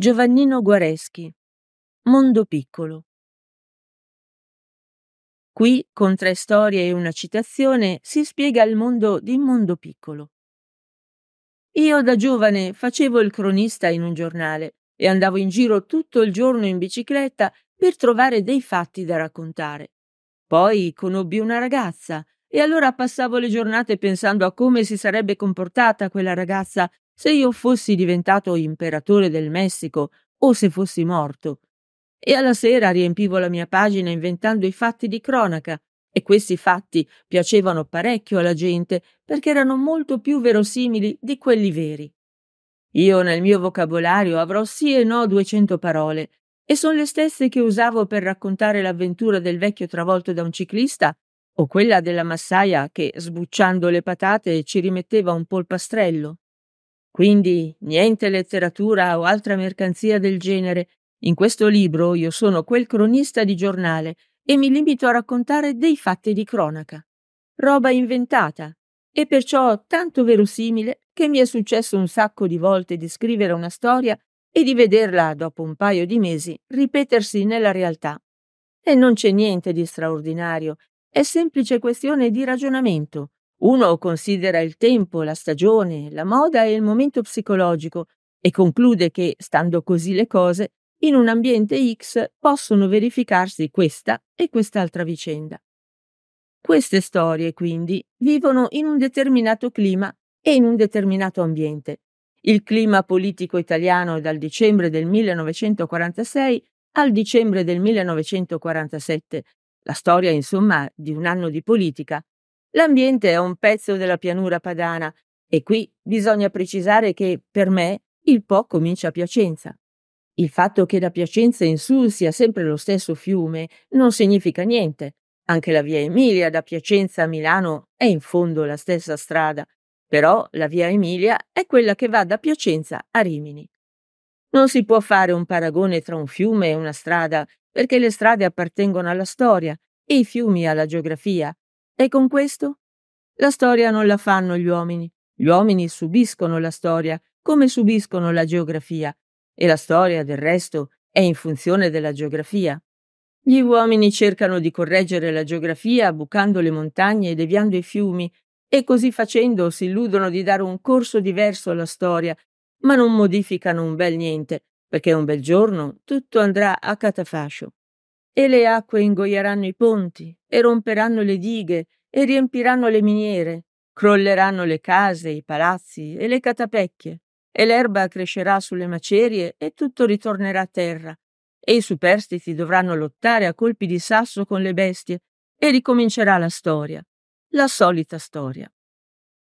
Giovannino Guareschi. Mondo piccolo. Qui, con tre storie e una citazione, si spiega il mondo di Mondo piccolo. Io da giovane facevo il cronista in un giornale e andavo in giro tutto il giorno in bicicletta per trovare dei fatti da raccontare. Poi conobbi una ragazza e allora passavo le giornate pensando a come si sarebbe comportata quella ragazza se io fossi diventato imperatore del Messico o se fossi morto. E alla sera riempivo la mia pagina inventando i fatti di cronaca, e questi fatti piacevano parecchio alla gente perché erano molto più verosimili di quelli veri. Io nel mio vocabolario avrò sì e no duecento parole, e sono le stesse che usavo per raccontare l'avventura del vecchio travolto da un ciclista o quella della massaia che, sbucciando le patate, ci rimetteva un polpastrello. Quindi niente letteratura o altra mercanzia del genere. In questo libro io sono quel cronista di giornale e mi limito a raccontare dei fatti di cronaca. Roba inventata e perciò tanto verosimile che mi è successo un sacco di volte di scrivere una storia e di vederla dopo un paio di mesi ripetersi nella realtà. E non c'è niente di straordinario, è semplice questione di ragionamento, uno considera il tempo, la stagione, la moda e il momento psicologico e conclude che, stando così le cose, in un ambiente X possono verificarsi questa e quest'altra vicenda. Queste storie, quindi, vivono in un determinato clima e in un determinato ambiente. Il clima politico italiano dal dicembre del 1946 al dicembre del 1947, la storia insomma di un anno di politica, L'ambiente è un pezzo della pianura padana e qui bisogna precisare che, per me, il Po comincia a Piacenza. Il fatto che da Piacenza in su sia sempre lo stesso fiume non significa niente. Anche la via Emilia da Piacenza a Milano è in fondo la stessa strada, però la via Emilia è quella che va da Piacenza a Rimini. Non si può fare un paragone tra un fiume e una strada, perché le strade appartengono alla storia e i fiumi alla geografia, e con questo? La storia non la fanno gli uomini. Gli uomini subiscono la storia, come subiscono la geografia. E la storia, del resto, è in funzione della geografia. Gli uomini cercano di correggere la geografia bucando le montagne e deviando i fiumi, e così facendo si illudono di dare un corso diverso alla storia, ma non modificano un bel niente, perché un bel giorno tutto andrà a catafascio e le acque ingoieranno i ponti, e romperanno le dighe, e riempiranno le miniere, crolleranno le case, i palazzi e le catapecchie, e l'erba crescerà sulle macerie e tutto ritornerà a terra, e i superstiti dovranno lottare a colpi di sasso con le bestie, e ricomincerà la storia, la solita storia.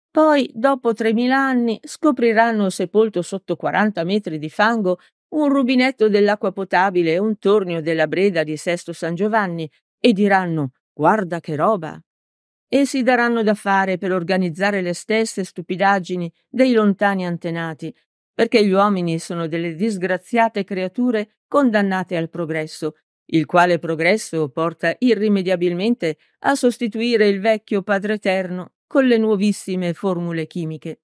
Poi, dopo tremila anni, scopriranno sepolto sotto quaranta metri di fango un rubinetto dell'acqua potabile e un tornio della breda di Sesto San Giovanni e diranno guarda che roba. E si daranno da fare per organizzare le stesse stupidaggini dei lontani antenati, perché gli uomini sono delle disgraziate creature condannate al progresso, il quale progresso porta irrimediabilmente a sostituire il vecchio Padre Eterno con le nuovissime formule chimiche.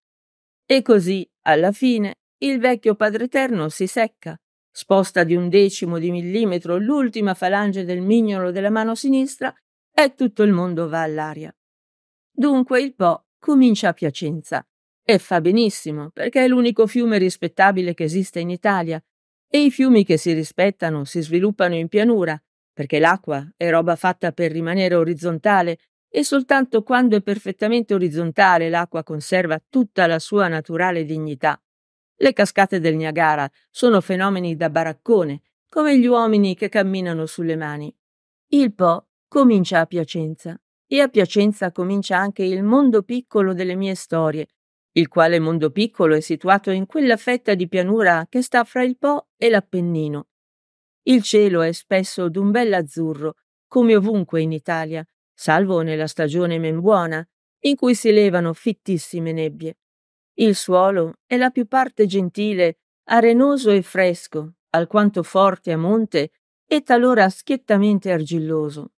E così, alla fine, il vecchio Padre Eterno si secca, sposta di un decimo di millimetro l'ultima falange del mignolo della mano sinistra e tutto il mondo va all'aria. Dunque il Po comincia a Piacenza e fa benissimo perché è l'unico fiume rispettabile che esiste in Italia e i fiumi che si rispettano si sviluppano in pianura perché l'acqua è roba fatta per rimanere orizzontale e soltanto quando è perfettamente orizzontale l'acqua conserva tutta la sua naturale dignità. Le cascate del Niagara sono fenomeni da baraccone, come gli uomini che camminano sulle mani. Il Po comincia a Piacenza e a Piacenza comincia anche il mondo piccolo delle mie storie, il quale mondo piccolo è situato in quella fetta di pianura che sta fra il Po e l'Appennino. Il cielo è spesso d'un bel azzurro, come ovunque in Italia, salvo nella stagione men buona, in cui si levano fittissime nebbie. Il suolo è la più parte gentile, arenoso e fresco, alquanto forte a monte e talora schiettamente argilloso.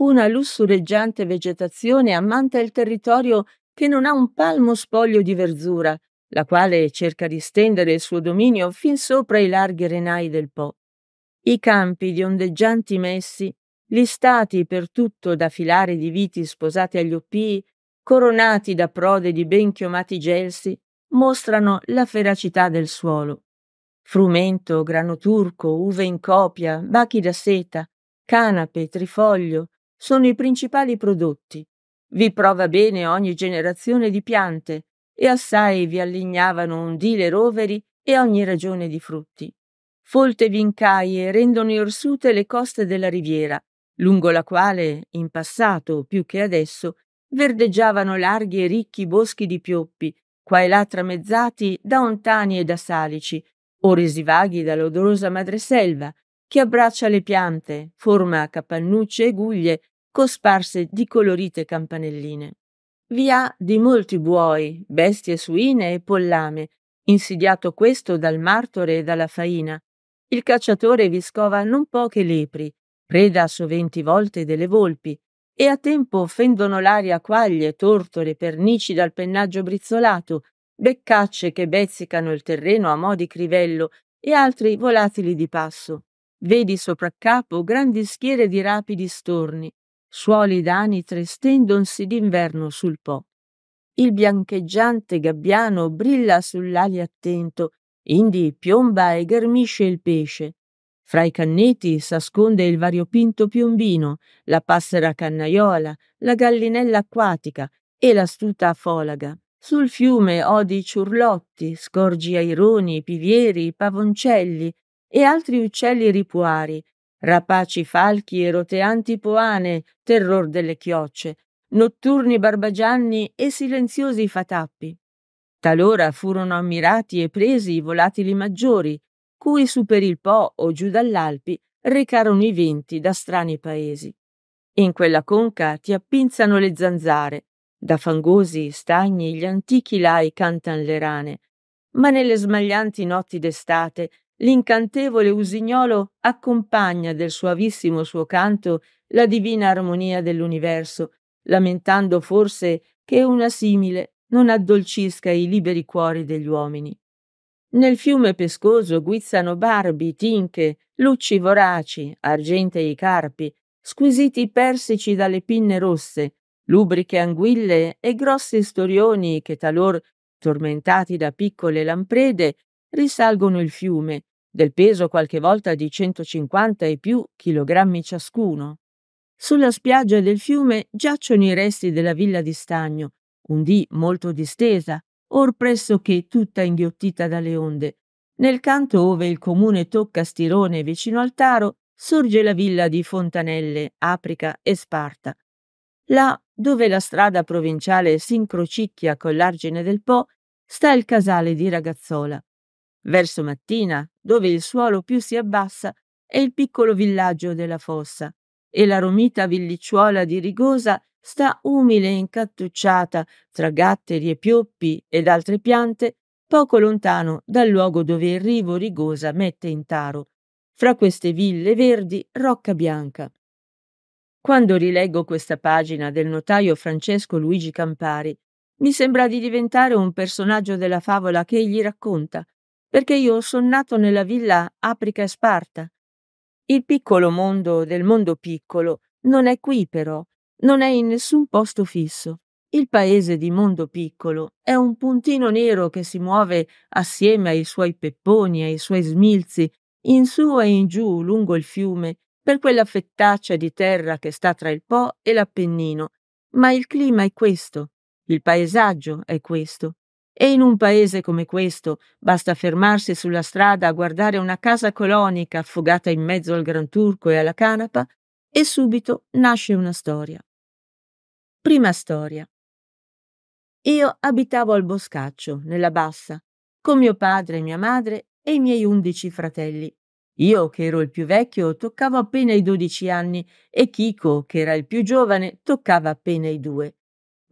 Una lussureggiante vegetazione ammanta il territorio che non ha un palmo spoglio di verzura, la quale cerca di stendere il suo dominio fin sopra i larghi renai del Po. I campi di ondeggianti messi, listati per tutto da filari di viti sposati agli oppii, coronati da prode di ben chiomati gelsi, mostrano la feracità del suolo. Frumento, grano turco, uve in copia, bachi da seta, canape, trifoglio sono i principali prodotti. Vi prova bene ogni generazione di piante e assai vi allignavano un ondile roveri e ogni ragione di frutti. Folte vincaie rendono irsute le coste della riviera, lungo la quale, in passato più che adesso, verdeggiavano larghi e ricchi boschi di pioppi, qua e là tramezzati da ontani e da salici, o resi vaghi dall'odorosa madreselva, che abbraccia le piante, forma capannucce e guglie cosparse di colorite campanelline. Vi ha di molti buoi, bestie suine e pollame, insidiato questo dal martore e dalla faina. Il cacciatore vi scova non poche lepri, preda soventi volte delle volpi, e a tempo fendono l'aria quaglie, tortore, pernici dal pennaggio brizzolato, beccacce che bezzicano il terreno a mo' di crivello e altri volatili di passo. Vedi sopraccapo grandi schiere di rapidi storni, suoli d'anitre stendonsi d'inverno sul po. Il biancheggiante gabbiano brilla sull'ali attento, indi piomba e ghermisce il pesce, fra i canneti s'asconde il variopinto piombino, la passera cannaiola, la gallinella acquatica e l'astuta folaga. Sul fiume odi i ciurlotti, scorgi aironi, pivieri, pavoncelli e altri uccelli ripuari, rapaci falchi e roteanti poane, terror delle chiocce, notturni barbagianni e silenziosi fatappi. Talora furono ammirati e presi i volatili maggiori, cui su per il Po o giù dall'Alpi recarono i venti da strani paesi. In quella conca ti appinzano le zanzare, da fangosi stagni gli antichi lai cantan le rane, ma nelle smaglianti notti d'estate l'incantevole usignolo accompagna del suavissimo suo canto la divina armonia dell'universo, lamentando forse che una simile non addolcisca i liberi cuori degli uomini. Nel fiume pescoso guizzano barbi, tinche, lucci voraci, argentei carpi, squisiti persici dalle pinne rosse, lubriche anguille e grossi storioni che talor, tormentati da piccole lamprede, risalgono il fiume, del peso qualche volta di 150 e più chilogrammi ciascuno. Sulla spiaggia del fiume giacciono i resti della villa di stagno, un dì molto distesa, or pressoché tutta inghiottita dalle onde. Nel canto ove il comune tocca Stirone vicino al Taro, sorge la villa di Fontanelle, Aprica e Sparta. Là, dove la strada provinciale s'incrocicchia con l'argine del Po, sta il casale di Ragazzola. Verso mattina, dove il suolo più si abbassa, è il piccolo villaggio della Fossa e la romita villicciuola di Rigosa sta umile e incattucciata tra gatteri e pioppi ed altre piante, poco lontano dal luogo dove il rivo rigosa mette in taro, fra queste ville verdi Rocca Bianca. Quando rileggo questa pagina del notaio Francesco Luigi Campari, mi sembra di diventare un personaggio della favola che egli racconta, perché io sono nato nella villa Aprica e Sparta. Il piccolo mondo del mondo piccolo non è qui però, non è in nessun posto fisso. Il paese di Mondo Piccolo è un puntino nero che si muove assieme ai suoi pepponi, ai suoi smilzi, in su e in giù lungo il fiume, per quella fettaccia di terra che sta tra il Po e l'Appennino. Ma il clima è questo, il paesaggio è questo. E in un paese come questo basta fermarsi sulla strada a guardare una casa colonica affogata in mezzo al Gran Turco e alla canapa e subito nasce una storia. Prima storia. Io abitavo al Boscaccio, nella Bassa, con mio padre, mia madre e i miei undici fratelli. Io, che ero il più vecchio, toccavo appena i dodici anni e Chico, che era il più giovane, toccava appena i due.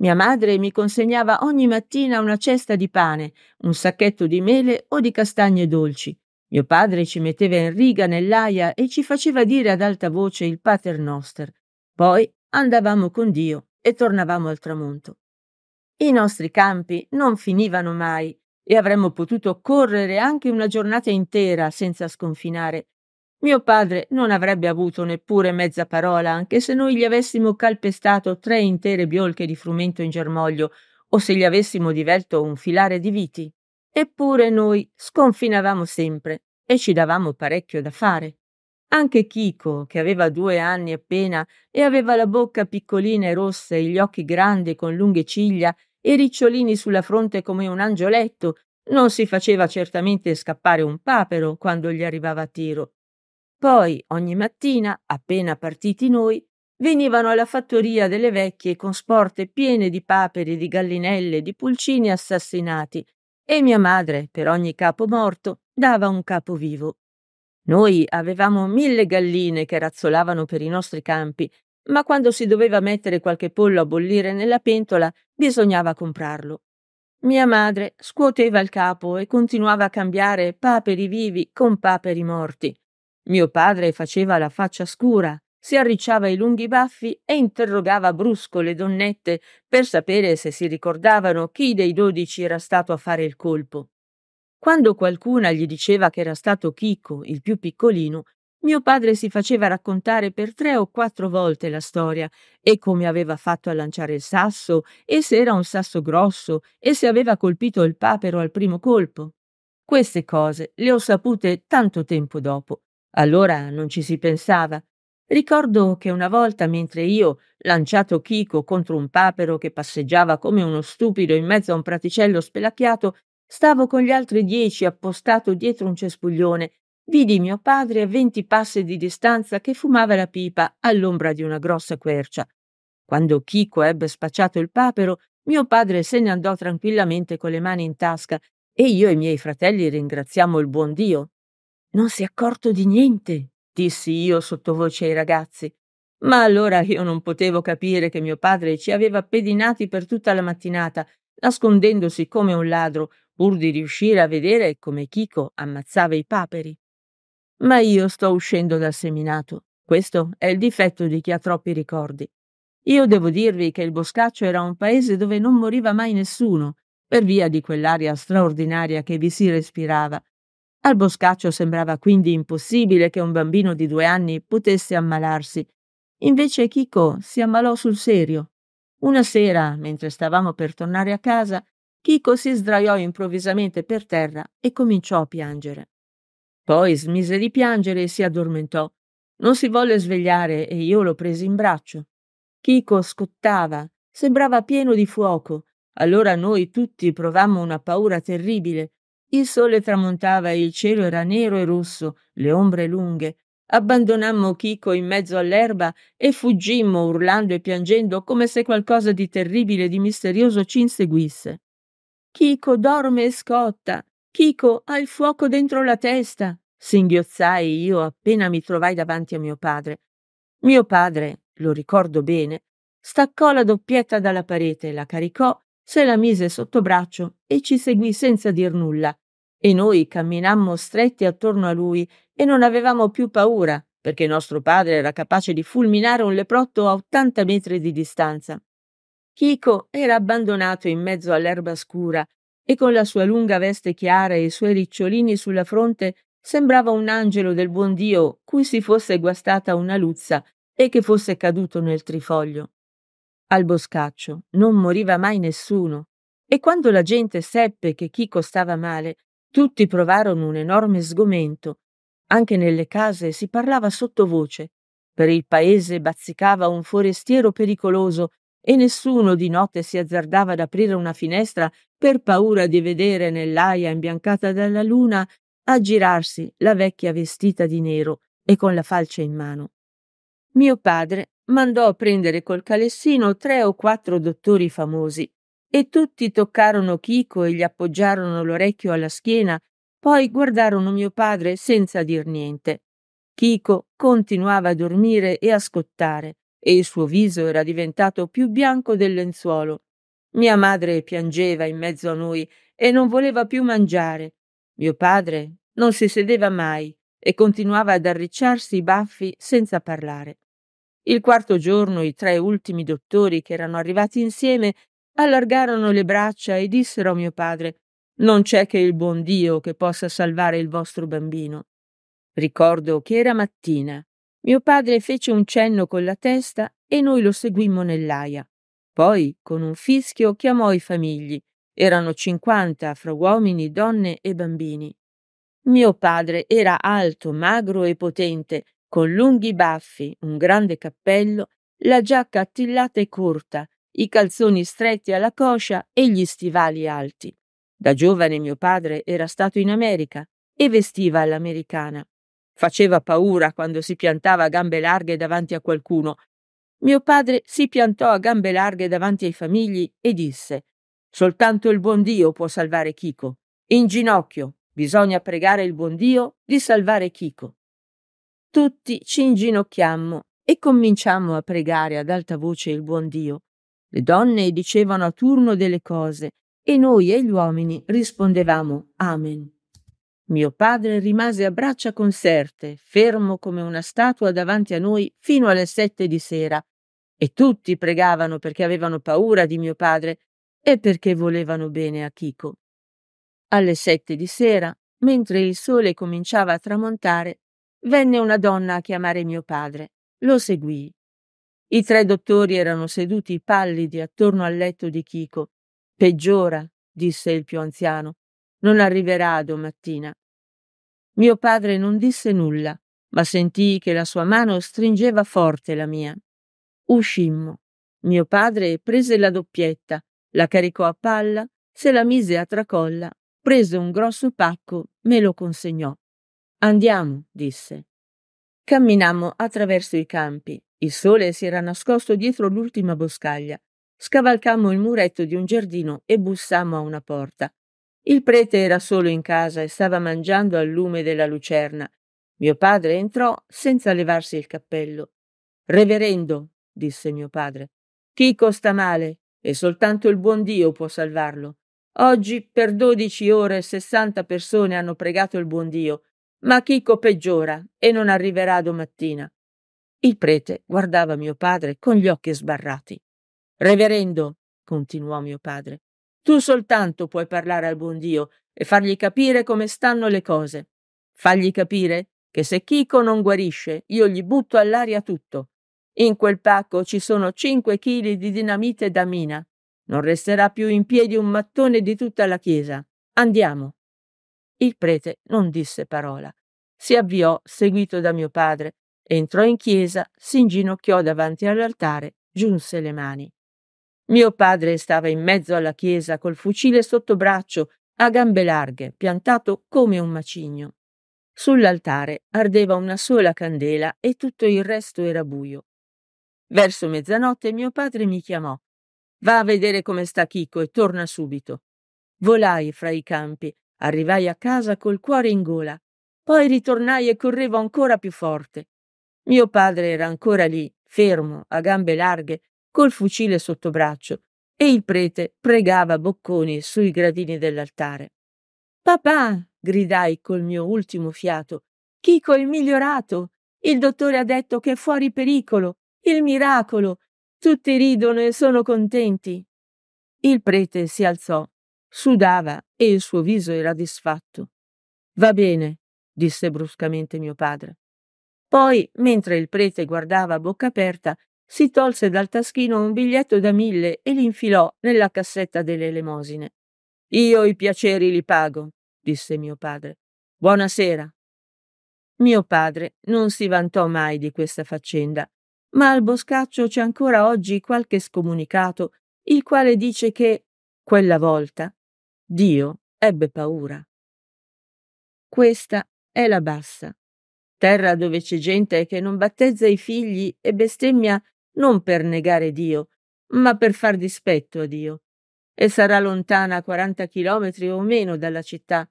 Mia madre mi consegnava ogni mattina una cesta di pane, un sacchetto di mele o di castagne dolci. Mio padre ci metteva in riga nell'aia e ci faceva dire ad alta voce il Pater Noster. Poi andavamo con Dio e tornavamo al tramonto. I nostri campi non finivano mai e avremmo potuto correre anche una giornata intera senza sconfinare. Mio padre non avrebbe avuto neppure mezza parola anche se noi gli avessimo calpestato tre intere biolche di frumento in germoglio o se gli avessimo divelto un filare di viti. Eppure noi sconfinavamo sempre e ci davamo parecchio da fare. Anche Chico, che aveva due anni appena e aveva la bocca piccolina e rossa e gli occhi grandi con lunghe ciglia e ricciolini sulla fronte come un angioletto, non si faceva certamente scappare un papero quando gli arrivava a tiro. Poi, ogni mattina, appena partiti noi, venivano alla fattoria delle vecchie con sporte piene di paperi, di gallinelle, di pulcini assassinati, e mia madre, per ogni capo morto, dava un capo vivo. Noi avevamo mille galline che razzolavano per i nostri campi, ma quando si doveva mettere qualche pollo a bollire nella pentola bisognava comprarlo. Mia madre scuoteva il capo e continuava a cambiare paperi vivi con paperi morti. Mio padre faceva la faccia scura, si arricciava i lunghi baffi e interrogava brusco le donnette per sapere se si ricordavano chi dei dodici era stato a fare il colpo. Quando qualcuna gli diceva che era stato Chico, il più piccolino, mio padre si faceva raccontare per tre o quattro volte la storia e come aveva fatto a lanciare il sasso e se era un sasso grosso e se aveva colpito il papero al primo colpo. Queste cose le ho sapute tanto tempo dopo. Allora non ci si pensava. Ricordo che una volta mentre io, lanciato Chico contro un papero che passeggiava come uno stupido in mezzo a un praticello spelacchiato, Stavo con gli altri dieci appostato dietro un cespuglione. Vidi mio padre a venti passi di distanza che fumava la pipa all'ombra di una grossa quercia. Quando Chico ebbe spacciato il papero, mio padre se ne andò tranquillamente con le mani in tasca e io e i miei fratelli ringraziamo il buon Dio. Non si è accorto di niente, dissi io sottovoce ai ragazzi. Ma allora io non potevo capire che mio padre ci aveva pedinati per tutta la mattinata, nascondendosi come un ladro pur di riuscire a vedere come Chico ammazzava i paperi. Ma io sto uscendo dal seminato. Questo è il difetto di chi ha troppi ricordi. Io devo dirvi che il Boscaccio era un paese dove non moriva mai nessuno, per via di quell'aria straordinaria che vi si respirava. Al Boscaccio sembrava quindi impossibile che un bambino di due anni potesse ammalarsi. Invece Chico si ammalò sul serio. Una sera, mentre stavamo per tornare a casa, Chico si sdraiò improvvisamente per terra e cominciò a piangere. Poi smise di piangere e si addormentò. Non si volle svegliare e io lo presi in braccio. Chico scottava, sembrava pieno di fuoco. Allora noi tutti provammo una paura terribile. Il sole tramontava e il cielo era nero e rosso, le ombre lunghe. Abbandonammo Chico in mezzo all'erba e fuggimmo urlando e piangendo come se qualcosa di terribile e di misterioso ci inseguisse. Chico dorme e scotta. Chico ha il fuoco dentro la testa. Singhiozzai io appena mi trovai davanti a mio padre. Mio padre, lo ricordo bene, staccò la doppietta dalla parete, la caricò, se la mise sotto braccio e ci seguì senza dir nulla. E noi camminammo stretti attorno a lui e non avevamo più paura, perché nostro padre era capace di fulminare un leprotto a ottanta metri di distanza. Chico era abbandonato in mezzo all'erba scura e con la sua lunga veste chiara e i suoi ricciolini sulla fronte sembrava un angelo del buon Dio cui si fosse guastata una luzza e che fosse caduto nel trifoglio. Al boscaccio non moriva mai nessuno e quando la gente seppe che Chico stava male, tutti provarono un enorme sgomento. Anche nelle case si parlava sottovoce. Per il paese bazzicava un forestiero pericoloso e nessuno di notte si azzardava ad aprire una finestra per paura di vedere nell'aia imbiancata dalla luna aggirarsi la vecchia vestita di nero e con la falce in mano. Mio padre mandò a prendere col calessino tre o quattro dottori famosi e tutti toccarono Chico e gli appoggiarono l'orecchio alla schiena, poi guardarono mio padre senza dir niente. Chico continuava a dormire e a scottare e il suo viso era diventato più bianco del lenzuolo. Mia madre piangeva in mezzo a noi e non voleva più mangiare. Mio padre non si sedeva mai e continuava ad arricciarsi i baffi senza parlare. Il quarto giorno i tre ultimi dottori che erano arrivati insieme allargarono le braccia e dissero a mio padre Non c'è che il buon Dio che possa salvare il vostro bambino. Ricordo che era mattina mio padre fece un cenno con la testa e noi lo seguimmo nell'aia. Poi, con un fischio, chiamò i famigli. Erano cinquanta fra uomini, donne e bambini. Mio padre era alto, magro e potente, con lunghi baffi, un grande cappello, la giacca attillata e corta, i calzoni stretti alla coscia e gli stivali alti. Da giovane mio padre era stato in America e vestiva all'americana. Faceva paura quando si piantava a gambe larghe davanti a qualcuno. Mio padre si piantò a gambe larghe davanti ai famigli e disse Soltanto il buon Dio può salvare Chico. In ginocchio bisogna pregare il buon Dio di salvare Chico. Tutti ci inginocchiammo e cominciammo a pregare ad alta voce il buon Dio. Le donne dicevano a turno delle cose e noi e gli uomini rispondevamo Amen. Mio padre rimase a braccia conserte, fermo come una statua davanti a noi fino alle sette di sera, e tutti pregavano perché avevano paura di mio padre e perché volevano bene a Chico. Alle sette di sera, mentre il sole cominciava a tramontare, venne una donna a chiamare mio padre. Lo seguii. I tre dottori erano seduti pallidi attorno al letto di Chico. Peggiora, disse il più anziano. Non arriverà domattina. Mio padre non disse nulla, ma sentii che la sua mano stringeva forte la mia. Uscimmo. Mio padre prese la doppietta, la caricò a palla, se la mise a tracolla, prese un grosso pacco, me lo consegnò. Andiamo, disse. Camminammo attraverso i campi. Il sole si era nascosto dietro l'ultima boscaglia. Scavalcammo il muretto di un giardino e bussammo a una porta. Il prete era solo in casa e stava mangiando al lume della lucerna. Mio padre entrò senza levarsi il cappello. Reverendo, disse mio padre, Chico sta male e soltanto il buon Dio può salvarlo. Oggi per dodici ore sessanta persone hanno pregato il buon Dio, ma Chico peggiora e non arriverà domattina. Il prete guardava mio padre con gli occhi sbarrati. Reverendo, continuò mio padre, tu soltanto puoi parlare al buon Dio e fargli capire come stanno le cose. Fagli capire che se Chico non guarisce, io gli butto all'aria tutto. In quel pacco ci sono cinque chili di dinamite da mina. Non resterà più in piedi un mattone di tutta la chiesa. Andiamo. Il prete non disse parola. Si avviò, seguito da mio padre, entrò in chiesa, si inginocchiò davanti all'altare, giunse le mani. Mio padre stava in mezzo alla chiesa col fucile sotto braccio, a gambe larghe, piantato come un macigno. Sull'altare ardeva una sola candela e tutto il resto era buio. Verso mezzanotte mio padre mi chiamò. Va a vedere come sta Chico e torna subito. Volai fra i campi, arrivai a casa col cuore in gola. Poi ritornai e correvo ancora più forte. Mio padre era ancora lì, fermo, a gambe larghe, col fucile sotto braccio e il prete pregava bocconi sui gradini dell'altare. Papà, gridai col mio ultimo fiato, Chico è migliorato. Il dottore ha detto che è fuori pericolo. Il miracolo. Tutti ridono e sono contenti. Il prete si alzò, sudava e il suo viso era disfatto. Va bene, disse bruscamente mio padre. Poi, mentre il prete guardava a bocca aperta, si tolse dal taschino un biglietto da mille e l'infilò nella cassetta delle elemosine. Io i piaceri li pago, disse mio padre. Buonasera. Mio padre non si vantò mai di questa faccenda, ma al Boscaccio c'è ancora oggi qualche scomunicato il quale dice che quella volta Dio ebbe paura. Questa è la bassa, terra dove c'è gente che non battezza i figli e bestemmia non per negare Dio, ma per far dispetto a Dio. E sarà lontana 40 chilometri o meno dalla città,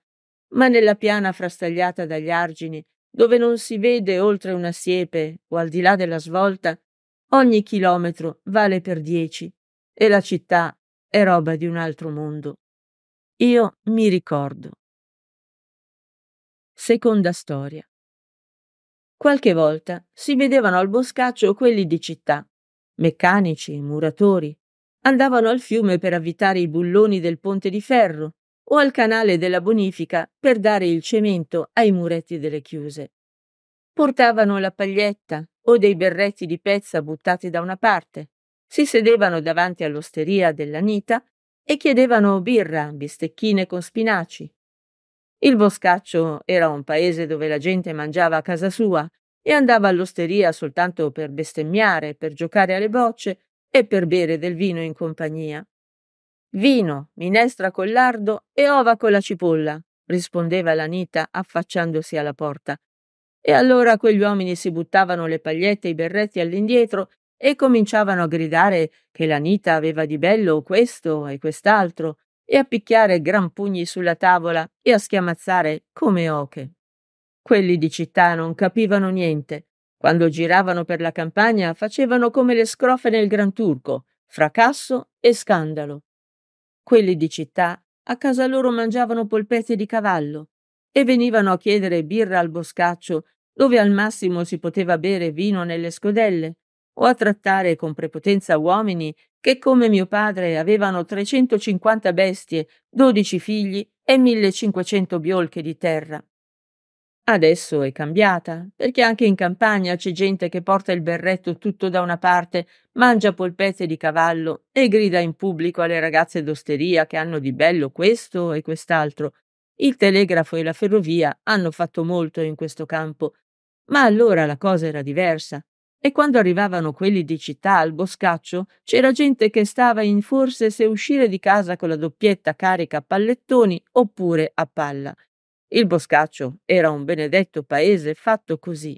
ma nella piana frastagliata dagli argini, dove non si vede oltre una siepe o al di là della svolta, ogni chilometro vale per dieci e la città è roba di un altro mondo. Io mi ricordo. Seconda storia. Qualche volta si vedevano al boscaccio quelli di città, meccanici, muratori. Andavano al fiume per avvitare i bulloni del ponte di ferro o al canale della bonifica per dare il cemento ai muretti delle chiuse. Portavano la paglietta o dei berretti di pezza buttati da una parte, si sedevano davanti all'osteria della Nita e chiedevano birra, bistecchine con spinaci, il Boscaccio era un paese dove la gente mangiava a casa sua e andava all'osteria soltanto per bestemmiare, per giocare alle bocce e per bere del vino in compagnia. Vino, minestra col lardo e ova con la cipolla, rispondeva l'Anita affacciandosi alla porta. E allora quegli uomini si buttavano le pagliette e i berretti all'indietro e cominciavano a gridare che l'Anita aveva di bello questo e quest'altro e a picchiare gran pugni sulla tavola e a schiamazzare come oche. Quelli di città non capivano niente. Quando giravano per la campagna facevano come le scrofe nel Gran Turco, fracasso e scandalo. Quelli di città a casa loro mangiavano polpette di cavallo e venivano a chiedere birra al boscaccio dove al massimo si poteva bere vino nelle scodelle o a trattare con prepotenza uomini che come mio padre avevano 350 bestie, 12 figli e 1500 biolche di terra. Adesso è cambiata, perché anche in campagna c'è gente che porta il berretto tutto da una parte, mangia polpette di cavallo e grida in pubblico alle ragazze d'osteria che hanno di bello questo e quest'altro. Il telegrafo e la ferrovia hanno fatto molto in questo campo, ma allora la cosa era diversa. E quando arrivavano quelli di città al boscaccio, c'era gente che stava in forse se uscire di casa con la doppietta carica a pallettoni oppure a palla. Il boscaccio era un benedetto paese fatto così.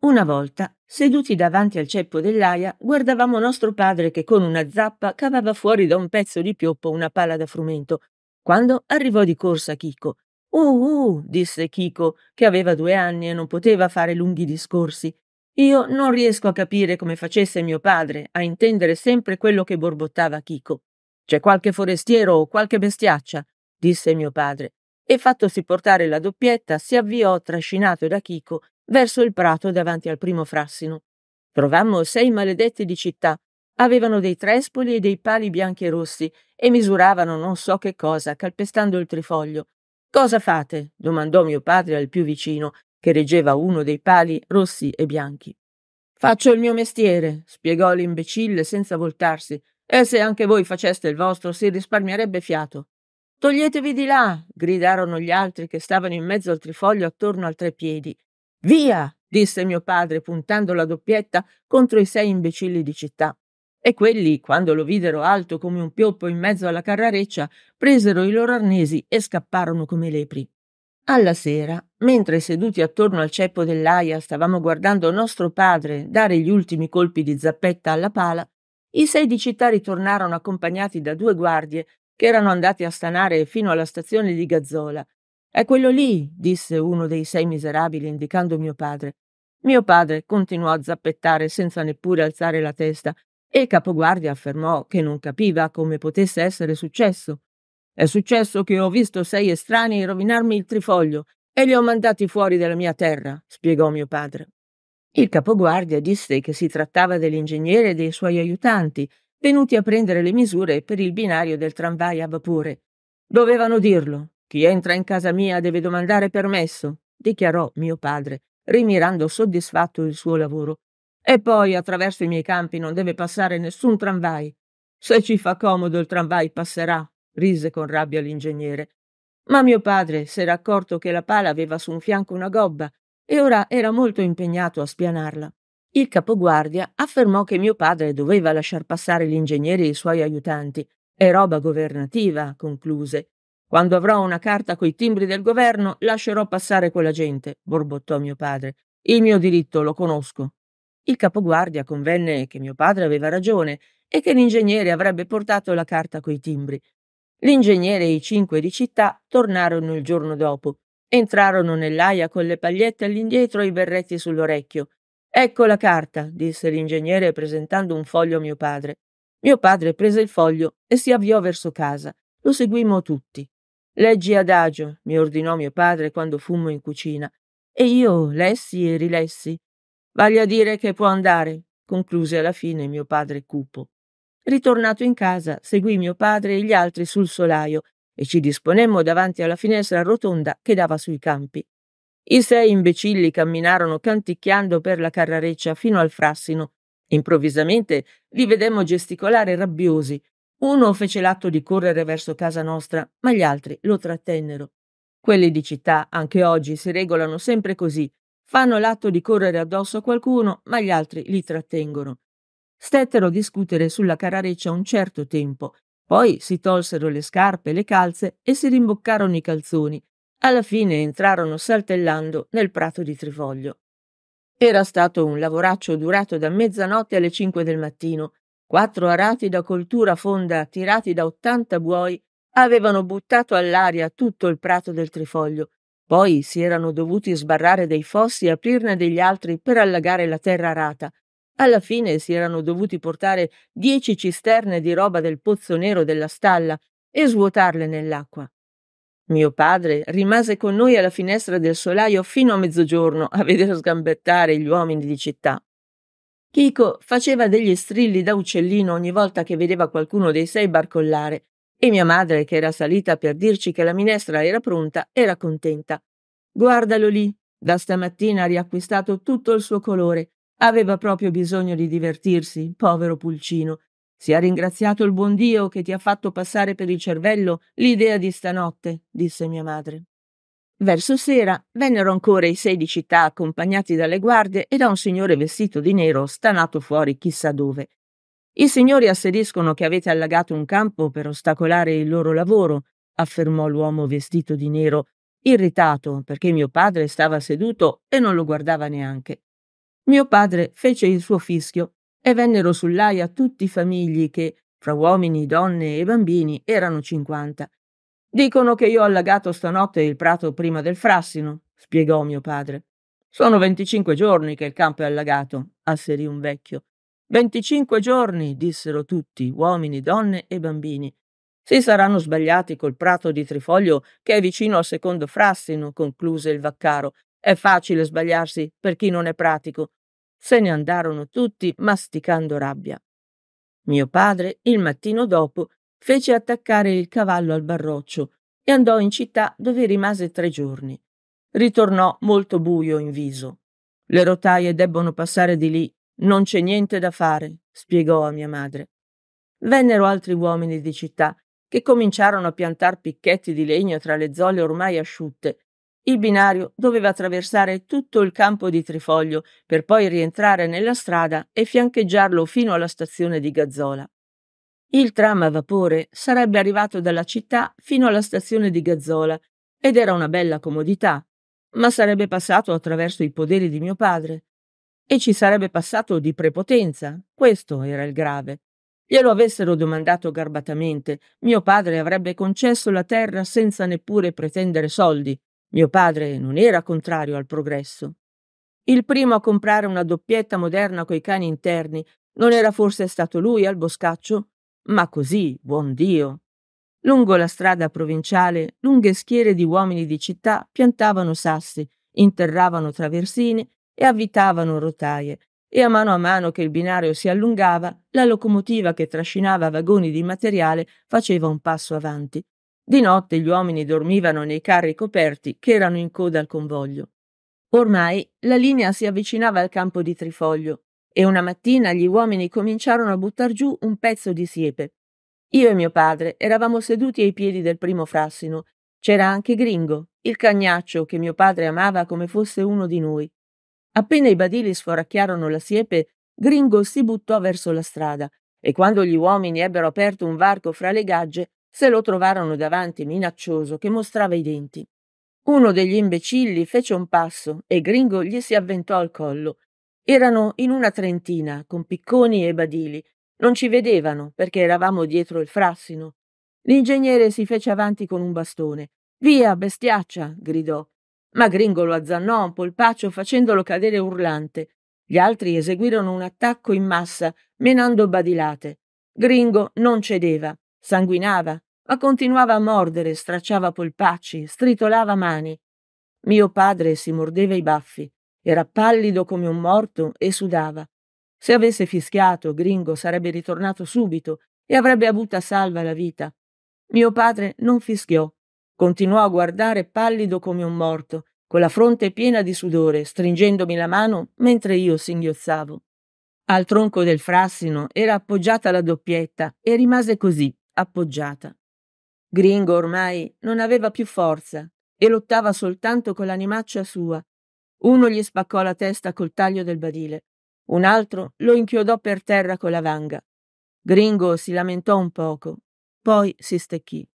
Una volta, seduti davanti al ceppo dell'aia, guardavamo nostro padre che con una zappa cavava fuori da un pezzo di pioppo una palla da frumento, quando arrivò di corsa Chico. Uh, uh, disse Chico, che aveva due anni e non poteva fare lunghi discorsi. Io non riesco a capire come facesse mio padre a intendere sempre quello che borbottava Chico. C'è qualche forestiero o qualche bestiaccia, disse mio padre, e fattosi portare la doppietta si avviò, trascinato da Chico, verso il prato davanti al primo frassino. Trovammo sei maledetti di città. Avevano dei trespoli e dei pali bianchi e rossi e misuravano non so che cosa, calpestando il trifoglio. Cosa fate? domandò mio padre al più vicino, che reggeva uno dei pali rossi e bianchi. Faccio il mio mestiere, spiegò l'imbecille senza voltarsi, e se anche voi faceste il vostro si risparmierebbe fiato. Toglietevi di là, gridarono gli altri che stavano in mezzo al trifoglio attorno al trepiedi. Via, disse mio padre, puntando la doppietta contro i sei imbecilli di città. E quelli, quando lo videro alto come un pioppo in mezzo alla carrareccia, presero i loro arnesi e scapparono come lepri. Alla sera Mentre seduti attorno al ceppo dell'aia stavamo guardando nostro padre dare gli ultimi colpi di zappetta alla pala, i sei di città ritornarono accompagnati da due guardie che erano andati a stanare fino alla stazione di Gazzola. È quello lì, disse uno dei sei miserabili indicando mio padre. Mio padre continuò a zappettare senza neppure alzare la testa e il capoguardia affermò che non capiva come potesse essere successo. È successo che ho visto sei estranei rovinarmi il trifoglio e li ho mandati fuori della mia terra, spiegò mio padre. Il capoguardia disse che si trattava dell'ingegnere e dei suoi aiutanti, venuti a prendere le misure per il binario del tramvai a vapore. Dovevano dirlo. Chi entra in casa mia deve domandare permesso, dichiarò mio padre, rimirando soddisfatto il suo lavoro. E poi attraverso i miei campi non deve passare nessun tramvai. Se ci fa comodo il tramvai passerà, rise con rabbia l'ingegnere. Ma mio padre s'era accorto che la pala aveva su un fianco una gobba e ora era molto impegnato a spianarla. Il capoguardia affermò che mio padre doveva lasciar passare l'ingegnere e i suoi aiutanti. È roba governativa, concluse. Quando avrò una carta coi timbri del governo, lascerò passare quella gente, borbottò mio padre. Il mio diritto lo conosco. Il capoguardia convenne che mio padre aveva ragione e che l'ingegnere avrebbe portato la carta coi timbri. L'ingegnere e i cinque di città tornarono il giorno dopo. Entrarono nell'aia con le pagliette all'indietro e i berretti sull'orecchio. Ecco la carta, disse l'ingegnere presentando un foglio a mio padre. Mio padre prese il foglio e si avviò verso casa. Lo seguimmo tutti. Leggi adagio, mi ordinò mio padre quando fummo in cucina, e io lessi e rilessi. Vale dire che può andare, concluse alla fine mio padre cupo. Ritornato in casa, seguì mio padre e gli altri sul solaio e ci disponemmo davanti alla finestra rotonda che dava sui campi. I sei imbecilli camminarono canticchiando per la carrareccia fino al frassino. Improvvisamente li vedemmo gesticolare rabbiosi. Uno fece l'atto di correre verso casa nostra, ma gli altri lo trattennero. Quelli di città anche oggi si regolano sempre così. Fanno l'atto di correre addosso a qualcuno, ma gli altri li trattengono stettero a discutere sulla carareccia un certo tempo, poi si tolsero le scarpe e le calze e si rimboccarono i calzoni. Alla fine entrarono saltellando nel prato di Trifoglio. Era stato un lavoraccio durato da mezzanotte alle cinque del mattino. Quattro arati da coltura fonda tirati da ottanta buoi avevano buttato all'aria tutto il prato del trifoglio. Poi si erano dovuti sbarrare dei fossi e aprirne degli altri per allagare la terra arata, alla fine si erano dovuti portare dieci cisterne di roba del pozzo nero della stalla e svuotarle nell'acqua. Mio padre rimase con noi alla finestra del solaio fino a mezzogiorno a vedere sgambettare gli uomini di città. Chico faceva degli strilli da uccellino ogni volta che vedeva qualcuno dei sei barcollare e mia madre, che era salita per dirci che la minestra era pronta, era contenta. Guardalo lì, da stamattina ha riacquistato tutto il suo colore Aveva proprio bisogno di divertirsi, povero pulcino. Si ha ringraziato il buon Dio che ti ha fatto passare per il cervello l'idea di stanotte, disse mia madre. Verso sera vennero ancora i sei di città accompagnati dalle guardie e da un signore vestito di nero stanato fuori chissà dove. I signori asseriscono che avete allagato un campo per ostacolare il loro lavoro, affermò l'uomo vestito di nero, irritato perché mio padre stava seduto e non lo guardava neanche. Mio padre fece il suo fischio e vennero sull'aia tutti i famigli che, fra uomini, donne e bambini, erano cinquanta. Dicono che io ho allagato stanotte il prato prima del frassino, spiegò mio padre. Sono venticinque giorni che il campo è allagato, asserì un vecchio. Venticinque giorni, dissero tutti, uomini, donne e bambini. Si saranno sbagliati col prato di trifoglio che è vicino al secondo frassino, concluse il vaccaro, è facile sbagliarsi per chi non è pratico. Se ne andarono tutti masticando rabbia. Mio padre, il mattino dopo, fece attaccare il cavallo al barroccio e andò in città dove rimase tre giorni. Ritornò molto buio in viso. Le rotaie debbono passare di lì, non c'è niente da fare, spiegò a mia madre. Vennero altri uomini di città che cominciarono a piantar picchetti di legno tra le zolle ormai asciutte il binario doveva attraversare tutto il campo di Trifoglio per poi rientrare nella strada e fiancheggiarlo fino alla stazione di Gazzola. Il tram a vapore sarebbe arrivato dalla città fino alla stazione di Gazzola ed era una bella comodità, ma sarebbe passato attraverso i poderi di mio padre. E ci sarebbe passato di prepotenza, questo era il grave. Glielo avessero domandato garbatamente, mio padre avrebbe concesso la terra senza neppure pretendere soldi, mio padre non era contrario al progresso. Il primo a comprare una doppietta moderna coi cani interni non era forse stato lui al boscaccio? Ma così, buon Dio! Lungo la strada provinciale, lunghe schiere di uomini di città piantavano sassi, interravano traversine e avvitavano rotaie, e a mano a mano che il binario si allungava, la locomotiva che trascinava vagoni di materiale faceva un passo avanti, di notte gli uomini dormivano nei carri coperti che erano in coda al convoglio. Ormai la linea si avvicinava al campo di Trifoglio e una mattina gli uomini cominciarono a buttar giù un pezzo di siepe. Io e mio padre eravamo seduti ai piedi del primo frassino. C'era anche Gringo, il cagnaccio che mio padre amava come fosse uno di noi. Appena i badili sforacchiarono la siepe, Gringo si buttò verso la strada e quando gli uomini ebbero aperto un varco fra le gagge, se lo trovarono davanti minaccioso che mostrava i denti. Uno degli imbecilli fece un passo e Gringo gli si avventò al collo. Erano in una trentina, con picconi e badili. Non ci vedevano perché eravamo dietro il frassino. L'ingegnere si fece avanti con un bastone. Via, bestiaccia! gridò. Ma Gringo lo azzannò a un polpaccio facendolo cadere urlante. Gli altri eseguirono un attacco in massa, menando badilate. Gringo non cedeva, sanguinava ma continuava a mordere, stracciava polpacci, stritolava mani. Mio padre si mordeva i baffi, era pallido come un morto e sudava. Se avesse fischiato, Gringo sarebbe ritornato subito e avrebbe avuta salva la vita. Mio padre non fischiò, continuò a guardare pallido come un morto, con la fronte piena di sudore, stringendomi la mano mentre io singhiozzavo. Al tronco del frassino era appoggiata la doppietta e rimase così, appoggiata. Gringo ormai non aveva più forza e lottava soltanto con l'animaccia sua. Uno gli spaccò la testa col taglio del badile, un altro lo inchiodò per terra con la vanga. Gringo si lamentò un poco, poi si stecchì.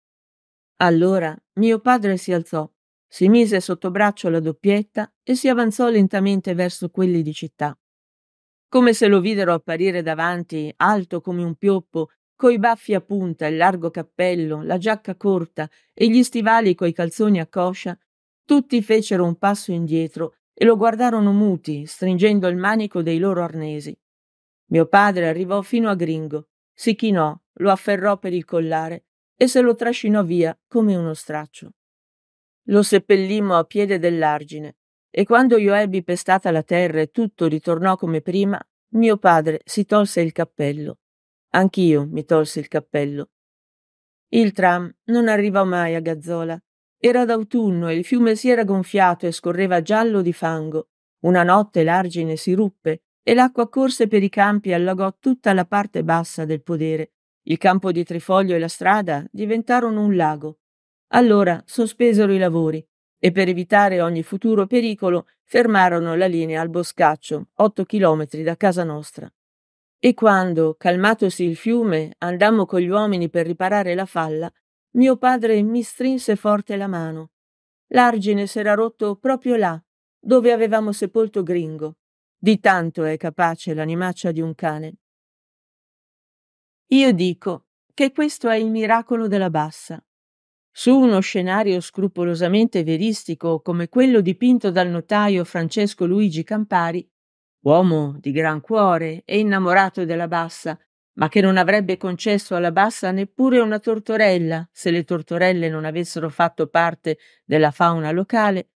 Allora mio padre si alzò, si mise sotto braccio la doppietta e si avanzò lentamente verso quelli di città. Come se lo videro apparire davanti, alto come un pioppo, coi baffi a punta, il largo cappello, la giacca corta e gli stivali coi calzoni a coscia, tutti fecero un passo indietro e lo guardarono muti, stringendo il manico dei loro arnesi. Mio padre arrivò fino a Gringo, si chinò, lo afferrò per il collare e se lo trascinò via come uno straccio. Lo seppellimmo a piede dell'argine e quando io ebbi pestata la terra e tutto ritornò come prima, mio padre si tolse il cappello Anch'io mi tolsi il cappello. Il tram non arrivò mai a Gazzola. Era d'autunno e il fiume si era gonfiato e scorreva giallo di fango. Una notte l'argine si ruppe e l'acqua corse per i campi e allagò tutta la parte bassa del podere. Il campo di Trifoglio e la strada diventarono un lago. Allora sospesero i lavori e per evitare ogni futuro pericolo fermarono la linea al Boscaccio, otto chilometri da casa nostra. E quando, calmatosi il fiume, andammo con gli uomini per riparare la falla, mio padre mi strinse forte la mano. L'argine s'era rotto proprio là, dove avevamo sepolto Gringo. Di tanto è capace l'animaccia di un cane. Io dico che questo è il miracolo della bassa. Su uno scenario scrupolosamente veristico come quello dipinto dal notaio Francesco Luigi Campari, uomo di gran cuore e innamorato della bassa, ma che non avrebbe concesso alla bassa neppure una tortorella, se le tortorelle non avessero fatto parte della fauna locale,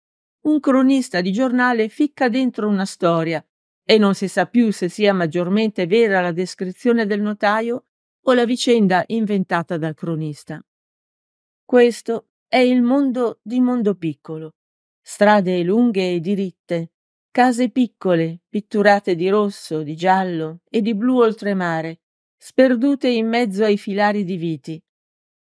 un cronista di giornale ficca dentro una storia e non si sa più se sia maggiormente vera la descrizione del notaio o la vicenda inventata dal cronista. Questo è il mondo di mondo piccolo, strade lunghe e diritte, case piccole, pitturate di rosso, di giallo e di blu oltremare, sperdute in mezzo ai filari di viti.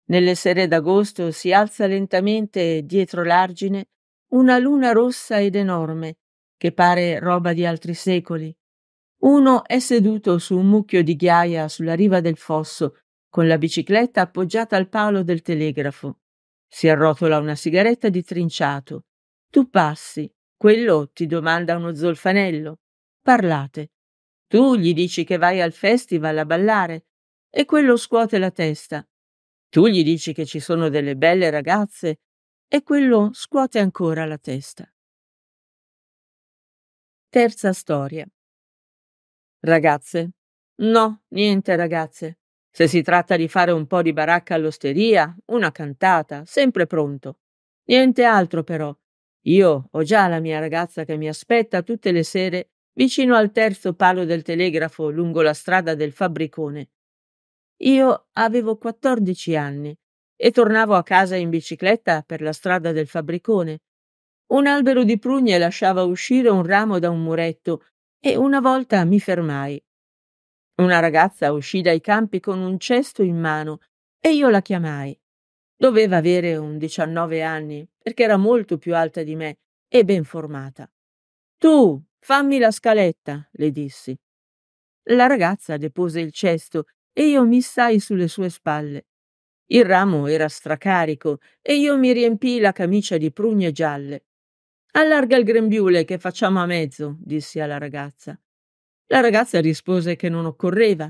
Nelle sere d'agosto si alza lentamente dietro l'argine una luna rossa ed enorme, che pare roba di altri secoli. Uno è seduto su un mucchio di ghiaia sulla riva del fosso, con la bicicletta appoggiata al palo del telegrafo. Si arrotola una sigaretta di trinciato. Tu passi, quello ti domanda uno zolfanello. Parlate. Tu gli dici che vai al festival a ballare e quello scuote la testa. Tu gli dici che ci sono delle belle ragazze e quello scuote ancora la testa. Terza storia. Ragazze. No, niente ragazze. Se si tratta di fare un po' di baracca all'osteria, una cantata, sempre pronto. Niente altro però. Io ho già la mia ragazza che mi aspetta tutte le sere vicino al terzo palo del telegrafo lungo la strada del fabbricone. Io avevo quattordici anni e tornavo a casa in bicicletta per la strada del fabbricone. Un albero di prugne lasciava uscire un ramo da un muretto e una volta mi fermai. Una ragazza uscì dai campi con un cesto in mano e io la chiamai. Doveva avere un 19 anni, perché era molto più alta di me e ben formata. Tu, fammi la scaletta, le dissi. La ragazza depose il cesto e io mi stai sulle sue spalle. Il ramo era stracarico e io mi riempii la camicia di prugne gialle. Allarga il grembiule che facciamo a mezzo, dissi alla ragazza. La ragazza rispose che non occorreva.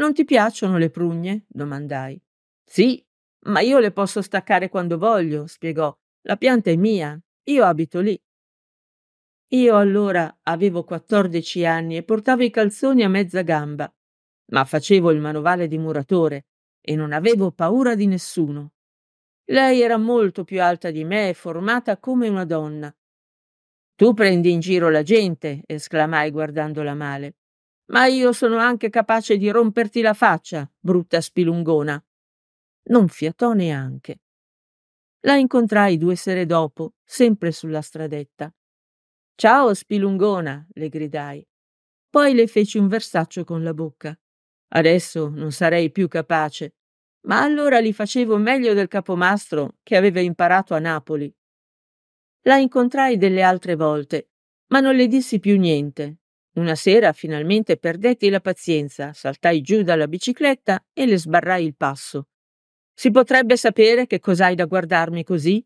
Non ti piacciono le prugne? domandai. Sì, ma io le posso staccare quando voglio, spiegò. La pianta è mia. Io abito lì. Io allora avevo quattordici anni e portavo i calzoni a mezza gamba, ma facevo il manovale di muratore e non avevo paura di nessuno. Lei era molto più alta di me e formata come una donna. Tu prendi in giro la gente, esclamai guardandola male. Ma io sono anche capace di romperti la faccia, brutta spilungona. Non fiatò neanche. La incontrai due sere dopo, sempre sulla stradetta. Ciao, spilungona, le gridai. Poi le feci un versaccio con la bocca. Adesso non sarei più capace, ma allora li facevo meglio del capomastro che aveva imparato a Napoli. La incontrai delle altre volte, ma non le dissi più niente. Una sera finalmente perdetti la pazienza, saltai giù dalla bicicletta e le sbarrai il passo. Si potrebbe sapere che cos'hai da guardarmi così?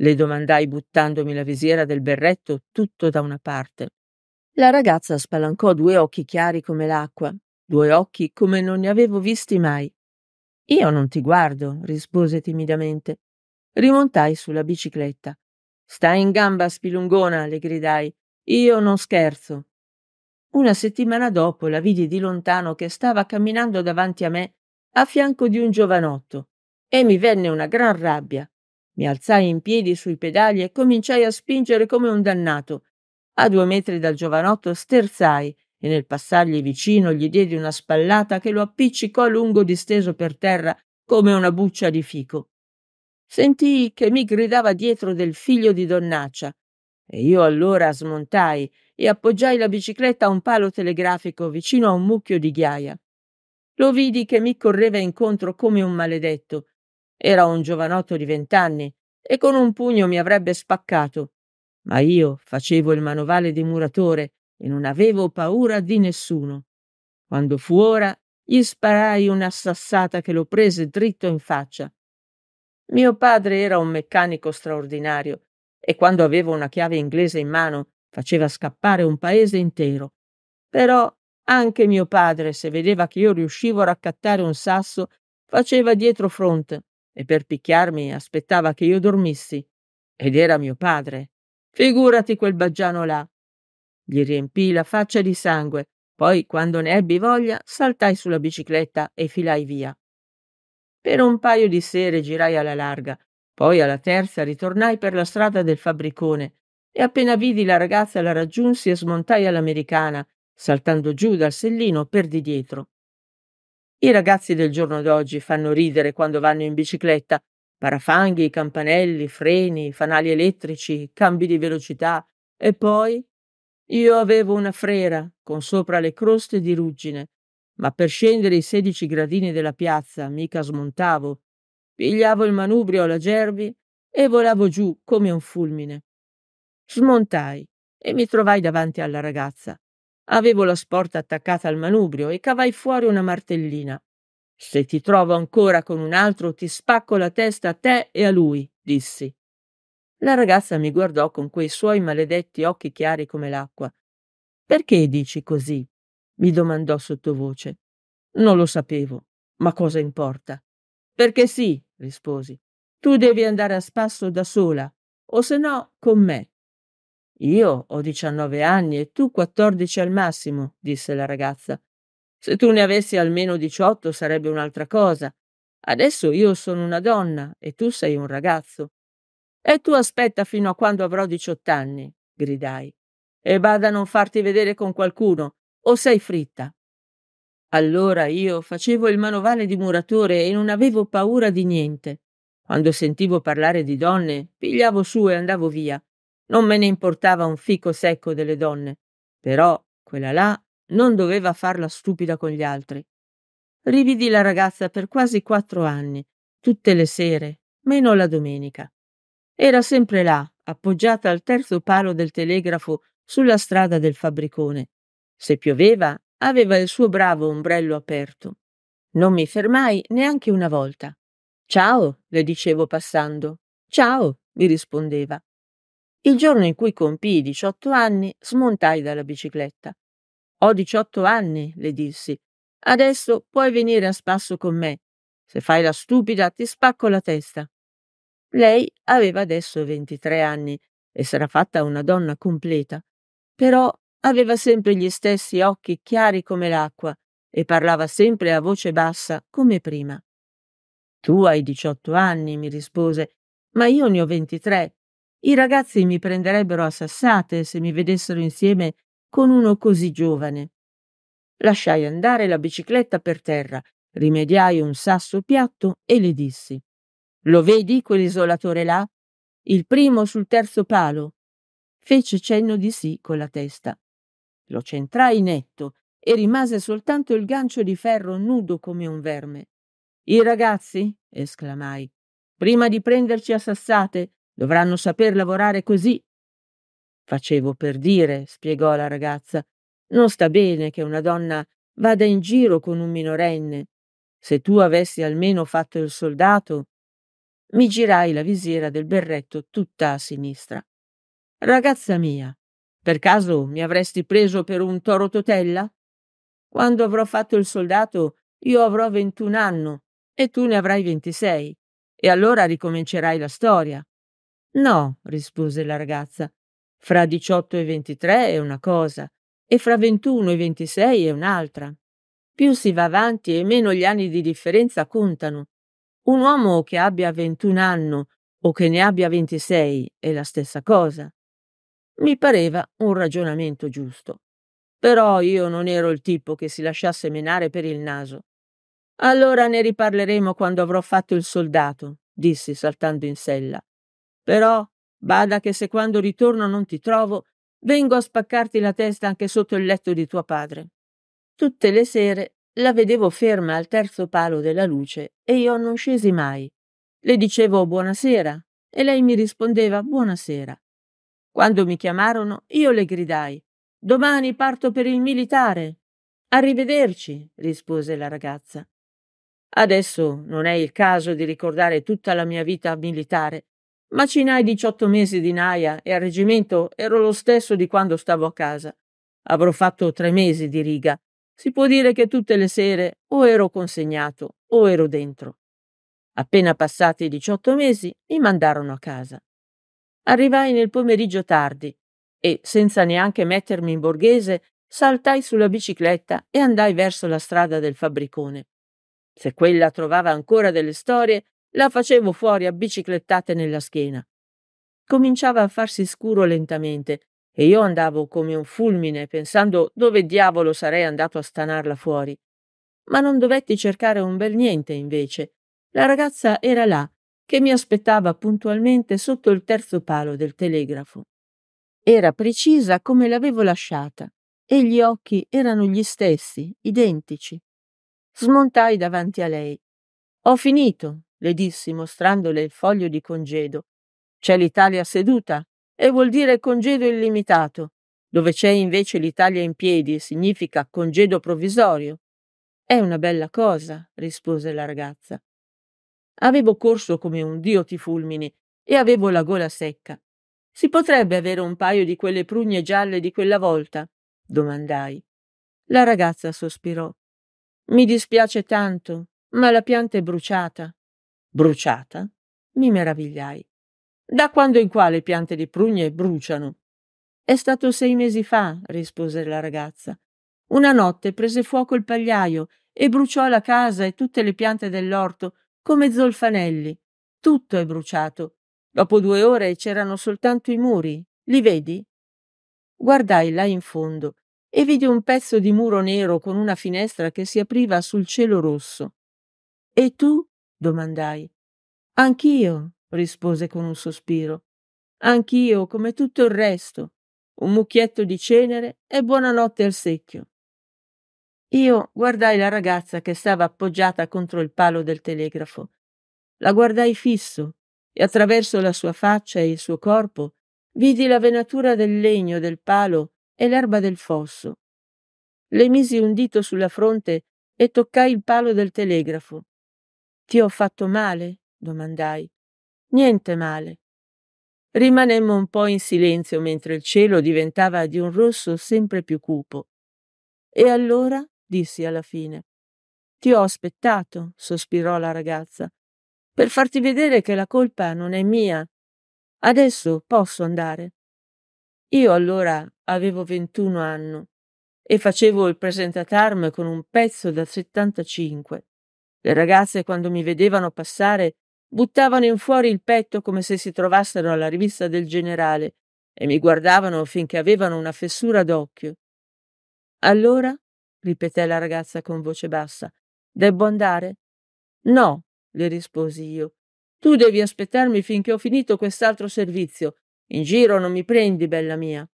le domandai buttandomi la visiera del berretto tutto da una parte. La ragazza spalancò due occhi chiari come l'acqua, due occhi come non ne avevo visti mai. Io non ti guardo, rispose timidamente. Rimontai sulla bicicletta. Stai in gamba, spilungona, le gridai. Io non scherzo. Una settimana dopo la vidi di lontano che stava camminando davanti a me a fianco di un giovanotto e mi venne una gran rabbia. Mi alzai in piedi sui pedali e cominciai a spingere come un dannato. A due metri dal giovanotto sterzai e nel passargli vicino gli diedi una spallata che lo appiccicò a lungo disteso per terra come una buccia di fico. Sentii che mi gridava dietro del figlio di Donnaccia e io allora smontai e appoggiai la bicicletta a un palo telegrafico vicino a un mucchio di ghiaia. Lo vidi che mi correva incontro come un maledetto era un giovanotto di vent'anni e con un pugno mi avrebbe spaccato. Ma io facevo il manovale di muratore e non avevo paura di nessuno. Quando fu ora, gli sparai una sassata che lo prese dritto in faccia. Mio padre era un meccanico straordinario e quando aveva una chiave inglese in mano faceva scappare un paese intero. Però anche mio padre, se vedeva che io riuscivo a raccattare un sasso, faceva dietro fronte e per picchiarmi aspettava che io dormissi. Ed era mio padre. Figurati quel baggiano là. Gli riempì la faccia di sangue, poi quando ne ebbi voglia saltai sulla bicicletta e filai via. Per un paio di sere girai alla larga, poi alla terza ritornai per la strada del fabbricone e appena vidi la ragazza la raggiunsi e smontai all'americana, saltando giù dal sellino per di dietro. I ragazzi del giorno d'oggi fanno ridere quando vanno in bicicletta. Parafanghi, campanelli, freni, fanali elettrici, cambi di velocità. E poi? Io avevo una frera con sopra le croste di ruggine, ma per scendere i sedici gradini della piazza mica smontavo. Pigliavo il manubrio alla Gervi e volavo giù come un fulmine. Smontai e mi trovai davanti alla ragazza. Avevo la sporta attaccata al manubrio e cavai fuori una martellina. Se ti trovo ancora con un altro ti spacco la testa a te e a lui, dissi. La ragazza mi guardò con quei suoi maledetti occhi chiari come l'acqua. Perché dici così? mi domandò sottovoce. Non lo sapevo, ma cosa importa? Perché sì, risposi. Tu devi andare a spasso da sola, o se no con me. Io ho diciannove anni e tu quattordici al massimo, disse la ragazza. Se tu ne avessi almeno diciotto sarebbe un'altra cosa. Adesso io sono una donna e tu sei un ragazzo. E tu aspetta fino a quando avrò diciotto anni, gridai. E bada a non farti vedere con qualcuno, o sei fritta. Allora io facevo il manovale di muratore e non avevo paura di niente. Quando sentivo parlare di donne, pigliavo su e andavo via non me ne importava un fico secco delle donne, però quella là non doveva farla stupida con gli altri. Rividi la ragazza per quasi quattro anni, tutte le sere, meno la domenica. Era sempre là, appoggiata al terzo palo del telegrafo sulla strada del fabbricone. Se pioveva, aveva il suo bravo ombrello aperto. Non mi fermai neanche una volta. Ciao, le dicevo passando. Ciao, mi rispondeva. Il giorno in cui compii 18 anni smontai dalla bicicletta. Ho 18 anni, le dissi. Adesso puoi venire a spasso con me. Se fai la stupida ti spacco la testa. Lei aveva adesso 23 anni e s'era fatta una donna completa, però aveva sempre gli stessi occhi chiari come l'acqua e parlava sempre a voce bassa come prima. Tu hai 18 anni, mi rispose, ma io ne ho 23 i ragazzi mi prenderebbero a sassate se mi vedessero insieme con uno così giovane. Lasciai andare la bicicletta per terra, rimediai un sasso piatto e le dissi: Lo vedi quell'isolatore là? Il primo sul terzo palo. Fece cenno di sì con la testa. Lo centrai netto e rimase soltanto il gancio di ferro nudo come un verme. I ragazzi, esclamai, prima di prenderci a sassate, Dovranno saper lavorare così. Facevo per dire, spiegò la ragazza. Non sta bene che una donna vada in giro con un minorenne. Se tu avessi almeno fatto il soldato. Mi girai la visiera del berretto tutta a sinistra. Ragazza mia, per caso mi avresti preso per un toro totella? Quando avrò fatto il soldato, io avrò ventun anno e tu ne avrai ventisei, e allora ricomincerai la storia. No, rispose la ragazza. Fra diciotto e ventitré è una cosa, e fra ventuno e ventisei è un'altra. Più si va avanti e meno gli anni di differenza contano. Un uomo che abbia ventun anno o che ne abbia ventisei è la stessa cosa. Mi pareva un ragionamento giusto. Però io non ero il tipo che si lasciasse menare per il naso. Allora ne riparleremo quando avrò fatto il soldato, dissi saltando in sella. Però bada che se quando ritorno non ti trovo, vengo a spaccarti la testa anche sotto il letto di tuo padre. Tutte le sere la vedevo ferma al terzo palo della luce e io non scesi mai. Le dicevo buonasera e lei mi rispondeva buonasera. Quando mi chiamarono, io le gridai Domani parto per il militare. Arrivederci, rispose la ragazza. Adesso non è il caso di ricordare tutta la mia vita militare, Macinai 18 mesi di naia e al reggimento ero lo stesso di quando stavo a casa. Avrò fatto tre mesi di riga. Si può dire che tutte le sere o ero consegnato o ero dentro. Appena passati i 18 mesi mi mandarono a casa. Arrivai nel pomeriggio tardi e, senza neanche mettermi in borghese, saltai sulla bicicletta e andai verso la strada del fabbricone. Se quella trovava ancora delle storie, la facevo fuori a biciclettate nella schiena. Cominciava a farsi scuro lentamente e io andavo come un fulmine pensando dove diavolo sarei andato a stanarla fuori. Ma non dovetti cercare un bel niente invece. La ragazza era là, che mi aspettava puntualmente sotto il terzo palo del telegrafo. Era precisa come l'avevo lasciata e gli occhi erano gli stessi, identici. Smontai davanti a lei. Ho finito, le dissi mostrandole il foglio di congedo. C'è l'Italia seduta e vuol dire congedo illimitato. Dove c'è invece l'Italia in piedi significa congedo provvisorio. È una bella cosa, rispose la ragazza. Avevo corso come un dio ti fulmini e avevo la gola secca. Si potrebbe avere un paio di quelle prugne gialle di quella volta? domandai. La ragazza sospirò. Mi dispiace tanto, ma la pianta è bruciata. Bruciata? Mi meravigliai. Da quando in qua le piante di prugne bruciano? È stato sei mesi fa, rispose la ragazza. Una notte prese fuoco il pagliaio e bruciò la casa e tutte le piante dell'orto, come zolfanelli. Tutto è bruciato. Dopo due ore c'erano soltanto i muri. Li vedi? Guardai là in fondo e vidi un pezzo di muro nero con una finestra che si apriva sul cielo rosso. E tu? domandai. Anch'io, rispose con un sospiro. Anch'io, come tutto il resto. Un mucchietto di cenere e buonanotte al secchio. Io guardai la ragazza che stava appoggiata contro il palo del telegrafo. La guardai fisso e attraverso la sua faccia e il suo corpo vidi la venatura del legno del palo e l'erba del fosso. Le misi un dito sulla fronte e toccai il palo del telegrafo. Ti ho fatto male? domandai. Niente male. Rimanemmo un po' in silenzio mentre il cielo diventava di un rosso sempre più cupo. E allora dissi alla fine. Ti ho aspettato, sospirò la ragazza, per farti vedere che la colpa non è mia. Adesso posso andare. Io allora avevo ventuno anni e facevo il presentatarm con un pezzo da settantacinque. Le ragazze, quando mi vedevano passare, buttavano in fuori il petto come se si trovassero alla rivista del generale e mi guardavano finché avevano una fessura d'occhio. Allora, ripeté la ragazza con voce bassa, debbo andare? No, le risposi io. Tu devi aspettarmi finché ho finito quest'altro servizio. In giro non mi prendi, bella mia.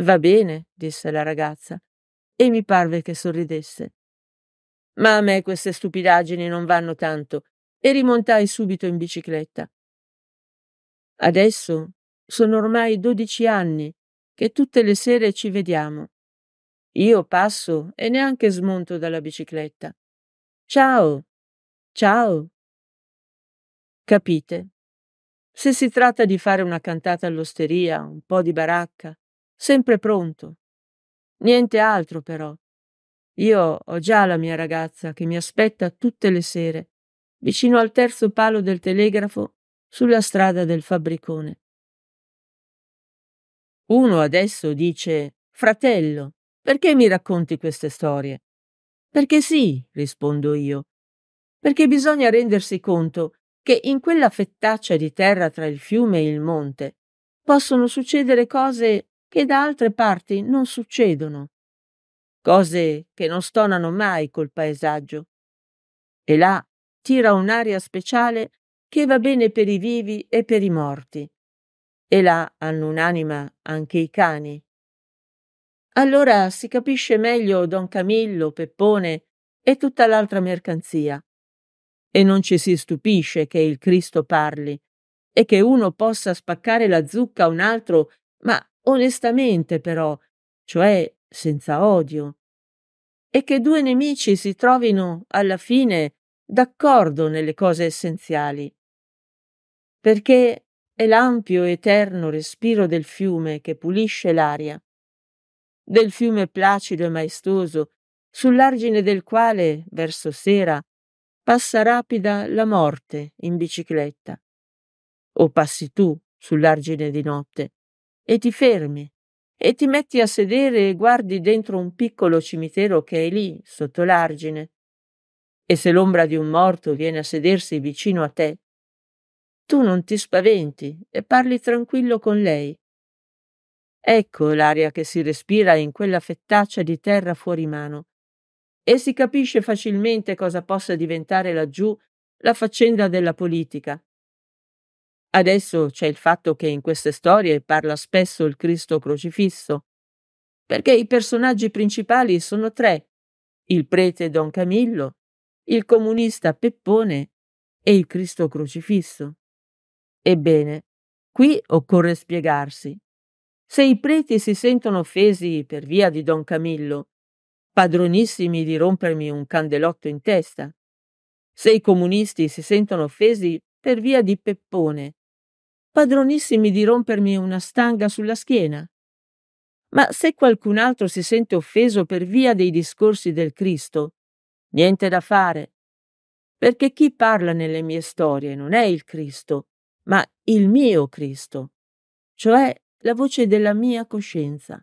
Va bene, disse la ragazza, e mi parve che sorridesse. Ma a me queste stupidaggini non vanno tanto e rimontai subito in bicicletta. Adesso sono ormai dodici anni che tutte le sere ci vediamo. Io passo e neanche smonto dalla bicicletta. Ciao, ciao. Capite? Se si tratta di fare una cantata all'osteria, un po' di baracca, sempre pronto. Niente altro però. Io ho già la mia ragazza che mi aspetta tutte le sere, vicino al terzo palo del telegrafo, sulla strada del fabbricone. Uno adesso dice Fratello, perché mi racconti queste storie? Perché sì, rispondo io, perché bisogna rendersi conto che in quella fettaccia di terra tra il fiume e il monte possono succedere cose che da altre parti non succedono cose che non stonano mai col paesaggio. E là tira un'aria speciale che va bene per i vivi e per i morti. E là hanno un'anima anche i cani. Allora si capisce meglio Don Camillo, Peppone e tutta l'altra mercanzia. E non ci si stupisce che il Cristo parli e che uno possa spaccare la zucca a un altro, ma onestamente però, cioè senza odio, e che due nemici si trovino alla fine d'accordo nelle cose essenziali. Perché è l'ampio eterno respiro del fiume che pulisce l'aria, del fiume placido e maestoso, sull'argine del quale, verso sera, passa rapida la morte in bicicletta. O passi tu sull'argine di notte e ti fermi e ti metti a sedere e guardi dentro un piccolo cimitero che è lì, sotto l'argine. E se l'ombra di un morto viene a sedersi vicino a te, tu non ti spaventi e parli tranquillo con lei. Ecco l'aria che si respira in quella fettaccia di terra fuori mano e si capisce facilmente cosa possa diventare laggiù la faccenda della politica, Adesso c'è il fatto che in queste storie parla spesso il Cristo crocifisso, perché i personaggi principali sono tre, il prete Don Camillo, il comunista Peppone e il Cristo crocifisso. Ebbene, qui occorre spiegarsi. Se i preti si sentono offesi per via di Don Camillo, padronissimi di rompermi un candelotto in testa. Se i comunisti si sentono offesi per via di Peppone, padronissimi di rompermi una stanga sulla schiena. Ma se qualcun altro si sente offeso per via dei discorsi del Cristo, niente da fare. Perché chi parla nelle mie storie non è il Cristo, ma il mio Cristo, cioè la voce della mia coscienza.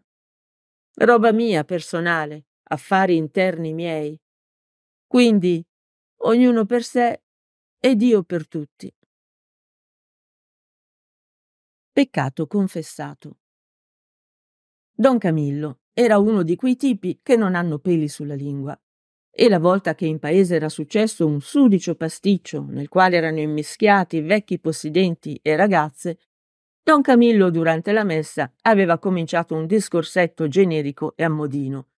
Roba mia personale, affari interni miei. Quindi, ognuno per sé e Dio per tutti. Peccato confessato. Don Camillo era uno di quei tipi che non hanno peli sulla lingua. E la volta che in paese era successo un sudicio pasticcio nel quale erano immischiati vecchi possidenti e ragazze, Don Camillo durante la messa aveva cominciato un discorsetto generico e ammodino.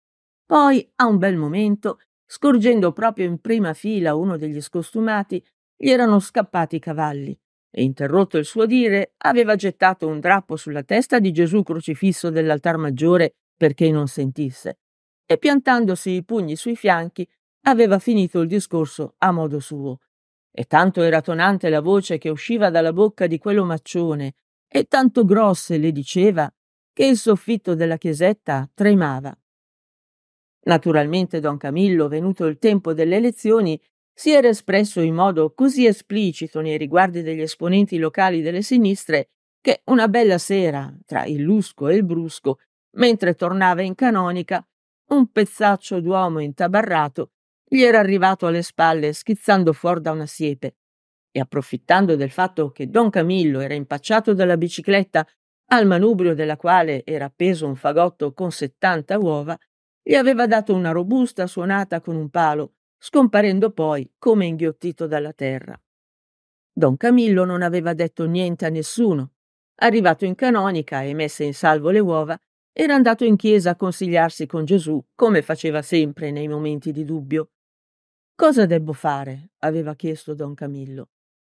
Poi, a un bel momento, scorgendo proprio in prima fila uno degli scostumati, gli erano scappati i cavalli e interrotto il suo dire, aveva gettato un drappo sulla testa di Gesù crocifisso dell'altar maggiore perché non sentisse, e piantandosi i pugni sui fianchi, aveva finito il discorso a modo suo. E tanto era tonante la voce che usciva dalla bocca di quell'omaccione, e tanto grosse le diceva, che il soffitto della chiesetta tremava. Naturalmente don Camillo, venuto il tempo delle elezioni, si era espresso in modo così esplicito nei riguardi degli esponenti locali delle sinistre che una bella sera, tra il Lusco e il Brusco, mentre tornava in canonica, un pezzaccio d'uomo intabarrato gli era arrivato alle spalle schizzando fuori da una siepe e approfittando del fatto che Don Camillo era impacciato dalla bicicletta al manubrio della quale era appeso un fagotto con settanta uova, gli aveva dato una robusta suonata con un palo scomparendo poi come inghiottito dalla terra. Don Camillo non aveva detto niente a nessuno. Arrivato in canonica e messe in salvo le uova, era andato in chiesa a consigliarsi con Gesù, come faceva sempre nei momenti di dubbio. Cosa debbo fare? aveva chiesto don Camillo.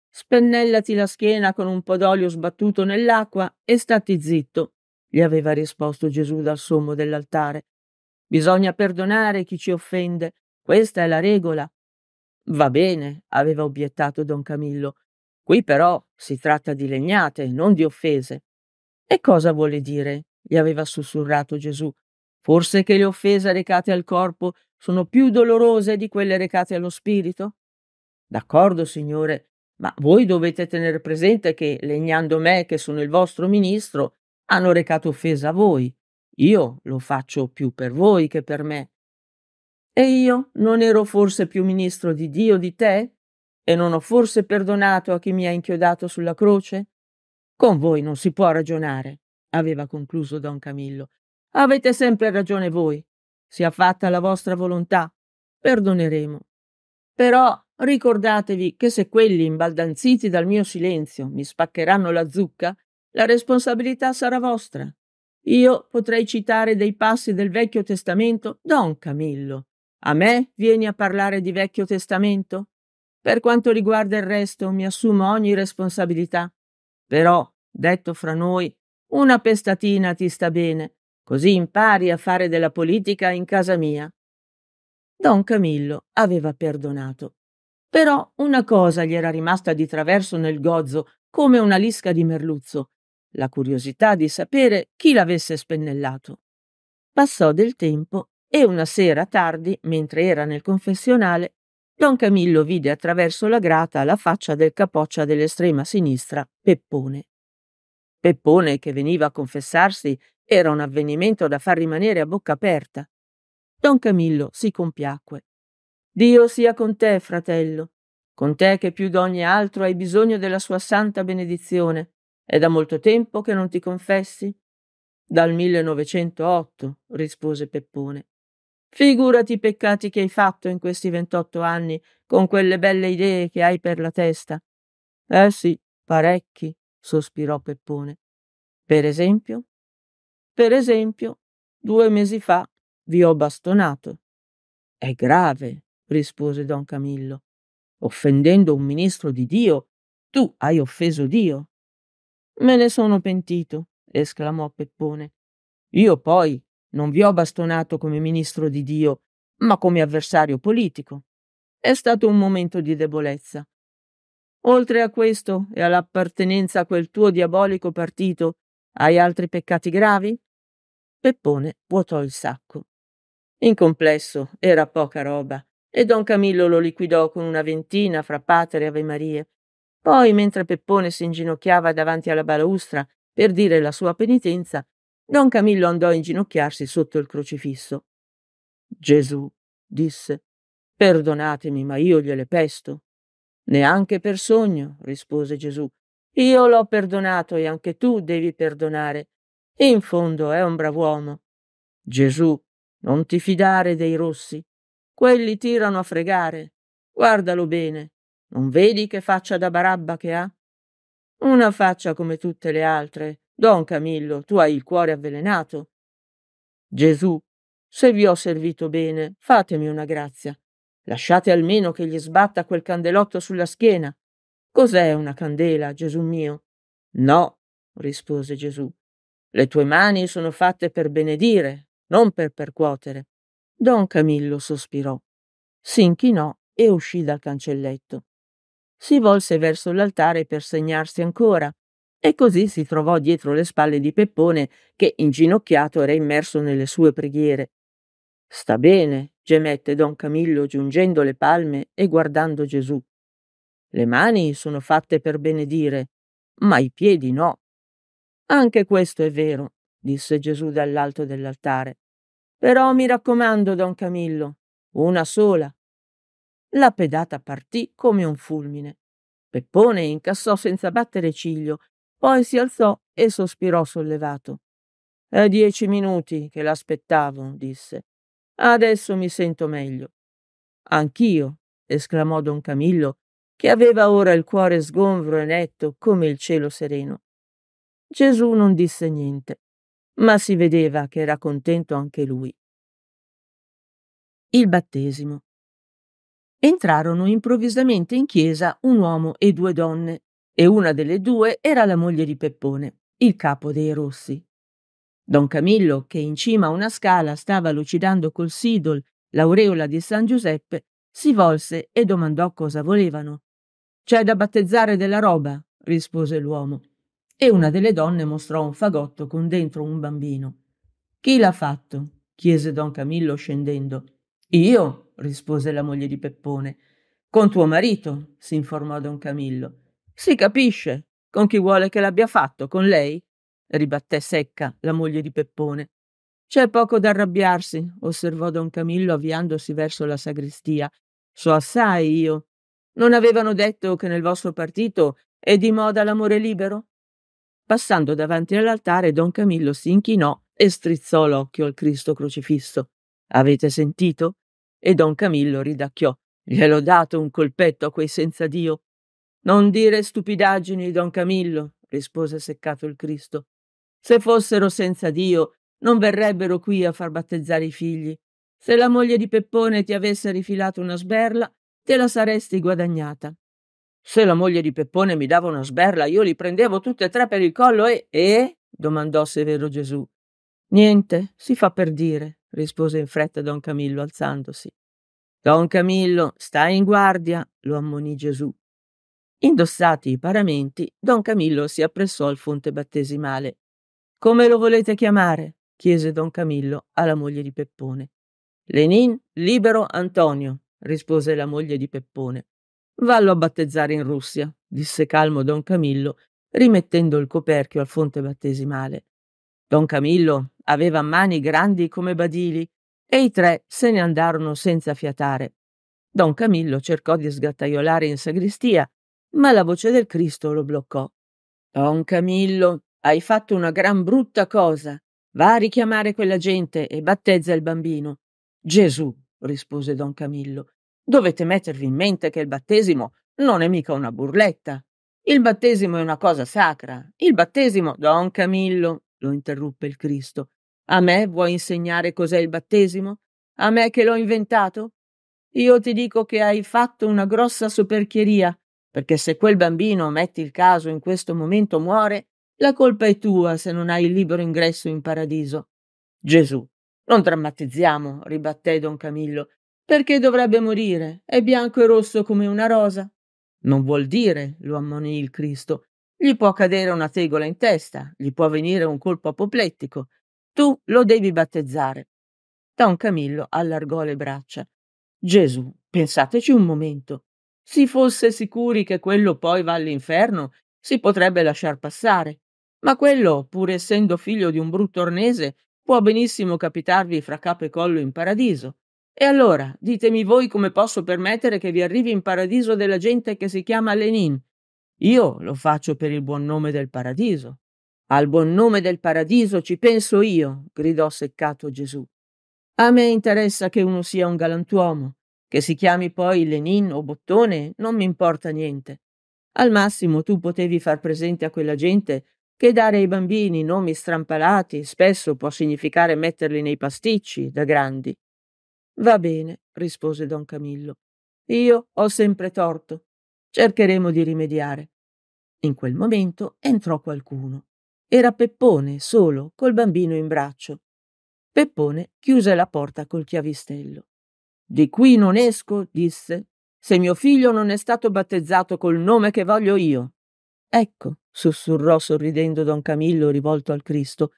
Spennellati la schiena con un po' d'olio sbattuto nell'acqua e stati zitto, gli aveva risposto Gesù dal sommo dell'altare. Bisogna perdonare chi ci offende questa è la regola. Va bene, aveva obiettato don Camillo. Qui però si tratta di legnate, non di offese. E cosa vuole dire? gli aveva sussurrato Gesù. Forse che le offese recate al corpo sono più dolorose di quelle recate allo spirito? D'accordo, signore, ma voi dovete tenere presente che, legnando me, che sono il vostro ministro, hanno recato offesa a voi. Io lo faccio più per voi che per me. E io non ero forse più ministro di Dio di te? E non ho forse perdonato a chi mi ha inchiodato sulla croce? Con voi non si può ragionare, aveva concluso don Camillo. Avete sempre ragione voi. Sia fatta la vostra volontà. Perdoneremo. Però ricordatevi che se quelli imbaldanziti dal mio silenzio mi spaccheranno la zucca, la responsabilità sarà vostra. Io potrei citare dei passi del Vecchio Testamento, don Camillo, a me vieni a parlare di Vecchio Testamento? Per quanto riguarda il resto, mi assumo ogni responsabilità. Però, detto fra noi, una pestatina ti sta bene, così impari a fare della politica in casa mia. Don Camillo aveva perdonato. Però una cosa gli era rimasta di traverso nel gozzo, come una lisca di merluzzo, la curiosità di sapere chi l'avesse spennellato. Passò del tempo e una sera tardi, mentre era nel confessionale, Don Camillo vide attraverso la grata la faccia del capoccia dell'estrema sinistra, Peppone. Peppone, che veniva a confessarsi, era un avvenimento da far rimanere a bocca aperta. Don Camillo si compiacque. Dio sia con te, fratello, con te che più d'ogni altro hai bisogno della sua santa benedizione. È da molto tempo che non ti confessi? Dal 1908, rispose Peppone. Figurati i peccati che hai fatto in questi ventotto anni con quelle belle idee che hai per la testa. Eh sì, parecchi, sospirò Peppone. Per esempio? Per esempio, due mesi fa vi ho bastonato. È grave, rispose don Camillo. Offendendo un ministro di Dio, tu hai offeso Dio. Me ne sono pentito, esclamò Peppone. Io poi non vi ho bastonato come ministro di Dio, ma come avversario politico. È stato un momento di debolezza. Oltre a questo e all'appartenenza a quel tuo diabolico partito, hai altri peccati gravi? Peppone vuotò il sacco. In complesso era poca roba e don Camillo lo liquidò con una ventina fra patere e avemarie. Poi, mentre Peppone si inginocchiava davanti alla balaustra per dire la sua penitenza, Don Camillo andò a inginocchiarsi sotto il crocifisso. Gesù, disse, perdonatemi, ma io gliele pesto. Neanche per sogno, rispose Gesù. Io l'ho perdonato e anche tu devi perdonare. In fondo è un brav'uomo. Gesù, non ti fidare dei rossi. Quelli tirano a fregare. Guardalo bene. Non vedi che faccia da barabba che ha? Una faccia come tutte le altre, Don Camillo, tu hai il cuore avvelenato. Gesù, se vi ho servito bene, fatemi una grazia. Lasciate almeno che gli sbatta quel candelotto sulla schiena. Cos'è una candela, Gesù mio? No, rispose Gesù. Le tue mani sono fatte per benedire, non per percuotere. Don Camillo sospirò, s'inchinò e uscì dal cancelletto. Si volse verso l'altare per segnarsi ancora, e così si trovò dietro le spalle di Peppone che, inginocchiato, era immerso nelle sue preghiere. Sta bene, gemette don Camillo giungendo le palme e guardando Gesù. Le mani sono fatte per benedire, ma i piedi no. Anche questo è vero, disse Gesù dall'alto dell'altare. Però mi raccomando, don Camillo, una sola. La pedata partì come un fulmine. Peppone incassò senza battere ciglio poi si alzò e sospirò sollevato. È dieci minuti che l'aspettavo, disse. Adesso mi sento meglio. Anch'io, esclamò don Camillo, che aveva ora il cuore sgombro e netto come il cielo sereno. Gesù non disse niente, ma si vedeva che era contento anche lui. Il battesimo. Entrarono improvvisamente in chiesa un uomo e due donne e una delle due era la moglie di Peppone, il capo dei Rossi. Don Camillo, che in cima a una scala stava lucidando col sidol l'aureola di San Giuseppe, si volse e domandò cosa volevano. C'è da battezzare della roba, rispose l'uomo. E una delle donne mostrò un fagotto con dentro un bambino. Chi l'ha fatto? chiese don Camillo scendendo. Io, rispose la moglie di Peppone. Con tuo marito, si informò don Camillo. Si capisce, con chi vuole che l'abbia fatto, con lei? ribatté secca la moglie di Peppone. C'è poco da arrabbiarsi, osservò don Camillo avviandosi verso la sagrestia. So assai io. Non avevano detto che nel vostro partito è di moda l'amore libero? Passando davanti all'altare, don Camillo si inchinò e strizzò l'occhio al Cristo crocifisso. Avete sentito? E don Camillo ridacchiò. Gliel'ho dato un colpetto a quei senza Dio. Non dire stupidaggini, don Camillo, rispose seccato il Cristo. Se fossero senza Dio, non verrebbero qui a far battezzare i figli. Se la moglie di Peppone ti avesse rifilato una sberla, te la saresti guadagnata. Se la moglie di Peppone mi dava una sberla, io li prendevo tutte e tre per il collo e. e? domandò severo Gesù. Niente, si fa per dire, rispose in fretta don Camillo alzandosi. Don Camillo, stai in guardia, lo ammonì Gesù. Indossati i paramenti, don Camillo si appressò al fonte battesimale. Come lo volete chiamare? chiese don Camillo alla moglie di Peppone. Lenin libero Antonio, rispose la moglie di Peppone. Vallo a battezzare in Russia, disse calmo don Camillo, rimettendo il coperchio al fonte battesimale. Don Camillo aveva mani grandi come badili e i tre se ne andarono senza fiatare. Don Camillo cercò di sgattaiolare in sagrestia, ma la voce del Cristo lo bloccò. Don Camillo, hai fatto una gran brutta cosa. Va a richiamare quella gente e battezza il bambino. Gesù, rispose don Camillo, dovete mettervi in mente che il battesimo non è mica una burletta. Il battesimo è una cosa sacra. Il battesimo, don Camillo, lo interruppe il Cristo. A me vuoi insegnare cos'è il battesimo? A me che l'ho inventato? Io ti dico che hai fatto una grossa soperchieria perché se quel bambino, metti il caso, in questo momento muore, la colpa è tua se non hai il libero ingresso in paradiso. Gesù, non drammatizziamo, ribatté don Camillo, perché dovrebbe morire, è bianco e rosso come una rosa. Non vuol dire, lo ammonì il Cristo, gli può cadere una tegola in testa, gli può venire un colpo apoplettico. Tu lo devi battezzare. Don Camillo allargò le braccia. Gesù, pensateci un momento. Si fosse sicuri che quello poi va all'inferno, si potrebbe lasciar passare. Ma quello, pur essendo figlio di un brutto ornese, può benissimo capitarvi fra capo e collo in paradiso. E allora, ditemi voi come posso permettere che vi arrivi in paradiso della gente che si chiama Lenin. Io lo faccio per il buon nome del paradiso. Al buon nome del paradiso ci penso io, gridò seccato Gesù. A me interessa che uno sia un galantuomo, che si chiami poi Lenin o Bottone non mi importa niente. Al massimo tu potevi far presente a quella gente che dare ai bambini nomi strampalati spesso può significare metterli nei pasticci da grandi. Va bene, rispose don Camillo. Io ho sempre torto. Cercheremo di rimediare. In quel momento entrò qualcuno. Era Peppone solo, col bambino in braccio. Peppone chiuse la porta col chiavistello. Di qui non esco, disse, se mio figlio non è stato battezzato col nome che voglio io. Ecco, sussurrò sorridendo don Camillo rivolto al Cristo.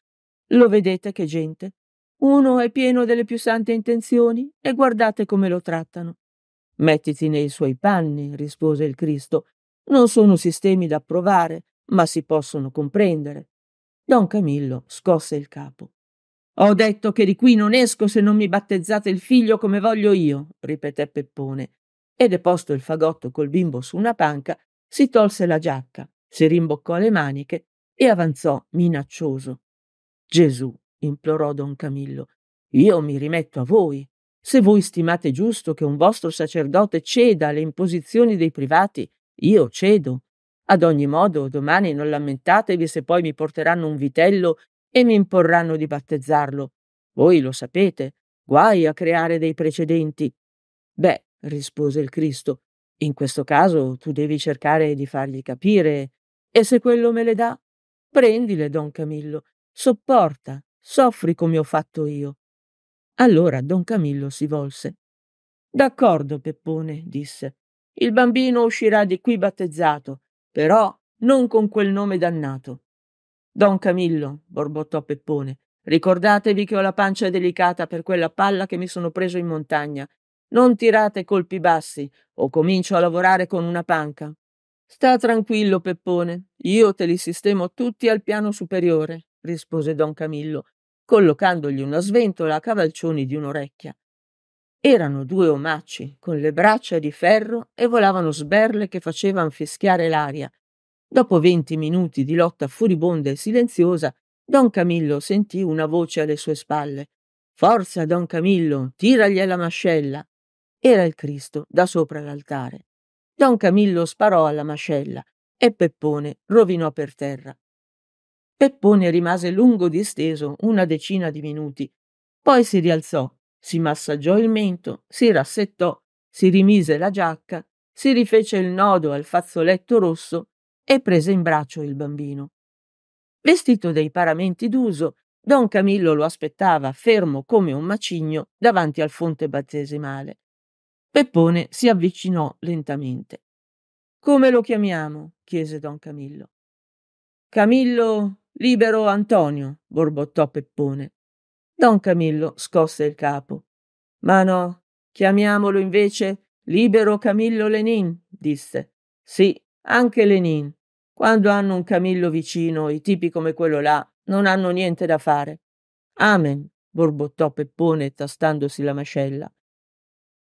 Lo vedete che gente? Uno è pieno delle più sante intenzioni e guardate come lo trattano. Mettiti nei suoi panni, rispose il Cristo. Non sono sistemi da provare, ma si possono comprendere. Don Camillo scosse il capo. Ho detto che di qui non esco se non mi battezzate il figlio come voglio io, ripeté Peppone, e deposto il fagotto col bimbo su una panca, si tolse la giacca, si rimboccò le maniche e avanzò minaccioso. Gesù, implorò don Camillo, io mi rimetto a voi. Se voi stimate giusto che un vostro sacerdote ceda alle imposizioni dei privati, io cedo. Ad ogni modo, domani non lamentatevi se poi mi porteranno un vitello e mi imporranno di battezzarlo. Voi lo sapete, guai a creare dei precedenti. Beh, rispose il Cristo, in questo caso tu devi cercare di fargli capire, e se quello me le dà, prendile, don Camillo, sopporta, soffri come ho fatto io. Allora don Camillo si volse. D'accordo, Peppone, disse. Il bambino uscirà di qui battezzato, però non con quel nome dannato. Don Camillo, borbottò Peppone, ricordatevi che ho la pancia delicata per quella palla che mi sono preso in montagna. Non tirate colpi bassi, o comincio a lavorare con una panca. Sta tranquillo, Peppone, io te li sistemo tutti al piano superiore, rispose Don Camillo, collocandogli una sventola a cavalcioni di un'orecchia. Erano due omacci, con le braccia di ferro e volavano sberle che facevano fischiare l'aria, Dopo venti minuti di lotta furibonda e silenziosa, Don Camillo sentì una voce alle sue spalle. Forza, Don Camillo, tiragli alla mascella. Era il Cristo, da sopra l'altare. Don Camillo sparò alla mascella e Peppone rovinò per terra. Peppone rimase lungo disteso una decina di minuti, poi si rialzò, si massaggiò il mento, si rassettò, si rimise la giacca, si rifece il nodo al fazzoletto rosso e prese in braccio il bambino. Vestito dei paramenti d'uso, don Camillo lo aspettava, fermo come un macigno, davanti al fonte battesimale. Peppone si avvicinò lentamente. Come lo chiamiamo? chiese don Camillo. Camillo libero Antonio, borbottò Peppone. Don Camillo scosse il capo. Ma no, chiamiamolo invece libero Camillo Lenin, disse. Sì, anche Lenin, quando hanno un camillo vicino, i tipi come quello là non hanno niente da fare. Amen, borbottò Peppone tastandosi la mascella.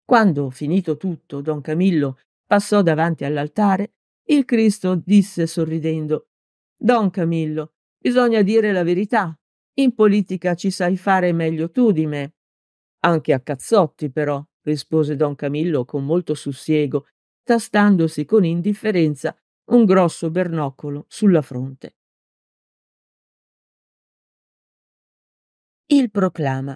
Quando, finito tutto, don Camillo passò davanti all'altare, il Cristo disse sorridendo Don Camillo, bisogna dire la verità. In politica ci sai fare meglio tu di me. Anche a cazzotti, però, rispose don Camillo con molto sussiego, tastandosi con indifferenza un grosso bernoccolo sulla fronte. Il proclama.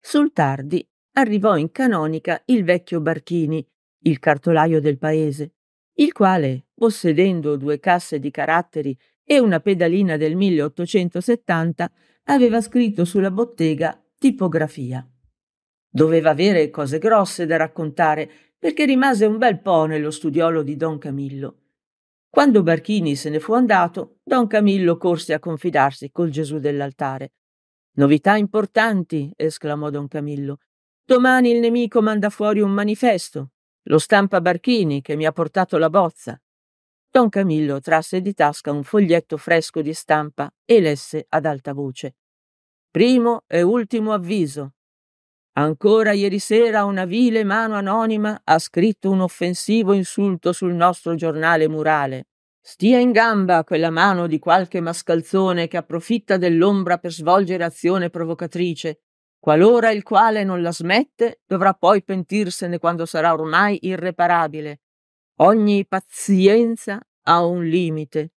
Sul tardi arrivò in canonica il vecchio Barchini, il cartolaio del paese, il quale, possedendo due casse di caratteri e una pedalina del 1870, aveva scritto sulla bottega tipografia. Doveva avere cose grosse da raccontare perché rimase un bel po' nello studiolo di don Camillo. Quando Barchini se ne fu andato, don Camillo corse a confidarsi col Gesù dell'altare. Novità importanti, esclamò don Camillo. Domani il nemico manda fuori un manifesto. Lo stampa Barchini che mi ha portato la bozza. Don Camillo trasse di tasca un foglietto fresco di stampa e lesse ad alta voce. Primo e ultimo avviso. Ancora ieri sera una vile mano anonima ha scritto un offensivo insulto sul nostro giornale murale. Stia in gamba quella mano di qualche mascalzone che approfitta dell'ombra per svolgere azione provocatrice, qualora il quale non la smette dovrà poi pentirsene quando sarà ormai irreparabile. Ogni pazienza ha un limite.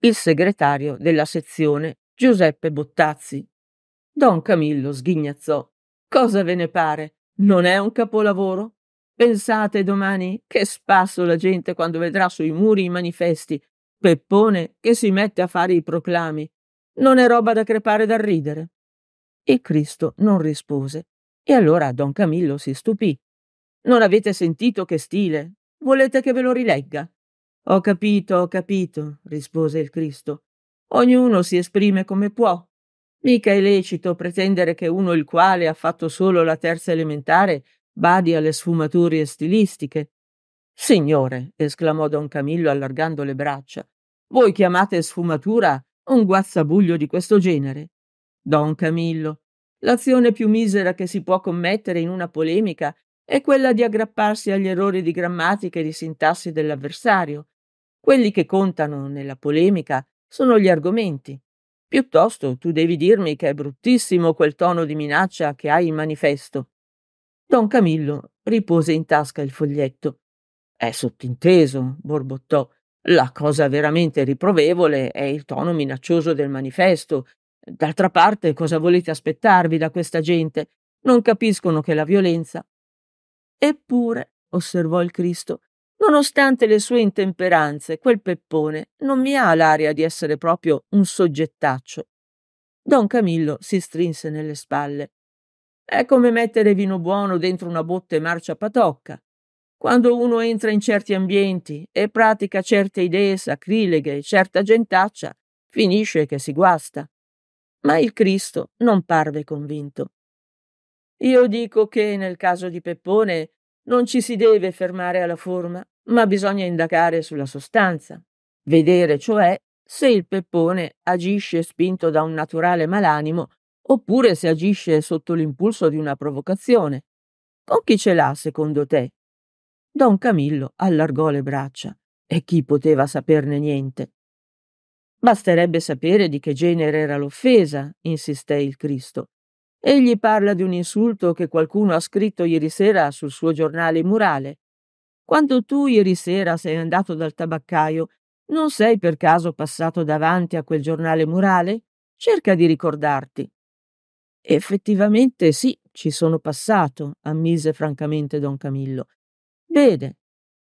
Il segretario della sezione Giuseppe Bottazzi. Don Camillo sghignazzò. Cosa ve ne pare? Non è un capolavoro? Pensate domani che spasso la gente quando vedrà sui muri i manifesti, Peppone che si mette a fare i proclami. Non è roba da crepare dal ridere. Il Cristo non rispose. E allora don Camillo si stupì. Non avete sentito che stile? Volete che ve lo rilegga? Ho capito, ho capito, rispose il Cristo. Ognuno si esprime come può. Mica è lecito pretendere che uno il quale ha fatto solo la terza elementare badi alle sfumature stilistiche. Signore, esclamò don Camillo allargando le braccia, voi chiamate sfumatura un guazzabuglio di questo genere? Don Camillo, l'azione più misera che si può commettere in una polemica è quella di aggrapparsi agli errori di grammatica e di sintassi dell'avversario. Quelli che contano nella polemica sono gli argomenti, Piuttosto tu devi dirmi che è bruttissimo quel tono di minaccia che hai in manifesto. Don Camillo ripose in tasca il foglietto. È sottinteso, borbottò. La cosa veramente riprovevole è il tono minaccioso del manifesto. D'altra parte, cosa volete aspettarvi da questa gente? Non capiscono che la violenza. Eppure, osservò il Cristo, Nonostante le sue intemperanze, quel peppone non mi ha l'aria di essere proprio un soggettaccio. Don Camillo si strinse nelle spalle. È come mettere vino buono dentro una botte marcia patocca. Quando uno entra in certi ambienti e pratica certe idee sacrileghe e certa gentaccia, finisce che si guasta. Ma il Cristo non parve convinto. Io dico che nel caso di Peppone non ci si deve fermare alla forma, ma bisogna indagare sulla sostanza, vedere cioè se il peppone agisce spinto da un naturale malanimo oppure se agisce sotto l'impulso di una provocazione. Con chi ce l'ha, secondo te? Don Camillo allargò le braccia. E chi poteva saperne niente? Basterebbe sapere di che genere era l'offesa, insisté il Cristo. Egli parla di un insulto che qualcuno ha scritto ieri sera sul suo giornale murale. Quando tu ieri sera sei andato dal tabaccaio, non sei per caso passato davanti a quel giornale murale? Cerca di ricordarti. Effettivamente sì, ci sono passato, ammise francamente don Camillo. Bene.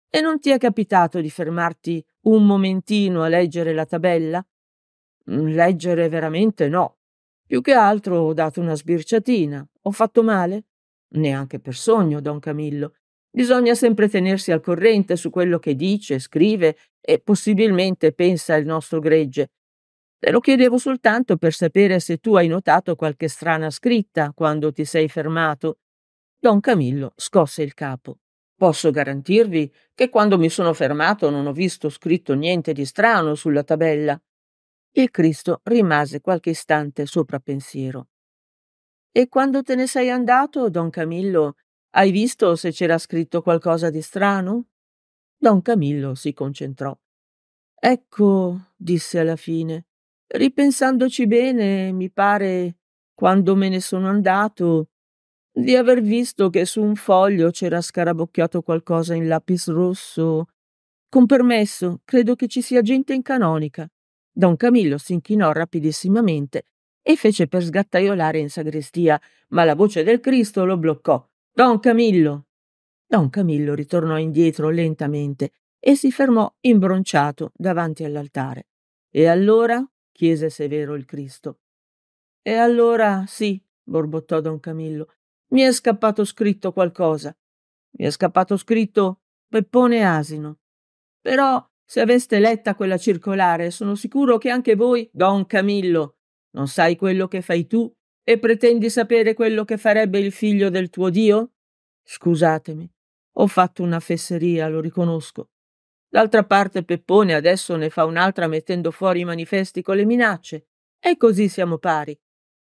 E non ti è capitato di fermarti un momentino a leggere la tabella? Mm, leggere veramente no, più che altro ho dato una sbirciatina. Ho fatto male? Neanche per sogno, don Camillo. Bisogna sempre tenersi al corrente su quello che dice, scrive e possibilmente pensa il nostro gregge. Te lo chiedevo soltanto per sapere se tu hai notato qualche strana scritta quando ti sei fermato. Don Camillo scosse il capo. Posso garantirvi che quando mi sono fermato non ho visto scritto niente di strano sulla tabella. Il Cristo rimase qualche istante sopra pensiero. E quando te ne sei andato, don Camillo, hai visto se c'era scritto qualcosa di strano? Don Camillo si concentrò. Ecco, disse alla fine, ripensandoci bene, mi pare, quando me ne sono andato, di aver visto che su un foglio c'era scarabocchiato qualcosa in lapis rosso. Con permesso, credo che ci sia gente in canonica. Don Camillo s'inchinò rapidissimamente e fece per sgattaiolare in sagrestia, ma la voce del Cristo lo bloccò. Don Camillo! Don Camillo ritornò indietro lentamente e si fermò imbronciato davanti all'altare. E allora? chiese severo il Cristo. E allora sì, borbottò Don Camillo, mi è scappato scritto qualcosa. Mi è scappato scritto Peppone Asino. Però se aveste letta quella circolare, sono sicuro che anche voi, don Camillo, non sai quello che fai tu e pretendi sapere quello che farebbe il figlio del tuo Dio? Scusatemi, ho fatto una fesseria, lo riconosco. D'altra parte Peppone adesso ne fa un'altra mettendo fuori i manifesti con le minacce. E così siamo pari.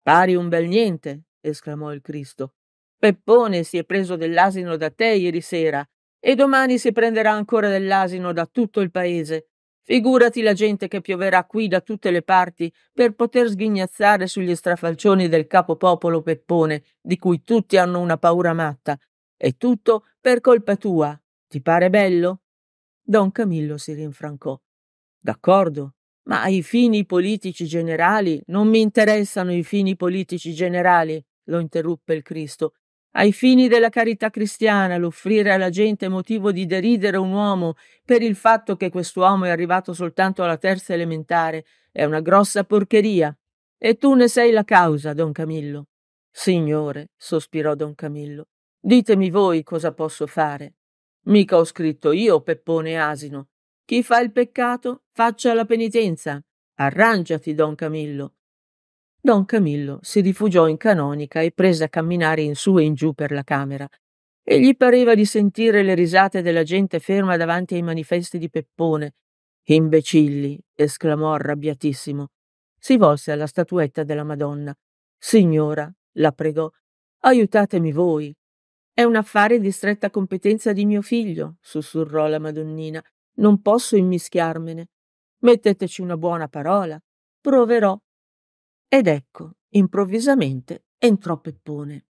Pari un bel niente, esclamò il Cristo. Peppone si è preso dell'asino da te ieri sera e domani si prenderà ancora dell'asino da tutto il paese. Figurati la gente che pioverà qui da tutte le parti per poter sghignazzare sugli strafalcioni del capopopolo Peppone, di cui tutti hanno una paura matta. E tutto per colpa tua. Ti pare bello? Don Camillo si rinfrancò. D'accordo, ma ai fini politici generali non mi interessano i fini politici generali, lo interruppe il Cristo. Ai fini della carità cristiana, l'offrire alla gente motivo di deridere un uomo per il fatto che quest'uomo è arrivato soltanto alla terza elementare è una grossa porcheria. E tu ne sei la causa, don Camillo. Signore, sospirò don Camillo, ditemi voi cosa posso fare. Mica ho scritto io, Peppone Asino. Chi fa il peccato, faccia la penitenza. Arrangiati, don Camillo. Don Camillo si rifugiò in canonica e prese a camminare in su e in giù per la camera. E gli pareva di sentire le risate della gente ferma davanti ai manifesti di Peppone. Imbecilli! esclamò arrabbiatissimo. Si volse alla statuetta della Madonna. Signora, la pregò, aiutatemi voi. È un affare di stretta competenza di mio figlio, sussurrò la Madonnina. Non posso immischiarmene. Metteteci una buona parola. Proverò ed ecco, improvvisamente, entrò Peppone.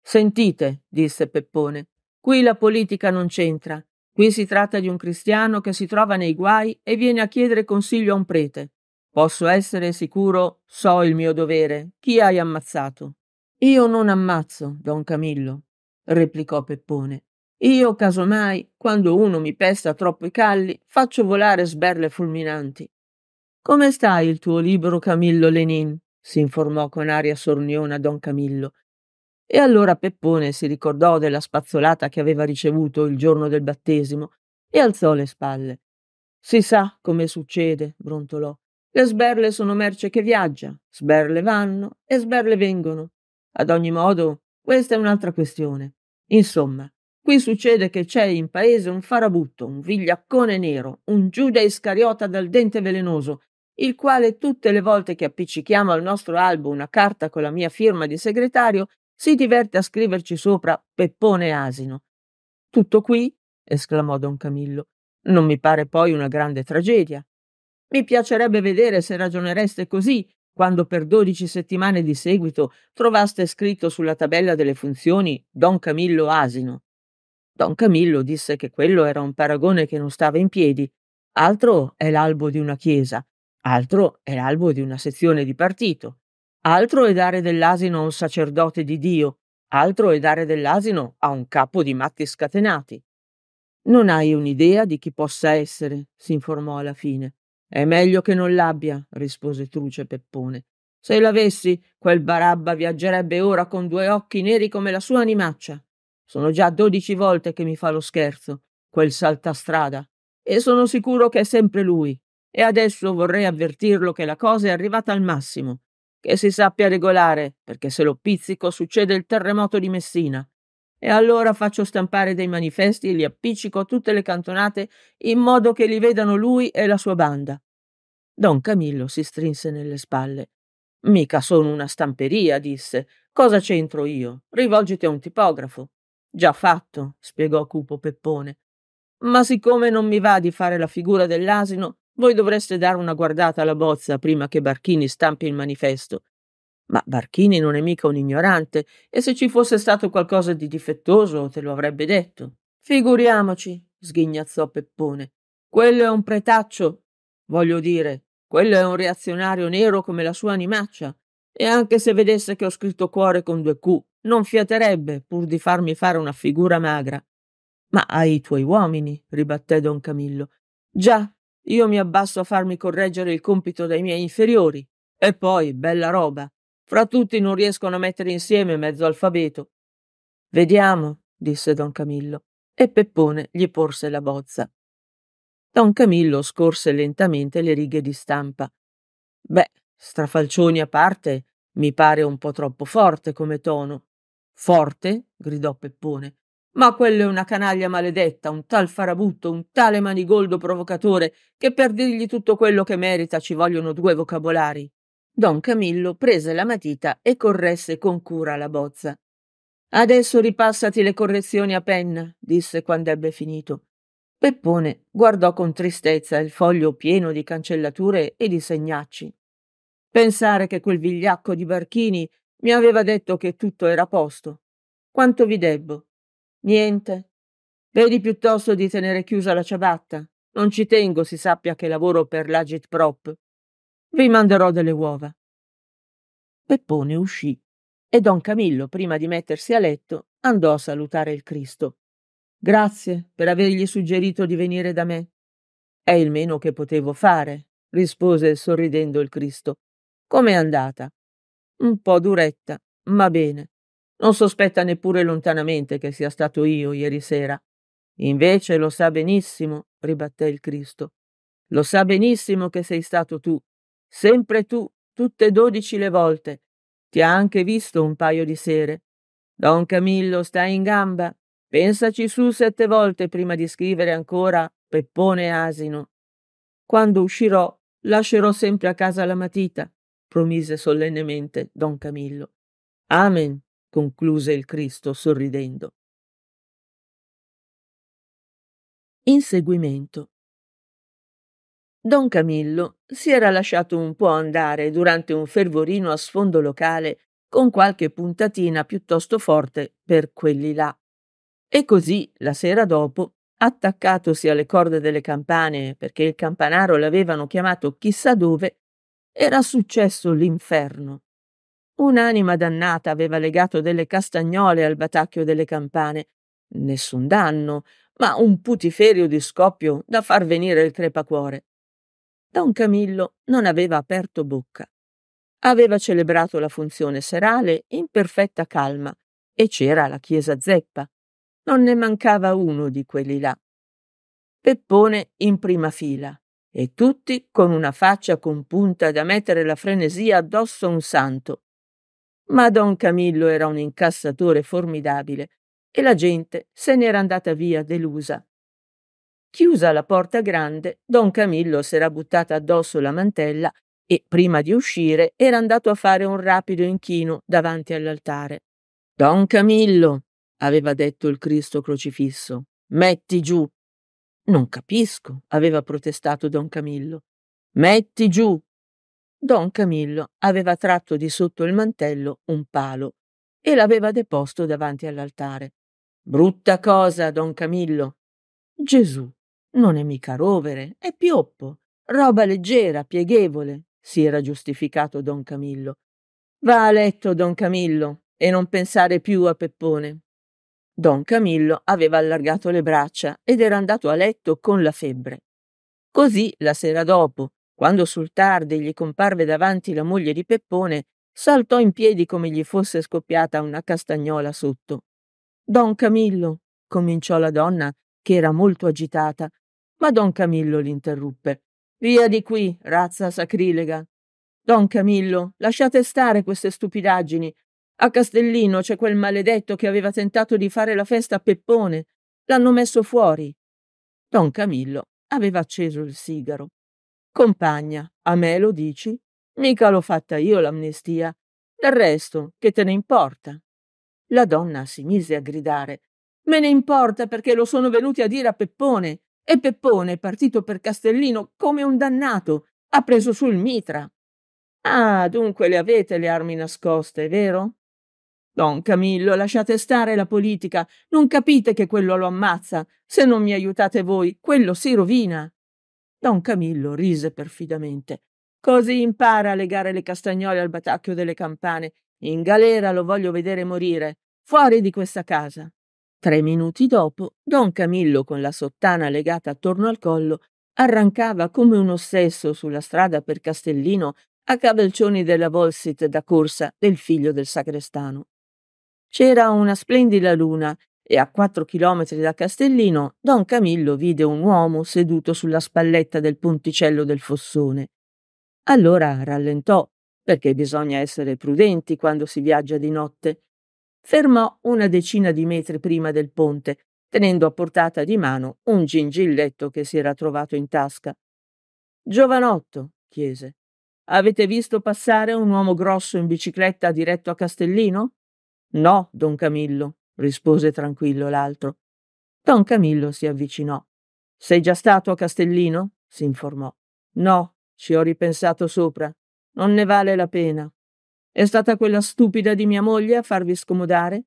Sentite, disse Peppone, qui la politica non c'entra. Qui si tratta di un cristiano che si trova nei guai e viene a chiedere consiglio a un prete. Posso essere sicuro, so il mio dovere. Chi hai ammazzato? Io non ammazzo, don Camillo, replicò Peppone. Io, casomai, quando uno mi pesta troppo i calli, faccio volare sberle fulminanti. Come stai il tuo libro Camillo Lenin? si informò con aria sorniona don Camillo. E allora Peppone si ricordò della spazzolata che aveva ricevuto il giorno del battesimo e alzò le spalle. Si sa come succede, brontolò. Le sberle sono merce che viaggia, sberle vanno e sberle vengono. Ad ogni modo, questa è un'altra questione. Insomma, qui succede che c'è in paese un farabutto, un vigliaccone nero, un Giuda Iscariota dal dente velenoso, il quale tutte le volte che appiccichiamo al nostro albo una carta con la mia firma di segretario si diverte a scriverci sopra Peppone Asino. Tutto qui? esclamò don Camillo. Non mi pare poi una grande tragedia. Mi piacerebbe vedere se ragionereste così quando per dodici settimane di seguito trovaste scritto sulla tabella delle funzioni Don Camillo Asino. Don Camillo disse che quello era un paragone che non stava in piedi. Altro è l'albo di una chiesa, altro è l'albo di una sezione di partito, altro è dare dell'asino a un sacerdote di Dio, altro è dare dell'asino a un capo di matti scatenati. Non hai un'idea di chi possa essere, si informò alla fine. È meglio che non l'abbia, rispose truce Peppone. Se l'avessi, quel Barabba viaggerebbe ora con due occhi neri come la sua animaccia. Sono già dodici volte che mi fa lo scherzo, quel saltastrada, e sono sicuro che è sempre lui. E adesso vorrei avvertirlo che la cosa è arrivata al massimo. Che si sappia regolare, perché se lo pizzico succede il terremoto di Messina. E allora faccio stampare dei manifesti e li appiccico a tutte le cantonate in modo che li vedano lui e la sua banda. Don Camillo si strinse nelle spalle. Mica sono una stamperia, disse. Cosa c'entro io? Rivolgiti a un tipografo. Già fatto, spiegò cupo Peppone. Ma siccome non mi va di fare la figura dell'asino, voi dovreste dare una guardata alla bozza prima che Barchini stampi il manifesto. Ma Barchini non è mica un ignorante, e se ci fosse stato qualcosa di difettoso te lo avrebbe detto. Figuriamoci, sghignazzò Peppone. Quello è un pretaccio. Voglio dire, quello è un reazionario nero come la sua animaccia. E anche se vedesse che ho scritto cuore con due Q, non fiaterebbe pur di farmi fare una figura magra. Ma hai i tuoi uomini, ribatté don Camillo. Già, io mi abbasso a farmi correggere il compito dai miei inferiori. E poi, bella roba. Fra tutti non riescono a mettere insieme mezzo alfabeto. Vediamo, disse don Camillo, e Peppone gli porse la bozza. Don Camillo scorse lentamente le righe di stampa. Beh, strafalcioni a parte, mi pare un po' troppo forte come tono. Forte? gridò Peppone. Ma quello è una canaglia maledetta, un tal farabutto, un tale manigoldo provocatore, che per dirgli tutto quello che merita ci vogliono due vocabolari. Don Camillo prese la matita e corresse con cura la bozza. Adesso ripassati le correzioni a penna, disse quando ebbe finito. Peppone guardò con tristezza il foglio pieno di cancellature e di segnacci. Pensare che quel vigliacco di Barchini mi aveva detto che tutto era a posto. Quanto vi debbo? Niente. Vedi piuttosto di tenere chiusa la ciabatta. Non ci tengo si sappia che lavoro per l'agit prop. Vi manderò delle uova. Peppone uscì e don Camillo, prima di mettersi a letto, andò a salutare il Cristo. Grazie per avergli suggerito di venire da me. È il meno che potevo fare, rispose sorridendo il Cristo. Com'è andata? Un po' duretta, ma bene. Non sospetta neppure lontanamente che sia stato io ieri sera. Invece lo sa benissimo, ribatté il Cristo. Lo sa benissimo che sei stato tu, sempre tu, tutte dodici le volte. Ti ha anche visto un paio di sere. Don Camillo, stai in gamba. Pensaci su sette volte prima di scrivere ancora Peppone Asino. Quando uscirò, lascerò sempre a casa la matita, promise solennemente don Camillo. Amen, concluse il Cristo sorridendo. Inseguimento. Don Camillo si era lasciato un po' andare durante un fervorino a sfondo locale con qualche puntatina piuttosto forte per quelli là. E così, la sera dopo, attaccatosi alle corde delle campane perché il campanaro l'avevano chiamato chissà dove, era successo l'inferno. Un'anima dannata aveva legato delle castagnole al batacchio delle campane. Nessun danno, ma un putiferio di scoppio da far venire il crepacuore. Don Camillo non aveva aperto bocca. Aveva celebrato la funzione serale in perfetta calma e c'era la chiesa zeppa. Non ne mancava uno di quelli là. Peppone in prima fila e tutti con una faccia compunta da mettere la frenesia addosso a un santo. Ma don Camillo era un incassatore formidabile e la gente se n'era andata via delusa. Chiusa la porta grande, don Camillo s'era buttata addosso la mantella e, prima di uscire, era andato a fare un rapido inchino davanti all'altare. Don Camillo, aveva detto il Cristo crocifisso, metti giù. Non capisco, aveva protestato don Camillo. Metti giù, Don Camillo aveva tratto di sotto il mantello un palo e l'aveva deposto davanti all'altare. Brutta cosa, don Camillo. Gesù, non è mica rovere, è pioppo, roba leggera, pieghevole, si era giustificato don Camillo. Va a letto, don Camillo, e non pensare più a Peppone. Don Camillo aveva allargato le braccia ed era andato a letto con la febbre. Così la sera dopo, quando sul tardi gli comparve davanti la moglie di Peppone, saltò in piedi come gli fosse scoppiata una castagnola sotto. Don Camillo, cominciò la donna, che era molto agitata, ma don Camillo l'interruppe. Via di qui, razza sacrilega. Don Camillo, lasciate stare queste stupidaggini. A Castellino c'è quel maledetto che aveva tentato di fare la festa a Peppone. L'hanno messo fuori. Don Camillo aveva acceso il sigaro. Compagna, a me lo dici? Mica l'ho fatta io l'amnistia. Del resto, che te ne importa? La donna si mise a gridare. Me ne importa perché lo sono venuti a dire a Peppone. E Peppone è partito per Castellino come un dannato. Ha preso sul mitra. Ah, dunque le avete le armi nascoste, vero? Don Camillo, lasciate stare la politica. Non capite che quello lo ammazza. Se non mi aiutate voi, quello si rovina. Don Camillo rise perfidamente. Così impara a legare le castagnole al batacchio delle campane. In galera lo voglio vedere morire. Fuori di questa casa. Tre minuti dopo, Don Camillo, con la sottana legata attorno al collo, arrancava come un ossesso sulla strada per Castellino a cavalcioni della Volsit da corsa del figlio del sagrestano. C'era una splendida luna e a quattro chilometri da Castellino, don Camillo vide un uomo seduto sulla spalletta del ponticello del Fossone. Allora rallentò, perché bisogna essere prudenti quando si viaggia di notte. Fermò una decina di metri prima del ponte, tenendo a portata di mano un gingilletto che si era trovato in tasca. Giovanotto, chiese, avete visto passare un uomo grosso in bicicletta diretto a Castellino? No, don Camillo, rispose tranquillo l'altro. Don Camillo si avvicinò. Sei già stato a Castellino? si informò. No, ci ho ripensato sopra. Non ne vale la pena. È stata quella stupida di mia moglie a farvi scomodare?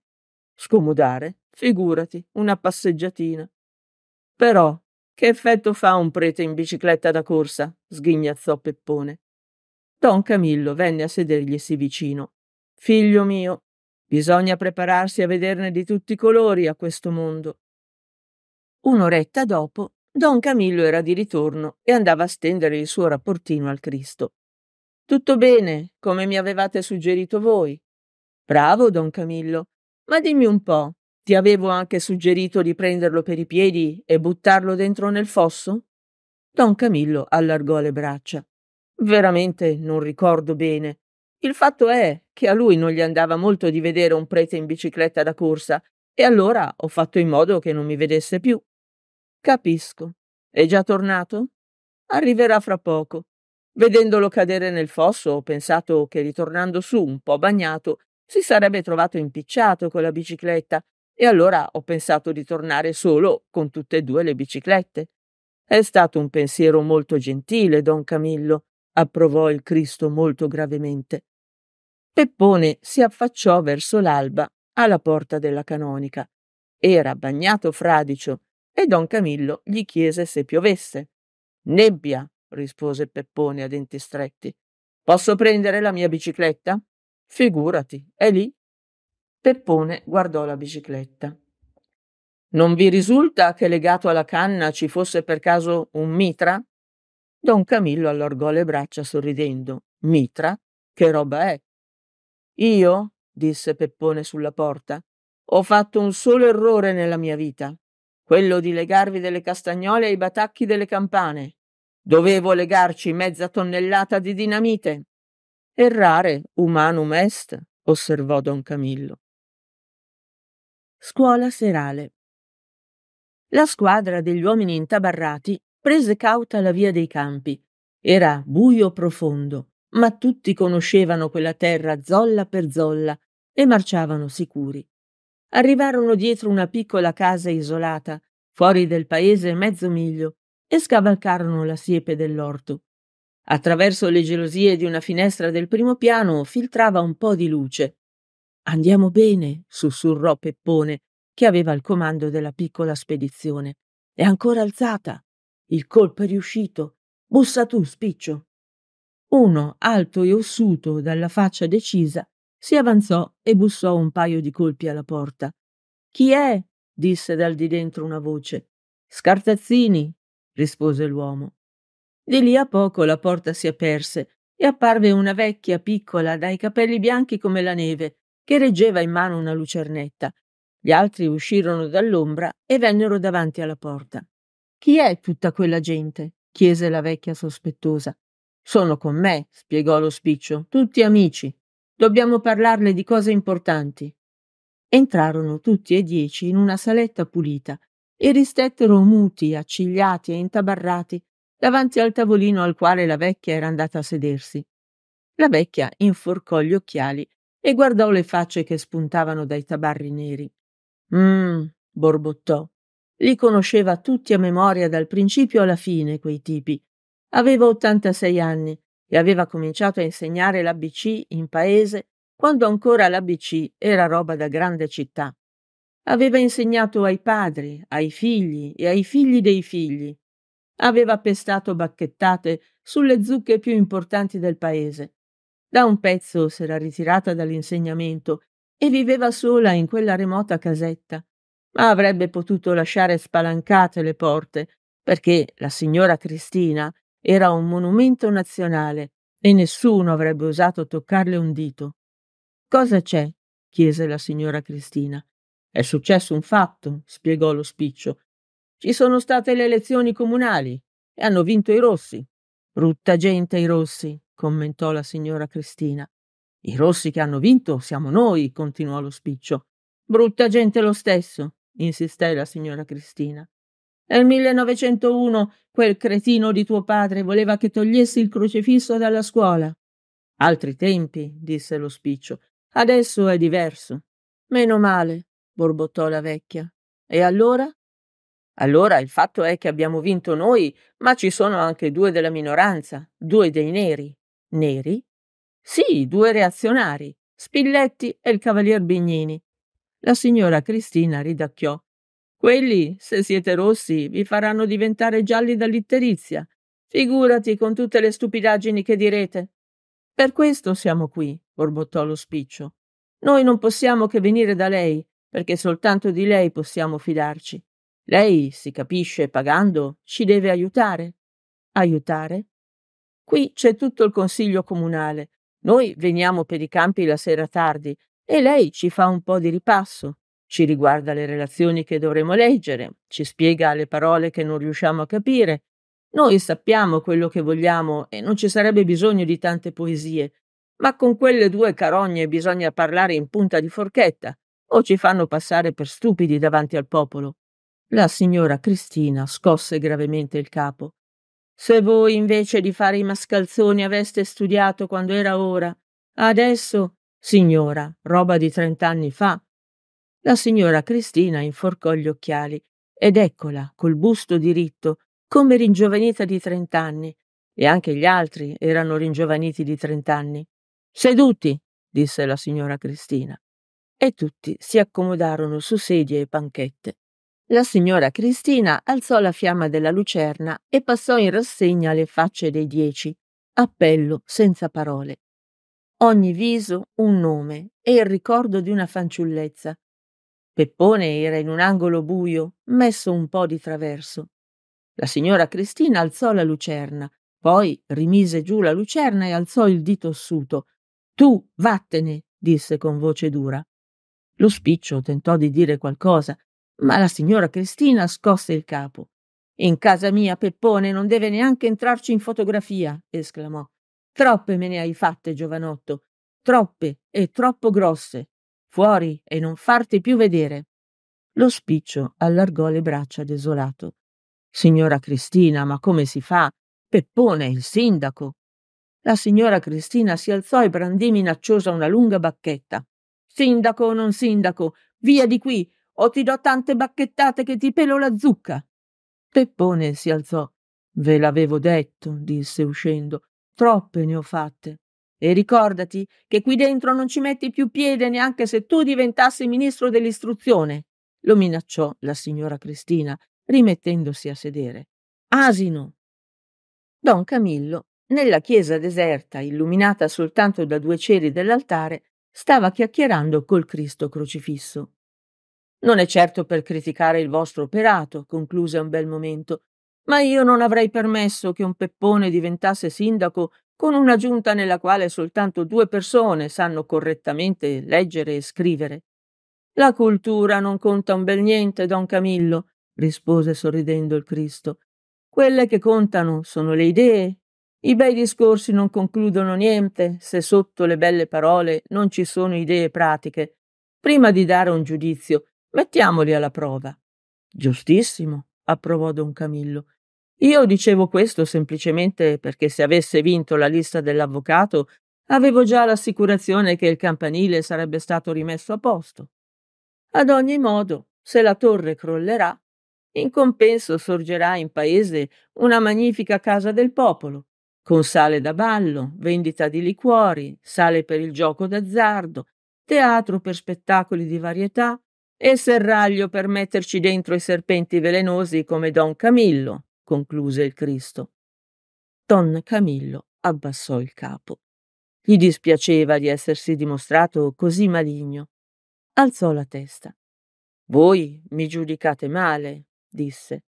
Scomodare? Figurati, una passeggiatina. Però, che effetto fa un prete in bicicletta da corsa? sghignazzò Peppone. Don Camillo venne a sederglisi vicino. Figlio mio, Bisogna prepararsi a vederne di tutti i colori a questo mondo. Un'oretta dopo, Don Camillo era di ritorno e andava a stendere il suo rapportino al Cristo. Tutto bene, come mi avevate suggerito voi. Bravo, Don Camillo. Ma dimmi un po', ti avevo anche suggerito di prenderlo per i piedi e buttarlo dentro nel fosso? Don Camillo allargò le braccia. Veramente non ricordo bene. Il fatto è che a lui non gli andava molto di vedere un prete in bicicletta da corsa e allora ho fatto in modo che non mi vedesse più. Capisco. È già tornato? Arriverà fra poco. Vedendolo cadere nel fosso ho pensato che ritornando su un po' bagnato si sarebbe trovato impicciato con la bicicletta e allora ho pensato di tornare solo con tutte e due le biciclette. È stato un pensiero molto gentile, don Camillo, approvò il Cristo molto gravemente. Peppone si affacciò verso l'alba alla porta della canonica. Era bagnato fradicio e don Camillo gli chiese se piovesse. Nebbia, rispose Peppone a denti stretti. Posso prendere la mia bicicletta? Figurati, è lì. Peppone guardò la bicicletta. Non vi risulta che legato alla canna ci fosse per caso un mitra? Don Camillo allargò le braccia sorridendo. Mitra? Che roba è? Io, disse Peppone sulla porta, ho fatto un solo errore nella mia vita, quello di legarvi delle castagnole ai batacchi delle campane. Dovevo legarci mezza tonnellata di dinamite. Errare umanum est, osservò don Camillo. Scuola serale. La squadra degli uomini intabarrati prese cauta la via dei campi. Era buio profondo ma tutti conoscevano quella terra zolla per zolla e marciavano sicuri. Arrivarono dietro una piccola casa isolata, fuori del paese mezzo miglio, e scavalcarono la siepe dell'orto. Attraverso le gelosie di una finestra del primo piano filtrava un po' di luce. Andiamo bene, sussurrò Peppone, che aveva il comando della piccola spedizione. È ancora alzata. Il colpo è riuscito. Bussa tu, spiccio. Uno, alto e ossuto, dalla faccia decisa, si avanzò e bussò un paio di colpi alla porta. Chi è? disse dal di dentro una voce. Scartazzini, rispose l'uomo. Di lì a poco la porta si aperse e apparve una vecchia piccola dai capelli bianchi come la neve, che reggeva in mano una lucernetta. Gli altri uscirono dall'ombra e vennero davanti alla porta. Chi è tutta quella gente? chiese la vecchia sospettosa. Sono con me, spiegò lo spiccio, tutti amici. Dobbiamo parlarle di cose importanti. Entrarono tutti e dieci in una saletta pulita e ristettero muti, accigliati e intabarrati davanti al tavolino al quale la vecchia era andata a sedersi. La vecchia inforcò gli occhiali e guardò le facce che spuntavano dai tabarri neri. Mmm, borbottò. Li conosceva tutti a memoria dal principio alla fine, quei tipi, Aveva 86 anni e aveva cominciato a insegnare l'ABC in paese quando ancora l'ABC era roba da grande città. Aveva insegnato ai padri, ai figli e ai figli dei figli. Aveva pestato bacchettate sulle zucche più importanti del paese. Da un pezzo s'era ritirata dall'insegnamento e viveva sola in quella remota casetta, ma avrebbe potuto lasciare spalancate le porte perché la signora Cristina era un monumento nazionale e nessuno avrebbe osato toccarle un dito. Cosa c'è? chiese la signora Cristina. È successo un fatto, spiegò lo spiccio. Ci sono state le elezioni comunali e hanno vinto i rossi. Brutta gente i rossi, commentò la signora Cristina. I rossi che hanno vinto siamo noi, continuò lo spiccio. Brutta gente lo stesso, insisté la signora Cristina. Nel 1901 quel cretino di tuo padre voleva che togliessi il crocifisso dalla scuola. Altri tempi, disse lo spiccio. Adesso è diverso. Meno male, borbottò la vecchia. E allora? Allora il fatto è che abbiamo vinto noi, ma ci sono anche due della minoranza, due dei neri. Neri? Sì, due reazionari, Spilletti e il cavalier Bignini. La signora Cristina ridacchiò quelli, se siete rossi, vi faranno diventare gialli dall'itterizia. Figurati con tutte le stupidaggini che direte. Per questo siamo qui, borbottò lo spiccio. Noi non possiamo che venire da lei, perché soltanto di lei possiamo fidarci. Lei, si capisce, pagando, ci deve aiutare. Aiutare? Qui c'è tutto il consiglio comunale. Noi veniamo per i campi la sera tardi e lei ci fa un po' di ripasso ci riguarda le relazioni che dovremo leggere, ci spiega le parole che non riusciamo a capire. Noi sappiamo quello che vogliamo e non ci sarebbe bisogno di tante poesie, ma con quelle due carogne bisogna parlare in punta di forchetta o ci fanno passare per stupidi davanti al popolo. La signora Cristina scosse gravemente il capo. Se voi invece di fare i mascalzoni aveste studiato quando era ora, adesso, signora, roba di trent'anni fa, la signora Cristina inforcò gli occhiali ed eccola, col busto diritto, come ringiovanita di trent'anni, e anche gli altri erano ringiovaniti di trent'anni. Seduti, disse la signora Cristina. E tutti si accomodarono su sedie e panchette. La signora Cristina alzò la fiamma della lucerna e passò in rassegna le facce dei dieci, appello senza parole. Ogni viso un nome e il ricordo di una fanciullezza, Peppone era in un angolo buio, messo un po' di traverso. La signora Cristina alzò la lucerna, poi rimise giù la lucerna e alzò il dito ossuto. Tu vattene, disse con voce dura. Lo spiccio tentò di dire qualcosa, ma la signora Cristina scosse il capo. In casa mia, Peppone, non deve neanche entrarci in fotografia, esclamò. Troppe me ne hai fatte, giovanotto, troppe e troppo grosse. Fuori e non farti più vedere. Lo spiccio allargò le braccia desolato. Signora Cristina, ma come si fa? Peppone, il sindaco. La signora Cristina si alzò e brandì minacciosa una lunga bacchetta. Sindaco o non sindaco, via di qui, o ti do tante bacchettate che ti pelo la zucca. Peppone si alzò. Ve l'avevo detto, disse uscendo, troppe ne ho fatte. E ricordati che qui dentro non ci metti più piede neanche se tu diventassi ministro dell'istruzione, lo minacciò la signora Cristina, rimettendosi a sedere. Asino! Don Camillo, nella chiesa deserta, illuminata soltanto da due ceri dell'altare, stava chiacchierando col Cristo crocifisso. Non è certo per criticare il vostro operato, concluse un bel momento, ma io non avrei permesso che un peppone diventasse sindaco con una giunta nella quale soltanto due persone sanno correttamente leggere e scrivere. La cultura non conta un bel niente, don Camillo, rispose sorridendo il Cristo. Quelle che contano sono le idee. I bei discorsi non concludono niente se sotto le belle parole non ci sono idee pratiche. Prima di dare un giudizio, mettiamoli alla prova. Giustissimo, approvò don Camillo. Io dicevo questo semplicemente perché se avesse vinto la lista dell'avvocato avevo già l'assicurazione che il campanile sarebbe stato rimesso a posto. Ad ogni modo, se la torre crollerà, in compenso sorgerà in paese una magnifica casa del popolo, con sale da ballo, vendita di liquori, sale per il gioco d'azzardo, teatro per spettacoli di varietà e serraglio per metterci dentro i serpenti velenosi come Don Camillo, concluse il Cristo. Don Camillo abbassò il capo. Gli dispiaceva di essersi dimostrato così maligno. Alzò la testa. Voi mi giudicate male, disse.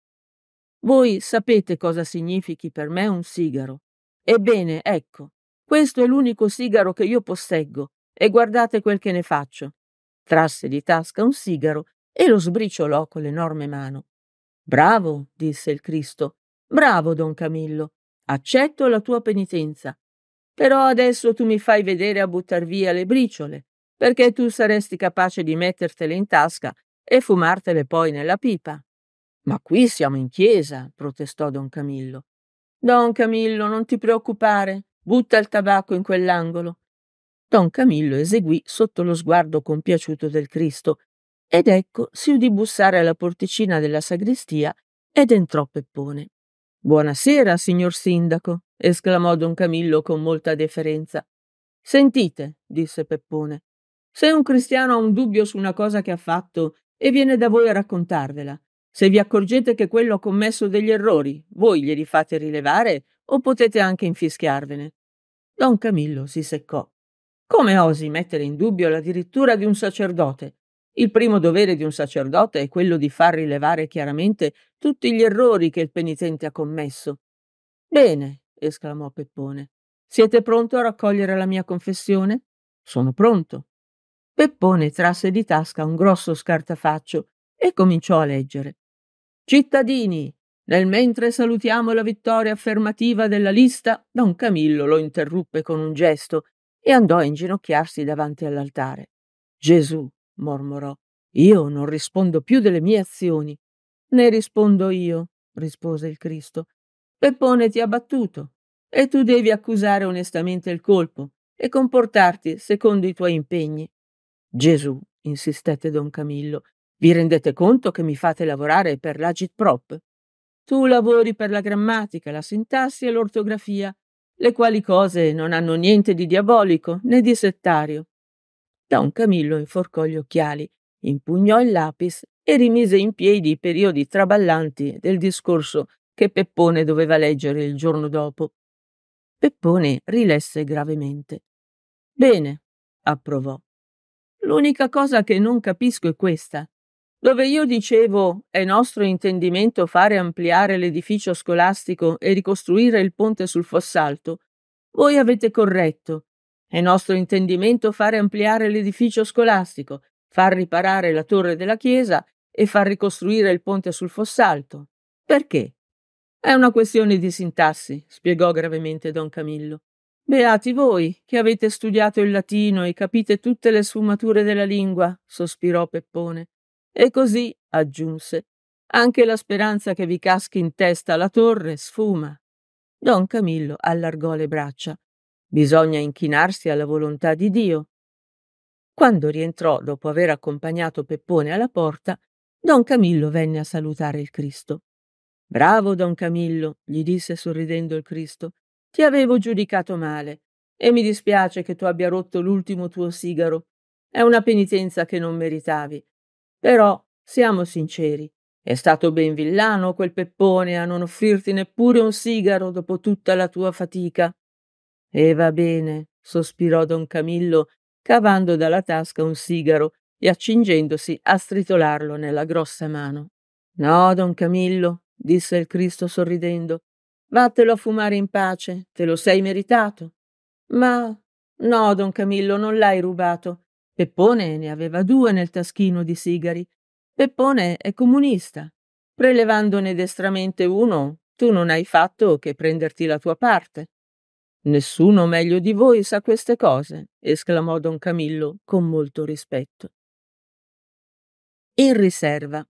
Voi sapete cosa significhi per me un sigaro. Ebbene, ecco, questo è l'unico sigaro che io posseggo, e guardate quel che ne faccio. Trasse di tasca un sigaro e lo sbriciolò con l'enorme mano. Bravo, disse il Cristo. Bravo, don Camillo. Accetto la tua penitenza. Però adesso tu mi fai vedere a buttar via le briciole, perché tu saresti capace di mettertele in tasca e fumartele poi nella pipa. Ma qui siamo in chiesa, protestò don Camillo. Don Camillo, non ti preoccupare, butta il tabacco in quell'angolo. Don Camillo eseguì sotto lo sguardo compiaciuto del Cristo, ed ecco si udì bussare alla porticina della sagrestia ed entrò Peppone. Buonasera, signor sindaco, esclamò don Camillo con molta deferenza. Sentite, disse Peppone, se un cristiano ha un dubbio su una cosa che ha fatto e viene da voi a raccontarvela, se vi accorgete che quello ha commesso degli errori, voi glieli fate rilevare o potete anche infischiarvene. Don Camillo si seccò. Come osi mettere in dubbio la dirittura di un sacerdote? Il primo dovere di un sacerdote è quello di far rilevare chiaramente tutti gli errori che il penitente ha commesso. Bene, esclamò Peppone. Siete pronto a raccogliere la mia confessione? Sono pronto. Peppone trasse di tasca un grosso scartafaccio e cominciò a leggere. Cittadini, nel mentre salutiamo la vittoria affermativa della lista, don Camillo lo interruppe con un gesto e andò a inginocchiarsi davanti all'altare. Gesù, mormorò. Io non rispondo più delle mie azioni. Ne rispondo io, rispose il Cristo. Peppone ti ha battuto e tu devi accusare onestamente il colpo e comportarti secondo i tuoi impegni. Gesù, insistette don Camillo, vi rendete conto che mi fate lavorare per l'agit prop? Tu lavori per la grammatica, la sintassi e l'ortografia, le quali cose non hanno niente di diabolico né di settario. Don Camillo inforcò gli occhiali, impugnò il lapis e rimise in piedi i periodi traballanti del discorso che Peppone doveva leggere il giorno dopo. Peppone rilesse gravemente. Bene, approvò. L'unica cosa che non capisco è questa. Dove io dicevo è nostro intendimento fare ampliare l'edificio scolastico e ricostruire il ponte sul Fossalto, voi avete corretto è nostro intendimento fare ampliare l'edificio scolastico, far riparare la torre della chiesa e far ricostruire il ponte sul Fossalto. Perché? È una questione di sintassi, spiegò gravemente don Camillo. Beati voi, che avete studiato il latino e capite tutte le sfumature della lingua, sospirò Peppone. E così, aggiunse, anche la speranza che vi caschi in testa la torre sfuma. Don Camillo allargò le braccia Bisogna inchinarsi alla volontà di Dio. Quando rientrò dopo aver accompagnato Peppone alla porta, Don Camillo venne a salutare il Cristo. Bravo Don Camillo, gli disse sorridendo il Cristo, ti avevo giudicato male e mi dispiace che tu abbia rotto l'ultimo tuo sigaro. È una penitenza che non meritavi. Però siamo sinceri, è stato ben villano quel Peppone a non offrirti neppure un sigaro dopo tutta la tua fatica. E va bene, sospirò don Camillo, cavando dalla tasca un sigaro e accingendosi a stritolarlo nella grossa mano. No, don Camillo, disse il Cristo sorridendo, vattelo a fumare in pace, te lo sei meritato. Ma no, don Camillo, non l'hai rubato. Peppone ne aveva due nel taschino di sigari. Peppone è comunista. Prelevandone destramente uno, tu non hai fatto che prenderti la tua parte. Nessuno meglio di voi sa queste cose, esclamò don Camillo con molto rispetto. In riserva.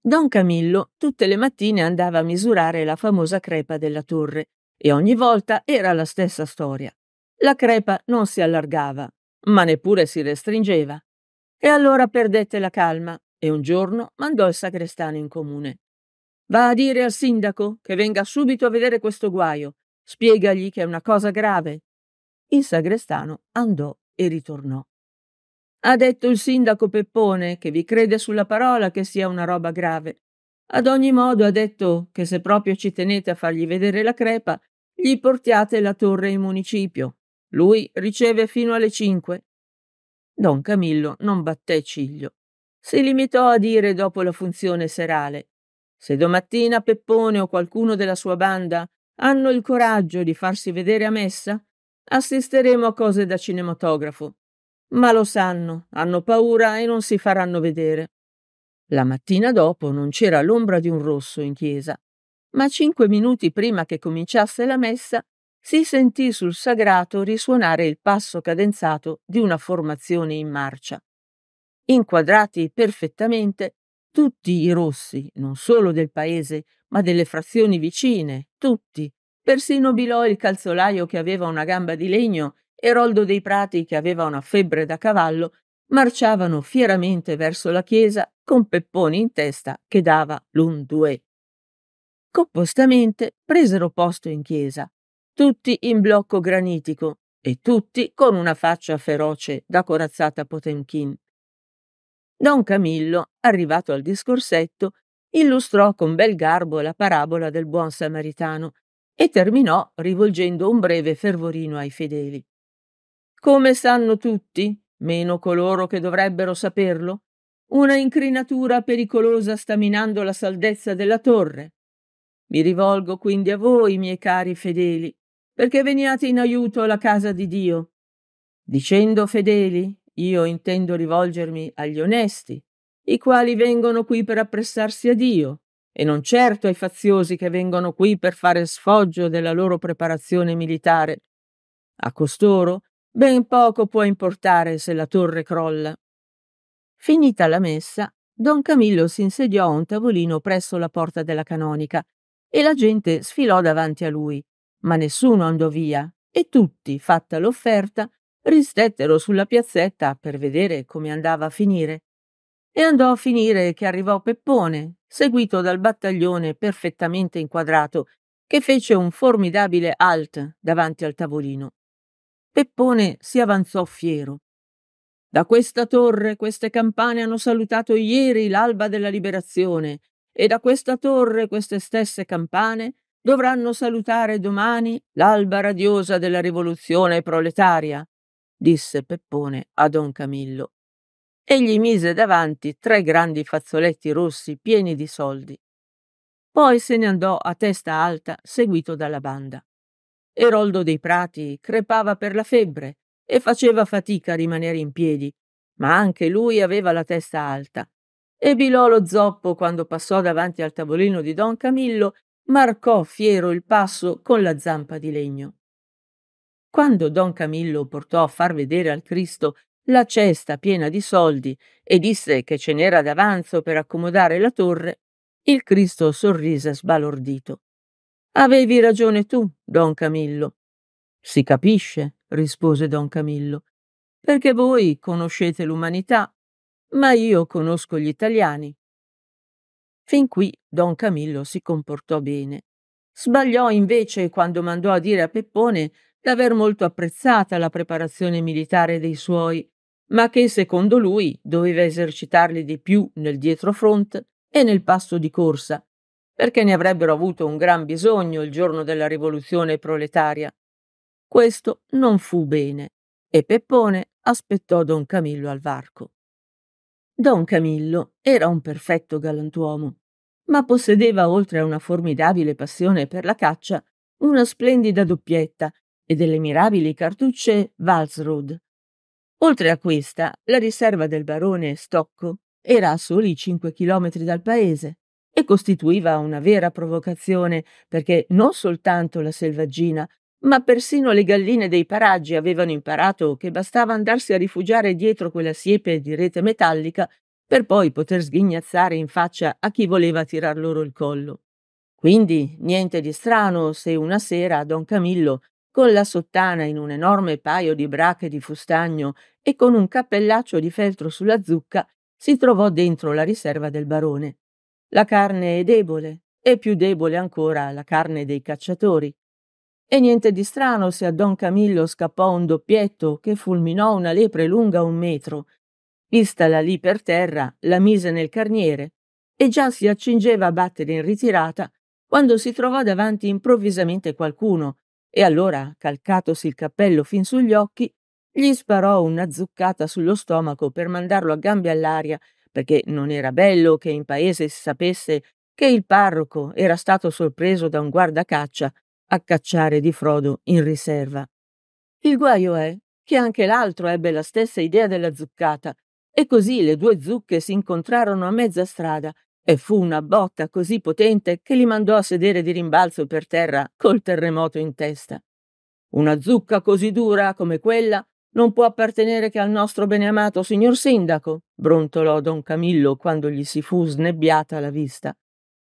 Don Camillo tutte le mattine andava a misurare la famosa crepa della torre e ogni volta era la stessa storia. La crepa non si allargava, ma neppure si restringeva. E allora perdette la calma e un giorno mandò il sagrestano in comune. Va a dire al sindaco che venga subito a vedere questo guaio Spiegagli che è una cosa grave. Il sagrestano andò e ritornò. Ha detto il sindaco Peppone che vi crede sulla parola che sia una roba grave. Ad ogni modo ha detto che se proprio ci tenete a fargli vedere la crepa, gli portiate la torre in municipio. Lui riceve fino alle cinque. Don Camillo non batté ciglio. Si limitò a dire dopo la funzione serale: Se domattina Peppone o qualcuno della sua banda hanno il coraggio di farsi vedere a messa? Assisteremo a cose da cinematografo. Ma lo sanno, hanno paura e non si faranno vedere. La mattina dopo non c'era l'ombra di un rosso in chiesa, ma cinque minuti prima che cominciasse la messa si sentì sul sagrato risuonare il passo cadenzato di una formazione in marcia. Inquadrati perfettamente, tutti i rossi, non solo del paese, ma delle frazioni vicine, tutti. Persino Bilò il calzolaio che aveva una gamba di legno e Roldo dei Prati che aveva una febbre da cavallo marciavano fieramente verso la chiesa con Pepponi in testa che dava l'un due. Compostamente presero posto in chiesa, tutti in blocco granitico e tutti con una faccia feroce da corazzata Potemkin. Don Camillo, arrivato al discorsetto, illustrò con bel garbo la parabola del buon samaritano e terminò rivolgendo un breve fervorino ai fedeli. Come sanno tutti, meno coloro che dovrebbero saperlo, una incrinatura pericolosa sta minando la saldezza della torre. Mi rivolgo quindi a voi, miei cari fedeli, perché veniate in aiuto alla casa di Dio. Dicendo fedeli, io intendo rivolgermi agli onesti, i quali vengono qui per appressarsi a Dio, e non certo ai faziosi che vengono qui per fare sfoggio della loro preparazione militare. A costoro ben poco può importare se la torre crolla. Finita la messa, don Camillo si insediò a un tavolino presso la porta della canonica e la gente sfilò davanti a lui, ma nessuno andò via e tutti, fatta l'offerta, ristettero sulla piazzetta per vedere come andava a finire. E andò a finire che arrivò Peppone, seguito dal battaglione perfettamente inquadrato, che fece un formidabile alt davanti al tavolino. Peppone si avanzò fiero. Da questa torre queste campane hanno salutato ieri l'alba della liberazione e da questa torre queste stesse campane dovranno salutare domani l'alba radiosa della rivoluzione proletaria disse Peppone a don Camillo e gli mise davanti tre grandi fazzoletti rossi pieni di soldi. Poi se ne andò a testa alta, seguito dalla banda. Eroldo dei Prati crepava per la febbre e faceva fatica a rimanere in piedi, ma anche lui aveva la testa alta. E Bilolo Zoppo, quando passò davanti al tavolino di Don Camillo, marcò fiero il passo con la zampa di legno. Quando don Camillo portò a far vedere al Cristo la cesta piena di soldi e disse che ce n'era d'avanzo per accomodare la torre, il Cristo sorrise sbalordito. Avevi ragione tu, don Camillo. Si capisce, rispose don Camillo, perché voi conoscete l'umanità, ma io conosco gli italiani. Fin qui don Camillo si comportò bene. Sbagliò invece quando mandò a dire a Peppone d'aver molto apprezzata la preparazione militare dei suoi, ma che secondo lui doveva esercitarli di più nel dietrofront e nel passo di corsa, perché ne avrebbero avuto un gran bisogno il giorno della rivoluzione proletaria. Questo non fu bene e Peppone aspettò Don Camillo al varco. Don Camillo era un perfetto galantuomo, ma possedeva oltre a una formidabile passione per la caccia una splendida doppietta e delle mirabili cartucce Walsrud. Oltre a questa, la riserva del barone Stocco era a soli 5 chilometri dal paese e costituiva una vera provocazione perché non soltanto la selvaggina, ma persino le galline dei paraggi avevano imparato che bastava andarsi a rifugiare dietro quella siepe di rete metallica per poi poter sghignazzare in faccia a chi voleva tirar loro il collo. Quindi niente di strano se una sera don Camillo con la sottana in un enorme paio di brache di fustagno e con un cappellaccio di feltro sulla zucca, si trovò dentro la riserva del barone. La carne è debole, e più debole ancora la carne dei cacciatori. E niente di strano se a Don Camillo scappò un doppietto che fulminò una lepre lunga un metro. Vistala lì per terra, la mise nel carniere e già si accingeva a battere in ritirata quando si trovò davanti improvvisamente qualcuno e allora, calcatosi il cappello fin sugli occhi, gli sparò una zuccata sullo stomaco per mandarlo a gambe all'aria, perché non era bello che in paese si sapesse che il parroco era stato sorpreso da un guardacaccia a cacciare di frodo in riserva. Il guaio è che anche l'altro ebbe la stessa idea della zuccata, e così le due zucche si incontrarono a mezza strada e fu una botta così potente che li mandò a sedere di rimbalzo per terra col terremoto in testa. Una zucca così dura come quella non può appartenere che al nostro beneamato signor sindaco, brontolò don Camillo quando gli si fu snebbiata la vista.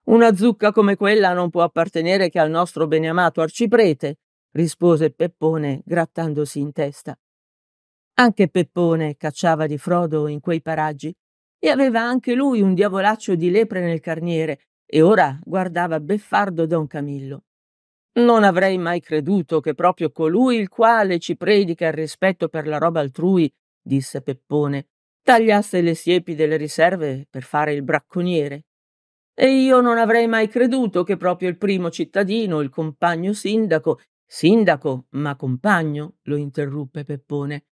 Una zucca come quella non può appartenere che al nostro beneamato arciprete, rispose Peppone grattandosi in testa. Anche Peppone cacciava di frodo in quei paraggi e aveva anche lui un diavolaccio di lepre nel carniere e ora guardava beffardo don Camillo. Non avrei mai creduto che proprio colui il quale ci predica il rispetto per la roba altrui, disse Peppone, tagliasse le siepi delle riserve per fare il bracconiere. E io non avrei mai creduto che proprio il primo cittadino, il compagno sindaco, sindaco ma compagno, lo interruppe Peppone.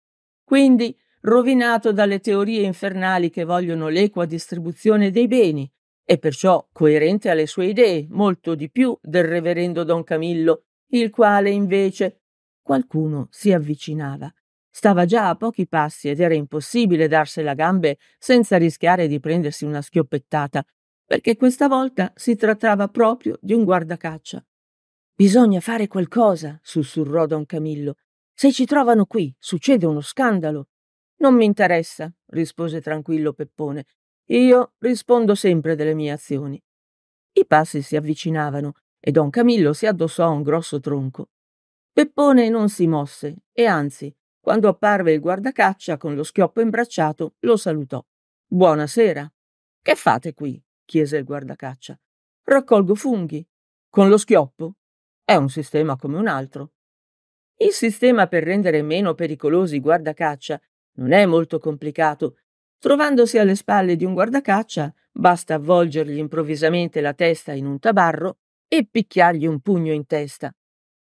Quindi rovinato dalle teorie infernali che vogliono l'equa distribuzione dei beni, e perciò coerente alle sue idee, molto di più del reverendo Don Camillo, il quale invece qualcuno si avvicinava. Stava già a pochi passi ed era impossibile darsela a gambe senza rischiare di prendersi una schioppettata, perché questa volta si trattava proprio di un guardacaccia. Bisogna fare qualcosa, sussurrò Don Camillo. Se ci trovano qui, succede uno scandalo. Non mi interessa, rispose tranquillo Peppone. Io rispondo sempre delle mie azioni. I passi si avvicinavano e don Camillo si addossò a un grosso tronco. Peppone non si mosse e anzi, quando apparve il guardacaccia con lo schioppo imbracciato, lo salutò. Buonasera. Che fate qui? chiese il guardacaccia. Raccolgo funghi. Con lo schioppo? È un sistema come un altro. Il sistema per rendere meno pericolosi i guardacaccia non è molto complicato. Trovandosi alle spalle di un guardacaccia, basta avvolgergli improvvisamente la testa in un tabarro e picchiargli un pugno in testa.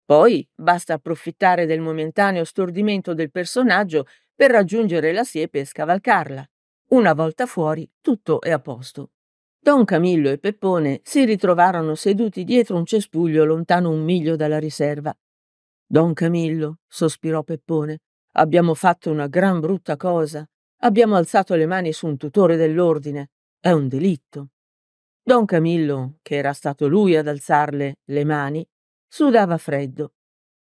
Poi basta approfittare del momentaneo stordimento del personaggio per raggiungere la siepe e scavalcarla. Una volta fuori, tutto è a posto. Don Camillo e Peppone si ritrovarono seduti dietro un cespuglio lontano un miglio dalla riserva. Don Camillo, sospirò Peppone, Abbiamo fatto una gran brutta cosa. Abbiamo alzato le mani su un tutore dell'ordine. È un delitto. Don Camillo, che era stato lui ad alzarle le mani, sudava freddo.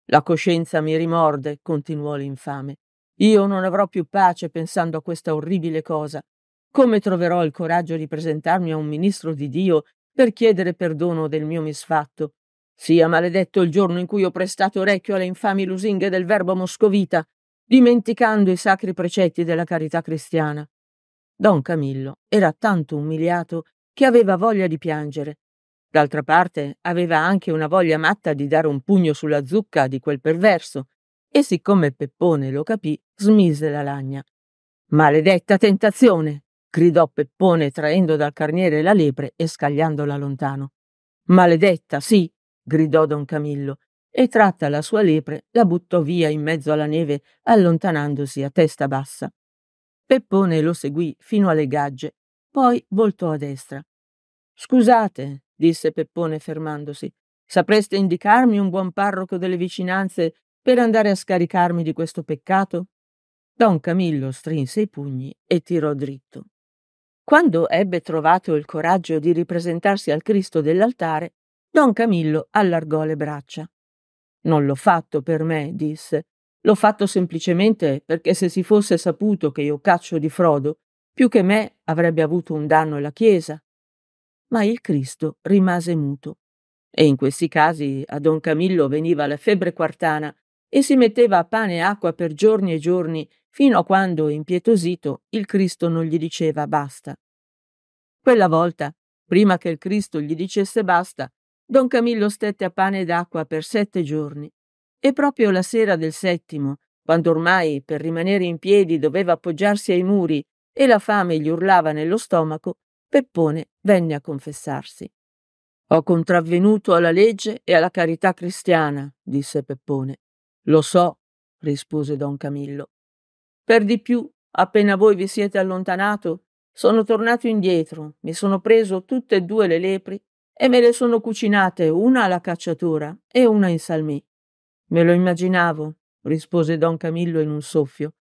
La coscienza mi rimorde, continuò l'infame. Io non avrò più pace pensando a questa orribile cosa. Come troverò il coraggio di presentarmi a un ministro di Dio per chiedere perdono del mio misfatto? Sia maledetto il giorno in cui ho prestato orecchio alle infami lusinghe del verbo moscovita dimenticando i sacri precetti della carità cristiana. Don Camillo era tanto umiliato che aveva voglia di piangere. D'altra parte aveva anche una voglia matta di dare un pugno sulla zucca di quel perverso, e siccome Peppone lo capì, smise la lagna. Maledetta tentazione! gridò Peppone traendo dal carniere la lepre e scagliandola lontano. Maledetta, sì! gridò don Camillo, e tratta la sua lepre la buttò via in mezzo alla neve, allontanandosi a testa bassa. Peppone lo seguì fino alle gagge, poi voltò a destra. Scusate, disse Peppone fermandosi, sapreste indicarmi un buon parroco delle vicinanze per andare a scaricarmi di questo peccato? Don Camillo strinse i pugni e tirò dritto. Quando ebbe trovato il coraggio di ripresentarsi al Cristo dell'altare, Don Camillo allargò le braccia. Non l'ho fatto per me, disse. L'ho fatto semplicemente perché se si fosse saputo che io caccio di frodo, più che me avrebbe avuto un danno la Chiesa. Ma il Cristo rimase muto. E in questi casi a Don Camillo veniva la febbre quartana e si metteva a pane e acqua per giorni e giorni, fino a quando, impietosito, il Cristo non gli diceva basta. Quella volta, prima che il Cristo gli dicesse basta, Don Camillo stette a pane ed acqua per sette giorni e proprio la sera del settimo, quando ormai per rimanere in piedi doveva appoggiarsi ai muri e la fame gli urlava nello stomaco, Peppone venne a confessarsi. Ho contravvenuto alla legge e alla carità cristiana, disse Peppone. Lo so, rispose don Camillo. Per di più, appena voi vi siete allontanato, sono tornato indietro, mi sono preso tutte e due le lepri e me le sono cucinate una alla cacciatura e una in salmì. Me lo immaginavo, rispose don Camillo in un soffio.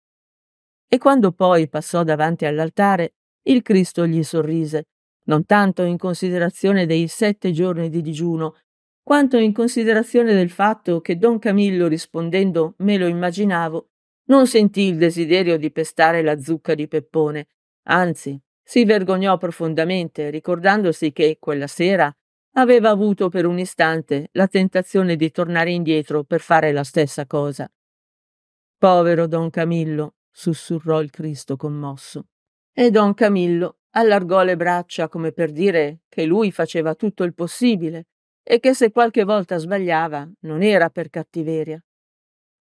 E quando poi passò davanti all'altare, il Cristo gli sorrise, non tanto in considerazione dei sette giorni di digiuno, quanto in considerazione del fatto che don Camillo rispondendo me lo immaginavo, non sentì il desiderio di pestare la zucca di Peppone, anzi si vergognò profondamente, ricordandosi che quella sera aveva avuto per un istante la tentazione di tornare indietro per fare la stessa cosa. Povero don Camillo, sussurrò il Cristo commosso. E don Camillo allargò le braccia come per dire che lui faceva tutto il possibile e che se qualche volta sbagliava non era per cattiveria.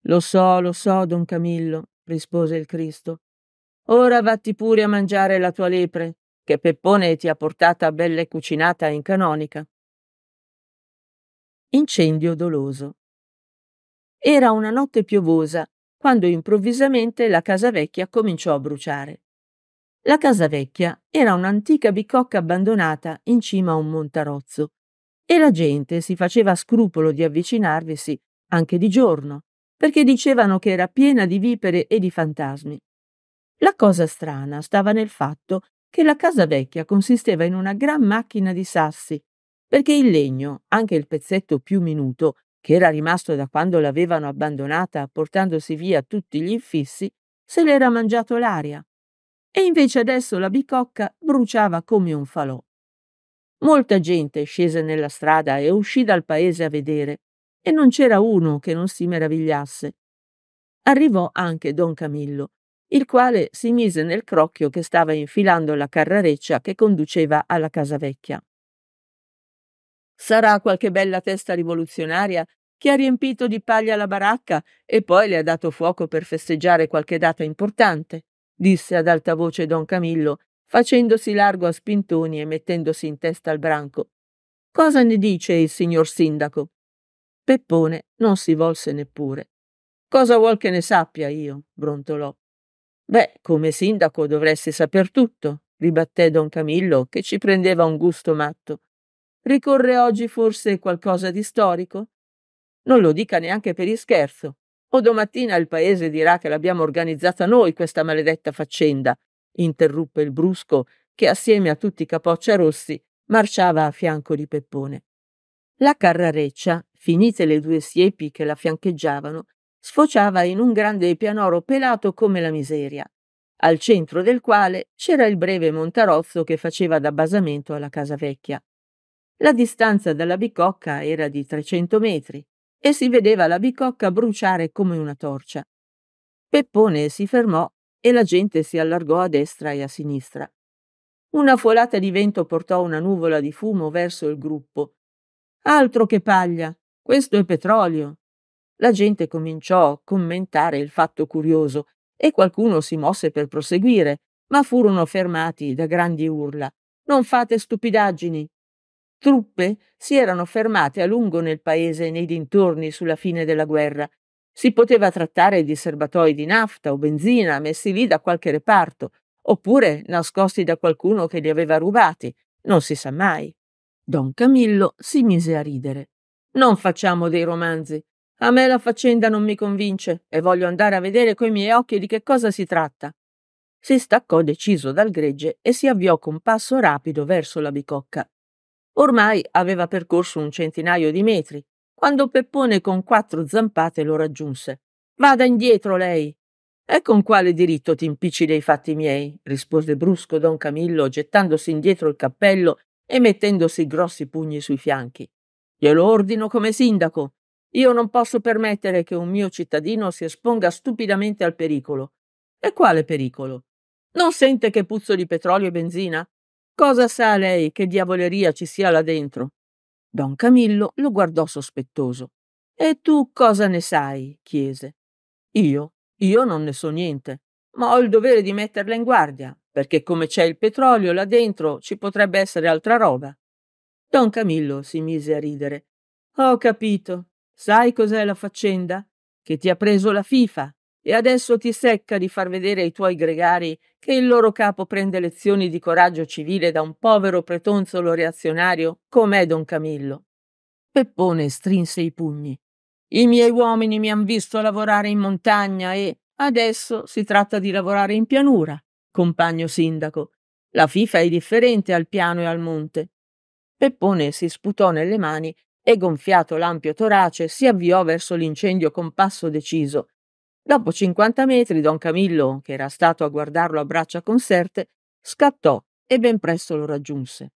Lo so, lo so, don Camillo, rispose il Cristo. Ora vatti pure a mangiare la tua lepre, che Peppone ti ha portata belle cucinata in canonica. Incendio doloso. Era una notte piovosa quando improvvisamente la casa vecchia cominciò a bruciare. La casa vecchia era un'antica bicocca abbandonata in cima a un montarozzo e la gente si faceva scrupolo di avvicinarvisi anche di giorno, perché dicevano che era piena di vipere e di fantasmi. La cosa strana stava nel fatto che la casa vecchia consisteva in una gran macchina di sassi, perché il legno, anche il pezzetto più minuto, che era rimasto da quando l'avevano abbandonata portandosi via tutti gli infissi, se l'era mangiato l'aria. E invece adesso la bicocca bruciava come un falò. Molta gente scese nella strada e uscì dal paese a vedere, e non c'era uno che non si meravigliasse. Arrivò anche don Camillo, il quale si mise nel crocchio che stava infilando la carrareccia che conduceva alla casa vecchia. Sarà qualche bella testa rivoluzionaria che ha riempito di paglia la baracca e poi le ha dato fuoco per festeggiare qualche data importante, disse ad alta voce don Camillo, facendosi largo a spintoni e mettendosi in testa al branco. Cosa ne dice il signor sindaco? Peppone non si volse neppure. Cosa vuol che ne sappia io? brontolò. Beh, come sindaco dovresti saper tutto, ribatté don Camillo, che ci prendeva un gusto matto. Ricorre oggi forse qualcosa di storico? Non lo dica neanche per ischerzo. O domattina il paese dirà che l'abbiamo organizzata noi questa maledetta faccenda, interruppe il brusco, che assieme a tutti i capoccia rossi marciava a fianco di Peppone. La carrareccia, finite le due siepi che la fiancheggiavano, sfociava in un grande pianoro pelato come la miseria, al centro del quale c'era il breve montarozzo che faceva da basamento alla casa vecchia. La distanza dalla bicocca era di 300 metri e si vedeva la bicocca bruciare come una torcia. Peppone si fermò e la gente si allargò a destra e a sinistra. Una folata di vento portò una nuvola di fumo verso il gruppo. Altro che paglia, questo è petrolio. La gente cominciò a commentare il fatto curioso e qualcuno si mosse per proseguire, ma furono fermati da grandi urla. Non fate stupidaggini, truppe si erano fermate a lungo nel paese e nei dintorni sulla fine della guerra. Si poteva trattare di serbatoi di nafta o benzina messi lì da qualche reparto, oppure nascosti da qualcuno che li aveva rubati, non si sa mai. Don Camillo si mise a ridere. Non facciamo dei romanzi. A me la faccenda non mi convince e voglio andare a vedere coi miei occhi di che cosa si tratta. Si staccò deciso dal gregge e si avviò con passo rapido verso la bicocca. Ormai aveva percorso un centinaio di metri, quando Peppone con quattro zampate lo raggiunse. Vada indietro lei. E con quale diritto ti impicci dei fatti miei? rispose brusco don Camillo, gettandosi indietro il cappello e mettendosi grossi pugni sui fianchi. Glielo ordino come sindaco. Io non posso permettere che un mio cittadino si esponga stupidamente al pericolo. E quale pericolo? Non sente che puzzo di petrolio e benzina? Cosa sa lei che diavoleria ci sia là dentro? Don Camillo lo guardò sospettoso. E tu cosa ne sai? chiese. Io? Io non ne so niente, ma ho il dovere di metterla in guardia, perché come c'è il petrolio là dentro ci potrebbe essere altra roba. Don Camillo si mise a ridere. Ho capito. Sai cos'è la faccenda? Che ti ha preso la FIFA. E adesso ti secca di far vedere ai tuoi gregari che il loro capo prende lezioni di coraggio civile da un povero pretonzolo reazionario com'è don Camillo. Peppone strinse i pugni. I miei uomini mi han visto lavorare in montagna e adesso si tratta di lavorare in pianura, compagno sindaco. La FIFA è differente al piano e al monte. Peppone si sputò nelle mani e gonfiato l'ampio torace si avviò verso l'incendio con passo deciso, Dopo 50 metri, don Camillo, che era stato a guardarlo a braccia conserte, scattò e ben presto lo raggiunse.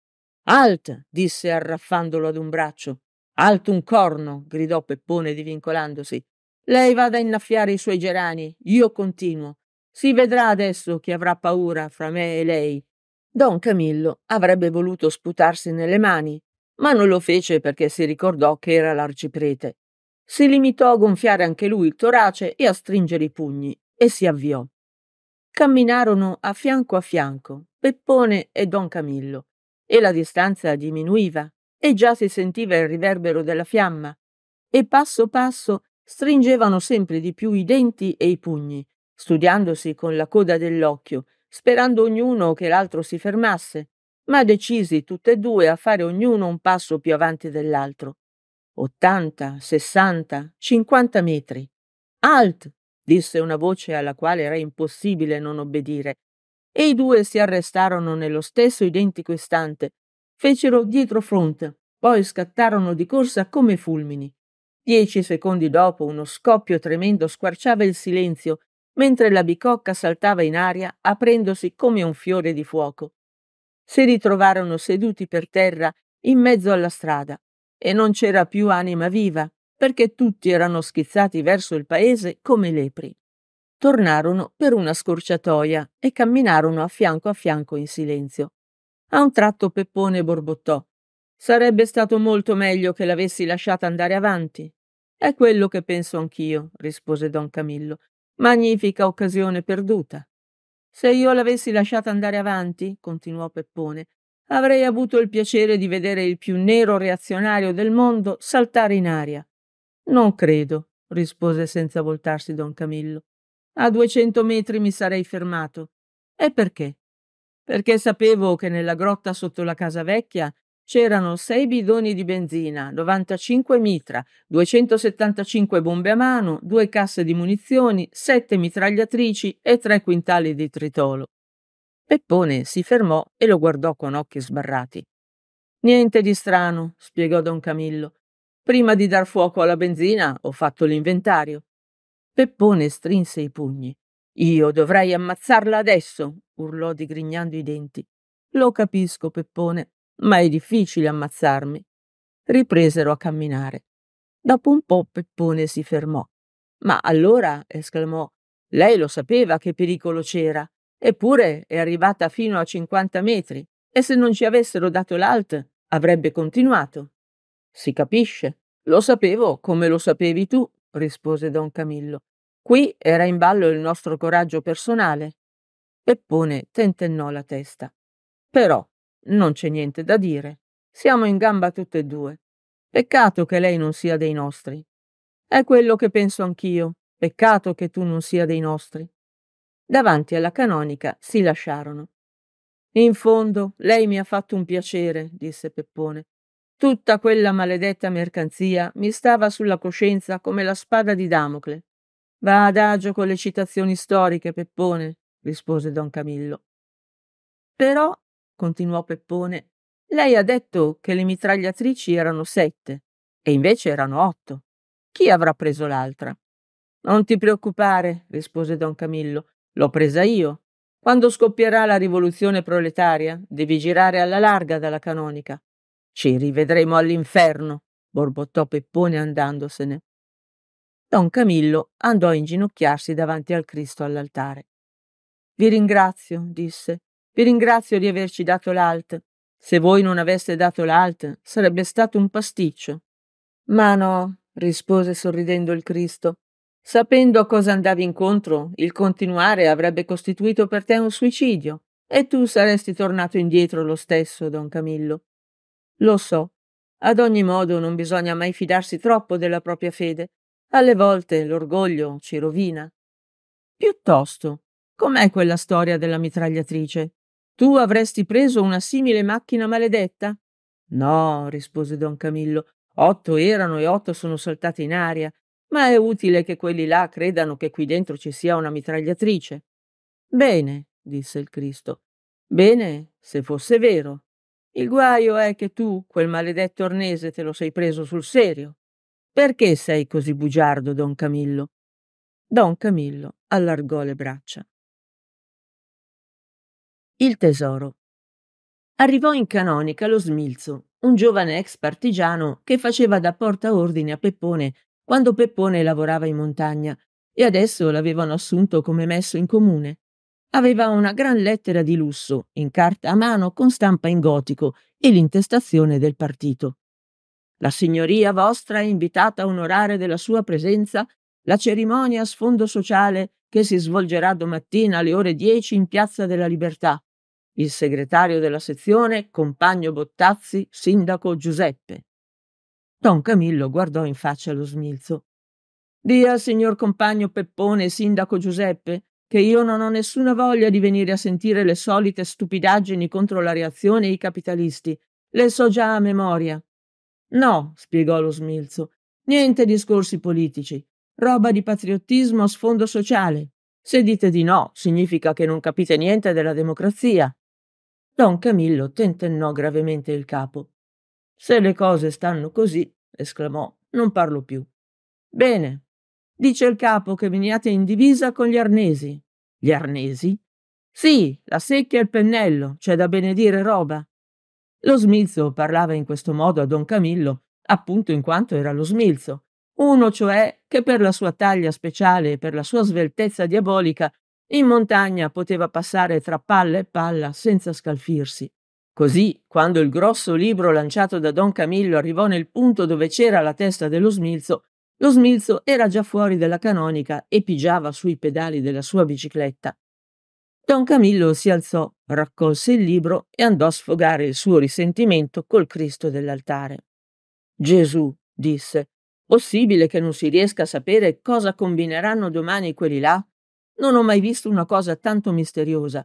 Alt! disse arraffandolo ad un braccio. Alt un corno! gridò Peppone divincolandosi. Lei vada a innaffiare i suoi gerani, io continuo. Si vedrà adesso chi avrà paura fra me e lei. Don Camillo avrebbe voluto sputarsi nelle mani, ma non lo fece perché si ricordò che era l'arciprete si limitò a gonfiare anche lui il torace e a stringere i pugni e si avviò. Camminarono a fianco a fianco Peppone e Don Camillo e la distanza diminuiva e già si sentiva il riverbero della fiamma e passo passo stringevano sempre di più i denti e i pugni, studiandosi con la coda dell'occhio, sperando ognuno che l'altro si fermasse, ma decisi tutt'e due a fare ognuno un passo più avanti dell'altro. Ottanta, sessanta, cinquanta metri. Alt! disse una voce alla quale era impossibile non obbedire, e i due si arrestarono nello stesso identico istante, fecero dietro fronte, poi scattarono di corsa come fulmini. Dieci secondi dopo uno scoppio tremendo squarciava il silenzio, mentre la bicocca saltava in aria, aprendosi come un fiore di fuoco. Si ritrovarono seduti per terra in mezzo alla strada, e non c'era più anima viva, perché tutti erano schizzati verso il paese come lepri. Tornarono per una scorciatoia e camminarono a fianco a fianco in silenzio. A un tratto Peppone borbottò. Sarebbe stato molto meglio che l'avessi lasciata andare avanti. È quello che penso anch'io, rispose don Camillo. Magnifica occasione perduta. Se io l'avessi lasciata andare avanti, continuò Peppone, avrei avuto il piacere di vedere il più nero reazionario del mondo saltare in aria. Non credo, rispose senza voltarsi don Camillo. A duecento metri mi sarei fermato. E perché? Perché sapevo che nella grotta sotto la casa vecchia c'erano sei bidoni di benzina, 95 mitra, 275 bombe a mano, due casse di munizioni, sette mitragliatrici e tre quintali di tritolo. Peppone si fermò e lo guardò con occhi sbarrati. Niente di strano, spiegò don Camillo. Prima di dar fuoco alla benzina ho fatto l'inventario. Peppone strinse i pugni. Io dovrei ammazzarla adesso, urlò digrignando i denti. Lo capisco, Peppone, ma è difficile ammazzarmi. Ripresero a camminare. Dopo un po' Peppone si fermò. Ma allora, esclamò, lei lo sapeva che pericolo c'era. Eppure è arrivata fino a 50 metri e se non ci avessero dato l'alt avrebbe continuato. Si capisce. Lo sapevo come lo sapevi tu, rispose don Camillo. Qui era in ballo il nostro coraggio personale. Peppone tentennò la testa. Però non c'è niente da dire. Siamo in gamba tutte e due. Peccato che lei non sia dei nostri. È quello che penso anch'io. Peccato che tu non sia dei nostri davanti alla canonica si lasciarono. In fondo, lei mi ha fatto un piacere, disse Peppone. Tutta quella maledetta mercanzia mi stava sulla coscienza come la spada di Damocle. Va adagio con le citazioni storiche, Peppone, rispose don Camillo. Però, continuò Peppone, lei ha detto che le mitragliatrici erano sette, e invece erano otto. Chi avrà preso l'altra? Non ti preoccupare, rispose don Camillo. L'ho presa io. Quando scoppierà la rivoluzione proletaria, devi girare alla larga dalla canonica. Ci rivedremo all'inferno, borbottò Peppone andandosene. Don Camillo andò a inginocchiarsi davanti al Cristo all'altare. Vi ringrazio, disse. Vi ringrazio di averci dato l'alt. Se voi non aveste dato l'alt, sarebbe stato un pasticcio. Ma no, rispose sorridendo il Cristo. Sapendo a cosa andavi incontro, il continuare avrebbe costituito per te un suicidio e tu saresti tornato indietro lo stesso, don Camillo. Lo so. Ad ogni modo non bisogna mai fidarsi troppo della propria fede. Alle volte l'orgoglio ci rovina. Piuttosto, com'è quella storia della mitragliatrice? Tu avresti preso una simile macchina maledetta? No, rispose don Camillo. Otto erano e otto sono saltate in aria ma è utile che quelli là credano che qui dentro ci sia una mitragliatrice. Bene, disse il Cristo. Bene, se fosse vero. Il guaio è che tu, quel maledetto ornese, te lo sei preso sul serio. Perché sei così bugiardo, don Camillo? Don Camillo allargò le braccia. Il tesoro. Arrivò in canonica lo smilzo, un giovane ex partigiano che faceva da porta ordine a Peppone quando Peppone lavorava in montagna e adesso l'avevano assunto come messo in comune. Aveva una gran lettera di lusso, in carta a mano con stampa in gotico e l'intestazione del partito. La signoria vostra è invitata a onorare della sua presenza la cerimonia a sfondo sociale che si svolgerà domattina alle ore 10 in Piazza della Libertà. Il segretario della sezione, compagno Bottazzi, sindaco Giuseppe. Don Camillo guardò in faccia lo smilzo. Dia al signor compagno Peppone e sindaco Giuseppe che io non ho nessuna voglia di venire a sentire le solite stupidaggini contro la reazione e i capitalisti. Le so già a memoria. No, spiegò lo smilzo, niente discorsi politici, roba di patriottismo a sfondo sociale. Se dite di no, significa che non capite niente della democrazia. Don Camillo tentennò gravemente il capo. Se le cose stanno così, esclamò, non parlo più. Bene. Dice il capo che veniate in divisa con gli arnesi. Gli arnesi? Sì, la secchia e il pennello, c'è da benedire roba. Lo smilzo parlava in questo modo a don Camillo, appunto in quanto era lo smilzo, uno cioè che per la sua taglia speciale e per la sua sveltezza diabolica in montagna poteva passare tra palla e palla senza scalfirsi. Così, quando il grosso libro lanciato da Don Camillo arrivò nel punto dove c'era la testa dello smilzo, lo smilzo era già fuori dalla canonica e pigiava sui pedali della sua bicicletta. Don Camillo si alzò, raccolse il libro e andò a sfogare il suo risentimento col Cristo dell'altare. Gesù, disse, possibile che non si riesca a sapere cosa combineranno domani quelli là? Non ho mai visto una cosa tanto misteriosa.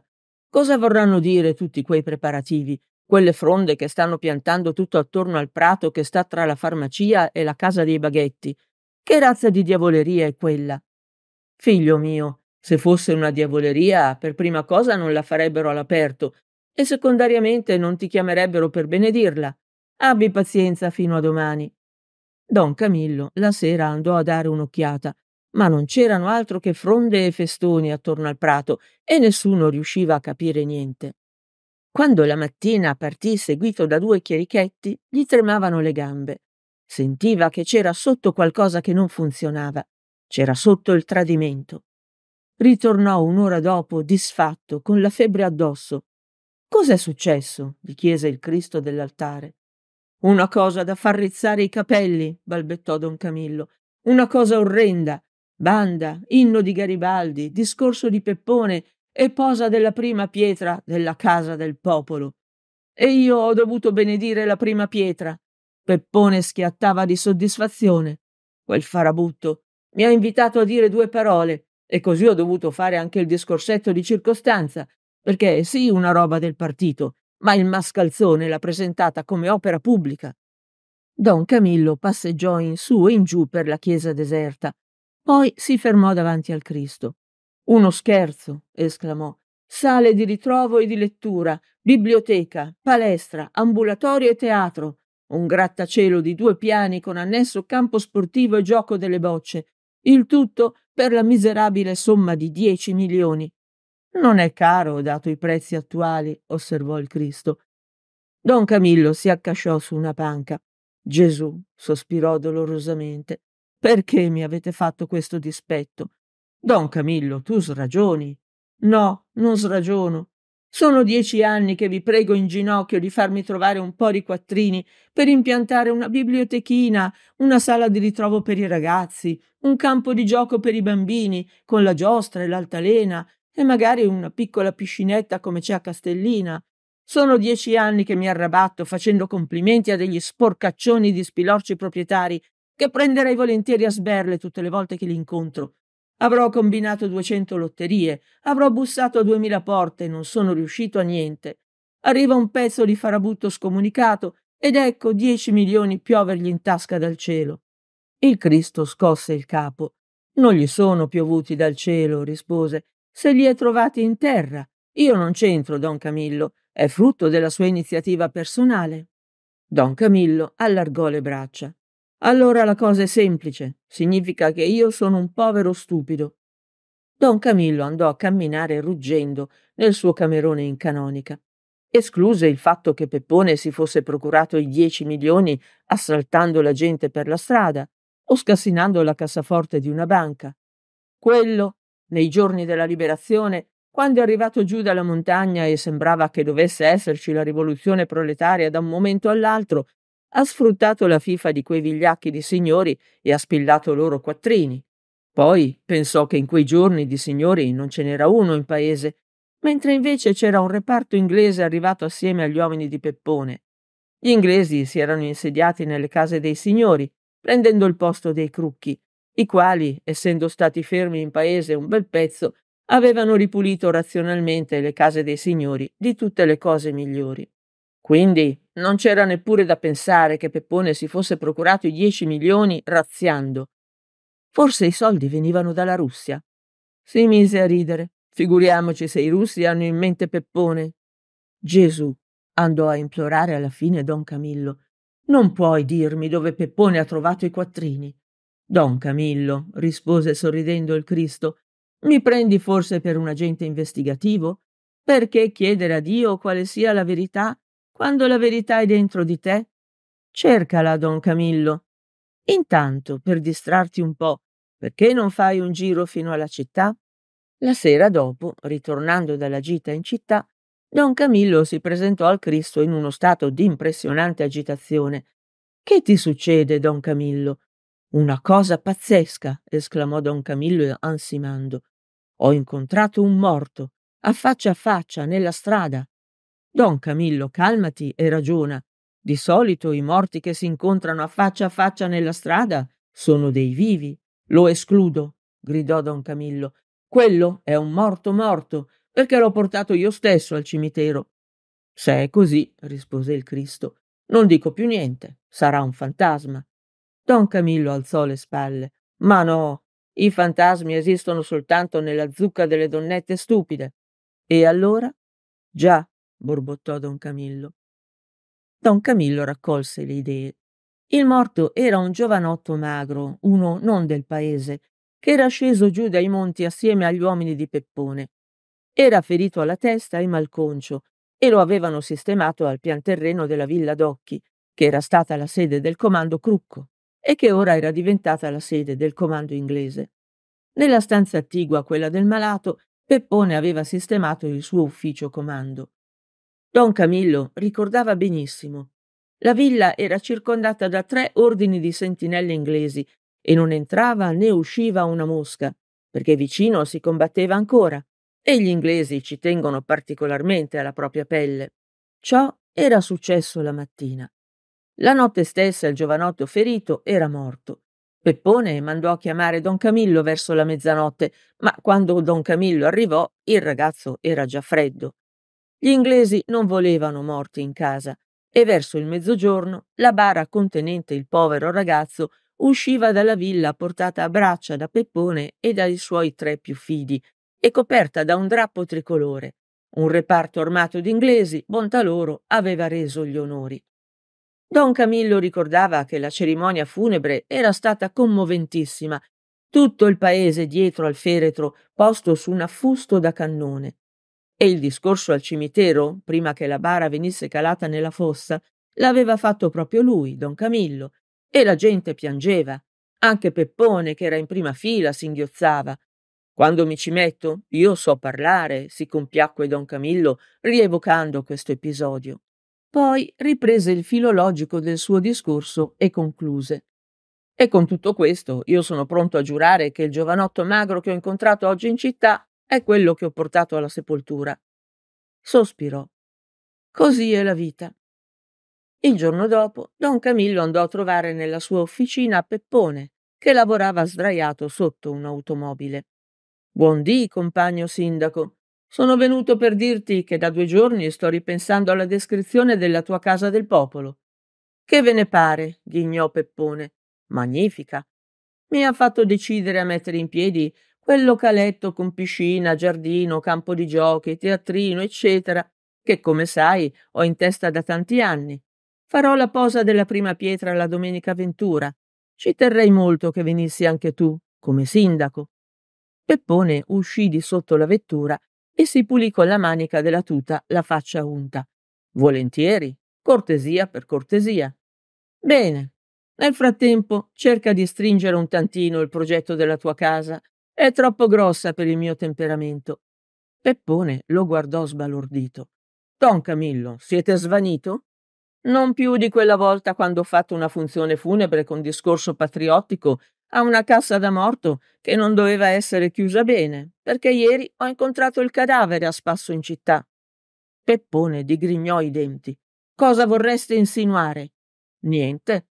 Cosa vorranno dire tutti quei preparativi, quelle fronde che stanno piantando tutto attorno al prato che sta tra la farmacia e la casa dei baghetti? Che razza di diavoleria è quella? Figlio mio, se fosse una diavoleria, per prima cosa non la farebbero all'aperto e secondariamente non ti chiamerebbero per benedirla. Abbi pazienza fino a domani. Don Camillo la sera andò a dare un'occhiata ma non c'erano altro che fronde e festoni attorno al prato e nessuno riusciva a capire niente. Quando la mattina partì seguito da due chierichetti, gli tremavano le gambe. Sentiva che c'era sotto qualcosa che non funzionava. C'era sotto il tradimento. Ritornò un'ora dopo, disfatto, con la febbre addosso. Cos'è successo? gli chiese il Cristo dell'altare. Una cosa da far rizzare i capelli, balbettò don Camillo. Una cosa orrenda banda, inno di Garibaldi, discorso di Peppone e posa della prima pietra della casa del popolo. E io ho dovuto benedire la prima pietra. Peppone schiattava di soddisfazione. Quel farabutto mi ha invitato a dire due parole e così ho dovuto fare anche il discorsetto di circostanza, perché è sì una roba del partito, ma il mascalzone l'ha presentata come opera pubblica. Don Camillo passeggiò in su e in giù per la chiesa deserta, poi si fermò davanti al Cristo. Uno scherzo, esclamò. Sale di ritrovo e di lettura, biblioteca, palestra, ambulatorio e teatro, un grattacielo di due piani con annesso campo sportivo e gioco delle bocce, il tutto per la miserabile somma di dieci milioni. Non è caro, dato i prezzi attuali, osservò il Cristo. Don Camillo si accasciò su una panca. Gesù sospirò dolorosamente. Perché mi avete fatto questo dispetto? Don Camillo, tu sragioni. No, non sragiono. Sono dieci anni che vi prego in ginocchio di farmi trovare un po' di quattrini per impiantare una bibliotechina, una sala di ritrovo per i ragazzi, un campo di gioco per i bambini, con la giostra e l'altalena, e magari una piccola piscinetta come c'è a Castellina. Sono dieci anni che mi arrabatto facendo complimenti a degli sporcaccioni di spilorci proprietari che prenderei volentieri a sberle tutte le volte che li incontro. Avrò combinato duecento lotterie, avrò bussato a duemila porte e non sono riuscito a niente. Arriva un pezzo di farabutto scomunicato ed ecco dieci milioni piovergli in tasca dal cielo. Il Cristo scosse il capo. Non gli sono piovuti dal cielo, rispose. Se li è trovati in terra. Io non c'entro, don Camillo. È frutto della sua iniziativa personale. Don Camillo allargò le braccia. Allora la cosa è semplice, significa che io sono un povero stupido. Don Camillo andò a camminare ruggendo nel suo camerone in canonica. Escluse il fatto che Peppone si fosse procurato i dieci milioni assaltando la gente per la strada o scassinando la cassaforte di una banca. Quello, nei giorni della liberazione, quando è arrivato giù dalla montagna e sembrava che dovesse esserci la rivoluzione proletaria da un momento all'altro, ha sfruttato la fifa di quei vigliacchi di signori e ha spillato loro quattrini. Poi pensò che in quei giorni di signori non ce n'era uno in paese, mentre invece c'era un reparto inglese arrivato assieme agli uomini di Peppone. Gli inglesi si erano insediati nelle case dei signori, prendendo il posto dei crucchi, i quali, essendo stati fermi in paese un bel pezzo, avevano ripulito razionalmente le case dei signori di tutte le cose migliori. Quindi non c'era neppure da pensare che Peppone si fosse procurato i dieci milioni razziando. Forse i soldi venivano dalla Russia. Si mise a ridere. Figuriamoci se i russi hanno in mente Peppone. Gesù, andò a implorare alla fine don Camillo, non puoi dirmi dove Peppone ha trovato i quattrini. Don Camillo, rispose sorridendo il Cristo, mi prendi forse per un agente investigativo? Perché chiedere a Dio quale sia la verità quando la verità è dentro di te, cercala, don Camillo. Intanto, per distrarti un po', perché non fai un giro fino alla città? La sera dopo, ritornando dalla gita in città, don Camillo si presentò al Cristo in uno stato di impressionante agitazione. Che ti succede, don Camillo? Una cosa pazzesca, esclamò don Camillo ansimando. Ho incontrato un morto, a faccia a faccia, nella strada. Don Camillo, calmati e ragiona. Di solito i morti che si incontrano a faccia a faccia nella strada sono dei vivi. Lo escludo, gridò Don Camillo. Quello è un morto morto, perché l'ho portato io stesso al cimitero. Se è così, rispose il Cristo, non dico più niente, sarà un fantasma. Don Camillo alzò le spalle. Ma no, i fantasmi esistono soltanto nella zucca delle donnette stupide. E allora? Già, borbottò don Camillo. Don Camillo raccolse le idee. Il morto era un giovanotto magro, uno non del paese, che era sceso giù dai monti assieme agli uomini di Peppone. Era ferito alla testa e malconcio, e lo avevano sistemato al pian terreno della villa d'Occhi, che era stata la sede del comando Crucco e che ora era diventata la sede del comando inglese. Nella stanza attigua a quella del malato, Peppone aveva sistemato il suo ufficio comando. Don Camillo ricordava benissimo. La villa era circondata da tre ordini di sentinelle inglesi e non entrava né usciva una mosca, perché vicino si combatteva ancora e gli inglesi ci tengono particolarmente alla propria pelle. Ciò era successo la mattina. La notte stessa il giovanotto ferito era morto. Peppone mandò a chiamare Don Camillo verso la mezzanotte, ma quando Don Camillo arrivò il ragazzo era già freddo. Gli inglesi non volevano morti in casa e verso il mezzogiorno la bara contenente il povero ragazzo usciva dalla villa portata a braccia da Peppone e dai suoi tre più fidi e coperta da un drappo tricolore. Un reparto armato d'inglesi, bontà loro, aveva reso gli onori. Don Camillo ricordava che la cerimonia funebre era stata commoventissima. Tutto il paese dietro al feretro, posto su un affusto da cannone. E il discorso al cimitero, prima che la bara venisse calata nella fossa, l'aveva fatto proprio lui, don Camillo, e la gente piangeva. Anche Peppone, che era in prima fila, singhiozzava. Quando mi ci metto, io so parlare, si compiacque don Camillo, rievocando questo episodio. Poi riprese il filologico del suo discorso e concluse. E con tutto questo io sono pronto a giurare che il giovanotto magro che ho incontrato oggi in città è quello che ho portato alla sepoltura. Sospirò. Così è la vita. Il giorno dopo, don Camillo andò a trovare nella sua officina Peppone, che lavorava sdraiato sotto un'automobile. Buon dì, compagno sindaco. Sono venuto per dirti che da due giorni sto ripensando alla descrizione della tua casa del popolo. Che ve ne pare? ghignò Peppone. Magnifica. Mi ha fatto decidere a mettere in piedi quel localetto con piscina, giardino, campo di giochi, teatrino, eccetera, che come sai ho in testa da tanti anni. Farò la posa della prima pietra la domenica ventura. Ci terrei molto che venissi anche tu, come sindaco. Peppone uscì di sotto la vettura e si pulì con la manica della tuta la faccia unta. Volentieri, cortesia per cortesia. Bene, nel frattempo cerca di stringere un tantino il progetto della tua casa è troppo grossa per il mio temperamento. Peppone lo guardò sbalordito. Don Camillo, siete svanito? Non più di quella volta quando ho fatto una funzione funebre con discorso patriottico a una cassa da morto che non doveva essere chiusa bene, perché ieri ho incontrato il cadavere a spasso in città. Peppone digrignò i denti. Cosa vorreste insinuare? Niente,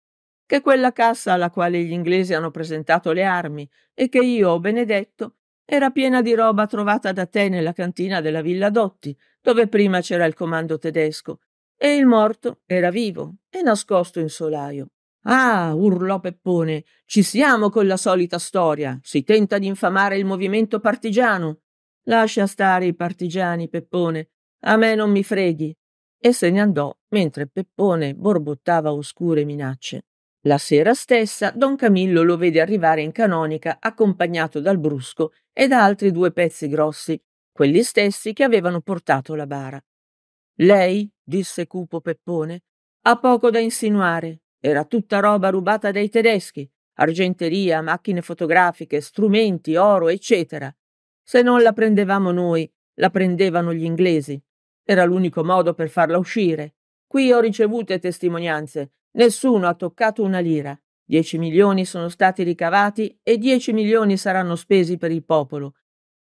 che quella cassa alla quale gli inglesi hanno presentato le armi e che io ho benedetto era piena di roba trovata da te nella cantina della Villa Dotti, dove prima c'era il comando tedesco, e il morto era vivo e nascosto in solaio. Ah, urlò Peppone, ci siamo con la solita storia. Si tenta di infamare il movimento partigiano. Lascia stare i partigiani, Peppone. A me non mi freghi. E se ne andò mentre Peppone borbottava oscure minacce. La sera stessa don Camillo lo vede arrivare in canonica accompagnato dal brusco e da altri due pezzi grossi, quelli stessi che avevano portato la bara. Lei, disse cupo Peppone, ha poco da insinuare. Era tutta roba rubata dai tedeschi, argenteria, macchine fotografiche, strumenti, oro, eccetera. Se non la prendevamo noi, la prendevano gli inglesi. Era l'unico modo per farla uscire. Qui ho ricevute testimonianze Nessuno ha toccato una lira. 10 milioni sono stati ricavati e 10 milioni saranno spesi per il popolo.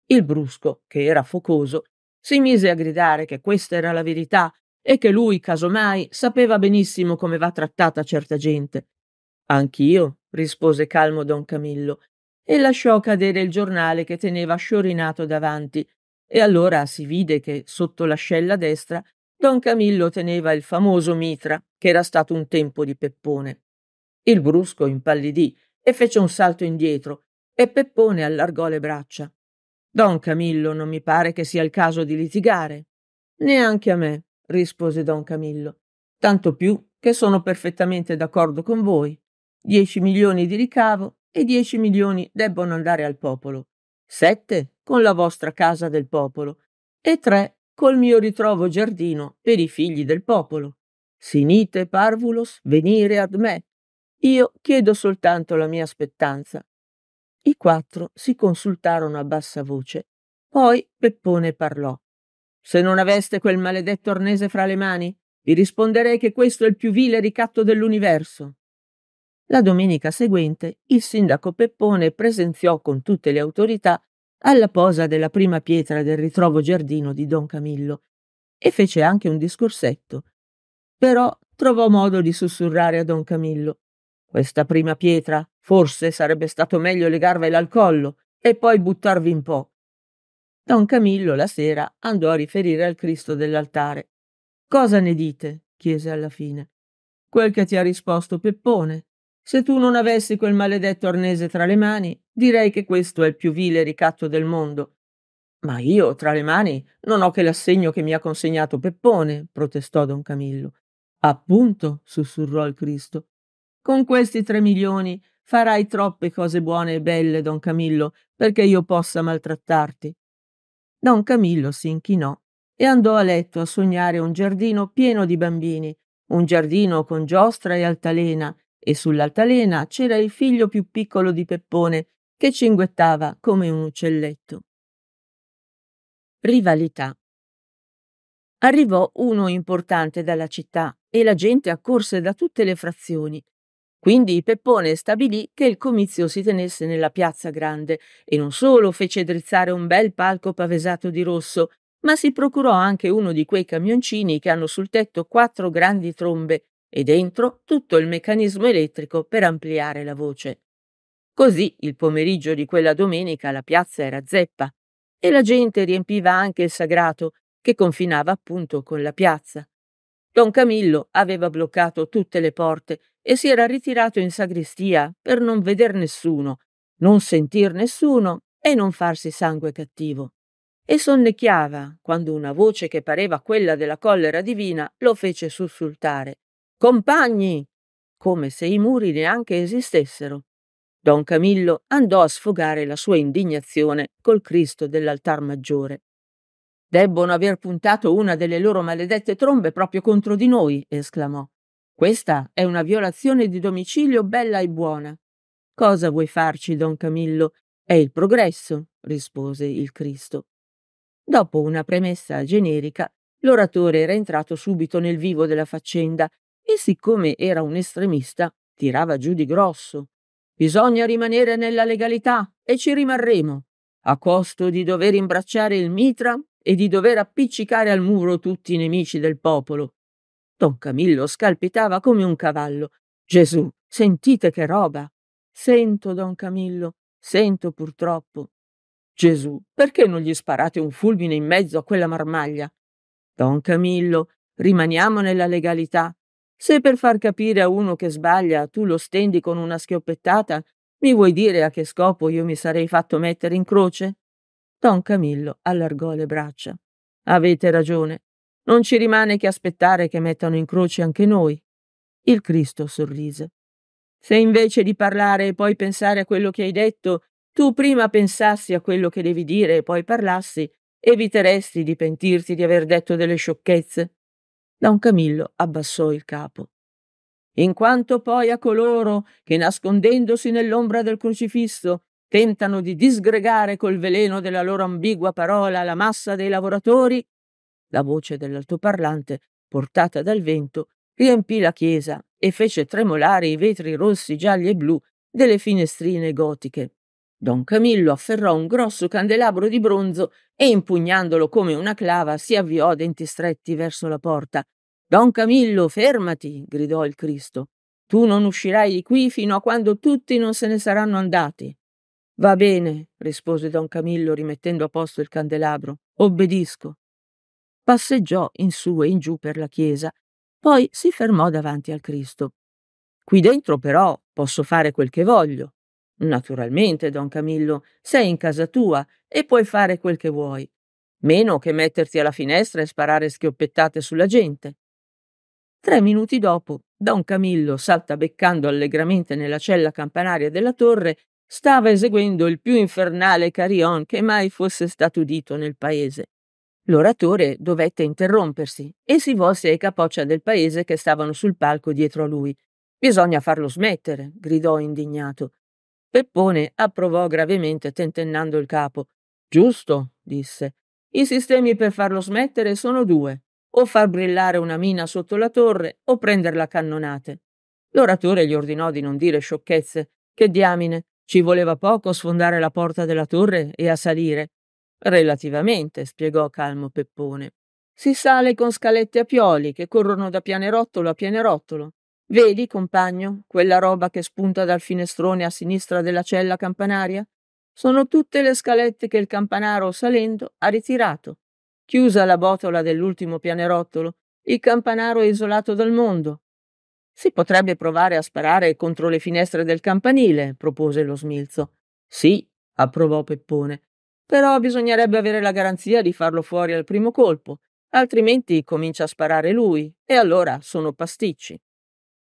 Il brusco, che era focoso, si mise a gridare che questa era la verità e che lui, casomai, sapeva benissimo come va trattata certa gente. Anch'io, rispose calmo don Camillo, e lasciò cadere il giornale che teneva sciorinato davanti, e allora si vide che, sotto l'ascella destra, Don Camillo teneva il famoso mitra, che era stato un tempo di Peppone. Il brusco impallidì e fece un salto indietro, e Peppone allargò le braccia. Don Camillo non mi pare che sia il caso di litigare. Neanche a me, rispose Don Camillo, tanto più che sono perfettamente d'accordo con voi. Dieci milioni di ricavo e dieci milioni debbono andare al popolo, sette con la vostra casa del popolo e tre col mio ritrovo giardino per i figli del popolo. Sinite parvulos venire ad me. Io chiedo soltanto la mia aspettanza. I quattro si consultarono a bassa voce. Poi Peppone parlò. Se non aveste quel maledetto arnese fra le mani, vi risponderei che questo è il più vile ricatto dell'universo. La domenica seguente il sindaco Peppone presenziò con tutte le autorità alla posa della prima pietra del ritrovo giardino di don Camillo e fece anche un discorsetto. Però trovò modo di sussurrare a don Camillo. Questa prima pietra forse sarebbe stato meglio legarvela al collo e poi buttarvi un po'. Don Camillo la sera andò a riferire al Cristo dell'altare. Cosa ne dite? chiese alla fine. Quel che ti ha risposto Peppone, se tu non avessi quel maledetto arnese tra le mani, direi che questo è il più vile ricatto del mondo. Ma io, tra le mani, non ho che l'assegno che mi ha consegnato Peppone, protestò don Camillo. Appunto, sussurrò il Cristo. Con questi tre milioni farai troppe cose buone e belle, don Camillo, perché io possa maltrattarti. Don Camillo si inchinò e andò a letto a sognare un giardino pieno di bambini, un giardino con giostra e altalena, e sull'altalena c'era il figlio più piccolo di Peppone che cinguettava come un uccelletto. Rivalità. Arrivò uno importante dalla città e la gente accorse da tutte le frazioni. Quindi Peppone stabilì che il comizio si tenesse nella piazza grande e non solo fece drizzare un bel palco pavesato di rosso, ma si procurò anche uno di quei camioncini che hanno sul tetto quattro grandi trombe e dentro tutto il meccanismo elettrico per ampliare la voce. Così il pomeriggio di quella domenica la piazza era zeppa e la gente riempiva anche il sagrato che confinava appunto con la piazza. Don Camillo aveva bloccato tutte le porte e si era ritirato in sagrestia per non veder nessuno, non sentir nessuno e non farsi sangue cattivo. E sonnecchiava quando una voce che pareva quella della collera divina lo fece sussultare. Compagni! come se i muri neanche esistessero. Don Camillo andò a sfogare la sua indignazione col Cristo dell'altar maggiore. Debbono aver puntato una delle loro maledette trombe proprio contro di noi, esclamò. Questa è una violazione di domicilio bella e buona. Cosa vuoi farci, don Camillo? È il progresso, rispose il Cristo. Dopo una premessa generica, l'oratore era entrato subito nel vivo della faccenda e siccome era un estremista, tirava giù di grosso. Bisogna rimanere nella legalità e ci rimarremo, a costo di dover imbracciare il mitra e di dover appiccicare al muro tutti i nemici del popolo. Don Camillo scalpitava come un cavallo. Gesù, sentite che roba! Sento, Don Camillo, sento purtroppo. Gesù, perché non gli sparate un fulmine in mezzo a quella marmaglia? Don Camillo, rimaniamo nella legalità se per far capire a uno che sbaglia tu lo stendi con una schioppettata, mi vuoi dire a che scopo io mi sarei fatto mettere in croce? Don Camillo allargò le braccia. Avete ragione. Non ci rimane che aspettare che mettano in croce anche noi. Il Cristo sorrise. Se invece di parlare e poi pensare a quello che hai detto, tu prima pensassi a quello che devi dire e poi parlassi, eviteresti di pentirti di aver detto delle sciocchezze. Don Camillo abbassò il capo. In quanto poi a coloro che, nascondendosi nell'ombra del crocifisso, tentano di disgregare col veleno della loro ambigua parola la massa dei lavoratori, la voce dell'altoparlante, portata dal vento, riempì la chiesa e fece tremolare i vetri rossi, gialli e blu delle finestrine gotiche. Don Camillo afferrò un grosso candelabro di bronzo e, impugnandolo come una clava, si avviò a denti stretti verso la porta. Don Camillo, fermati! gridò il Cristo. Tu non uscirai di qui fino a quando tutti non se ne saranno andati. Va bene, rispose don Camillo rimettendo a posto il candelabro. Obbedisco. Passeggiò in su e in giù per la chiesa, poi si fermò davanti al Cristo. Qui dentro però posso fare quel che voglio, Naturalmente, don Camillo, sei in casa tua e puoi fare quel che vuoi, meno che metterti alla finestra e sparare schioppettate sulla gente. Tre minuti dopo, don Camillo, saltabeccando allegramente nella cella campanaria della torre, stava eseguendo il più infernale carion che mai fosse stato udito nel paese. L'oratore dovette interrompersi e si volse ai capoccia del paese che stavano sul palco dietro a lui. Bisogna farlo smettere, gridò indignato. Peppone approvò gravemente tentennando il capo. Giusto, disse. I sistemi per farlo smettere sono due, o far brillare una mina sotto la torre o prenderla a cannonate. L'oratore gli ordinò di non dire sciocchezze. Che diamine, ci voleva poco sfondare la porta della torre e a salire. Relativamente, spiegò calmo Peppone. Si sale con scalette a pioli che corrono da pianerottolo a pianerottolo. Vedi, compagno, quella roba che spunta dal finestrone a sinistra della cella campanaria? Sono tutte le scalette che il campanaro salendo ha ritirato. Chiusa la botola dell'ultimo pianerottolo, il campanaro è isolato dal mondo. Si potrebbe provare a sparare contro le finestre del campanile, propose lo smilzo. Sì, approvò Peppone, però bisognerebbe avere la garanzia di farlo fuori al primo colpo, altrimenti comincia a sparare lui, e allora sono pasticci.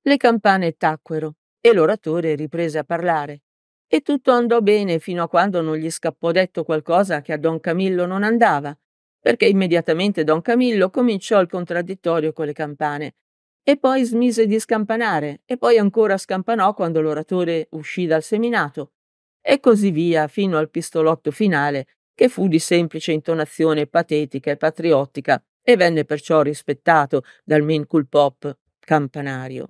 Le campane tacquero e l'oratore riprese a parlare. E tutto andò bene fino a quando non gli scappò detto qualcosa che a don Camillo non andava, perché immediatamente don Camillo cominciò il contraddittorio con le campane. E poi smise di scampanare, e poi ancora scampanò quando l'oratore uscì dal seminato. E così via fino al pistolotto finale, che fu di semplice intonazione patetica e patriottica, e venne perciò rispettato dal cul pop campanario.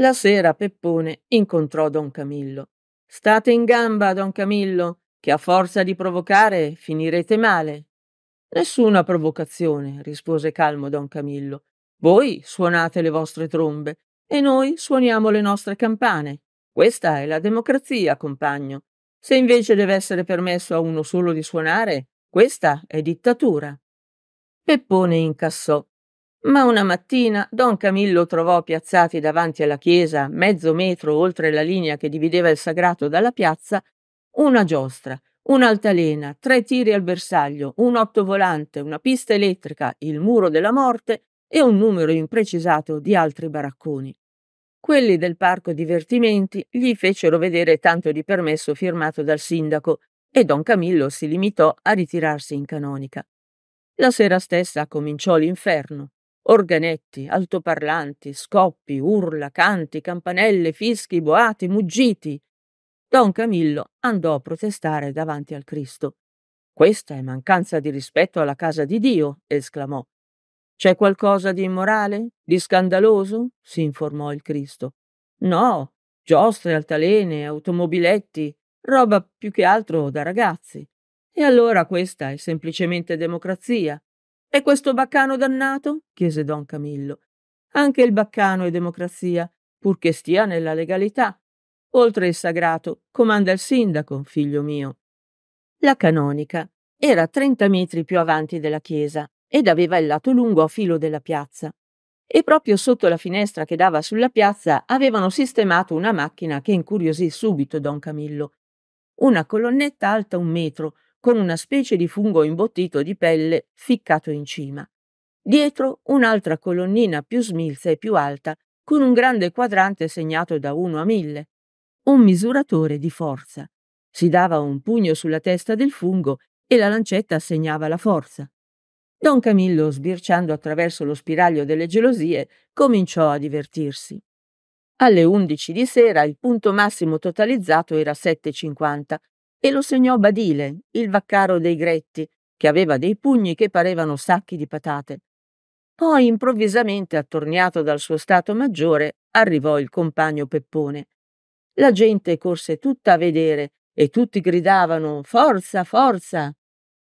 La sera Peppone incontrò Don Camillo. State in gamba, Don Camillo, che a forza di provocare finirete male. Nessuna provocazione, rispose calmo Don Camillo. Voi suonate le vostre trombe e noi suoniamo le nostre campane. Questa è la democrazia, compagno. Se invece deve essere permesso a uno solo di suonare, questa è dittatura. Peppone incassò ma una mattina don Camillo trovò piazzati davanti alla chiesa, mezzo metro oltre la linea che divideva il sagrato dalla piazza, una giostra, un'altalena, tre tiri al bersaglio, un otto volante, una pista elettrica, il muro della morte e un numero imprecisato di altri baracconi. Quelli del parco divertimenti gli fecero vedere tanto di permesso firmato dal sindaco e don Camillo si limitò a ritirarsi in canonica. La sera stessa cominciò l'inferno. Organetti, altoparlanti, scoppi, urla, canti, campanelle, fischi, boati, muggiti. Don Camillo andò a protestare davanti al Cristo. Questa è mancanza di rispetto alla casa di Dio, esclamò. C'è qualcosa di immorale? Di scandaloso? si informò il Cristo. No, giostre, altalene, automobiletti, roba più che altro da ragazzi. E allora questa è semplicemente democrazia. E questo baccano dannato? chiese don Camillo. Anche il baccano è democrazia, purché stia nella legalità. Oltre il sagrato, comanda il sindaco, figlio mio. La canonica era trenta metri più avanti della chiesa ed aveva il lato lungo a filo della piazza. E proprio sotto la finestra che dava sulla piazza avevano sistemato una macchina che incuriosì subito don Camillo. Una colonnetta alta un metro, con una specie di fungo imbottito di pelle ficcato in cima. Dietro un'altra colonnina più smilza e più alta, con un grande quadrante segnato da 1 a 1000. Un misuratore di forza. Si dava un pugno sulla testa del fungo e la lancetta segnava la forza. Don Camillo, sbirciando attraverso lo spiraglio delle gelosie, cominciò a divertirsi. Alle undici di sera il punto massimo totalizzato era 7,50, e lo segnò Badile, il vaccaro dei Gretti, che aveva dei pugni che parevano sacchi di patate. Poi, improvvisamente, attorniato dal suo stato maggiore, arrivò il compagno Peppone. La gente corse tutta a vedere e tutti gridavano Forza, forza!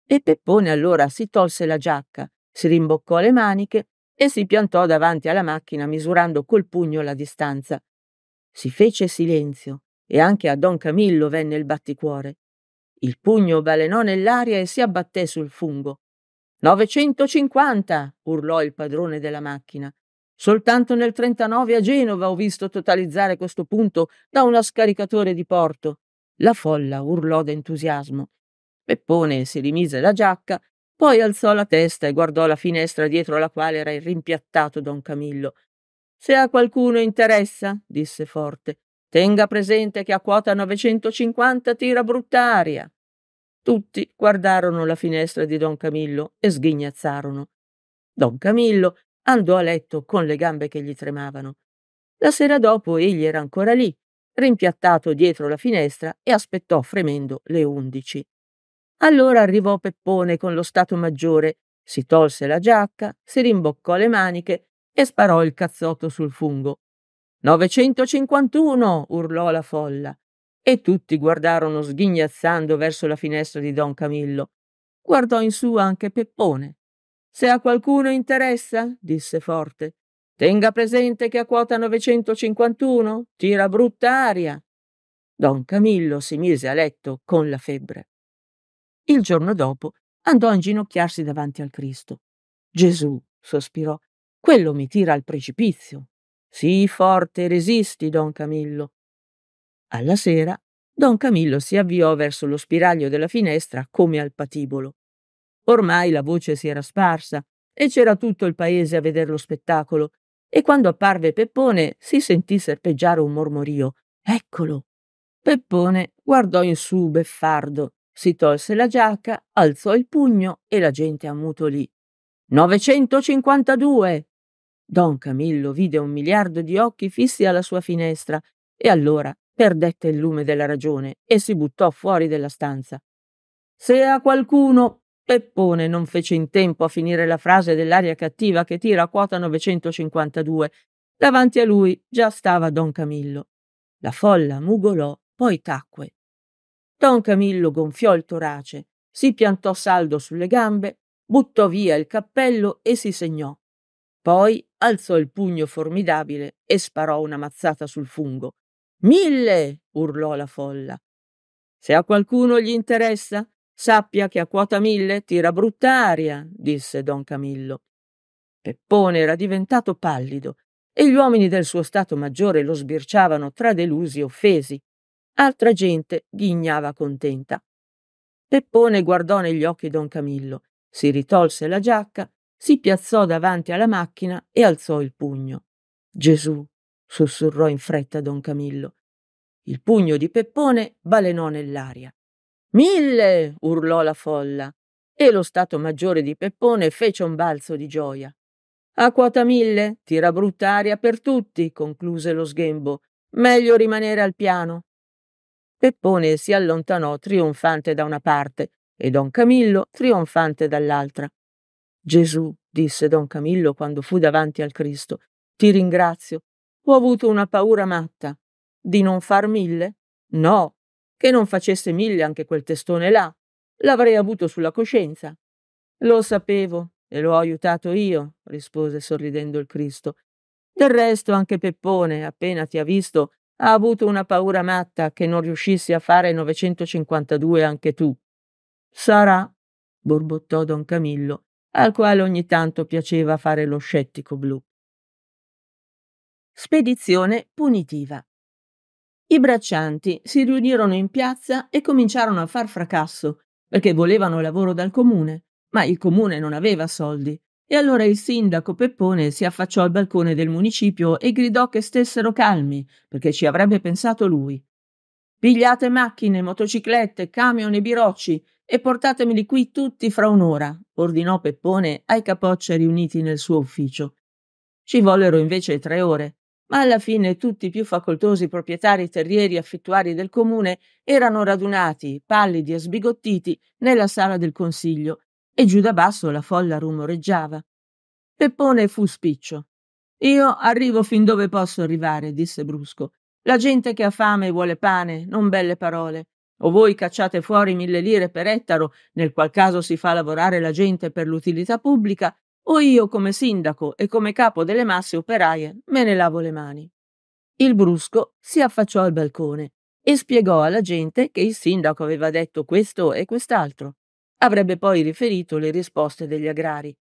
E Peppone allora si tolse la giacca, si rimboccò le maniche e si piantò davanti alla macchina misurando col pugno la distanza. Si fece silenzio e anche a Don Camillo venne il batticuore. Il pugno balenò nell'aria e si abbatté sul fungo. 950! urlò il padrone della macchina. Soltanto nel 39 a Genova ho visto totalizzare questo punto da uno scaricatore di porto. La folla urlò d'entusiasmo. Peppone si rimise la giacca, poi alzò la testa e guardò la finestra dietro la quale era il rimpiattato Don Camillo. Se a qualcuno interessa, disse forte, tenga presente che a quota 950 tira brutta aria. Tutti guardarono la finestra di don Camillo e sghignazzarono. Don Camillo andò a letto con le gambe che gli tremavano. La sera dopo egli era ancora lì, rimpiattato dietro la finestra e aspettò fremendo le undici. Allora arrivò Peppone con lo Stato Maggiore, si tolse la giacca, si rimboccò le maniche e sparò il cazzotto sul fungo. 951! urlò la folla e tutti guardarono sghignazzando verso la finestra di don Camillo. Guardò in su anche Peppone. Se a qualcuno interessa, disse forte, tenga presente che a quota 951 tira brutta aria. Don Camillo si mise a letto con la febbre. Il giorno dopo andò a inginocchiarsi davanti al Cristo. Gesù, sospirò, quello mi tira al precipizio. Sii forte e resisti, don Camillo. Alla sera, don Camillo si avviò verso lo spiraglio della finestra come al patibolo. Ormai la voce si era sparsa e c'era tutto il paese a vedere lo spettacolo, e quando apparve Peppone si sentì serpeggiare un mormorio. Eccolo! Peppone guardò in su beffardo, si tolse la giacca, alzò il pugno e la gente ammutolì. 952! Don Camillo vide un miliardo di occhi fissi alla sua finestra e allora perdette il lume della ragione e si buttò fuori della stanza. Se a qualcuno Peppone non fece in tempo a finire la frase dell'aria cattiva che tira a quota 952. Davanti a lui già stava Don Camillo. La folla mugolò, poi tacque. Don Camillo gonfiò il torace, si piantò saldo sulle gambe, buttò via il cappello e si segnò. Poi alzò il pugno formidabile e sparò una mazzata sul fungo. Mille! urlò la folla. Se a qualcuno gli interessa, sappia che a quota mille tira brutta aria, disse don Camillo. Peppone era diventato pallido e gli uomini del suo stato maggiore lo sbirciavano tra delusi e offesi. Altra gente ghignava contenta. Peppone guardò negli occhi don Camillo, si ritolse la giacca, si piazzò davanti alla macchina e alzò il pugno. Gesù, sussurrò in fretta don Camillo. Il pugno di Peppone balenò nell'aria. Mille! urlò la folla e lo Stato Maggiore di Peppone fece un balzo di gioia. A quota mille, tira brutta aria per tutti, concluse lo sghembo. Meglio rimanere al piano. Peppone si allontanò trionfante da una parte e don Camillo trionfante dall'altra. Gesù, disse don Camillo quando fu davanti al Cristo, ti ringrazio ho avuto una paura matta. Di non far mille? No, che non facesse mille anche quel testone là. L'avrei avuto sulla coscienza. Lo sapevo e l'ho aiutato io, rispose sorridendo il Cristo. Del resto anche Peppone, appena ti ha visto, ha avuto una paura matta che non riuscissi a fare 952 anche tu. Sarà, borbottò don Camillo, al quale ogni tanto piaceva fare lo scettico blu. Spedizione punitiva. I braccianti si riunirono in piazza e cominciarono a far fracasso perché volevano lavoro dal comune, ma il comune non aveva soldi. E allora il sindaco Peppone si affacciò al balcone del municipio e gridò che stessero calmi, perché ci avrebbe pensato lui. Pigliate macchine, motociclette, camion e birocci e portatemeli qui tutti fra un'ora, ordinò Peppone ai capoccia riuniti nel suo ufficio. Ci vollero invece tre ore ma alla fine tutti i più facoltosi proprietari terrieri affittuari del comune erano radunati, pallidi e sbigottiti, nella sala del consiglio e giù da basso la folla rumoreggiava. Peppone fu spiccio. Io arrivo fin dove posso arrivare, disse brusco. La gente che ha fame vuole pane, non belle parole. O voi cacciate fuori mille lire per ettaro, nel qual caso si fa lavorare la gente per l'utilità pubblica, o io come sindaco e come capo delle masse operaie me ne lavo le mani. Il brusco si affacciò al balcone e spiegò alla gente che il sindaco aveva detto questo e quest'altro. Avrebbe poi riferito le risposte degli agrari.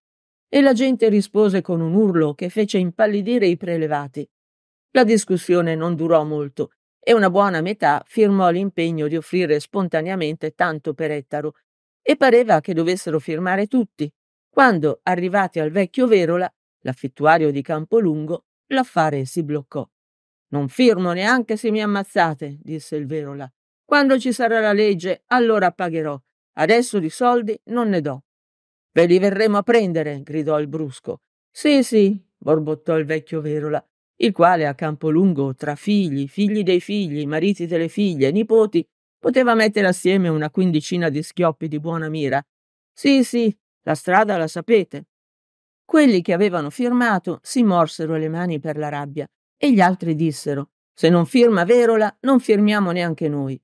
E la gente rispose con un urlo che fece impallidire i prelevati. La discussione non durò molto e una buona metà firmò l'impegno di offrire spontaneamente tanto per ettaro e pareva che dovessero firmare tutti, quando arrivati al vecchio Verola, l'affittuario di Campolungo, l'affare si bloccò. Non firmo neanche se mi ammazzate, disse il Verola. Quando ci sarà la legge, allora pagherò. Adesso di soldi non ne do. Ve li verremo a prendere, gridò il brusco. Sì, sì, borbottò il vecchio Verola, il quale a Campolungo, tra figli, figli dei figli, mariti delle figlie, nipoti, poteva mettere assieme una quindicina di schioppi di buona mira. Sì, sì, la strada la sapete. Quelli che avevano firmato si morsero le mani per la rabbia e gli altri dissero Se non firma Verola, non firmiamo neanche noi.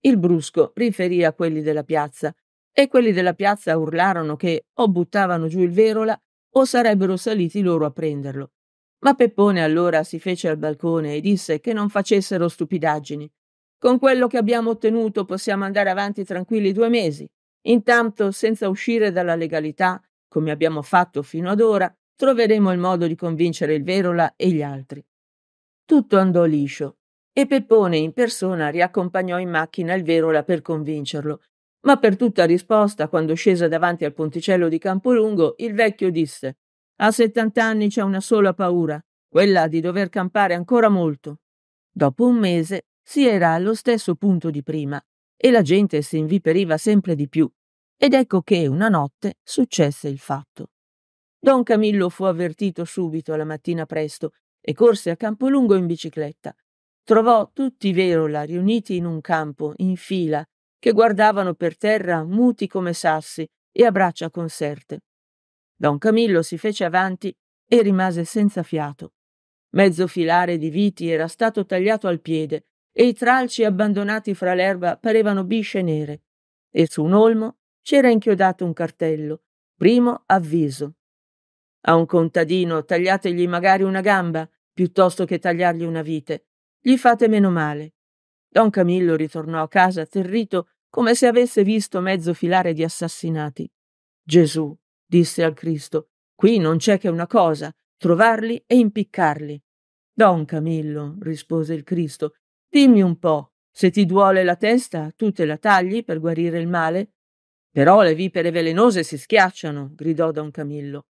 Il brusco riferì a quelli della piazza e quelli della piazza urlarono che o buttavano giù il Verola o sarebbero saliti loro a prenderlo. Ma Peppone allora si fece al balcone e disse che non facessero stupidaggini. Con quello che abbiamo ottenuto possiamo andare avanti tranquilli due mesi. Intanto, senza uscire dalla legalità, come abbiamo fatto fino ad ora, troveremo il modo di convincere il Verola e gli altri. Tutto andò liscio e Peppone in persona riaccompagnò in macchina il Verola per convincerlo. Ma per tutta risposta, quando scese davanti al ponticello di Campolungo, il vecchio disse: A settant'anni c'è una sola paura, quella di dover campare ancora molto. Dopo un mese si era allo stesso punto di prima e la gente si inviperiva sempre di più. Ed ecco che una notte successe il fatto. Don Camillo fu avvertito subito la mattina presto e corse a Campolungo in bicicletta. Trovò tutti i Verola riuniti in un campo, in fila, che guardavano per terra muti come sassi e a braccia conserte. Don Camillo si fece avanti e rimase senza fiato. Mezzo filare di viti era stato tagliato al piede e i tralci abbandonati fra l'erba parevano bisce nere, e su un olmo c'era inchiodato un cartello, primo avviso. A un contadino tagliategli magari una gamba piuttosto che tagliargli una vite, gli fate meno male. Don Camillo ritornò a casa atterrito come se avesse visto mezzo filare di assassinati. Gesù, disse al Cristo, qui non c'è che una cosa, trovarli e impiccarli. Don Camillo, rispose il Cristo, Dimmi un po', se ti duole la testa, tu te la tagli per guarire il male? Però le vipere velenose si schiacciano, gridò don Camillo.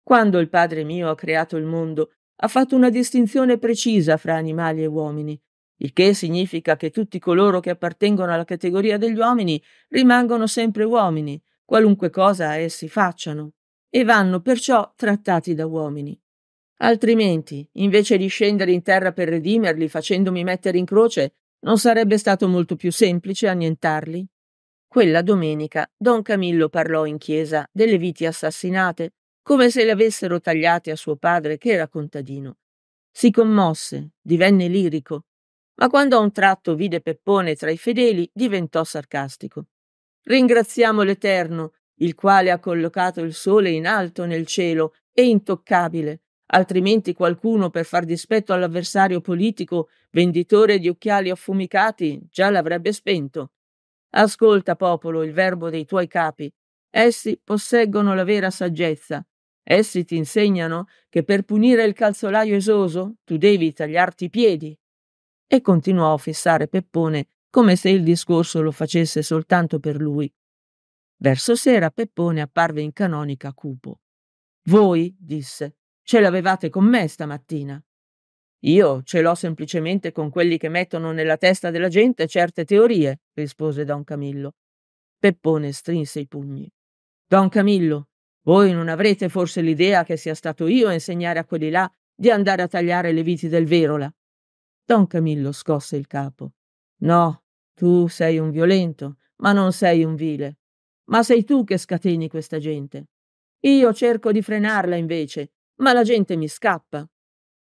Quando il Padre mio ha creato il mondo, ha fatto una distinzione precisa fra animali e uomini, il che significa che tutti coloro che appartengono alla categoria degli uomini rimangono sempre uomini, qualunque cosa essi facciano, e vanno perciò trattati da uomini. Altrimenti, invece di scendere in terra per redimerli facendomi mettere in croce, non sarebbe stato molto più semplice annientarli? Quella domenica don Camillo parlò in chiesa delle viti assassinate come se le avessero tagliate a suo padre che era contadino. Si commosse, divenne lirico, ma quando a un tratto vide Peppone tra i fedeli diventò sarcastico. Ringraziamo l'Eterno, il quale ha collocato il sole in alto nel cielo e intoccabile, altrimenti qualcuno per far dispetto all'avversario politico, venditore di occhiali affumicati, già l'avrebbe spento. Ascolta, popolo, il verbo dei tuoi capi. Essi posseggono la vera saggezza. Essi ti insegnano che per punire il calzolaio esoso tu devi tagliarti i piedi. E continuò a fissare Peppone come se il discorso lo facesse soltanto per lui. Verso sera Peppone apparve in canonica cupo. Voi, disse, Ce l'avevate con me stamattina. Io ce l'ho semplicemente con quelli che mettono nella testa della gente certe teorie, rispose Don Camillo. Peppone strinse i pugni. Don Camillo, voi non avrete forse l'idea che sia stato io a insegnare a quelli là di andare a tagliare le viti del Verola? Don Camillo scosse il capo. No, tu sei un violento, ma non sei un vile. Ma sei tu che scateni questa gente. Io cerco di frenarla invece, ma la gente mi scappa.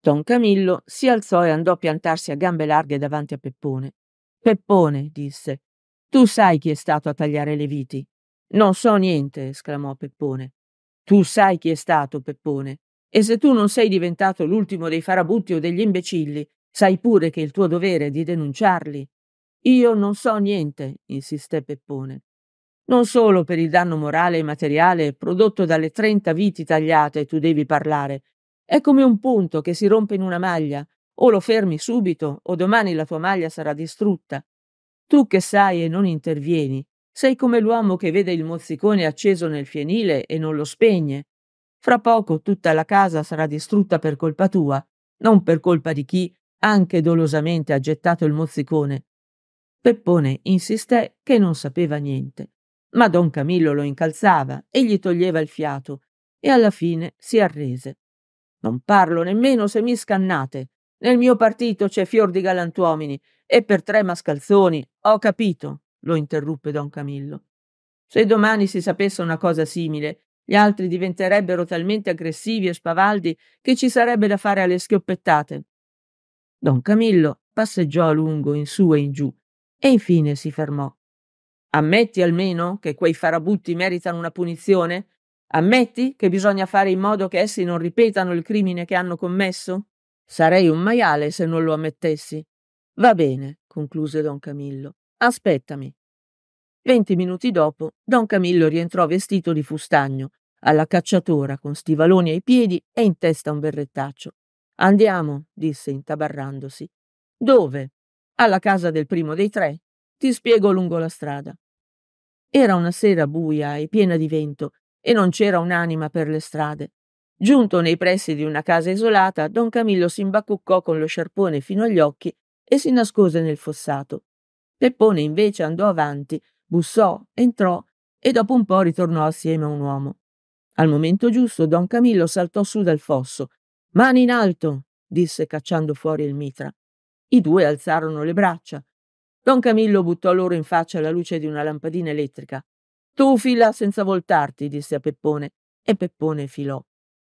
Don Camillo si alzò e andò a piantarsi a gambe larghe davanti a Peppone. Peppone, disse, tu sai chi è stato a tagliare le viti. Non so niente, esclamò Peppone. Tu sai chi è stato, Peppone. E se tu non sei diventato l'ultimo dei farabutti o degli imbecilli, sai pure che il tuo dovere è di denunciarli. Io non so niente, insisté Peppone. Non solo per il danno morale e materiale prodotto dalle 30 viti tagliate tu devi parlare. È come un punto che si rompe in una maglia. O lo fermi subito o domani la tua maglia sarà distrutta. Tu che sai e non intervieni, sei come l'uomo che vede il mozzicone acceso nel fienile e non lo spegne. Fra poco tutta la casa sarà distrutta per colpa tua, non per colpa di chi anche dolosamente ha gettato il mozzicone. Peppone insisté che non sapeva niente. Ma don Camillo lo incalzava e gli toglieva il fiato e alla fine si arrese. Non parlo nemmeno se mi scannate. Nel mio partito c'è fior di galantuomini e per tre mascalzoni ho capito, lo interruppe don Camillo. Se domani si sapesse una cosa simile, gli altri diventerebbero talmente aggressivi e spavaldi che ci sarebbe da fare alle schioppettate. Don Camillo passeggiò a lungo in su e in giù e infine si fermò. Ammetti almeno che quei farabutti meritano una punizione? Ammetti che bisogna fare in modo che essi non ripetano il crimine che hanno commesso? Sarei un maiale se non lo ammettessi. Va bene, concluse don Camillo. Aspettami. Venti minuti dopo, don Camillo rientrò vestito di fustagno, alla cacciatora, con stivaloni ai piedi e in testa un berrettaccio. Andiamo, disse intabarrandosi. Dove? Alla casa del primo dei tre, ti spiego lungo la strada. Era una sera buia e piena di vento e non c'era un'anima per le strade. Giunto nei pressi di una casa isolata, don Camillo si imbacuccò con lo sciarpone fino agli occhi e si nascose nel fossato. Peppone invece andò avanti, bussò, entrò e dopo un po' ritornò assieme a un uomo. Al momento giusto don Camillo saltò su dal fosso. Mani in alto, disse cacciando fuori il mitra. I due alzarono le braccia, Don Camillo buttò loro in faccia la luce di una lampadina elettrica. Tu fila senza voltarti, disse a Peppone, e Peppone filò.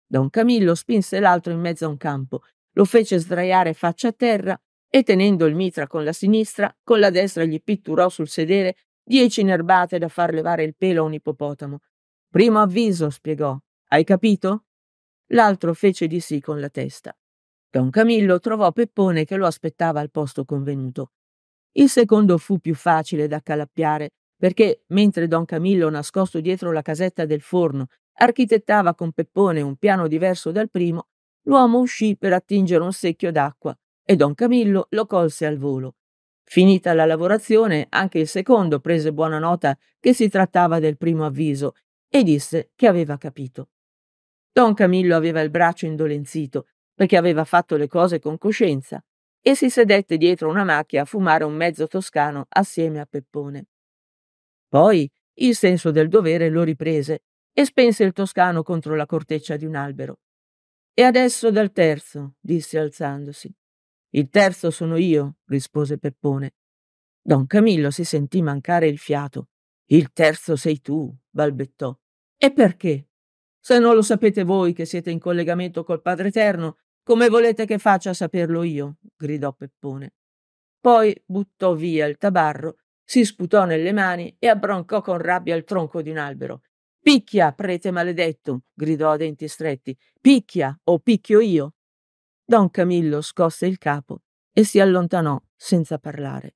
Don Camillo spinse l'altro in mezzo a un campo, lo fece sdraiare faccia a terra e tenendo il mitra con la sinistra, con la destra gli pitturò sul sedere dieci nerbate da far levare il pelo a un ippopotamo. Primo avviso, spiegò. Hai capito? L'altro fece di sì con la testa. Don Camillo trovò Peppone che lo aspettava al posto convenuto. Il secondo fu più facile da calappiare, perché mentre Don Camillo, nascosto dietro la casetta del forno, architettava con Peppone un piano diverso dal primo, l'uomo uscì per attingere un secchio d'acqua e Don Camillo lo colse al volo. Finita la lavorazione, anche il secondo prese buona nota che si trattava del primo avviso e disse che aveva capito. Don Camillo aveva il braccio indolenzito perché aveva fatto le cose con coscienza e si sedette dietro una macchia a fumare un mezzo toscano assieme a Peppone. Poi il senso del dovere lo riprese e spense il toscano contro la corteccia di un albero. E adesso dal terzo, disse alzandosi. Il terzo sono io, rispose Peppone. Don Camillo si sentì mancare il fiato. Il terzo sei tu, balbettò. E perché? Se non lo sapete voi che siete in collegamento col Padre Eterno, come volete che faccia a saperlo io? gridò Peppone. Poi buttò via il tabarro, si sputò nelle mani e abbroncò con rabbia il tronco di un albero. Picchia, prete maledetto! gridò a denti stretti. Picchia o picchio io! Don Camillo scosse il capo e si allontanò senza parlare.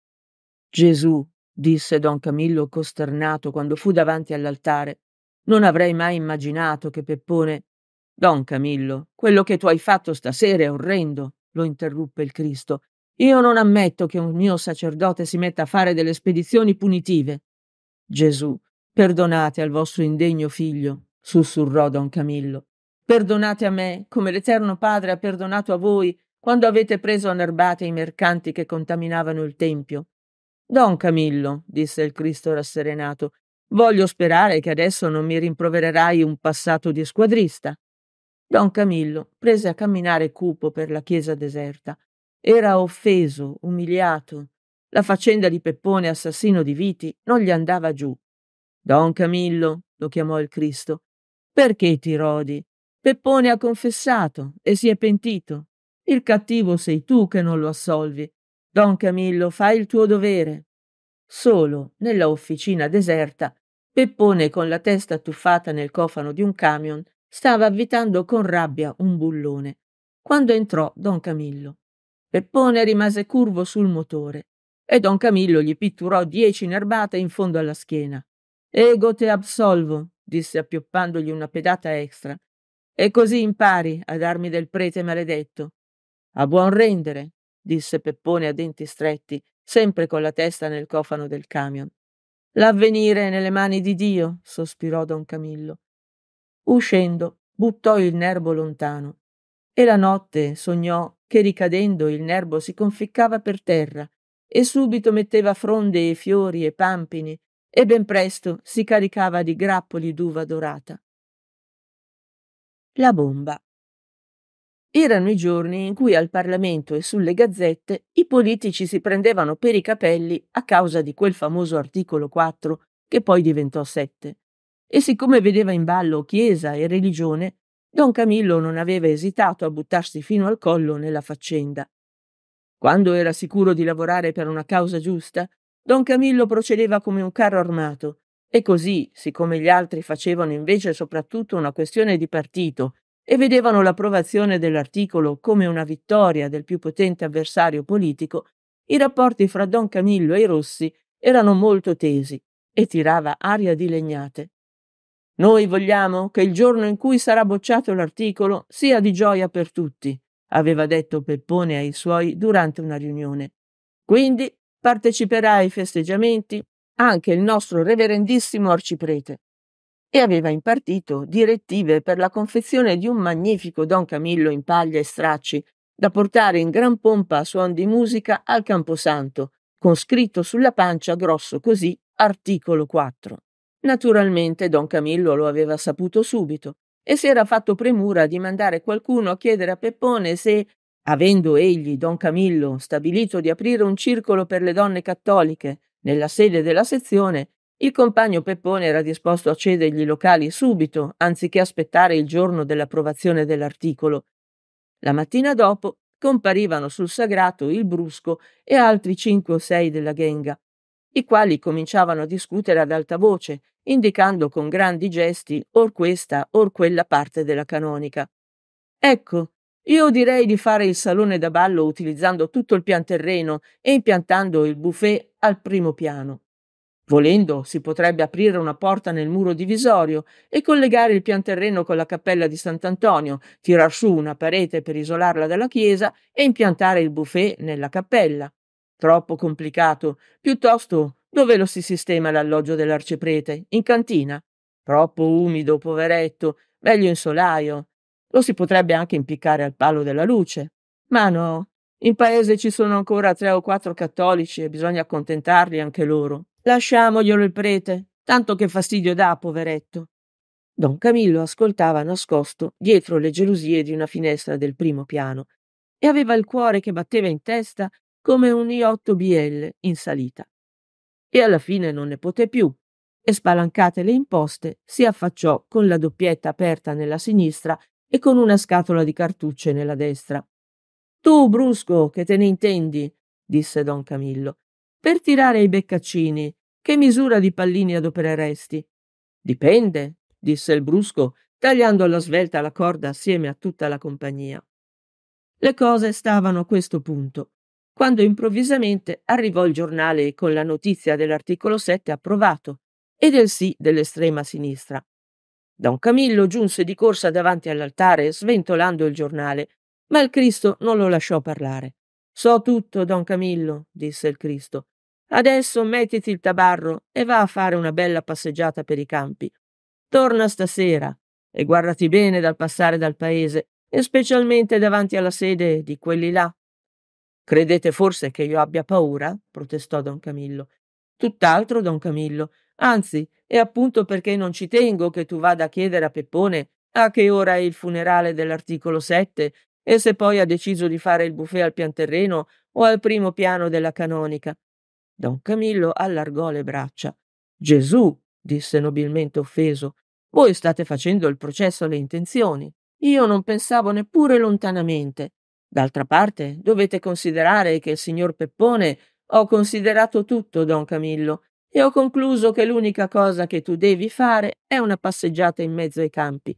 Gesù, disse don Camillo costernato quando fu davanti all'altare, non avrei mai immaginato che Peppone Don Camillo, quello che tu hai fatto stasera è orrendo, lo interruppe il Cristo. Io non ammetto che un mio sacerdote si metta a fare delle spedizioni punitive. Gesù, perdonate al vostro indegno figlio, sussurrò Don Camillo. Perdonate a me, come l'Eterno Padre ha perdonato a voi quando avete preso a nerbate i mercanti che contaminavano il Tempio. Don Camillo, disse il Cristo rasserenato, voglio sperare che adesso non mi rimprovererai un passato di squadrista. Don Camillo prese a camminare cupo per la chiesa deserta. Era offeso, umiliato. La faccenda di Peppone, assassino di Viti, non gli andava giù. Don Camillo, lo chiamò il Cristo, perché ti rodi? Peppone ha confessato e si è pentito. Il cattivo sei tu che non lo assolvi. Don Camillo, fai il tuo dovere. Solo, nella officina deserta, Peppone con la testa tuffata nel cofano di un camion Stava avvitando con rabbia un bullone, quando entrò don Camillo. Peppone rimase curvo sul motore e don Camillo gli pitturò dieci nerbate in fondo alla schiena. Ego te absolvo, disse appioppandogli una pedata extra, e così impari ad armi del prete maledetto. A buon rendere, disse Peppone a denti stretti, sempre con la testa nel cofano del camion. L'avvenire è nelle mani di Dio, sospirò don Camillo. Uscendo, buttò il nerbo lontano e la notte sognò che ricadendo il nerbo si conficcava per terra e subito metteva fronde e fiori e pampini e ben presto si caricava di grappoli d'uva dorata. La bomba. Erano i giorni in cui al Parlamento e sulle gazzette i politici si prendevano per i capelli a causa di quel famoso articolo 4 che poi diventò 7 e siccome vedeva in ballo chiesa e religione, don Camillo non aveva esitato a buttarsi fino al collo nella faccenda. Quando era sicuro di lavorare per una causa giusta, don Camillo procedeva come un carro armato, e così, siccome gli altri facevano invece soprattutto una questione di partito e vedevano l'approvazione dell'articolo come una vittoria del più potente avversario politico, i rapporti fra don Camillo e i Rossi erano molto tesi e tirava aria di legnate. Noi vogliamo che il giorno in cui sarà bocciato l'articolo sia di gioia per tutti, aveva detto Peppone ai suoi durante una riunione. Quindi parteciperà ai festeggiamenti anche il nostro reverendissimo arciprete. E aveva impartito direttive per la confezione di un magnifico Don Camillo in paglia e stracci, da portare in gran pompa a suon di musica al Camposanto, con scritto sulla pancia grosso così articolo 4. Naturalmente don Camillo lo aveva saputo subito e si era fatto premura di mandare qualcuno a chiedere a Peppone se, avendo egli, don Camillo, stabilito di aprire un circolo per le donne cattoliche nella sede della sezione, il compagno Peppone era disposto a cedergli i locali subito, anziché aspettare il giorno dell'approvazione dell'articolo. La mattina dopo comparivano sul sagrato il Brusco e altri cinque o sei della ghenga, i quali cominciavano a discutere ad alta voce, indicando con grandi gesti or questa or quella parte della canonica. Ecco, io direi di fare il salone da ballo utilizzando tutto il pian terreno e impiantando il buffet al primo piano. Volendo, si potrebbe aprire una porta nel muro divisorio e collegare il pian terreno con la cappella di Sant'Antonio, tirar su una parete per isolarla dalla chiesa e impiantare il buffet nella cappella. Troppo complicato. Piuttosto, dove lo si sistema l'alloggio dell'arciprete? In cantina? Troppo umido, poveretto. Meglio in solaio. Lo si potrebbe anche impiccare al palo della luce. Ma no, in paese ci sono ancora tre o quattro cattolici e bisogna accontentarli anche loro. Lasciamoglielo il prete, tanto che fastidio dà, poveretto. Don Camillo ascoltava nascosto dietro le gelosie di una finestra del primo piano e aveva il cuore che batteva in testa come un i8 BL in salita. E alla fine non ne poté più e spalancate le imposte si affacciò con la doppietta aperta nella sinistra e con una scatola di cartucce nella destra. Tu, Brusco, che te ne intendi, disse don Camillo, per tirare i beccaccini, che misura di pallini adopereresti? Dipende, disse il Brusco, tagliando alla svelta la corda assieme a tutta la compagnia. Le cose stavano a questo punto quando improvvisamente arrivò il giornale con la notizia dell'articolo 7 approvato e del sì dell'estrema sinistra. Don Camillo giunse di corsa davanti all'altare sventolando il giornale, ma il Cristo non lo lasciò parlare. So tutto, Don Camillo, disse il Cristo. Adesso mettiti il tabarro e va a fare una bella passeggiata per i campi. Torna stasera e guardati bene dal passare dal paese e specialmente davanti alla sede di quelli là Credete forse che io abbia paura? protestò don Camillo. Tutt'altro, don Camillo. Anzi, è appunto perché non ci tengo che tu vada a chiedere a Peppone a che ora è il funerale dell'articolo 7 e se poi ha deciso di fare il buffet al pianterreno o al primo piano della canonica. Don Camillo allargò le braccia. Gesù, disse nobilmente offeso, voi state facendo il processo alle intenzioni. Io non pensavo neppure lontanamente D'altra parte, dovete considerare che il signor Peppone ho considerato tutto, don Camillo, e ho concluso che l'unica cosa che tu devi fare è una passeggiata in mezzo ai campi.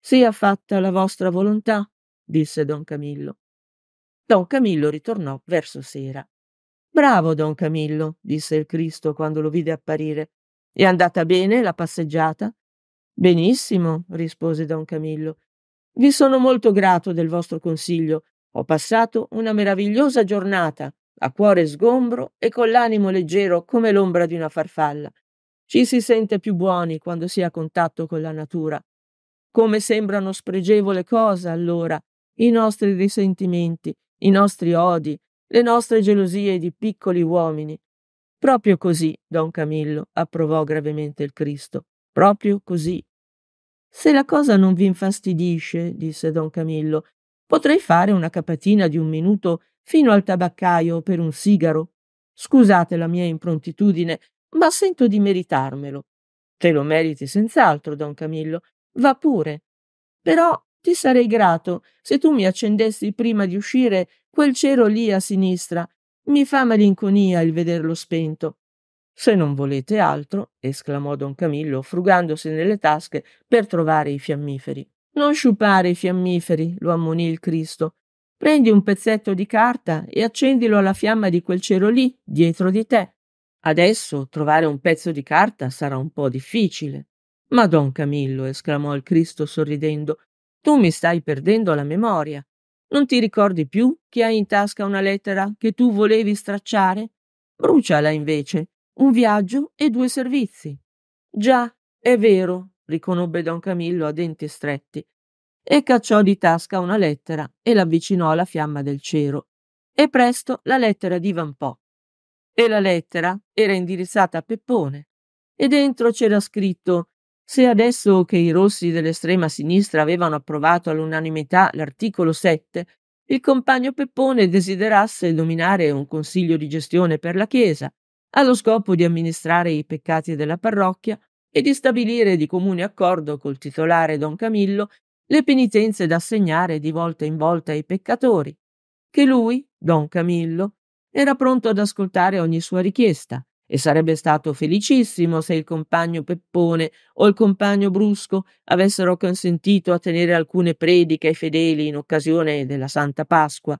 Sia fatta la vostra volontà, disse don Camillo. Don Camillo ritornò verso sera. Bravo don Camillo, disse il Cristo quando lo vide apparire. È andata bene la passeggiata? Benissimo, rispose don Camillo. Vi sono molto grato del vostro consiglio ho passato una meravigliosa giornata, a cuore sgombro e con l'animo leggero come l'ombra di una farfalla. Ci si sente più buoni quando si è a contatto con la natura. Come sembrano spregevole cosa, allora, i nostri risentimenti, i nostri odi, le nostre gelosie di piccoli uomini. Proprio così, don Camillo, approvò gravemente il Cristo. Proprio così. Se la cosa non vi infastidisce, disse don Camillo, Potrei fare una capatina di un minuto fino al tabaccaio per un sigaro. Scusate la mia improntitudine, ma sento di meritarmelo. Te lo meriti senz'altro, don Camillo. Va pure. Però ti sarei grato se tu mi accendessi prima di uscire quel cero lì a sinistra. Mi fa malinconia il vederlo spento. Se non volete altro, esclamò don Camillo, frugandosi nelle tasche per trovare i fiammiferi. Non sciupare i fiammiferi, lo ammonì il Cristo. Prendi un pezzetto di carta e accendilo alla fiamma di quel cero lì, dietro di te. Adesso trovare un pezzo di carta sarà un po' difficile. Ma don Camillo, esclamò il Cristo sorridendo, tu mi stai perdendo la memoria. Non ti ricordi più che hai in tasca una lettera che tu volevi stracciare? Bruciala invece. Un viaggio e due servizi. Già, è vero, riconobbe don Camillo a denti stretti, e cacciò di tasca una lettera e l'avvicinò alla fiamma del cero. E presto la lettera divampò. E la lettera era indirizzata a Peppone, e dentro c'era scritto se adesso che i rossi dell'estrema sinistra avevano approvato all'unanimità l'articolo 7, il compagno Peppone desiderasse nominare un consiglio di gestione per la Chiesa, allo scopo di amministrare i peccati della parrocchia e di stabilire di comune accordo col titolare don Camillo le penitenze da assegnare di volta in volta ai peccatori, che lui, don Camillo, era pronto ad ascoltare ogni sua richiesta e sarebbe stato felicissimo se il compagno Peppone o il compagno Brusco avessero consentito a tenere alcune prediche ai fedeli in occasione della Santa Pasqua.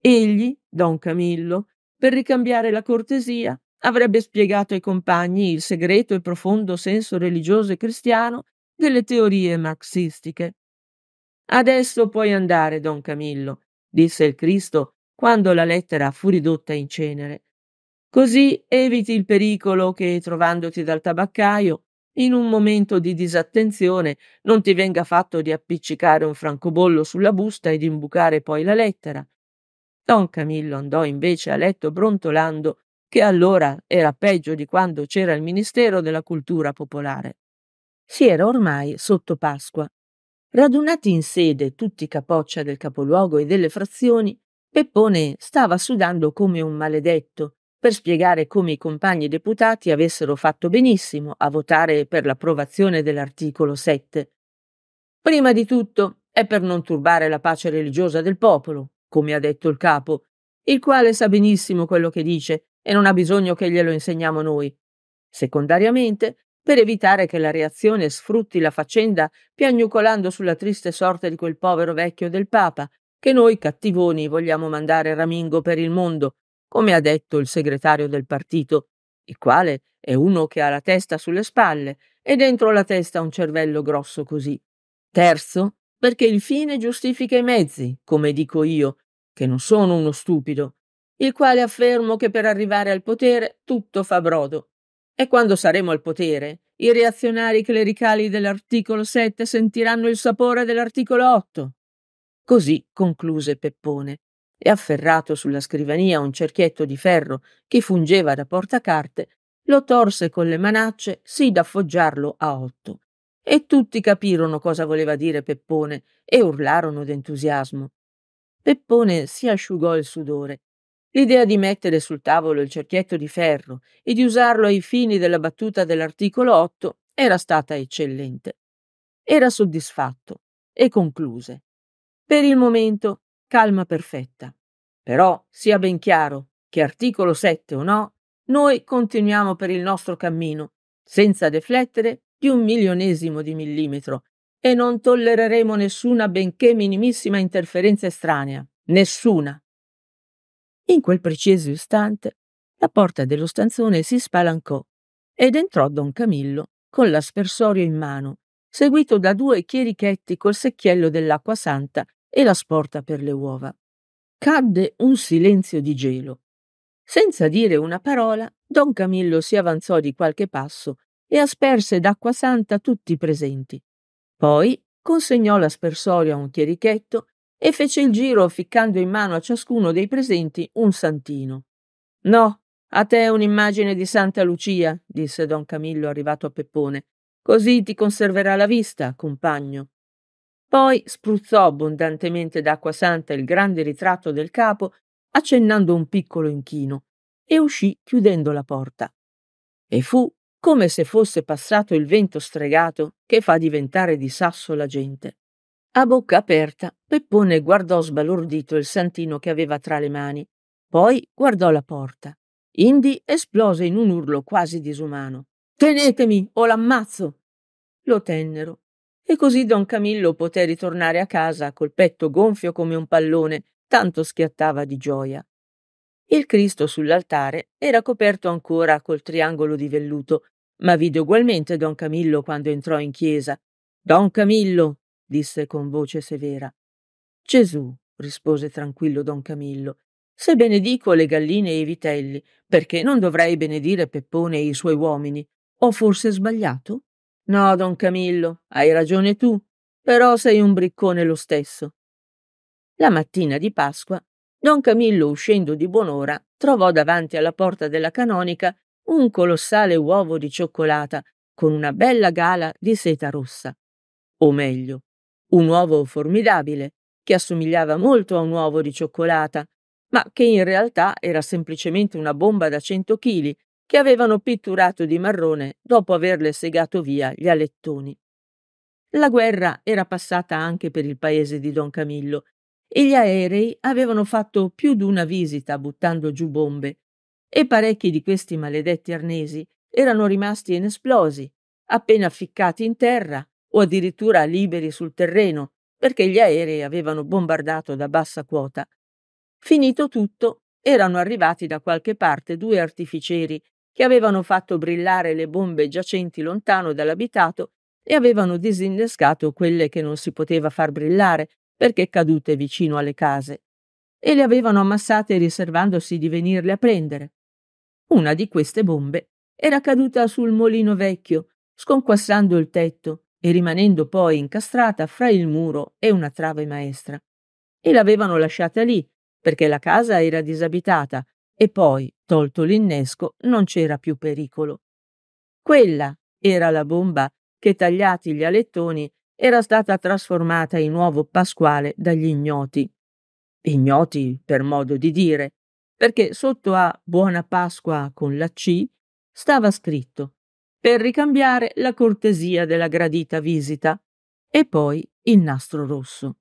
Egli, don Camillo, per ricambiare la cortesia, avrebbe spiegato ai compagni il segreto e profondo senso religioso e cristiano delle teorie marxistiche. Adesso puoi andare, don Camillo, disse il Cristo quando la lettera fu ridotta in cenere. Così eviti il pericolo che, trovandoti dal tabaccaio, in un momento di disattenzione non ti venga fatto di appiccicare un francobollo sulla busta e di imbucare poi la lettera. Don Camillo andò invece a letto brontolando che allora era peggio di quando c'era il Ministero della Cultura Popolare. Si era ormai sotto Pasqua. Radunati in sede tutti i capoccia del capoluogo e delle frazioni, Peppone stava sudando come un maledetto per spiegare come i compagni deputati avessero fatto benissimo a votare per l'approvazione dell'articolo 7. Prima di tutto è per non turbare la pace religiosa del popolo, come ha detto il capo, il quale sa benissimo quello che dice e non ha bisogno che glielo insegniamo noi. Secondariamente, per evitare che la reazione sfrutti la faccenda piagnucolando sulla triste sorte di quel povero vecchio del Papa, che noi cattivoni vogliamo mandare ramingo per il mondo, come ha detto il segretario del partito, il quale è uno che ha la testa sulle spalle e dentro la testa un cervello grosso così. Terzo, perché il fine giustifica i mezzi, come dico io, che non sono uno stupido, il quale affermo che per arrivare al potere tutto fa brodo. E quando saremo al potere, i reazionari clericali dell'articolo 7 sentiranno il sapore dell'articolo 8. Così concluse Peppone, e afferrato sulla scrivania un cerchietto di ferro che fungeva da portacarte, lo torse con le manacce sì da foggiarlo a otto. E tutti capirono cosa voleva dire Peppone e urlarono d'entusiasmo. Peppone si asciugò il sudore L'idea di mettere sul tavolo il cerchietto di ferro e di usarlo ai fini della battuta dell'articolo 8 era stata eccellente. Era soddisfatto e concluse. Per il momento, calma perfetta. Però sia ben chiaro che articolo 7 o no, noi continuiamo per il nostro cammino, senza deflettere di un milionesimo di millimetro, e non tollereremo nessuna benché minimissima interferenza estranea. Nessuna. In quel preciso istante la porta dello stanzone si spalancò ed entrò don Camillo con l'aspersorio in mano, seguito da due chierichetti col secchiello dell'acqua santa e la sporta per le uova. Cadde un silenzio di gelo. Senza dire una parola, don Camillo si avanzò di qualche passo e asperse d'acqua santa tutti i presenti. Poi consegnò l'aspersorio a un chierichetto e fece il giro ficcando in mano a ciascuno dei presenti un santino. No, a te un'immagine di Santa Lucia, disse don Camillo arrivato a Peppone, così ti conserverà la vista, compagno. Poi spruzzò abbondantemente d'acqua santa il grande ritratto del capo, accennando un piccolo inchino, e uscì chiudendo la porta. E fu come se fosse passato il vento stregato che fa diventare di sasso la gente. A bocca aperta, Peppone guardò sbalordito il santino che aveva tra le mani, poi guardò la porta. Indi esplose in un urlo quasi disumano. Tenetemi o l'ammazzo! Lo tennero e così don Camillo poté ritornare a casa col petto gonfio come un pallone, tanto schiattava di gioia. Il Cristo sull'altare era coperto ancora col triangolo di velluto, ma vide ugualmente don Camillo quando entrò in chiesa. Don Camillo, disse con voce severa. Gesù, rispose tranquillo don Camillo, se benedico le galline e i vitelli, perché non dovrei benedire Peppone e i suoi uomini? Ho forse sbagliato? No, don Camillo, hai ragione tu, però sei un briccone lo stesso. La mattina di Pasqua, don Camillo, uscendo di buon'ora, trovò davanti alla porta della canonica un colossale uovo di cioccolata con una bella gala di seta rossa. O meglio, un uovo formidabile, che assomigliava molto a un uovo di cioccolata, ma che in realtà era semplicemente una bomba da 100 kg che avevano pitturato di marrone dopo averle segato via gli alettoni. La guerra era passata anche per il paese di Don Camillo e gli aerei avevano fatto più d'una visita buttando giù bombe e parecchi di questi maledetti arnesi erano rimasti inesplosi, appena ficcati in terra o addirittura liberi sul terreno, perché gli aerei avevano bombardato da bassa quota. Finito tutto, erano arrivati da qualche parte due artificieri che avevano fatto brillare le bombe giacenti lontano dall'abitato e avevano disinnescato quelle che non si poteva far brillare perché cadute vicino alle case, e le avevano ammassate riservandosi di venirle a prendere. Una di queste bombe era caduta sul molino vecchio, sconquassando il tetto, e rimanendo poi incastrata fra il muro e una trave maestra. E l'avevano lasciata lì, perché la casa era disabitata e poi, tolto l'innesco, non c'era più pericolo. Quella era la bomba che, tagliati gli alettoni, era stata trasformata in uovo pasquale dagli ignoti. Ignoti, per modo di dire, perché sotto a Buona Pasqua con la C stava scritto per ricambiare la cortesia della gradita visita e poi il nastro rosso.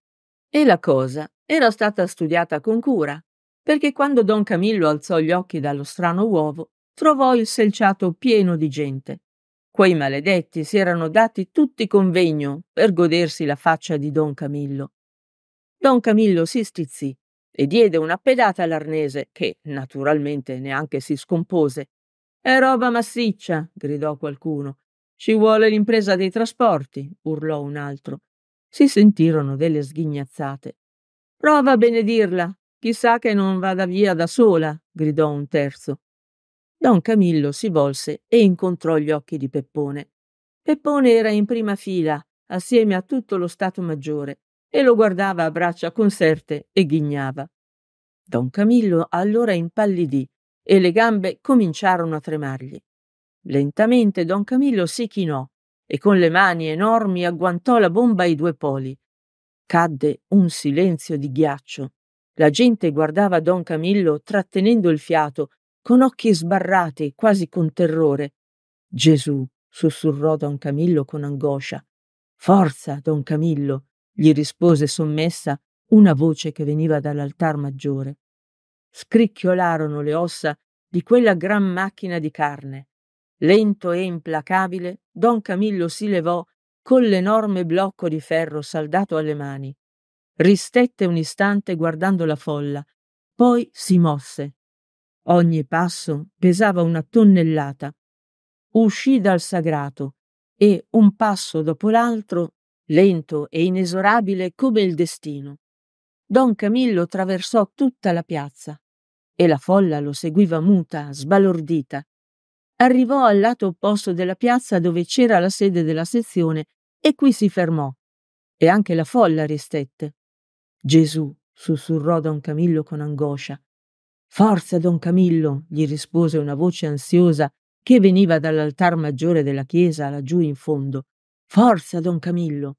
E la cosa era stata studiata con cura, perché quando don Camillo alzò gli occhi dallo strano uovo, trovò il selciato pieno di gente. Quei maledetti si erano dati tutti convegno per godersi la faccia di don Camillo. Don Camillo si stizzì e diede una pedata all'arnese che, naturalmente, neanche si scompose, è roba massiccia, gridò qualcuno. Ci vuole l'impresa dei trasporti, urlò un altro. Si sentirono delle sghignazzate. Prova a benedirla, chissà che non vada via da sola, gridò un terzo. Don Camillo si volse e incontrò gli occhi di Peppone. Peppone era in prima fila, assieme a tutto lo Stato Maggiore, e lo guardava a braccia conserte e ghignava. Don Camillo allora impallidì e le gambe cominciarono a tremargli. Lentamente don Camillo si chinò e con le mani enormi agguantò la bomba ai due poli. Cadde un silenzio di ghiaccio. La gente guardava don Camillo trattenendo il fiato, con occhi sbarrati, quasi con terrore. Gesù, sussurrò don Camillo con angoscia. Forza, don Camillo, gli rispose sommessa una voce che veniva dall'altar maggiore scricchiolarono le ossa di quella gran macchina di carne. Lento e implacabile, don Camillo si levò con l'enorme blocco di ferro saldato alle mani. Ristette un istante guardando la folla, poi si mosse. Ogni passo pesava una tonnellata. Uscì dal sagrato e, un passo dopo l'altro, lento e inesorabile come il destino, don Camillo traversò tutta la piazza e la folla lo seguiva muta, sbalordita. Arrivò al lato opposto della piazza dove c'era la sede della sezione e qui si fermò. E anche la folla ristette. Gesù, sussurrò don Camillo con angoscia. Forza, don Camillo, gli rispose una voce ansiosa che veniva dall'altar maggiore della chiesa laggiù in fondo. Forza, don Camillo.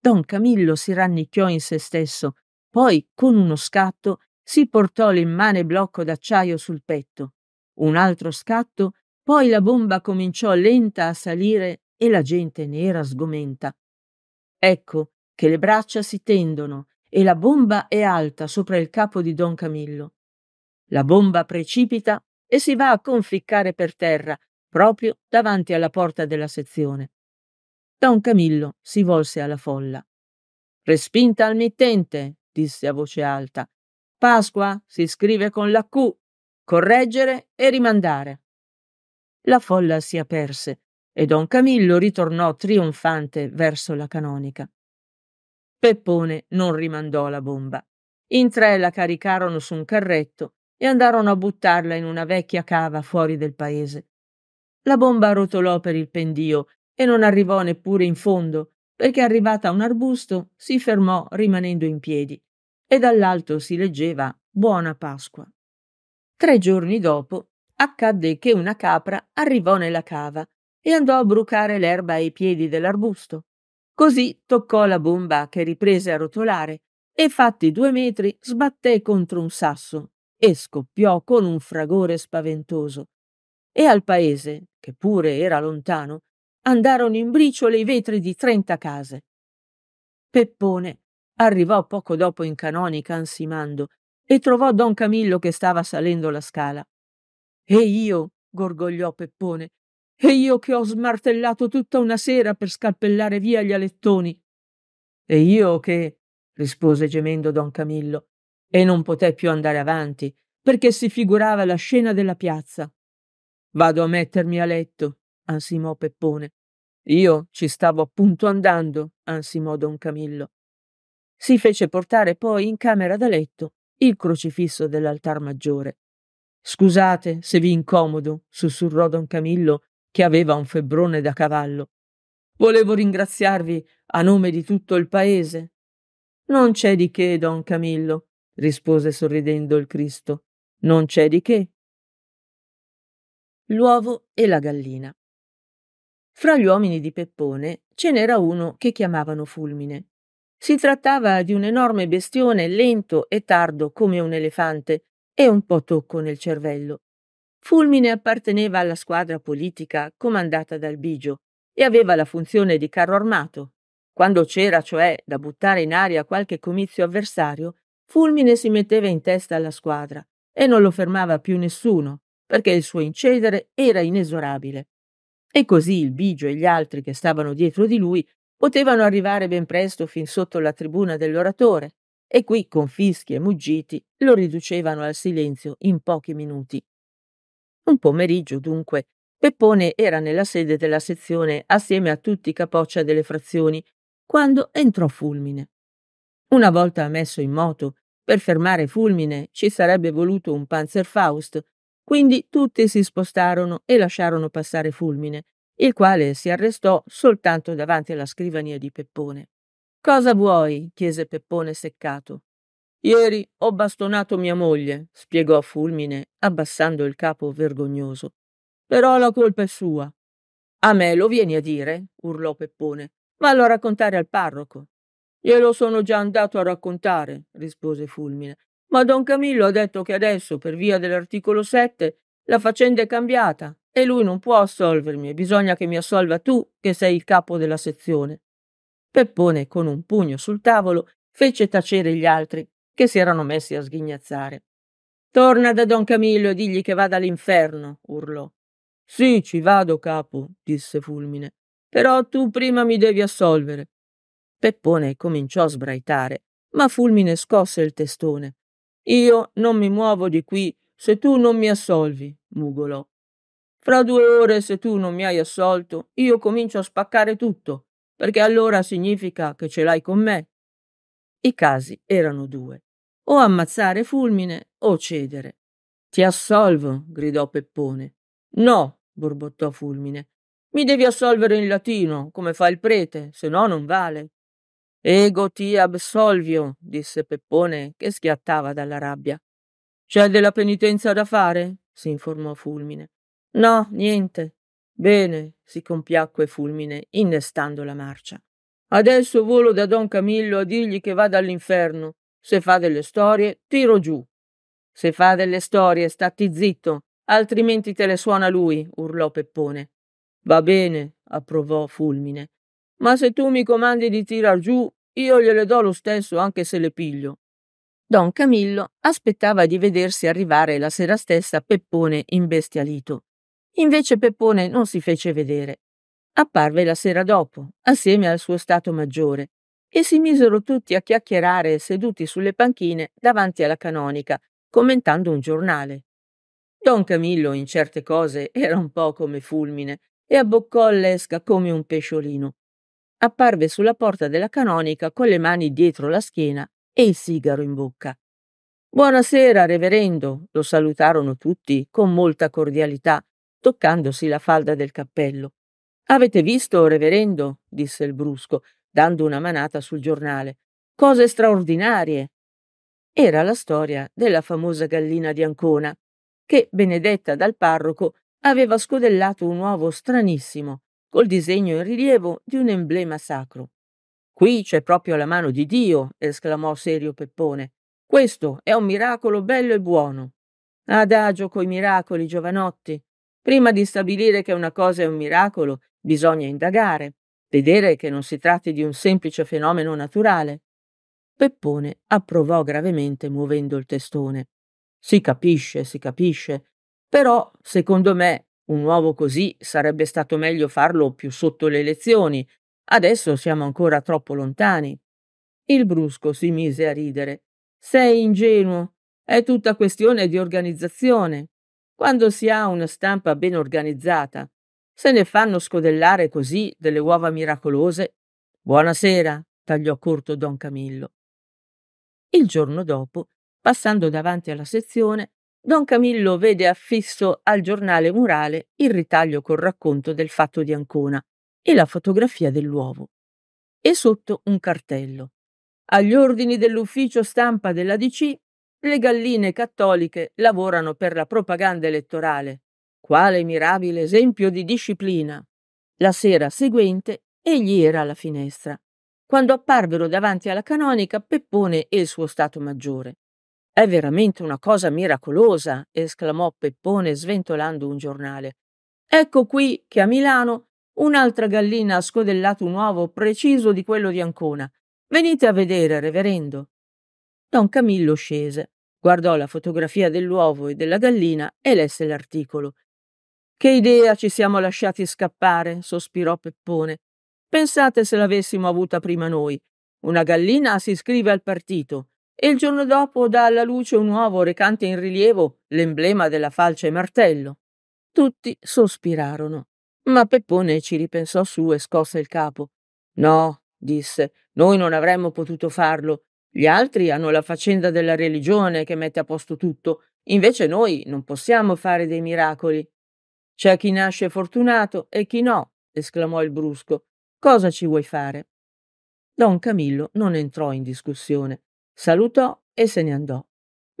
Don Camillo si rannicchiò in se stesso, poi, con uno scatto, si portò l'immane blocco d'acciaio sul petto. Un altro scatto, poi la bomba cominciò lenta a salire e la gente ne era sgomenta. Ecco che le braccia si tendono e la bomba è alta sopra il capo di Don Camillo. La bomba precipita e si va a conficcare per terra, proprio davanti alla porta della sezione. Don Camillo si volse alla folla. Respinta al mittente, disse a voce alta, Pasqua si scrive con la Q, correggere e rimandare. La folla si aperse e don Camillo ritornò trionfante verso la canonica. Peppone non rimandò la bomba. In tre la caricarono su un carretto e andarono a buttarla in una vecchia cava fuori del paese. La bomba rotolò per il pendio e non arrivò neppure in fondo, perché arrivata a un arbusto si fermò rimanendo in piedi e dall'altro si leggeva Buona Pasqua. Tre giorni dopo accadde che una capra arrivò nella cava e andò a brucare l'erba ai piedi dell'arbusto. Così toccò la bomba che riprese a rotolare e fatti due metri sbatté contro un sasso e scoppiò con un fragore spaventoso. E al paese, che pure era lontano, andarono in briciole i vetri di trenta case. Peppone Arrivò poco dopo in canonica ansimando e trovò don Camillo che stava salendo la scala. E io, gorgogliò Peppone, e io che ho smartellato tutta una sera per scappellare via gli alettoni. E io che, rispose gemendo don Camillo, e non poté più andare avanti, perché si figurava la scena della piazza. Vado a mettermi a letto, ansimò Peppone. Io ci stavo appunto andando, ansimò don Camillo. Si fece portare poi in camera da letto il crocifisso dell'altar maggiore. Scusate se vi incomodo, sussurrò don Camillo, che aveva un febbrone da cavallo. Volevo ringraziarvi a nome di tutto il paese. Non c'è di che, don Camillo, rispose sorridendo il Cristo. Non c'è di che. L'uovo e la gallina. Fra gli uomini di Peppone ce n'era uno che chiamavano Fulmine. Si trattava di un enorme bestione lento e tardo come un elefante e un po' tocco nel cervello. Fulmine apparteneva alla squadra politica comandata dal Bigio e aveva la funzione di carro armato. Quando c'era, cioè, da buttare in aria qualche comizio avversario, Fulmine si metteva in testa alla squadra e non lo fermava più nessuno, perché il suo incedere era inesorabile. E così il Bigio e gli altri che stavano dietro di lui potevano arrivare ben presto fin sotto la tribuna dell'oratore e qui con fischi e muggiti lo riducevano al silenzio in pochi minuti. Un pomeriggio, dunque, Peppone era nella sede della sezione assieme a tutti i capoccia delle frazioni quando entrò Fulmine. Una volta messo in moto, per fermare Fulmine ci sarebbe voluto un Panzerfaust, quindi tutti si spostarono e lasciarono passare Fulmine, il quale si arrestò soltanto davanti alla scrivania di Peppone. Cosa vuoi? chiese Peppone seccato. Ieri ho bastonato mia moglie, spiegò Fulmine, abbassando il capo vergognoso. Però la colpa è sua. A me lo vieni a dire? urlò Peppone. Vallo a raccontare al parroco. Glielo sono già andato a raccontare, rispose Fulmine. Ma don Camillo ha detto che adesso, per via dell'articolo 7, la faccenda è cambiata e lui non può assolvermi, bisogna che mi assolva tu, che sei il capo della sezione. Peppone, con un pugno sul tavolo, fece tacere gli altri, che si erano messi a sghignazzare. Torna da Don Camillo e digli che vada all'inferno, urlò. Sì, ci vado, capo, disse Fulmine, però tu prima mi devi assolvere. Peppone cominciò a sbraitare, ma Fulmine scosse il testone. Io non mi muovo di qui se tu non mi assolvi, mugolò. Fra due ore, se tu non mi hai assolto, io comincio a spaccare tutto, perché allora significa che ce l'hai con me. I casi erano due, o ammazzare fulmine o cedere. Ti assolvo, gridò Peppone. No, borbottò fulmine. Mi devi assolvere in latino, come fa il prete, se no non vale. Ego ti absolvio, disse Peppone, che schiattava dalla rabbia. C'è della penitenza da fare? si informò Fulmine. No, niente. Bene, si compiacque Fulmine, innestando la marcia. Adesso volo da don Camillo a dirgli che vada all'inferno. Se fa delle storie, tiro giù. Se fa delle storie, statti zitto, altrimenti te le suona lui, urlò Peppone. Va bene, approvò Fulmine. Ma se tu mi comandi di tirar giù, io gliele do lo stesso anche se le piglio. Don Camillo aspettava di vedersi arrivare la sera stessa Peppone imbestialito. Invece Peppone non si fece vedere. Apparve la sera dopo, assieme al suo stato maggiore, e si misero tutti a chiacchierare seduti sulle panchine davanti alla canonica, commentando un giornale. Don Camillo in certe cose era un po' come fulmine e abboccò l'esca come un pesciolino. Apparve sulla porta della canonica con le mani dietro la schiena e il sigaro in bocca. Buonasera, reverendo, lo salutarono tutti con molta cordialità, toccandosi la falda del cappello. Avete visto, reverendo, disse il brusco, dando una manata sul giornale. Cose straordinarie. Era la storia della famosa gallina di Ancona, che, benedetta dal parroco, aveva scodellato un uovo stranissimo, col disegno in rilievo di un emblema sacro. Qui c'è proprio la mano di Dio, esclamò serio Peppone. Questo è un miracolo bello e buono. Adagio coi miracoli, giovanotti. Prima di stabilire che una cosa è un miracolo, bisogna indagare, vedere che non si tratti di un semplice fenomeno naturale. Peppone approvò gravemente muovendo il testone. Si capisce, si capisce, però, secondo me, un uovo così sarebbe stato meglio farlo più sotto le elezioni, Adesso siamo ancora troppo lontani. Il Brusco si mise a ridere. Sei ingenuo. È tutta questione di organizzazione. Quando si ha una stampa ben organizzata, se ne fanno scodellare così delle uova miracolose. Buonasera, tagliò corto don Camillo. Il giorno dopo, passando davanti alla sezione, don Camillo vede affisso al giornale murale il ritaglio col racconto del fatto di Ancona e la fotografia dell'uovo. E sotto un cartello. Agli ordini dell'ufficio stampa della DC, le galline cattoliche lavorano per la propaganda elettorale. Quale mirabile esempio di disciplina! La sera seguente egli era alla finestra, quando apparvero davanti alla canonica Peppone e il suo Stato Maggiore. È veramente una cosa miracolosa! esclamò Peppone sventolando un giornale. Ecco qui che a Milano Un'altra gallina ha scodellato un uovo preciso di quello di Ancona. Venite a vedere, reverendo. Don Camillo scese, guardò la fotografia dell'uovo e della gallina e lesse l'articolo. Che idea ci siamo lasciati scappare, sospirò Peppone. Pensate se l'avessimo avuta prima noi. Una gallina si iscrive al partito e il giorno dopo dà alla luce un uovo recante in rilievo l'emblema della falce e martello. Tutti sospirarono. Ma Peppone ci ripensò su e scosse il capo. No, disse, noi non avremmo potuto farlo. Gli altri hanno la faccenda della religione che mette a posto tutto, invece noi non possiamo fare dei miracoli. C'è chi nasce fortunato e chi no, esclamò il brusco. Cosa ci vuoi fare? Don Camillo non entrò in discussione, salutò e se ne andò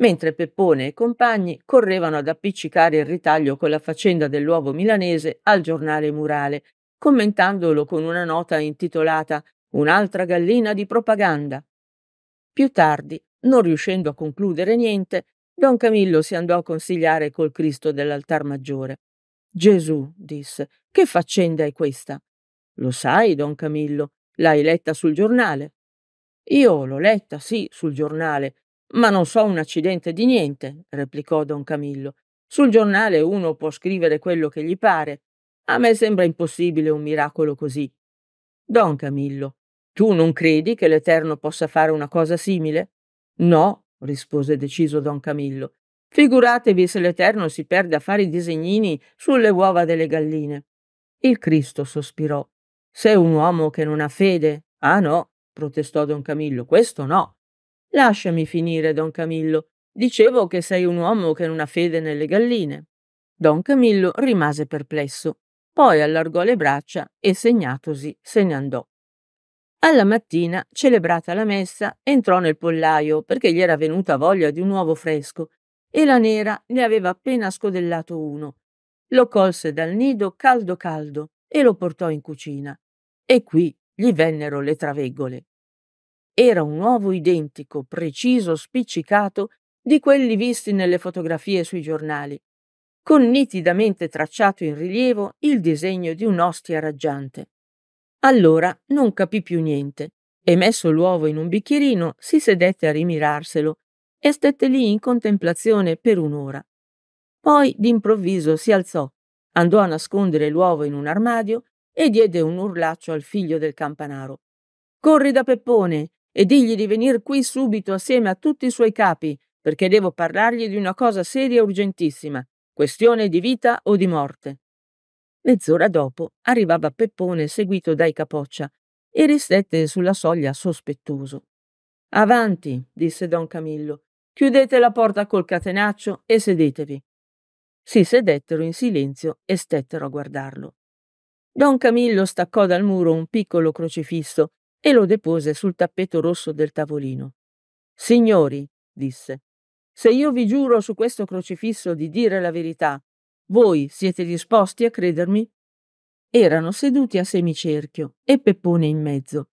mentre Peppone e compagni correvano ad appiccicare il ritaglio con la faccenda dell'uovo milanese al giornale murale, commentandolo con una nota intitolata Un'altra gallina di propaganda. Più tardi, non riuscendo a concludere niente, Don Camillo si andò a consigliare col Cristo dell'altar maggiore. Gesù, disse, che faccenda è questa? Lo sai, Don Camillo, l'hai letta sul giornale. Io l'ho letta, sì, sul giornale, ma non so un accidente di niente, replicò don Camillo. Sul giornale uno può scrivere quello che gli pare. A me sembra impossibile un miracolo così. Don Camillo, tu non credi che l'Eterno possa fare una cosa simile? No, rispose deciso don Camillo. Figuratevi se l'Eterno si perde a fare i disegnini sulle uova delle galline. Il Cristo sospirò. Sei un uomo che non ha fede? Ah no, protestò don Camillo, questo no. Lasciami finire, don Camillo. Dicevo che sei un uomo che non ha fede nelle galline. Don Camillo rimase perplesso, poi allargò le braccia e, segnatosi, se ne andò. Alla mattina, celebrata la messa, entrò nel pollaio perché gli era venuta voglia di un uovo fresco e la nera ne aveva appena scodellato uno. Lo colse dal nido caldo caldo e lo portò in cucina. E qui gli vennero le traveggole. Era un uovo identico, preciso, spiccicato di quelli visti nelle fotografie sui giornali, con nitidamente tracciato in rilievo il disegno di un'ostia raggiante. Allora non capì più niente e messo l'uovo in un bicchierino si sedette a rimirarselo e stette lì in contemplazione per un'ora. Poi d'improvviso si alzò, andò a nascondere l'uovo in un armadio e diede un urlaccio al figlio del campanaro. Corri da Peppone, e digli di venir qui subito assieme a tutti i suoi capi, perché devo parlargli di una cosa seria e urgentissima, questione di vita o di morte. Mezz'ora dopo arrivava Peppone seguito dai capoccia e ristette sulla soglia sospettoso. Avanti, disse don Camillo, chiudete la porta col catenaccio e sedetevi. Si sedettero in silenzio e stettero a guardarlo. Don Camillo staccò dal muro un piccolo crocifisso e lo depose sul tappeto rosso del tavolino. Signori, disse, se io vi giuro su questo crocifisso di dire la verità, voi siete disposti a credermi? Erano seduti a semicerchio e Peppone in mezzo.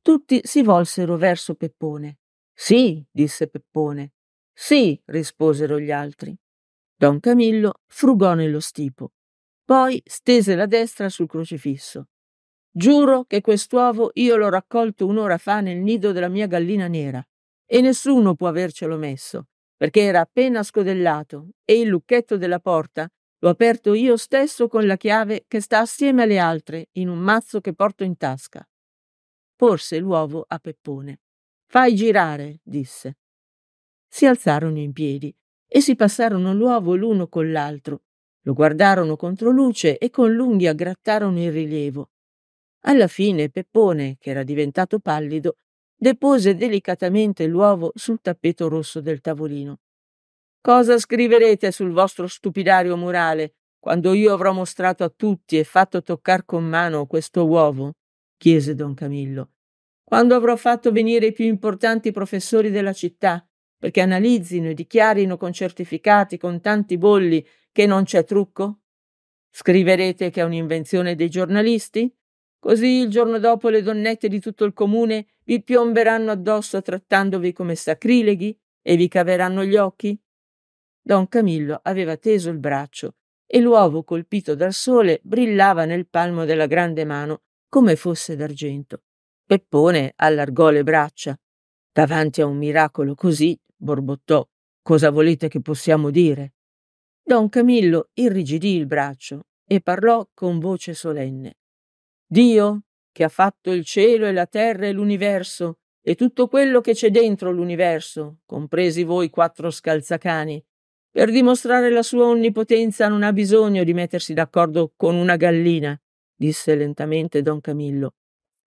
Tutti si volsero verso Peppone. Sì, disse Peppone. Sì, risposero gli altri. Don Camillo frugò nello stipo. Poi stese la destra sul crocifisso. Giuro che quest'uovo io l'ho raccolto un'ora fa nel nido della mia gallina nera e nessuno può avercelo messo, perché era appena scodellato e il lucchetto della porta l'ho aperto io stesso con la chiave che sta assieme alle altre in un mazzo che porto in tasca. Porse l'uovo a Peppone. Fai girare, disse. Si alzarono in piedi e si passarono l'uovo l'uno con l'altro. Lo guardarono contro luce e con l'unghia grattarono il rilievo alla fine Peppone, che era diventato pallido, depose delicatamente l'uovo sul tappeto rosso del tavolino. Cosa scriverete sul vostro stupidario murale quando io avrò mostrato a tutti e fatto toccar con mano questo uovo? chiese don Camillo. Quando avrò fatto venire i più importanti professori della città perché analizzino e dichiarino con certificati, con tanti bolli, che non c'è trucco? Scriverete che è un'invenzione dei giornalisti? Così il giorno dopo le donnette di tutto il comune vi piomberanno addosso trattandovi come sacrileghi e vi caveranno gli occhi? Don Camillo aveva teso il braccio e l'uovo colpito dal sole brillava nel palmo della grande mano come fosse d'argento. Peppone allargò le braccia. Davanti a un miracolo così, borbottò, cosa volete che possiamo dire? Don Camillo irrigidì il braccio e parlò con voce solenne. Dio, che ha fatto il cielo e la terra e l'universo, e tutto quello che c'è dentro l'universo, compresi voi quattro scalzacani, per dimostrare la sua onnipotenza non ha bisogno di mettersi d'accordo con una gallina, disse lentamente don Camillo,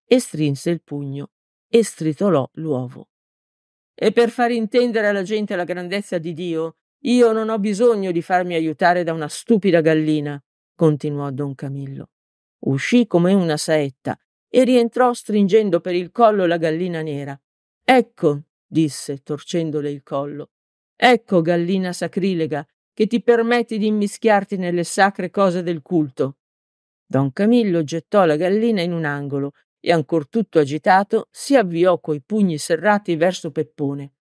e strinse il pugno e stritolò l'uovo. E per far intendere alla gente la grandezza di Dio, io non ho bisogno di farmi aiutare da una stupida gallina, continuò don Camillo uscì come una saetta e rientrò stringendo per il collo la gallina nera. Ecco, disse, torcendole il collo, ecco, gallina sacrilega, che ti permetti di immischiarti nelle sacre cose del culto. Don Camillo gettò la gallina in un angolo e, ancor tutto agitato, si avviò coi pugni serrati verso Peppone.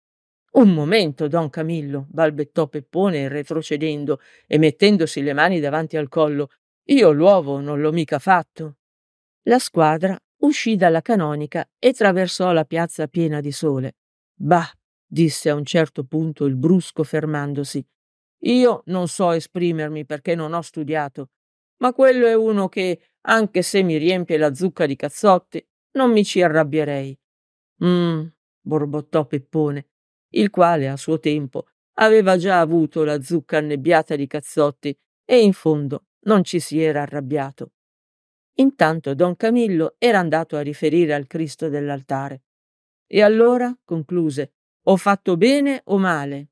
Un momento, don Camillo, balbettò Peppone retrocedendo e mettendosi le mani davanti al collo. Io l'uovo non l'ho mica fatto. La squadra uscì dalla canonica e traversò la piazza piena di sole. Bah, disse a un certo punto il brusco fermandosi. Io non so esprimermi perché non ho studiato, ma quello è uno che, anche se mi riempie la zucca di cazzotti, non mi ci arrabbierei. Mmm, borbottò Peppone, il quale a suo tempo aveva già avuto la zucca annebbiata di cazzotti e in fondo non ci si era arrabbiato. Intanto don Camillo era andato a riferire al Cristo dell'altare. E allora concluse Ho fatto bene o male?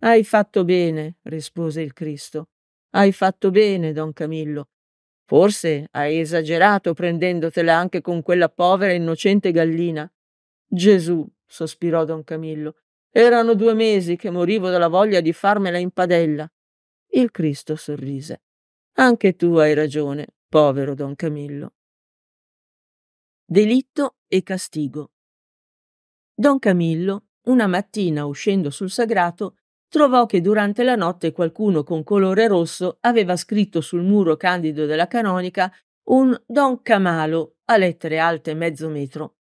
Hai fatto bene, rispose il Cristo. Hai fatto bene, don Camillo. Forse hai esagerato prendendotela anche con quella povera innocente gallina. Gesù, sospirò don Camillo, erano due mesi che morivo dalla voglia di farmela in padella. Il Cristo sorrise. Anche tu hai ragione, povero don Camillo. Delitto e castigo. Don Camillo, una mattina uscendo sul sagrato, trovò che durante la notte qualcuno con colore rosso aveva scritto sul muro candido della canonica un Don Camalo a lettere alte mezzo metro.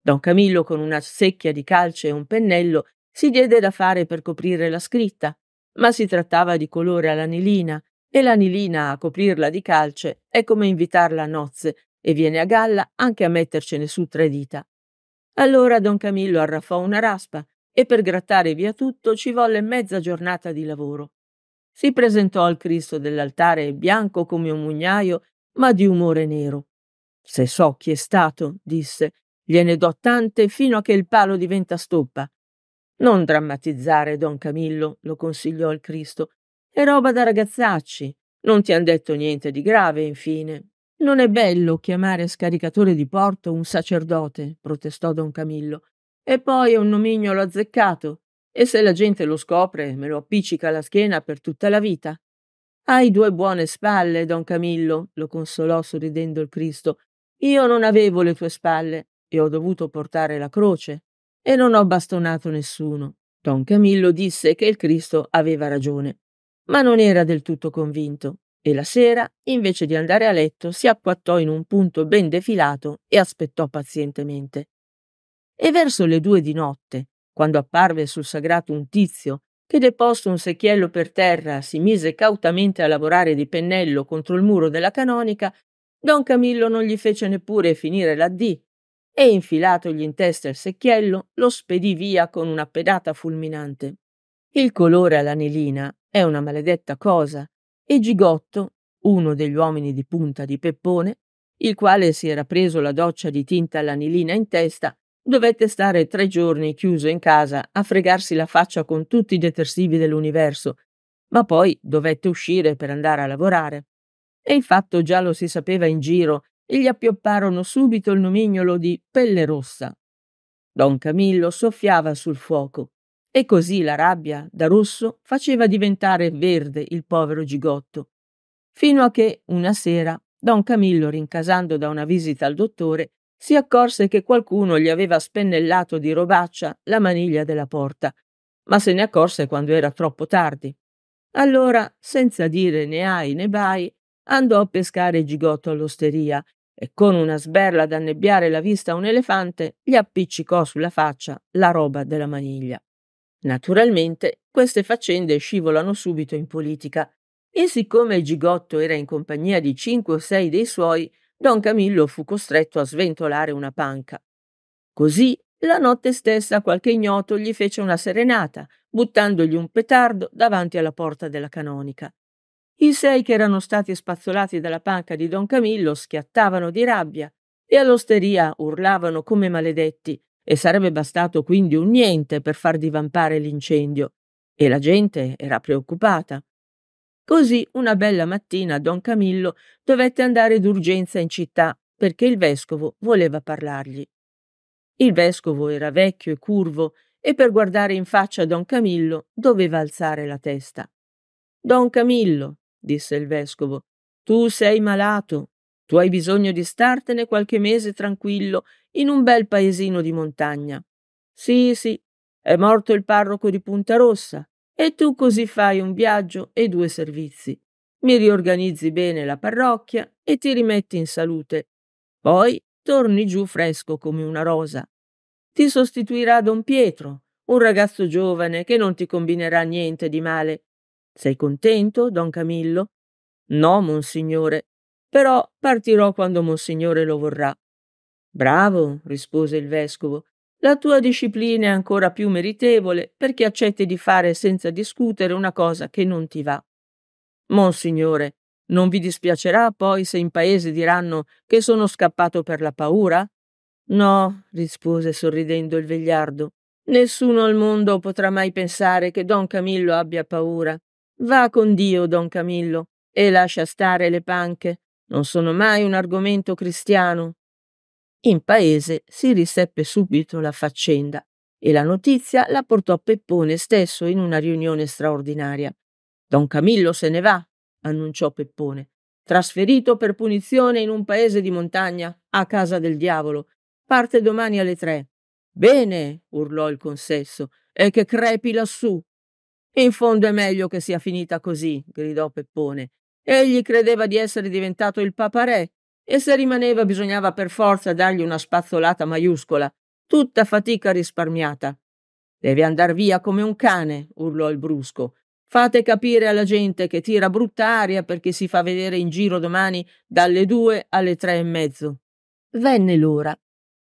Don Camillo, con una secchia di calce e un pennello, si diede da fare per coprire la scritta, ma si trattava di colore all'anilina e l'anilina a coprirla di calce è come invitarla a nozze e viene a galla anche a mettercene su tre dita. Allora don Camillo arraffò una raspa e per grattare via tutto ci volle mezza giornata di lavoro. Si presentò al Cristo dell'altare bianco come un mugnaio, ma di umore nero. Se so chi è stato, disse, gliene do tante fino a che il palo diventa stoppa. Non drammatizzare, don Camillo, lo consigliò il Cristo. È roba da ragazzacci. Non ti han detto niente di grave, infine. Non è bello chiamare scaricatore di porto un sacerdote, protestò don Camillo. E poi è un nomignolo azzeccato. E se la gente lo scopre, me lo appiccica alla schiena per tutta la vita. Hai due buone spalle, don Camillo, lo consolò sorridendo il Cristo. Io non avevo le tue spalle e ho dovuto portare la croce e non ho bastonato nessuno. Don Camillo disse che il Cristo aveva ragione ma non era del tutto convinto e la sera, invece di andare a letto, si acquattò in un punto ben defilato e aspettò pazientemente. E verso le due di notte, quando apparve sul sagrato un tizio che deposto un secchiello per terra si mise cautamente a lavorare di pennello contro il muro della canonica, don Camillo non gli fece neppure finire la D e infilatogli in testa il secchiello lo spedì via con una pedata fulminante. Il colore all'anilina è una maledetta cosa. E Gigotto, uno degli uomini di punta di Peppone, il quale si era preso la doccia di tinta all'anilina in testa, dovette stare tre giorni chiuso in casa a fregarsi la faccia con tutti i detersivi dell'universo, ma poi dovette uscire per andare a lavorare. E il fatto già lo si sapeva in giro e gli appiopparono subito il nomignolo di Pelle Rossa. Don Camillo soffiava sul fuoco e così la rabbia, da rosso, faceva diventare verde il povero Gigotto, fino a che una sera Don Camillo, rincasando da una visita al dottore, si accorse che qualcuno gli aveva spennellato di robaccia la maniglia della porta, ma se ne accorse quando era troppo tardi. Allora, senza dire né ai né bai, andò a pescare il Gigotto all'osteria e con una sberla ad annebbiare la vista a un elefante gli appiccicò sulla faccia la roba della maniglia. Naturalmente, queste faccende scivolano subito in politica e siccome il Gigotto era in compagnia di cinque o sei dei suoi, Don Camillo fu costretto a sventolare una panca. Così, la notte stessa qualche ignoto gli fece una serenata, buttandogli un petardo davanti alla porta della canonica. I sei che erano stati spazzolati dalla panca di Don Camillo schiattavano di rabbia e all'osteria urlavano come maledetti e sarebbe bastato quindi un niente per far divampare l'incendio, e la gente era preoccupata. Così una bella mattina don Camillo dovette andare d'urgenza in città perché il vescovo voleva parlargli. Il vescovo era vecchio e curvo e per guardare in faccia don Camillo doveva alzare la testa. Don Camillo, disse il vescovo, tu sei malato tu hai bisogno di startene qualche mese tranquillo in un bel paesino di montagna. Sì, sì, è morto il parroco di Punta Rossa e tu così fai un viaggio e due servizi. Mi riorganizzi bene la parrocchia e ti rimetti in salute. Poi torni giù fresco come una rosa. Ti sostituirà Don Pietro, un ragazzo giovane che non ti combinerà niente di male. Sei contento, Don Camillo? No, monsignore, però partirò quando Monsignore lo vorrà. Bravo, rispose il vescovo. La tua disciplina è ancora più meritevole perché accetti di fare senza discutere una cosa che non ti va. Monsignore, non vi dispiacerà poi se in paese diranno che sono scappato per la paura? No, rispose sorridendo il vegliardo. Nessuno al mondo potrà mai pensare che Don Camillo abbia paura. Va con Dio, Don Camillo, e lascia stare le panche non sono mai un argomento cristiano. In paese si riseppe subito la faccenda e la notizia la portò Peppone stesso in una riunione straordinaria. Don Camillo se ne va, annunciò Peppone, trasferito per punizione in un paese di montagna, a casa del diavolo. Parte domani alle tre. Bene, urlò il consesso, e che crepi lassù. In fondo è meglio che sia finita così, gridò Peppone. Egli credeva di essere diventato il papa re e se rimaneva bisognava per forza dargli una spazzolata maiuscola, tutta fatica risparmiata. Deve andar via come un cane, urlò il brusco. Fate capire alla gente che tira brutta aria perché si fa vedere in giro domani dalle due alle tre e mezzo. Venne l'ora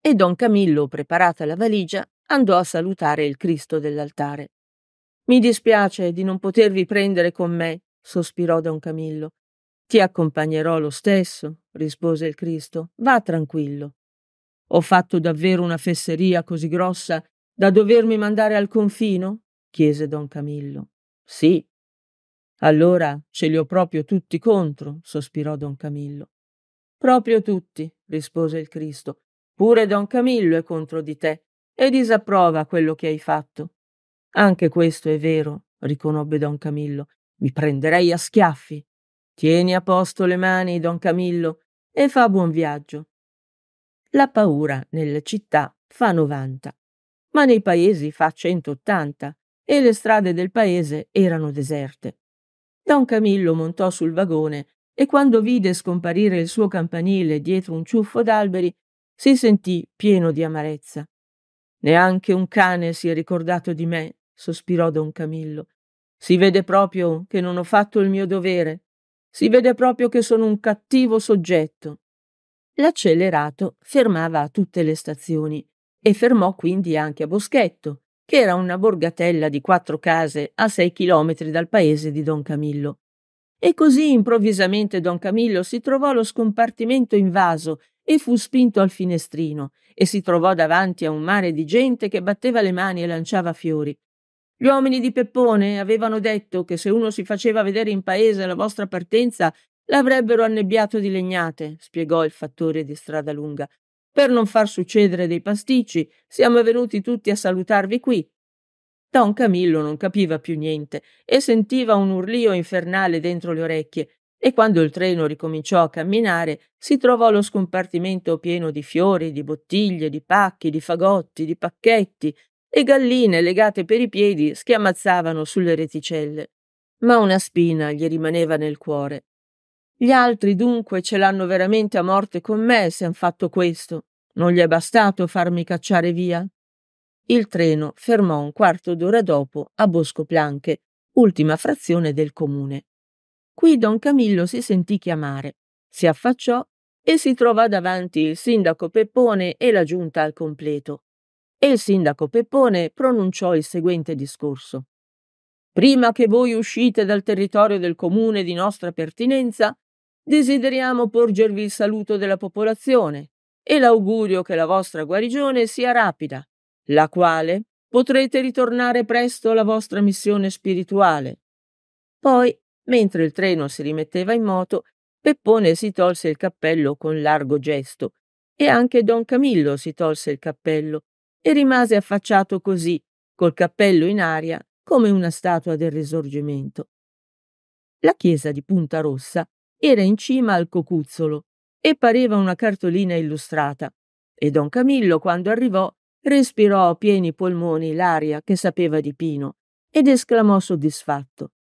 e don Camillo, preparata la valigia, andò a salutare il Cristo dell'altare. Mi dispiace di non potervi prendere con me, sospirò don Camillo. Ti accompagnerò lo stesso, rispose il Cristo. Va tranquillo. Ho fatto davvero una fesseria così grossa da dovermi mandare al confino? chiese don Camillo. Sì. Allora ce li ho proprio tutti contro, sospirò don Camillo. Proprio tutti, rispose il Cristo. Pure don Camillo è contro di te e disapprova quello che hai fatto. Anche questo è vero, riconobbe don Camillo, mi prenderei a schiaffi. Tieni a posto le mani, don Camillo, e fa buon viaggio. La paura nelle città fa 90, ma nei paesi fa 180 e le strade del paese erano deserte. Don Camillo montò sul vagone e quando vide scomparire il suo campanile dietro un ciuffo d'alberi, si sentì pieno di amarezza. Neanche un cane si è ricordato di me, sospirò don Camillo. Si vede proprio che non ho fatto il mio dovere. Si vede proprio che sono un cattivo soggetto. L'accelerato fermava a tutte le stazioni e fermò quindi anche a Boschetto, che era una borgatella di quattro case a sei chilometri dal paese di Don Camillo. E così improvvisamente Don Camillo si trovò lo scompartimento invaso e fu spinto al finestrino e si trovò davanti a un mare di gente che batteva le mani e lanciava fiori. Gli uomini di Peppone avevano detto che se uno si faceva vedere in paese alla vostra partenza l'avrebbero annebbiato di legnate, spiegò il fattore di strada lunga. Per non far succedere dei pasticci, siamo venuti tutti a salutarvi qui. Don Camillo non capiva più niente e sentiva un urlio infernale dentro le orecchie e quando il treno ricominciò a camminare si trovò lo scompartimento pieno di fiori, di bottiglie, di pacchi, di fagotti, di pacchetti, e galline legate per i piedi schiamazzavano sulle reticelle, ma una spina gli rimaneva nel cuore. Gli altri dunque ce l'hanno veramente a morte con me se han fatto questo. Non gli è bastato farmi cacciare via? Il treno fermò un quarto d'ora dopo a Bosco Planche, ultima frazione del comune. Qui don Camillo si sentì chiamare, si affacciò e si trovò davanti il sindaco Peppone e la giunta al completo e il sindaco Peppone pronunciò il seguente discorso. Prima che voi uscite dal territorio del comune di nostra pertinenza, desideriamo porgervi il saluto della popolazione e l'augurio che la vostra guarigione sia rapida, la quale potrete ritornare presto alla vostra missione spirituale. Poi, mentre il treno si rimetteva in moto, Peppone si tolse il cappello con largo gesto e anche don Camillo si tolse il cappello e rimase affacciato così, col cappello in aria, come una statua del risorgimento. La chiesa di Punta Rossa era in cima al cocuzzolo e pareva una cartolina illustrata, e don Camillo, quando arrivò, respirò a pieni polmoni l'aria che sapeva di Pino ed esclamò soddisfatto.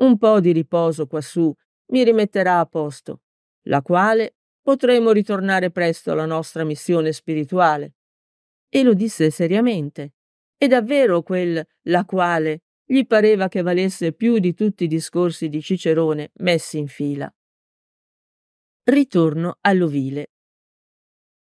Un po' di riposo quassù mi rimetterà a posto, la quale potremo ritornare presto alla nostra missione spirituale e lo disse seriamente. E davvero quel la quale gli pareva che valesse più di tutti i discorsi di Cicerone messi in fila. Ritorno all'ovile.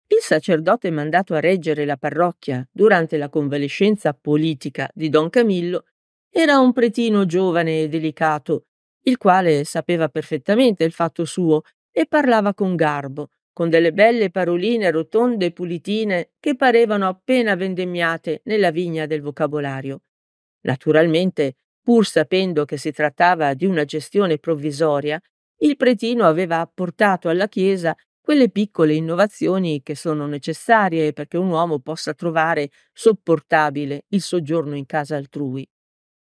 Il sacerdote mandato a reggere la parrocchia durante la convalescenza politica di Don Camillo era un pretino giovane e delicato, il quale sapeva perfettamente il fatto suo e parlava con garbo, con delle belle paroline rotonde e pulitine che parevano appena vendemmiate nella vigna del vocabolario. Naturalmente, pur sapendo che si trattava di una gestione provvisoria, il pretino aveva apportato alla Chiesa quelle piccole innovazioni che sono necessarie perché un uomo possa trovare sopportabile il soggiorno in casa altrui.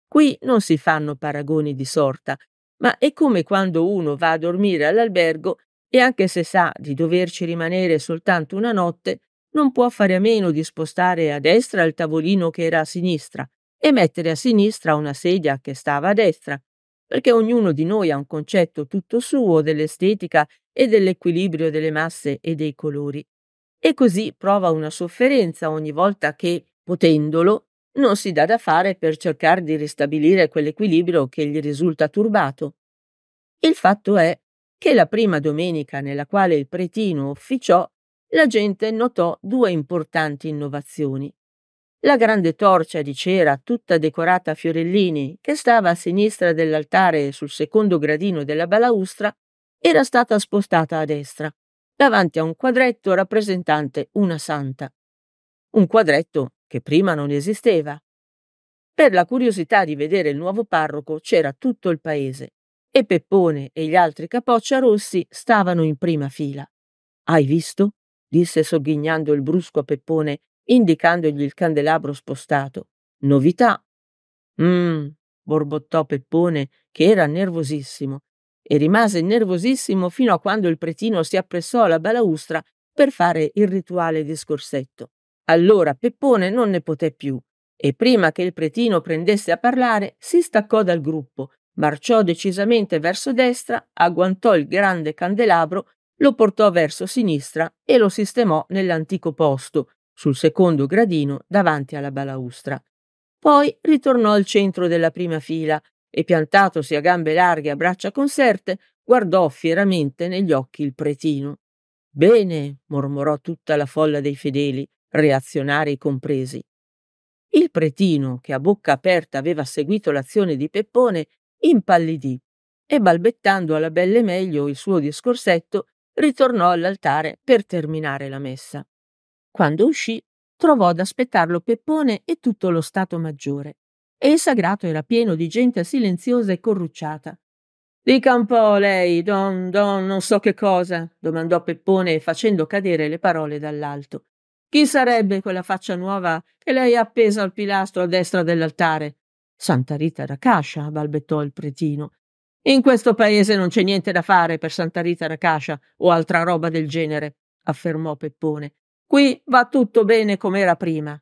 Qui non si fanno paragoni di sorta, ma è come quando uno va a dormire all'albergo e anche se sa di doverci rimanere soltanto una notte, non può fare a meno di spostare a destra il tavolino che era a sinistra e mettere a sinistra una sedia che stava a destra, perché ognuno di noi ha un concetto tutto suo dell'estetica e dell'equilibrio delle masse e dei colori. E così prova una sofferenza ogni volta che, potendolo, non si dà da fare per cercare di ristabilire quell'equilibrio che gli risulta turbato. Il fatto è che la prima domenica nella quale il pretino officiò, la gente notò due importanti innovazioni. La grande torcia di cera tutta decorata a fiorellini, che stava a sinistra dell'altare sul secondo gradino della balaustra, era stata spostata a destra, davanti a un quadretto rappresentante una santa. Un quadretto che prima non esisteva. Per la curiosità di vedere il nuovo parroco c'era tutto il paese e Peppone e gli altri capoccia rossi stavano in prima fila. Hai visto? disse sogghignando il brusco a Peppone, indicandogli il candelabro spostato. Novità. Mmm, borbottò Peppone, che era nervosissimo, e rimase nervosissimo fino a quando il pretino si appressò alla balaustra per fare il rituale discorsetto. Allora Peppone non ne poté più e prima che il pretino prendesse a parlare si staccò dal gruppo Marciò decisamente verso destra, agguantò il grande candelabro, lo portò verso sinistra e lo sistemò nell'antico posto, sul secondo gradino davanti alla balaustra. Poi ritornò al centro della prima fila e, piantatosi a gambe larghe e a braccia conserte, guardò fieramente negli occhi il pretino. Bene, mormorò tutta la folla dei fedeli, reazionari compresi. Il pretino, che a bocca aperta aveva seguito l'azione di Peppone, impallidì e balbettando alla belle meglio il suo discorsetto, ritornò all'altare per terminare la messa. Quando uscì, trovò ad aspettarlo Peppone e tutto lo Stato Maggiore, e il sagrato era pieno di gente silenziosa e corrucciata. Dica un po' lei, don, don, non so che cosa, domandò Peppone facendo cadere le parole dall'alto. Chi sarebbe quella faccia nuova che lei ha appesa al pilastro a destra dell'altare? Santa Rita da Cascia, balbettò il pretino. In questo paese non c'è niente da fare per Santa Rita da Cascia o altra roba del genere, affermò Peppone. Qui va tutto bene come era prima.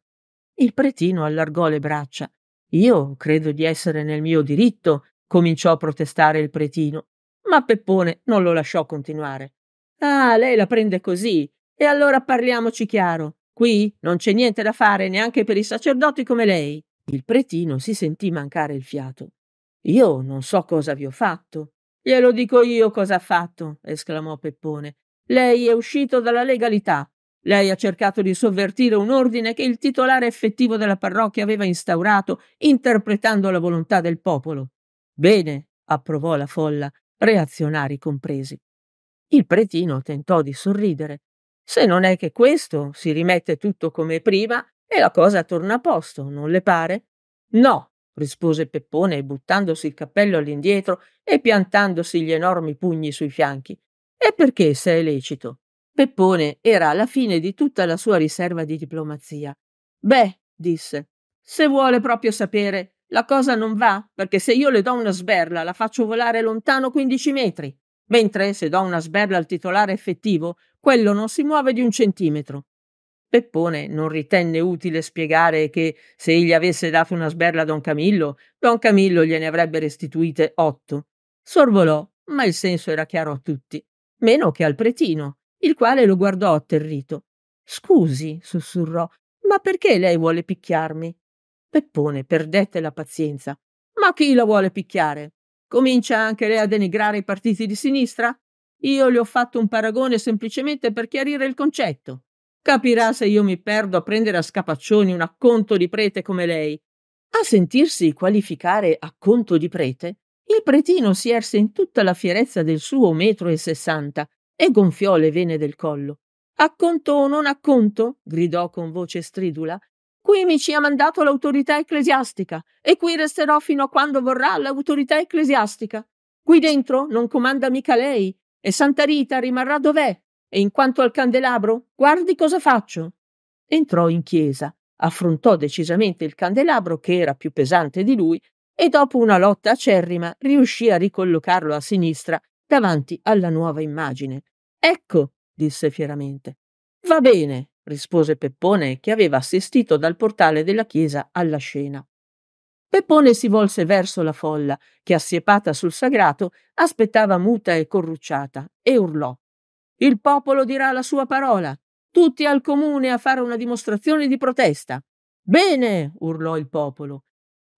Il pretino allargò le braccia. Io credo di essere nel mio diritto, cominciò a protestare il pretino, ma Peppone non lo lasciò continuare. Ah, lei la prende così. E allora parliamoci chiaro. Qui non c'è niente da fare neanche per i sacerdoti come lei. Il pretino si sentì mancare il fiato. Io non so cosa vi ho fatto. Glielo dico io cosa ha fatto, esclamò Peppone. Lei è uscito dalla legalità. Lei ha cercato di sovvertire un ordine che il titolare effettivo della parrocchia aveva instaurato, interpretando la volontà del popolo. Bene, approvò la folla, reazionari compresi. Il pretino tentò di sorridere. Se non è che questo si rimette tutto come prima, e la cosa torna a posto, non le pare? No, rispose Peppone buttandosi il cappello all'indietro e piantandosi gli enormi pugni sui fianchi. E perché se è lecito? Peppone era alla fine di tutta la sua riserva di diplomazia. Beh, disse, se vuole proprio sapere, la cosa non va, perché se io le do una sberla la faccio volare lontano 15 metri, mentre se do una sberla al titolare effettivo, quello non si muove di un centimetro. Peppone non ritenne utile spiegare che se egli avesse dato una sberla a Don Camillo, Don Camillo gliene avrebbe restituite otto. Sorvolò, ma il senso era chiaro a tutti, meno che al pretino, il quale lo guardò atterrito. Scusi, sussurrò, ma perché lei vuole picchiarmi? Peppone perdette la pazienza. Ma chi la vuole picchiare? Comincia anche lei a denigrare i partiti di sinistra? Io le ho fatto un paragone semplicemente per chiarire il concetto. Capirà se io mi perdo a prendere a scapaccioni un acconto di prete come lei. A sentirsi qualificare acconto di prete, il pretino si erse in tutta la fierezza del suo metro e sessanta e gonfiò le vene del collo. Acconto o non acconto? gridò con voce stridula. Qui mi ci ha mandato l'autorità ecclesiastica e qui resterò fino a quando vorrà l'autorità ecclesiastica. Qui dentro non comanda mica lei e Santa Rita rimarrà dov'è, e in quanto al candelabro, guardi cosa faccio. Entrò in chiesa, affrontò decisamente il candelabro che era più pesante di lui e dopo una lotta acerrima riuscì a ricollocarlo a sinistra davanti alla nuova immagine. Ecco, disse fieramente. Va bene, rispose Peppone, che aveva assistito dal portale della chiesa alla scena. Peppone si volse verso la folla, che assiepata sul sagrato aspettava muta e corrucciata, e urlò. Il popolo dirà la sua parola. Tutti al comune a fare una dimostrazione di protesta. Bene! urlò il popolo.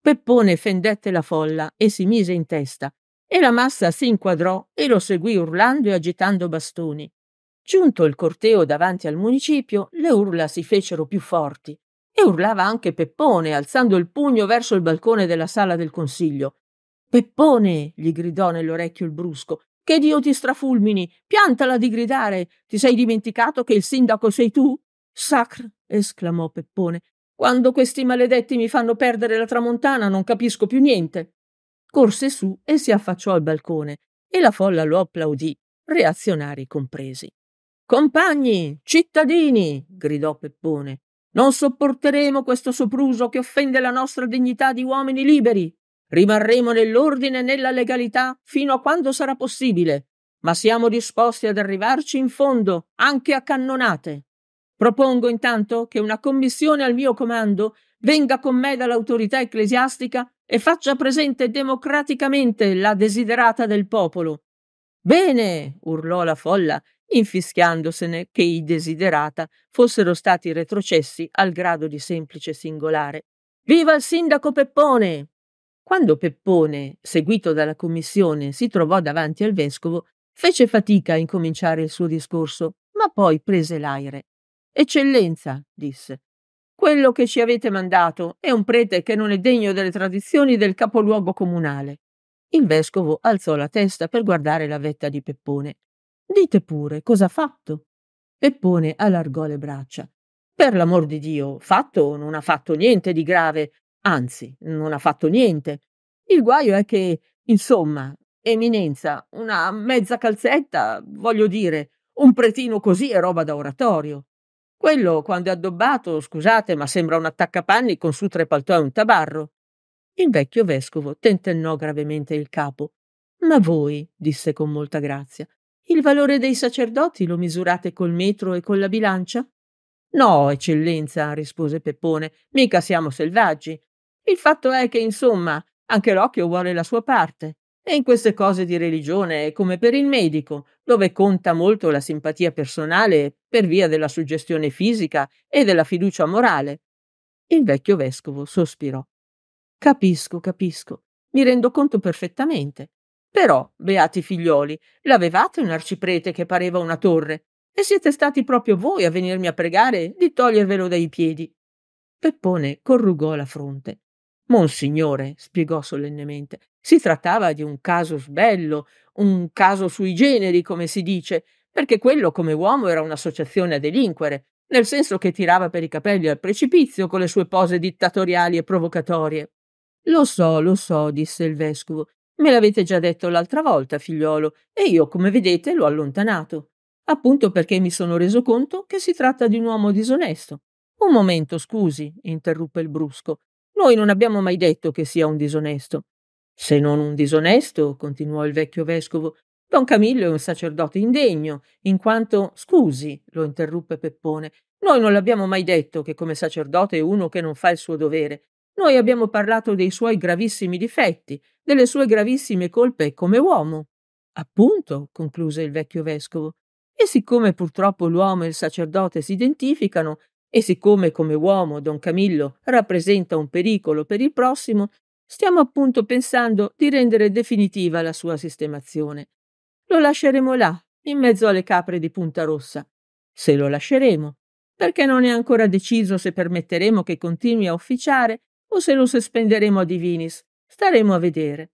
Peppone fendette la folla e si mise in testa, e la massa si inquadrò e lo seguì urlando e agitando bastoni. Giunto il corteo davanti al municipio, le urla si fecero più forti, e urlava anche Peppone, alzando il pugno verso il balcone della sala del consiglio. Peppone! gli gridò nell'orecchio il brusco, che Dio ti strafulmini! Piantala di gridare! Ti sei dimenticato che il sindaco sei tu? Sacr! esclamò Peppone. Quando questi maledetti mi fanno perdere la tramontana non capisco più niente. Corse su e si affacciò al balcone e la folla lo applaudì, reazionari compresi. Compagni, cittadini, gridò Peppone, non sopporteremo questo sopruso che offende la nostra dignità di uomini liberi. Rimarremo nell'ordine e nella legalità fino a quando sarà possibile, ma siamo disposti ad arrivarci in fondo, anche a cannonate. Propongo intanto che una commissione al mio comando venga con me dall'autorità ecclesiastica e faccia presente democraticamente la desiderata del popolo. Bene, urlò la folla, infischiandosene che i desiderata fossero stati retrocessi al grado di semplice singolare. Viva il sindaco Peppone! Quando Peppone, seguito dalla commissione, si trovò davanti al vescovo, fece fatica a incominciare il suo discorso, ma poi prese l'aire. Eccellenza, disse, quello che ci avete mandato è un prete che non è degno delle tradizioni del capoluogo comunale. Il vescovo alzò la testa per guardare la vetta di Peppone. Dite pure, cosa ha fatto? Peppone allargò le braccia. Per l'amor di Dio, fatto o non ha fatto niente di grave, Anzi, non ha fatto niente. Il guaio è che, insomma, Eminenza, una mezza calzetta, voglio dire, un pretino così è roba da oratorio. Quello, quando è addobbato, scusate, ma sembra un attaccapanni con su tre paltò e un tabarro. Il vecchio vescovo tentennò gravemente il capo. Ma voi, disse con molta grazia, il valore dei sacerdoti lo misurate col metro e con la bilancia? No, eccellenza, rispose Peppone, mica siamo selvaggi. Il fatto è che, insomma, anche l'occhio vuole la sua parte. E in queste cose di religione è come per il medico, dove conta molto la simpatia personale per via della suggestione fisica e della fiducia morale. Il vecchio vescovo sospirò. Capisco, capisco, mi rendo conto perfettamente. Però, beati figlioli, l'avevate un arciprete che pareva una torre, e siete stati proprio voi a venirmi a pregare di togliervelo dai piedi. Peppone corrugò la fronte Monsignore, spiegò solennemente, si trattava di un caso sbello, un caso sui generi, come si dice, perché quello come uomo era un'associazione a delinquere, nel senso che tirava per i capelli al precipizio con le sue pose dittatoriali e provocatorie. Lo so, lo so, disse il vescovo. Me l'avete già detto l'altra volta, figliolo, e io, come vedete, l'ho allontanato. Appunto perché mi sono reso conto che si tratta di un uomo disonesto. Un momento, scusi, interruppe il brusco. Noi non abbiamo mai detto che sia un disonesto. Se non un disonesto, continuò il vecchio vescovo, Don Camillo è un sacerdote indegno, in quanto. Scusi, lo interruppe Peppone, noi non l'abbiamo mai detto che come sacerdote è uno che non fa il suo dovere. Noi abbiamo parlato dei suoi gravissimi difetti, delle sue gravissime colpe come uomo. Appunto, concluse il vecchio vescovo. E siccome purtroppo l'uomo e il sacerdote si identificano, e siccome come uomo Don Camillo rappresenta un pericolo per il prossimo, stiamo appunto pensando di rendere definitiva la sua sistemazione. Lo lasceremo là, in mezzo alle capre di Punta Rossa. Se lo lasceremo, perché non è ancora deciso se permetteremo che continui a officiare o se lo sospenderemo a divinis. Staremo a vedere.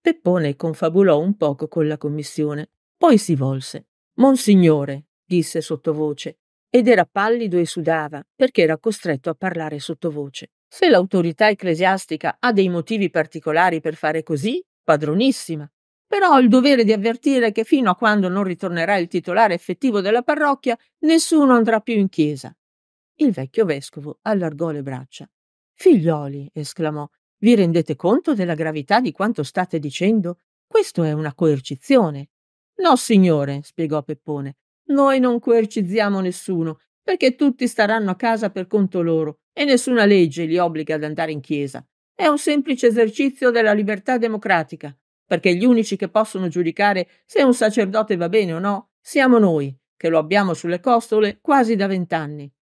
Peppone confabulò un poco con la commissione, poi si volse. Monsignore, disse sottovoce, ed era pallido e sudava perché era costretto a parlare sottovoce. Se l'autorità ecclesiastica ha dei motivi particolari per fare così, padronissima. Però ho il dovere di avvertire che fino a quando non ritornerà il titolare effettivo della parrocchia, nessuno andrà più in chiesa. Il vecchio vescovo allargò le braccia. Figlioli, esclamò, vi rendete conto della gravità di quanto state dicendo? Questo è una coercizione. No, signore, spiegò Peppone, noi non coercizziamo nessuno, perché tutti staranno a casa per conto loro e nessuna legge li obbliga ad andare in chiesa. È un semplice esercizio della libertà democratica, perché gli unici che possono giudicare se un sacerdote va bene o no siamo noi, che lo abbiamo sulle costole quasi da vent'anni.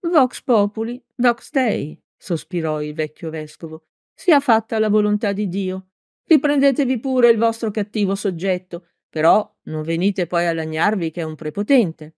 Vox populi, vox dei, sospirò il vecchio vescovo. Sia fatta la volontà di Dio. Riprendetevi pure il vostro cattivo soggetto, però non venite poi a lagnarvi che è un prepotente.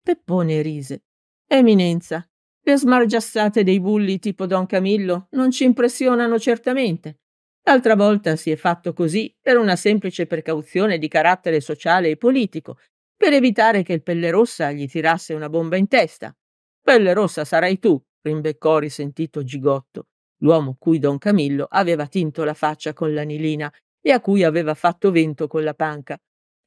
Peppone rise. Eminenza, le smargiassate dei bulli tipo Don Camillo non ci impressionano certamente. L'altra volta si è fatto così per una semplice precauzione di carattere sociale e politico, per evitare che il Pellerossa gli tirasse una bomba in testa. Pellerossa sarai tu, rimbeccò risentito Gigotto, l'uomo cui Don Camillo aveva tinto la faccia con l'anilina e a cui aveva fatto vento con la panca,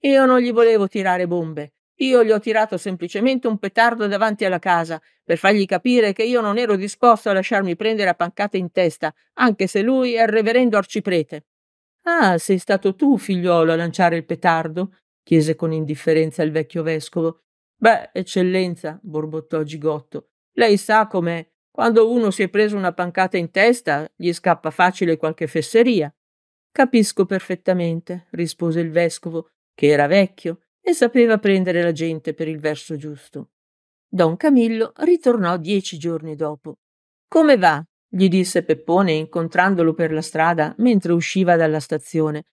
io non gli volevo tirare bombe. Io gli ho tirato semplicemente un petardo davanti alla casa per fargli capire che io non ero disposto a lasciarmi prendere a pancate in testa, anche se lui è il reverendo arciprete. Ah, sei stato tu, figliuolo, a lanciare il petardo? chiese con indifferenza il vecchio vescovo. Beh, eccellenza, borbottò Gigotto. Lei sa com'è. Quando uno si è preso una pancata in testa, gli scappa facile qualche fesseria. Capisco perfettamente, rispose il vescovo, che era vecchio e sapeva prendere la gente per il verso giusto. Don Camillo ritornò dieci giorni dopo. Come va? gli disse Peppone incontrandolo per la strada mentre usciva dalla stazione.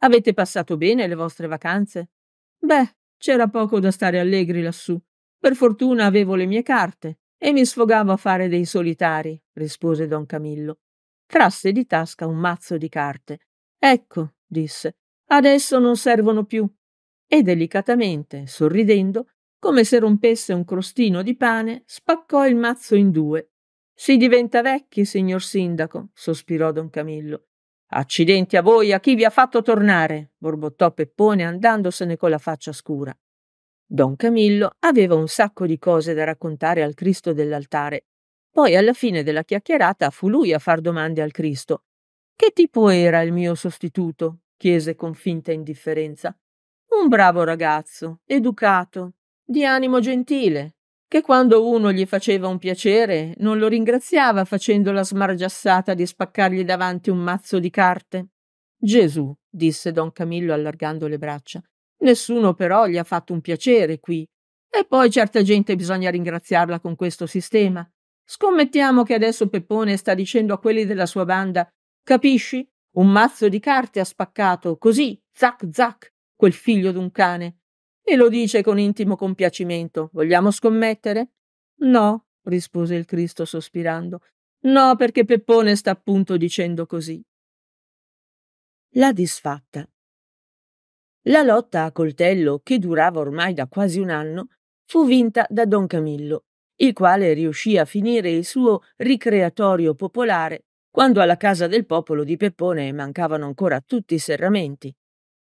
Avete passato bene le vostre vacanze? Beh, c'era poco da stare allegri lassù. Per fortuna avevo le mie carte e mi sfogavo a fare dei solitari, rispose don Camillo. Trasse di tasca un mazzo di carte. Ecco, disse, Adesso non servono più. E delicatamente, sorridendo, come se rompesse un crostino di pane, spaccò il mazzo in due. Si diventa vecchi, signor sindaco, sospirò don Camillo. Accidenti a voi, a chi vi ha fatto tornare, borbottò Peppone andandosene con la faccia scura. Don Camillo aveva un sacco di cose da raccontare al Cristo dell'altare. Poi alla fine della chiacchierata fu lui a far domande al Cristo. Che tipo era il mio sostituto? chiese con finta indifferenza. Un bravo ragazzo, educato, di animo gentile, che quando uno gli faceva un piacere non lo ringraziava facendo la smargiassata di spaccargli davanti un mazzo di carte. Gesù, disse don Camillo allargando le braccia, nessuno però gli ha fatto un piacere qui. E poi certa gente bisogna ringraziarla con questo sistema. Scommettiamo che adesso Peppone sta dicendo a quelli della sua banda Capisci? Un mazzo di carte ha spaccato, così, zac zac, quel figlio d'un cane. E lo dice con intimo compiacimento. Vogliamo scommettere? No, rispose il Cristo sospirando. No, perché Peppone sta appunto dicendo così. La disfatta. La lotta a coltello, che durava ormai da quasi un anno, fu vinta da Don Camillo, il quale riuscì a finire il suo ricreatorio popolare quando alla casa del popolo di Peppone mancavano ancora tutti i serramenti.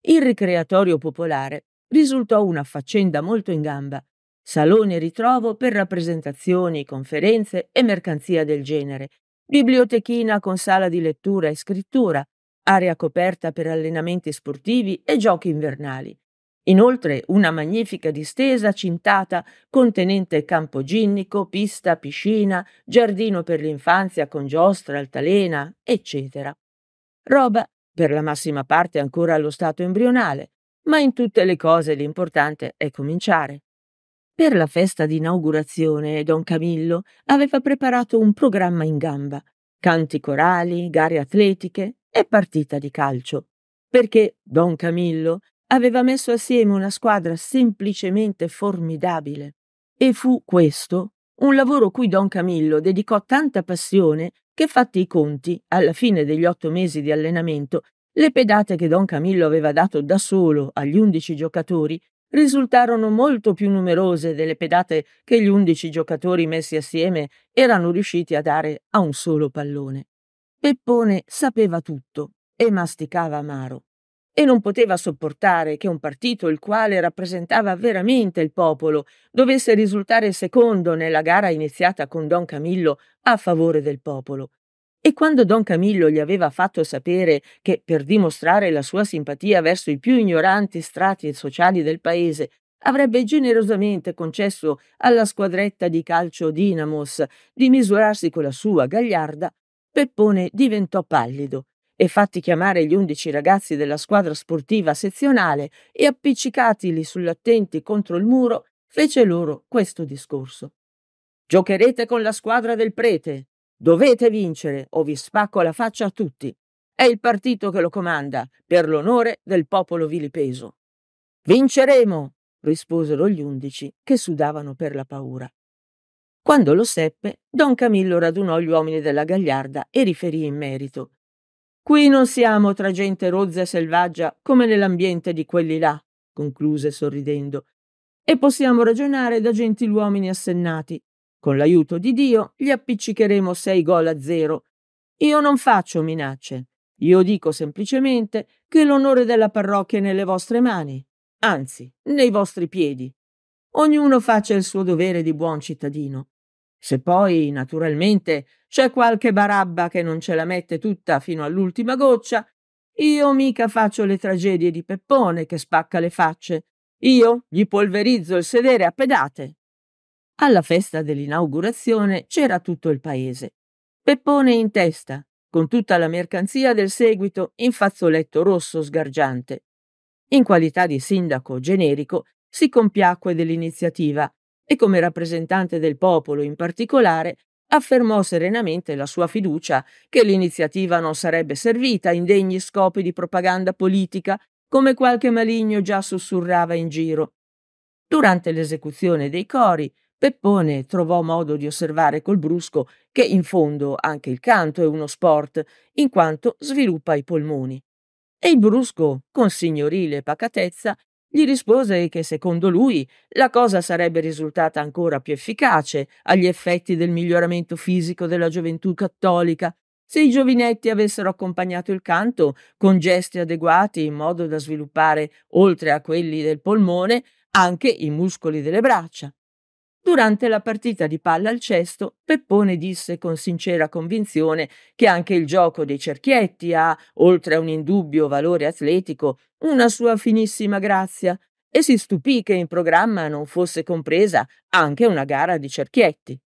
Il ricreatorio popolare risultò una faccenda molto in gamba, salone e ritrovo per rappresentazioni, conferenze e mercanzia del genere, bibliotechina con sala di lettura e scrittura, area coperta per allenamenti sportivi e giochi invernali, Inoltre una magnifica distesa cintata contenente campo ginnico, pista, piscina, giardino per l'infanzia con giostra, altalena, eccetera. Roba per la massima parte ancora allo stato embrionale, ma in tutte le cose l'importante è cominciare. Per la festa d'inaugurazione Don Camillo aveva preparato un programma in gamba, canti corali, gare atletiche e partita di calcio, perché Don Camillo aveva messo assieme una squadra semplicemente formidabile. E fu questo un lavoro cui Don Camillo dedicò tanta passione che, fatti i conti, alla fine degli otto mesi di allenamento, le pedate che Don Camillo aveva dato da solo agli undici giocatori risultarono molto più numerose delle pedate che gli undici giocatori messi assieme erano riusciti a dare a un solo pallone. Peppone sapeva tutto e masticava amaro e non poteva sopportare che un partito il quale rappresentava veramente il popolo dovesse risultare secondo nella gara iniziata con Don Camillo a favore del popolo. E quando Don Camillo gli aveva fatto sapere che, per dimostrare la sua simpatia verso i più ignoranti strati sociali del paese, avrebbe generosamente concesso alla squadretta di calcio Dinamos di misurarsi con la sua gagliarda, Peppone diventò pallido e fatti chiamare gli undici ragazzi della squadra sportiva sezionale e appiccicatili sull'attenti contro il muro, fece loro questo discorso. Giocherete con la squadra del prete. Dovete vincere o vi spacco la faccia a tutti. È il partito che lo comanda, per l'onore del popolo vilipeso. Vinceremo, risposero gli undici, che sudavano per la paura. Quando lo seppe, don Camillo radunò gli uomini della Gagliarda e riferì in merito, Qui non siamo tra gente rozza e selvaggia come nell'ambiente di quelli là, concluse sorridendo, e possiamo ragionare da gentiluomini assennati. Con l'aiuto di Dio gli appiccicheremo sei gol a zero. Io non faccio minacce. Io dico semplicemente che l'onore della parrocchia è nelle vostre mani, anzi, nei vostri piedi. Ognuno faccia il suo dovere di buon cittadino. Se poi, naturalmente, c'è qualche barabba che non ce la mette tutta fino all'ultima goccia, io mica faccio le tragedie di Peppone che spacca le facce. Io gli polverizzo il sedere a pedate. Alla festa dell'inaugurazione c'era tutto il paese. Peppone in testa, con tutta la mercanzia del seguito in fazzoletto rosso sgargiante. In qualità di sindaco generico si compiacque dell'iniziativa e come rappresentante del popolo in particolare affermò serenamente la sua fiducia che l'iniziativa non sarebbe servita a indegni scopi di propaganda politica, come qualche maligno già sussurrava in giro. Durante l'esecuzione dei cori, Peppone trovò modo di osservare col brusco che in fondo anche il canto è uno sport, in quanto sviluppa i polmoni. E il brusco, con signorile pacatezza, gli rispose che secondo lui la cosa sarebbe risultata ancora più efficace agli effetti del miglioramento fisico della gioventù cattolica se i giovinetti avessero accompagnato il canto con gesti adeguati in modo da sviluppare, oltre a quelli del polmone, anche i muscoli delle braccia. Durante la partita di palla al cesto, Peppone disse con sincera convinzione che anche il gioco dei cerchietti ha, oltre a un indubbio valore atletico, una sua finissima grazia e si stupì che in programma non fosse compresa anche una gara di cerchietti.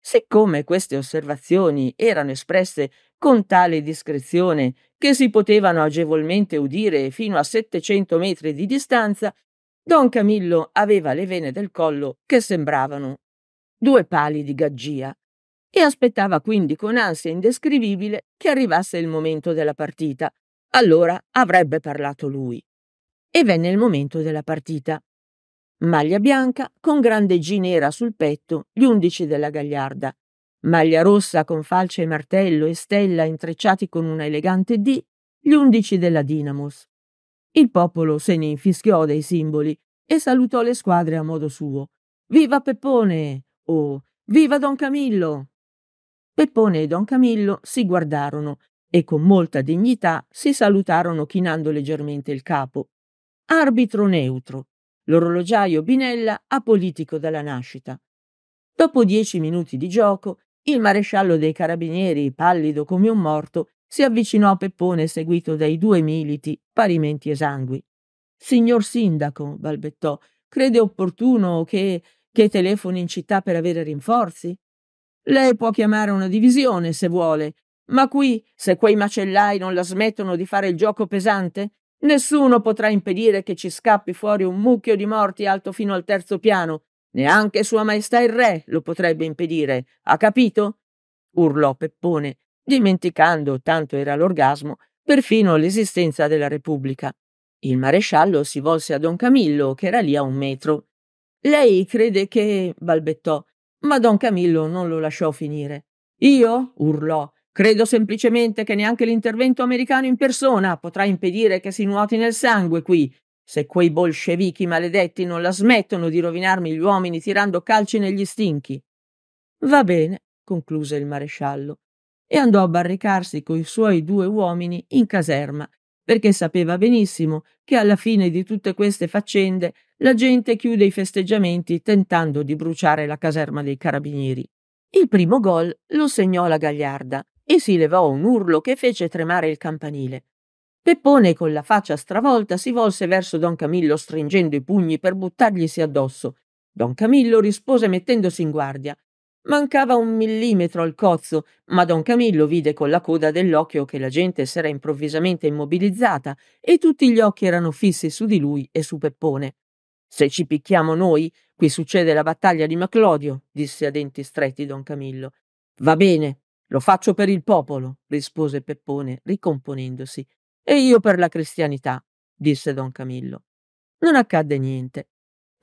Siccome queste osservazioni erano espresse con tale discrezione che si potevano agevolmente udire fino a 700 metri di distanza, Don Camillo aveva le vene del collo che sembravano due pali di gaggia e aspettava quindi con ansia indescrivibile che arrivasse il momento della partita. Allora avrebbe parlato lui. E venne il momento della partita. Maglia bianca con grande G nera sul petto, gli undici della Gagliarda. Maglia rossa con falce e martello e stella intrecciati con una elegante D, gli undici della Dinamos. Il popolo se ne infischiò dei simboli e salutò le squadre a modo suo. Viva Peppone! o Viva Don Camillo! Peppone e Don Camillo si guardarono e con molta dignità si salutarono chinando leggermente il capo. Arbitro neutro, l'orologiaio Binella apolitico dalla nascita. Dopo dieci minuti di gioco, il maresciallo dei carabinieri, pallido come un morto, si avvicinò a Peppone seguito dai due militi parimenti esangui. Signor Sindaco, balbettò, crede opportuno che, che telefoni in città per avere rinforzi? Lei può chiamare una divisione se vuole, ma qui, se quei macellai non la smettono di fare il gioco pesante, nessuno potrà impedire che ci scappi fuori un mucchio di morti alto fino al terzo piano. Neanche Sua Maestà il Re lo potrebbe impedire, ha capito? urlò Peppone, dimenticando, tanto era l'orgasmo, perfino l'esistenza della Repubblica. Il maresciallo si volse a don Camillo, che era lì a un metro. Lei crede che. balbettò, ma don Camillo non lo lasciò finire. Io? urlò. Credo semplicemente che neanche l'intervento americano in persona potrà impedire che si nuoti nel sangue qui. Se quei bolscevichi maledetti non la smettono di rovinarmi gli uomini tirando calci negli stinchi. Va bene, concluse il maresciallo e andò a barricarsi coi suoi due uomini in caserma, perché sapeva benissimo che alla fine di tutte queste faccende la gente chiude i festeggiamenti tentando di bruciare la caserma dei carabinieri. Il primo gol lo segnò la Gagliarda e si levò un urlo che fece tremare il campanile. Peppone, con la faccia stravolta, si volse verso Don Camillo stringendo i pugni per buttarglisi addosso. Don Camillo rispose mettendosi in guardia. Mancava un millimetro al cozzo, ma don Camillo vide con la coda dell'occhio che la gente s'era improvvisamente immobilizzata e tutti gli occhi erano fissi su di lui e su Peppone. Se ci picchiamo noi, qui succede la battaglia di Maclodio, disse a denti stretti don Camillo. Va bene, lo faccio per il popolo, rispose Peppone, ricomponendosi. E io per la cristianità, disse don Camillo. Non accadde niente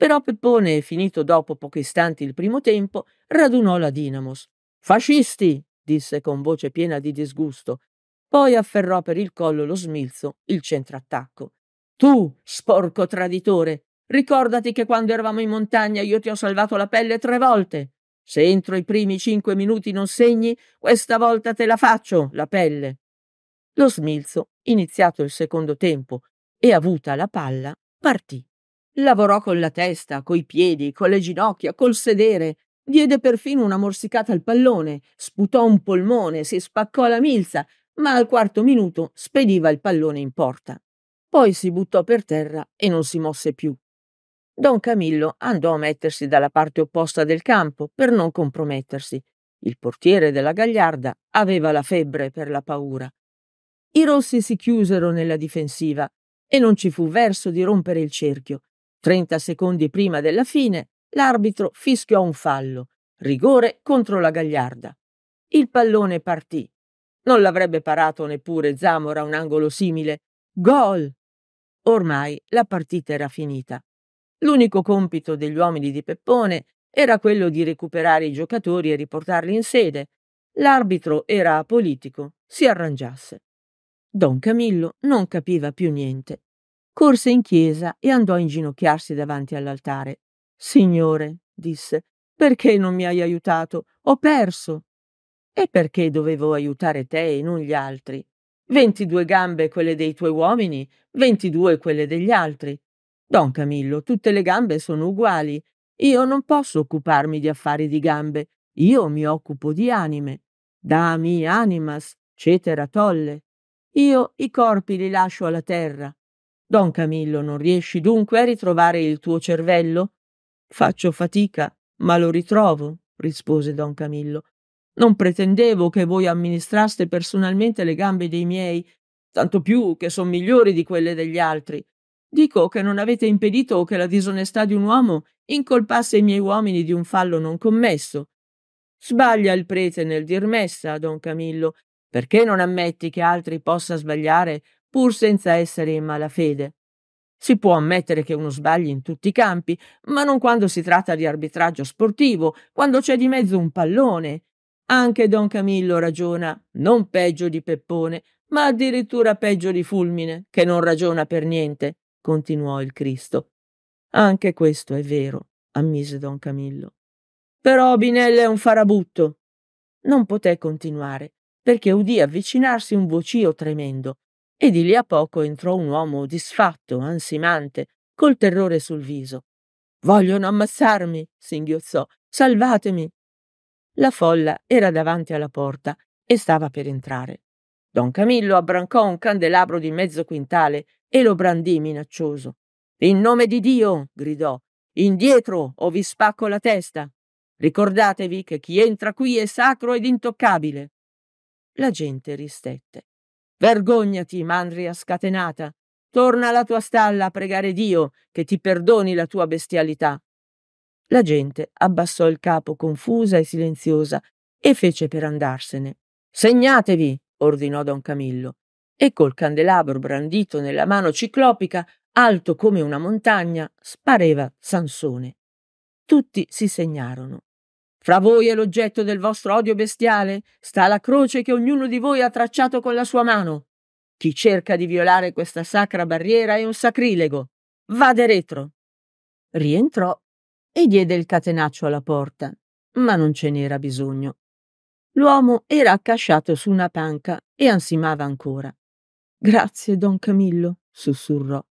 però Peppone, finito dopo pochi istanti il primo tempo, radunò la Dinamos. Fascisti! disse con voce piena di disgusto. Poi afferrò per il collo lo smilzo, il centrattacco. Tu, sporco traditore, ricordati che quando eravamo in montagna io ti ho salvato la pelle tre volte. Se entro i primi cinque minuti non segni, questa volta te la faccio, la pelle. Lo smilzo, iniziato il secondo tempo e avuta la palla, partì. Lavorò con la testa, coi piedi, con le ginocchia, col sedere. Diede perfino una morsicata al pallone, sputò un polmone, si spaccò la milza, ma al quarto minuto spediva il pallone in porta. Poi si buttò per terra e non si mosse più. Don Camillo andò a mettersi dalla parte opposta del campo per non compromettersi. Il portiere della Gagliarda aveva la febbre per la paura. I rossi si chiusero nella difensiva e non ci fu verso di rompere il cerchio. 30 secondi prima della fine, l'arbitro fischiò un fallo, rigore contro la Gagliarda. Il pallone partì. Non l'avrebbe parato neppure Zamora un angolo simile. Gol! Ormai la partita era finita. L'unico compito degli uomini di Peppone era quello di recuperare i giocatori e riportarli in sede. L'arbitro era apolitico, si arrangiasse. Don Camillo non capiva più niente corse in chiesa e andò a inginocchiarsi davanti all'altare. Signore, disse, perché non mi hai aiutato? Ho perso. E perché dovevo aiutare te e non gli altri? Ventidue gambe quelle dei tuoi uomini, ventidue quelle degli altri. Don Camillo, tutte le gambe sono uguali. Io non posso occuparmi di affari di gambe, io mi occupo di anime. Dami animas, cetera tolle. Io i corpi li lascio alla terra, Don Camillo, non riesci dunque a ritrovare il tuo cervello? Faccio fatica, ma lo ritrovo, rispose Don Camillo. Non pretendevo che voi amministraste personalmente le gambe dei miei, tanto più che son migliori di quelle degli altri. Dico che non avete impedito che la disonestà di un uomo incolpasse i miei uomini di un fallo non commesso. Sbaglia il prete nel dir messa, don Camillo. Perché non ammetti che altri possa sbagliare pur senza essere in malafede. Si può ammettere che uno sbagli in tutti i campi, ma non quando si tratta di arbitraggio sportivo, quando c'è di mezzo un pallone. Anche Don Camillo ragiona non peggio di Peppone, ma addirittura peggio di Fulmine, che non ragiona per niente, continuò il Cristo. Anche questo è vero, ammise Don Camillo. Però Binella è un farabutto. Non poté continuare, perché udì avvicinarsi un vocio tremendo e di lì a poco entrò un uomo disfatto, ansimante, col terrore sul viso. Vogliono ammazzarmi, singhiozzò. Salvatemi. La folla era davanti alla porta e stava per entrare. Don Camillo abbrancò un candelabro di mezzo quintale e lo brandì minaccioso. In nome di Dio, gridò, indietro o vi spacco la testa. Ricordatevi che chi entra qui è sacro ed intoccabile. La gente ristette. Vergognati, mandria scatenata. Torna alla tua stalla a pregare Dio che ti perdoni la tua bestialità. La gente abbassò il capo confusa e silenziosa e fece per andarsene. Segnatevi, ordinò don Camillo, e col candelabro brandito nella mano ciclopica, alto come una montagna, spareva Sansone. Tutti si segnarono. Fra voi e l'oggetto del vostro odio bestiale sta la croce che ognuno di voi ha tracciato con la sua mano. Chi cerca di violare questa sacra barriera è un sacrilego. Vade retro. Rientrò e diede il catenaccio alla porta, ma non ce n'era bisogno. L'uomo era accasciato su una panca e ansimava ancora. Grazie, don Camillo, sussurrò.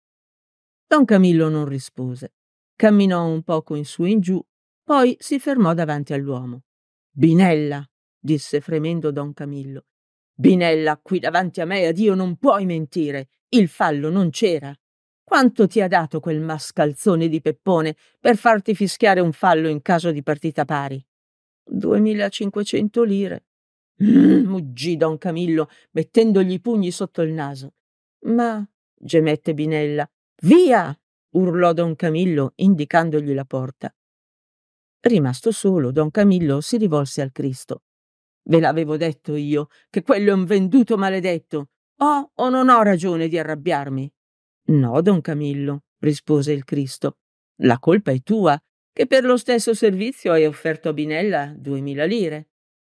Don Camillo non rispose. Camminò un poco in su e in giù poi si fermò davanti all'uomo. Binella, disse fremendo don Camillo. Binella, qui davanti a me, a Dio non puoi mentire. Il fallo non c'era. Quanto ti ha dato quel mascalzone di Peppone per farti fischiare un fallo in caso di partita pari? 2500 lire. Mm, muggì don Camillo, mettendogli i pugni sotto il naso. Ma, gemette Binella. Via! urlò don Camillo, indicandogli la porta. Rimasto solo, don Camillo si rivolse al Cristo. Ve l'avevo detto io, che quello è un venduto maledetto. Ho o non ho ragione di arrabbiarmi? No, don Camillo, rispose il Cristo. La colpa è tua, che per lo stesso servizio hai offerto a Binella duemila lire.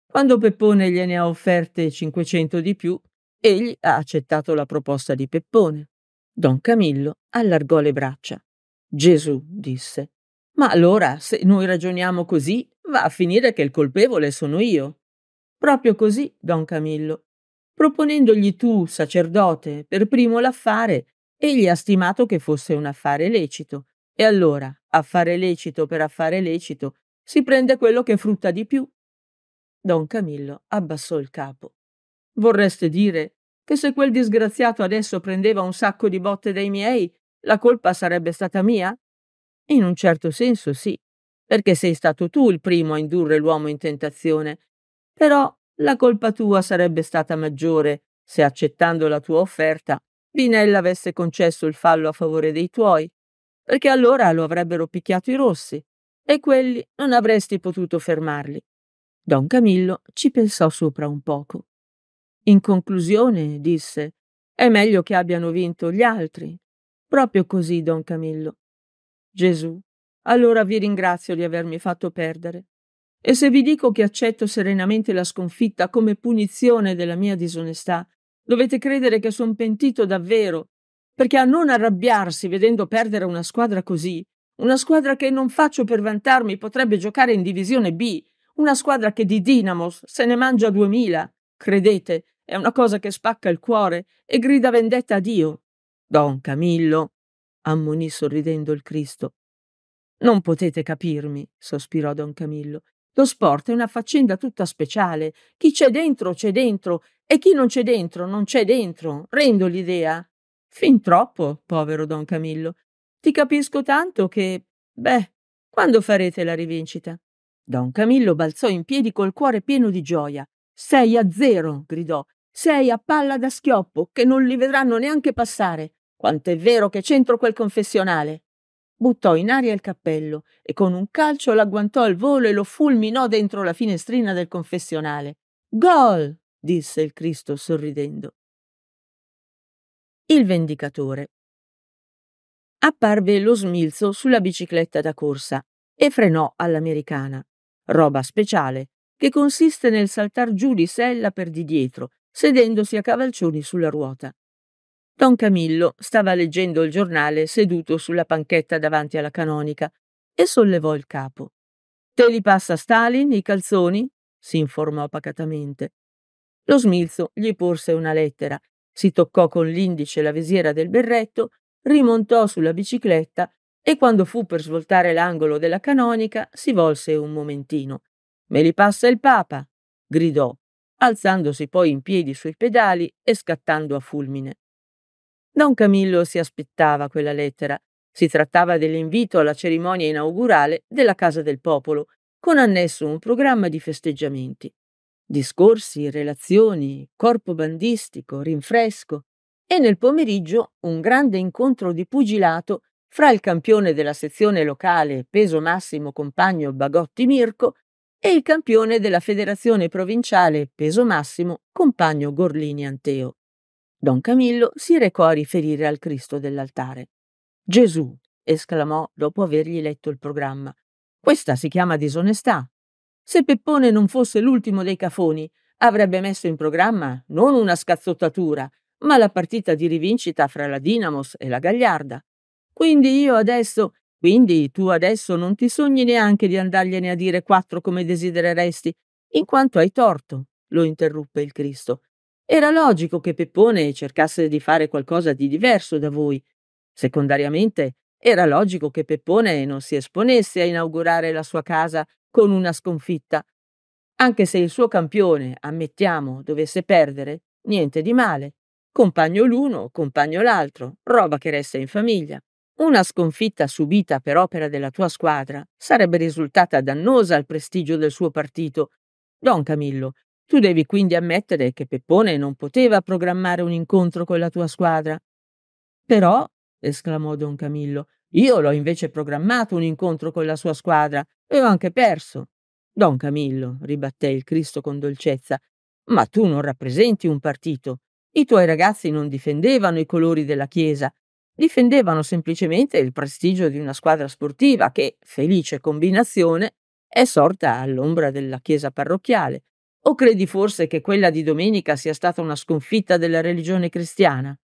Quando Peppone gliene ha offerte cinquecento di più, egli ha accettato la proposta di Peppone. Don Camillo allargò le braccia. Gesù, disse, ma allora, se noi ragioniamo così, va a finire che il colpevole sono io. Proprio così, don Camillo. Proponendogli tu, sacerdote, per primo l'affare, egli ha stimato che fosse un affare lecito. E allora, affare lecito per affare lecito, si prende quello che frutta di più. Don Camillo abbassò il capo. Vorreste dire che se quel disgraziato adesso prendeva un sacco di botte dai miei, la colpa sarebbe stata mia? In un certo senso sì, perché sei stato tu il primo a indurre l'uomo in tentazione. Però la colpa tua sarebbe stata maggiore se, accettando la tua offerta, Vinella avesse concesso il fallo a favore dei tuoi, perché allora lo avrebbero picchiato i rossi e quelli non avresti potuto fermarli. Don Camillo ci pensò sopra un poco. In conclusione disse: È meglio che abbiano vinto gli altri. Proprio così, Don Camillo. Gesù, allora vi ringrazio di avermi fatto perdere. E se vi dico che accetto serenamente la sconfitta come punizione della mia disonestà, dovete credere che sono pentito davvero, perché a non arrabbiarsi vedendo perdere una squadra così, una squadra che non faccio per vantarmi potrebbe giocare in divisione B, una squadra che di Dinamos se ne mangia duemila, credete, è una cosa che spacca il cuore e grida vendetta a Dio. Don Camillo, ammonì sorridendo il Cristo. Non potete capirmi, sospirò don Camillo. Lo sport è una faccenda tutta speciale. Chi c'è dentro c'è dentro e chi non c'è dentro non c'è dentro. Rendo l'idea. Fin troppo, povero don Camillo. Ti capisco tanto che. Beh, quando farete la rivincita? Don Camillo balzò in piedi col cuore pieno di gioia. Sei a zero, gridò. Sei a palla da schioppo, che non li vedranno neanche passare. Quanto è vero che c'entro quel confessionale? Buttò in aria il cappello e con un calcio l'agguantò al volo e lo fulminò dentro la finestrina del confessionale. Gol! disse il Cristo sorridendo. Il vendicatore. Apparve lo smilzo sulla bicicletta da corsa e frenò all'americana, roba speciale, che consiste nel saltar giù di sella per di dietro, sedendosi a cavalcioni sulla ruota. Don Camillo stava leggendo il giornale seduto sulla panchetta davanti alla canonica e sollevò il capo. Te li passa Stalin i calzoni? si informò pacatamente. Lo smilzo gli porse una lettera, si toccò con l'indice la visiera del berretto, rimontò sulla bicicletta e quando fu per svoltare l'angolo della canonica si volse un momentino. Me li passa il Papa! gridò, alzandosi poi in piedi sui pedali e scattando a fulmine. Don Camillo si aspettava quella lettera. Si trattava dell'invito alla cerimonia inaugurale della Casa del Popolo, con annesso un programma di festeggiamenti. Discorsi, relazioni, corpo bandistico, rinfresco e nel pomeriggio un grande incontro di pugilato fra il campione della sezione locale peso massimo compagno Bagotti Mirko e il campione della federazione provinciale peso massimo compagno Gorlini Anteo. Don Camillo si recò a riferire al Cristo dell'altare. Gesù, esclamò dopo avergli letto il programma, questa si chiama disonestà. Se Peppone non fosse l'ultimo dei cafoni, avrebbe messo in programma non una scazzottatura, ma la partita di rivincita fra la Dinamos e la Gagliarda. Quindi io adesso, quindi tu adesso non ti sogni neanche di andargliene a dire quattro come desidereresti, in quanto hai torto, lo interruppe il Cristo. Era logico che Peppone cercasse di fare qualcosa di diverso da voi. Secondariamente, era logico che Peppone non si esponesse a inaugurare la sua casa con una sconfitta. Anche se il suo campione, ammettiamo, dovesse perdere, niente di male. Compagno l'uno, compagno l'altro, roba che resta in famiglia. Una sconfitta subita per opera della tua squadra sarebbe risultata dannosa al prestigio del suo partito. Don Camillo, tu devi quindi ammettere che Peppone non poteva programmare un incontro con la tua squadra. Però, esclamò Don Camillo, io l'ho invece programmato un incontro con la sua squadra e ho anche perso. Don Camillo, ribatté il Cristo con dolcezza, ma tu non rappresenti un partito. I tuoi ragazzi non difendevano i colori della Chiesa, difendevano semplicemente il prestigio di una squadra sportiva che, felice combinazione, è sorta all'ombra della Chiesa parrocchiale o credi forse che quella di domenica sia stata una sconfitta della religione cristiana?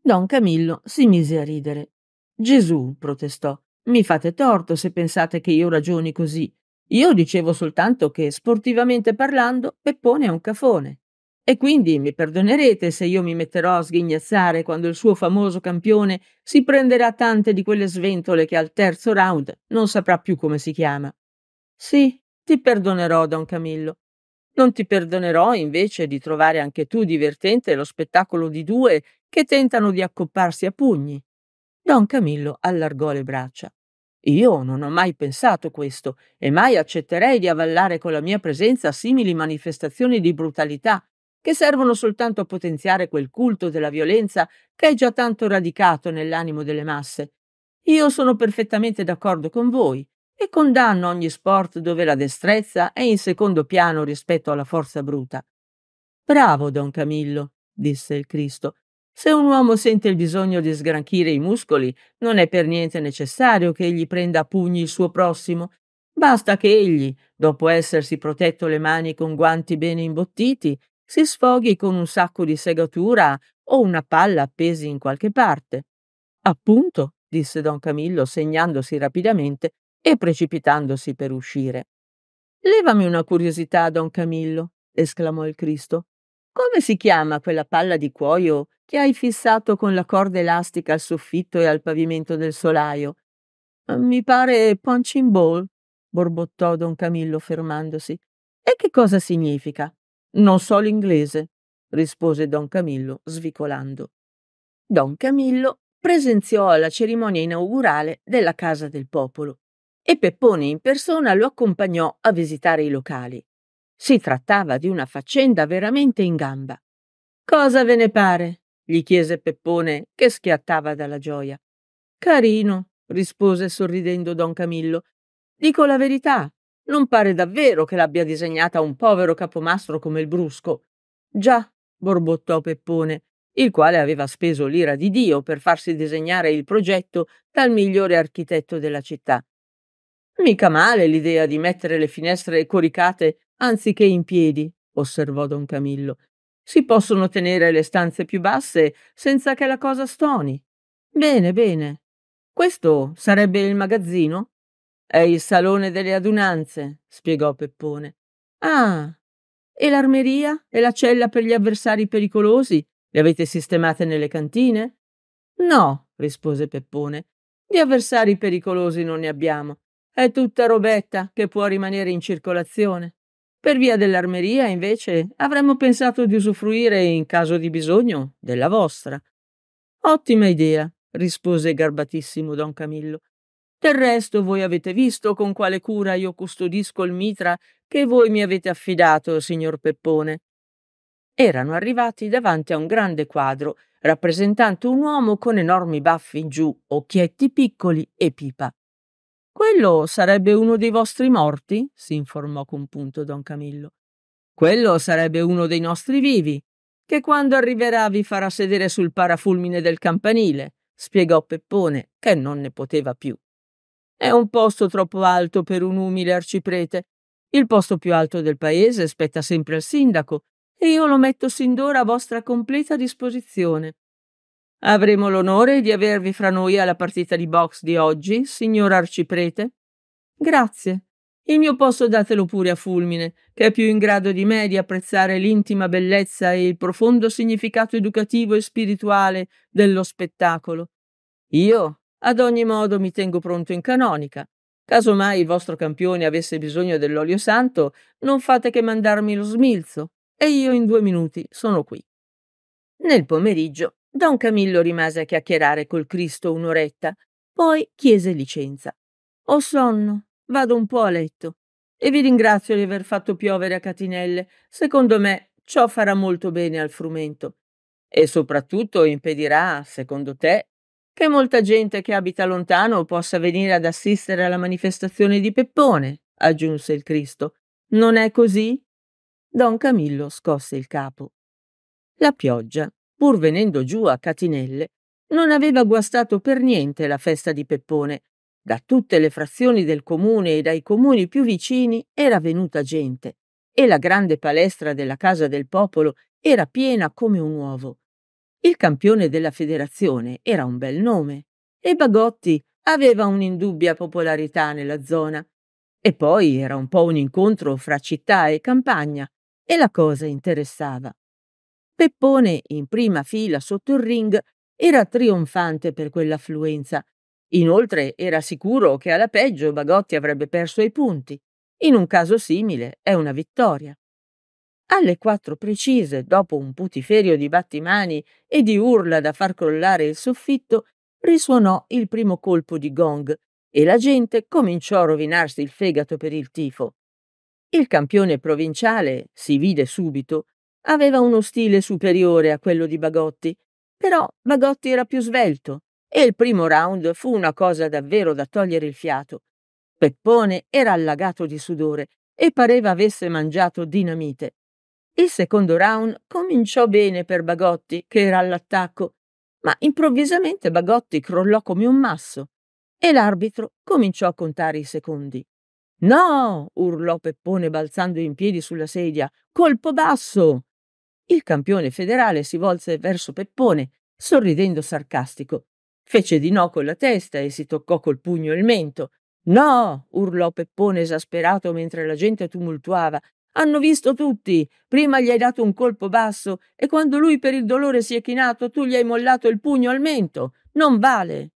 Don Camillo si mise a ridere. Gesù, protestò, mi fate torto se pensate che io ragioni così. Io dicevo soltanto che, sportivamente parlando, Peppone è un cafone. E quindi mi perdonerete se io mi metterò a sghignazzare quando il suo famoso campione si prenderà tante di quelle sventole che al terzo round non saprà più come si chiama. Sì, ti perdonerò, don Camillo, non ti perdonerò invece di trovare anche tu divertente lo spettacolo di due che tentano di accopparsi a pugni. Don Camillo allargò le braccia. Io non ho mai pensato questo e mai accetterei di avallare con la mia presenza simili manifestazioni di brutalità che servono soltanto a potenziare quel culto della violenza che è già tanto radicato nell'animo delle masse. Io sono perfettamente d'accordo con voi e condanno ogni sport dove la destrezza è in secondo piano rispetto alla forza bruta. Bravo, don Camillo, disse il Cristo. Se un uomo sente il bisogno di sgranchire i muscoli, non è per niente necessario che egli prenda a pugni il suo prossimo. Basta che egli, dopo essersi protetto le mani con guanti bene imbottiti, si sfoghi con un sacco di segatura o una palla appesi in qualche parte. Appunto, disse don Camillo, segnandosi rapidamente e precipitandosi per uscire. Levami una curiosità, don Camillo, esclamò il Cristo. Come si chiama quella palla di cuoio che hai fissato con la corda elastica al soffitto e al pavimento del solaio? Mi pare punching ball, borbottò don Camillo fermandosi. E che cosa significa? Non so l'inglese, rispose don Camillo svicolando. Don Camillo presenziò la cerimonia inaugurale della Casa del Popolo e Peppone in persona lo accompagnò a visitare i locali. Si trattava di una faccenda veramente in gamba. Cosa ve ne pare? gli chiese Peppone, che schiattava dalla gioia. Carino, rispose sorridendo don Camillo. Dico la verità, non pare davvero che l'abbia disegnata un povero capomastro come il Brusco. Già, borbottò Peppone, il quale aveva speso l'ira di Dio per farsi disegnare il progetto dal migliore architetto della città. Mica male l'idea di mettere le finestre coricate anziché in piedi, osservò don Camillo. Si possono tenere le stanze più basse senza che la cosa stoni. Bene, bene. Questo sarebbe il magazzino? È il salone delle adunanze, spiegò Peppone. Ah, e l'armeria e la cella per gli avversari pericolosi? Le avete sistemate nelle cantine? No, rispose Peppone. Di avversari pericolosi non ne abbiamo. È tutta robetta che può rimanere in circolazione. Per via dell'armeria, invece, avremmo pensato di usufruire, in caso di bisogno, della vostra. Ottima idea, rispose garbatissimo don Camillo. Del resto voi avete visto con quale cura io custodisco il mitra che voi mi avete affidato, signor Peppone. Erano arrivati davanti a un grande quadro, rappresentante un uomo con enormi baffi in giù, occhietti piccoli e pipa. Quello sarebbe uno dei vostri morti? si informò con punto don Camillo. Quello sarebbe uno dei nostri vivi, che quando arriverà vi farà sedere sul parafulmine del campanile, spiegò Peppone, che non ne poteva più. È un posto troppo alto per un umile arciprete. Il posto più alto del paese spetta sempre al sindaco, e io lo metto sin d'ora a vostra completa disposizione. Avremo l'onore di avervi fra noi alla partita di box di oggi, signor arciprete. Grazie. Il mio posto datelo pure a Fulmine, che è più in grado di me di apprezzare l'intima bellezza e il profondo significato educativo e spirituale dello spettacolo. Io, ad ogni modo, mi tengo pronto in canonica. Casomai il vostro campione avesse bisogno dell'olio santo, non fate che mandarmi lo smilzo, e io in due minuti sono qui. Nel pomeriggio Don Camillo rimase a chiacchierare col Cristo un'oretta, poi chiese licenza. Ho sonno, vado un po' a letto e vi ringrazio di aver fatto piovere a catinelle. Secondo me ciò farà molto bene al frumento e soprattutto impedirà, secondo te, che molta gente che abita lontano possa venire ad assistere alla manifestazione di Peppone, aggiunse il Cristo. Non è così? Don Camillo scosse il capo. La pioggia pur venendo giù a catinelle, non aveva guastato per niente la festa di Peppone. Da tutte le frazioni del comune e dai comuni più vicini era venuta gente e la grande palestra della Casa del Popolo era piena come un uovo. Il campione della federazione era un bel nome e Bagotti aveva un'indubbia popolarità nella zona. E poi era un po' un incontro fra città e campagna e la cosa interessava. Peppone, in prima fila sotto il ring, era trionfante per quell'affluenza. Inoltre era sicuro che alla peggio Bagotti avrebbe perso i punti. In un caso simile è una vittoria. Alle quattro precise, dopo un putiferio di battimani e di urla da far crollare il soffitto, risuonò il primo colpo di gong e la gente cominciò a rovinarsi il fegato per il tifo. Il campione provinciale si vide subito Aveva uno stile superiore a quello di Bagotti, però Bagotti era più svelto e il primo round fu una cosa davvero da togliere il fiato. Peppone era allagato di sudore e pareva avesse mangiato dinamite. Il secondo round cominciò bene per Bagotti, che era all'attacco, ma improvvisamente Bagotti crollò come un masso e l'arbitro cominciò a contare i secondi. No! urlò Peppone balzando in piedi sulla sedia. Colpo basso! Il campione federale si volse verso Peppone, sorridendo sarcastico. Fece di no con la testa e si toccò col pugno il mento. No! urlò Peppone esasperato mentre la gente tumultuava. Hanno visto tutti. Prima gli hai dato un colpo basso e quando lui per il dolore si è chinato tu gli hai mollato il pugno al mento. Non vale.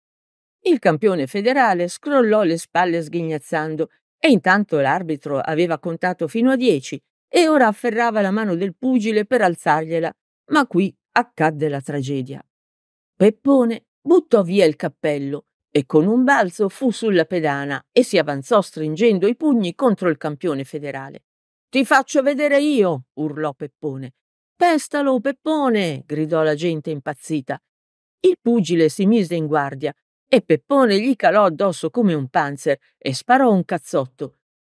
Il campione federale scrollò le spalle sghignazzando e intanto l'arbitro aveva contato fino a dieci e ora afferrava la mano del pugile per alzargliela, ma qui accadde la tragedia. Peppone buttò via il cappello e con un balzo fu sulla pedana e si avanzò stringendo i pugni contro il campione federale. Ti faccio vedere io! urlò Peppone. Pestalo, Peppone! gridò la gente impazzita. Il pugile si mise in guardia e Peppone gli calò addosso come un panzer e sparò un cazzotto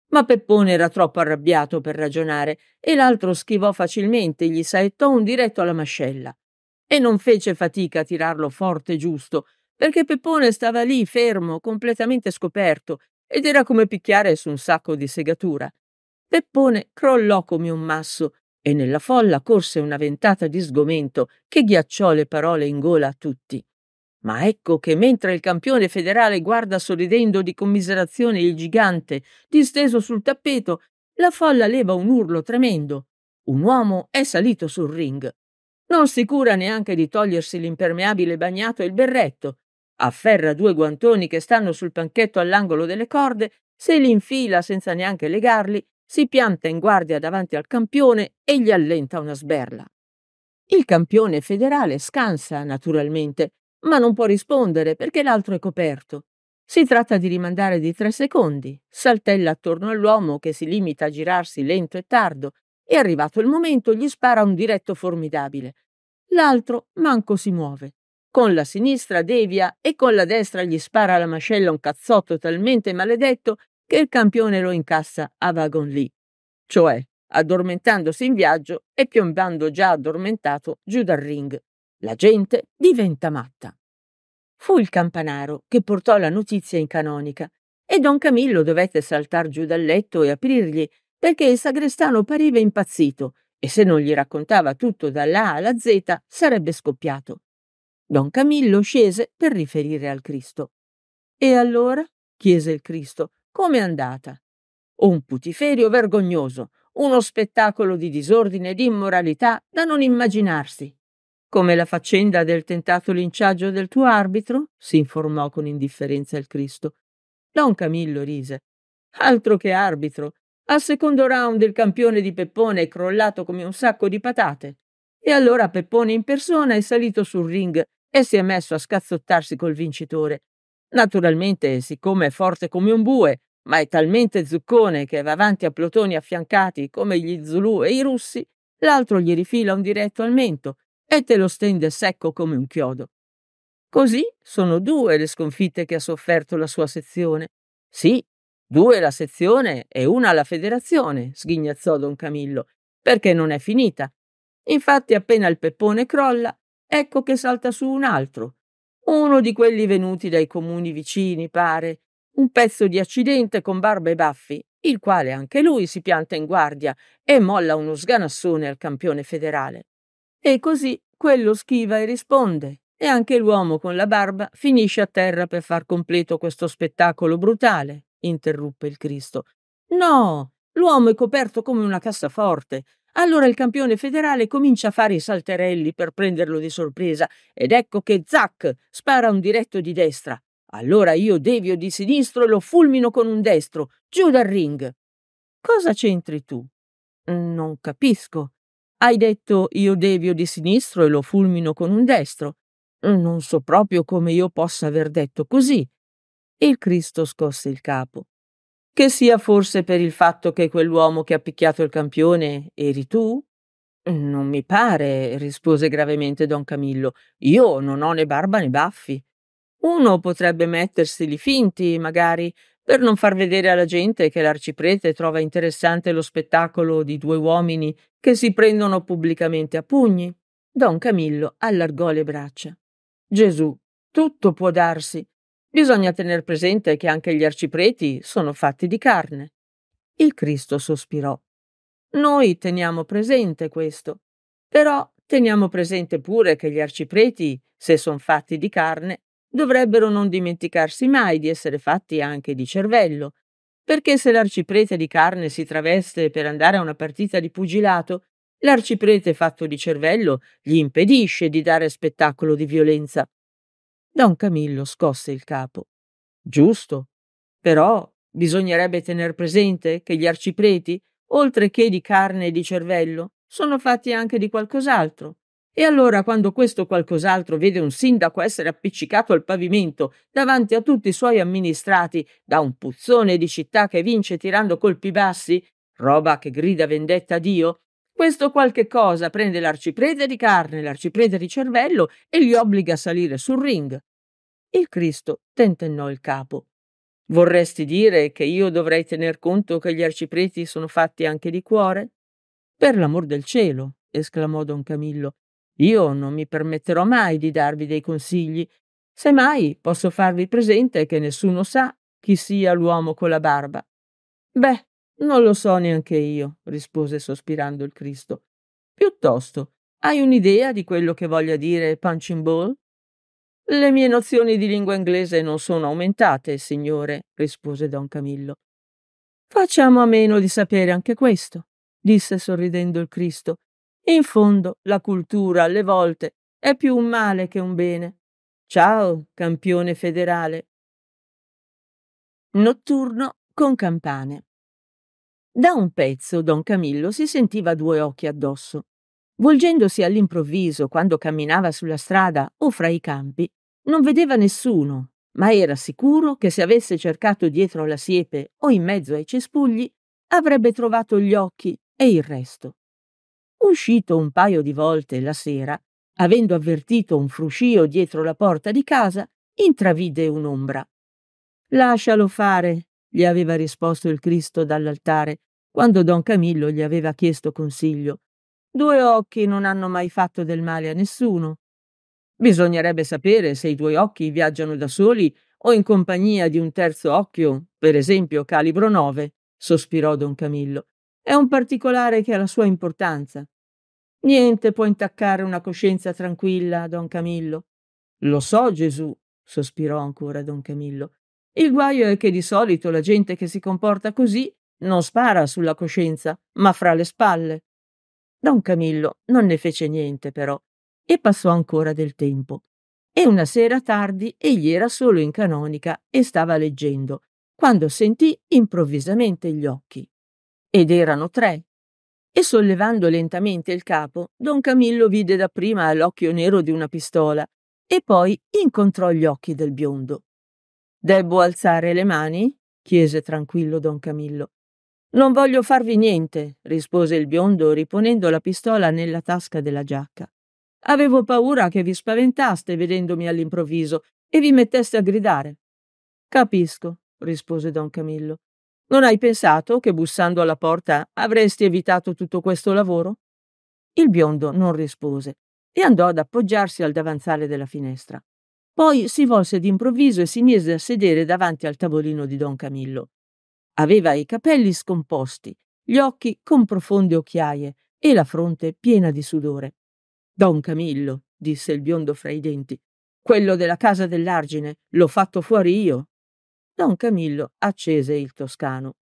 ma Peppone era troppo arrabbiato per ragionare e l'altro schivò facilmente, e gli saettò un diretto alla mascella. E non fece fatica a tirarlo forte e giusto, perché Peppone stava lì fermo, completamente scoperto, ed era come picchiare su un sacco di segatura. Peppone crollò come un masso e nella folla corse una ventata di sgomento che ghiacciò le parole in gola a tutti. Ma ecco che mentre il campione federale guarda sorridendo di commiserazione il gigante disteso sul tappeto, la folla leva un urlo tremendo. Un uomo è salito sul ring. Non si cura neanche di togliersi l'impermeabile bagnato e il berretto. Afferra due guantoni che stanno sul panchetto all'angolo delle corde, se li infila senza neanche legarli, si pianta in guardia davanti al campione e gli allenta una sberla. Il campione federale scansa, naturalmente, ma non può rispondere perché l'altro è coperto. Si tratta di rimandare di tre secondi. Saltella attorno all'uomo che si limita a girarsi lento e tardo e arrivato il momento gli spara un diretto formidabile. L'altro manco si muove. Con la sinistra devia e con la destra gli spara alla mascella un cazzotto talmente maledetto che il campione lo incassa a vagon lì. Cioè, addormentandosi in viaggio e piombando già addormentato giù dal ring la gente diventa matta. Fu il campanaro che portò la notizia in canonica e don Camillo dovette saltar giù dal letto e aprirgli perché il sagrestano pareva impazzito e se non gli raccontava tutto dall'A alla Z sarebbe scoppiato. Don Camillo scese per riferire al Cristo. E allora? chiese il Cristo. Come è andata? Un putiferio vergognoso, uno spettacolo di disordine e di immoralità da non immaginarsi. Come la faccenda del tentato linciaggio del tuo arbitro? si informò con indifferenza il Cristo. Don Camillo rise. Altro che arbitro. Al secondo round il campione di Peppone è crollato come un sacco di patate. E allora Peppone in persona è salito sul ring e si è messo a scazzottarsi col vincitore. Naturalmente, siccome è forte come un bue, ma è talmente zuccone che va avanti a plotoni affiancati come gli Zulu e i russi, l'altro gli rifila un diretto al mento e te lo stende secco come un chiodo. Così sono due le sconfitte che ha sofferto la sua sezione. Sì, due la sezione e una la federazione, sghignazzò Don Camillo, perché non è finita. Infatti appena il peppone crolla, ecco che salta su un altro, uno di quelli venuti dai comuni vicini, pare, un pezzo di accidente con barba e baffi, il quale anche lui si pianta in guardia e molla uno sganassone al campione federale. E così quello schiva e risponde, e anche l'uomo con la barba finisce a terra per far completo questo spettacolo brutale, interruppe il Cristo. No, l'uomo è coperto come una cassaforte. Allora il campione federale comincia a fare i salterelli per prenderlo di sorpresa ed ecco che Zac spara un diretto di destra. Allora io devio di sinistro e lo fulmino con un destro, giù dal ring. Cosa c'entri tu? Non capisco. Hai detto io devio di sinistro e lo fulmino con un destro. Non so proprio come io possa aver detto così. Il Cristo scosse il capo. Che sia forse per il fatto che quell'uomo che ha picchiato il campione eri tu? Non mi pare, rispose gravemente don Camillo. Io non ho né barba né baffi. Uno potrebbe metterseli finti, magari, per non far vedere alla gente che l'arciprete trova interessante lo spettacolo di due uomini che si prendono pubblicamente a pugni. Don Camillo allargò le braccia. Gesù, tutto può darsi. Bisogna tener presente che anche gli arcipreti sono fatti di carne. Il Cristo sospirò. Noi teniamo presente questo, però teniamo presente pure che gli arcipreti, se sono fatti di carne, dovrebbero non dimenticarsi mai di essere fatti anche di cervello, perché se l'arciprete di carne si traveste per andare a una partita di pugilato, l'arciprete fatto di cervello gli impedisce di dare spettacolo di violenza. Don Camillo scosse il capo. Giusto, però bisognerebbe tener presente che gli arcipreti, oltre che di carne e di cervello, sono fatti anche di qualcos'altro, e allora quando questo qualcos'altro vede un sindaco essere appiccicato al pavimento davanti a tutti i suoi amministrati da un puzzone di città che vince tirando colpi bassi, roba che grida vendetta a Dio, questo qualche cosa prende l'arciprete di carne, l'arciprete di cervello e li obbliga a salire sul ring. Il Cristo tentennò il capo. Vorresti dire che io dovrei tener conto che gli arcipreti sono fatti anche di cuore? Per l'amor del cielo, esclamò don Camillo, io non mi permetterò mai di darvi dei consigli. Semmai posso farvi presente che nessuno sa chi sia l'uomo con la barba. Beh, non lo so neanche io, rispose sospirando il Cristo. Piuttosto, hai un'idea di quello che voglia dire punching ball? Le mie nozioni di lingua inglese non sono aumentate, signore, rispose don Camillo. Facciamo a meno di sapere anche questo, disse sorridendo il Cristo, in fondo la cultura alle volte è più un male che un bene. Ciao, campione federale. Notturno con campane. Da un pezzo don Camillo si sentiva due occhi addosso. Volgendosi all'improvviso quando camminava sulla strada o fra i campi, non vedeva nessuno, ma era sicuro che se avesse cercato dietro la siepe o in mezzo ai cespugli, avrebbe trovato gli occhi e il resto. Uscito un paio di volte la sera, avendo avvertito un fruscio dietro la porta di casa, intravide un'ombra. Lascialo fare, gli aveva risposto il Cristo dall'altare, quando don Camillo gli aveva chiesto consiglio. Due occhi non hanno mai fatto del male a nessuno. Bisognerebbe sapere se i due occhi viaggiano da soli o in compagnia di un terzo occhio, per esempio calibro 9, sospirò don Camillo. È un particolare che ha la sua importanza. Niente può intaccare una coscienza tranquilla, don Camillo. Lo so, Gesù, sospirò ancora don Camillo. Il guaio è che di solito la gente che si comporta così non spara sulla coscienza, ma fra le spalle. Don Camillo non ne fece niente, però, e passò ancora del tempo. E una sera tardi egli era solo in canonica e stava leggendo, quando sentì improvvisamente gli occhi ed erano tre. E sollevando lentamente il capo, don Camillo vide dapprima l'occhio nero di una pistola e poi incontrò gli occhi del biondo. Debbo alzare le mani? chiese tranquillo don Camillo. Non voglio farvi niente, rispose il biondo riponendo la pistola nella tasca della giacca. Avevo paura che vi spaventaste vedendomi all'improvviso e vi metteste a gridare. Capisco, rispose don Camillo. Non hai pensato che bussando alla porta avresti evitato tutto questo lavoro? Il biondo non rispose e andò ad appoggiarsi al davanzale della finestra. Poi si volse d'improvviso e si mise a sedere davanti al tavolino di don Camillo. Aveva i capelli scomposti, gli occhi con profonde occhiaie e la fronte piena di sudore. Don Camillo, disse il biondo fra i denti, quello della casa dell'argine, l'ho fatto fuori io. Don Camillo accese il toscano.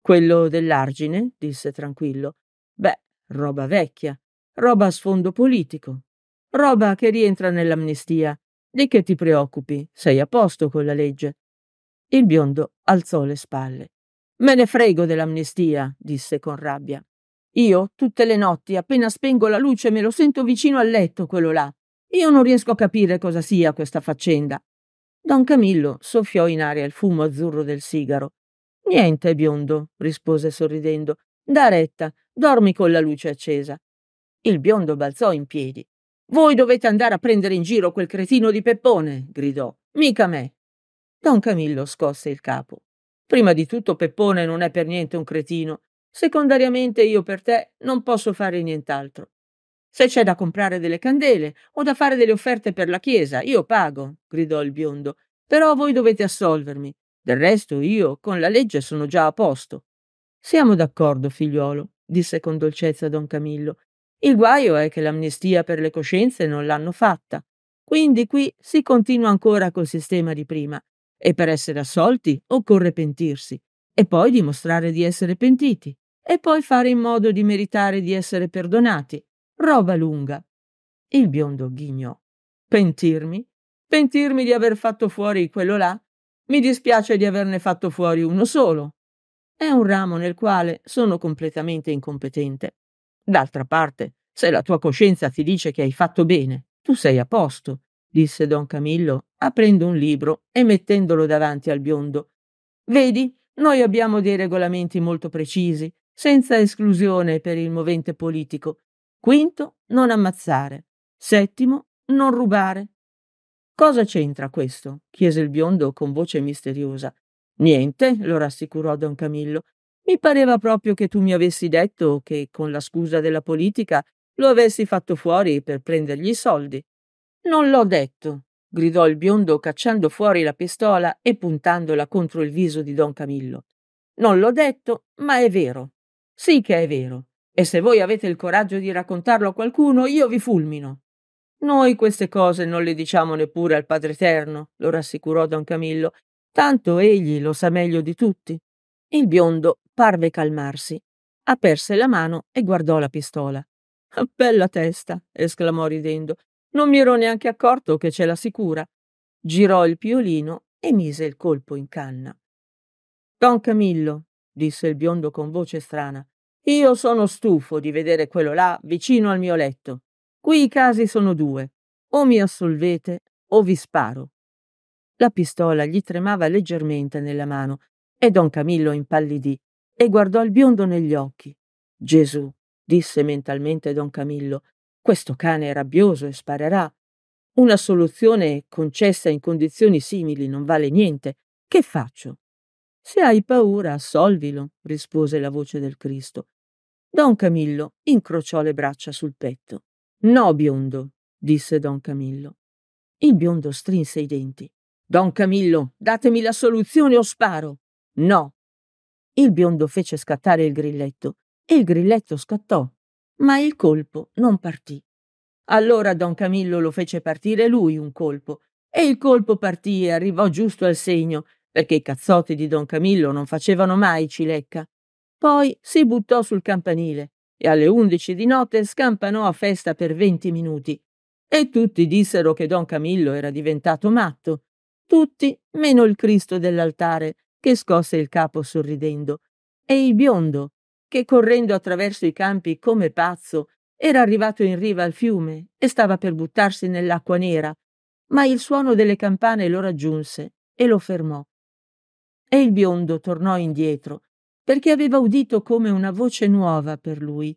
Quello dell'argine, disse tranquillo. Beh, roba vecchia, roba a sfondo politico, roba che rientra nell'amnistia. Di che ti preoccupi? Sei a posto con la legge. Il biondo alzò le spalle. Me ne frego dell'amnistia, disse con rabbia. Io tutte le notti, appena spengo la luce, me lo sento vicino al letto quello là. Io non riesco a capire cosa sia questa faccenda. Don Camillo soffiò in aria il fumo azzurro del sigaro. Niente, biondo, rispose sorridendo. Da retta, dormi con la luce accesa. Il biondo balzò in piedi. Voi dovete andare a prendere in giro quel cretino di Peppone, gridò. Mica me. Don Camillo scosse il capo. Prima di tutto Peppone non è per niente un cretino. Secondariamente io per te non posso fare nient'altro. Se c'è da comprare delle candele o da fare delle offerte per la chiesa, io pago, gridò il biondo, però voi dovete assolvermi. Del resto io con la legge sono già a posto. Siamo d'accordo, figliuolo, disse con dolcezza don Camillo. Il guaio è che l'amnistia per le coscienze non l'hanno fatta. Quindi qui si continua ancora col sistema di prima e per essere assolti occorre pentirsi e poi dimostrare di essere pentiti e poi fare in modo di meritare di essere perdonati roba lunga. Il biondo ghignò. Pentirmi? Pentirmi di aver fatto fuori quello là? Mi dispiace di averne fatto fuori uno solo. È un ramo nel quale sono completamente incompetente. D'altra parte, se la tua coscienza ti dice che hai fatto bene, tu sei a posto, disse don Camillo, aprendo un libro e mettendolo davanti al biondo. Vedi, noi abbiamo dei regolamenti molto precisi, senza esclusione per il movente politico, Quinto, non ammazzare. Settimo, non rubare. Cosa c'entra questo? chiese il biondo con voce misteriosa. Niente, lo rassicurò don Camillo. Mi pareva proprio che tu mi avessi detto che, con la scusa della politica, lo avessi fatto fuori per prendergli i soldi. Non l'ho detto, gridò il biondo cacciando fuori la pistola e puntandola contro il viso di don Camillo. Non l'ho detto, ma è vero. Sì che è vero. E se voi avete il coraggio di raccontarlo a qualcuno, io vi fulmino. Noi queste cose non le diciamo neppure al Padre Eterno, lo rassicurò don Camillo, tanto egli lo sa meglio di tutti. Il biondo parve calmarsi, aperse la mano e guardò la pistola. Ah, bella testa, esclamò ridendo. Non mi ero neanche accorto che ce la sicura. Girò il piolino e mise il colpo in canna. Don Camillo, disse il biondo con voce strana, io sono stufo di vedere quello là vicino al mio letto. Qui i casi sono due. O mi assolvete o vi sparo. La pistola gli tremava leggermente nella mano e don Camillo impallidì e guardò il biondo negli occhi. Gesù, disse mentalmente don Camillo, questo cane è rabbioso e sparerà. Una soluzione concessa in condizioni simili non vale niente. Che faccio? Se hai paura, assolvilo, rispose la voce del Cristo. Don Camillo incrociò le braccia sul petto. No, biondo, disse Don Camillo. Il biondo strinse i denti. Don Camillo, datemi la soluzione o sparo. No. Il biondo fece scattare il grilletto e il grilletto scattò, ma il colpo non partì. Allora Don Camillo lo fece partire lui un colpo e il colpo partì e arrivò giusto al segno perché i cazzotti di don Camillo non facevano mai cilecca. Poi si buttò sul campanile e alle undici di notte scampanò a festa per venti minuti. E tutti dissero che don Camillo era diventato matto. Tutti, meno il Cristo dell'altare, che scosse il capo sorridendo, e il biondo, che correndo attraverso i campi come pazzo, era arrivato in riva al fiume e stava per buttarsi nell'acqua nera, ma il suono delle campane lo raggiunse e lo fermò e il biondo tornò indietro, perché aveva udito come una voce nuova per lui.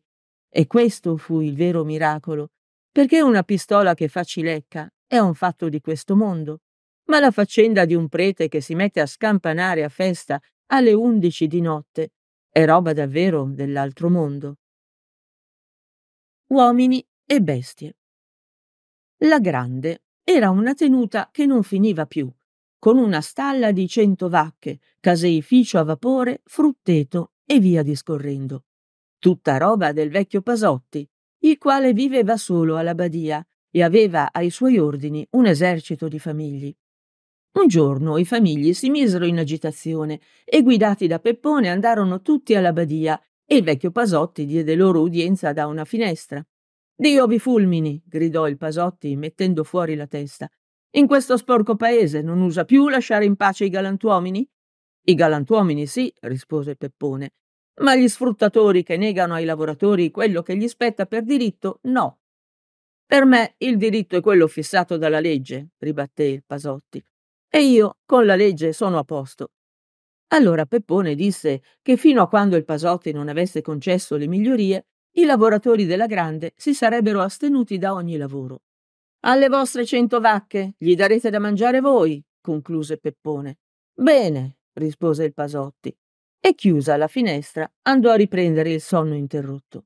E questo fu il vero miracolo, perché una pistola che fa cilecca è un fatto di questo mondo. Ma la faccenda di un prete che si mette a scampanare a festa alle undici di notte è roba davvero dell'altro mondo. Uomini e bestie. La grande era una tenuta che non finiva più con una stalla di cento vacche, caseificio a vapore, frutteto e via discorrendo. Tutta roba del vecchio Pasotti, il quale viveva solo alla badia e aveva ai suoi ordini un esercito di famigli. Un giorno i famigli si misero in agitazione e guidati da Peppone andarono tutti alla badia e il vecchio Pasotti diede loro udienza da una finestra. Dio vi fulmini, gridò il Pasotti mettendo fuori la testa. In questo sporco paese non usa più lasciare in pace i galantuomini? I galantuomini sì, rispose Peppone, ma gli sfruttatori che negano ai lavoratori quello che gli spetta per diritto, no. Per me il diritto è quello fissato dalla legge, ribatté il Pasotti, e io con la legge sono a posto. Allora Peppone disse che fino a quando il Pasotti non avesse concesso le migliorie, i lavoratori della Grande si sarebbero astenuti da ogni lavoro. Alle vostre cento vacche gli darete da mangiare voi, concluse Peppone. Bene, rispose il Pasotti, e chiusa la finestra andò a riprendere il sonno interrotto.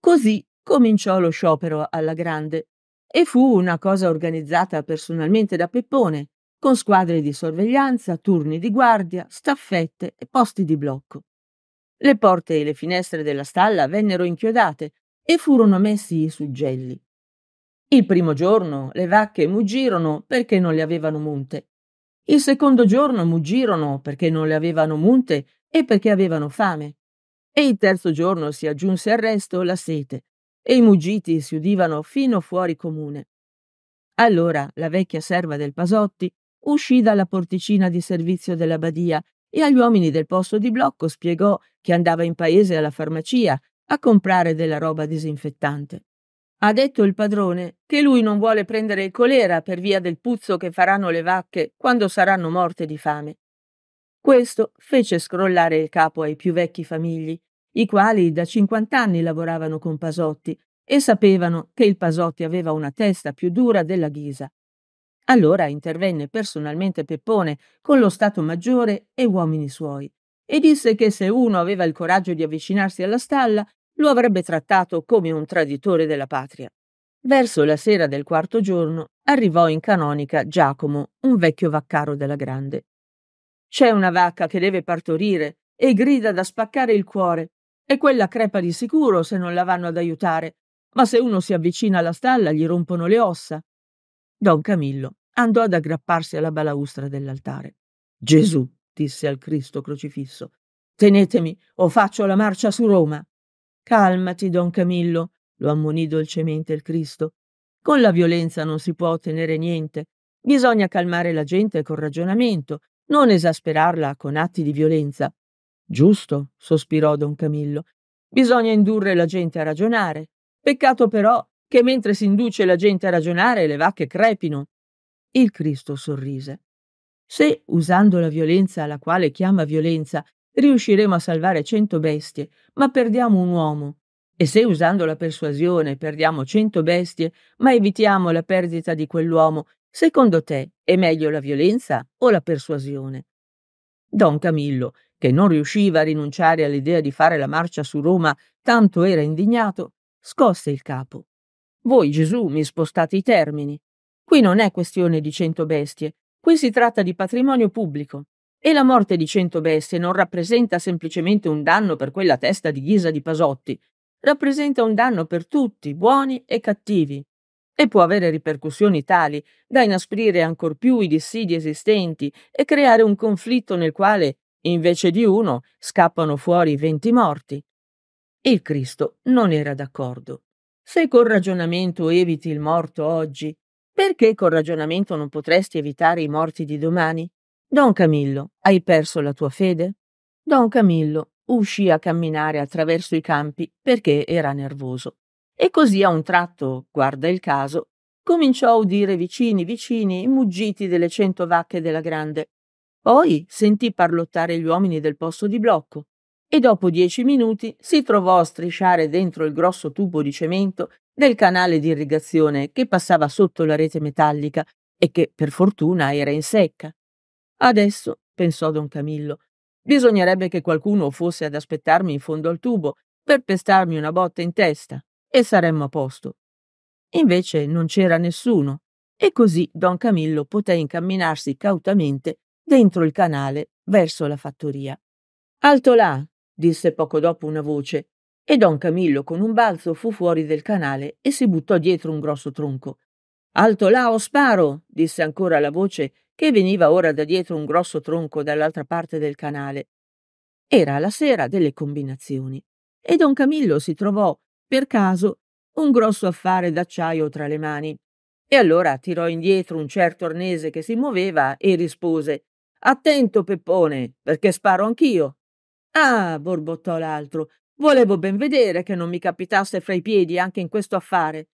Così cominciò lo sciopero alla grande e fu una cosa organizzata personalmente da Peppone, con squadre di sorveglianza, turni di guardia, staffette e posti di blocco. Le porte e le finestre della stalla vennero inchiodate e furono messi i suggelli. Il primo giorno le vacche muggirono perché non le avevano munte. Il secondo giorno muggirono perché non le avevano munte e perché avevano fame. E il terzo giorno si aggiunse al resto la sete, e i muggiti si udivano fino fuori comune. Allora la vecchia serva del Pasotti uscì dalla porticina di servizio della badia e agli uomini del posto di blocco spiegò che andava in paese alla farmacia a comprare della roba disinfettante. Ha detto il padrone che lui non vuole prendere il colera per via del puzzo che faranno le vacche quando saranno morte di fame. Questo fece scrollare il capo ai più vecchi famigli, i quali da cinquant'anni lavoravano con Pasotti e sapevano che il Pasotti aveva una testa più dura della ghisa. Allora intervenne personalmente Peppone con lo Stato Maggiore e uomini suoi e disse che se uno aveva il coraggio di avvicinarsi alla stalla, lo avrebbe trattato come un traditore della patria. Verso la sera del quarto giorno arrivò in canonica Giacomo, un vecchio vaccaro della Grande. C'è una vacca che deve partorire e grida da spaccare il cuore, e quella crepa di sicuro se non la vanno ad aiutare, ma se uno si avvicina alla stalla gli rompono le ossa. Don Camillo andò ad aggrapparsi alla balaustra dell'altare. Gesù, disse al Cristo crocifisso, tenetemi o faccio la marcia su Roma. Calmati, don Camillo, lo ammonì dolcemente il Cristo. Con la violenza non si può ottenere niente. Bisogna calmare la gente col ragionamento, non esasperarla con atti di violenza. Giusto, sospirò don Camillo. Bisogna indurre la gente a ragionare. Peccato però che mentre si induce la gente a ragionare le vacche crepino. Il Cristo sorrise. Se, usando la violenza alla quale chiama violenza, riusciremo a salvare cento bestie, ma perdiamo un uomo. E se usando la persuasione perdiamo cento bestie, ma evitiamo la perdita di quell'uomo, secondo te è meglio la violenza o la persuasione? Don Camillo, che non riusciva a rinunciare all'idea di fare la marcia su Roma, tanto era indignato, scosse il capo. Voi, Gesù, mi spostate i termini. Qui non è questione di cento bestie, qui si tratta di patrimonio pubblico. E la morte di cento bestie non rappresenta semplicemente un danno per quella testa di ghisa di Pasotti, rappresenta un danno per tutti, buoni e cattivi, e può avere ripercussioni tali da inasprire ancor più i dissidi esistenti e creare un conflitto nel quale, invece di uno, scappano fuori venti morti. Il Cristo non era d'accordo. Se col ragionamento eviti il morto oggi, perché col ragionamento non potresti evitare i morti di domani? Don Camillo, hai perso la tua fede? Don Camillo uscì a camminare attraverso i campi perché era nervoso. E così a un tratto, guarda il caso, cominciò a udire vicini vicini i muggiti delle cento vacche della grande. Poi sentì parlottare gli uomini del posto di blocco e dopo dieci minuti si trovò a strisciare dentro il grosso tubo di cemento del canale di irrigazione che passava sotto la rete metallica e che per fortuna era in secca. Adesso, pensò don Camillo, bisognerebbe che qualcuno fosse ad aspettarmi in fondo al tubo per pestarmi una botta in testa e saremmo a posto. Invece non c'era nessuno e così don Camillo poté incamminarsi cautamente dentro il canale verso la fattoria. Alto là, disse poco dopo una voce, e don Camillo con un balzo fu fuori del canale e si buttò dietro un grosso tronco. Alto là o sparo, disse ancora la voce che veniva ora da dietro un grosso tronco dall'altra parte del canale. Era la sera delle combinazioni e don Camillo si trovò, per caso, un grosso affare d'acciaio tra le mani. E allora tirò indietro un certo arnese che si muoveva e rispose Attento, Peppone, perché sparo anch'io. Ah, borbottò l'altro, volevo ben vedere che non mi capitasse fra i piedi anche in questo affare.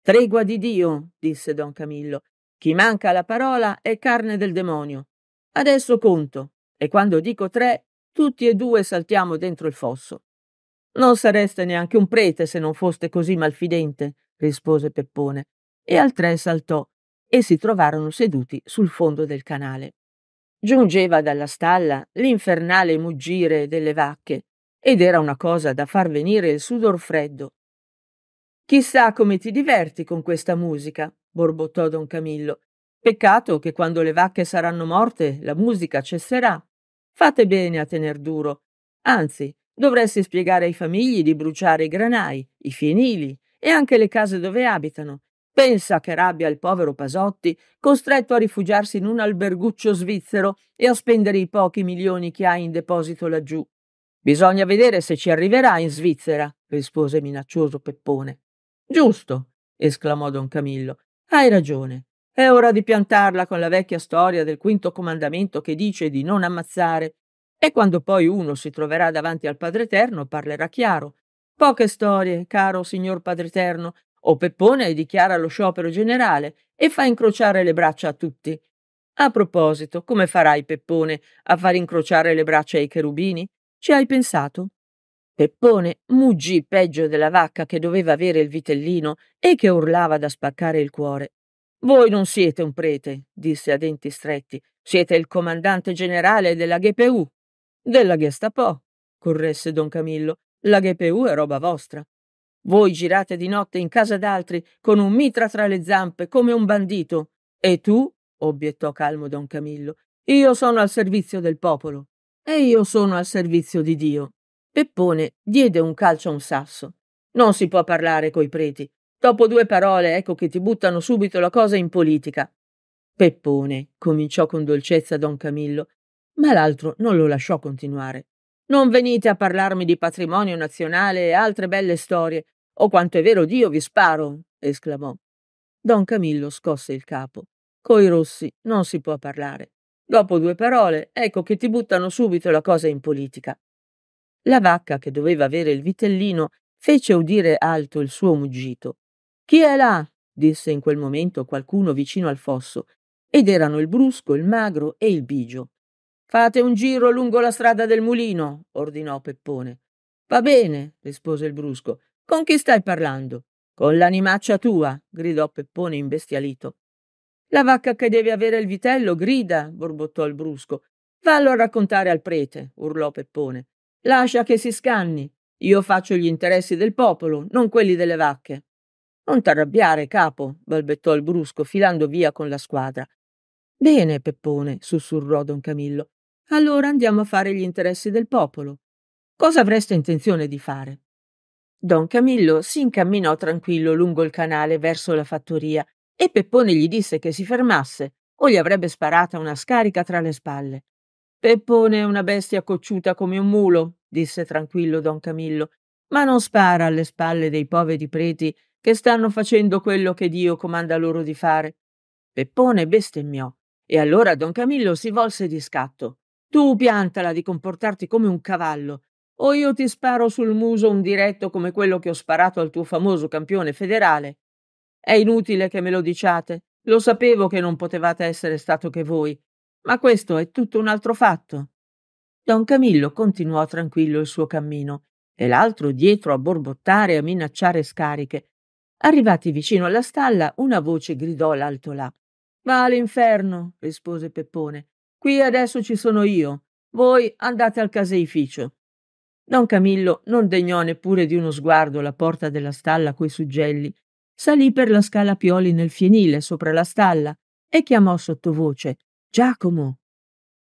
Tregua di Dio, disse don Camillo, chi manca la parola è carne del demonio. Adesso conto, e quando dico tre, tutti e due saltiamo dentro il fosso. Non sareste neanche un prete se non foste così malfidente, rispose Peppone, e al tre saltò, e si trovarono seduti sul fondo del canale. Giungeva dalla stalla l'infernale muggire delle vacche, ed era una cosa da far venire il sudor freddo. Chissà come ti diverti con questa musica, borbottò don Camillo. Peccato che quando le vacche saranno morte la musica cesserà. Fate bene a tener duro. Anzi, dovresti spiegare ai famigli di bruciare i granai, i fienili e anche le case dove abitano. Pensa che rabbia il povero Pasotti, costretto a rifugiarsi in un alberguccio svizzero e a spendere i pochi milioni che ha in deposito laggiù. Bisogna vedere se ci arriverà in Svizzera, rispose minaccioso Peppone. Giusto, esclamò don Camillo. Hai ragione. È ora di piantarla con la vecchia storia del quinto comandamento che dice di non ammazzare. E quando poi uno si troverà davanti al Padre Eterno parlerà chiaro. Poche storie, caro signor Padre Eterno. O Peppone dichiara lo sciopero generale e fa incrociare le braccia a tutti. A proposito, come farai, Peppone, a far incrociare le braccia ai cherubini? Ci hai pensato? Peppone muggì peggio della vacca che doveva avere il vitellino e che urlava da spaccare il cuore. Voi non siete un prete, disse a denti stretti, siete il comandante generale della GPU. Della Gestapo, corresse don Camillo, la GPU è roba vostra. Voi girate di notte in casa d'altri con un mitra tra le zampe come un bandito. E tu, obiettò calmo don Camillo, io sono al servizio del popolo. E io sono al servizio di Dio. Peppone diede un calcio a un sasso. Non si può parlare coi preti. Dopo due parole ecco che ti buttano subito la cosa in politica. Peppone, cominciò con dolcezza don Camillo, ma l'altro non lo lasciò continuare. Non venite a parlarmi di patrimonio nazionale e altre belle storie, o quanto è vero Dio vi sparo, esclamò. Don Camillo scosse il capo. Coi rossi non si può parlare. Dopo due parole, ecco che ti buttano subito la cosa in politica. La vacca, che doveva avere il vitellino, fece udire alto il suo muggito. Chi è là? disse in quel momento qualcuno vicino al fosso, ed erano il brusco, il magro e il bigio. Fate un giro lungo la strada del mulino, ordinò Peppone. Va bene, rispose il brusco. Con chi stai parlando? Con l'animaccia tua, gridò Peppone imbestialito. La vacca che deve avere il vitello grida, borbottò il brusco. Vallo a raccontare al prete, urlò Peppone. Lascia che si scanni. Io faccio gli interessi del popolo, non quelli delle vacche. Non t'arrabbiare, capo, balbettò il brusco, filando via con la squadra. Bene, Peppone, sussurrò don Camillo. Allora andiamo a fare gli interessi del popolo. Cosa avreste intenzione di fare? Don Camillo si incamminò tranquillo lungo il canale verso la fattoria e Peppone gli disse che si fermasse o gli avrebbe sparata una scarica tra le spalle. Peppone è una bestia cocciuta come un mulo, disse tranquillo don Camillo, ma non spara alle spalle dei poveri preti che stanno facendo quello che Dio comanda loro di fare. Peppone bestemmiò e allora don Camillo si volse di scatto. Tu piantala di comportarti come un cavallo, o io ti sparo sul muso un diretto come quello che ho sparato al tuo famoso campione federale. È inutile che me lo diciate, lo sapevo che non potevate essere stato che voi, ma questo è tutto un altro fatto. Don Camillo continuò tranquillo il suo cammino e l'altro dietro a borbottare e a minacciare scariche. Arrivati vicino alla stalla, una voce gridò l'alto là. Va all'inferno, rispose Peppone. Qui adesso ci sono io. Voi andate al caseificio. Don Camillo non degnò neppure di uno sguardo la porta della stalla coi suggelli. Salì per la scala Pioli nel fienile sopra la stalla e chiamò sottovoce. Giacomo.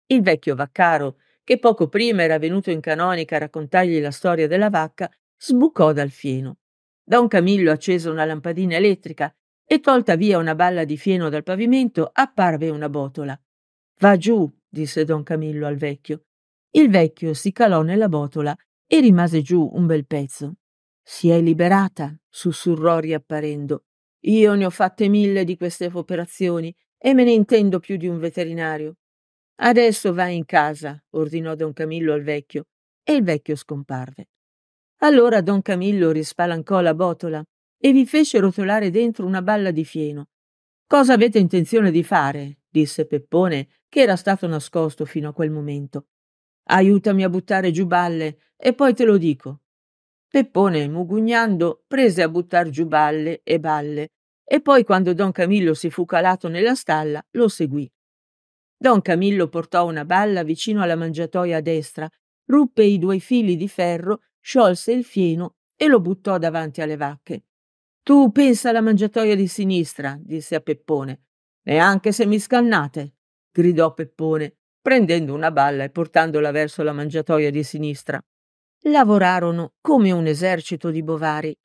Il vecchio vaccaro, che poco prima era venuto in canonica a raccontargli la storia della vacca, sbucò dal fieno. Da un camiglio accese una lampadina elettrica e tolta via una balla di fieno dal pavimento apparve una botola. Va giù, disse don Camillo al vecchio. Il vecchio si calò nella botola e rimase giù un bel pezzo. Si è liberata, sussurrò riapparendo. Io ne ho fatte mille di queste operazioni e me ne intendo più di un veterinario. Adesso vai in casa, ordinò don Camillo al vecchio, e il vecchio scomparve. Allora don Camillo rispalancò la botola e vi fece rotolare dentro una balla di fieno. Cosa avete intenzione di fare? disse Peppone, che era stato nascosto fino a quel momento. Aiutami a buttare giù balle e poi te lo dico. Peppone, mugugnando, prese a buttare giù balle e balle e poi quando Don Camillo si fu calato nella stalla, lo seguì. Don Camillo portò una balla vicino alla mangiatoia a destra, ruppe i due fili di ferro, sciolse il fieno e lo buttò davanti alle vacche. Tu pensa alla mangiatoia di sinistra, disse a Peppone. Neanche se mi scannate, gridò Peppone, prendendo una balla e portandola verso la mangiatoia di sinistra. Lavorarono come un esercito di bovari.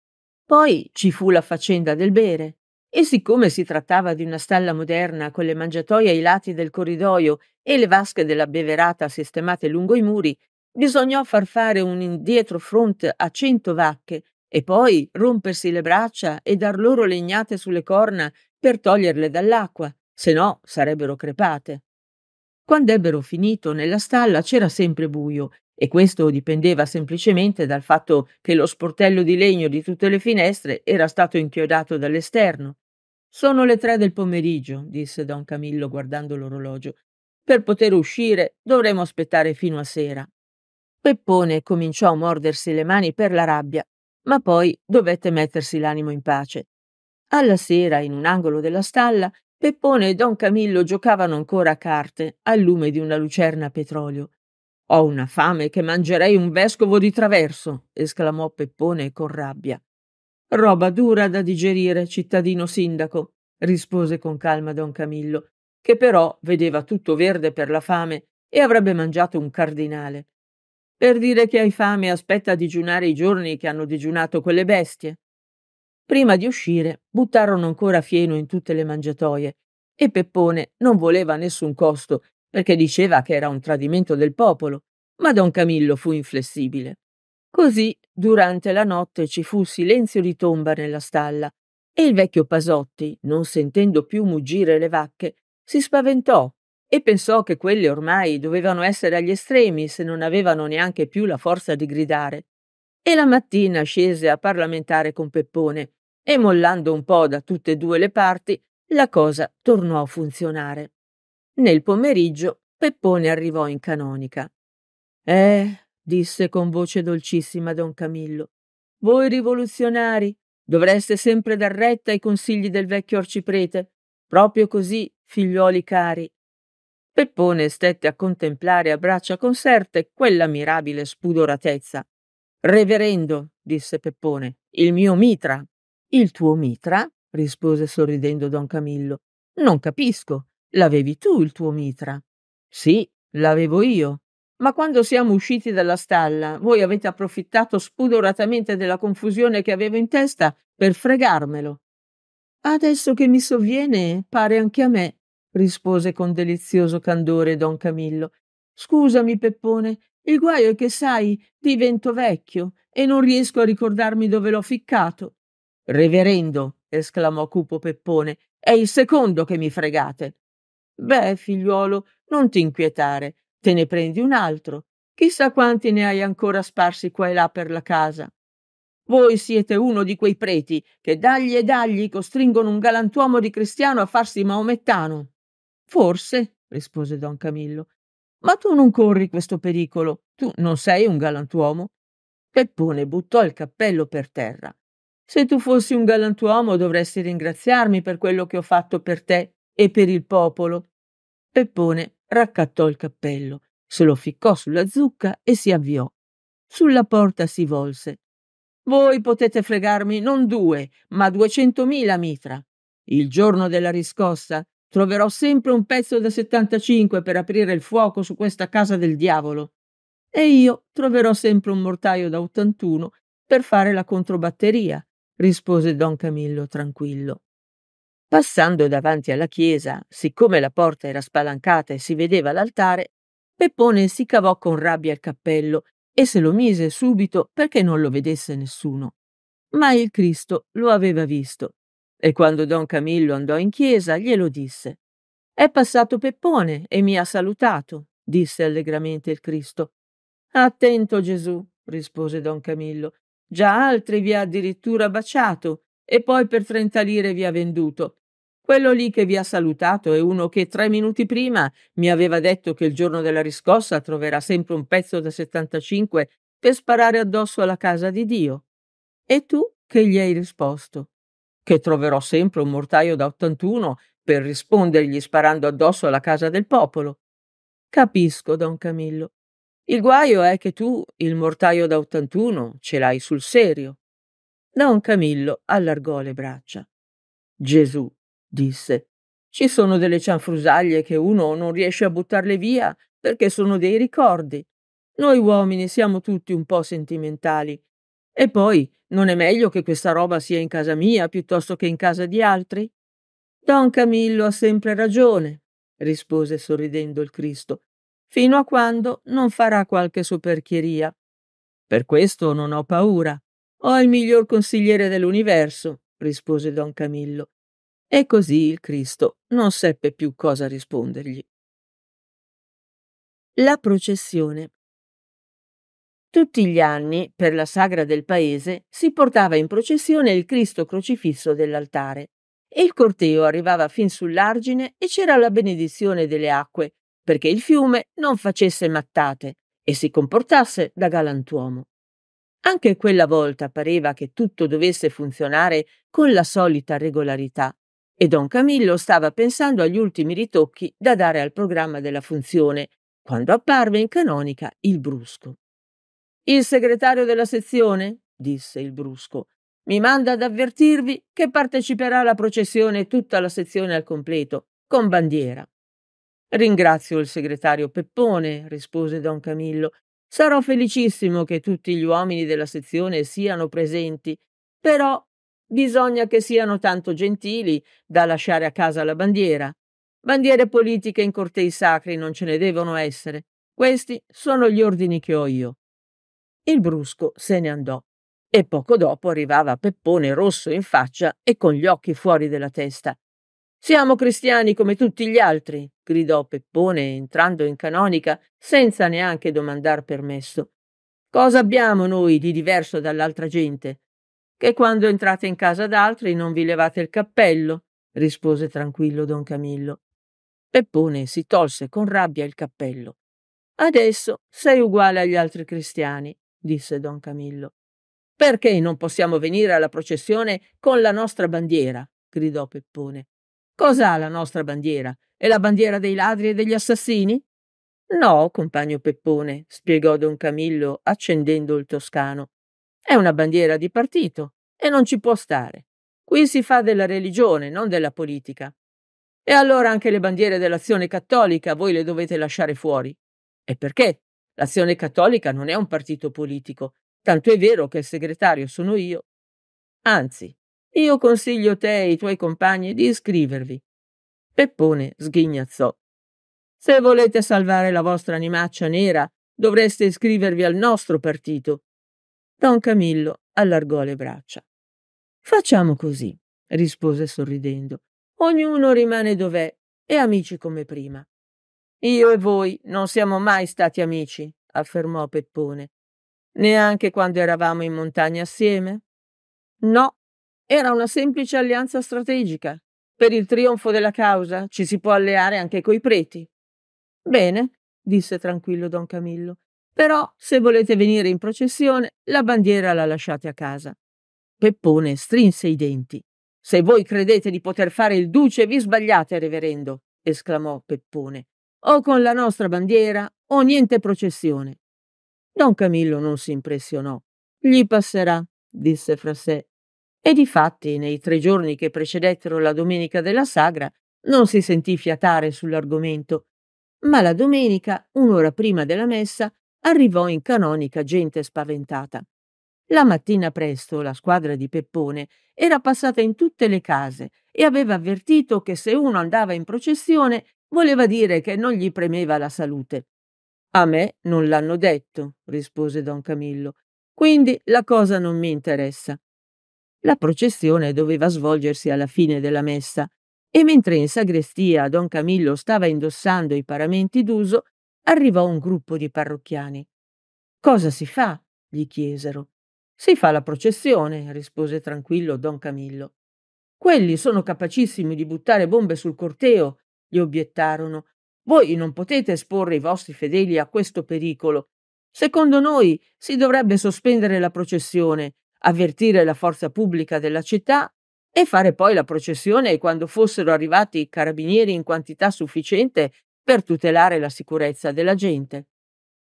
Poi ci fu la faccenda del bere. E siccome si trattava di una stalla moderna con le mangiatoie ai lati del corridoio e le vasche della beverata sistemate lungo i muri, bisognò far fare un indietro front a cento vacche e poi rompersi le braccia e dar loro legnate sulle corna per toglierle dall'acqua, se no sarebbero crepate. Quando ebbero finito nella stalla c'era sempre buio e questo dipendeva semplicemente dal fatto che lo sportello di legno di tutte le finestre era stato inchiodato dall'esterno. Sono le tre del pomeriggio, disse don Camillo guardando l'orologio. Per poter uscire dovremo aspettare fino a sera. Peppone cominciò a mordersi le mani per la rabbia, ma poi dovette mettersi l'animo in pace. Alla sera, in un angolo della stalla, Peppone e don Camillo giocavano ancora a carte al lume di una lucerna a petrolio. Ho una fame che mangerei un vescovo di traverso, esclamò Peppone con rabbia. Roba dura da digerire, cittadino sindaco, rispose con calma don Camillo, che però vedeva tutto verde per la fame e avrebbe mangiato un cardinale. Per dire che hai fame aspetta a digiunare i giorni che hanno digiunato quelle bestie. Prima di uscire buttarono ancora fieno in tutte le mangiatoie e Peppone non voleva a nessun costo perché diceva che era un tradimento del popolo, ma don Camillo fu inflessibile. Così, durante la notte ci fu silenzio di tomba nella stalla e il vecchio Pasotti, non sentendo più muggire le vacche, si spaventò e pensò che quelle ormai dovevano essere agli estremi se non avevano neanche più la forza di gridare. E la mattina scese a parlamentare con Peppone e mollando un po' da tutte e due le parti, la cosa tornò a funzionare. Nel pomeriggio Peppone arrivò in canonica. Eh, disse con voce dolcissima don Camillo, voi rivoluzionari dovreste sempre dar retta ai consigli del vecchio arciprete. Proprio così, figliuoli cari. Peppone stette a contemplare a braccia conserte quell'ammirabile spudoratezza. Reverendo, disse Peppone, il mio mitra. Il tuo mitra? rispose sorridendo don Camillo. Non capisco. L'avevi tu il tuo mitra? Sì, l'avevo io. Ma quando siamo usciti dalla stalla, voi avete approfittato spudoratamente della confusione che avevo in testa per fregarmelo. Adesso che mi sovviene, pare anche a me, rispose con delizioso candore don Camillo. Scusami, Peppone, il guaio è che sai, divento vecchio e non riesco a ricordarmi dove l'ho ficcato. Reverendo, esclamò cupo Peppone, è il secondo che mi fregate. Beh, figliuolo, non ti inquietare, te ne prendi un altro. Chissà quanti ne hai ancora sparsi qua e là per la casa. Voi siete uno di quei preti che dagli e dagli costringono un galantuomo di cristiano a farsi maomettano. Forse, rispose don Camillo, ma tu non corri questo pericolo, tu non sei un galantuomo. Peppone buttò il cappello per terra. Se tu fossi un galantuomo dovresti ringraziarmi per quello che ho fatto per te e per il popolo. Peppone raccattò il cappello, se lo ficcò sulla zucca e si avviò. Sulla porta si volse. Voi potete fregarmi non due, ma duecentomila mitra. Il giorno della riscossa troverò sempre un pezzo da 75 per aprire il fuoco su questa casa del diavolo. E io troverò sempre un mortaio da 81 per fare la controbatteria, rispose don Camillo tranquillo. Passando davanti alla chiesa, siccome la porta era spalancata e si vedeva l'altare, Peppone si cavò con rabbia il cappello e se lo mise subito perché non lo vedesse nessuno. Ma il Cristo lo aveva visto e quando don Camillo andò in chiesa glielo disse. È passato Peppone e mi ha salutato, disse allegramente il Cristo. Attento Gesù, rispose don Camillo, già altri vi ha addirittura baciato e poi per 30 lire vi ha venduto. Quello lì che vi ha salutato è uno che tre minuti prima mi aveva detto che il giorno della riscossa troverà sempre un pezzo da 75 per sparare addosso alla casa di Dio. E tu che gli hai risposto? Che troverò sempre un mortaio da 81 per rispondergli sparando addosso alla casa del popolo. Capisco, don Camillo. Il guaio è che tu il mortaio da 81 ce l'hai sul serio. Don Camillo allargò le braccia. Gesù, disse, ci sono delle cianfrusaglie che uno non riesce a buttarle via perché sono dei ricordi. Noi uomini siamo tutti un po' sentimentali. E poi, non è meglio che questa roba sia in casa mia piuttosto che in casa di altri? Don Camillo ha sempre ragione, rispose sorridendo il Cristo, fino a quando non farà qualche soperchieria. Per questo non ho paura. Ho il miglior consigliere dell'universo, rispose don Camillo. E così il Cristo non seppe più cosa rispondergli. La processione. Tutti gli anni, per la sagra del paese, si portava in processione il Cristo crocifisso dell'altare e il corteo arrivava fin sull'argine e c'era la benedizione delle acque, perché il fiume non facesse mattate e si comportasse da galantuomo. Anche quella volta pareva che tutto dovesse funzionare con la solita regolarità e don Camillo stava pensando agli ultimi ritocchi da dare al programma della funzione, quando apparve in canonica il Brusco. Il segretario della sezione, disse il Brusco, mi manda ad avvertirvi che parteciperà alla processione tutta la sezione al completo, con bandiera. Ringrazio il segretario Peppone, rispose don Camillo, Sarò felicissimo che tutti gli uomini della sezione siano presenti, però bisogna che siano tanto gentili da lasciare a casa la bandiera. Bandiere politiche in cortei sacri non ce ne devono essere. Questi sono gli ordini che ho io. Il brusco se ne andò e poco dopo arrivava Peppone rosso in faccia e con gli occhi fuori della testa. Siamo cristiani come tutti gli altri, gridò Peppone entrando in canonica senza neanche domandar permesso. Cosa abbiamo noi di diverso dall'altra gente? Che quando entrate in casa d'altri non vi levate il cappello, rispose tranquillo don Camillo. Peppone si tolse con rabbia il cappello. Adesso sei uguale agli altri cristiani, disse don Camillo. Perché non possiamo venire alla processione con la nostra bandiera? gridò Peppone. Cos'ha la nostra bandiera? È la bandiera dei ladri e degli assassini? No, compagno Peppone, spiegò don Camillo accendendo il toscano. È una bandiera di partito e non ci può stare. Qui si fa della religione, non della politica. E allora anche le bandiere dell'azione cattolica voi le dovete lasciare fuori. E perché? L'azione cattolica non è un partito politico, tanto è vero che il segretario sono io. Anzi, io consiglio te e i tuoi compagni di iscrivervi. Peppone sghignazzò. Se volete salvare la vostra animaccia nera, dovreste iscrivervi al nostro partito. Don Camillo allargò le braccia. Facciamo così, rispose sorridendo. Ognuno rimane dov'è e amici come prima. Io e voi non siamo mai stati amici, affermò Peppone. Neanche quando eravamo in montagna assieme? No, era una semplice alleanza strategica. Per il trionfo della causa ci si può alleare anche coi preti. Bene, disse tranquillo don Camillo, però se volete venire in processione la bandiera la lasciate a casa. Peppone strinse i denti. Se voi credete di poter fare il duce vi sbagliate, reverendo, esclamò Peppone. O con la nostra bandiera o niente processione. Don Camillo non si impressionò. Gli passerà, disse fra sé. E difatti, nei tre giorni che precedettero la domenica della sagra, non si sentì fiatare sull'argomento, ma la domenica, un'ora prima della messa, arrivò in canonica gente spaventata. La mattina presto la squadra di Peppone era passata in tutte le case e aveva avvertito che se uno andava in processione voleva dire che non gli premeva la salute. A me non l'hanno detto, rispose don Camillo, quindi la cosa non mi interessa. La processione doveva svolgersi alla fine della messa e mentre in sagrestia don Camillo stava indossando i paramenti d'uso, arrivò un gruppo di parrocchiani. Cosa si fa? gli chiesero. Si fa la processione, rispose tranquillo don Camillo. Quelli sono capacissimi di buttare bombe sul corteo, gli obiettarono. Voi non potete esporre i vostri fedeli a questo pericolo. Secondo noi si dovrebbe sospendere la processione avvertire la forza pubblica della città e fare poi la processione quando fossero arrivati i carabinieri in quantità sufficiente per tutelare la sicurezza della gente.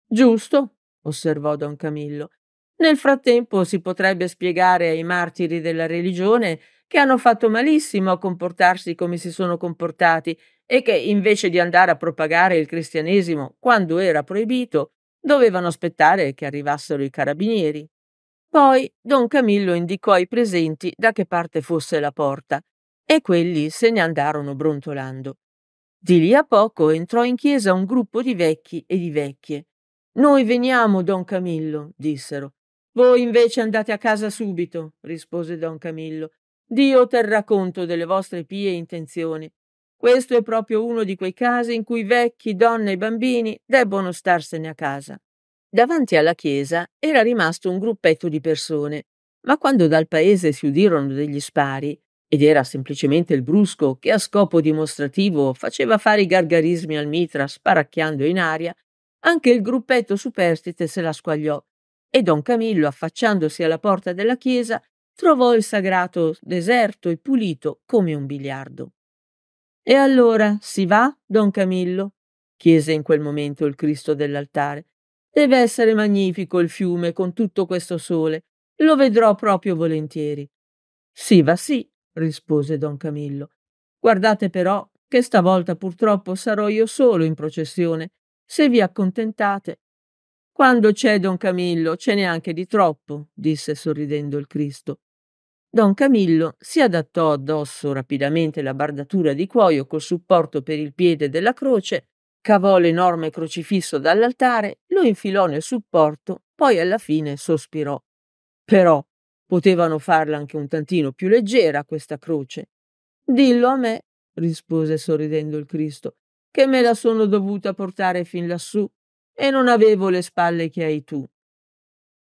Giusto, osservò don Camillo. Nel frattempo si potrebbe spiegare ai martiri della religione che hanno fatto malissimo a comportarsi come si sono comportati e che invece di andare a propagare il cristianesimo quando era proibito, dovevano aspettare che arrivassero i carabinieri. Poi don Camillo indicò ai presenti da che parte fosse la porta e quelli se ne andarono brontolando. Di lì a poco entrò in chiesa un gruppo di vecchi e di vecchie. Noi veniamo, don Camillo, dissero. Voi invece andate a casa subito, rispose don Camillo. Dio terrà conto delle vostre pie intenzioni. Questo è proprio uno di quei casi in cui vecchi, donne e bambini debbono starsene a casa. Davanti alla chiesa era rimasto un gruppetto di persone, ma quando dal paese si udirono degli spari, ed era semplicemente il brusco che a scopo dimostrativo faceva fare i gargarismi al mitra sparacchiando in aria, anche il gruppetto superstite se la squagliò e don Camillo, affacciandosi alla porta della chiesa, trovò il sagrato deserto e pulito come un biliardo. E allora si va, don Camillo? chiese in quel momento il Cristo dell'altare. Deve essere magnifico il fiume con tutto questo sole. Lo vedrò proprio volentieri. Sì, va sì, rispose don Camillo. Guardate però che stavolta purtroppo sarò io solo in processione, se vi accontentate. Quando c'è don Camillo ce n'è anche di troppo, disse sorridendo il Cristo. Don Camillo si adattò addosso rapidamente la bardatura di cuoio col supporto per il piede della croce Cavò l'enorme crocifisso dall'altare, lo infilò nel supporto, poi alla fine sospirò. Però potevano farla anche un tantino più leggera questa croce. Dillo a me, rispose sorridendo il Cristo, che me la sono dovuta portare fin lassù e non avevo le spalle che hai tu.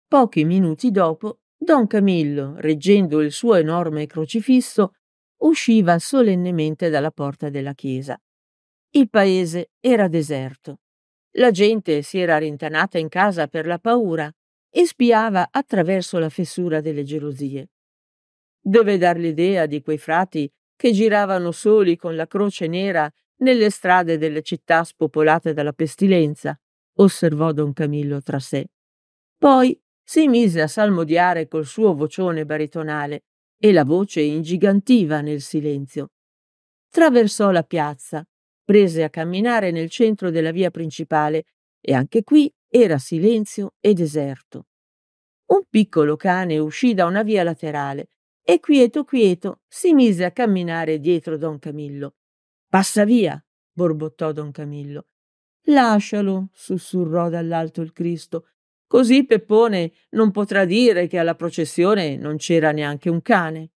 Pochi minuti dopo, don Camillo, reggendo il suo enorme crocifisso, usciva solennemente dalla porta della chiesa. Il paese era deserto. La gente si era rintanata in casa per la paura e spiava attraverso la fessura delle gelosie. Deve dar l'idea di quei frati che giravano soli con la croce nera nelle strade delle città spopolate dalla pestilenza, osservò don Camillo tra sé. Poi si mise a salmodiare col suo vocione baritonale e la voce ingigantiva nel silenzio. Traversò la piazza prese a camminare nel centro della via principale e anche qui era silenzio e deserto. Un piccolo cane uscì da una via laterale e quieto quieto si mise a camminare dietro don Camillo. Passa via, borbottò don Camillo. Lascialo, sussurrò dall'alto il Cristo, così Peppone non potrà dire che alla processione non c'era neanche un cane.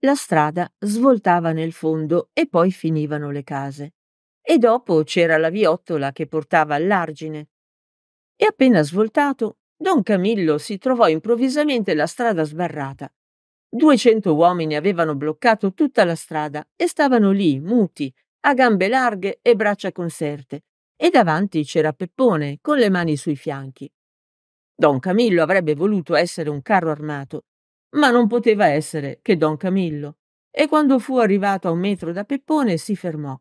La strada svoltava nel fondo e poi finivano le case e dopo c'era la viottola che portava all'argine. E appena svoltato, don Camillo si trovò improvvisamente la strada sbarrata. Duecento uomini avevano bloccato tutta la strada e stavano lì, muti, a gambe larghe e braccia conserte, e davanti c'era Peppone con le mani sui fianchi. Don Camillo avrebbe voluto essere un carro armato, ma non poteva essere che Don Camillo, e quando fu arrivato a un metro da Peppone si fermò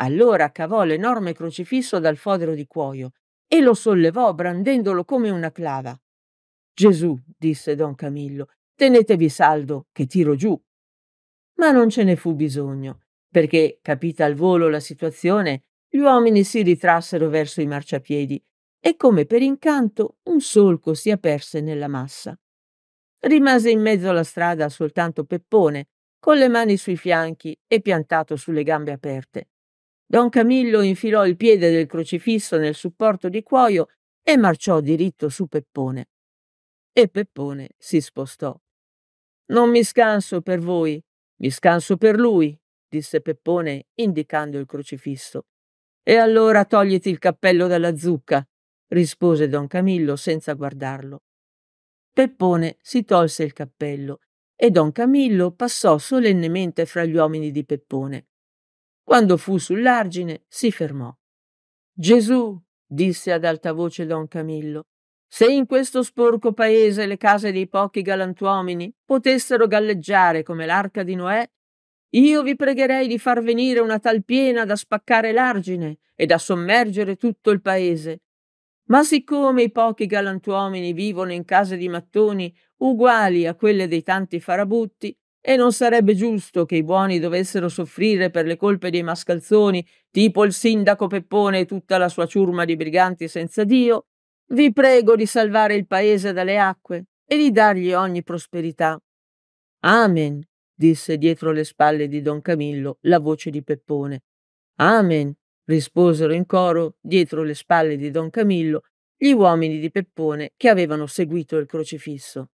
allora cavò l'enorme crocifisso dal fodero di cuoio e lo sollevò brandendolo come una clava. Gesù, disse don Camillo, tenetevi saldo che tiro giù. Ma non ce ne fu bisogno, perché, capita al volo la situazione, gli uomini si ritrassero verso i marciapiedi e come per incanto un solco si aperse nella massa. Rimase in mezzo alla strada soltanto Peppone, con le mani sui fianchi e piantato sulle gambe aperte. Don Camillo infilò il piede del crocifisso nel supporto di cuoio e marciò diritto su Peppone. E Peppone si spostò. Non mi scanso per voi, mi scanso per lui, disse Peppone indicando il crocifisso. E allora togliti il cappello dalla zucca, rispose Don Camillo senza guardarlo. Peppone si tolse il cappello e Don Camillo passò solennemente fra gli uomini di Peppone. Quando fu sull'argine, si fermò. Gesù, disse ad alta voce don Camillo, se in questo sporco paese le case dei pochi galantuomini potessero galleggiare come l'arca di Noè, io vi pregherei di far venire una tal piena da spaccare l'argine e da sommergere tutto il paese. Ma siccome i pochi galantuomini vivono in case di mattoni uguali a quelle dei tanti farabutti, e non sarebbe giusto che i buoni dovessero soffrire per le colpe dei mascalzoni, tipo il sindaco Peppone e tutta la sua ciurma di briganti senza Dio. Vi prego di salvare il paese dalle acque e di dargli ogni prosperità. Amen, disse dietro le spalle di don Camillo la voce di Peppone. Amen, risposero in coro dietro le spalle di don Camillo gli uomini di Peppone che avevano seguito il crocifisso.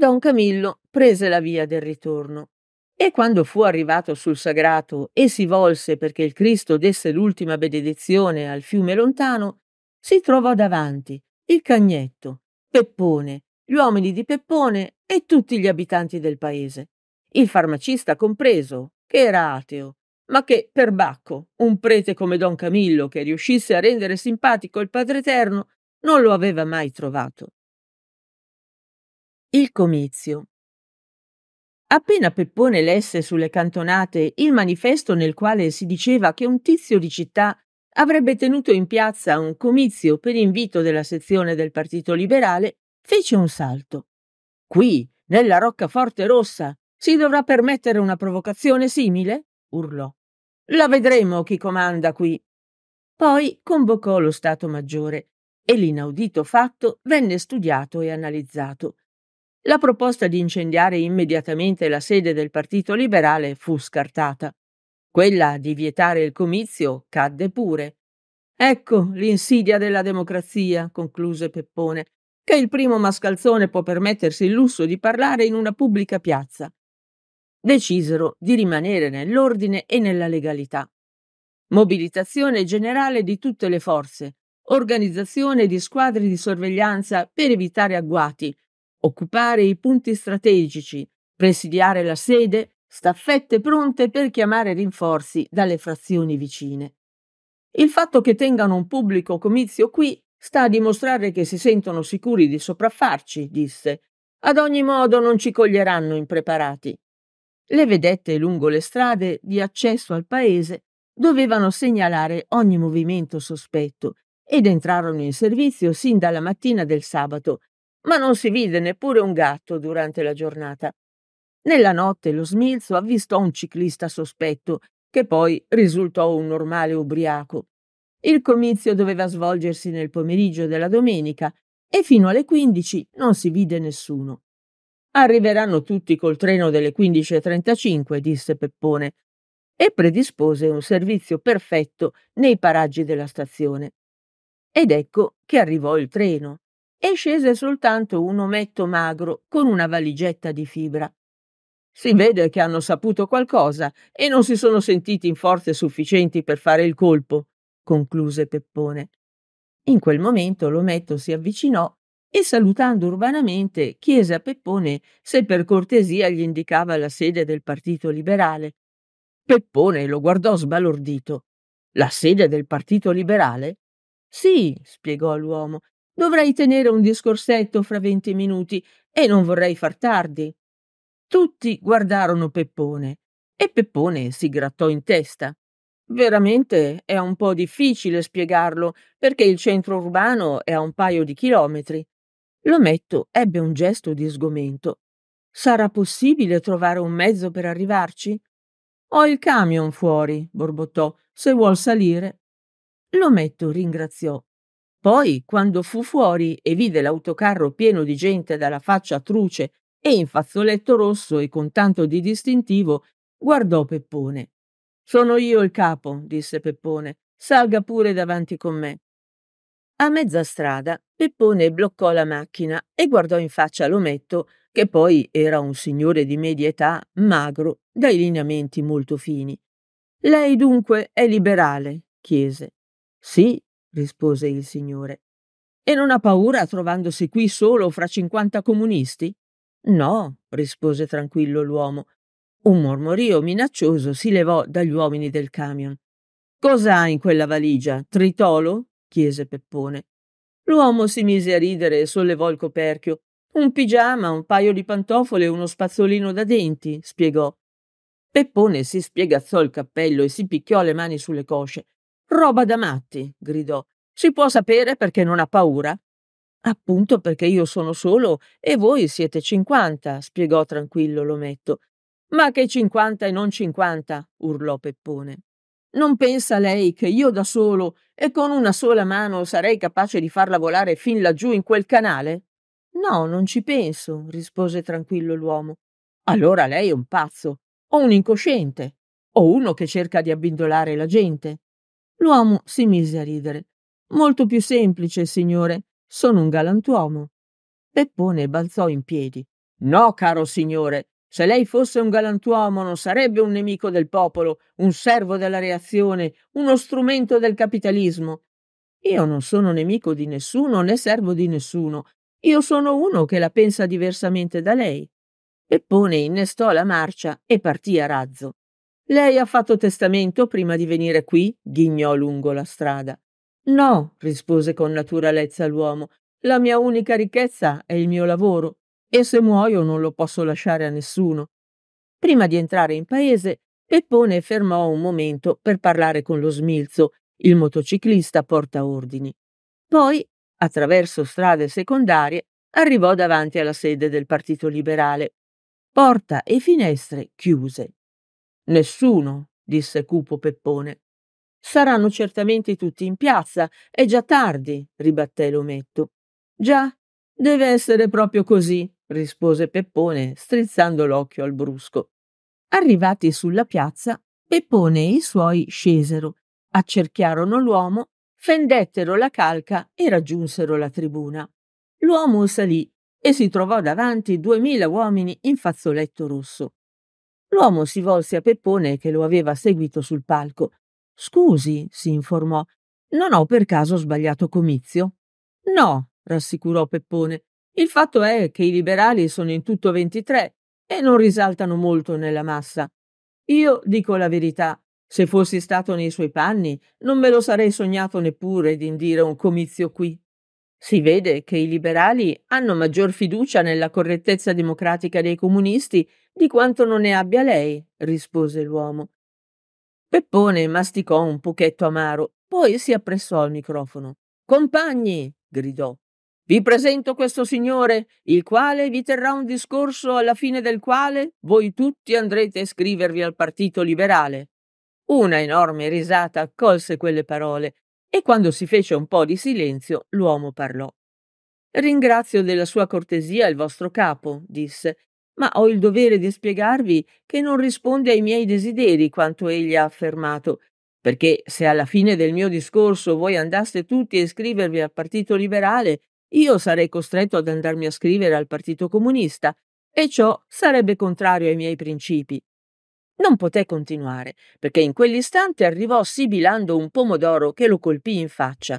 Don Camillo prese la via del ritorno e quando fu arrivato sul sagrato e si volse perché il Cristo desse l'ultima benedizione al fiume lontano, si trovò davanti il cagnetto, Peppone, gli uomini di Peppone e tutti gli abitanti del paese, il farmacista compreso, che era ateo, ma che, per bacco, un prete come Don Camillo che riuscisse a rendere simpatico il Padre Eterno non lo aveva mai trovato. Il comizio. Appena Peppone lesse sulle cantonate il manifesto nel quale si diceva che un tizio di città avrebbe tenuto in piazza un comizio per invito della sezione del Partito Liberale, fece un salto. Qui, nella roccaforte rossa, si dovrà permettere una provocazione simile? urlò. La vedremo chi comanda qui. Poi convocò lo Stato Maggiore e l'inaudito fatto venne studiato e analizzato la proposta di incendiare immediatamente la sede del Partito Liberale fu scartata. Quella di vietare il comizio cadde pure. Ecco l'insidia della democrazia, concluse Peppone, che il primo mascalzone può permettersi il lusso di parlare in una pubblica piazza. Decisero di rimanere nell'ordine e nella legalità. Mobilitazione generale di tutte le forze, organizzazione di squadre di sorveglianza per evitare agguati, occupare i punti strategici, presidiare la sede, staffette pronte per chiamare rinforzi dalle frazioni vicine. Il fatto che tengano un pubblico comizio qui sta a dimostrare che si sentono sicuri di sopraffarci, disse. Ad ogni modo non ci coglieranno impreparati. Le vedette lungo le strade di accesso al paese dovevano segnalare ogni movimento sospetto ed entrarono in servizio sin dalla mattina del sabato ma non si vide neppure un gatto durante la giornata. Nella notte lo smilzo avvistò un ciclista sospetto, che poi risultò un normale ubriaco. Il comizio doveva svolgersi nel pomeriggio della domenica e fino alle 15 non si vide nessuno. Arriveranno tutti col treno delle 15.35, disse Peppone, e predispose un servizio perfetto nei paraggi della stazione. Ed ecco che arrivò il treno e scese soltanto un ometto magro con una valigetta di fibra. Si vede che hanno saputo qualcosa e non si sono sentiti in forze sufficienti per fare il colpo, concluse Peppone. In quel momento l'ometto si avvicinò e salutando urbanamente chiese a Peppone se per cortesia gli indicava la sede del Partito Liberale. Peppone lo guardò sbalordito. La sede del Partito Liberale? Sì, spiegò l'uomo, Dovrei tenere un discorsetto fra venti minuti e non vorrei far tardi. Tutti guardarono Peppone e Peppone si grattò in testa. Veramente è un po' difficile spiegarlo perché il centro urbano è a un paio di chilometri. L'ometto ebbe un gesto di sgomento. Sarà possibile trovare un mezzo per arrivarci? Ho il camion fuori, borbottò, se vuol salire. L'ometto ringraziò poi, quando fu fuori e vide l'autocarro pieno di gente dalla faccia truce e in fazzoletto rosso e con tanto di distintivo, guardò Peppone. Sono io il capo, disse Peppone. Salga pure davanti con me. A mezza strada Peppone bloccò la macchina e guardò in faccia l'ometto, che poi era un signore di media età, magro, dai lineamenti molto fini. Lei dunque è liberale? chiese. Sì, rispose il signore. E non ha paura trovandosi qui solo fra cinquanta comunisti? No, rispose tranquillo l'uomo. Un mormorio minaccioso si levò dagli uomini del camion. Cosa ha in quella valigia? Tritolo? chiese Peppone. L'uomo si mise a ridere e sollevò il coperchio. Un pigiama, un paio di pantofole e uno spazzolino da denti, spiegò. Peppone si spiegazzò il cappello e si picchiò le mani sulle cosce. Roba da matti, gridò. Si può sapere perché non ha paura? Appunto perché io sono solo e voi siete cinquanta, spiegò tranquillo Lometto. Ma che cinquanta e non cinquanta, urlò Peppone. Non pensa lei che io da solo e con una sola mano sarei capace di farla volare fin laggiù in quel canale? No, non ci penso, rispose tranquillo l'uomo. Allora lei è un pazzo, o un incosciente, o uno che cerca di abbindolare la gente. L'uomo si mise a ridere. Molto più semplice, signore. Sono un galantuomo. Peppone balzò in piedi. No, caro signore, se lei fosse un galantuomo non sarebbe un nemico del popolo, un servo della reazione, uno strumento del capitalismo. Io non sono nemico di nessuno né servo di nessuno. Io sono uno che la pensa diversamente da lei. Peppone innestò la marcia e partì a razzo. Lei ha fatto testamento prima di venire qui? ghignò lungo la strada. No, rispose con naturalezza l'uomo. La mia unica ricchezza è il mio lavoro e se muoio non lo posso lasciare a nessuno. Prima di entrare in paese, Peppone fermò un momento per parlare con lo smilzo, il motociclista porta ordini. Poi, attraverso strade secondarie, arrivò davanti alla sede del Partito Liberale. Porta e finestre chiuse. Nessuno, disse cupo Peppone. Saranno certamente tutti in piazza. È già tardi, ribatté l'ometto. Già, deve essere proprio così, rispose Peppone, strizzando l'occhio al brusco. Arrivati sulla piazza, Peppone e i suoi scesero, accerchiarono l'uomo, fendettero la calca e raggiunsero la tribuna. L'uomo salì e si trovò davanti duemila uomini in fazzoletto rosso. L'uomo si volse a Peppone che lo aveva seguito sul palco. Scusi, si informò, non ho per caso sbagliato comizio? No, rassicurò Peppone. Il fatto è che i liberali sono in tutto 23 e non risaltano molto nella massa. Io dico la verità, se fossi stato nei suoi panni, non me lo sarei sognato neppure di indire un comizio qui. Si vede che i liberali hanno maggior fiducia nella correttezza democratica dei comunisti di quanto non ne abbia lei, rispose l'uomo. Peppone masticò un pochetto amaro, poi si appressò al microfono. Compagni, gridò, vi presento questo signore, il quale vi terrà un discorso alla fine del quale voi tutti andrete a iscrivervi al Partito Liberale. Una enorme risata accolse quelle parole e quando si fece un po' di silenzio l'uomo parlò. Ringrazio della sua cortesia il vostro capo, disse, ma ho il dovere di spiegarvi che non risponde ai miei desideri quanto egli ha affermato, perché se alla fine del mio discorso voi andaste tutti a iscrivervi al Partito Liberale, io sarei costretto ad andarmi a scrivere al Partito Comunista, e ciò sarebbe contrario ai miei principi. Non poté continuare, perché in quell'istante arrivò sibilando un pomodoro che lo colpì in faccia.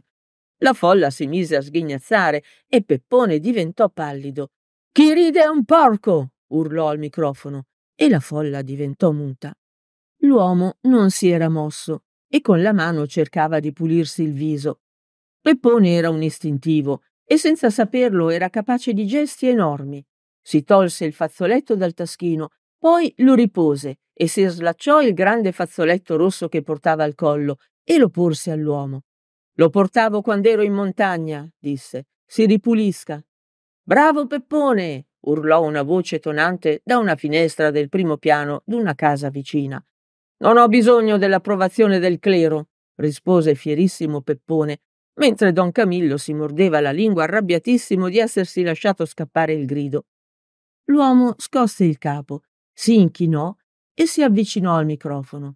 La folla si mise a sghignazzare e Peppone diventò pallido. Chi ride è un porco! urlò al microfono e la folla diventò muta. L'uomo non si era mosso e con la mano cercava di pulirsi il viso. Peppone era un istintivo e senza saperlo era capace di gesti enormi. Si tolse il fazzoletto dal taschino, poi lo ripose e si slacciò il grande fazzoletto rosso che portava al collo e lo porse all'uomo. Lo portavo quando ero in montagna, disse. Si ripulisca. Bravo Peppone! urlò una voce tonante da una finestra del primo piano d'una casa vicina. Non ho bisogno dell'approvazione del clero, rispose fierissimo Peppone, mentre don Camillo si mordeva la lingua arrabbiatissimo di essersi lasciato scappare il grido. L'uomo scosse il capo, si inchinò e si avvicinò al microfono.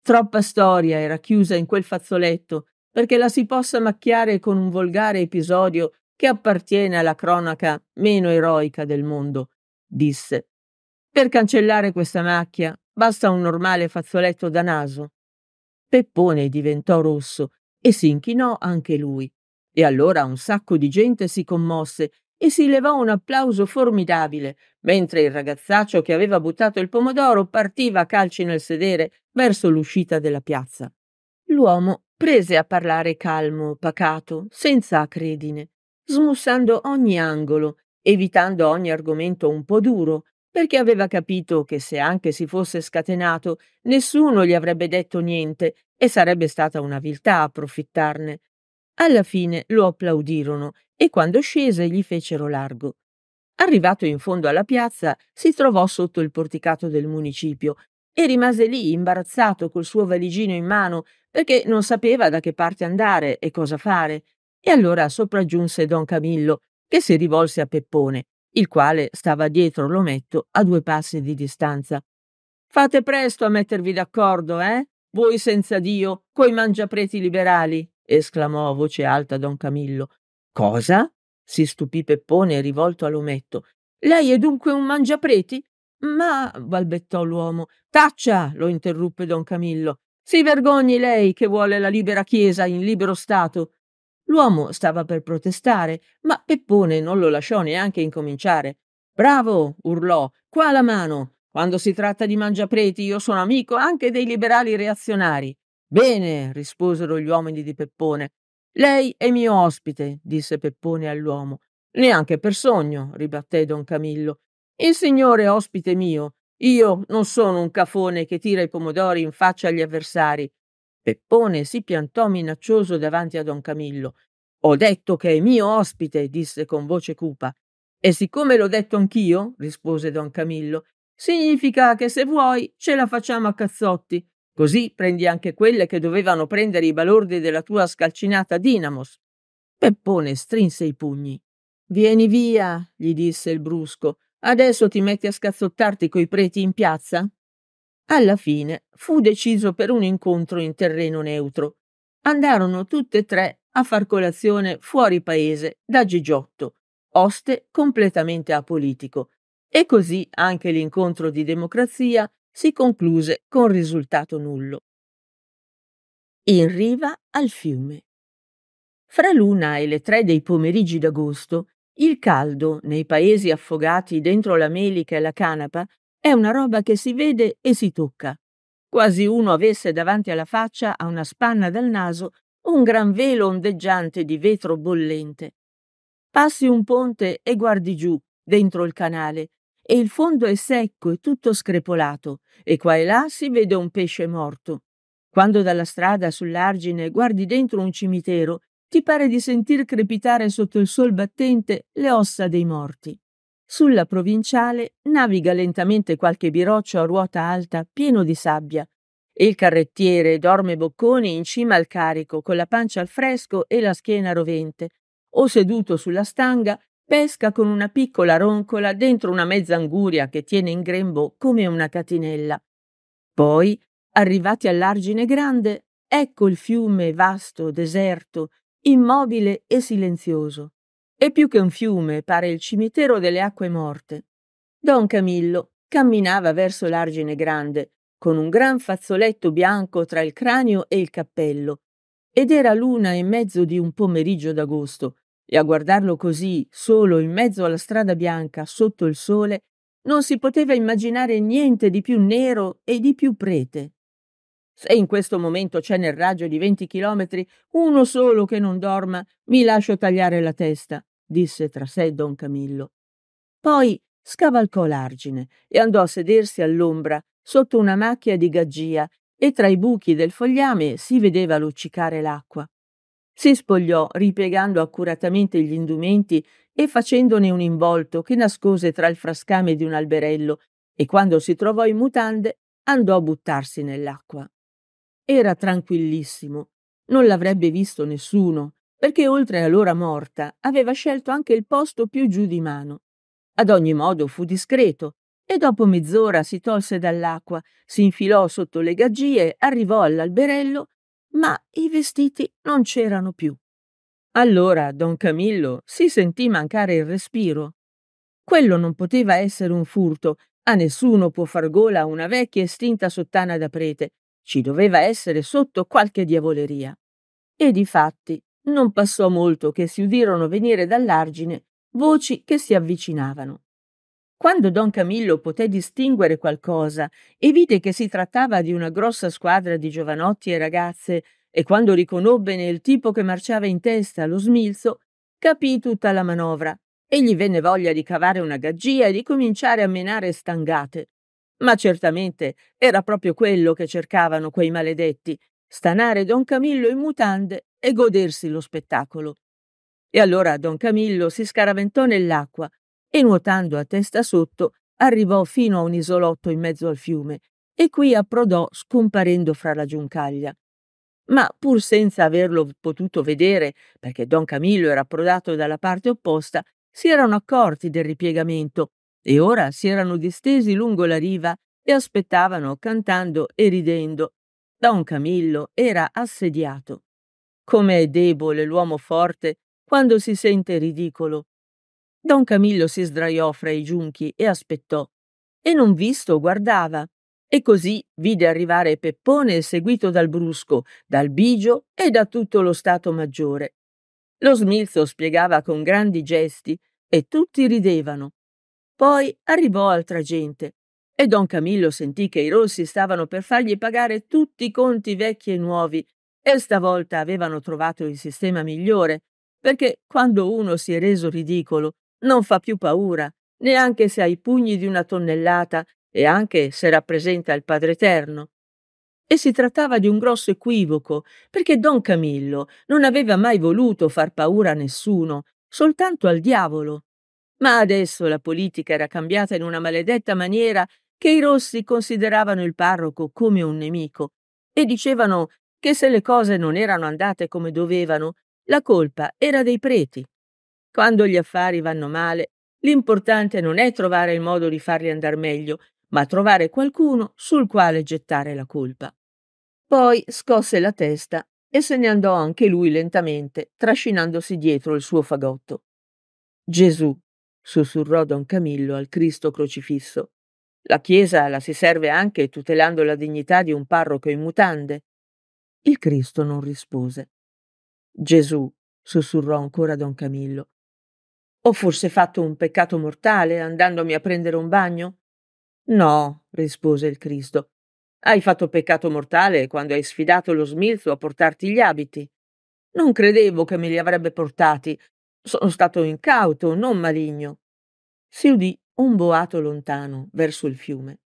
Troppa storia era chiusa in quel fazzoletto perché la si possa macchiare con un volgare episodio che appartiene alla cronaca meno eroica del mondo, disse. Per cancellare questa macchia basta un normale fazzoletto da naso. Peppone diventò rosso e si inchinò anche lui. E allora un sacco di gente si commosse e si levò un applauso formidabile, mentre il ragazzaccio che aveva buttato il pomodoro partiva a calci nel sedere verso l'uscita della piazza. L'uomo prese a parlare calmo, pacato, senza acredine smussando ogni angolo, evitando ogni argomento un po' duro, perché aveva capito che se anche si fosse scatenato, nessuno gli avrebbe detto niente e sarebbe stata una viltà approfittarne. Alla fine lo applaudirono e quando scese gli fecero largo. Arrivato in fondo alla piazza, si trovò sotto il porticato del municipio e rimase lì imbarazzato col suo valigino in mano perché non sapeva da che parte andare e cosa fare. E allora sopraggiunse don Camillo, che si rivolse a Peppone, il quale stava dietro l'ometto a due passi di distanza. Fate presto a mettervi d'accordo, eh? Voi senza Dio, coi mangiapreti liberali, esclamò a voce alta don Camillo. Cosa? si stupì Peppone rivolto all'ometto. Lei è dunque un mangiapreti? Ma balbettò l'uomo. Taccia! lo interruppe don Camillo. Si vergogni lei che vuole la libera Chiesa in libero Stato. L'uomo stava per protestare, ma Peppone non lo lasciò neanche incominciare. Bravo! urlò. Qua la mano! Quando si tratta di mangiapreti io sono amico anche dei liberali reazionari. Bene, risposero gli uomini di Peppone. Lei è mio ospite, disse Peppone all'uomo. Neanche per sogno, ribatté don Camillo. Il signore è ospite mio. Io non sono un cafone che tira i pomodori in faccia agli avversari. Peppone si piantò minaccioso davanti a don Camillo. Ho detto che è mio ospite, disse con voce cupa. E siccome l'ho detto anch'io, rispose don Camillo, significa che se vuoi ce la facciamo a cazzotti. Così prendi anche quelle che dovevano prendere i balordi della tua scalcinata Dinamos. Peppone strinse i pugni. Vieni via, gli disse il brusco. Adesso ti metti a scazzottarti coi preti in piazza? Alla fine fu deciso per un incontro in terreno neutro. Andarono tutte e tre a far colazione fuori paese da Gigiotto, oste completamente apolitico, e così anche l'incontro di democrazia si concluse con risultato nullo. In riva al fiume. Fra l'una e le tre dei pomeriggi d'agosto, il caldo nei paesi affogati dentro la melica e la canapa è una roba che si vede e si tocca, quasi uno avesse davanti alla faccia, a una spanna dal naso, un gran velo ondeggiante di vetro bollente. Passi un ponte e guardi giù, dentro il canale, e il fondo è secco e tutto screpolato, e qua e là si vede un pesce morto. Quando dalla strada sull'argine guardi dentro un cimitero, ti pare di sentir crepitare sotto il sol battente le ossa dei morti. Sulla provinciale naviga lentamente qualche biroccio a ruota alta pieno di sabbia e il carrettiere dorme bocconi in cima al carico con la pancia al fresco e la schiena rovente o seduto sulla stanga pesca con una piccola roncola dentro una mezza anguria che tiene in grembo come una catinella. Poi, arrivati all'argine grande, ecco il fiume vasto, deserto, immobile e silenzioso. È più che un fiume, pare il cimitero delle acque morte. Don Camillo camminava verso l'argine grande, con un gran fazzoletto bianco tra il cranio e il cappello, ed era l'una e mezzo di un pomeriggio d'agosto, e a guardarlo così, solo in mezzo alla strada bianca, sotto il sole, non si poteva immaginare niente di più nero e di più prete. Se in questo momento c'è nel raggio di venti chilometri uno solo che non dorma, mi lascio tagliare la testa disse tra sé don Camillo. Poi scavalcò l'argine e andò a sedersi all'ombra sotto una macchia di gaggia e tra i buchi del fogliame si vedeva luccicare l'acqua. Si spogliò, ripiegando accuratamente gli indumenti e facendone un involto che nascose tra il frascame di un alberello e quando si trovò in mutande andò a buttarsi nell'acqua. Era tranquillissimo, non l'avrebbe visto nessuno perché oltre all'ora morta aveva scelto anche il posto più giù di mano. Ad ogni modo fu discreto e dopo mezz'ora si tolse dall'acqua, si infilò sotto le gaggie, arrivò all'alberello, ma i vestiti non c'erano più. Allora don Camillo si sentì mancare il respiro. Quello non poteva essere un furto, a nessuno può far gola una vecchia estinta sottana da prete, ci doveva essere sotto qualche diavoleria. E difatti non passò molto che si udirono venire dall'argine voci che si avvicinavano. Quando don Camillo poté distinguere qualcosa e vide che si trattava di una grossa squadra di giovanotti e ragazze, e quando riconobbe nel tipo che marciava in testa lo smilzo, capì tutta la manovra e gli venne voglia di cavare una gaggia e di cominciare a menare stangate. Ma certamente era proprio quello che cercavano quei maledetti, stanare don Camillo in mutande e godersi lo spettacolo. E allora don Camillo si scaraventò nell'acqua e nuotando a testa sotto arrivò fino a un isolotto in mezzo al fiume e qui approdò scomparendo fra la giuncaglia. Ma pur senza averlo potuto vedere, perché don Camillo era approdato dalla parte opposta, si erano accorti del ripiegamento e ora si erano distesi lungo la riva e aspettavano cantando e ridendo. Don Camillo era assediato. Come è debole l'uomo forte quando si sente ridicolo. Don Camillo si sdraiò fra i giunchi e aspettò, e non visto guardava, e così vide arrivare Peppone seguito dal Brusco, dal Bigio e da tutto lo Stato Maggiore. Lo smilzo spiegava con grandi gesti e tutti ridevano. Poi arrivò altra gente e don Camillo sentì che i rossi stavano per fargli pagare tutti i conti vecchi e nuovi e stavolta avevano trovato il sistema migliore, perché quando uno si è reso ridicolo non fa più paura, neanche se ha i pugni di una tonnellata e anche se rappresenta il Padre Eterno. E si trattava di un grosso equivoco, perché Don Camillo non aveva mai voluto far paura a nessuno, soltanto al diavolo. Ma adesso la politica era cambiata in una maledetta maniera che i rossi consideravano il parroco come un nemico e dicevano che se le cose non erano andate come dovevano, la colpa era dei preti. Quando gli affari vanno male, l'importante non è trovare il modo di farli andare meglio, ma trovare qualcuno sul quale gettare la colpa. Poi scosse la testa e se ne andò anche lui lentamente, trascinandosi dietro il suo fagotto. Gesù, sussurrò don Camillo al Cristo crocifisso. La Chiesa la si serve anche tutelando la dignità di un parroco in mutande. Il Cristo non rispose. Gesù, sussurrò ancora don Camillo. Ho forse fatto un peccato mortale andandomi a prendere un bagno? No, rispose il Cristo. Hai fatto peccato mortale quando hai sfidato lo smilzo a portarti gli abiti. Non credevo che me li avrebbe portati. Sono stato incauto, non maligno. Si udì un boato lontano verso il fiume.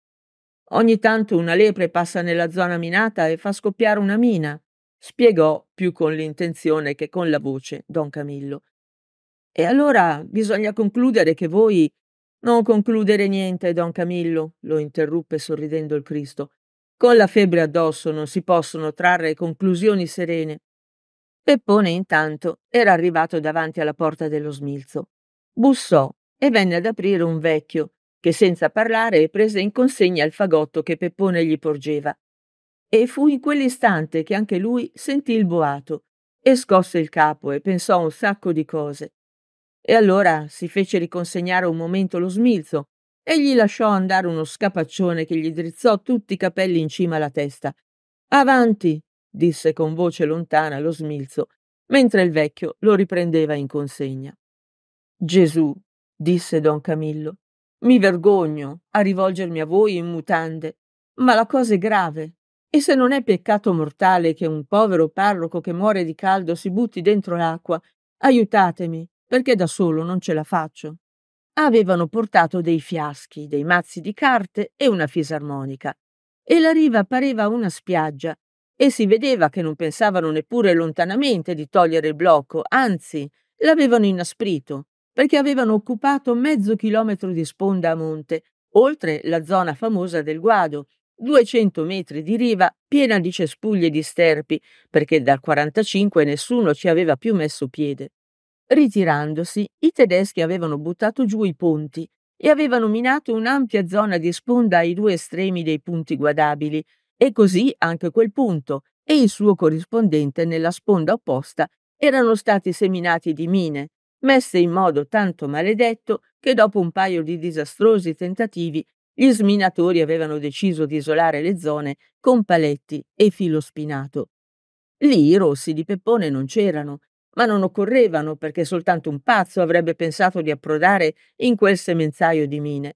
Ogni tanto una lepre passa nella zona minata e fa scoppiare una mina, spiegò più con l'intenzione che con la voce don Camillo. E allora bisogna concludere che voi. Non concludere niente, don Camillo, lo interruppe sorridendo il Cristo. Con la febbre addosso non si possono trarre conclusioni serene. Peppone intanto era arrivato davanti alla porta dello smilzo. Bussò e venne ad aprire un vecchio che senza parlare prese in consegna il fagotto che Peppone gli porgeva. E fu in quell'istante che anche lui sentì il boato e scosse il capo e pensò a un sacco di cose. E allora si fece riconsegnare un momento lo smilzo e gli lasciò andare uno scapaccione che gli drizzò tutti i capelli in cima alla testa. Avanti! disse con voce lontana lo smilzo, mentre il vecchio lo riprendeva in consegna. Gesù, disse don Camillo, mi vergogno a rivolgermi a voi in mutande, ma la cosa è grave. E se non è peccato mortale che un povero parroco che muore di caldo si butti dentro l'acqua, aiutatemi, perché da solo non ce la faccio. Avevano portato dei fiaschi, dei mazzi di carte e una fisarmonica, e la riva pareva una spiaggia, e si vedeva che non pensavano neppure lontanamente di togliere il blocco, anzi, l'avevano inasprito, perché avevano occupato mezzo chilometro di sponda a monte, oltre la zona famosa del guado, 200 metri di riva piena di cespugli e di sterpi, perché dal 45 nessuno ci aveva più messo piede. Ritirandosi, i tedeschi avevano buttato giù i ponti e avevano minato un'ampia zona di sponda ai due estremi dei punti guadabili, e così anche quel punto e il suo corrispondente nella sponda opposta erano stati seminati di mine, messe in modo tanto maledetto che dopo un paio di disastrosi tentativi gli sminatori avevano deciso di isolare le zone con paletti e filo spinato. Lì i rossi di Peppone non c'erano, ma non occorrevano perché soltanto un pazzo avrebbe pensato di approdare in quel semenzaio di mine.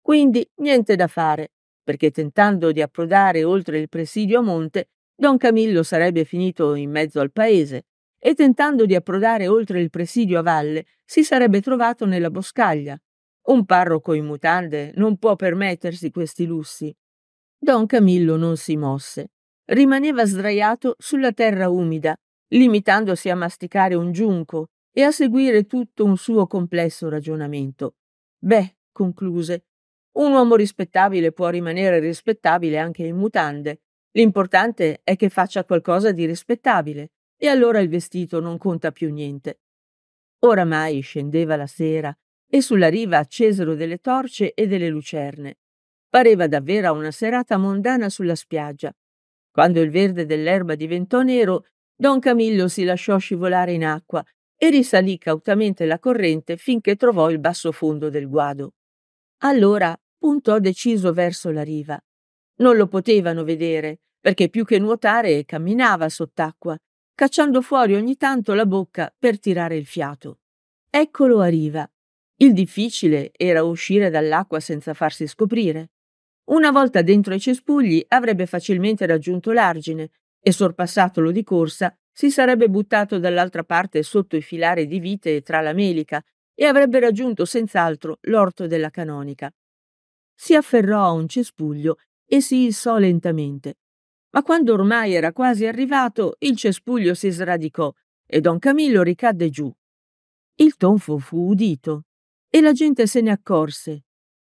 Quindi niente da fare, perché tentando di approdare oltre il presidio a monte, don Camillo sarebbe finito in mezzo al paese e tentando di approdare oltre il presidio a valle si sarebbe trovato nella boscaglia. Un parroco in mutande non può permettersi questi lussi. Don Camillo non si mosse. Rimaneva sdraiato sulla terra umida, limitandosi a masticare un giunco e a seguire tutto un suo complesso ragionamento. Beh, concluse, un uomo rispettabile può rimanere rispettabile anche in mutande. L'importante è che faccia qualcosa di rispettabile. E allora il vestito non conta più niente. Oramai scendeva la sera e sulla riva accesero delle torce e delle lucerne. Pareva davvero una serata mondana sulla spiaggia. Quando il verde dell'erba diventò nero, Don Camillo si lasciò scivolare in acqua e risalì cautamente la corrente finché trovò il basso fondo del guado. Allora puntò deciso verso la riva. Non lo potevano vedere, perché più che nuotare camminava sott'acqua cacciando fuori ogni tanto la bocca per tirare il fiato. Eccolo a riva. Il difficile era uscire dall'acqua senza farsi scoprire. Una volta dentro i cespugli avrebbe facilmente raggiunto l'argine e sorpassatolo di corsa si sarebbe buttato dall'altra parte sotto i filari di vite e tra la melica e avrebbe raggiunto senz'altro l'orto della canonica. Si afferrò a un cespuglio e si issò lentamente, ma quando ormai era quasi arrivato, il cespuglio si sradicò e don Camillo ricadde giù. Il tonfo fu udito e la gente se ne accorse.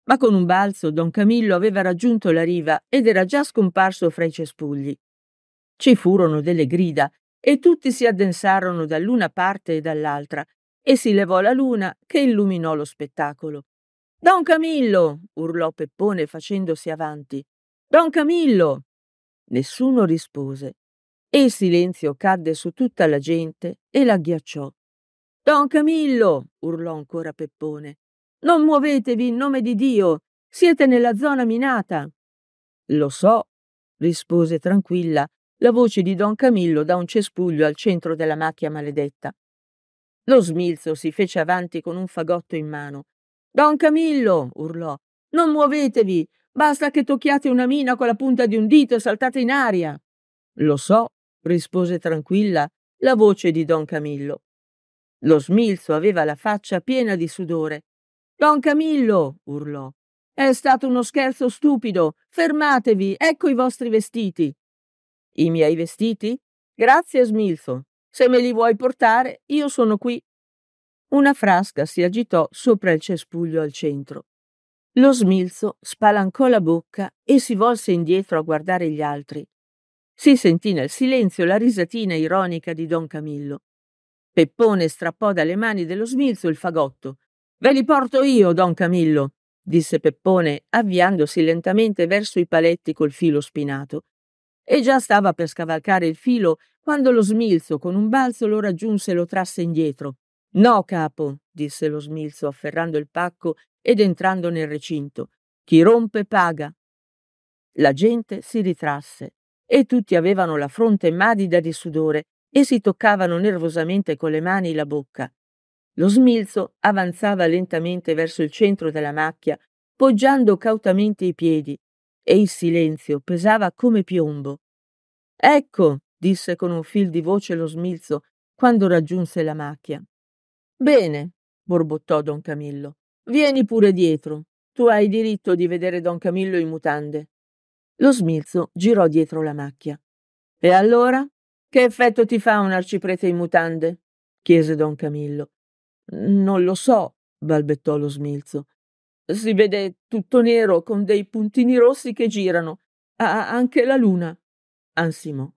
Ma con un balzo don Camillo aveva raggiunto la riva ed era già scomparso fra i cespugli. Ci furono delle grida e tutti si addensarono dall'una parte e dall'altra e si levò la luna che illuminò lo spettacolo. Don Camillo! urlò Peppone facendosi avanti. Don Camillo! Nessuno rispose e il silenzio cadde su tutta la gente e la ghiacciò. Don Camillo! urlò ancora Peppone. Non muovetevi in nome di Dio! Siete nella zona minata! Lo so, rispose tranquilla la voce di Don Camillo da un cespuglio al centro della macchia maledetta. Lo smilzo si fece avanti con un fagotto in mano. Don Camillo! urlò. Non muovetevi! Basta che tocchiate una mina con la punta di un dito e saltate in aria. Lo so, rispose tranquilla la voce di don Camillo. Lo smilzo aveva la faccia piena di sudore. Don Camillo, urlò. È stato uno scherzo stupido. Fermatevi, ecco i vostri vestiti. I miei vestiti? Grazie, Smilzo. Se me li vuoi portare, io sono qui. Una frasca si agitò sopra il cespuglio al centro. Lo smilzo spalancò la bocca e si volse indietro a guardare gli altri. Si sentì nel silenzio la risatina ironica di don Camillo. Peppone strappò dalle mani dello smilzo il fagotto. Ve li porto io, don Camillo, disse Peppone, avviandosi lentamente verso i paletti col filo spinato. E già stava per scavalcare il filo quando lo smilzo con un balzo lo raggiunse e lo trasse indietro. No, capo, disse lo smilzo, afferrando il pacco ed entrando nel recinto. Chi rompe paga. La gente si ritrasse e tutti avevano la fronte madida di sudore e si toccavano nervosamente con le mani la bocca. Lo smilzo avanzava lentamente verso il centro della macchia, poggiando cautamente i piedi, e il silenzio pesava come piombo. Ecco, disse con un fil di voce lo smilzo quando raggiunse la macchia. Bene, borbottò don Camillo. Vieni pure dietro. Tu hai diritto di vedere don Camillo in mutande. Lo smilzo girò dietro la macchia. E allora? Che effetto ti fa un arciprete in mutande? chiese don Camillo. Non lo so, balbettò lo smilzo. Si vede tutto nero con dei puntini rossi che girano. Ha anche la luna. ansimò.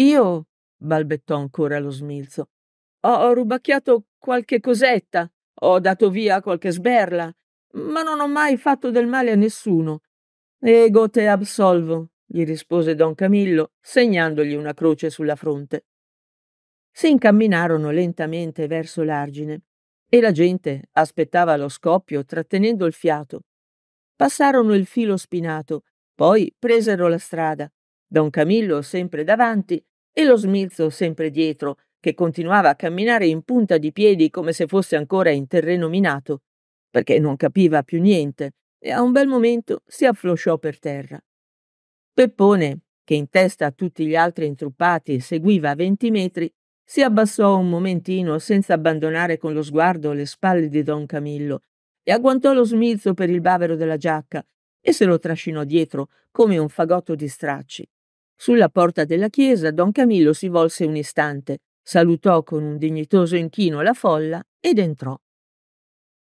Io, balbettò ancora lo smilzo, ho rubacchiato qualche cosetta. Ho dato via qualche sberla, ma non ho mai fatto del male a nessuno. Ego te absolvo, gli rispose don Camillo, segnandogli una croce sulla fronte. Si incamminarono lentamente verso l'argine e la gente aspettava lo scoppio trattenendo il fiato. Passarono il filo spinato, poi presero la strada, don Camillo sempre davanti e lo smilzo sempre dietro, che continuava a camminare in punta di piedi come se fosse ancora in terreno minato, perché non capiva più niente, e a un bel momento si afflosciò per terra. Peppone, che in testa a tutti gli altri intruppati seguiva a venti metri, si abbassò un momentino senza abbandonare con lo sguardo le spalle di don Camillo e agguantò lo smilzo per il bavero della giacca e se lo trascinò dietro come un fagotto di stracci. Sulla porta della chiesa don Camillo si volse un istante salutò con un dignitoso inchino la folla ed entrò.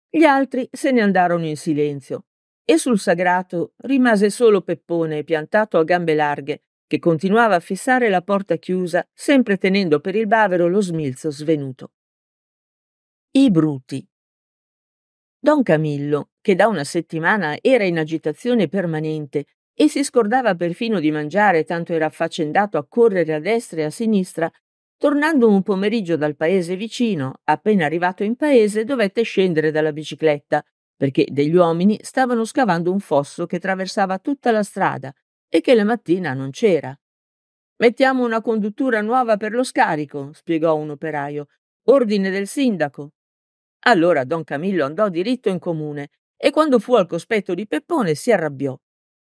Gli altri se ne andarono in silenzio e sul sagrato rimase solo Peppone piantato a gambe larghe che continuava a fissare la porta chiusa, sempre tenendo per il bavero lo smilzo svenuto. I bruti. Don Camillo, che da una settimana era in agitazione permanente e si scordava perfino di mangiare, tanto era affaccendato a correre a destra e a sinistra, Tornando un pomeriggio dal paese vicino, appena arrivato in paese dovette scendere dalla bicicletta, perché degli uomini stavano scavando un fosso che traversava tutta la strada e che la mattina non c'era. Mettiamo una conduttura nuova per lo scarico, spiegò un operaio. Ordine del sindaco. Allora don Camillo andò diritto in comune e quando fu al cospetto di Peppone si arrabbiò.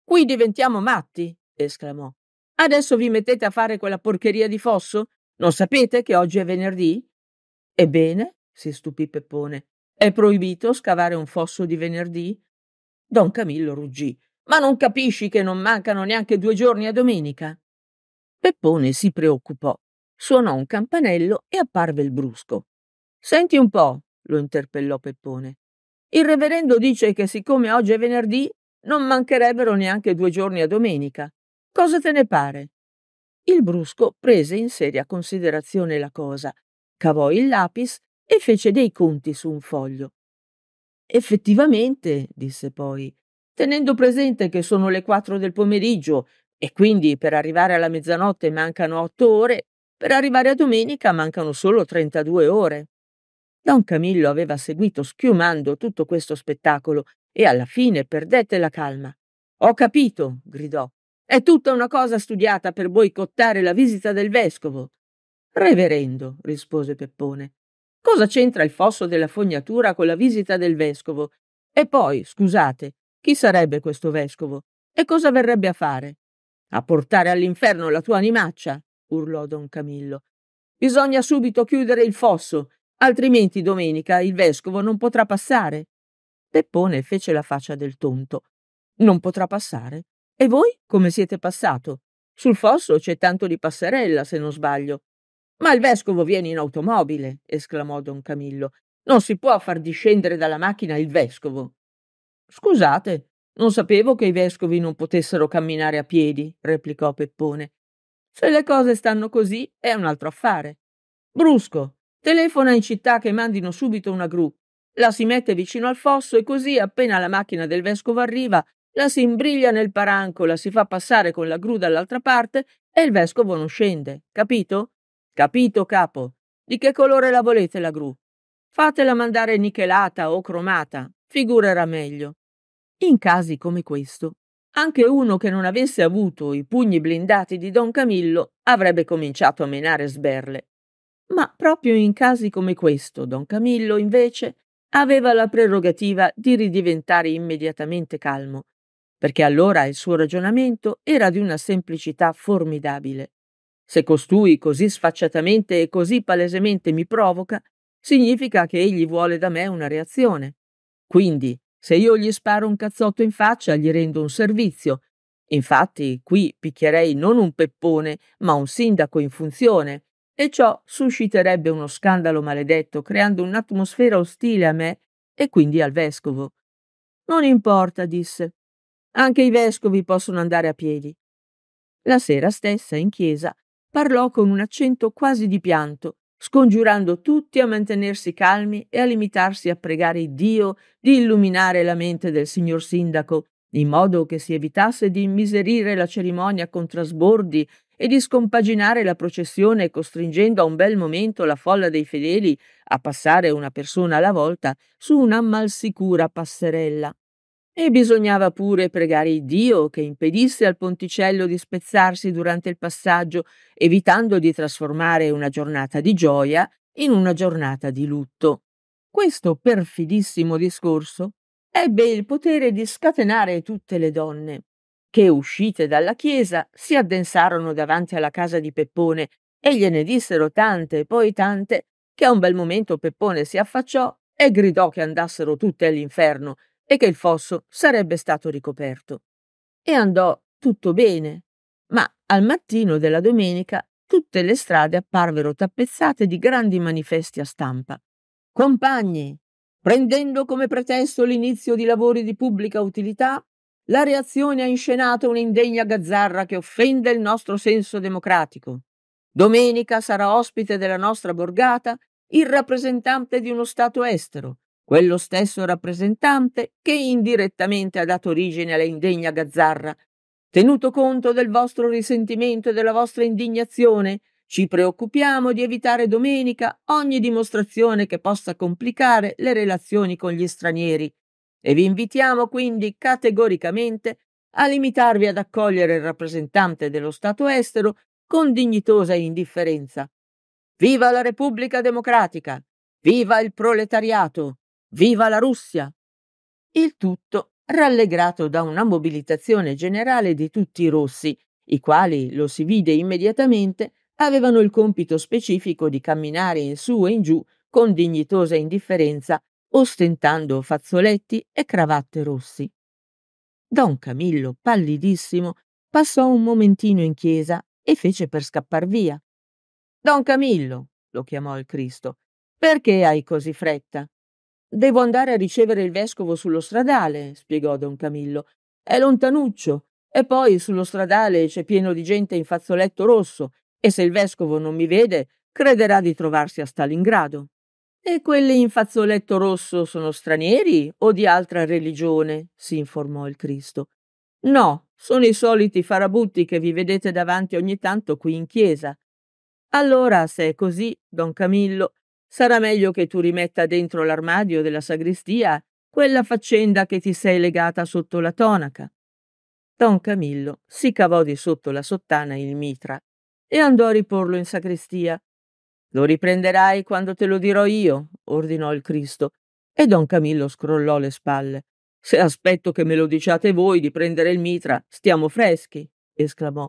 Qui diventiamo matti, esclamò. Adesso vi mettete a fare quella porcheria di fosso? Non sapete che oggi è venerdì? Ebbene, si stupì Peppone, è proibito scavare un fosso di venerdì? Don Camillo ruggì. Ma non capisci che non mancano neanche due giorni a domenica? Peppone si preoccupò. Suonò un campanello e apparve il brusco. Senti un po', lo interpellò Peppone. Il reverendo dice che siccome oggi è venerdì, non mancherebbero neanche due giorni a domenica. Cosa te ne pare? Il brusco prese in seria considerazione la cosa, cavò il lapis e fece dei conti su un foglio. Effettivamente, disse poi, tenendo presente che sono le quattro del pomeriggio e quindi per arrivare alla mezzanotte mancano otto ore, per arrivare a domenica mancano solo trentadue ore. Don Camillo aveva seguito schiumando tutto questo spettacolo e alla fine perdette la calma. Ho capito, gridò. È tutta una cosa studiata per boicottare la visita del vescovo. Reverendo, rispose Peppone. Cosa c'entra il fosso della fognatura con la visita del vescovo? E poi, scusate, chi sarebbe questo vescovo? E cosa verrebbe a fare? A portare all'inferno la tua animaccia, urlò don Camillo. Bisogna subito chiudere il fosso, altrimenti domenica il vescovo non potrà passare. Peppone fece la faccia del tonto. Non potrà passare? E voi come siete passato? Sul fosso c'è tanto di passerella, se non sbaglio. Ma il vescovo viene in automobile, esclamò don Camillo. Non si può far discendere dalla macchina il vescovo. Scusate, non sapevo che i vescovi non potessero camminare a piedi, replicò Peppone. Se le cose stanno così è un altro affare. Brusco, telefona in città che mandino subito una gru. La si mette vicino al fosso e così appena la macchina del vescovo arriva la si imbriglia nel paranco, la si fa passare con la gru dall'altra parte e il vescovo non scende. Capito? Capito, capo. Di che colore la volete la gru? Fatela mandare nichelata o cromata, figurerà meglio. In casi come questo, anche uno che non avesse avuto i pugni blindati di Don Camillo avrebbe cominciato a menare sberle. Ma proprio in casi come questo, Don Camillo, invece, aveva la prerogativa di ridiventare immediatamente calmo perché allora il suo ragionamento era di una semplicità formidabile. Se costui così sfacciatamente e così palesemente mi provoca, significa che egli vuole da me una reazione. Quindi, se io gli sparo un cazzotto in faccia, gli rendo un servizio. Infatti, qui picchierei non un peppone, ma un sindaco in funzione, e ciò susciterebbe uno scandalo maledetto, creando un'atmosfera ostile a me e quindi al vescovo. Non importa, disse, anche i vescovi possono andare a piedi. La sera stessa, in chiesa, parlò con un accento quasi di pianto, scongiurando tutti a mantenersi calmi e a limitarsi a pregare Dio di illuminare la mente del signor sindaco, in modo che si evitasse di immiserire la cerimonia con trasbordi e di scompaginare la processione costringendo a un bel momento la folla dei fedeli a passare una persona alla volta su una malsicura passerella. E bisognava pure pregare Dio che impedisse al ponticello di spezzarsi durante il passaggio, evitando di trasformare una giornata di gioia in una giornata di lutto. Questo perfidissimo discorso ebbe il potere di scatenare tutte le donne, che uscite dalla chiesa si addensarono davanti alla casa di Peppone e gliene dissero tante e poi tante che a un bel momento Peppone si affacciò e gridò che andassero tutte all'inferno e che il fosso sarebbe stato ricoperto. E andò tutto bene, ma al mattino della domenica tutte le strade apparvero tappezzate di grandi manifesti a stampa. Compagni, prendendo come pretesto l'inizio di lavori di pubblica utilità, la reazione ha inscenato un'indegna gazzarra che offende il nostro senso democratico. Domenica sarà ospite della nostra borgata il rappresentante di uno Stato estero, quello stesso rappresentante che indirettamente ha dato origine alla indegna gazzarra. Tenuto conto del vostro risentimento e della vostra indignazione, ci preoccupiamo di evitare domenica ogni dimostrazione che possa complicare le relazioni con gli stranieri e vi invitiamo quindi categoricamente a limitarvi ad accogliere il rappresentante dello Stato estero con dignitosa indifferenza. Viva la Repubblica Democratica! Viva il proletariato! Viva la Russia! Il tutto rallegrato da una mobilitazione generale di tutti i rossi, i quali, lo si vide immediatamente, avevano il compito specifico di camminare in su e in giù con dignitosa indifferenza, ostentando fazzoletti e cravatte rossi. Don Camillo, pallidissimo, passò un momentino in chiesa e fece per scappar via. Don Camillo, lo chiamò il Cristo, perché hai così fretta? Devo andare a ricevere il vescovo sullo stradale, spiegò don Camillo. È lontanuccio. E poi sullo stradale c'è pieno di gente in fazzoletto rosso, e se il vescovo non mi vede, crederà di trovarsi a Stalingrado. E quelli in fazzoletto rosso sono stranieri o di altra religione? si informò il Cristo. No, sono i soliti farabutti che vi vedete davanti ogni tanto qui in chiesa. Allora, se è così, don Camillo, Sarà meglio che tu rimetta dentro l'armadio della sagrestia quella faccenda che ti sei legata sotto la tonaca. Don Camillo si cavò di sotto la sottana il mitra e andò a riporlo in sagrestia. Lo riprenderai quando te lo dirò io, ordinò il Cristo, e don Camillo scrollò le spalle. Se aspetto che me lo diciate voi di prendere il mitra, stiamo freschi, esclamò.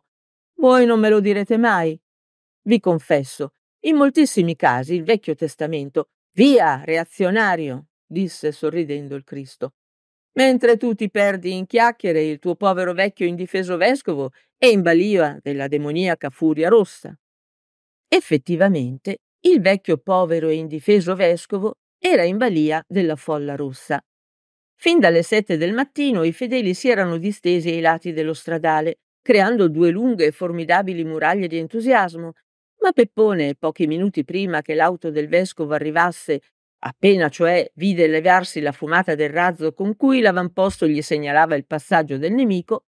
Voi non me lo direte mai. Vi confesso in moltissimi casi il Vecchio Testamento, via reazionario, disse sorridendo il Cristo, mentre tu ti perdi in chiacchiere il tuo povero vecchio indifeso vescovo è in balia della demoniaca furia rossa. Effettivamente, il vecchio povero e indifeso vescovo era in balia della folla rossa. Fin dalle sette del mattino i fedeli si erano distesi ai lati dello stradale, creando due lunghe e formidabili muraglie di entusiasmo ma Peppone, pochi minuti prima che l'auto del vescovo arrivasse, appena cioè vide levarsi la fumata del razzo con cui l'avamposto gli segnalava il passaggio del nemico,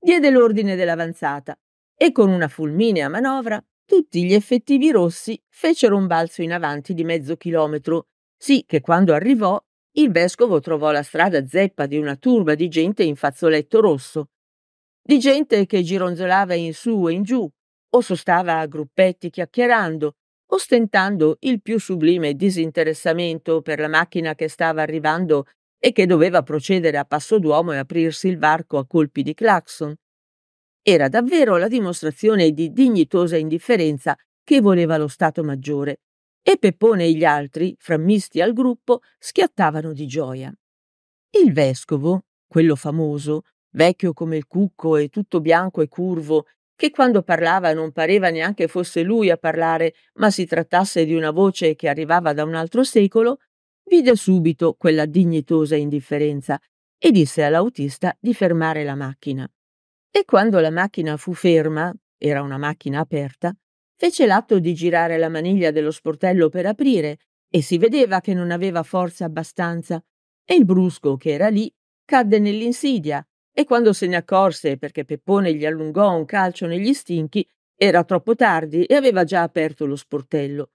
diede l'ordine dell'avanzata e con una fulminea manovra tutti gli effettivi rossi fecero un balzo in avanti di mezzo chilometro, sì che quando arrivò il vescovo trovò la strada zeppa di una turba di gente in fazzoletto rosso, di gente che gironzolava in su e in giù, o sostava a gruppetti chiacchierando, ostentando il più sublime disinteressamento per la macchina che stava arrivando e che doveva procedere a passo d'uomo e aprirsi il varco a colpi di clacson. Era davvero la dimostrazione di dignitosa indifferenza che voleva lo Stato Maggiore, e Peppone e gli altri, frammisti al gruppo, schiattavano di gioia. Il vescovo, quello famoso, vecchio come il cucco e tutto bianco e curvo, che quando parlava non pareva neanche fosse lui a parlare, ma si trattasse di una voce che arrivava da un altro secolo, vide subito quella dignitosa indifferenza e disse all'autista di fermare la macchina. E quando la macchina fu ferma, era una macchina aperta, fece l'atto di girare la maniglia dello sportello per aprire e si vedeva che non aveva forza abbastanza e il brusco che era lì cadde nell'insidia e quando se ne accorse perché Peppone gli allungò un calcio negli stinchi, era troppo tardi e aveva già aperto lo sportello.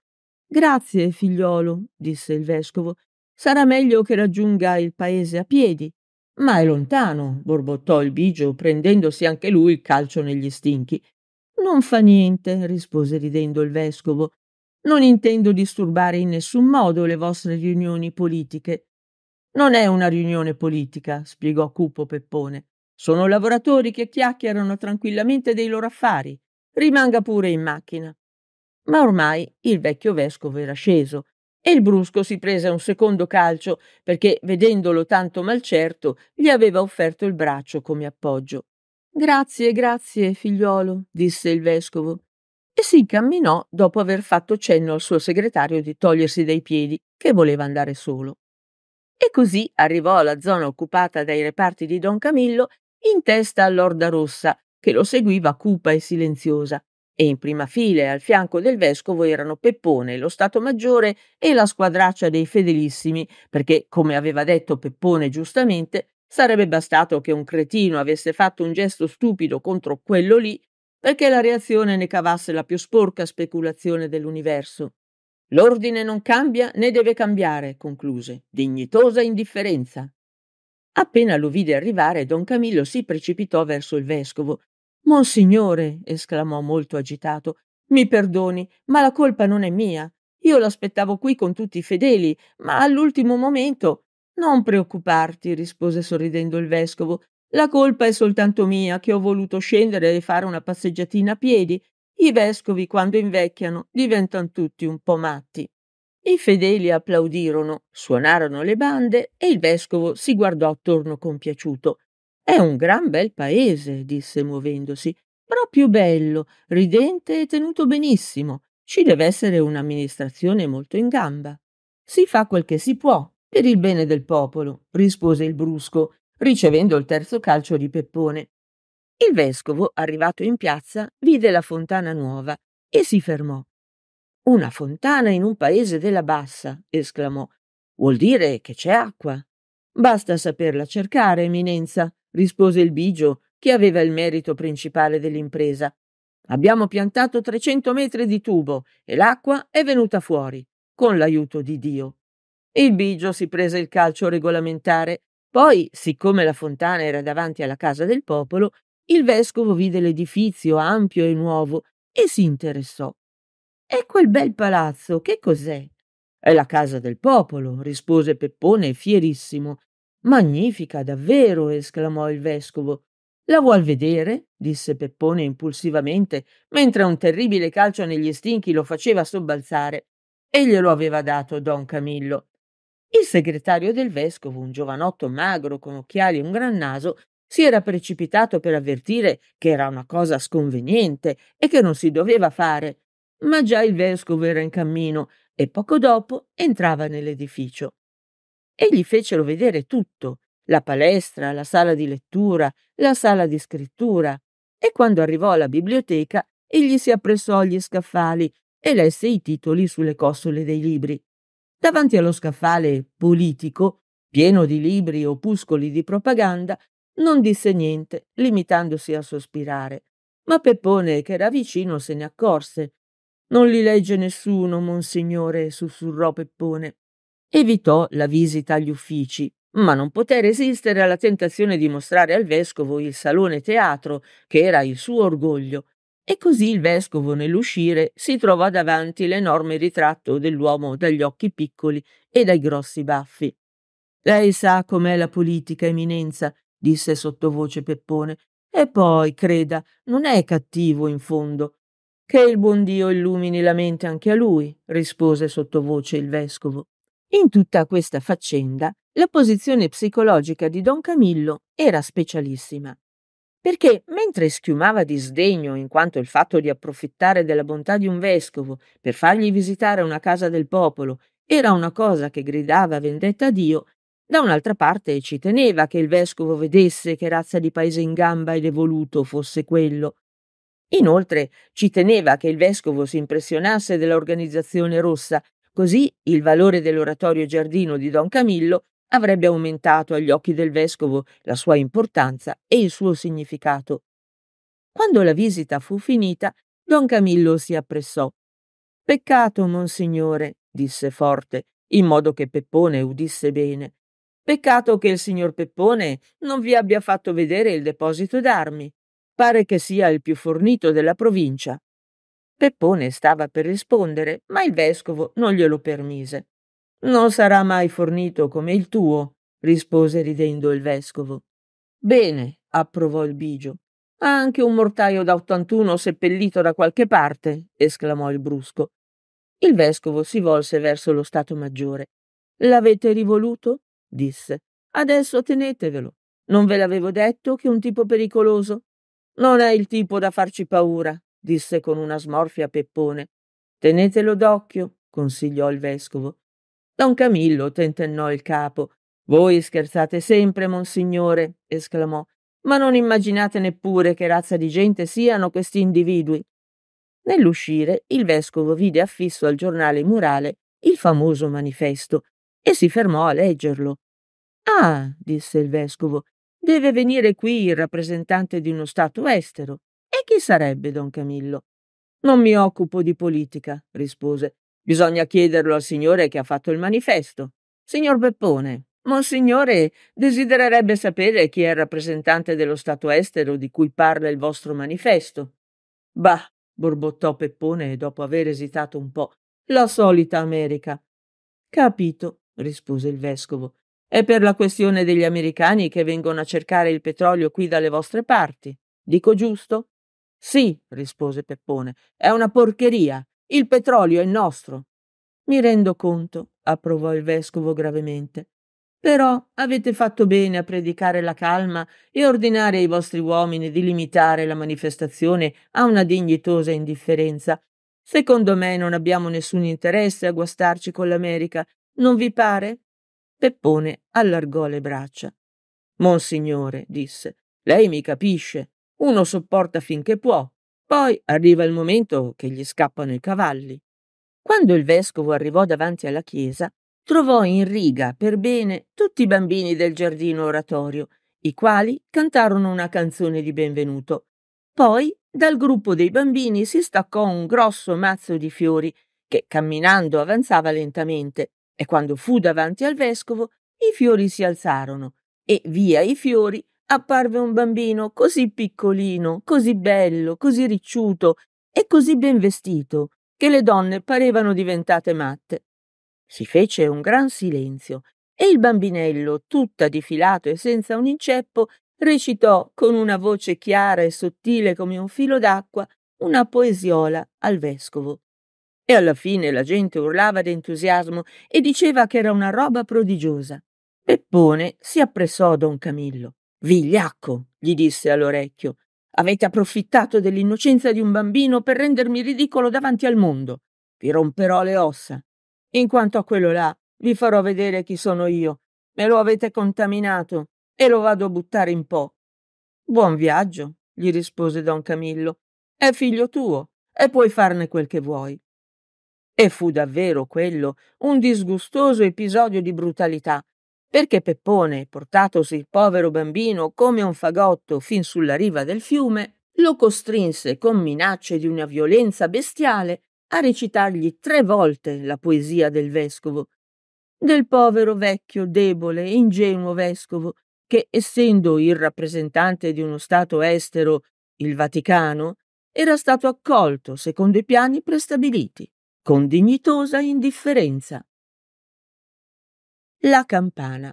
Grazie, figliolo, disse il vescovo. Sarà meglio che raggiunga il paese a piedi. Ma è lontano, borbottò il bigio, prendendosi anche lui il calcio negli stinchi. Non fa niente, rispose ridendo il vescovo. Non intendo disturbare in nessun modo le vostre riunioni politiche. Non è una riunione politica, spiegò cupo Peppone. Sono lavoratori che chiacchierano tranquillamente dei loro affari. Rimanga pure in macchina. Ma ormai il vecchio vescovo era sceso e il brusco si prese un secondo calcio perché, vedendolo tanto malcerto, gli aveva offerto il braccio come appoggio. Grazie, grazie, figliuolo, disse il vescovo. E si incamminò dopo aver fatto cenno al suo segretario di togliersi dai piedi, che voleva andare solo. E così arrivò alla zona occupata dai reparti di Don Camillo in testa all'orda rossa, che lo seguiva cupa e silenziosa, e in prima fila e al fianco del vescovo erano Peppone, lo Stato Maggiore e la squadraccia dei fedelissimi, perché, come aveva detto Peppone giustamente, sarebbe bastato che un cretino avesse fatto un gesto stupido contro quello lì perché la reazione ne cavasse la più sporca speculazione dell'universo. L'ordine non cambia né deve cambiare, concluse, dignitosa indifferenza. Appena lo vide arrivare, don Camillo si precipitò verso il vescovo. Monsignore, esclamò molto agitato, mi perdoni, ma la colpa non è mia. Io l'aspettavo qui con tutti i fedeli, ma all'ultimo momento. Non preoccuparti, rispose sorridendo il vescovo. La colpa è soltanto mia che ho voluto scendere e fare una passeggiatina a piedi. I vescovi, quando invecchiano, diventano tutti un po' matti. I fedeli applaudirono, suonarono le bande e il vescovo si guardò attorno compiaciuto. È un gran bel paese, disse muovendosi, proprio bello, ridente e tenuto benissimo. Ci deve essere un'amministrazione molto in gamba. Si fa quel che si può, per il bene del popolo, rispose il brusco, ricevendo il terzo calcio di Peppone. Il vescovo, arrivato in piazza, vide la fontana nuova e si fermò. Una fontana in un paese della bassa, esclamò. Vuol dire che c'è acqua. Basta saperla cercare, Eminenza, rispose il bigio, che aveva il merito principale dell'impresa. Abbiamo piantato 300 metri di tubo e l'acqua è venuta fuori, con l'aiuto di Dio. Il bigio si prese il calcio regolamentare, poi, siccome la fontana era davanti alla casa del popolo, il vescovo vide l'edifizio ampio e nuovo e si interessò. E quel bel palazzo che cos'è? È la casa del popolo, rispose Peppone fierissimo. Magnifica, davvero, esclamò il vescovo. La vuol vedere? disse Peppone impulsivamente, mentre un terribile calcio negli stinchi lo faceva sobbalzare. E glielo aveva dato don Camillo. Il segretario del vescovo, un giovanotto magro con occhiali e un gran naso, si era precipitato per avvertire che era una cosa sconveniente e che non si doveva fare, ma già il vescovo era in cammino e poco dopo entrava nell'edificio. E gli fecero vedere tutto, la palestra, la sala di lettura, la sala di scrittura, e quando arrivò alla biblioteca egli si appressò agli scaffali e lesse i titoli sulle costole dei libri. Davanti allo scaffale politico, pieno di libri e opuscoli di propaganda, non disse niente, limitandosi a sospirare. Ma Peppone, che era vicino, se ne accorse non li legge nessuno, monsignore, sussurrò Peppone. Evitò la visita agli uffici, ma non poté resistere alla tentazione di mostrare al vescovo il salone teatro, che era il suo orgoglio, e così il vescovo nell'uscire si trovò davanti l'enorme ritratto dell'uomo dagli occhi piccoli e dai grossi baffi. Lei sa com'è la politica, Eminenza, disse sottovoce Peppone, e poi, creda, non è cattivo in fondo. Che il buon Dio illumini la mente anche a lui, rispose sottovoce il vescovo. In tutta questa faccenda la posizione psicologica di don Camillo era specialissima. Perché mentre schiumava di sdegno in quanto il fatto di approfittare della bontà di un vescovo per fargli visitare una casa del popolo era una cosa che gridava vendetta a Dio, da un'altra parte ci teneva che il vescovo vedesse che razza di paese in gamba ed evoluto fosse quello Inoltre ci teneva che il vescovo si impressionasse dell'organizzazione rossa, così il valore dell'oratorio giardino di Don Camillo avrebbe aumentato agli occhi del vescovo la sua importanza e il suo significato. Quando la visita fu finita, Don Camillo si appressò. Peccato, monsignore, disse forte, in modo che Peppone udisse bene. Peccato che il signor Peppone non vi abbia fatto vedere il deposito d'armi. Pare che sia il più fornito della provincia. Peppone stava per rispondere, ma il vescovo non glielo permise. Non sarà mai fornito come il tuo, rispose ridendo il vescovo. Bene, approvò il bigio. Ha anche un mortaio da 81 seppellito da qualche parte, esclamò il brusco. Il vescovo si volse verso lo Stato Maggiore. L'avete rivoluto? disse. Adesso tenetevelo. Non ve l'avevo detto che un tipo pericoloso? Non è il tipo da farci paura, disse con una smorfia Peppone. Tenetelo d'occhio, consigliò il vescovo. Don Camillo tentennò il capo. Voi scherzate sempre, monsignore, esclamò, ma non immaginate neppure che razza di gente siano questi individui. Nell'uscire il vescovo vide affisso al giornale murale il famoso manifesto e si fermò a leggerlo. Ah, disse il vescovo, Deve venire qui il rappresentante di uno Stato estero. E chi sarebbe Don Camillo? Non mi occupo di politica, rispose. Bisogna chiederlo al signore che ha fatto il manifesto. Signor Beppone, Monsignore desidererebbe sapere chi è il rappresentante dello Stato estero di cui parla il vostro manifesto. Bah, borbottò Peppone dopo aver esitato un po', la solita America. Capito, rispose il vescovo. È per la questione degli americani che vengono a cercare il petrolio qui dalle vostre parti. Dico giusto? Sì, rispose Peppone, è una porcheria. Il petrolio è nostro. Mi rendo conto, approvò il vescovo gravemente. Però avete fatto bene a predicare la calma e ordinare ai vostri uomini di limitare la manifestazione a una dignitosa indifferenza. Secondo me non abbiamo nessun interesse a guastarci con l'America, non vi pare? Peppone allargò le braccia. Monsignore, disse, lei mi capisce. Uno sopporta finché può. Poi arriva il momento che gli scappano i cavalli. Quando il vescovo arrivò davanti alla chiesa, trovò in riga per bene tutti i bambini del giardino oratorio, i quali cantarono una canzone di benvenuto. Poi dal gruppo dei bambini si staccò un grosso mazzo di fiori che camminando avanzava lentamente e quando fu davanti al vescovo, i fiori si alzarono e via i fiori apparve un bambino così piccolino, così bello, così ricciuto e così ben vestito, che le donne parevano diventate matte. Si fece un gran silenzio e il bambinello, tutta di filato e senza un inceppo, recitò con una voce chiara e sottile come un filo d'acqua una poesiola al vescovo e alla fine la gente urlava d'entusiasmo e diceva che era una roba prodigiosa. Peppone si appressò a Don Camillo. Vigliacco, gli disse all'orecchio, avete approfittato dell'innocenza di un bambino per rendermi ridicolo davanti al mondo. Vi romperò le ossa. In quanto a quello là, vi farò vedere chi sono io. Me lo avete contaminato e lo vado a buttare in po'. Buon viaggio, gli rispose don Camillo. È figlio tuo e puoi farne quel che vuoi. E fu davvero quello un disgustoso episodio di brutalità, perché Peppone, portatosi il povero bambino come un fagotto fin sulla riva del fiume, lo costrinse con minacce di una violenza bestiale a recitargli tre volte la poesia del vescovo. Del povero vecchio, debole e ingenuo vescovo, che essendo il rappresentante di uno Stato estero, il Vaticano, era stato accolto secondo i piani prestabiliti con dignitosa indifferenza. La campana.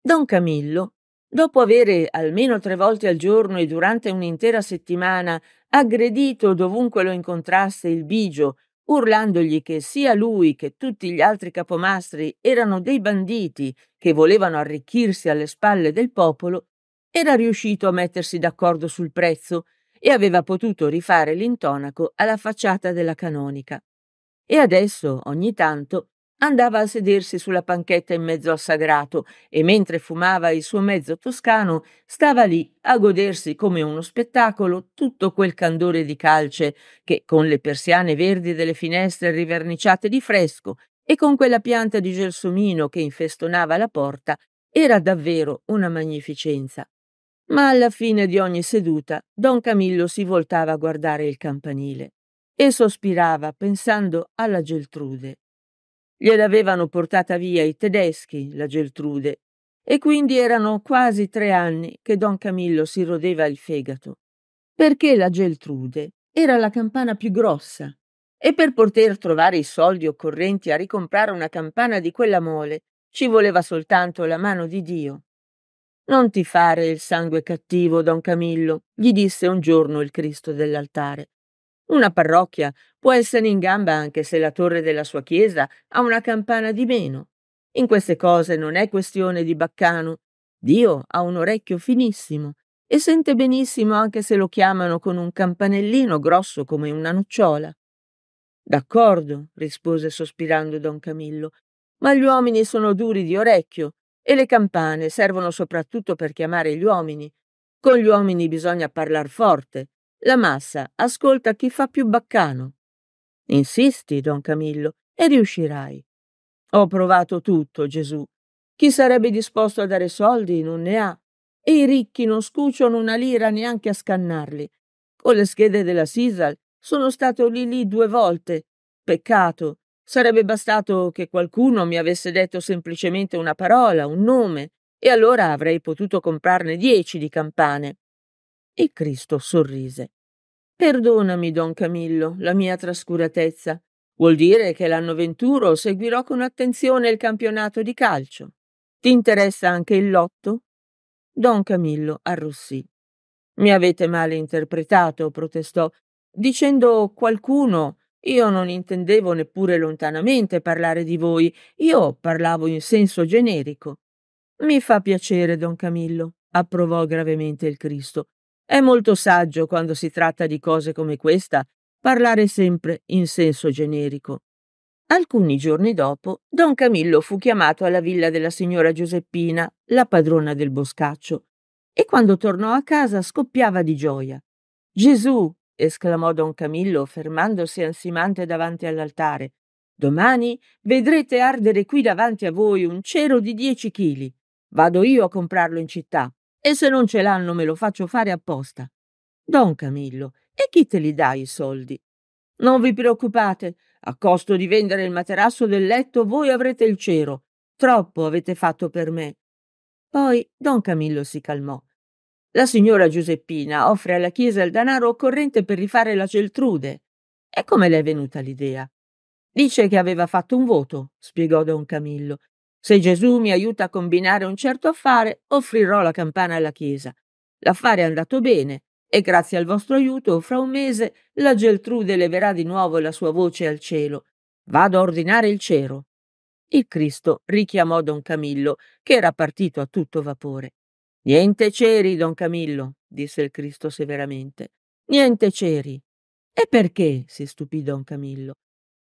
Don Camillo, dopo avere almeno tre volte al giorno e durante un'intera settimana aggredito dovunque lo incontrasse il bigio, urlandogli che sia lui che tutti gli altri capomastri erano dei banditi che volevano arricchirsi alle spalle del popolo, era riuscito a mettersi d'accordo sul prezzo e aveva potuto rifare l'intonaco alla facciata della canonica. E adesso, ogni tanto, andava a sedersi sulla panchetta in mezzo al sagrato e mentre fumava il suo mezzo toscano stava lì a godersi come uno spettacolo tutto quel candore di calce che con le persiane verdi delle finestre riverniciate di fresco e con quella pianta di gelsomino che infestonava la porta era davvero una magnificenza ma alla fine di ogni seduta don Camillo si voltava a guardare il campanile e sospirava pensando alla Geltrude. Gliel'avevano portata via i tedeschi, la Geltrude, e quindi erano quasi tre anni che don Camillo si rodeva il fegato, perché la Geltrude era la campana più grossa e per poter trovare i soldi occorrenti a ricomprare una campana di quella mole ci voleva soltanto la mano di Dio. Non ti fare il sangue cattivo, don Camillo, gli disse un giorno il Cristo dell'altare. Una parrocchia può essere in gamba anche se la torre della sua chiesa ha una campana di meno. In queste cose non è questione di baccano. Dio ha un orecchio finissimo e sente benissimo anche se lo chiamano con un campanellino grosso come una nocciola. D'accordo, rispose sospirando don Camillo, ma gli uomini sono duri di orecchio e le campane servono soprattutto per chiamare gli uomini. Con gli uomini bisogna parlar forte. La massa ascolta chi fa più baccano. Insisti, don Camillo, e riuscirai. Ho provato tutto, Gesù. Chi sarebbe disposto a dare soldi non ne ha. E i ricchi non scuciono una lira neanche a scannarli. Con le schede della Sisal sono stato lì lì due volte. Peccato Sarebbe bastato che qualcuno mi avesse detto semplicemente una parola, un nome, e allora avrei potuto comprarne dieci di campane. E Cristo sorrise. Perdonami, don Camillo, la mia trascuratezza. Vuol dire che l'anno venturo seguirò con attenzione il campionato di calcio. Ti interessa anche il lotto? Don Camillo arrossì. Mi avete male interpretato, protestò, dicendo qualcuno io non intendevo neppure lontanamente parlare di voi, io parlavo in senso generico. Mi fa piacere, don Camillo, approvò gravemente il Cristo. È molto saggio quando si tratta di cose come questa parlare sempre in senso generico. Alcuni giorni dopo, don Camillo fu chiamato alla villa della signora Giuseppina, la padrona del boscaccio, e quando tornò a casa scoppiava di gioia. Gesù, esclamò don Camillo, fermandosi ansimante davanti all'altare. Domani vedrete ardere qui davanti a voi un cero di dieci chili. Vado io a comprarlo in città e se non ce l'hanno me lo faccio fare apposta. Don Camillo, e chi te li dà i soldi? Non vi preoccupate, a costo di vendere il materasso del letto voi avrete il cero. Troppo avete fatto per me. Poi don Camillo si calmò la signora Giuseppina offre alla Chiesa il denaro occorrente per rifare la Geltrude. E come le è venuta l'idea? Dice che aveva fatto un voto, spiegò Don Camillo. Se Gesù mi aiuta a combinare un certo affare, offrirò la campana alla Chiesa. L'affare è andato bene e grazie al vostro aiuto, fra un mese, la Geltrude leverà di nuovo la sua voce al cielo. Vado a ordinare il cielo. Il Cristo richiamò Don Camillo, che era partito a tutto vapore. Niente ceri, don Camillo, disse il Cristo severamente. Niente ceri. E perché? si stupì don Camillo.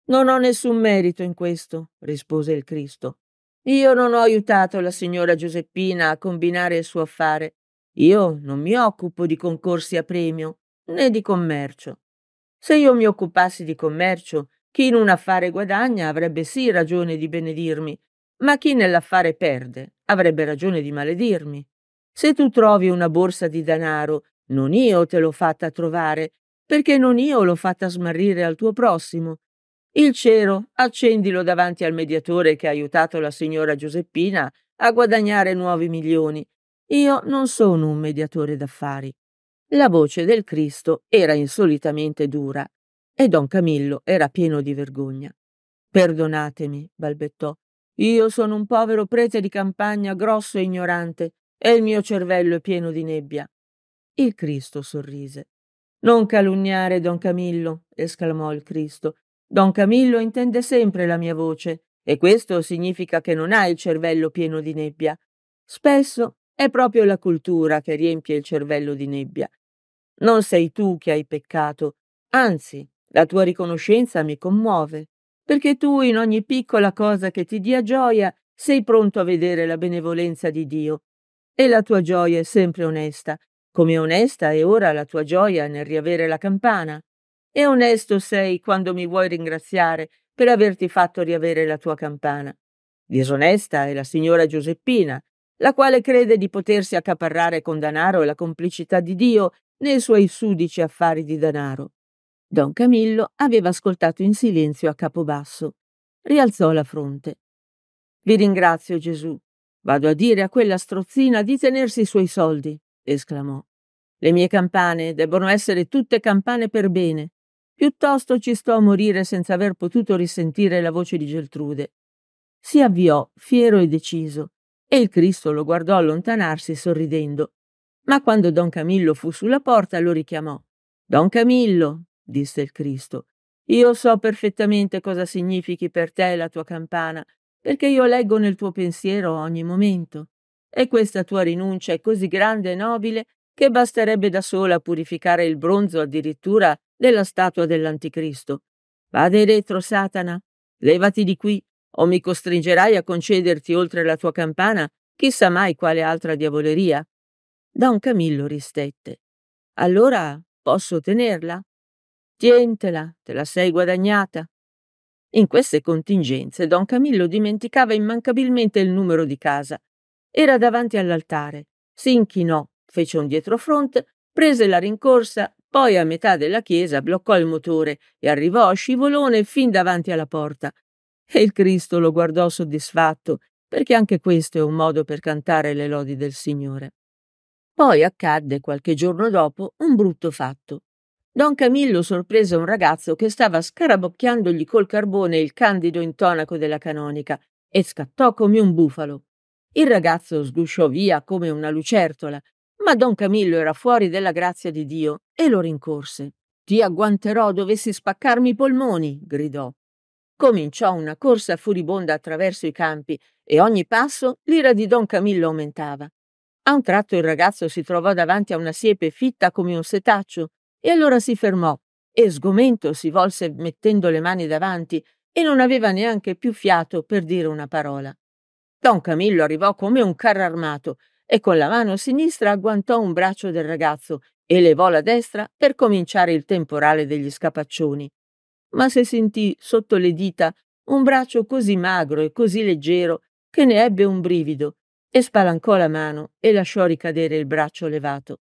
Non ho nessun merito in questo, rispose il Cristo. Io non ho aiutato la signora Giuseppina a combinare il suo affare. Io non mi occupo di concorsi a premio né di commercio. Se io mi occupassi di commercio, chi in un affare guadagna avrebbe sì ragione di benedirmi, ma chi nell'affare perde avrebbe ragione di maledirmi. Se tu trovi una borsa di denaro, non io te l'ho fatta trovare, perché non io l'ho fatta smarrire al tuo prossimo. Il cero, accendilo davanti al mediatore che ha aiutato la signora Giuseppina a guadagnare nuovi milioni. Io non sono un mediatore d'affari. La voce del Cristo era insolitamente dura e don Camillo era pieno di vergogna. Perdonatemi, balbettò. Io sono un povero prete di campagna grosso e ignorante e il mio cervello è pieno di nebbia. Il Cristo sorrise. Non calunniare don Camillo, esclamò il Cristo. Don Camillo intende sempre la mia voce, e questo significa che non ha il cervello pieno di nebbia. Spesso è proprio la cultura che riempie il cervello di nebbia. Non sei tu che hai peccato, anzi, la tua riconoscenza mi commuove, perché tu in ogni piccola cosa che ti dia gioia sei pronto a vedere la benevolenza di Dio e la tua gioia è sempre onesta, come onesta è ora la tua gioia nel riavere la campana. E onesto sei quando mi vuoi ringraziare per averti fatto riavere la tua campana. Disonesta è la signora Giuseppina, la quale crede di potersi accaparrare con danaro e la complicità di Dio nei suoi sudici affari di danaro. Don Camillo aveva ascoltato in silenzio a capo basso. Rialzò la fronte. Vi ringrazio, Gesù, Vado a dire a quella strozzina di tenersi i suoi soldi, esclamò. Le mie campane debbono essere tutte campane per bene. Piuttosto ci sto a morire senza aver potuto risentire la voce di Geltrude. Si avviò, fiero e deciso, e il Cristo lo guardò allontanarsi sorridendo. Ma quando Don Camillo fu sulla porta lo richiamò. Don Camillo, disse il Cristo, io so perfettamente cosa significhi per te la tua campana perché io leggo nel tuo pensiero ogni momento. E questa tua rinuncia è così grande e nobile che basterebbe da sola a purificare il bronzo addirittura della statua dell'anticristo. Vade retro, Satana, levati di qui, o mi costringerai a concederti oltre la tua campana chissà mai quale altra diavoleria. Don Camillo ristette. Allora posso tenerla? Tientela, te la sei guadagnata, in queste contingenze don Camillo dimenticava immancabilmente il numero di casa. Era davanti all'altare, si inchinò, fece un dietrofront, prese la rincorsa, poi a metà della chiesa bloccò il motore e arrivò a scivolone fin davanti alla porta. E il Cristo lo guardò soddisfatto, perché anche questo è un modo per cantare le lodi del Signore. Poi accadde qualche giorno dopo un brutto fatto. Don Camillo sorprese un ragazzo che stava scarabocchiandogli col carbone il candido intonaco della canonica e scattò come un bufalo. Il ragazzo sgusciò via come una lucertola, ma don Camillo era fuori della grazia di Dio e lo rincorse. Ti agguanterò dovessi spaccarmi i polmoni, gridò. Cominciò una corsa furibonda attraverso i campi e ogni passo l'ira di don Camillo aumentava. A un tratto il ragazzo si trovò davanti a una siepe fitta come un setaccio e allora si fermò e sgomento si volse mettendo le mani davanti e non aveva neanche più fiato per dire una parola. Don Camillo arrivò come un carro armato e con la mano sinistra agguantò un braccio del ragazzo e levò la destra per cominciare il temporale degli scapaccioni. Ma si sentì sotto le dita un braccio così magro e così leggero che ne ebbe un brivido e spalancò la mano e lasciò ricadere il braccio levato.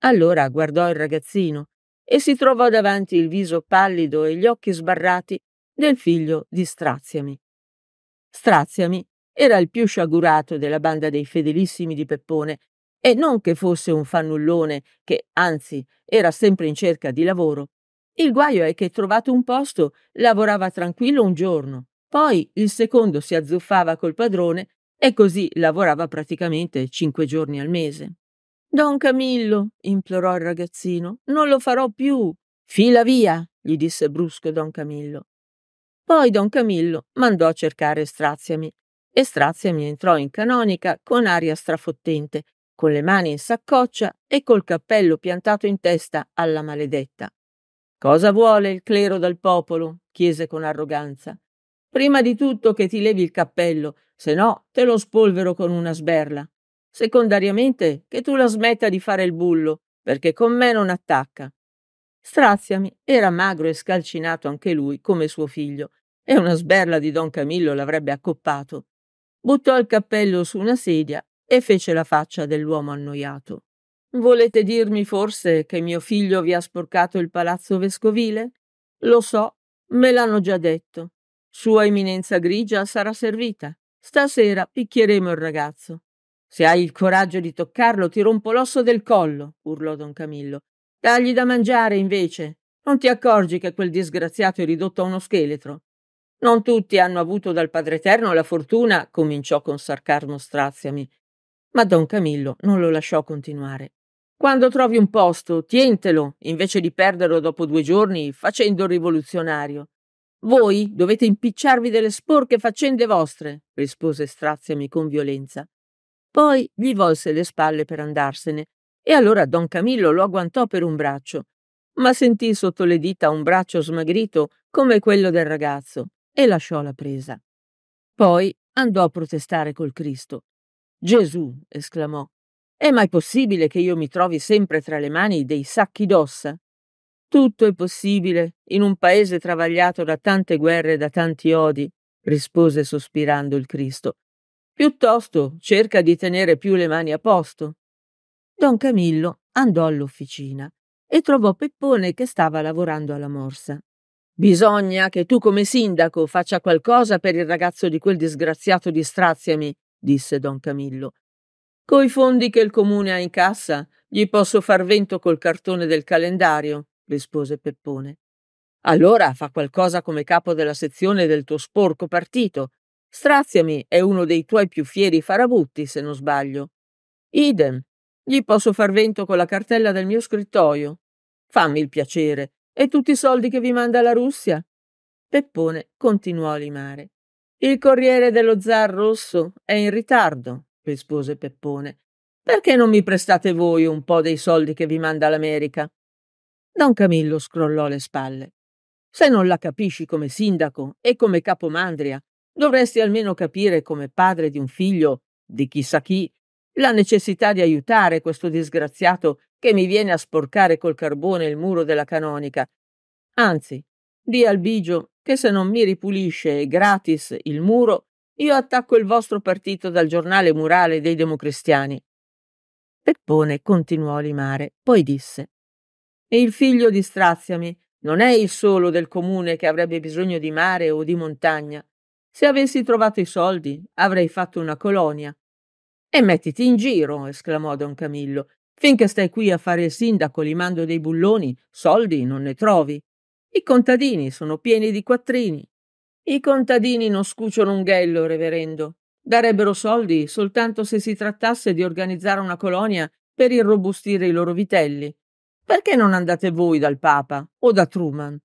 Allora guardò il ragazzino e si trovò davanti il viso pallido e gli occhi sbarrati del figlio di Straziami. Straziami era il più sciagurato della banda dei fedelissimi di Peppone e non che fosse un fannullone che, anzi, era sempre in cerca di lavoro. Il guaio è che, trovato un posto, lavorava tranquillo un giorno, poi il secondo si azzuffava col padrone e così lavorava praticamente cinque giorni al mese. Don Camillo, implorò il ragazzino, non lo farò più. Fila via, gli disse brusco Don Camillo. Poi Don Camillo mandò a cercare Straziami e Straziami entrò in canonica con aria strafottente, con le mani in saccoccia e col cappello piantato in testa alla maledetta. Cosa vuole il clero dal popolo? chiese con arroganza. Prima di tutto che ti levi il cappello, se no te lo spolvero con una sberla. Secondariamente, che tu la smetta di fare il bullo, perché con me non attacca. Straziami era magro e scalcinato anche lui, come suo figlio, e una sberla di don Camillo l'avrebbe accoppato. Buttò il cappello su una sedia e fece la faccia dell'uomo annoiato. Volete dirmi forse che mio figlio vi ha sporcato il palazzo vescovile? Lo so, me l'hanno già detto. Sua eminenza grigia sarà servita. Stasera picchieremo il ragazzo. Se hai il coraggio di toccarlo, ti rompo l'osso del collo, urlò don Camillo. Dagli da mangiare, invece. Non ti accorgi che quel disgraziato è ridotto a uno scheletro. Non tutti hanno avuto dal Padre Eterno la fortuna, cominciò con sarcasmo Straziami. Ma don Camillo non lo lasciò continuare. Quando trovi un posto, tientelo, invece di perderlo dopo due giorni facendo il rivoluzionario. Voi dovete impicciarvi delle sporche faccende vostre, rispose Straziami con violenza. Poi gli volse le spalle per andarsene e allora don Camillo lo agguantò per un braccio, ma sentì sotto le dita un braccio smagrito come quello del ragazzo e lasciò la presa. Poi andò a protestare col Cristo. Gesù, esclamò, è mai possibile che io mi trovi sempre tra le mani dei sacchi d'ossa? Tutto è possibile in un paese travagliato da tante guerre e da tanti odi, rispose sospirando il Cristo. Piuttosto cerca di tenere più le mani a posto. Don Camillo andò all'officina e trovò Peppone che stava lavorando alla morsa. Bisogna che tu come sindaco faccia qualcosa per il ragazzo di quel disgraziato di Straziami, disse don Camillo. Coi fondi che il comune ha in cassa, gli posso far vento col cartone del calendario, rispose Peppone. Allora fa qualcosa come capo della sezione del tuo sporco partito, Straziami è uno dei tuoi più fieri farabutti, se non sbaglio. Idem, gli posso far vento con la cartella del mio scrittoio. Fammi il piacere, e tutti i soldi che vi manda la Russia? Peppone continuò a limare. Il corriere dello zar rosso è in ritardo, rispose Peppone. Perché non mi prestate voi un po' dei soldi che vi manda l'America? Don Camillo scrollò le spalle. Se non la capisci come sindaco e come capomandria, Dovresti almeno capire come padre di un figlio, di chissà chi, la necessità di aiutare questo disgraziato che mi viene a sporcare col carbone il muro della canonica. Anzi, di al bigio che se non mi ripulisce gratis il muro, io attacco il vostro partito dal giornale murale dei democristiani. Peppone continuò a limare, poi disse: E Il figlio di Straziami non è il solo del comune che avrebbe bisogno di mare o di montagna. Se avessi trovato i soldi, avrei fatto una colonia. E mettiti in giro, esclamò don Camillo. Finché stai qui a fare il sindaco limando dei bulloni, soldi non ne trovi. I contadini sono pieni di quattrini. I contadini non scuciono un ghello, reverendo. Darebbero soldi soltanto se si trattasse di organizzare una colonia per irrobustire i loro vitelli. Perché non andate voi dal Papa o da Truman?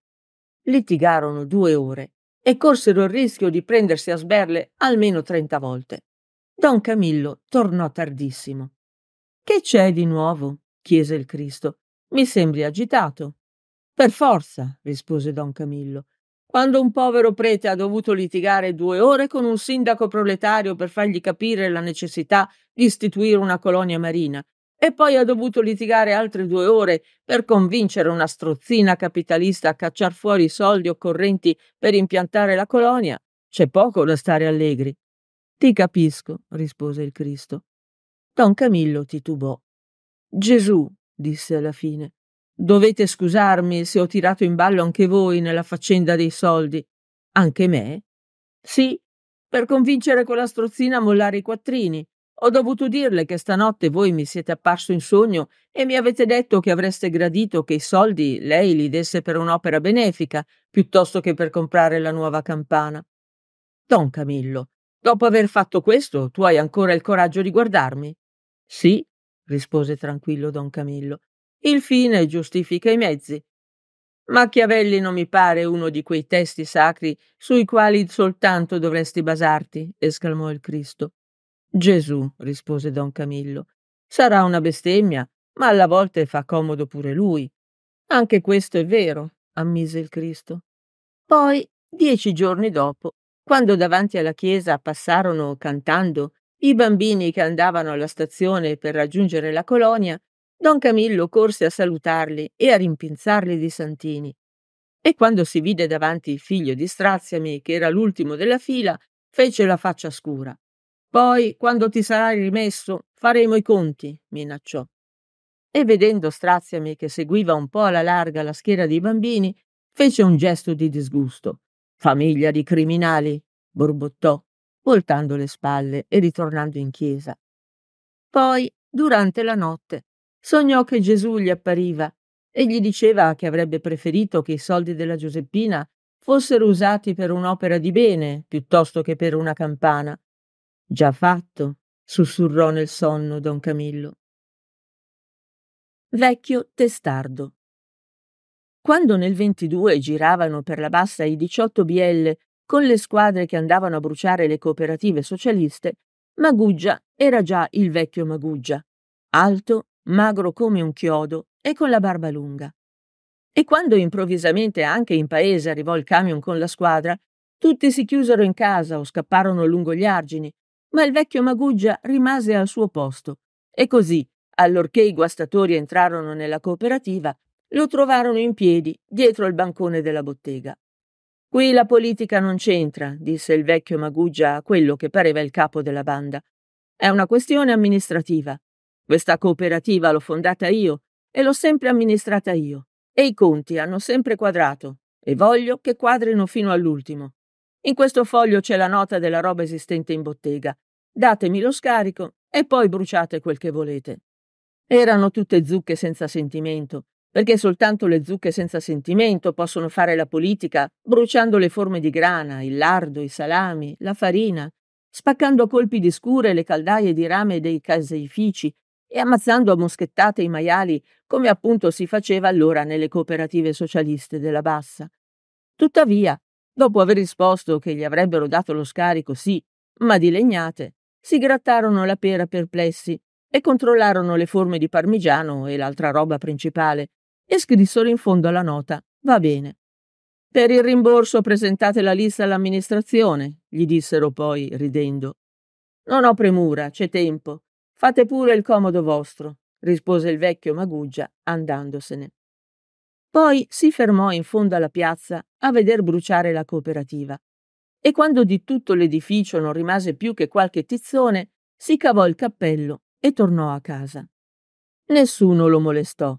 Litigarono due ore e corsero il rischio di prendersi a sberle almeno trenta volte. Don Camillo tornò tardissimo. Che c'è di nuovo? chiese il Cristo. Mi sembri agitato. Per forza, rispose don Camillo. Quando un povero prete ha dovuto litigare due ore con un sindaco proletario per fargli capire la necessità di istituire una colonia marina, e poi ha dovuto litigare altre due ore per convincere una strozzina capitalista a cacciar fuori i soldi occorrenti per impiantare la colonia, c'è poco da stare allegri. Ti capisco, rispose il Cristo. Don Camillo titubò. Gesù, disse alla fine, dovete scusarmi se ho tirato in ballo anche voi nella faccenda dei soldi. Anche me? Sì, per convincere quella strozzina a mollare i quattrini ho dovuto dirle che stanotte voi mi siete apparso in sogno e mi avete detto che avreste gradito che i soldi lei li desse per un'opera benefica piuttosto che per comprare la nuova campana. Don Camillo, dopo aver fatto questo, tu hai ancora il coraggio di guardarmi? Sì, rispose tranquillo Don Camillo. Il fine giustifica i mezzi. Machiavelli non mi pare uno di quei testi sacri sui quali soltanto dovresti basarti, esclamò il Cristo. Gesù, rispose don Camillo. Sarà una bestemmia, ma alla volte fa comodo pure lui. Anche questo è vero, ammise il Cristo. Poi, dieci giorni dopo, quando davanti alla chiesa passarono cantando i bambini che andavano alla stazione per raggiungere la colonia, don Camillo corse a salutarli e a rimpinzarli di santini. E quando si vide davanti il figlio di Straziami, che era l'ultimo della fila, fece la faccia scura. Poi, quando ti sarai rimesso, faremo i conti, minacciò. E vedendo Straziami che seguiva un po' alla larga la schiera dei bambini, fece un gesto di disgusto. Famiglia di criminali, borbottò, voltando le spalle e ritornando in chiesa. Poi, durante la notte, sognò che Gesù gli appariva e gli diceva che avrebbe preferito che i soldi della Giuseppina fossero usati per un'opera di bene piuttosto che per una campana Già fatto, sussurrò nel sonno don Camillo. Vecchio testardo. Quando nel 22 giravano per la bassa i 18 bielle con le squadre che andavano a bruciare le cooperative socialiste, Maguggia era già il vecchio Maguggia, alto, magro come un chiodo e con la barba lunga. E quando improvvisamente anche in paese arrivò il camion con la squadra, tutti si chiusero in casa o scapparono lungo gli argini, ma il vecchio Maguggia rimase al suo posto e così, allorché i guastatori entrarono nella cooperativa, lo trovarono in piedi dietro il bancone della bottega. Qui la politica non c'entra, disse il vecchio Maguggia a quello che pareva il capo della banda. È una questione amministrativa. Questa cooperativa l'ho fondata io e l'ho sempre amministrata io. E i conti hanno sempre quadrato e voglio che quadrino fino all'ultimo. In questo foglio c'è la nota della roba esistente in bottega. Datemi lo scarico e poi bruciate quel che volete. Erano tutte zucche senza sentimento, perché soltanto le zucche senza sentimento possono fare la politica, bruciando le forme di grana, il lardo, i salami, la farina, spaccando a colpi di scure le caldaie di rame dei caseifici e ammazzando a moschettate i maiali, come appunto si faceva allora nelle cooperative socialiste della Bassa. Tuttavia, Dopo aver risposto che gli avrebbero dato lo scarico sì, ma di legnate, si grattarono la pera perplessi e controllarono le forme di parmigiano e l'altra roba principale e scrissero in fondo alla nota va bene. Per il rimborso presentate la lista all'amministrazione, gli dissero poi, ridendo. Non ho premura, c'è tempo. Fate pure il comodo vostro, rispose il vecchio Maguggia, andandosene. Poi si fermò in fondo alla piazza a veder bruciare la cooperativa. E quando di tutto l'edificio non rimase più che qualche tizzone, si cavò il cappello e tornò a casa. Nessuno lo molestò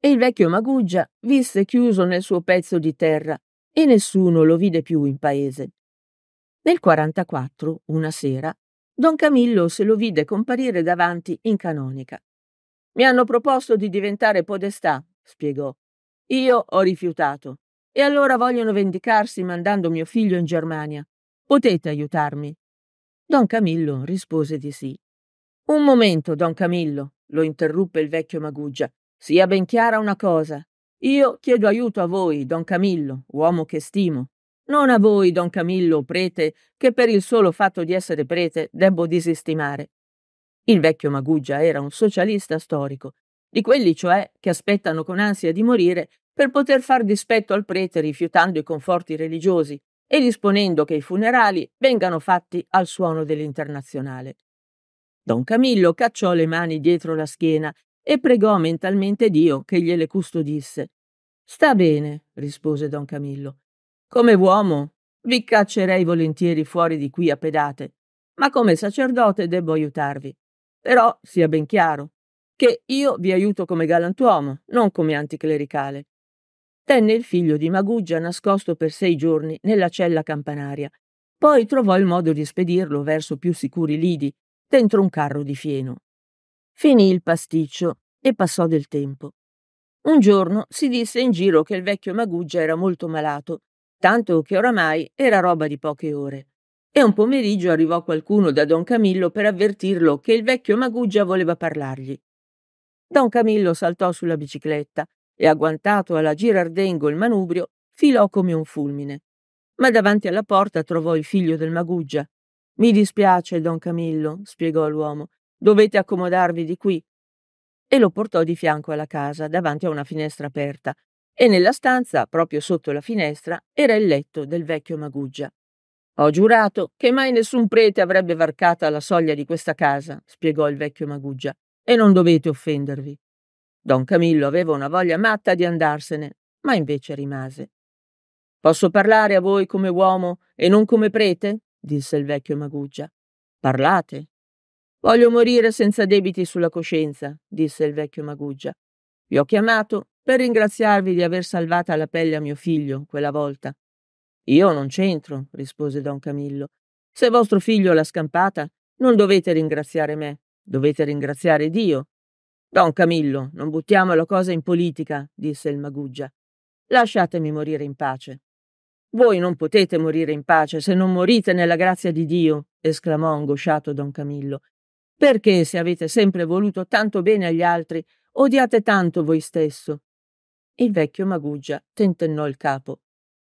e il vecchio Maguggia visse chiuso nel suo pezzo di terra e nessuno lo vide più in paese. Nel 44, una sera, Don Camillo se lo vide comparire davanti in canonica. Mi hanno proposto di diventare podestà, spiegò, io ho rifiutato. E allora vogliono vendicarsi mandando mio figlio in Germania. Potete aiutarmi? Don Camillo rispose di sì. Un momento, don Camillo, lo interruppe il vecchio Magugia. Sia ben chiara una cosa. Io chiedo aiuto a voi, don Camillo, uomo che stimo. Non a voi, don Camillo, prete, che per il solo fatto di essere prete debbo disistimare. Il vecchio Magugia era un socialista storico, di quelli cioè che aspettano con ansia di morire per poter far dispetto al prete rifiutando i conforti religiosi e disponendo che i funerali vengano fatti al suono dell'internazionale. Don Camillo cacciò le mani dietro la schiena e pregò mentalmente Dio che gliele custodisse. Sta bene, rispose don Camillo. Come uomo vi caccerei volentieri fuori di qui a pedate, ma come sacerdote debbo aiutarvi. Però sia ben chiaro che io vi aiuto come galantuomo, non come anticlericale tenne il figlio di Magugia nascosto per sei giorni nella cella campanaria, poi trovò il modo di spedirlo verso più sicuri lidi, dentro un carro di fieno. Finì il pasticcio e passò del tempo. Un giorno si disse in giro che il vecchio Magugia era molto malato, tanto che oramai era roba di poche ore. E un pomeriggio arrivò qualcuno da Don Camillo per avvertirlo che il vecchio Magugia voleva parlargli. Don Camillo saltò sulla bicicletta e agguantato alla Girardengo il manubrio, filò come un fulmine. Ma davanti alla porta trovò il figlio del Maguggia. Mi dispiace, don Camillo, spiegò l'uomo. Dovete accomodarvi di qui. E lo portò di fianco alla casa, davanti a una finestra aperta, e nella stanza, proprio sotto la finestra, era il letto del vecchio Maguggia. Ho giurato che mai nessun prete avrebbe varcata la soglia di questa casa, spiegò il vecchio Maguggia, e non dovete offendervi. Don Camillo aveva una voglia matta di andarsene, ma invece rimase. Posso parlare a voi come uomo e non come prete? disse il vecchio Magugia. Parlate. Voglio morire senza debiti sulla coscienza, disse il vecchio Magugia. Vi ho chiamato per ringraziarvi di aver salvata la pelle a mio figlio quella volta. Io non c'entro, rispose don Camillo. Se vostro figlio l'ha scampata, non dovete ringraziare me, dovete ringraziare Dio Don Camillo, non buttiamo la cosa in politica, disse il Maguggia. Lasciatemi morire in pace. Voi non potete morire in pace se non morite nella grazia di Dio, esclamò angosciato don Camillo. Perché, se avete sempre voluto tanto bene agli altri, odiate tanto voi stesso? Il vecchio Maguggia tentennò il capo.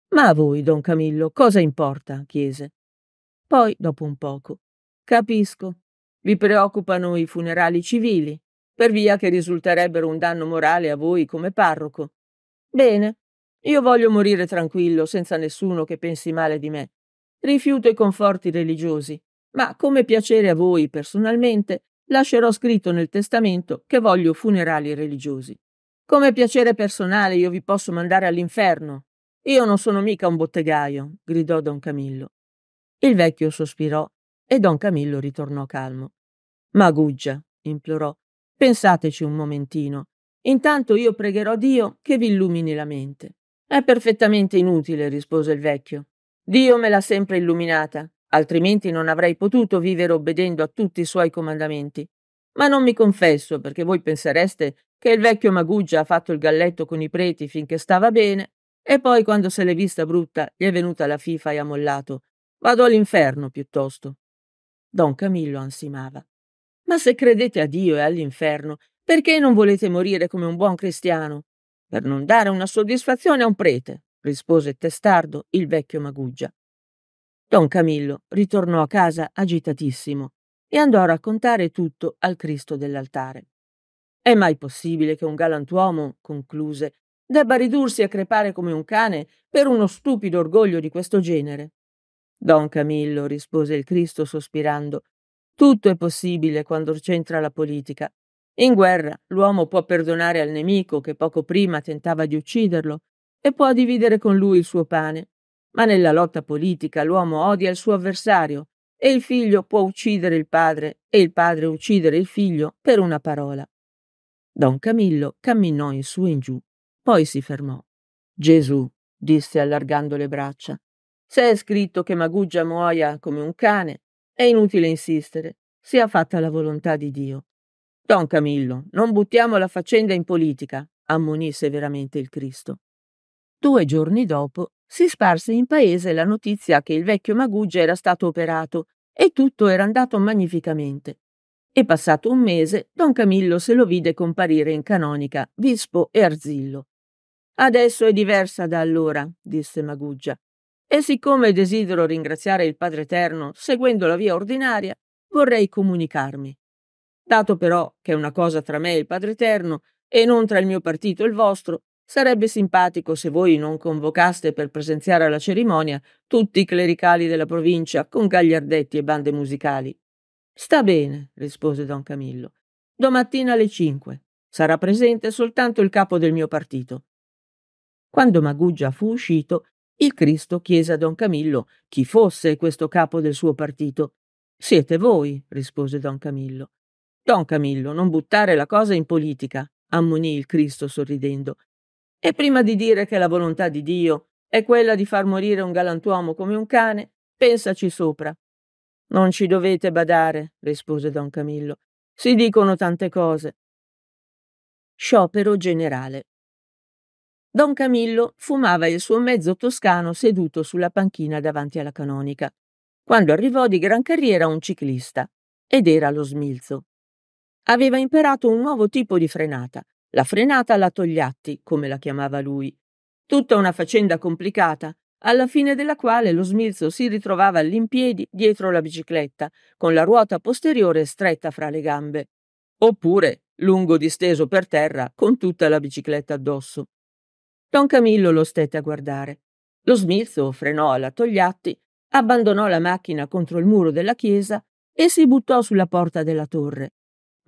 Ma a voi, don Camillo, cosa importa? chiese. Poi, dopo un poco, capisco. Vi preoccupano i funerali civili, per via che risulterebbero un danno morale a voi come parroco. Bene, io voglio morire tranquillo, senza nessuno che pensi male di me. Rifiuto i conforti religiosi, ma come piacere a voi personalmente, lascerò scritto nel testamento che voglio funerali religiosi. Come piacere personale io vi posso mandare all'inferno. Io non sono mica un bottegaio, gridò don Camillo. Il vecchio sospirò e don Camillo ritornò calmo. Ma Guggia, implorò, Pensateci un momentino. Intanto io pregherò Dio che vi illumini la mente. È perfettamente inutile, rispose il vecchio. Dio me l'ha sempre illuminata, altrimenti non avrei potuto vivere obbedendo a tutti i suoi comandamenti. Ma non mi confesso, perché voi pensereste che il vecchio Maguggia ha fatto il galletto con i preti finché stava bene, e poi quando se l'è vista brutta gli è venuta la fifa e ha mollato. Vado all'inferno piuttosto. Don Camillo ansimava. Ma se credete a Dio e all'inferno, perché non volete morire come un buon cristiano? Per non dare una soddisfazione a un prete, rispose testardo il vecchio Maguggia. Don Camillo ritornò a casa agitatissimo e andò a raccontare tutto al Cristo dell'altare. È mai possibile che un galantuomo, concluse, debba ridursi a crepare come un cane per uno stupido orgoglio di questo genere? Don Camillo, rispose il Cristo sospirando, tutto è possibile quando c'entra la politica. In guerra l'uomo può perdonare al nemico che poco prima tentava di ucciderlo e può dividere con lui il suo pane. Ma nella lotta politica l'uomo odia il suo avversario e il figlio può uccidere il padre e il padre uccidere il figlio per una parola. Don Camillo camminò in su e in giù, poi si fermò. Gesù, disse allargando le braccia, se è scritto che Magugia muoia come un cane, è inutile insistere, sia fatta la volontà di Dio. Don Camillo, non buttiamo la faccenda in politica, ammonì severamente il Cristo. Due giorni dopo si sparse in paese la notizia che il vecchio Magugia era stato operato e tutto era andato magnificamente. E passato un mese, don Camillo se lo vide comparire in canonica Vispo e Arzillo. Adesso è diversa da allora, disse Magugia. E siccome desidero ringraziare il Padre Eterno seguendo la via ordinaria, vorrei comunicarmi. Dato però che è una cosa tra me e il Padre Eterno e non tra il mio partito e il vostro, sarebbe simpatico se voi non convocaste per presenziare alla cerimonia tutti i clericali della provincia con gagliardetti e bande musicali. Sta bene, rispose don Camillo. Domattina alle cinque. Sarà presente soltanto il capo del mio partito. Quando Magugia fu uscito, il Cristo chiese a don Camillo chi fosse questo capo del suo partito. Siete voi, rispose don Camillo. Don Camillo, non buttare la cosa in politica, ammonì il Cristo sorridendo. E prima di dire che la volontà di Dio è quella di far morire un galantuomo come un cane, pensaci sopra. Non ci dovete badare, rispose don Camillo. Si dicono tante cose. Sciopero generale. Don Camillo fumava il suo mezzo toscano seduto sulla panchina davanti alla canonica, quando arrivò di gran carriera un ciclista, ed era lo smilzo. Aveva imparato un nuovo tipo di frenata, la frenata alla Togliatti, come la chiamava lui. Tutta una faccenda complicata, alla fine della quale lo smilzo si ritrovava all'impiedi dietro la bicicletta, con la ruota posteriore stretta fra le gambe, oppure lungo disteso per terra con tutta la bicicletta addosso. Don Camillo lo stette a guardare. Lo smilzo frenò alla Togliatti, abbandonò la macchina contro il muro della chiesa e si buttò sulla porta della torre.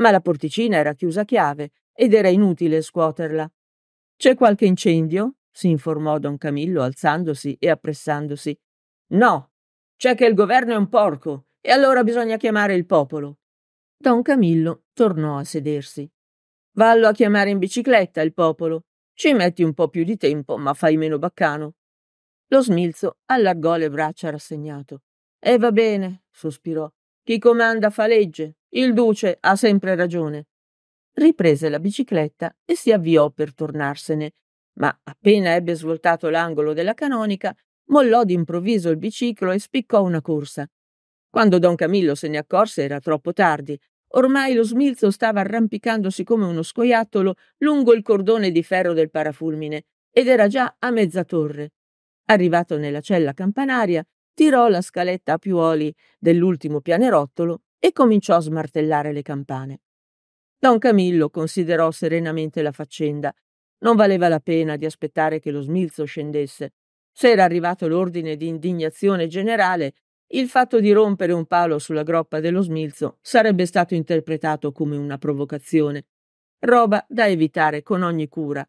Ma la porticina era chiusa a chiave ed era inutile scuoterla. C'è qualche incendio? si informò Don Camillo alzandosi e appressandosi. No, c'è che il governo è un porco e allora bisogna chiamare il popolo. Don Camillo tornò a sedersi. Vallo a chiamare in bicicletta il popolo, ci metti un po' più di tempo, ma fai meno baccano. Lo smilzo allargò le braccia rassegnato. E va bene, sospirò. Chi comanda fa legge. Il duce ha sempre ragione. Riprese la bicicletta e si avviò per tornarsene, ma appena ebbe svoltato l'angolo della canonica, mollò d'improvviso il biciclo e spiccò una corsa. Quando don Camillo se ne accorse era troppo tardi, Ormai lo smilzo stava arrampicandosi come uno scoiattolo lungo il cordone di ferro del parafulmine ed era già a mezza torre. Arrivato nella cella campanaria, tirò la scaletta a piuoli dell'ultimo pianerottolo e cominciò a smartellare le campane. Don Camillo considerò serenamente la faccenda. Non valeva la pena di aspettare che lo smilzo scendesse. Se era arrivato l'ordine di indignazione generale, il fatto di rompere un palo sulla groppa dello smilzo sarebbe stato interpretato come una provocazione, roba da evitare con ogni cura.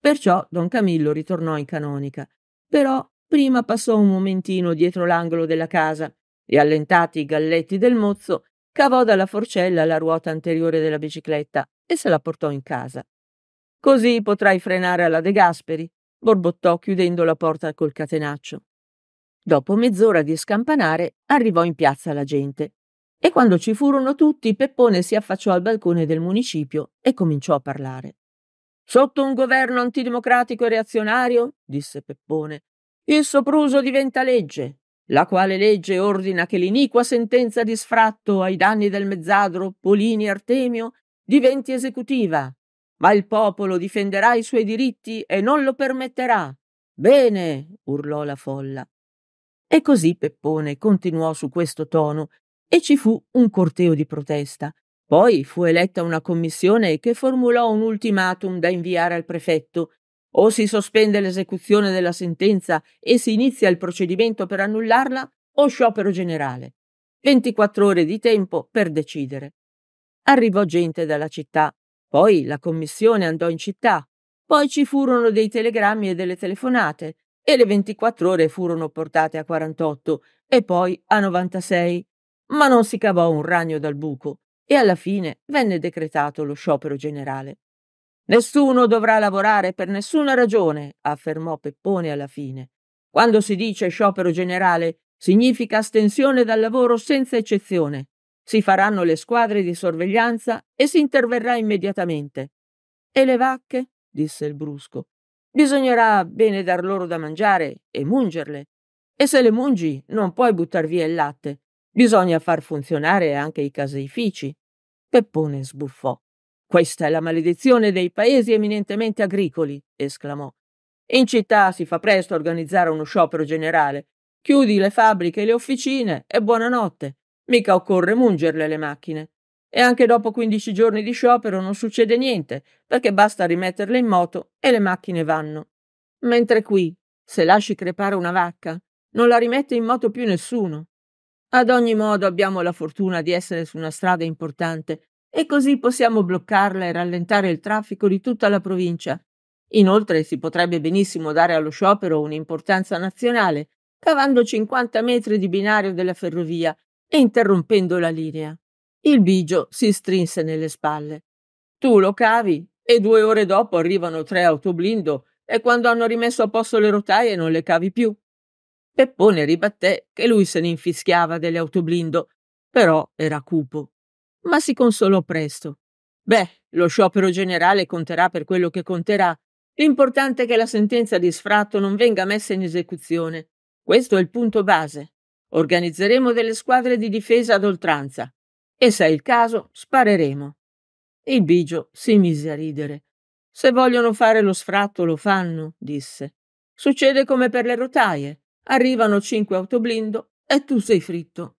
Perciò don Camillo ritornò in canonica, però prima passò un momentino dietro l'angolo della casa e, allentati i galletti del mozzo, cavò dalla forcella la ruota anteriore della bicicletta e se la portò in casa. Così potrai frenare alla De Gasperi, borbottò chiudendo la porta col catenaccio. Dopo mezz'ora di scampanare arrivò in piazza la gente e quando ci furono tutti Peppone si affacciò al balcone del municipio e cominciò a parlare. Sotto un governo antidemocratico e reazionario, disse Peppone, il sopruso diventa legge, la quale legge ordina che l'iniqua sentenza di sfratto ai danni del mezzadro Polini Artemio diventi esecutiva, ma il popolo difenderà i suoi diritti e non lo permetterà. Bene, urlò la folla. E così Peppone continuò su questo tono e ci fu un corteo di protesta. Poi fu eletta una commissione che formulò un ultimatum da inviare al prefetto. O si sospende l'esecuzione della sentenza e si inizia il procedimento per annullarla, o sciopero generale. 24 ore di tempo per decidere. Arrivò gente dalla città, poi la commissione andò in città, poi ci furono dei telegrammi e delle telefonate, e le 24 ore furono portate a 48 e poi a 96. Ma non si cavò un ragno dal buco e alla fine venne decretato lo sciopero generale. Nessuno dovrà lavorare per nessuna ragione, affermò Peppone alla fine. Quando si dice sciopero generale, significa astensione dal lavoro senza eccezione. Si faranno le squadre di sorveglianza e si interverrà immediatamente. E le vacche? disse il brusco. Bisognerà bene dar loro da mangiare e mungerle. E se le mungi non puoi buttar via il latte. Bisogna far funzionare anche i caseifici. Peppone sbuffò. Questa è la maledizione dei paesi eminentemente agricoli, esclamò. In città si fa presto a organizzare uno sciopero generale. Chiudi le fabbriche e le officine e buonanotte. Mica occorre mungerle le macchine. E anche dopo 15 giorni di sciopero non succede niente, perché basta rimetterle in moto e le macchine vanno. Mentre qui, se lasci crepare una vacca, non la rimette in moto più nessuno. Ad ogni modo abbiamo la fortuna di essere su una strada importante e così possiamo bloccarla e rallentare il traffico di tutta la provincia. Inoltre si potrebbe benissimo dare allo sciopero un'importanza nazionale, cavando 50 metri di binario della ferrovia e interrompendo la linea. Il bigio si strinse nelle spalle. Tu lo cavi e due ore dopo arrivano tre autoblindo e quando hanno rimesso a posto le rotaie non le cavi più. Peppone ribatté che lui se ne infischiava delle autoblindo, però era cupo. Ma si consolò presto. Beh, lo sciopero generale conterà per quello che conterà. L'importante è che la sentenza di sfratto non venga messa in esecuzione. Questo è il punto base. Organizzeremo delle squadre di difesa ad oltranza. E se è il caso, spareremo. Il bigio si mise a ridere. Se vogliono fare lo sfratto lo fanno, disse. Succede come per le rotaie. Arrivano cinque autoblindo e tu sei fritto.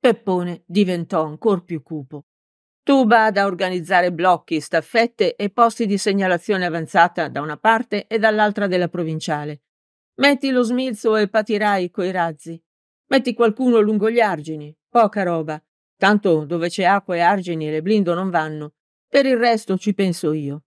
Peppone diventò ancor più cupo. Tu bada a organizzare blocchi, staffette e posti di segnalazione avanzata da una parte e dall'altra della provinciale. Metti lo smilzo e patirai coi razzi. Metti qualcuno lungo gli argini, poca roba. Tanto dove c'è acqua e argini le blindo non vanno. Per il resto ci penso io.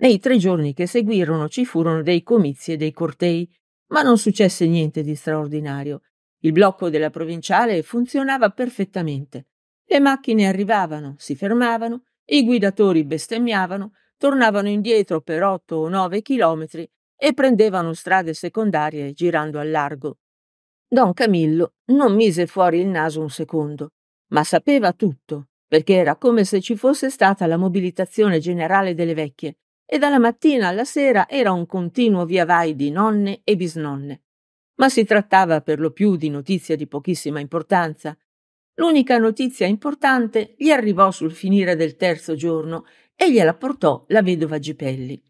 Nei tre giorni che seguirono ci furono dei comizi e dei cortei, ma non successe niente di straordinario. Il blocco della provinciale funzionava perfettamente. Le macchine arrivavano, si fermavano, i guidatori bestemmiavano, tornavano indietro per otto o nove chilometri e prendevano strade secondarie girando al largo. Don Camillo non mise fuori il naso un secondo ma sapeva tutto, perché era come se ci fosse stata la mobilitazione generale delle vecchie, e dalla mattina alla sera era un continuo via vai di nonne e bisnonne. Ma si trattava per lo più di notizie di pochissima importanza. L'unica notizia importante gli arrivò sul finire del terzo giorno e gliela portò la vedova Gipelli.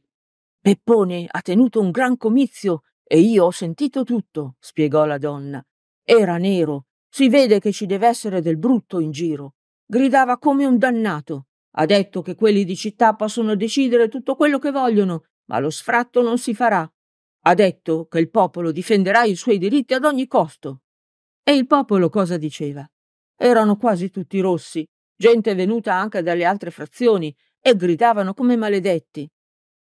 Peppone ha tenuto un gran comizio e io ho sentito tutto, spiegò la donna. Era nero, si vede che ci deve essere del brutto in giro. Gridava come un dannato. Ha detto che quelli di città possono decidere tutto quello che vogliono, ma lo sfratto non si farà. Ha detto che il popolo difenderà i suoi diritti ad ogni costo. E il popolo cosa diceva? Erano quasi tutti rossi, gente venuta anche dalle altre frazioni, e gridavano come maledetti.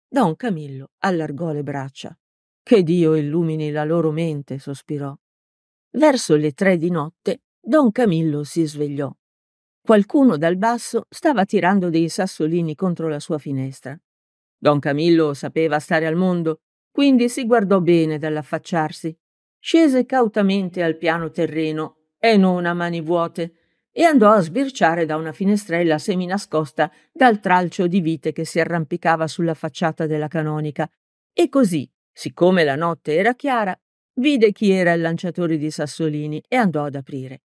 Don Camillo allargò le braccia. Che Dio illumini la loro mente, sospirò. Verso le tre di notte Don Camillo si svegliò. Qualcuno dal basso stava tirando dei sassolini contro la sua finestra. Don Camillo sapeva stare al mondo, quindi si guardò bene dall'affacciarsi. Scese cautamente al piano terreno e non a mani vuote e andò a sbirciare da una finestrella seminascosta dal tralcio di vite che si arrampicava sulla facciata della canonica. E così, siccome la notte era chiara, Vide chi era il lanciatore di sassolini e andò ad aprire.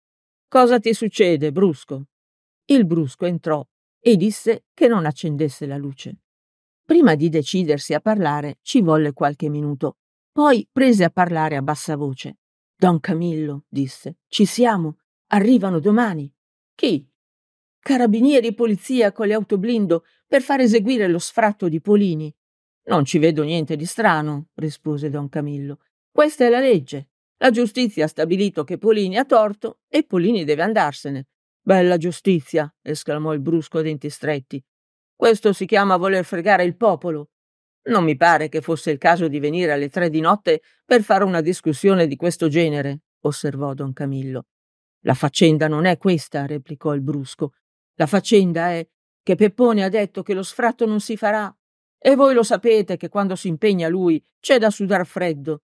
Cosa ti succede, Brusco? Il Brusco entrò e disse che non accendesse la luce. Prima di decidersi a parlare ci volle qualche minuto, poi prese a parlare a bassa voce. Don Camillo, disse, ci siamo, arrivano domani. Chi? Carabinieri e polizia con le autoblindo per far eseguire lo sfratto di Polini. Non ci vedo niente di strano, rispose don Camillo. Questa è la legge. La giustizia ha stabilito che Polini ha torto e Polini deve andarsene. Bella giustizia, esclamò il brusco a denti stretti. Questo si chiama voler fregare il popolo. Non mi pare che fosse il caso di venire alle tre di notte per fare una discussione di questo genere, osservò don Camillo. La faccenda non è questa, replicò il brusco. La faccenda è che Peppone ha detto che lo sfratto non si farà. E voi lo sapete che quando si impegna lui c'è da sudar freddo.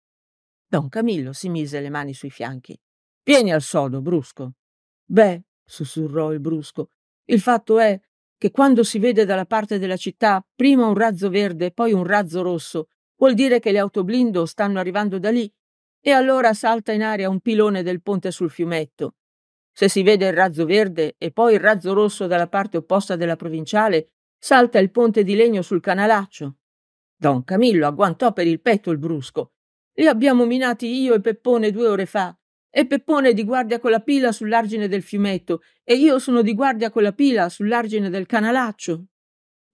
Don Camillo si mise le mani sui fianchi. Vieni al sodo, Brusco. Beh, sussurrò il Brusco, il fatto è che quando si vede dalla parte della città prima un razzo verde e poi un razzo rosso, vuol dire che le autoblindo stanno arrivando da lì e allora salta in aria un pilone del ponte sul fiumetto. Se si vede il razzo verde e poi il razzo rosso dalla parte opposta della provinciale, salta il ponte di legno sul canalaccio. Don Camillo agguantò per il petto il brusco li abbiamo minati io e Peppone due ore fa. E Peppone è di guardia con la pila sull'argine del fiumetto e io sono di guardia con la pila sull'argine del canalaccio.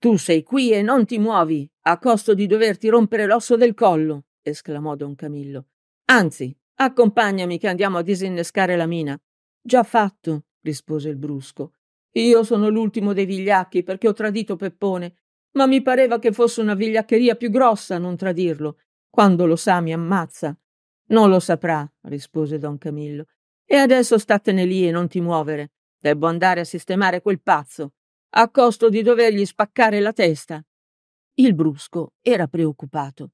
Tu sei qui e non ti muovi, a costo di doverti rompere l'osso del collo, esclamò don Camillo. Anzi, accompagnami che andiamo a disinnescare la mina. Già fatto, rispose il brusco. Io sono l'ultimo dei vigliacchi perché ho tradito Peppone, ma mi pareva che fosse una vigliaccheria più grossa non tradirlo quando lo sa mi ammazza. Non lo saprà, rispose don Camillo. E adesso statene lì e non ti muovere. Debbo andare a sistemare quel pazzo, a costo di dovergli spaccare la testa. Il brusco era preoccupato.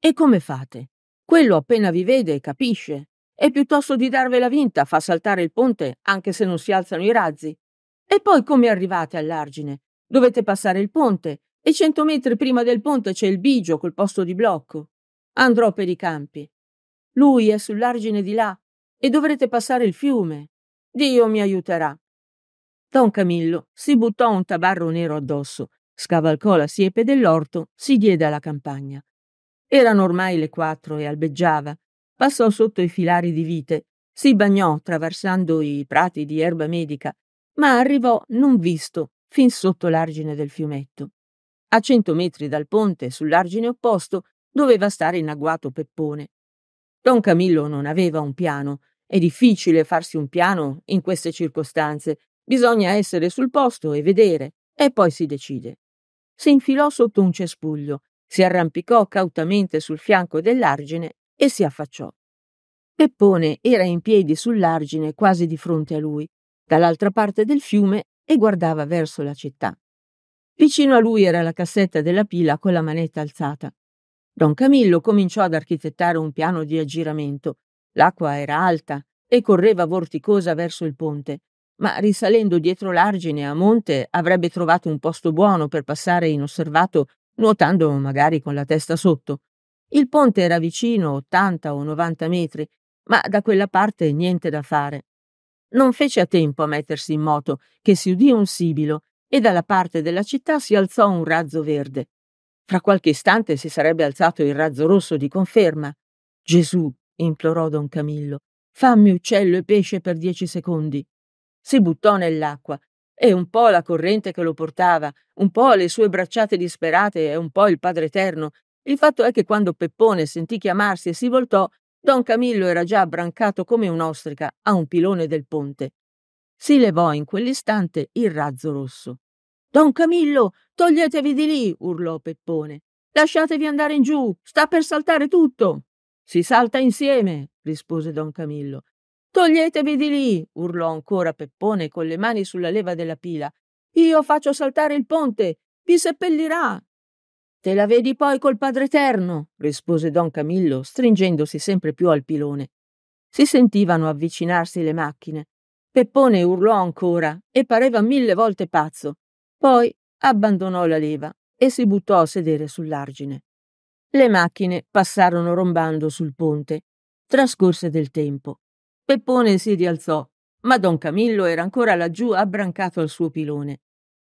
E come fate? Quello appena vi vede capisce. E piuttosto di darvela vinta fa saltare il ponte anche se non si alzano i razzi. E poi come arrivate all'argine? Dovete passare il ponte e cento metri prima del ponte c'è il bigio col posto di blocco. Andrò per i campi. Lui è sull'argine di là e dovrete passare il fiume. Dio mi aiuterà. Don Camillo si buttò un tabarro nero addosso, scavalcò la siepe dell'orto, si diede alla campagna. Erano ormai le quattro e albeggiava. Passò sotto i filari di vite, si bagnò traversando i prati di erba medica, ma arrivò non visto fin sotto l'argine del fiumetto. A cento metri dal ponte, sull'argine opposto, doveva stare in agguato Peppone. Don Camillo non aveva un piano. È difficile farsi un piano in queste circostanze. Bisogna essere sul posto e vedere, e poi si decide. Si infilò sotto un cespuglio, si arrampicò cautamente sul fianco dell'argine e si affacciò. Peppone era in piedi sull'argine quasi di fronte a lui, dall'altra parte del fiume e guardava verso la città. Vicino a lui era la cassetta della pila con la manetta alzata. Don Camillo cominciò ad architettare un piano di aggiramento. L'acqua era alta e correva vorticosa verso il ponte, ma risalendo dietro l'argine a monte avrebbe trovato un posto buono per passare inosservato, nuotando magari con la testa sotto. Il ponte era vicino 80 o 90 metri, ma da quella parte niente da fare. Non fece a tempo a mettersi in moto, che si udì un sibilo, e dalla parte della città si alzò un razzo verde. Fra qualche istante si sarebbe alzato il razzo rosso di conferma. Gesù, implorò don Camillo, fammi uccello e pesce per dieci secondi. Si buttò nell'acqua e un po' la corrente che lo portava, un po' le sue bracciate disperate e un po' il Padre Eterno. Il fatto è che quando Peppone sentì chiamarsi e si voltò, don Camillo era già abbrancato come un'ostrica a un pilone del ponte. Si levò in quell'istante il razzo rosso. Don Camillo, toglietevi di lì! urlò Peppone. Lasciatevi andare in giù! Sta per saltare tutto! Si salta insieme! rispose Don Camillo. Toglietevi di lì! urlò ancora Peppone con le mani sulla leva della pila. Io faccio saltare il ponte! Vi seppellirà! Te la vedi poi col Padre Eterno! rispose Don Camillo, stringendosi sempre più al pilone. Si sentivano avvicinarsi le macchine. Peppone urlò ancora e pareva mille volte pazzo. Poi abbandonò la leva e si buttò a sedere sull'argine. Le macchine passarono rombando sul ponte. Trascorse del tempo. Peppone si rialzò, ma don Camillo era ancora laggiù abbrancato al suo pilone.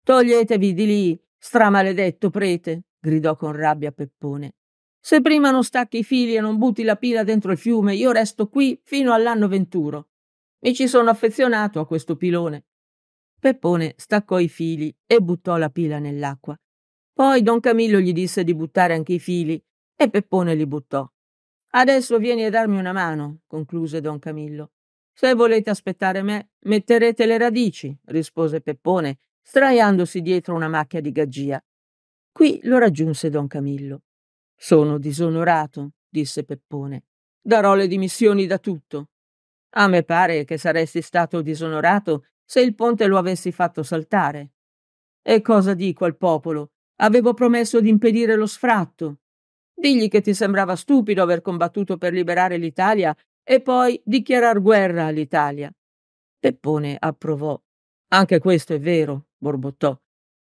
Toglietevi di lì, stramaledetto prete, gridò con rabbia Peppone. Se prima non stacchi i fili e non butti la pila dentro il fiume, io resto qui fino all'anno venturo. Mi ci sono affezionato a questo pilone Peppone staccò i fili e buttò la pila nell'acqua. Poi don Camillo gli disse di buttare anche i fili e Peppone li buttò. Adesso vieni a darmi una mano, concluse don Camillo. Se volete aspettare me, metterete le radici, rispose Peppone, straiandosi dietro una macchia di gaggia. Qui lo raggiunse don Camillo. Sono disonorato, disse Peppone. Darò le dimissioni da tutto. A me pare che saresti stato disonorato se il ponte lo avessi fatto saltare. E cosa dico al popolo? Avevo promesso di impedire lo sfratto. Digli che ti sembrava stupido aver combattuto per liberare l'Italia e poi dichiarar guerra all'Italia. Peppone approvò. Anche questo è vero, borbottò.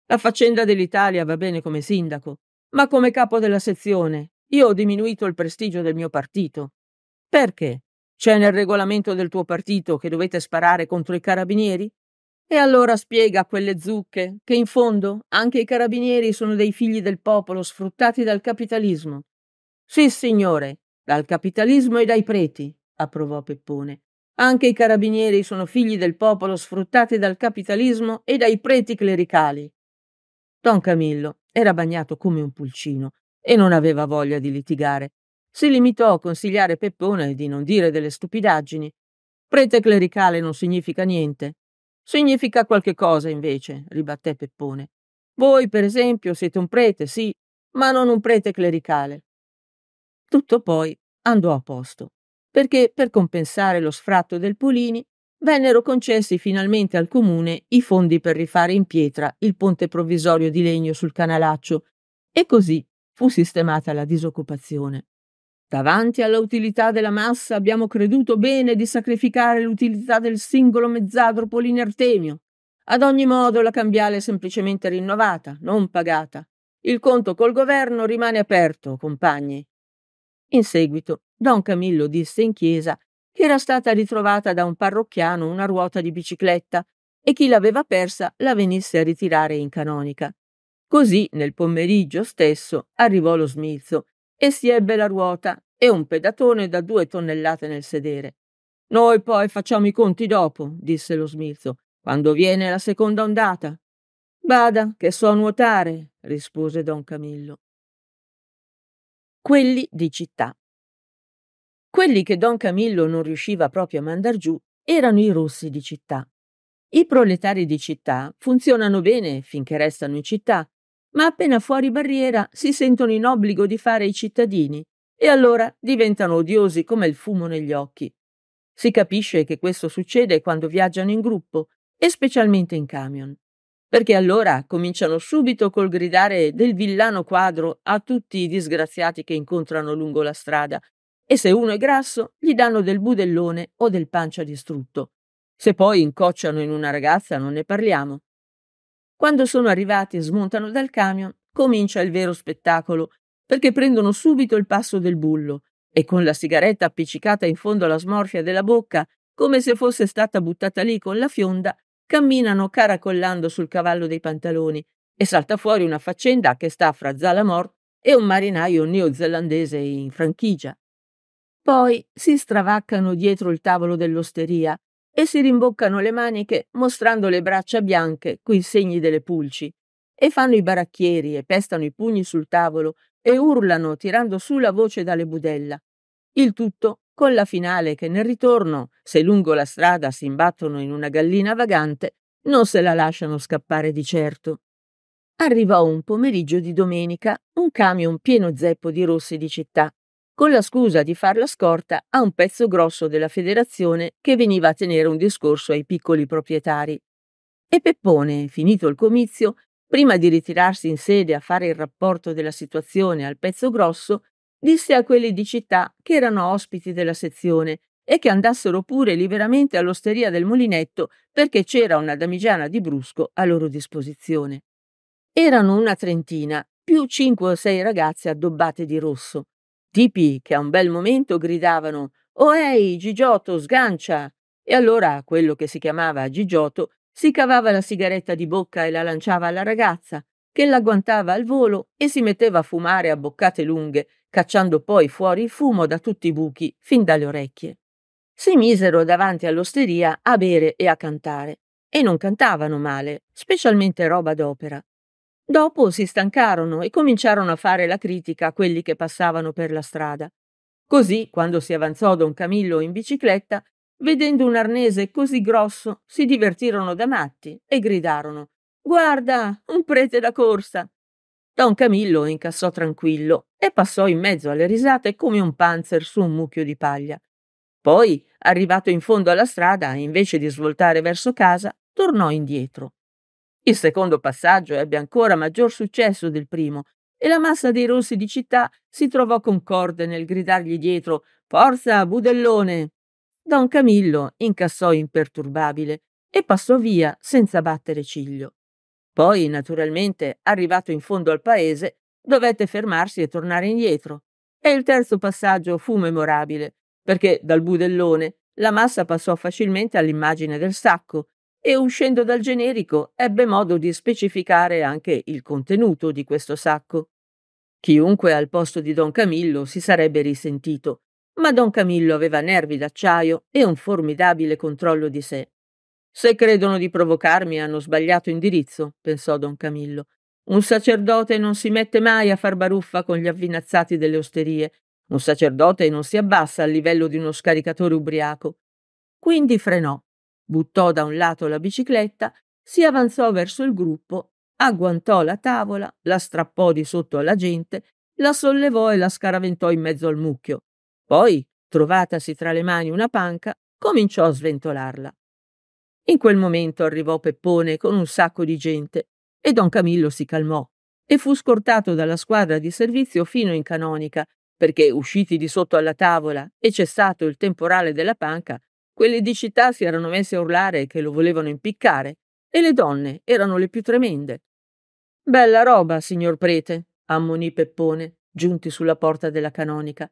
La faccenda dell'Italia va bene come sindaco, ma come capo della sezione io ho diminuito il prestigio del mio partito. Perché? C'è nel regolamento del tuo partito che dovete sparare contro i carabinieri? E allora spiega a quelle zucche che in fondo anche i carabinieri sono dei figli del popolo sfruttati dal capitalismo. Sì, signore, dal capitalismo e dai preti, approvò Peppone. Anche i carabinieri sono figli del popolo sfruttati dal capitalismo e dai preti clericali. Don Camillo era bagnato come un pulcino e non aveva voglia di litigare, si limitò a consigliare Peppone di non dire delle stupidaggini. Prete clericale non significa niente. Significa qualche cosa, invece, ribatté Peppone. Voi, per esempio, siete un prete, sì, ma non un prete clericale. Tutto poi andò a posto, perché per compensare lo sfratto del Polini vennero concessi finalmente al comune i fondi per rifare in pietra il ponte provvisorio di legno sul canalaccio e così fu sistemata la disoccupazione. Davanti alla utilità della massa abbiamo creduto bene di sacrificare l'utilità del singolo mezzadro in Artemio. Ad ogni modo la cambiale è semplicemente rinnovata, non pagata. Il conto col governo rimane aperto, compagni. In seguito, don Camillo disse in chiesa che era stata ritrovata da un parrocchiano una ruota di bicicletta e chi l'aveva persa la venisse a ritirare in canonica. Così nel pomeriggio stesso arrivò lo smilzo e si ebbe la ruota e un pedatone da due tonnellate nel sedere. Noi poi facciamo i conti dopo, disse lo smilzo, quando viene la seconda ondata. Bada, che so nuotare, rispose don Camillo. Quelli di città. Quelli che don Camillo non riusciva proprio a mandar giù erano i rossi di città. I proletari di città funzionano bene finché restano in città ma appena fuori barriera si sentono in obbligo di fare i cittadini e allora diventano odiosi come il fumo negli occhi. Si capisce che questo succede quando viaggiano in gruppo e specialmente in camion, perché allora cominciano subito col gridare del villano quadro a tutti i disgraziati che incontrano lungo la strada e se uno è grasso gli danno del budellone o del pancia distrutto. Se poi incocciano in una ragazza non ne parliamo. Quando sono arrivati e smontano dal camion, comincia il vero spettacolo, perché prendono subito il passo del bullo e con la sigaretta appiccicata in fondo alla smorfia della bocca, come se fosse stata buttata lì con la fionda, camminano caracollando sul cavallo dei pantaloni e salta fuori una faccenda che sta fra Zalamort e un marinaio neozelandese in franchigia. Poi si stravaccano dietro il tavolo dell'osteria e si rimboccano le maniche mostrando le braccia bianche coi segni delle pulci, e fanno i baracchieri e pestano i pugni sul tavolo e urlano tirando su la voce dalle budella. Il tutto con la finale che nel ritorno, se lungo la strada si imbattono in una gallina vagante, non se la lasciano scappare di certo. Arrivò un pomeriggio di domenica un camion pieno zeppo di rossi di città con la scusa di far la scorta a un pezzo grosso della federazione che veniva a tenere un discorso ai piccoli proprietari. E Peppone, finito il comizio, prima di ritirarsi in sede a fare il rapporto della situazione al pezzo grosso, disse a quelli di città che erano ospiti della sezione e che andassero pure liberamente all'osteria del mulinetto perché c'era una damigiana di brusco a loro disposizione. Erano una trentina, più cinque o sei ragazze addobbate di rosso, Tipi che a un bel momento gridavano Oh Gigiotto, sgancia! E allora quello che si chiamava Gigiotto si cavava la sigaretta di bocca e la lanciava alla ragazza, che l'agguantava al volo e si metteva a fumare a boccate lunghe, cacciando poi fuori il fumo da tutti i buchi, fin dalle orecchie. Si misero davanti all'osteria a bere e a cantare, e non cantavano male, specialmente roba d'opera. Dopo si stancarono e cominciarono a fare la critica a quelli che passavano per la strada. Così, quando si avanzò Don Camillo in bicicletta, vedendo un arnese così grosso, si divertirono da matti e gridarono Guarda, un prete da corsa! Don Camillo incassò tranquillo e passò in mezzo alle risate come un panzer su un mucchio di paglia. Poi, arrivato in fondo alla strada, invece di svoltare verso casa, tornò indietro. Il secondo passaggio ebbe ancora maggior successo del primo e la massa dei rossi di città si trovò concorde nel gridargli dietro Forza, budellone! Don Camillo incassò imperturbabile e passò via senza battere ciglio. Poi, naturalmente, arrivato in fondo al paese, dovette fermarsi e tornare indietro. E il terzo passaggio fu memorabile, perché dal budellone la massa passò facilmente all'immagine del sacco, e uscendo dal generico ebbe modo di specificare anche il contenuto di questo sacco. Chiunque al posto di Don Camillo si sarebbe risentito, ma Don Camillo aveva nervi d'acciaio e un formidabile controllo di sé. Se credono di provocarmi hanno sbagliato indirizzo, pensò Don Camillo. Un sacerdote non si mette mai a far baruffa con gli avvinazzati delle osterie. Un sacerdote non si abbassa al livello di uno scaricatore ubriaco. Quindi frenò buttò da un lato la bicicletta, si avanzò verso il gruppo, agguantò la tavola, la strappò di sotto alla gente, la sollevò e la scaraventò in mezzo al mucchio. Poi, trovatasi tra le mani una panca, cominciò a sventolarla. In quel momento arrivò Peppone con un sacco di gente e don Camillo si calmò e fu scortato dalla squadra di servizio fino in canonica, perché usciti di sotto alla tavola e cessato il temporale della panca, quelle di città si erano messe a urlare che lo volevano impiccare e le donne erano le più tremende. Bella roba, signor prete, ammonì Peppone, giunti sulla porta della canonica.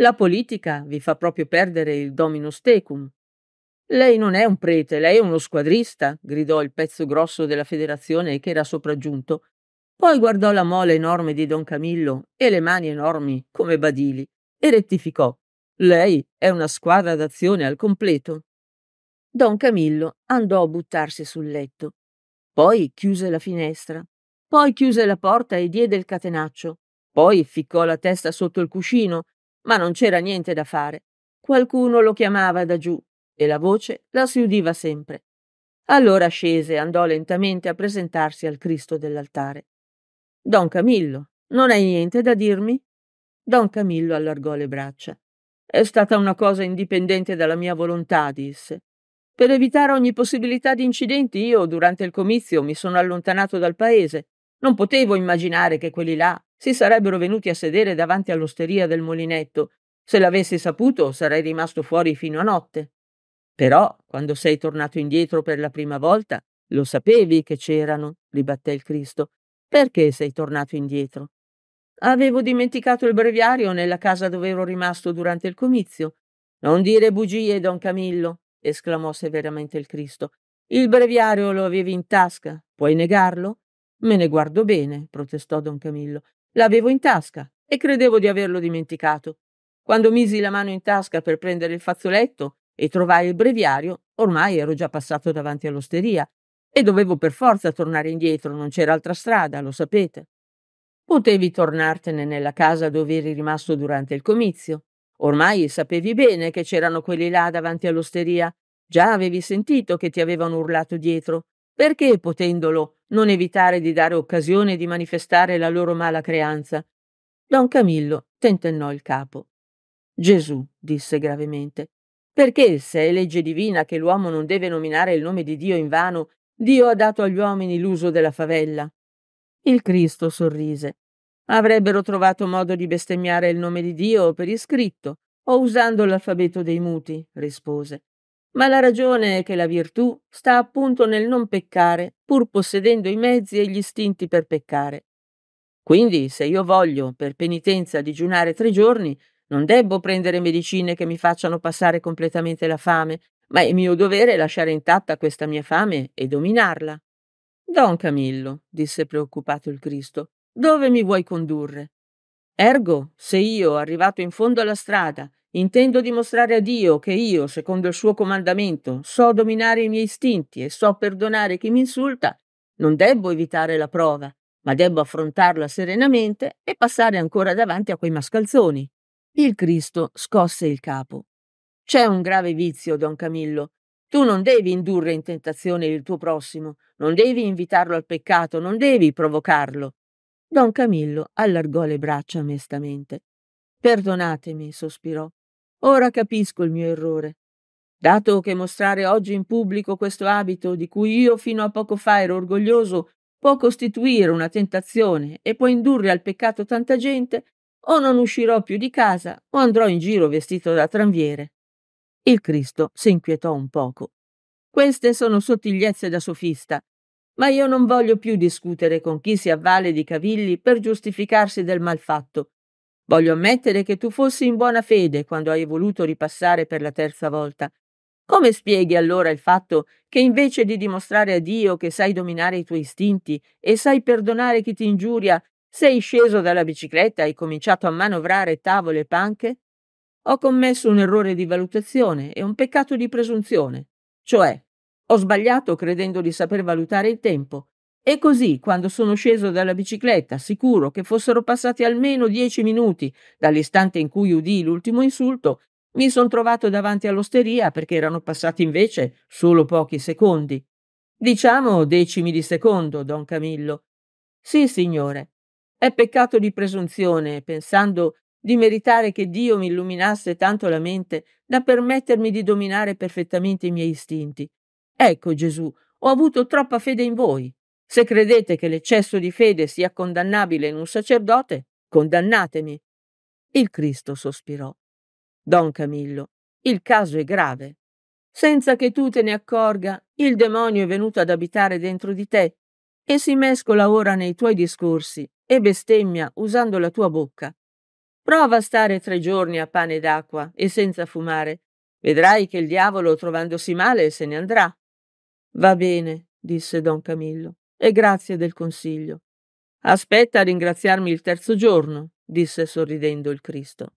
La politica vi fa proprio perdere il dominus tecum. Lei non è un prete, lei è uno squadrista, gridò il pezzo grosso della federazione che era sopraggiunto. Poi guardò la mole enorme di Don Camillo e le mani enormi come badili e rettificò. Lei è una squadra d'azione al completo. Don Camillo andò a buttarsi sul letto. Poi chiuse la finestra. Poi chiuse la porta e diede il catenaccio. Poi ficcò la testa sotto il cuscino, ma non c'era niente da fare. Qualcuno lo chiamava da giù e la voce la si udiva sempre. Allora scese e andò lentamente a presentarsi al Cristo dell'altare. Don Camillo, non hai niente da dirmi? Don Camillo allargò le braccia. È stata una cosa indipendente dalla mia volontà, disse. Per evitare ogni possibilità di incidenti io, durante il comizio, mi sono allontanato dal paese. Non potevo immaginare che quelli là si sarebbero venuti a sedere davanti all'osteria del molinetto. Se l'avessi saputo sarei rimasto fuori fino a notte. Però, quando sei tornato indietro per la prima volta, lo sapevi che c'erano, ribatté il Cristo. Perché sei tornato indietro? Avevo dimenticato il breviario nella casa dove ero rimasto durante il comizio. Non dire bugie, don Camillo, esclamò severamente il Cristo. Il breviario lo avevi in tasca, puoi negarlo? Me ne guardo bene, protestò don Camillo. L'avevo in tasca e credevo di averlo dimenticato. Quando misi la mano in tasca per prendere il fazzoletto e trovai il breviario, ormai ero già passato davanti all'osteria e dovevo per forza tornare indietro, non c'era altra strada, lo sapete. Potevi tornartene nella casa dove eri rimasto durante il comizio. Ormai sapevi bene che c'erano quelli là davanti all'osteria. Già avevi sentito che ti avevano urlato dietro. Perché, potendolo, non evitare di dare occasione di manifestare la loro mala creanza? Don Camillo tentennò il capo. Gesù, disse gravemente, perché se è legge divina che l'uomo non deve nominare il nome di Dio invano, Dio ha dato agli uomini l'uso della favella. Il Cristo sorrise. Avrebbero trovato modo di bestemmiare il nome di Dio per iscritto o usando l'alfabeto dei muti, rispose. Ma la ragione è che la virtù sta appunto nel non peccare, pur possedendo i mezzi e gli istinti per peccare. Quindi, se io voglio, per penitenza, digiunare tre giorni, non debbo prendere medicine che mi facciano passare completamente la fame, ma è mio dovere lasciare intatta questa mia fame e dominarla. Don Camillo, disse preoccupato il Cristo, dove mi vuoi condurre? Ergo, se io, arrivato in fondo alla strada, intendo dimostrare a Dio che io, secondo il suo comandamento, so dominare i miei istinti e so perdonare chi mi insulta, non debbo evitare la prova, ma debbo affrontarla serenamente e passare ancora davanti a quei mascalzoni. Il Cristo scosse il capo. C'è un grave vizio, don Camillo, tu non devi indurre in tentazione il tuo prossimo, non devi invitarlo al peccato, non devi provocarlo. Don Camillo allargò le braccia mestamente. Perdonatemi, sospirò. Ora capisco il mio errore. Dato che mostrare oggi in pubblico questo abito di cui io fino a poco fa ero orgoglioso può costituire una tentazione e può indurre al peccato tanta gente, o non uscirò più di casa o andrò in giro vestito da tranviere. Il Cristo si inquietò un poco. Queste sono sottigliezze da sofista, ma io non voglio più discutere con chi si avvale di cavilli per giustificarsi del malfatto. Voglio ammettere che tu fossi in buona fede quando hai voluto ripassare per la terza volta. Come spieghi allora il fatto che invece di dimostrare a Dio che sai dominare i tuoi istinti e sai perdonare chi ti ingiuria, sei sceso dalla bicicletta e hai cominciato a manovrare tavole e panche? Ho commesso un errore di valutazione e un peccato di presunzione, cioè ho sbagliato credendo di saper valutare il tempo e così, quando sono sceso dalla bicicletta, sicuro che fossero passati almeno dieci minuti dall'istante in cui udì l'ultimo insulto, mi sono trovato davanti all'osteria perché erano passati invece solo pochi secondi. Diciamo decimi di secondo, don Camillo. Sì, signore. È peccato di presunzione, pensando di meritare che Dio mi illuminasse tanto la mente da permettermi di dominare perfettamente i miei istinti. Ecco Gesù, ho avuto troppa fede in voi. Se credete che l'eccesso di fede sia condannabile in un sacerdote, condannatemi. Il Cristo sospirò. Don Camillo, il caso è grave. Senza che tu te ne accorga, il demonio è venuto ad abitare dentro di te e si mescola ora nei tuoi discorsi e bestemmia usando la tua bocca. Prova a stare tre giorni a pane ed acqua e senza fumare. Vedrai che il diavolo, trovandosi male, se ne andrà. Va bene, disse don Camillo, e grazie del consiglio. Aspetta a ringraziarmi il terzo giorno, disse sorridendo il Cristo.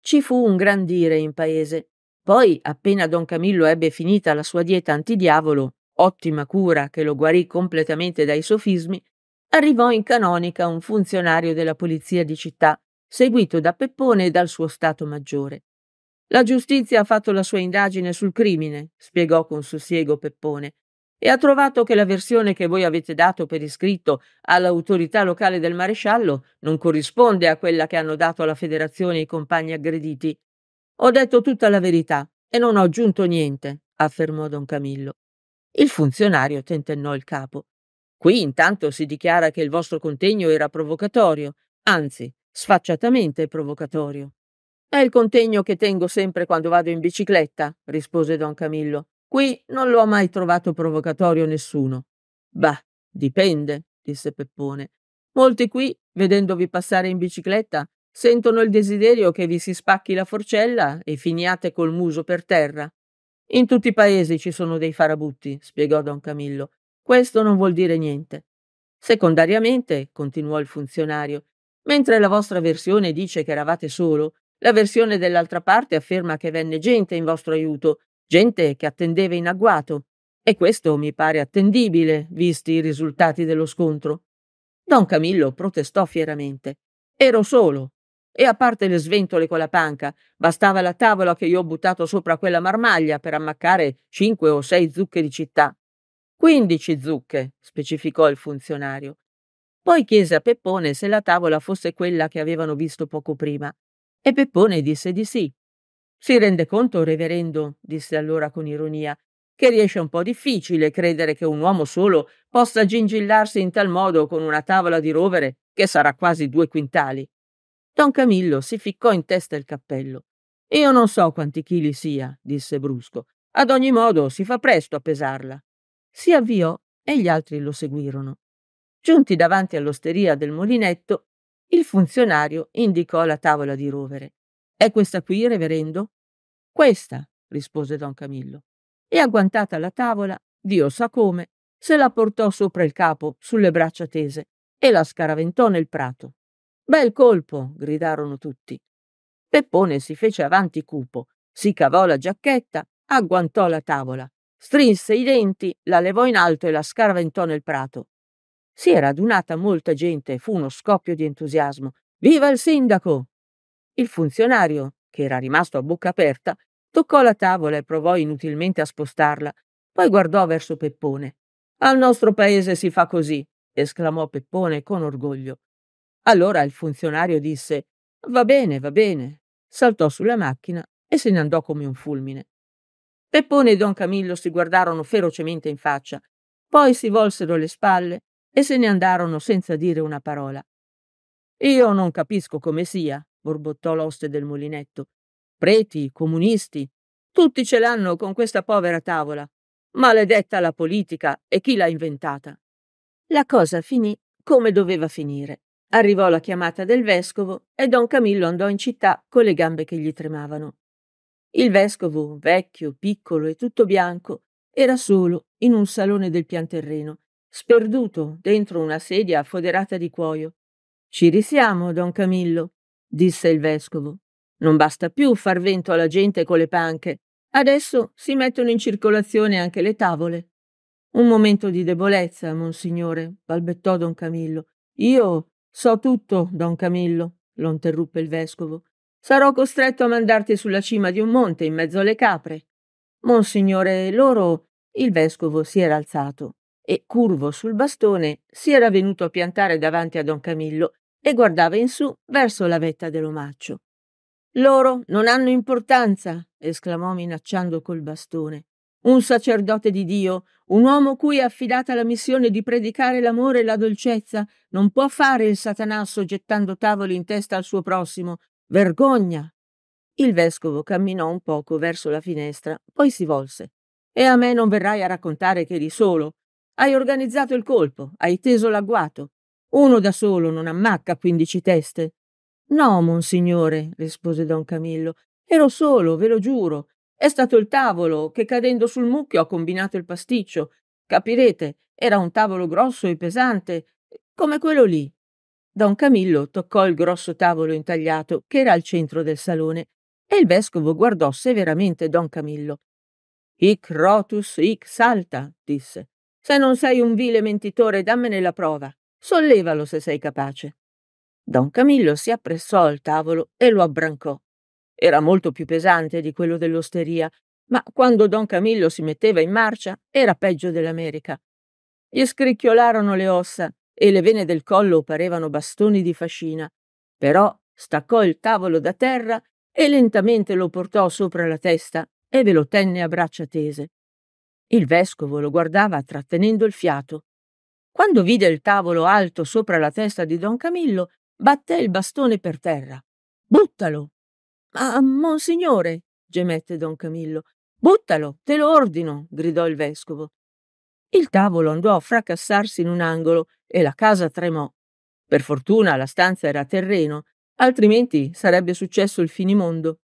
Ci fu un gran dire in paese. Poi, appena don Camillo ebbe finita la sua dieta antidiavolo, ottima cura che lo guarì completamente dai sofismi, arrivò in canonica un funzionario della polizia di città seguito da Peppone e dal suo Stato Maggiore. La giustizia ha fatto la sua indagine sul crimine, spiegò con sussiego Peppone, e ha trovato che la versione che voi avete dato per iscritto all'autorità locale del maresciallo non corrisponde a quella che hanno dato alla federazione i compagni aggrediti. Ho detto tutta la verità e non ho aggiunto niente, affermò don Camillo. Il funzionario tentennò il capo. Qui intanto si dichiara che il vostro contegno era provocatorio, anzi sfacciatamente provocatorio. È il contegno che tengo sempre quando vado in bicicletta, rispose don Camillo. Qui non l'ho mai trovato provocatorio nessuno. Bah, dipende, disse Peppone. Molti qui, vedendovi passare in bicicletta, sentono il desiderio che vi si spacchi la forcella e finiate col muso per terra. In tutti i paesi ci sono dei farabutti, spiegò don Camillo. Questo non vuol dire niente. Secondariamente, continuò il funzionario, Mentre la vostra versione dice che eravate solo, la versione dell'altra parte afferma che venne gente in vostro aiuto, gente che attendeva in agguato. E questo mi pare attendibile, visti i risultati dello scontro. Don Camillo protestò fieramente. Ero solo. E a parte le sventole con la panca, bastava la tavola che io ho buttato sopra quella marmaglia per ammaccare cinque o sei zucche di città. Quindici zucche, specificò il funzionario, poi chiese a Peppone se la tavola fosse quella che avevano visto poco prima, e Peppone disse di sì. Si rende conto, reverendo, disse allora con ironia, che riesce un po' difficile credere che un uomo solo possa gingillarsi in tal modo con una tavola di rovere che sarà quasi due quintali. Don Camillo si ficcò in testa il cappello. Io non so quanti chili sia, disse brusco. Ad ogni modo si fa presto a pesarla. Si avviò e gli altri lo seguirono. Giunti davanti all'osteria del mulinetto, il funzionario indicò la tavola di rovere. È questa qui, reverendo? Questa, rispose don Camillo. E agguantata la tavola, Dio sa come, se la portò sopra il capo, sulle braccia tese, e la scaraventò nel prato. Bel colpo! gridarono tutti. Peppone si fece avanti cupo, si cavò la giacchetta, agguantò la tavola, strinse i denti, la levò in alto e la scaraventò nel prato. Si era adunata molta gente e fu uno scoppio di entusiasmo. Viva il sindaco! Il funzionario, che era rimasto a bocca aperta, toccò la tavola e provò inutilmente a spostarla, poi guardò verso Peppone. Al nostro paese si fa così, esclamò Peppone con orgoglio. Allora il funzionario disse Va bene, va bene, saltò sulla macchina e se ne andò come un fulmine. Peppone e don Camillo si guardarono ferocemente in faccia, poi si volsero le spalle e se ne andarono senza dire una parola. Io non capisco come sia, borbottò l'oste del mulinetto. Preti, comunisti, tutti ce l'hanno con questa povera tavola. Maledetta la politica e chi l'ha inventata. La cosa finì come doveva finire. Arrivò la chiamata del vescovo e don Camillo andò in città con le gambe che gli tremavano. Il vescovo, vecchio, piccolo e tutto bianco, era solo in un salone del pianterreno sperduto dentro una sedia foderata di cuoio. Ci risiamo, don Camillo, disse il vescovo. Non basta più far vento alla gente con le panche. Adesso si mettono in circolazione anche le tavole. Un momento di debolezza, monsignore, balbettò don Camillo. Io so tutto, don Camillo, lo interruppe il vescovo. Sarò costretto a mandarti sulla cima di un monte in mezzo alle capre. Monsignore, loro. Il vescovo si era alzato e, curvo sul bastone, si era venuto a piantare davanti a don Camillo e guardava in su verso la vetta dell'omaccio. Loro non hanno importanza, esclamò minacciando col bastone. Un sacerdote di Dio, un uomo cui è affidata la missione di predicare l'amore e la dolcezza, non può fare il satanasso gettando tavoli in testa al suo prossimo. Vergogna! Il vescovo camminò un poco verso la finestra, poi si volse. E a me non verrai a raccontare che eri solo, hai organizzato il colpo, hai teso l'agguato. Uno da solo non ammacca quindici teste. No, monsignore, rispose don Camillo. Ero solo, ve lo giuro. È stato il tavolo che cadendo sul mucchio ha combinato il pasticcio. Capirete, era un tavolo grosso e pesante, come quello lì. Don Camillo toccò il grosso tavolo intagliato che era al centro del salone e il vescovo guardò severamente don Camillo. Hic rotus, hic salta, disse. Se non sei un vile mentitore, dammene la prova. Sollevalo se sei capace. Don Camillo si appressò al tavolo e lo abbrancò. Era molto più pesante di quello dell'osteria, ma quando Don Camillo si metteva in marcia era peggio dell'America. Gli scricchiolarono le ossa e le vene del collo parevano bastoni di fascina, però staccò il tavolo da terra e lentamente lo portò sopra la testa e ve lo tenne a braccia tese. Il vescovo lo guardava trattenendo il fiato. Quando vide il tavolo alto sopra la testa di don Camillo, batté il bastone per terra. Buttalo! Ma, monsignore, gemette don Camillo, buttalo, te lo ordino, gridò il vescovo. Il tavolo andò a fracassarsi in un angolo e la casa tremò. Per fortuna la stanza era a terreno, altrimenti sarebbe successo il finimondo.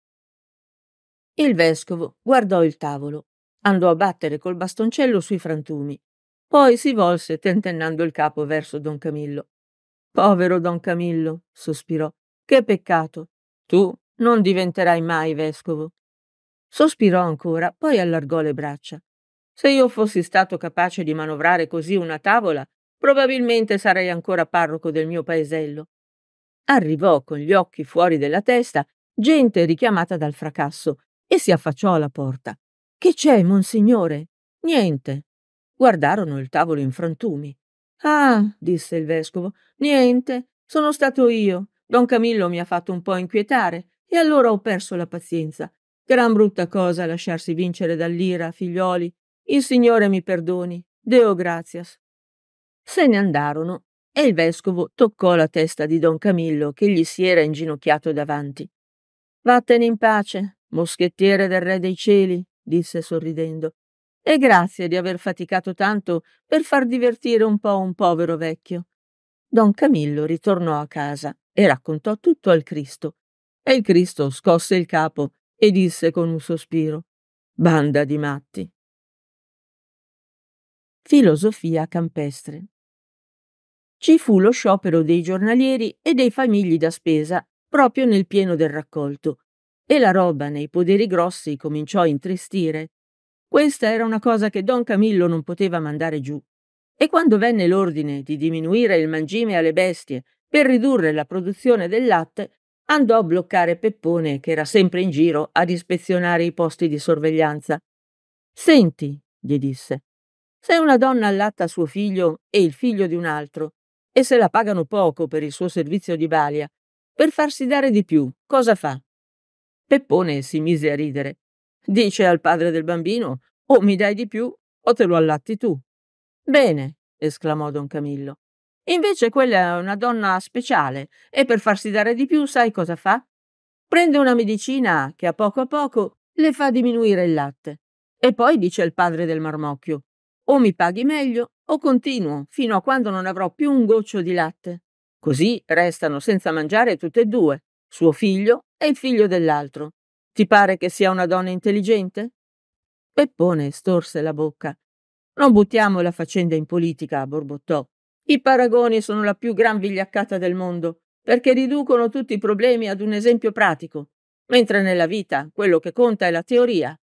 Il vescovo guardò il tavolo. Andò a battere col bastoncello sui frantumi. Poi si volse tentennando il capo verso don Camillo. Povero don Camillo, sospirò. Che peccato. Tu non diventerai mai vescovo. Sospirò ancora, poi allargò le braccia. Se io fossi stato capace di manovrare così una tavola, probabilmente sarei ancora parroco del mio paesello. Arrivò con gli occhi fuori della testa gente richiamata dal fracasso e si affacciò alla porta. Che c'è, monsignore? Niente. Guardarono il tavolo in frantumi. Ah, disse il vescovo, niente, sono stato io. Don Camillo mi ha fatto un po' inquietare e allora ho perso la pazienza. Gran brutta cosa lasciarsi vincere dall'ira, figlioli. Il Signore mi perdoni. Deo gratias. Se ne andarono e il vescovo toccò la testa di Don Camillo che gli si era inginocchiato davanti. Vattene in pace, moschettiere del Re dei Cieli, disse sorridendo, e grazie di aver faticato tanto per far divertire un po' un povero vecchio. Don Camillo ritornò a casa e raccontò tutto al Cristo. E il Cristo scosse il capo e disse con un sospiro Banda di matti. Filosofia campestre. Ci fu lo sciopero dei giornalieri e dei famigli da spesa proprio nel pieno del raccolto e la roba nei poderi grossi cominciò a intristire. Questa era una cosa che don Camillo non poteva mandare giù. E quando venne l'ordine di diminuire il mangime alle bestie per ridurre la produzione del latte, andò a bloccare Peppone, che era sempre in giro ad ispezionare i posti di sorveglianza. Senti, gli disse, se una donna allatta suo figlio e il figlio di un altro, e se la pagano poco per il suo servizio di balia, per farsi dare di più, cosa fa? Peppone si mise a ridere. Dice al padre del bambino: O mi dai di più o te lo allatti tu. Bene, esclamò don Camillo. Invece quella è una donna speciale e per farsi dare di più sai cosa fa? Prende una medicina che a poco a poco le fa diminuire il latte. E poi dice al padre del marmocchio: O mi paghi meglio o continuo fino a quando non avrò più un goccio di latte. Così restano senza mangiare tutte e due suo figlio e il figlio dell'altro. Ti pare che sia una donna intelligente? Peppone storse la bocca. Non buttiamo la faccenda in politica, borbottò. I paragoni sono la più gran vigliaccata del mondo, perché riducono tutti i problemi ad un esempio pratico, mentre nella vita quello che conta è la teoria.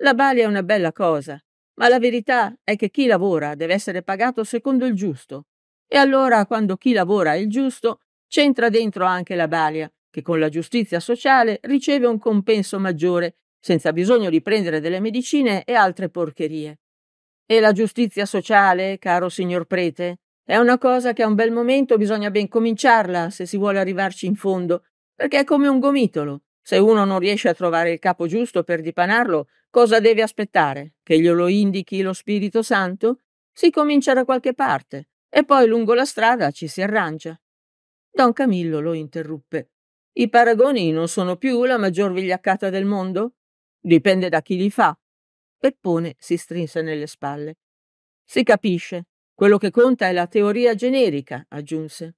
La balia è una bella cosa, ma la verità è che chi lavora deve essere pagato secondo il giusto. E allora, quando chi lavora è il giusto, c'entra dentro anche la balia, che con la giustizia sociale riceve un compenso maggiore, senza bisogno di prendere delle medicine e altre porcherie. E la giustizia sociale, caro signor prete, è una cosa che a un bel momento bisogna ben cominciarla se si vuole arrivarci in fondo, perché è come un gomitolo. Se uno non riesce a trovare il capo giusto per dipanarlo, cosa deve aspettare? Che glielo indichi lo Spirito Santo? Si comincia da qualche parte e poi lungo la strada ci si arrangia. Don Camillo lo interruppe. I paragoni non sono più la maggior vigliaccata del mondo? Dipende da chi li fa. Peppone si strinse nelle spalle. Si capisce. Quello che conta è la teoria generica, aggiunse.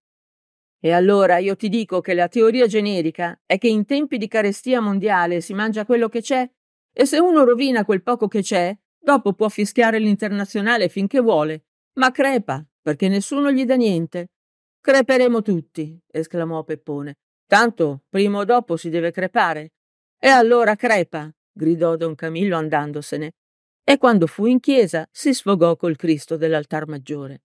E allora io ti dico che la teoria generica è che in tempi di carestia mondiale si mangia quello che c'è e se uno rovina quel poco che c'è, dopo può fischiare l'internazionale finché vuole, ma crepa, perché nessuno gli dà niente. Creperemo tutti, esclamò Peppone. Tanto, prima o dopo si deve crepare. E allora crepa, gridò don Camillo andandosene. E quando fu in chiesa si sfogò col Cristo dell'altar maggiore.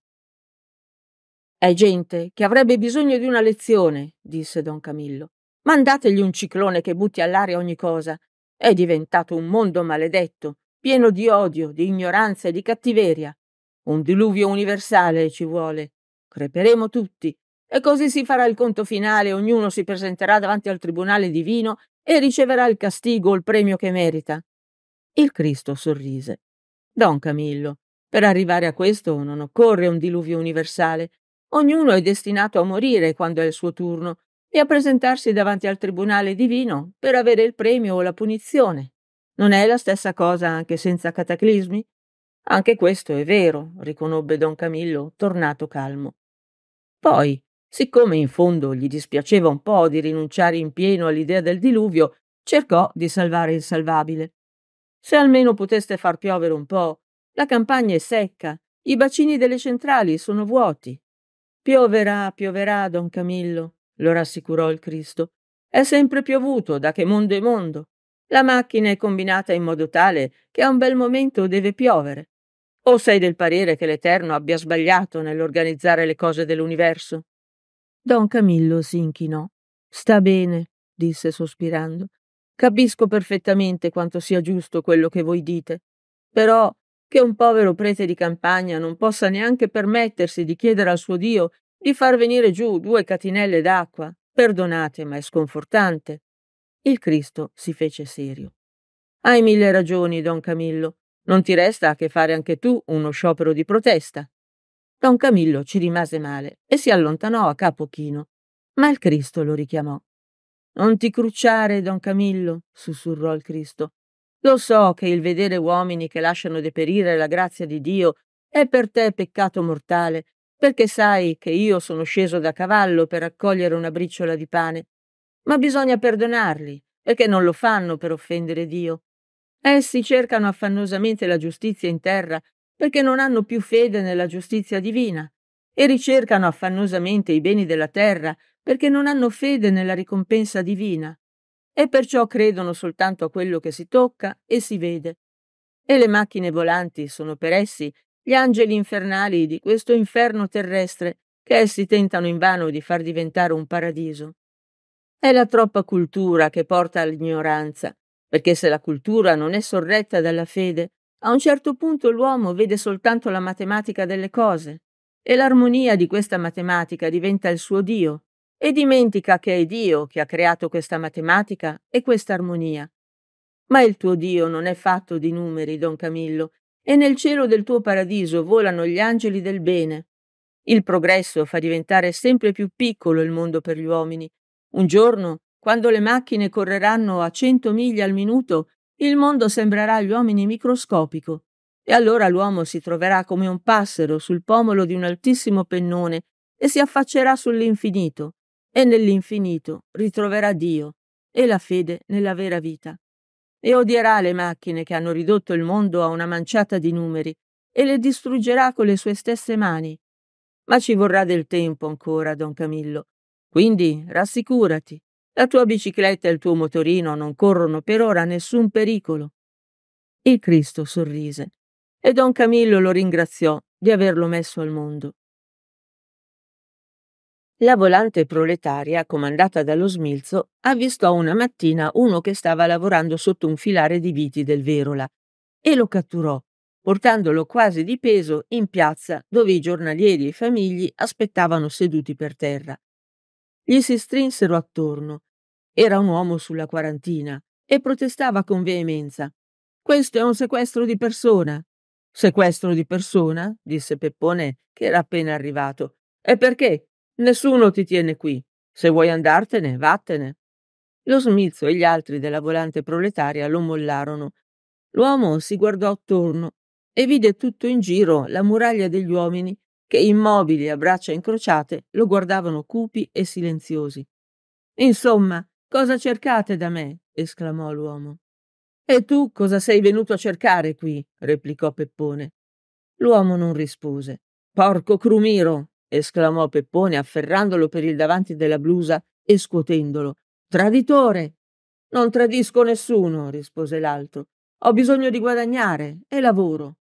È gente che avrebbe bisogno di una lezione, disse don Camillo. Mandategli un ciclone che butti all'aria ogni cosa. È diventato un mondo maledetto, pieno di odio, di ignoranza e di cattiveria. Un diluvio universale ci vuole. Creperemo tutti, e così si farà il conto finale, ognuno si presenterà davanti al tribunale divino e riceverà il castigo o il premio che merita. Il Cristo sorrise. Don Camillo, per arrivare a questo non occorre un diluvio universale. Ognuno è destinato a morire quando è il suo turno e a presentarsi davanti al tribunale divino per avere il premio o la punizione. Non è la stessa cosa anche senza cataclismi? Anche questo è vero, riconobbe don Camillo, tornato calmo. Poi, Siccome in fondo gli dispiaceva un po' di rinunciare in pieno all'idea del diluvio, cercò di salvare il salvabile. Se almeno poteste far piovere un po', la campagna è secca, i bacini delle centrali sono vuoti. Pioverà, pioverà, don Camillo, lo rassicurò il Cristo. È sempre piovuto, da che mondo è mondo. La macchina è combinata in modo tale che a un bel momento deve piovere. O sei del parere che l'Eterno abbia sbagliato nell'organizzare le cose dell'universo? Don Camillo si inchinò. Sta bene, disse sospirando. Capisco perfettamente quanto sia giusto quello che voi dite. Però che un povero prete di campagna non possa neanche permettersi di chiedere al suo Dio di far venire giù due catinelle d'acqua. Perdonate, ma è sconfortante. Il Cristo si fece serio. Hai mille ragioni, don Camillo. Non ti resta che fare anche tu uno sciopero di protesta. Don Camillo ci rimase male e si allontanò a capo chino, ma il Cristo lo richiamò. Non ti crucciare, don Camillo, sussurrò il Cristo. Lo so che il vedere uomini che lasciano deperire la grazia di Dio è per te peccato mortale, perché sai che io sono sceso da cavallo per raccogliere una briciola di pane. Ma bisogna perdonarli, perché non lo fanno per offendere Dio. Essi cercano affannosamente la giustizia in terra perché non hanno più fede nella giustizia divina e ricercano affannosamente i beni della terra perché non hanno fede nella ricompensa divina e perciò credono soltanto a quello che si tocca e si vede. E le macchine volanti sono per essi gli angeli infernali di questo inferno terrestre che essi tentano invano di far diventare un paradiso. È la troppa cultura che porta all'ignoranza, perché se la cultura non è sorretta dalla fede, a un certo punto l'uomo vede soltanto la matematica delle cose e l'armonia di questa matematica diventa il suo Dio e dimentica che è Dio che ha creato questa matematica e questa armonia. Ma il tuo Dio non è fatto di numeri, don Camillo, e nel cielo del tuo paradiso volano gli angeli del bene. Il progresso fa diventare sempre più piccolo il mondo per gli uomini. Un giorno, quando le macchine correranno a cento miglia al minuto, il mondo sembrerà agli uomini microscopico, e allora l'uomo si troverà come un passero sul pomolo di un altissimo pennone e si affaccerà sull'infinito, e nell'infinito ritroverà Dio e la fede nella vera vita. E odierà le macchine che hanno ridotto il mondo a una manciata di numeri e le distruggerà con le sue stesse mani. Ma ci vorrà del tempo ancora, don Camillo. Quindi rassicurati, la tua bicicletta e il tuo motorino non corrono per ora nessun pericolo. Il Cristo sorrise e don Camillo lo ringraziò di averlo messo al mondo. La volante proletaria, comandata dallo smilzo, avvistò una mattina uno che stava lavorando sotto un filare di viti del Verola e lo catturò, portandolo quasi di peso in piazza dove i giornalieri e i famigli aspettavano seduti per terra. Gli si strinsero attorno. Era un uomo sulla quarantina e protestava con veemenza. Questo è un sequestro di persona. Sequestro di persona? disse Peppone, che era appena arrivato. E perché? Nessuno ti tiene qui. Se vuoi andartene, vattene. Lo smizzo e gli altri della volante proletaria lo mollarono. L'uomo si guardò attorno e vide tutto in giro la muraglia degli uomini che immobili a braccia incrociate lo guardavano cupi e silenziosi. Insomma, cosa cercate da me? esclamò l'uomo. E tu cosa sei venuto a cercare qui? replicò Peppone. L'uomo non rispose. Porco crumiro! esclamò Peppone afferrandolo per il davanti della blusa e scuotendolo. Traditore! Non tradisco nessuno, rispose l'altro. Ho bisogno di guadagnare e lavoro.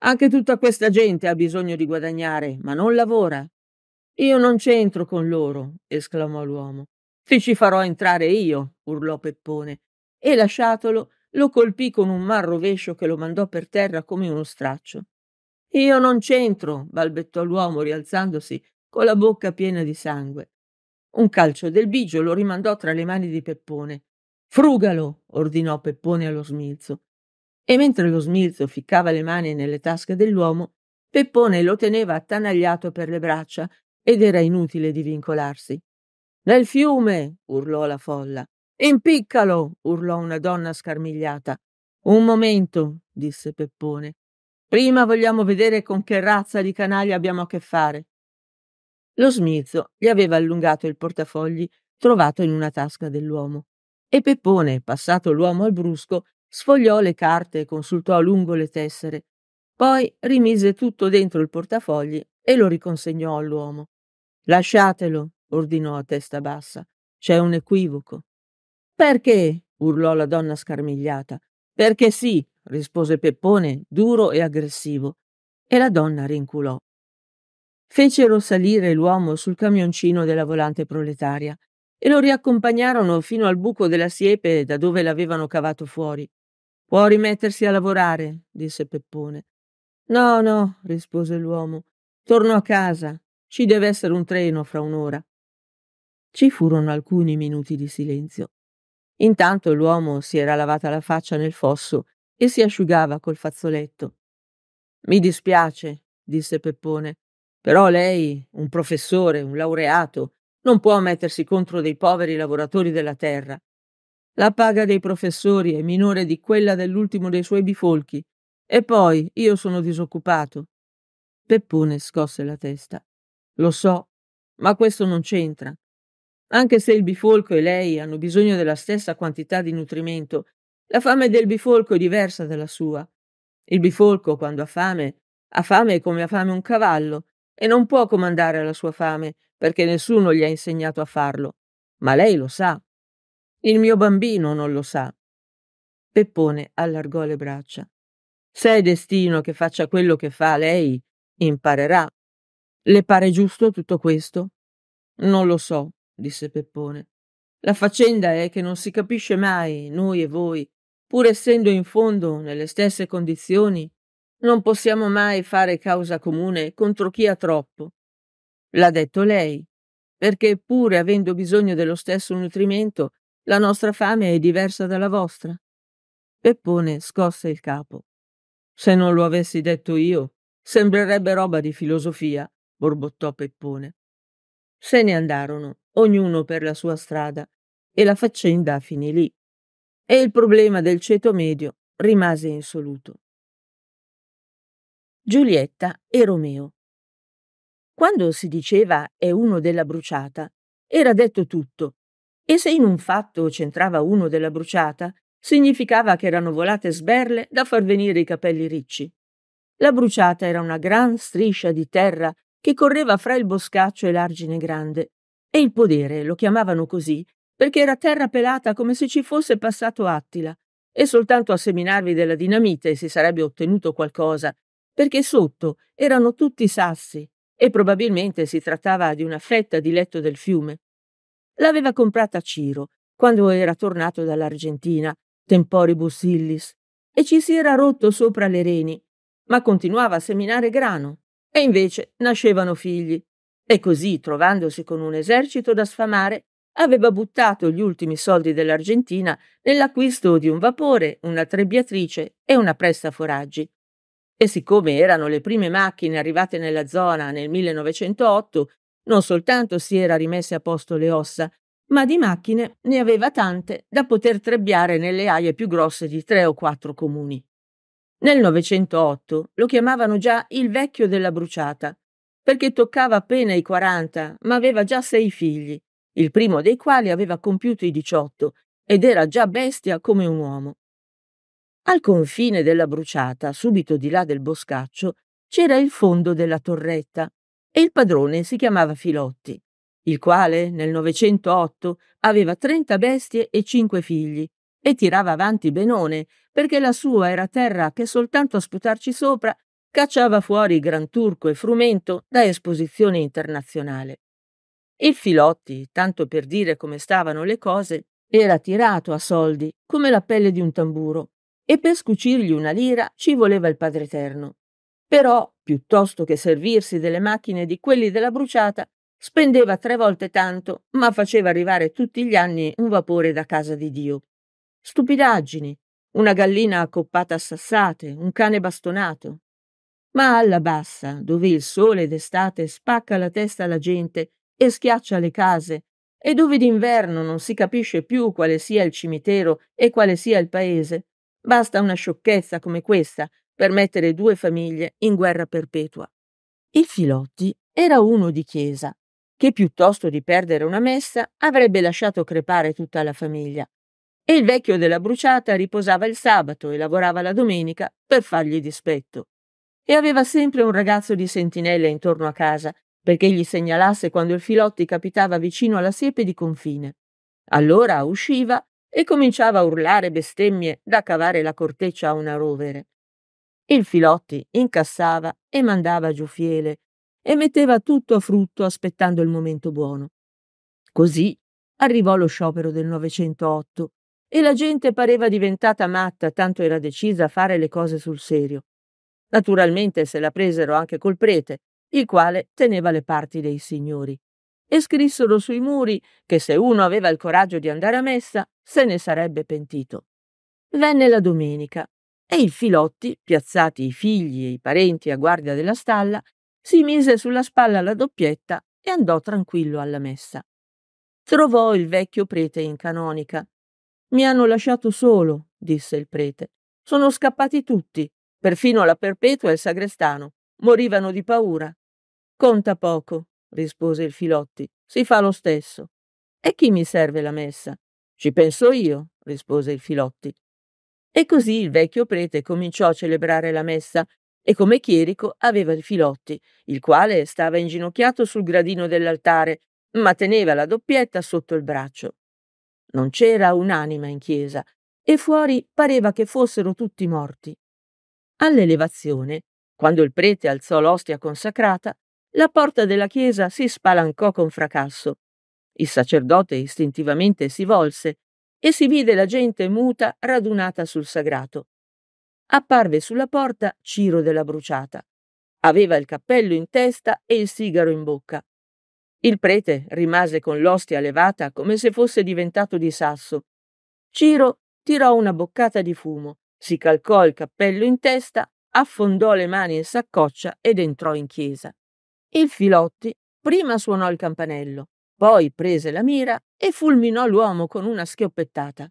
Anche tutta questa gente ha bisogno di guadagnare, ma non lavora. Io non c'entro con loro, esclamò l'uomo. Ti ci farò entrare io, urlò Peppone, e lasciatolo, lo colpì con un mal rovescio che lo mandò per terra come uno straccio. Io non c'entro, balbettò l'uomo rialzandosi con la bocca piena di sangue. Un calcio del bigio lo rimandò tra le mani di Peppone. Frugalo, ordinò Peppone allo smilzo e mentre lo smilzo ficcava le mani nelle tasche dell'uomo, Peppone lo teneva attanagliato per le braccia ed era inutile divincolarsi. Nel fiume! urlò la folla. Impiccalo! urlò una donna scarmigliata. Un momento, disse Peppone. Prima vogliamo vedere con che razza di canaglia abbiamo a che fare. Lo smilzo gli aveva allungato il portafogli trovato in una tasca dell'uomo e Peppone, passato l'uomo al brusco, Sfogliò le carte e consultò a lungo le tessere. Poi rimise tutto dentro il portafogli e lo riconsegnò all'uomo. Lasciatelo, ordinò a testa bassa. C'è un equivoco. Perché? urlò la donna scarmigliata. Perché sì, rispose Peppone, duro e aggressivo. E la donna rinculò. Fecero salire l'uomo sul camioncino della volante proletaria e lo riaccompagnarono fino al buco della siepe da dove l'avevano cavato fuori. Può rimettersi a lavorare, disse Peppone. No, no, rispose l'uomo. Torno a casa. Ci deve essere un treno fra un'ora. Ci furono alcuni minuti di silenzio. Intanto l'uomo si era lavata la faccia nel fosso e si asciugava col fazzoletto. Mi dispiace, disse Peppone, però lei, un professore, un laureato, non può mettersi contro dei poveri lavoratori della terra. La paga dei professori è minore di quella dell'ultimo dei suoi bifolchi. E poi io sono disoccupato. Peppone scosse la testa. Lo so, ma questo non c'entra. Anche se il bifolco e lei hanno bisogno della stessa quantità di nutrimento, la fame del bifolco è diversa dalla sua. Il bifolco, quando ha fame, ha fame come ha fame un cavallo e non può comandare la sua fame perché nessuno gli ha insegnato a farlo. Ma lei lo sa. Il mio bambino non lo sa. Peppone allargò le braccia. Se è destino che faccia quello che fa lei, imparerà. Le pare giusto tutto questo? Non lo so, disse Peppone. La faccenda è che non si capisce mai, noi e voi, pur essendo in fondo nelle stesse condizioni, non possiamo mai fare causa comune contro chi ha troppo. L'ha detto lei, perché pur avendo bisogno dello stesso nutrimento, la nostra fame è diversa dalla vostra. Peppone scosse il capo. Se non lo avessi detto io, sembrerebbe roba di filosofia, borbottò Peppone. Se ne andarono, ognuno per la sua strada, e la faccenda finì lì. E il problema del ceto medio rimase insoluto. Giulietta e Romeo. Quando si diceva è uno della bruciata, era detto tutto e se in un fatto c'entrava uno della bruciata, significava che erano volate sberle da far venire i capelli ricci. La bruciata era una gran striscia di terra che correva fra il boscaccio e l'argine grande, e il podere lo chiamavano così perché era terra pelata come se ci fosse passato Attila, e soltanto a seminarvi della dinamite si sarebbe ottenuto qualcosa, perché sotto erano tutti sassi e probabilmente si trattava di una fetta di letto del fiume. L'aveva comprata Ciro quando era tornato dall'Argentina, temporibus illis, e ci si era rotto sopra le reni, ma continuava a seminare grano. E invece nascevano figli. E così, trovandosi con un esercito da sfamare, aveva buttato gli ultimi soldi dell'Argentina nell'acquisto di un vapore, una trebbiatrice e una pressa foraggi. E siccome erano le prime macchine arrivate nella zona nel 1908 non soltanto si era rimesse a posto le ossa, ma di macchine ne aveva tante da poter trebbiare nelle aie più grosse di tre o quattro comuni. Nel 908 lo chiamavano già il vecchio della bruciata, perché toccava appena i 40, ma aveva già sei figli, il primo dei quali aveva compiuto i 18 ed era già bestia come un uomo. Al confine della bruciata, subito di là del boscaccio, c'era il fondo della torretta, e il padrone si chiamava Filotti, il quale nel 908 aveva 30 bestie e 5 figli e tirava avanti benone perché la sua era terra che soltanto a sputarci sopra cacciava fuori gran turco e frumento da esposizione internazionale. Il Filotti, tanto per dire come stavano le cose, era tirato a soldi come la pelle di un tamburo e per scucirgli una lira ci voleva il Padre Eterno. Però, piuttosto che servirsi delle macchine di quelli della bruciata, spendeva tre volte tanto, ma faceva arrivare tutti gli anni un vapore da casa di Dio. Stupidaggini, una gallina accoppata a sassate, un cane bastonato. Ma alla bassa, dove il sole d'estate spacca la testa alla gente e schiaccia le case, e dove d'inverno non si capisce più quale sia il cimitero e quale sia il paese, basta una sciocchezza come questa per mettere due famiglie in guerra perpetua. Il Filotti era uno di chiesa, che piuttosto di perdere una messa avrebbe lasciato crepare tutta la famiglia. E il vecchio della bruciata riposava il sabato e lavorava la domenica per fargli dispetto. E aveva sempre un ragazzo di sentinella intorno a casa perché gli segnalasse quando il Filotti capitava vicino alla siepe di confine. Allora usciva e cominciava a urlare bestemmie da cavare la corteccia a una rovere. Il Filotti incassava e mandava giù fiele e metteva tutto a frutto aspettando il momento buono. Così arrivò lo sciopero del 908 e la gente pareva diventata matta, tanto era decisa a fare le cose sul serio. Naturalmente se la presero anche col prete, il quale teneva le parti dei signori, e scrissero sui muri che se uno aveva il coraggio di andare a messa, se ne sarebbe pentito. Venne la domenica e il Filotti, piazzati i figli e i parenti a guardia della stalla, si mise sulla spalla la doppietta e andò tranquillo alla messa. Trovò il vecchio prete in canonica. Mi hanno lasciato solo, disse il prete. Sono scappati tutti, perfino la perpetua e il sagrestano. Morivano di paura. Conta poco, rispose il Filotti. Si fa lo stesso. E chi mi serve la messa? Ci penso io, rispose il Filotti. E così il vecchio prete cominciò a celebrare la messa e come chierico aveva il Filotti, il quale stava inginocchiato sul gradino dell'altare, ma teneva la doppietta sotto il braccio. Non c'era un'anima in chiesa e fuori pareva che fossero tutti morti. All'elevazione, quando il prete alzò l'ostia consacrata, la porta della chiesa si spalancò con fracasso. Il sacerdote istintivamente si volse e si vide la gente muta radunata sul sagrato. Apparve sulla porta Ciro della Bruciata. Aveva il cappello in testa e il sigaro in bocca. Il prete rimase con l'ostia levata come se fosse diventato di sasso. Ciro tirò una boccata di fumo, si calcò il cappello in testa, affondò le mani in saccoccia ed entrò in chiesa. Il Filotti prima suonò il campanello, poi prese la mira e fulminò l'uomo con una schioppettata.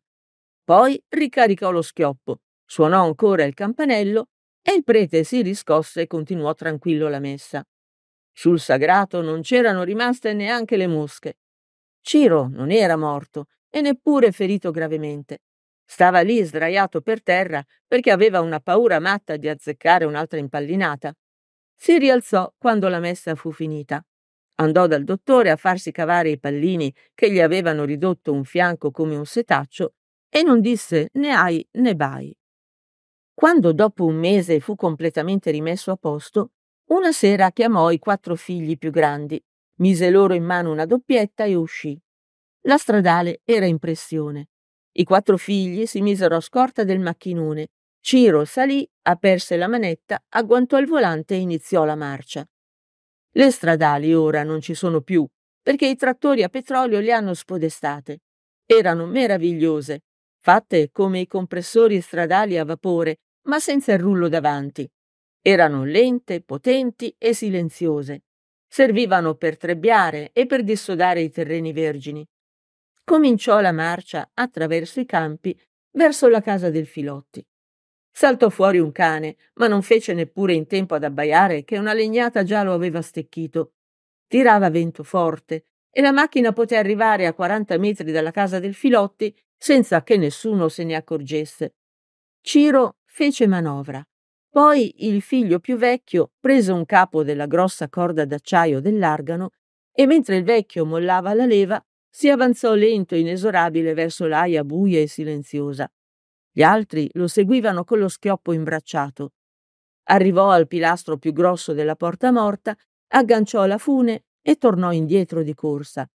Poi ricaricò lo schioppo, suonò ancora il campanello e il prete si riscosse e continuò tranquillo la messa. Sul sagrato non c'erano rimaste neanche le mosche. Ciro non era morto e neppure ferito gravemente. Stava lì sdraiato per terra perché aveva una paura matta di azzeccare un'altra impallinata. Si rialzò quando la messa fu finita. Andò dal dottore a farsi cavare i pallini che gli avevano ridotto un fianco come un setaccio e non disse né ai né bai. Quando dopo un mese fu completamente rimesso a posto, una sera chiamò i quattro figli più grandi, mise loro in mano una doppietta e uscì. La stradale era in pressione. I quattro figli si misero a scorta del macchinone. Ciro salì, aperse la manetta, agguantò il volante e iniziò la marcia. Le stradali ora non ci sono più, perché i trattori a petrolio le hanno spodestate. Erano meravigliose, fatte come i compressori stradali a vapore, ma senza il rullo davanti. Erano lente, potenti e silenziose. Servivano per trebbiare e per dissodare i terreni vergini. Cominciò la marcia attraverso i campi verso la casa del Filotti. Saltò fuori un cane, ma non fece neppure in tempo ad abbaiare che una legnata già lo aveva stecchito. Tirava vento forte e la macchina poté arrivare a 40 metri dalla casa del Filotti senza che nessuno se ne accorgesse. Ciro fece manovra. Poi il figlio più vecchio prese un capo della grossa corda d'acciaio dell'argano e mentre il vecchio mollava la leva si avanzò lento e inesorabile verso l'aia buia e silenziosa. Gli altri lo seguivano con lo schioppo imbracciato. Arrivò al pilastro più grosso della porta morta, agganciò la fune e tornò indietro di corsa.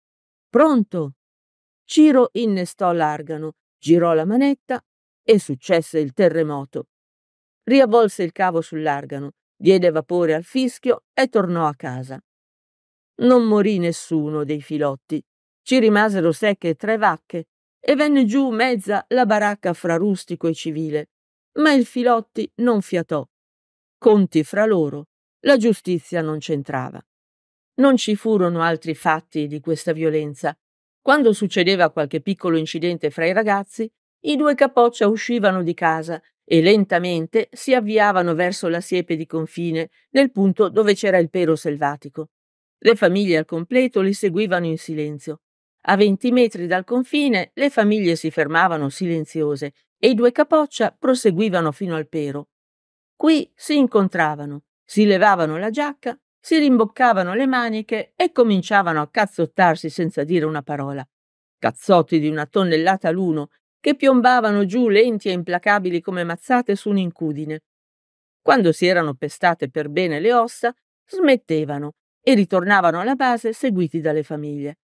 Pronto? Ciro innestò l'argano, girò la manetta e successe il terremoto. Riavvolse il cavo sull'argano, diede vapore al fischio e tornò a casa. Non morì nessuno dei filotti. Ci rimasero secche tre vacche e venne giù mezza la baracca fra rustico e civile, ma il Filotti non fiatò. Conti fra loro, la giustizia non c'entrava. Non ci furono altri fatti di questa violenza. Quando succedeva qualche piccolo incidente fra i ragazzi, i due capoccia uscivano di casa e lentamente si avviavano verso la siepe di confine, nel punto dove c'era il pero selvatico. Le famiglie al completo li seguivano in silenzio. A venti metri dal confine le famiglie si fermavano silenziose e i due capoccia proseguivano fino al pero. Qui si incontravano, si levavano la giacca, si rimboccavano le maniche e cominciavano a cazzottarsi senza dire una parola. Cazzotti di una tonnellata l'uno che piombavano giù lenti e implacabili come mazzate su un'incudine. Quando si erano pestate per bene le ossa, smettevano e ritornavano alla base seguiti dalle famiglie.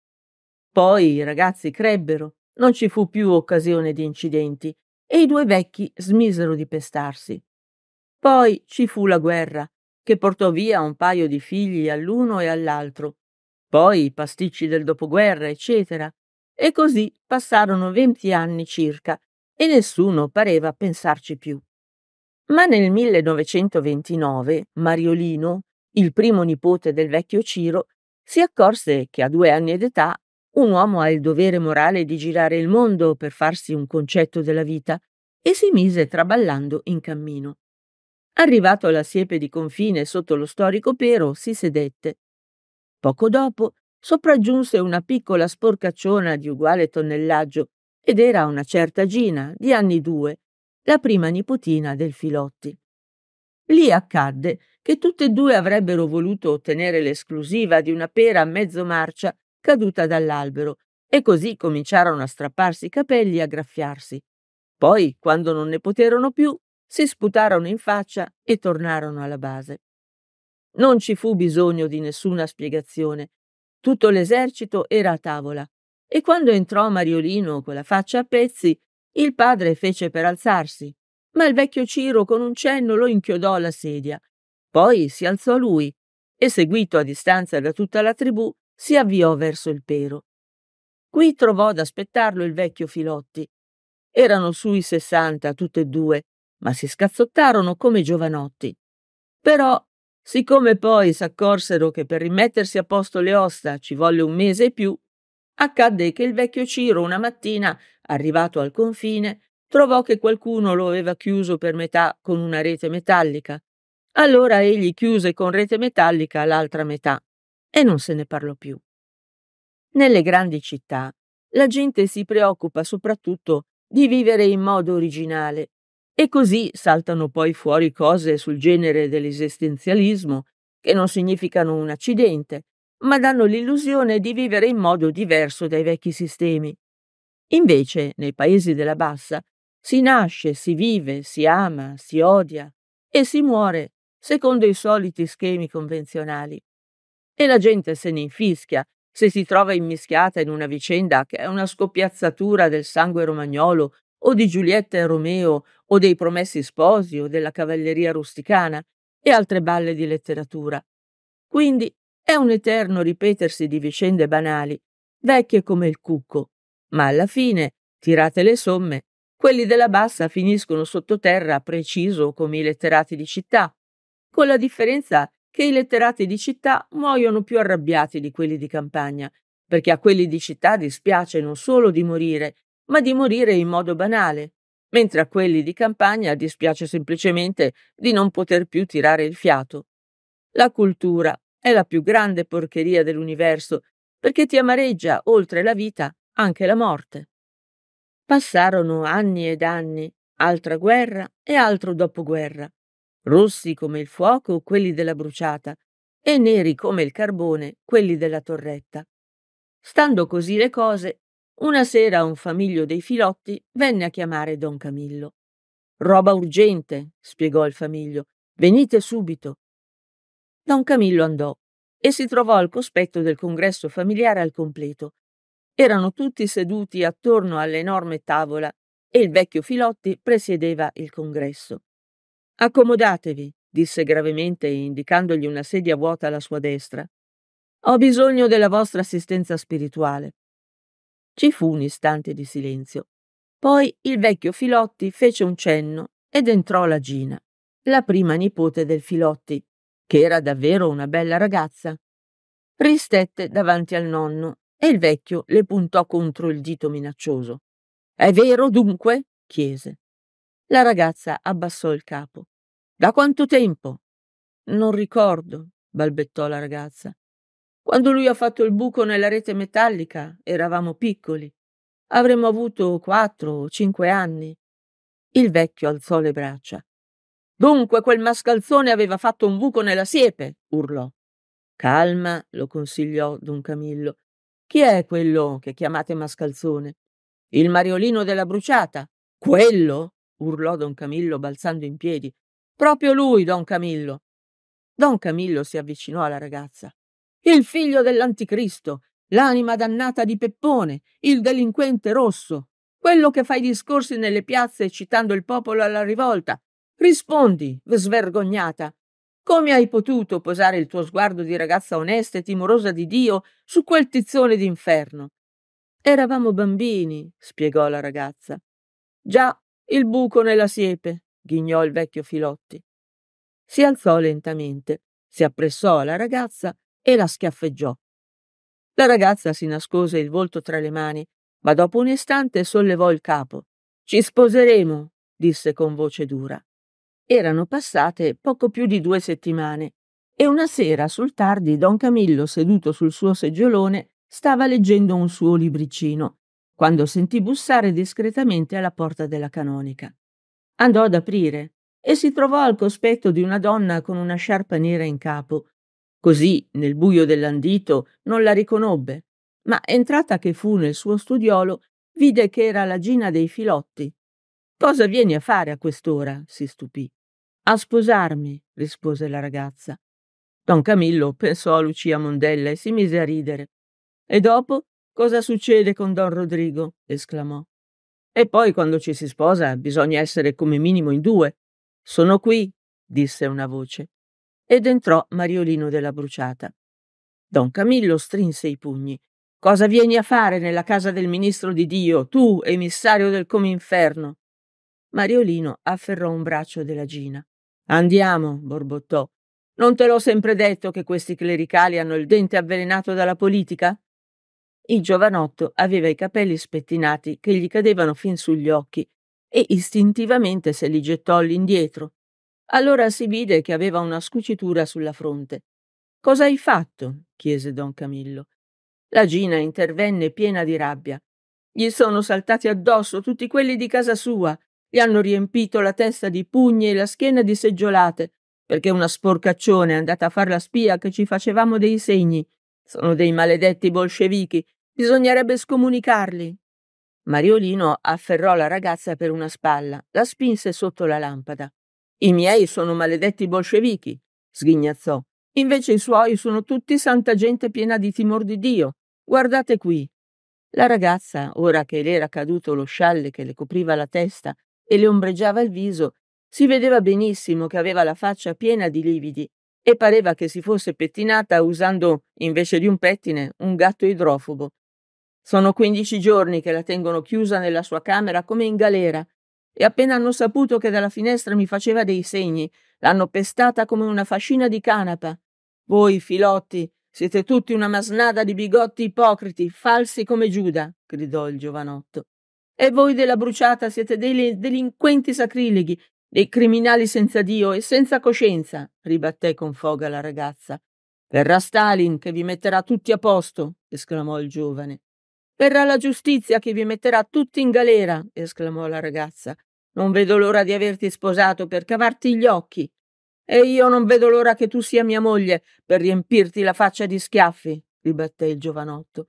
Poi i ragazzi crebbero, non ci fu più occasione di incidenti e i due vecchi smisero di pestarsi. Poi ci fu la guerra, che portò via un paio di figli all'uno e all'altro, poi i pasticci del dopoguerra, eccetera, e così passarono venti anni circa e nessuno pareva pensarci più. Ma nel 1929 Mariolino, il primo nipote del vecchio Ciro, si accorse che a due anni d'età un uomo ha il dovere morale di girare il mondo per farsi un concetto della vita e si mise traballando in cammino. Arrivato alla siepe di confine sotto lo storico pero, si sedette. Poco dopo sopraggiunse una piccola sporcacciona di uguale tonnellaggio ed era una certa Gina, di anni due, la prima nipotina del Filotti. Lì accadde che tutte e due avrebbero voluto ottenere l'esclusiva di una pera a mezzo marcia caduta dall'albero e così cominciarono a strapparsi i capelli e a graffiarsi. Poi, quando non ne poterono più, si sputarono in faccia e tornarono alla base. Non ci fu bisogno di nessuna spiegazione. Tutto l'esercito era a tavola e quando entrò Mariolino con la faccia a pezzi, il padre fece per alzarsi, ma il vecchio Ciro con un cenno lo inchiodò alla sedia. Poi si alzò lui e, seguito a distanza da tutta la tribù, si avviò verso il pero. Qui trovò ad aspettarlo il vecchio Filotti. Erano sui sessanta tutte e due, ma si scazzottarono come giovanotti. Però, siccome poi s'accorsero che per rimettersi a posto le ossa ci volle un mese e più, accadde che il vecchio Ciro una mattina, arrivato al confine, trovò che qualcuno lo aveva chiuso per metà con una rete metallica. Allora egli chiuse con rete metallica l'altra metà e non se ne parlò più. Nelle grandi città la gente si preoccupa soprattutto di vivere in modo originale e così saltano poi fuori cose sul genere dell'esistenzialismo che non significano un accidente, ma danno l'illusione di vivere in modo diverso dai vecchi sistemi. Invece, nei paesi della bassa, si nasce, si vive, si ama, si odia e si muore secondo i soliti schemi convenzionali. E la gente se ne infischia se si trova immischiata in una vicenda che è una scoppiazzatura del sangue romagnolo o di Giulietta e Romeo o dei promessi sposi o della cavalleria rusticana e altre balle di letteratura. Quindi è un eterno ripetersi di vicende banali, vecchie come il cucco, ma alla fine, tirate le somme, quelli della bassa finiscono sottoterra preciso come i letterati di città, con la differenza che che i letterati di città muoiono più arrabbiati di quelli di campagna, perché a quelli di città dispiace non solo di morire, ma di morire in modo banale, mentre a quelli di campagna dispiace semplicemente di non poter più tirare il fiato. La cultura è la più grande porcheria dell'universo, perché ti amareggia, oltre la vita, anche la morte. Passarono anni ed anni, altra guerra e altro dopoguerra rossi come il fuoco quelli della bruciata e neri come il carbone quelli della torretta. Stando così le cose, una sera un famiglio dei filotti venne a chiamare don Camillo. Roba urgente, spiegò il famiglio, venite subito. Don Camillo andò e si trovò al cospetto del congresso familiare al completo. Erano tutti seduti attorno all'enorme tavola e il vecchio Filotti presiedeva il congresso. Accomodatevi, disse gravemente indicandogli una sedia vuota alla sua destra. Ho bisogno della vostra assistenza spirituale. Ci fu un istante di silenzio. Poi il vecchio Filotti fece un cenno ed entrò la Gina, la prima nipote del Filotti, che era davvero una bella ragazza. Ristette davanti al nonno e il vecchio le puntò contro il dito minaccioso. È vero dunque? chiese. La ragazza abbassò il capo. Da quanto tempo? Non ricordo, balbettò la ragazza. Quando lui ha fatto il buco nella rete metallica eravamo piccoli. Avremmo avuto quattro o cinque anni. Il vecchio alzò le braccia. Dunque quel mascalzone aveva fatto un buco nella siepe, urlò. Calma, lo consigliò don Camillo. Chi è quello che chiamate mascalzone? Il mariolino della bruciata. Quello? urlò don Camillo balzando in piedi. Proprio lui, don Camillo. Don Camillo si avvicinò alla ragazza. Il figlio dell'anticristo, l'anima dannata di Peppone, il delinquente rosso, quello che fa i discorsi nelle piazze eccitando il popolo alla rivolta. Rispondi, svergognata. Come hai potuto posare il tuo sguardo di ragazza onesta e timorosa di Dio su quel tizzone d'inferno? Eravamo bambini, spiegò la ragazza. Già, il buco nella siepe, ghignò il vecchio Filotti. Si alzò lentamente, si appressò alla ragazza e la schiaffeggiò. La ragazza si nascose il volto tra le mani, ma dopo un istante sollevò il capo. Ci sposeremo, disse con voce dura. Erano passate poco più di due settimane e una sera sul tardi don Camillo, seduto sul suo seggiolone, stava leggendo un suo libricino quando sentì bussare discretamente alla porta della canonica. Andò ad aprire e si trovò al cospetto di una donna con una sciarpa nera in capo. Così, nel buio dell'andito, non la riconobbe, ma entrata che fu nel suo studiolo, vide che era la Gina dei Filotti. Cosa vieni a fare a quest'ora? si stupì. A sposarmi, rispose la ragazza. Don Camillo pensò a Lucia Mondella e si mise a ridere. E dopo Cosa succede con don Rodrigo? esclamò. E poi quando ci si sposa bisogna essere come minimo in due. Sono qui, disse una voce. Ed entrò Mariolino della Bruciata. Don Camillo strinse i pugni. Cosa vieni a fare nella casa del ministro di Dio, tu, emissario del cominferno? Mariolino afferrò un braccio della Gina. Andiamo, borbottò. Non te l'ho sempre detto che questi clericali hanno il dente avvelenato dalla politica? Il giovanotto aveva i capelli spettinati che gli cadevano fin sugli occhi e istintivamente se li gettò all'indietro. Allora si vide che aveva una scucitura sulla fronte. Cosa hai fatto? chiese don Camillo. La Gina intervenne piena di rabbia. Gli sono saltati addosso tutti quelli di casa sua, gli hanno riempito la testa di pugni e la schiena di seggiolate, perché una sporcaccione è andata a far la spia che ci facevamo dei segni. Sono dei maledetti bolscevichi Bisognerebbe scomunicarli. Mariolino afferrò la ragazza per una spalla, la spinse sotto la lampada. I miei sono maledetti bolscevichi, sghignazzò. Invece i suoi sono tutti santa gente piena di timor di Dio. Guardate qui. La ragazza, ora che le era caduto lo scialle che le copriva la testa e le ombreggiava il viso, si vedeva benissimo che aveva la faccia piena di lividi e pareva che si fosse pettinata usando, invece di un pettine, un gatto idrofobo sono quindici giorni che la tengono chiusa nella sua camera come in galera, e appena hanno saputo che dalla finestra mi faceva dei segni, l'hanno pestata come una fascina di canapa. Voi, filotti, siete tutti una masnada di bigotti ipocriti, falsi come Giuda, gridò il giovanotto. E voi della bruciata siete dei delinquenti sacrileghi, dei criminali senza Dio e senza coscienza, ribatté con foga la ragazza. Verrà Stalin che vi metterà tutti a posto, esclamò il giovane. Verrà la giustizia che vi metterà tutti in galera, esclamò la ragazza. Non vedo l'ora di averti sposato per cavarti gli occhi. E io non vedo l'ora che tu sia mia moglie per riempirti la faccia di schiaffi, ribatté il giovanotto.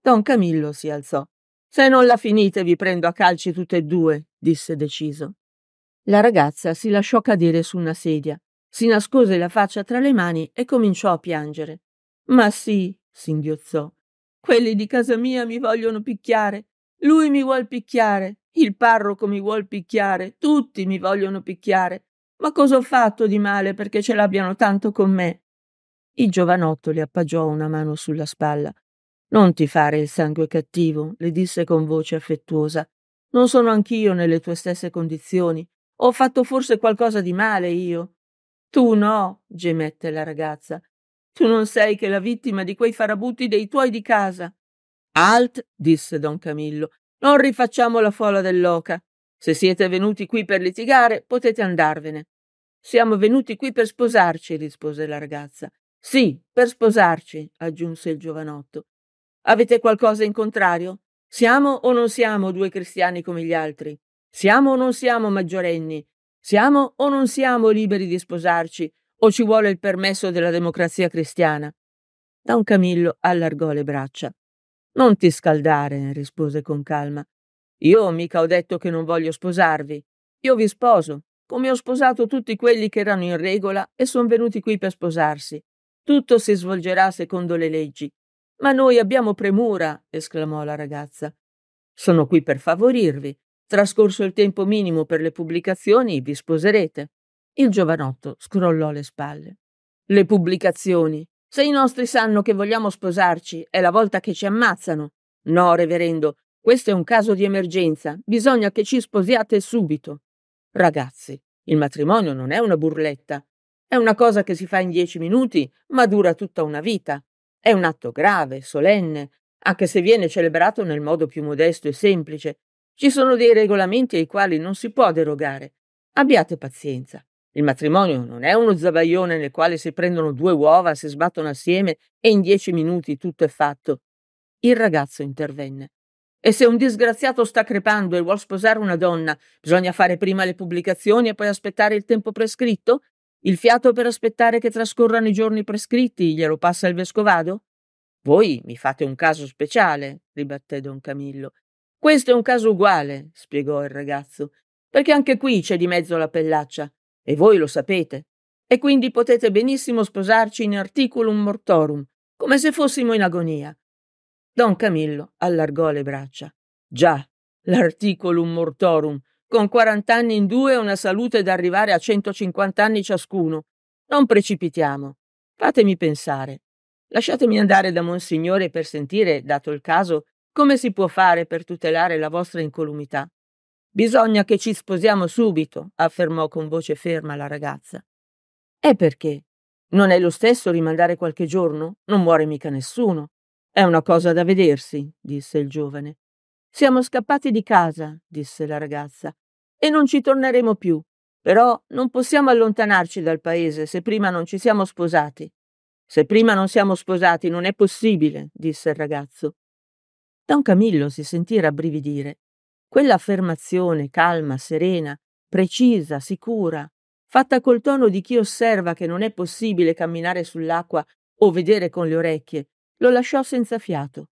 Don Camillo si alzò. Se non la finite vi prendo a calci tutte e due, disse deciso. La ragazza si lasciò cadere su una sedia, si nascose la faccia tra le mani e cominciò a piangere. Ma sì, singhiozzò, quelli di casa mia mi vogliono picchiare. Lui mi vuol picchiare. Il parroco mi vuol picchiare. Tutti mi vogliono picchiare. Ma cosa ho fatto di male perché ce l'abbiano tanto con me? Il giovanotto le appaggiò una mano sulla spalla. Non ti fare il sangue cattivo, le disse con voce affettuosa. Non sono anch'io nelle tue stesse condizioni. Ho fatto forse qualcosa di male io. Tu no, gemette la ragazza. Tu non sei che la vittima di quei farabutti dei tuoi di casa. Alt, disse don Camillo, non rifacciamo la fola dell'oca. Se siete venuti qui per litigare, potete andarvene. Siamo venuti qui per sposarci, rispose la ragazza. Sì, per sposarci, aggiunse il giovanotto. Avete qualcosa in contrario? Siamo o non siamo due cristiani come gli altri? Siamo o non siamo maggiorenni? Siamo o non siamo liberi di sposarci? o ci vuole il permesso della democrazia cristiana? Don Camillo allargò le braccia. Non ti scaldare, rispose con calma. Io mica ho detto che non voglio sposarvi. Io vi sposo, come ho sposato tutti quelli che erano in regola e sono venuti qui per sposarsi. Tutto si svolgerà secondo le leggi. Ma noi abbiamo premura, esclamò la ragazza. Sono qui per favorirvi. Trascorso il tempo minimo per le pubblicazioni, vi sposerete. Il giovanotto scrollò le spalle. Le pubblicazioni. Se i nostri sanno che vogliamo sposarci, è la volta che ci ammazzano. No, reverendo, questo è un caso di emergenza. Bisogna che ci sposiate subito. Ragazzi, il matrimonio non è una burletta. È una cosa che si fa in dieci minuti, ma dura tutta una vita. È un atto grave, solenne, anche se viene celebrato nel modo più modesto e semplice. Ci sono dei regolamenti ai quali non si può derogare. Abbiate pazienza. Il matrimonio non è uno zabaione nel quale si prendono due uova, si sbattono assieme e in dieci minuti tutto è fatto. Il ragazzo intervenne. E se un disgraziato sta crepando e vuol sposare una donna, bisogna fare prima le pubblicazioni e poi aspettare il tempo prescritto? Il fiato per aspettare che trascorrano i giorni prescritti glielo passa il vescovado? Voi mi fate un caso speciale, ribatté don Camillo. Questo è un caso uguale, spiegò il ragazzo, perché anche qui c'è di mezzo la pellaccia e voi lo sapete, e quindi potete benissimo sposarci in articulum mortorum, come se fossimo in agonia. Don Camillo allargò le braccia. Già, l'articulum mortorum, con 40 anni in due e una salute da arrivare a 150 anni ciascuno. Non precipitiamo. Fatemi pensare. Lasciatemi andare da Monsignore per sentire, dato il caso, come si può fare per tutelare la vostra incolumità. Bisogna che ci sposiamo subito, affermò con voce ferma la ragazza. E perché? Non è lo stesso rimandare qualche giorno? Non muore mica nessuno. È una cosa da vedersi, disse il giovane. Siamo scappati di casa, disse la ragazza, e non ci torneremo più. Però non possiamo allontanarci dal paese se prima non ci siamo sposati. Se prima non siamo sposati non è possibile, disse il ragazzo. Don Camillo si sentì rabbrividire. Quell'affermazione calma, serena, precisa, sicura, fatta col tono di chi osserva che non è possibile camminare sull'acqua o vedere con le orecchie, lo lasciò senza fiato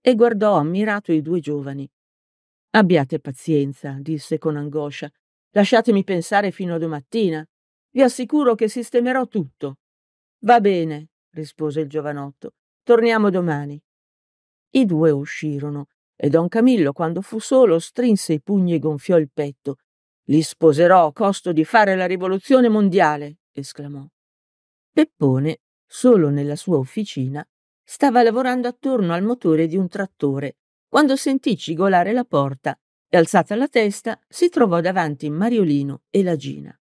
e guardò ammirato i due giovani. Abbiate pazienza, disse con angoscia, lasciatemi pensare fino a domattina. Vi assicuro che sistemerò tutto. Va bene, rispose il giovanotto, torniamo domani. I due uscirono e don Camillo, quando fu solo, strinse i pugni e gonfiò il petto. Li sposerò a costo di fare la rivoluzione mondiale, esclamò. Peppone, solo nella sua officina, stava lavorando attorno al motore di un trattore, quando sentì cigolare la porta e alzata la testa si trovò davanti Mariolino e la Gina.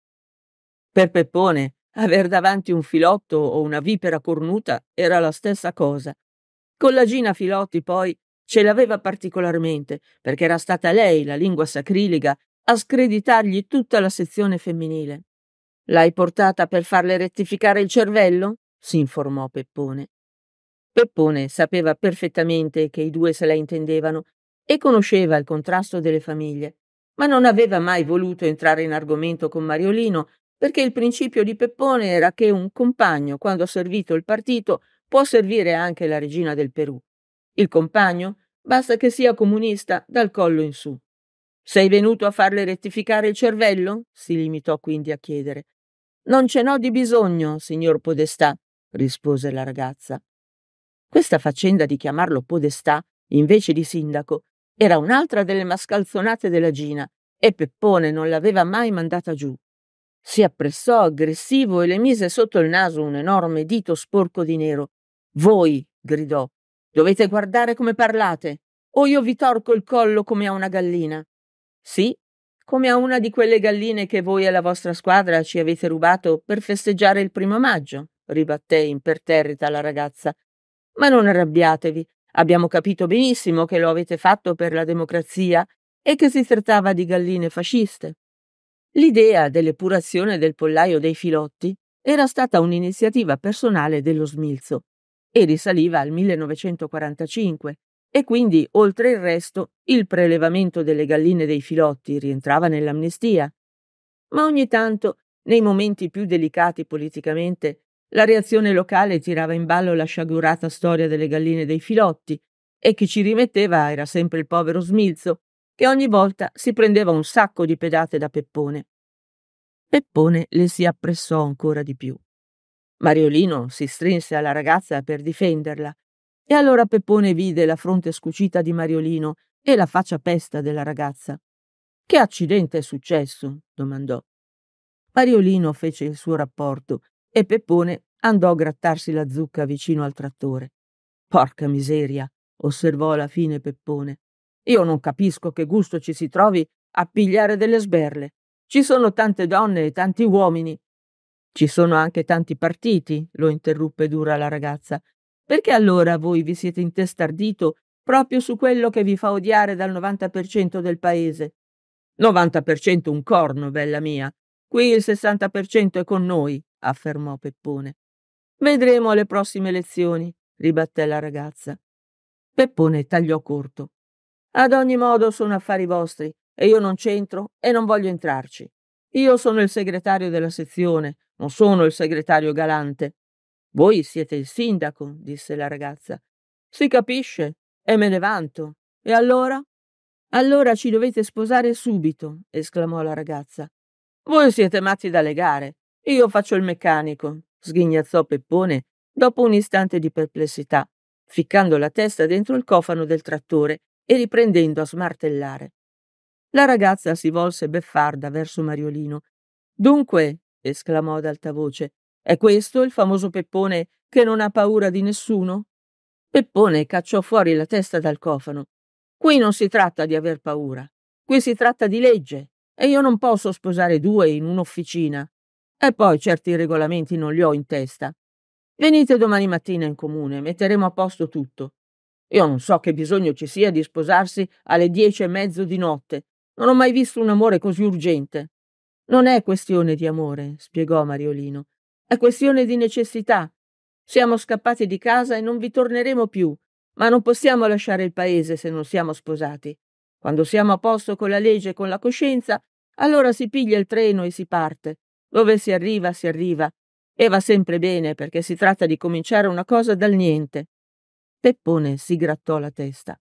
Per Peppone, aver davanti un filotto o una vipera cornuta era la stessa cosa. Con la Gina Filotti, poi, ce l'aveva particolarmente, perché era stata lei, la lingua sacrilega, a screditargli tutta la sezione femminile. L'hai portata per farle rettificare il cervello? si informò Peppone. Peppone sapeva perfettamente che i due se la intendevano e conosceva il contrasto delle famiglie, ma non aveva mai voluto entrare in argomento con Mariolino perché il principio di Peppone era che un compagno, quando ha servito il partito, può servire anche la regina del Perù il compagno? Basta che sia comunista dal collo in su. Sei venuto a farle rettificare il cervello? si limitò quindi a chiedere. Non ce n'ho di bisogno, signor Podestà, rispose la ragazza. Questa faccenda di chiamarlo Podestà, invece di sindaco, era un'altra delle mascalzonate della Gina e Peppone non l'aveva mai mandata giù. Si appressò aggressivo e le mise sotto il naso un enorme dito sporco di nero. Voi, gridò, Dovete guardare come parlate, o io vi torco il collo come a una gallina. Sì, come a una di quelle galline che voi e la vostra squadra ci avete rubato per festeggiare il primo maggio, ribatté imperterrita la ragazza. Ma non arrabbiatevi, abbiamo capito benissimo che lo avete fatto per la democrazia e che si trattava di galline fasciste. L'idea dell'epurazione del pollaio dei filotti era stata un'iniziativa personale dello smilzo e risaliva al 1945 e quindi, oltre il resto, il prelevamento delle galline dei filotti rientrava nell'amnistia. Ma ogni tanto, nei momenti più delicati politicamente, la reazione locale tirava in ballo la sciagurata storia delle galline dei filotti e chi ci rimetteva era sempre il povero Smilzo, che ogni volta si prendeva un sacco di pedate da Peppone. Peppone le si appressò ancora di più. Mariolino si strinse alla ragazza per difenderla e allora Peppone vide la fronte scucita di Mariolino e la faccia pesta della ragazza. Che accidente è successo? domandò. Mariolino fece il suo rapporto e Peppone andò a grattarsi la zucca vicino al trattore. Porca miseria, osservò alla fine Peppone. Io non capisco che gusto ci si trovi a pigliare delle sberle. Ci sono tante donne e tanti uomini ci sono anche tanti partiti, lo interruppe dura la ragazza. Perché allora voi vi siete intestardito proprio su quello che vi fa odiare dal 90% del paese? 90% un corno, bella mia. Qui il 60% è con noi, affermò Peppone. Vedremo alle prossime elezioni, ribatté la ragazza. Peppone tagliò corto. Ad ogni modo sono affari vostri e io non c'entro e non voglio entrarci. Io sono il segretario della sezione, non sono il segretario galante. Voi siete il sindaco, disse la ragazza. Si capisce, e me ne vanto. E allora? Allora ci dovete sposare subito, esclamò la ragazza. Voi siete matti da legare. Io faccio il meccanico, sghignazzò Peppone dopo un istante di perplessità, ficcando la testa dentro il cofano del trattore e riprendendo a smartellare. La ragazza si volse beffarda verso Mariolino. Dunque, esclamò ad alta voce, è questo il famoso Peppone che non ha paura di nessuno? Peppone cacciò fuori la testa dal cofano. Qui non si tratta di aver paura, qui si tratta di legge, e io non posso sposare due in un'officina. E poi certi regolamenti non li ho in testa. Venite domani mattina in comune, metteremo a posto tutto. Io non so che bisogno ci sia di sposarsi alle dieci e mezzo di notte, non ho mai visto un amore così urgente. Non è questione di amore, spiegò Mariolino. È questione di necessità. Siamo scappati di casa e non vi torneremo più, ma non possiamo lasciare il paese se non siamo sposati. Quando siamo a posto con la legge e con la coscienza, allora si piglia il treno e si parte. Dove si arriva, si arriva. E va sempre bene perché si tratta di cominciare una cosa dal niente. Peppone si grattò la testa.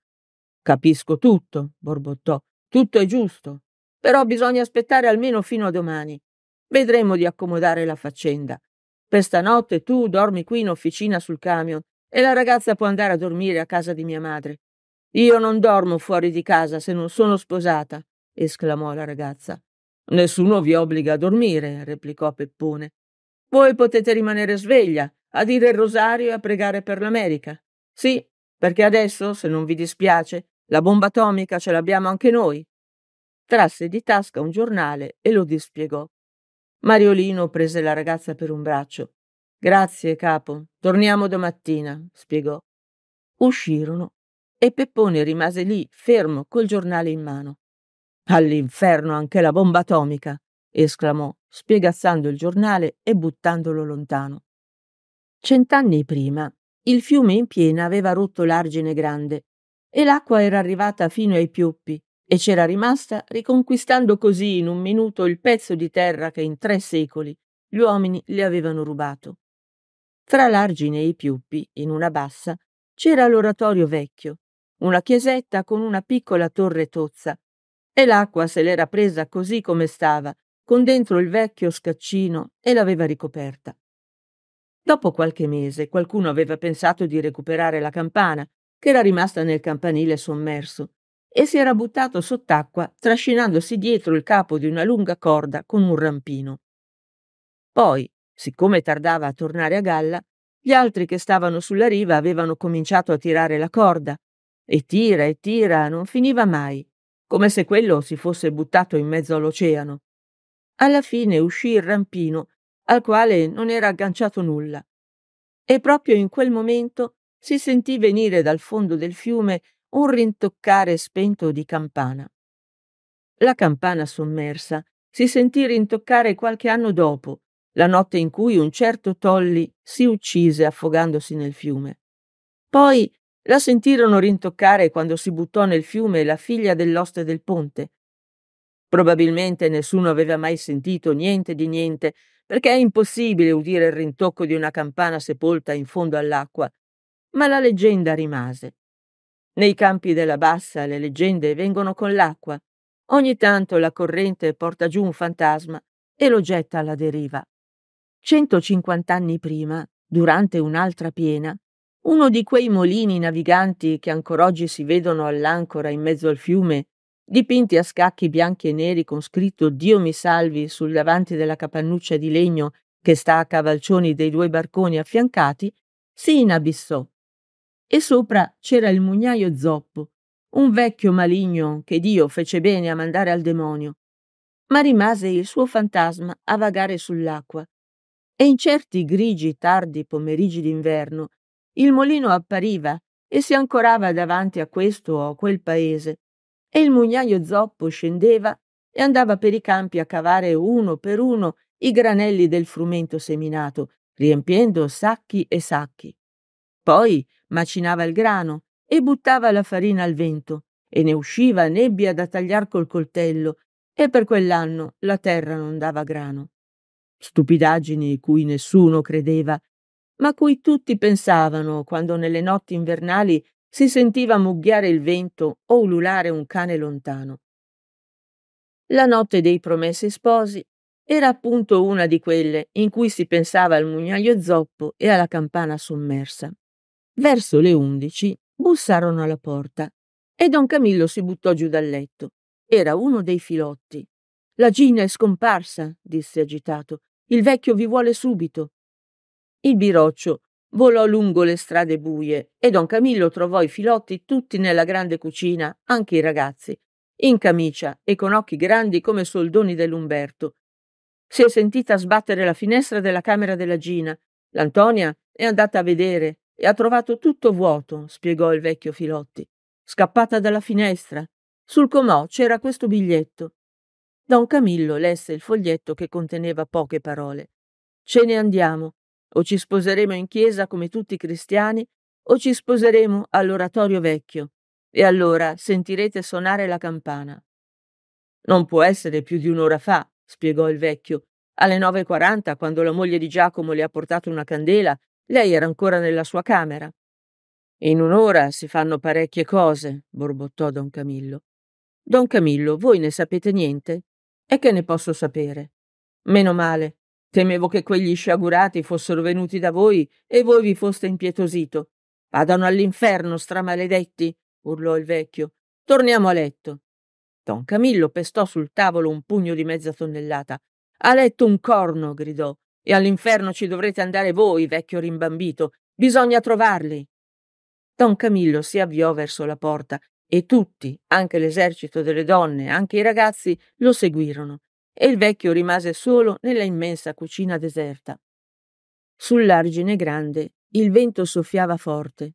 Capisco tutto, borbottò. Tutto è giusto, però bisogna aspettare almeno fino a domani. Vedremo di accomodare la faccenda. Per stanotte tu dormi qui in officina sul camion e la ragazza può andare a dormire a casa di mia madre. Io non dormo fuori di casa se non sono sposata, esclamò la ragazza. Nessuno vi obbliga a dormire, replicò Peppone. Voi potete rimanere sveglia, a dire il rosario e a pregare per l'America. Sì, perché adesso, se non vi dispiace, la bomba atomica ce l'abbiamo anche noi. Trasse di tasca un giornale e lo dispiegò. Mariolino prese la ragazza per un braccio. Grazie, capo. Torniamo domattina, spiegò. Uscirono e Peppone rimase lì, fermo, col giornale in mano. All'inferno anche la bomba atomica! esclamò, spiegazzando il giornale e buttandolo lontano. Cent'anni prima il fiume in piena aveva rotto l'argine grande e l'acqua era arrivata fino ai pioppi e c'era rimasta riconquistando così in un minuto il pezzo di terra che in tre secoli gli uomini le avevano rubato. Fra l'argine e i pioppi, in una bassa, c'era l'oratorio vecchio, una chiesetta con una piccola torre tozza, e l'acqua se l'era presa così come stava, con dentro il vecchio scaccino e l'aveva ricoperta. Dopo qualche mese qualcuno aveva pensato di recuperare la campana, che era rimasta nel campanile sommerso, e si era buttato sott'acqua trascinandosi dietro il capo di una lunga corda con un rampino. Poi, siccome tardava a tornare a galla, gli altri che stavano sulla riva avevano cominciato a tirare la corda, e tira e tira, non finiva mai, come se quello si fosse buttato in mezzo all'oceano. Alla fine uscì il rampino, al quale non era agganciato nulla. E proprio in quel momento si sentì venire dal fondo del fiume un rintoccare spento di campana. La campana sommersa si sentì rintoccare qualche anno dopo, la notte in cui un certo Tolli si uccise affogandosi nel fiume. Poi la sentirono rintoccare quando si buttò nel fiume la figlia dell'oste del ponte. Probabilmente nessuno aveva mai sentito niente di niente, perché è impossibile udire il rintocco di una campana sepolta in fondo all'acqua, ma la leggenda rimase. Nei campi della bassa le leggende vengono con l'acqua. Ogni tanto la corrente porta giù un fantasma e lo getta alla deriva. 150 anni prima, durante un'altra piena, uno di quei molini naviganti che ancora oggi si vedono all'ancora in mezzo al fiume, dipinti a scacchi bianchi e neri con scritto Dio mi salvi sul davanti della capannuccia di legno che sta a cavalcioni dei due barconi affiancati, si inabissò e sopra c'era il mugnaio zoppo, un vecchio maligno che Dio fece bene a mandare al demonio, ma rimase il suo fantasma a vagare sull'acqua. E in certi grigi tardi pomeriggi d'inverno il molino appariva e si ancorava davanti a questo o a quel paese, e il mugnaio zoppo scendeva e andava per i campi a cavare uno per uno i granelli del frumento seminato, riempiendo sacchi e sacchi. Poi macinava il grano e buttava la farina al vento, e ne usciva nebbia da tagliar col coltello, e per quell'anno la terra non dava grano. Stupidaggini cui nessuno credeva, ma cui tutti pensavano quando nelle notti invernali si sentiva mugghiare il vento o ululare un cane lontano. La notte dei promessi sposi era appunto una di quelle in cui si pensava al mugnaio zoppo e alla campana sommersa. Verso le undici bussarono alla porta e don Camillo si buttò giù dal letto. Era uno dei filotti. La Gina è scomparsa, disse agitato. Il vecchio vi vuole subito. Il biroccio volò lungo le strade buie e don Camillo trovò i filotti tutti nella grande cucina, anche i ragazzi, in camicia e con occhi grandi come soldoni dell'Umberto. Si è sentita sbattere la finestra della camera della Gina. L'Antonia è andata a vedere e ha trovato tutto vuoto, spiegò il vecchio Filotti. Scappata dalla finestra. Sul comò c'era questo biglietto. Don Camillo lesse il foglietto che conteneva poche parole. Ce ne andiamo. O ci sposeremo in chiesa come tutti i cristiani, o ci sposeremo all'oratorio vecchio, e allora sentirete suonare la campana. Non può essere più di un'ora fa, spiegò il vecchio, alle nove quaranta, quando la moglie di Giacomo le ha portato una candela lei era ancora nella sua camera. In un'ora si fanno parecchie cose, borbottò don Camillo. Don Camillo, voi ne sapete niente? E che ne posso sapere? Meno male. Temevo che quegli sciagurati fossero venuti da voi e voi vi foste impietosito. Vadano all'inferno, stramaledetti, urlò il vecchio. Torniamo a letto. Don Camillo pestò sul tavolo un pugno di mezza tonnellata. A letto un corno, gridò. E all'inferno ci dovrete andare voi, vecchio rimbambito. Bisogna trovarli. Don Camillo si avviò verso la porta e tutti, anche l'esercito delle donne, anche i ragazzi, lo seguirono e il vecchio rimase solo nella immensa cucina deserta. Sull'argine grande il vento soffiava forte,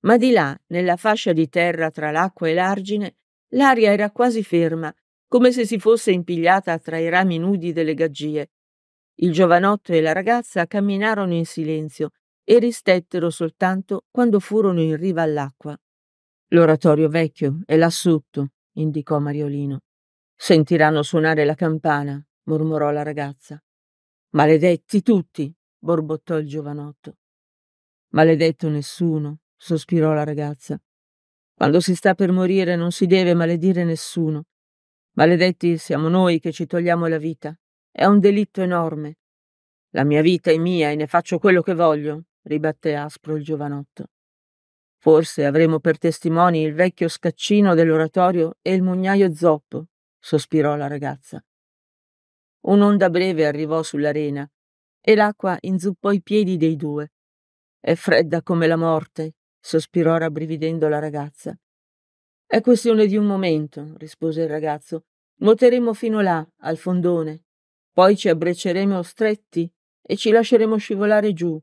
ma di là, nella fascia di terra tra l'acqua e l'argine, l'aria era quasi ferma, come se si fosse impigliata tra i rami nudi delle gaggie il giovanotto e la ragazza camminarono in silenzio e ristettero soltanto quando furono in riva all'acqua. L'oratorio vecchio è lassù, sotto, indicò Mariolino. Sentiranno suonare la campana, mormorò la ragazza. Maledetti tutti, borbottò il giovanotto. Maledetto nessuno, sospirò la ragazza. Quando si sta per morire non si deve maledire nessuno. Maledetti siamo noi che ci togliamo la vita. È un delitto enorme. La mia vita è mia e ne faccio quello che voglio, ribatté aspro il giovanotto. Forse avremo per testimoni il vecchio scaccino dell'oratorio e il mugnaio zoppo, sospirò la ragazza. Un'onda breve arrivò sull'arena e l'acqua inzuppò i piedi dei due. È fredda come la morte, sospirò rabbrividendo la ragazza. È questione di un momento, rispose il ragazzo. Nuoteremo fino là, al fondone, poi ci abbrecceremo stretti e ci lasceremo scivolare giù.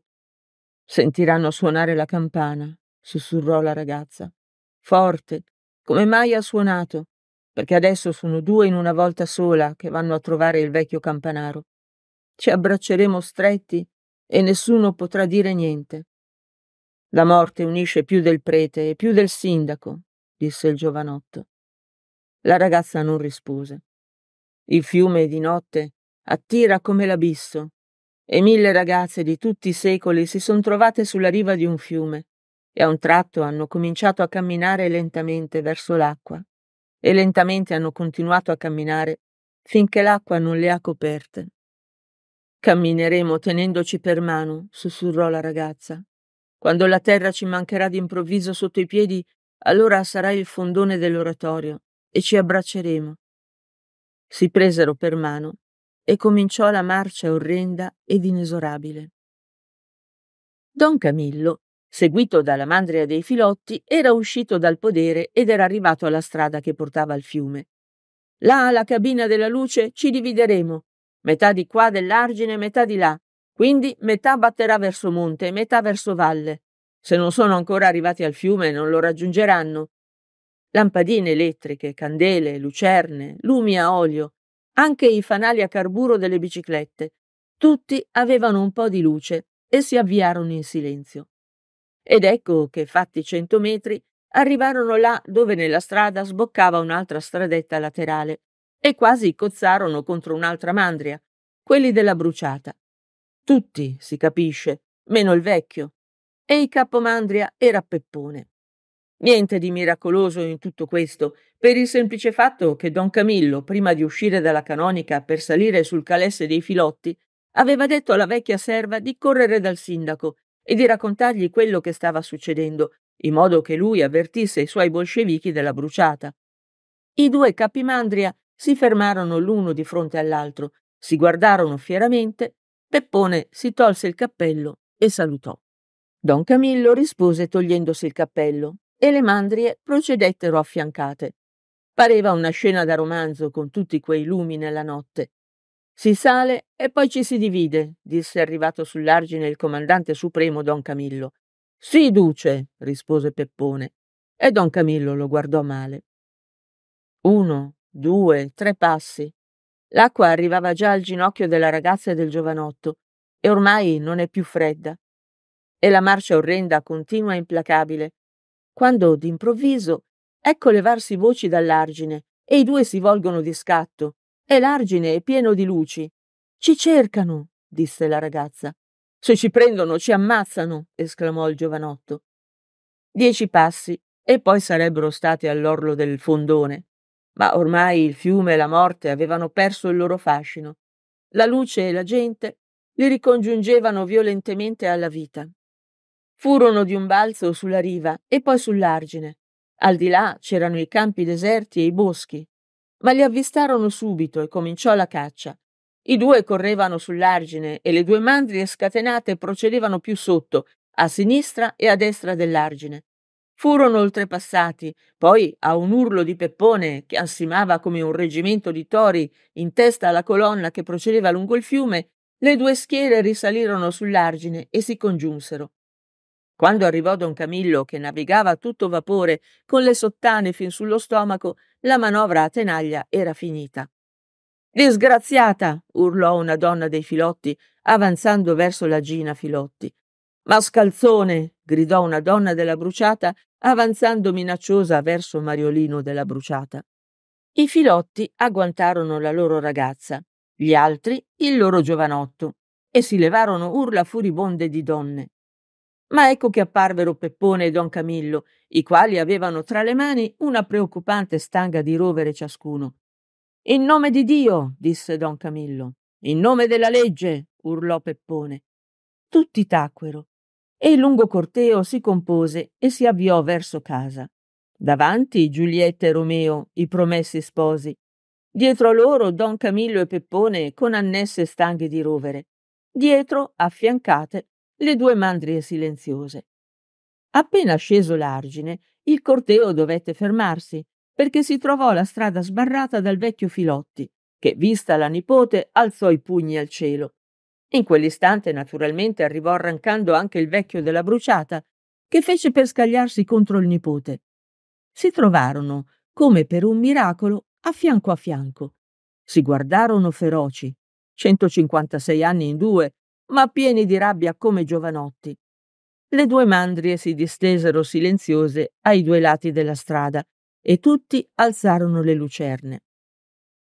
Sentiranno suonare la campana, sussurrò la ragazza. Forte, come mai ha suonato, perché adesso sono due in una volta sola che vanno a trovare il vecchio campanaro. Ci abbracceremo stretti e nessuno potrà dire niente. La morte unisce più del prete e più del sindaco, disse il giovanotto. La ragazza non rispose. Il fiume di notte attira come l'abisso, e mille ragazze di tutti i secoli si sono trovate sulla riva di un fiume e a un tratto hanno cominciato a camminare lentamente verso l'acqua e lentamente hanno continuato a camminare finché l'acqua non le ha coperte. Cammineremo tenendoci per mano, sussurrò la ragazza. Quando la terra ci mancherà d'improvviso sotto i piedi, allora sarà il fondone dell'oratorio e ci abbracceremo. Si presero per mano e cominciò la marcia orrenda ed inesorabile. Don Camillo, seguito dalla mandria dei filotti, era uscito dal podere ed era arrivato alla strada che portava al fiume. Là, alla cabina della luce, ci divideremo. Metà di qua dell'argine, metà di là. Quindi metà batterà verso monte metà verso valle. Se non sono ancora arrivati al fiume, non lo raggiungeranno. Lampadine elettriche, candele, lucerne, lumi a olio, anche i fanali a carburo delle biciclette. Tutti avevano un po' di luce e si avviarono in silenzio. Ed ecco che, fatti cento metri, arrivarono là dove nella strada sboccava un'altra stradetta laterale e quasi cozzarono contro un'altra mandria, quelli della bruciata. Tutti, si capisce, meno il vecchio. E il capomandria era Peppone. Niente di miracoloso in tutto questo, per il semplice fatto che don Camillo, prima di uscire dalla canonica per salire sul calesse dei filotti, aveva detto alla vecchia serva di correre dal sindaco e di raccontargli quello che stava succedendo, in modo che lui avvertisse i suoi bolscevichi della bruciata. I due capimandria si fermarono l'uno di fronte all'altro, si guardarono fieramente, Peppone si tolse il cappello e salutò. Don Camillo rispose togliendosi il cappello e le mandrie procedettero affiancate. Pareva una scena da romanzo con tutti quei lumi nella notte. Si sale e poi ci si divide, disse arrivato sull'argine il comandante supremo Don Camillo. Sì, duce, rispose Peppone, e Don Camillo lo guardò male. Uno, due, tre passi. L'acqua arrivava già al ginocchio della ragazza e del giovanotto, e ormai non è più fredda. E la marcia orrenda continua e implacabile, quando d'improvviso ecco levarsi voci dall'argine e i due si volgono di scatto e l'argine è pieno di luci. Ci cercano, disse la ragazza. Se ci prendono ci ammazzano, esclamò il giovanotto. Dieci passi e poi sarebbero stati all'orlo del fondone. Ma ormai il fiume e la morte avevano perso il loro fascino. La luce e la gente li ricongiungevano violentemente alla vita. Furono di un balzo sulla riva e poi sull'argine. Al di là c'erano i campi deserti e i boschi. Ma li avvistarono subito e cominciò la caccia. I due correvano sull'argine e le due mandrie scatenate procedevano più sotto, a sinistra e a destra dell'argine. Furono oltrepassati, poi a un urlo di Peppone che ansimava come un reggimento di tori in testa alla colonna che procedeva lungo il fiume, le due schiere risalirono sull'argine e si congiunsero. Quando arrivò Don Camillo, che navigava a tutto vapore, con le sottane fin sullo stomaco, la manovra a tenaglia era finita. Disgraziata! urlò una donna dei filotti, avanzando verso la Gina Filotti. Mascalzone! gridò una donna della bruciata, avanzando minacciosa verso Mariolino della bruciata. I filotti agguantarono la loro ragazza, gli altri il loro giovanotto, e si levarono urla furibonde di donne. Ma ecco che apparvero Peppone e Don Camillo, i quali avevano tra le mani una preoccupante stanga di rovere ciascuno. In nome di Dio, disse Don Camillo. In nome della legge, urlò Peppone. Tutti tacquero e il lungo corteo si compose e si avviò verso casa. Davanti Giulietta e Romeo, i promessi sposi. Dietro loro Don Camillo e Peppone con annesse stanghe di rovere. Dietro, affiancate, le due mandrie silenziose. Appena sceso l'argine, il corteo dovette fermarsi, perché si trovò la strada sbarrata dal vecchio Filotti, che, vista la nipote, alzò i pugni al cielo. In quell'istante, naturalmente, arrivò arrancando anche il vecchio della bruciata, che fece per scagliarsi contro il nipote. Si trovarono, come per un miracolo, a fianco a fianco. Si guardarono feroci, 156 anni in due, ma pieni di rabbia come giovanotti. Le due mandrie si distesero silenziose ai due lati della strada e tutti alzarono le lucerne.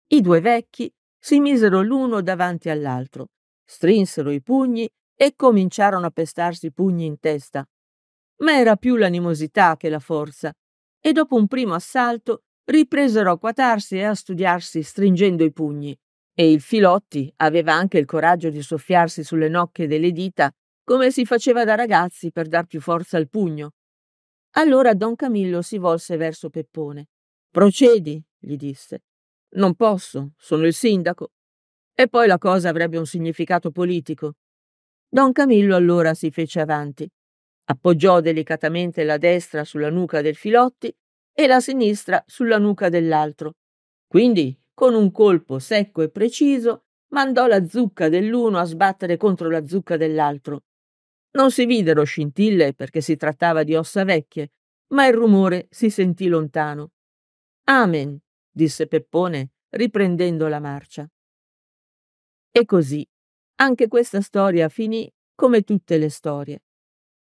I due vecchi si misero l'uno davanti all'altro, strinsero i pugni e cominciarono a pestarsi i pugni in testa. Ma era più l'animosità che la forza, e dopo un primo assalto ripresero a quatarsi e a studiarsi stringendo i pugni. E il Filotti aveva anche il coraggio di soffiarsi sulle nocche delle dita come si faceva da ragazzi per dar più forza al pugno. Allora don Camillo si volse verso Peppone. Procedi, gli disse. Non posso, sono il sindaco. E poi la cosa avrebbe un significato politico. Don Camillo allora si fece avanti, appoggiò delicatamente la destra sulla nuca del Filotti e la sinistra sulla nuca dell'altro. Quindi con un colpo secco e preciso, mandò la zucca dell'uno a sbattere contro la zucca dell'altro. Non si videro scintille perché si trattava di ossa vecchie, ma il rumore si sentì lontano. Amen, disse Peppone, riprendendo la marcia. E così anche questa storia finì come tutte le storie.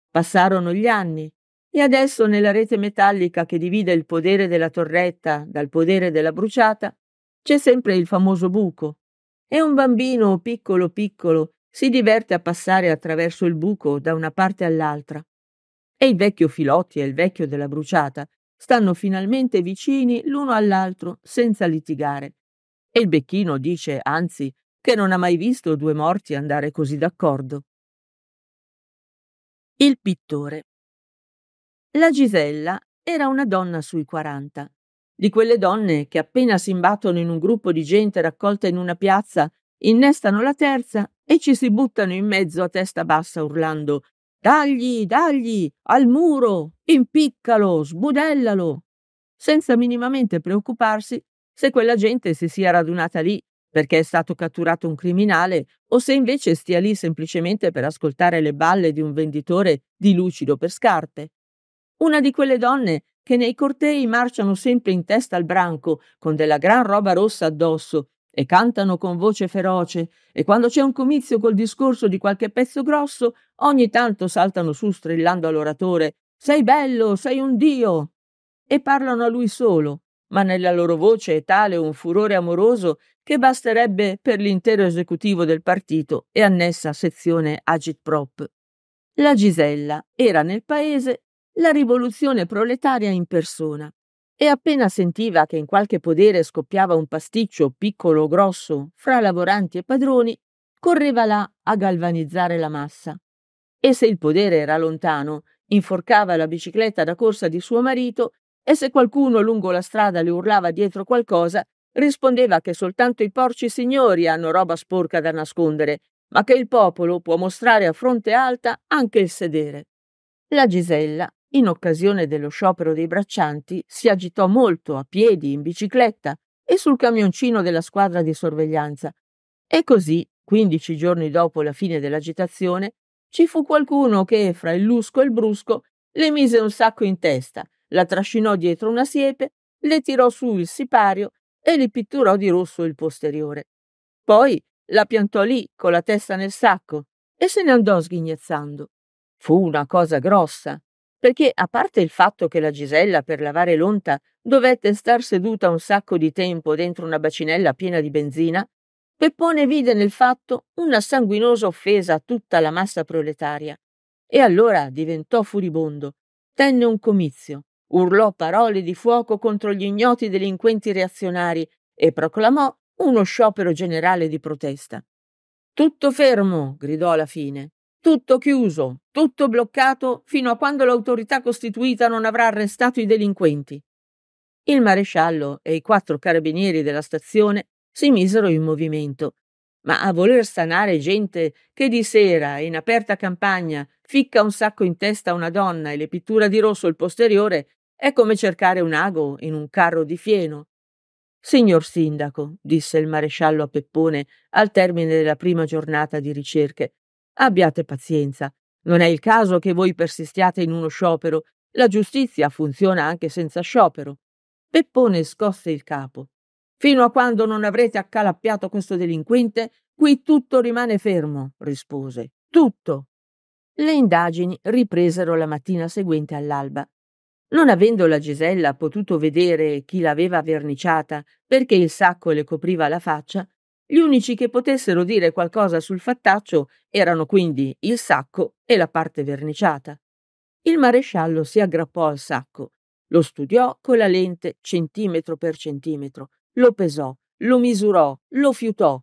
Passarono gli anni e adesso nella rete metallica che divide il podere della torretta dal podere della bruciata c'è sempre il famoso buco. E un bambino piccolo piccolo si diverte a passare attraverso il buco da una parte all'altra. E il vecchio Filotti e il vecchio della bruciata stanno finalmente vicini l'uno all'altro senza litigare. E il becchino dice, anzi, che non ha mai visto due morti andare così d'accordo. Il pittore. La Gisella era una donna sui quaranta, di quelle donne che appena si imbattono in un gruppo di gente raccolta in una piazza, innestano la terza e ci si buttano in mezzo a testa bassa urlando Dagli, dagli, al muro, impiccalo, sbudellalo, senza minimamente preoccuparsi se quella gente si sia radunata lì perché è stato catturato un criminale o se invece stia lì semplicemente per ascoltare le balle di un venditore di lucido per scarpe. Una di quelle donne che nei cortei marciano sempre in testa al branco, con della gran roba rossa addosso, e cantano con voce feroce, e quando c'è un comizio col discorso di qualche pezzo grosso, ogni tanto saltano su strillando all'oratore Sei bello, sei un dio! e parlano a lui solo, ma nella loro voce è tale un furore amoroso che basterebbe per l'intero esecutivo del partito e annessa sezione agitprop. La Gisella era nel paese la rivoluzione proletaria in persona e appena sentiva che in qualche podere scoppiava un pasticcio piccolo o grosso fra lavoranti e padroni, correva là a galvanizzare la massa. E se il podere era lontano, inforcava la bicicletta da corsa di suo marito e se qualcuno lungo la strada le urlava dietro qualcosa, rispondeva che soltanto i porci signori hanno roba sporca da nascondere, ma che il popolo può mostrare a fronte alta anche il sedere. La Gisella in occasione dello sciopero dei braccianti, si agitò molto a piedi, in bicicletta e sul camioncino della squadra di sorveglianza. E così, 15 giorni dopo la fine dell'agitazione, ci fu qualcuno che, fra il lusco e il brusco, le mise un sacco in testa, la trascinò dietro una siepe, le tirò su il sipario e le pitturò di rosso il posteriore. Poi la piantò lì, con la testa nel sacco, e se ne andò sghignazzando. Fu una cosa grossa, perché a parte il fatto che la Gisella per lavare l'onta dovette star seduta un sacco di tempo dentro una bacinella piena di benzina, Peppone vide nel fatto una sanguinosa offesa a tutta la massa proletaria e allora diventò furibondo, tenne un comizio, urlò parole di fuoco contro gli ignoti delinquenti reazionari e proclamò uno sciopero generale di protesta. Tutto fermo, gridò alla fine. Tutto chiuso, tutto bloccato fino a quando l'autorità costituita non avrà arrestato i delinquenti. Il maresciallo e i quattro carabinieri della stazione si misero in movimento, ma a voler sanare gente che di sera, in aperta campagna, ficca un sacco in testa a una donna e le pittura di rosso il posteriore, è come cercare un ago in un carro di fieno. Signor Sindaco, disse il maresciallo a Peppone al termine della prima giornata di ricerche, Abbiate pazienza. Non è il caso che voi persistiate in uno sciopero. La giustizia funziona anche senza sciopero. Peppone scosse il capo. Fino a quando non avrete accalappiato questo delinquente, qui tutto rimane fermo, rispose. Tutto. Le indagini ripresero la mattina seguente all'alba. Non avendo la Gisella potuto vedere chi l'aveva verniciata perché il sacco le copriva la faccia, gli unici che potessero dire qualcosa sul fattaccio erano quindi il sacco e la parte verniciata. Il maresciallo si aggrappò al sacco, lo studiò con la lente centimetro per centimetro, lo pesò, lo misurò, lo fiutò,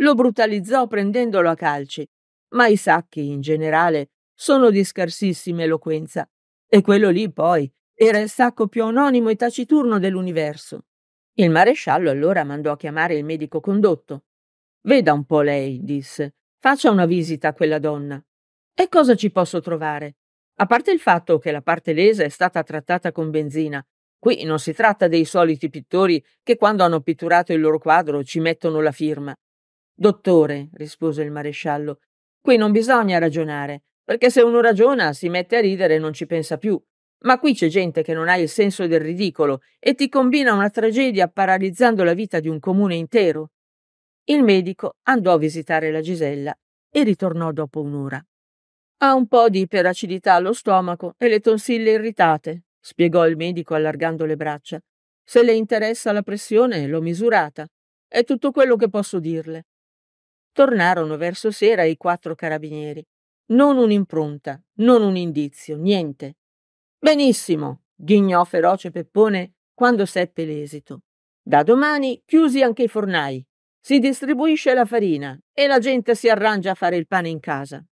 lo brutalizzò prendendolo a calci. Ma i sacchi, in generale, sono di scarsissima eloquenza. E quello lì, poi, era il sacco più anonimo e taciturno dell'universo. Il maresciallo allora mandò a chiamare il medico condotto. Veda un po' lei, disse. Faccia una visita a quella donna. E cosa ci posso trovare? A parte il fatto che la parte lesa è stata trattata con benzina, qui non si tratta dei soliti pittori che quando hanno pitturato il loro quadro ci mettono la firma. Dottore, rispose il maresciallo, qui non bisogna ragionare, perché se uno ragiona si mette a ridere e non ci pensa più. Ma qui c'è gente che non ha il senso del ridicolo e ti combina una tragedia paralizzando la vita di un comune intero. Il medico andò a visitare la Gisella e ritornò dopo un'ora. Ha un po' di iperacidità allo stomaco e le tonsille irritate, spiegò il medico allargando le braccia. Se le interessa la pressione, l'ho misurata. È tutto quello che posso dirle. Tornarono verso sera i quattro carabinieri. Non un'impronta, non un indizio, niente. Benissimo, ghignò feroce Peppone quando seppe l'esito. Da domani chiusi anche i fornai. Si distribuisce la farina e la gente si arrangia a fare il pane in casa.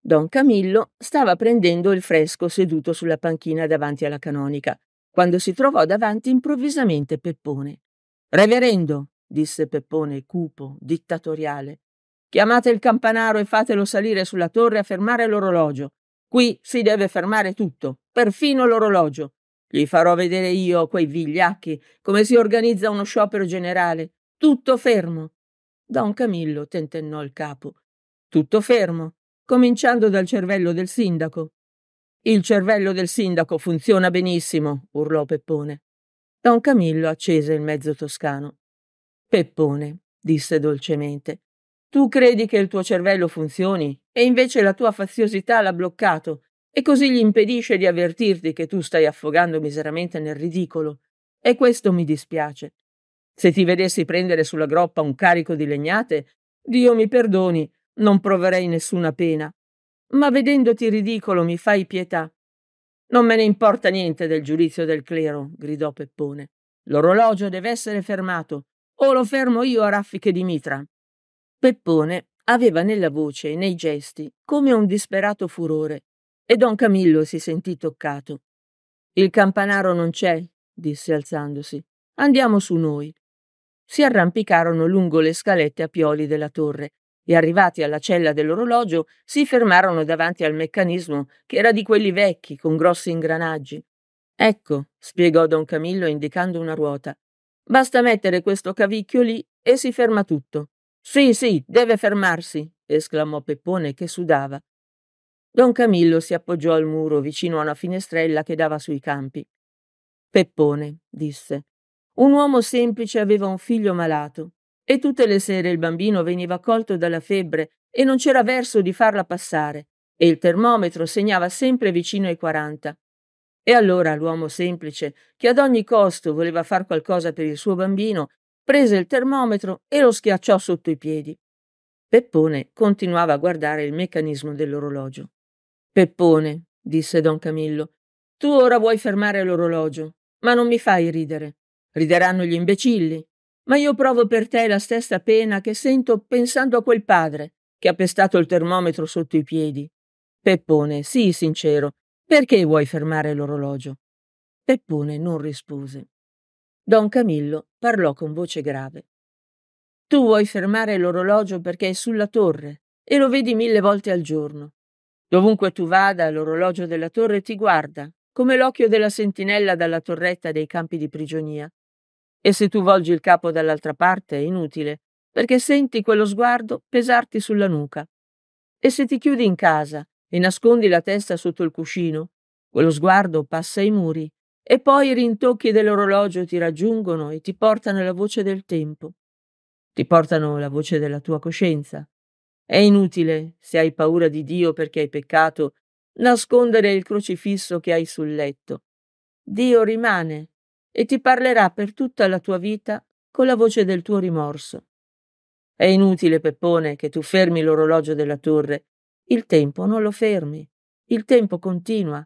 Don Camillo stava prendendo il fresco seduto sulla panchina davanti alla canonica, quando si trovò davanti improvvisamente Peppone. Reverendo, disse Peppone, cupo, dittatoriale, chiamate il campanaro e fatelo salire sulla torre a fermare l'orologio. Qui si deve fermare tutto, perfino l'orologio. Gli farò vedere io, quei vigliacchi, come si organizza uno sciopero generale. Tutto fermo. Don Camillo tentennò il capo. Tutto fermo, cominciando dal cervello del sindaco. Il cervello del sindaco funziona benissimo, urlò Peppone. Don Camillo accese il mezzo toscano. Peppone, disse dolcemente, tu credi che il tuo cervello funzioni e invece la tua faziosità l'ha bloccato e così gli impedisce di avvertirti che tu stai affogando miseramente nel ridicolo. E questo mi dispiace. Se ti vedessi prendere sulla groppa un carico di legnate, Dio mi perdoni, non proverei nessuna pena. Ma vedendoti ridicolo mi fai pietà. Non me ne importa niente del giudizio del clero, gridò Peppone. L'orologio deve essere fermato, o lo fermo io a raffiche di mitra. Peppone aveva nella voce e nei gesti come un disperato furore, e don Camillo si sentì toccato. Il campanaro non c'è, disse alzandosi. Andiamo su noi si arrampicarono lungo le scalette a pioli della torre e arrivati alla cella dell'orologio si fermarono davanti al meccanismo che era di quelli vecchi con grossi ingranaggi. Ecco, spiegò don Camillo indicando una ruota. Basta mettere questo cavicchio lì e si ferma tutto. Sì, sì, deve fermarsi, esclamò Peppone che sudava. Don Camillo si appoggiò al muro vicino a una finestrella che dava sui campi. Peppone, disse, un uomo semplice aveva un figlio malato e tutte le sere il bambino veniva colto dalla febbre e non c'era verso di farla passare e il termometro segnava sempre vicino ai 40. E allora l'uomo semplice, che ad ogni costo voleva far qualcosa per il suo bambino, prese il termometro e lo schiacciò sotto i piedi. Peppone continuava a guardare il meccanismo dell'orologio. Peppone, disse don Camillo, tu ora vuoi fermare l'orologio, ma non mi fai ridere rideranno gli imbecilli, ma io provo per te la stessa pena che sento pensando a quel padre che ha pestato il termometro sotto i piedi. Peppone, sii sincero, perché vuoi fermare l'orologio? Peppone non rispose. Don Camillo parlò con voce grave. Tu vuoi fermare l'orologio perché è sulla torre e lo vedi mille volte al giorno. Dovunque tu vada, l'orologio della torre ti guarda, come l'occhio della sentinella dalla torretta dei campi di prigionia e se tu volgi il capo dall'altra parte è inutile, perché senti quello sguardo pesarti sulla nuca. E se ti chiudi in casa e nascondi la testa sotto il cuscino, quello sguardo passa ai muri e poi i rintocchi dell'orologio ti raggiungono e ti portano la voce del tempo. Ti portano la voce della tua coscienza. È inutile, se hai paura di Dio perché hai peccato, nascondere il crocifisso che hai sul letto. Dio rimane e ti parlerà per tutta la tua vita con la voce del tuo rimorso. È inutile, Peppone, che tu fermi l'orologio della torre. Il tempo non lo fermi. Il tempo continua.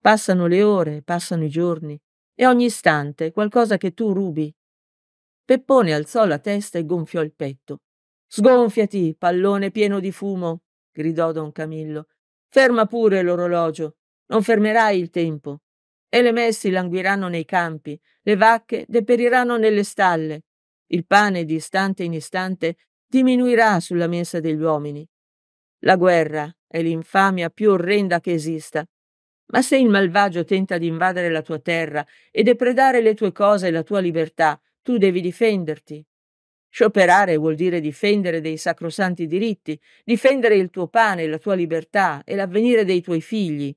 Passano le ore, passano i giorni, e ogni istante qualcosa che tu rubi. Peppone alzò la testa e gonfiò il petto. Sgonfiati, pallone pieno di fumo, gridò don Camillo. Ferma pure l'orologio. Non fermerai il tempo e le messi languiranno nei campi, le vacche deperiranno nelle stalle, il pane di istante in istante diminuirà sulla mensa degli uomini. La guerra è l'infamia più orrenda che esista. Ma se il malvagio tenta di invadere la tua terra e depredare le tue cose e la tua libertà, tu devi difenderti. Scioperare vuol dire difendere dei sacrosanti diritti, difendere il tuo pane, la tua libertà e l'avvenire dei tuoi figli.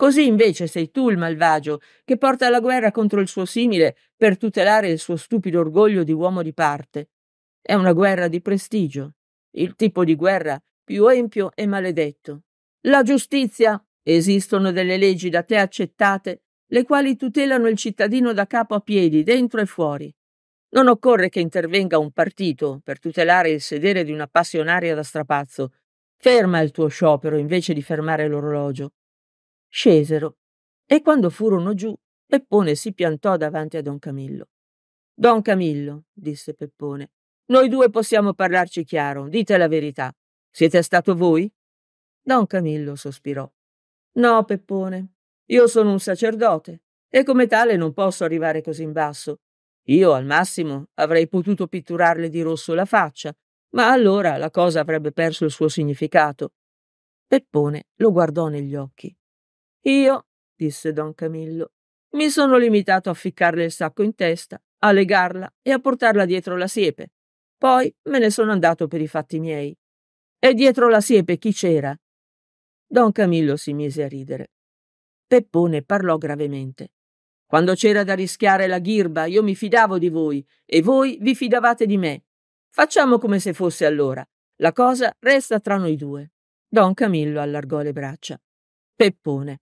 Così invece sei tu il malvagio che porta la guerra contro il suo simile per tutelare il suo stupido orgoglio di uomo di parte. È una guerra di prestigio, il tipo di guerra più empio e maledetto. La giustizia! Esistono delle leggi da te accettate, le quali tutelano il cittadino da capo a piedi, dentro e fuori. Non occorre che intervenga un partito per tutelare il sedere di una passionaria da strapazzo. Ferma il tuo sciopero invece di fermare l'orologio. Scesero e quando furono giù, Peppone si piantò davanti a Don Camillo. Don Camillo, disse Peppone, noi due possiamo parlarci chiaro, dite la verità. Siete stato voi? Don Camillo sospirò. No, Peppone, io sono un sacerdote e come tale non posso arrivare così in basso. Io al massimo avrei potuto pitturarle di rosso la faccia, ma allora la cosa avrebbe perso il suo significato. Peppone lo guardò negli occhi. Io, disse don Camillo, mi sono limitato a ficcarle il sacco in testa, a legarla e a portarla dietro la siepe. Poi me ne sono andato per i fatti miei. E dietro la siepe chi c'era? Don Camillo si mise a ridere. Peppone parlò gravemente. Quando c'era da rischiare la ghirba, io mi fidavo di voi e voi vi fidavate di me. Facciamo come se fosse allora. La cosa resta tra noi due. Don Camillo allargò le braccia. Peppone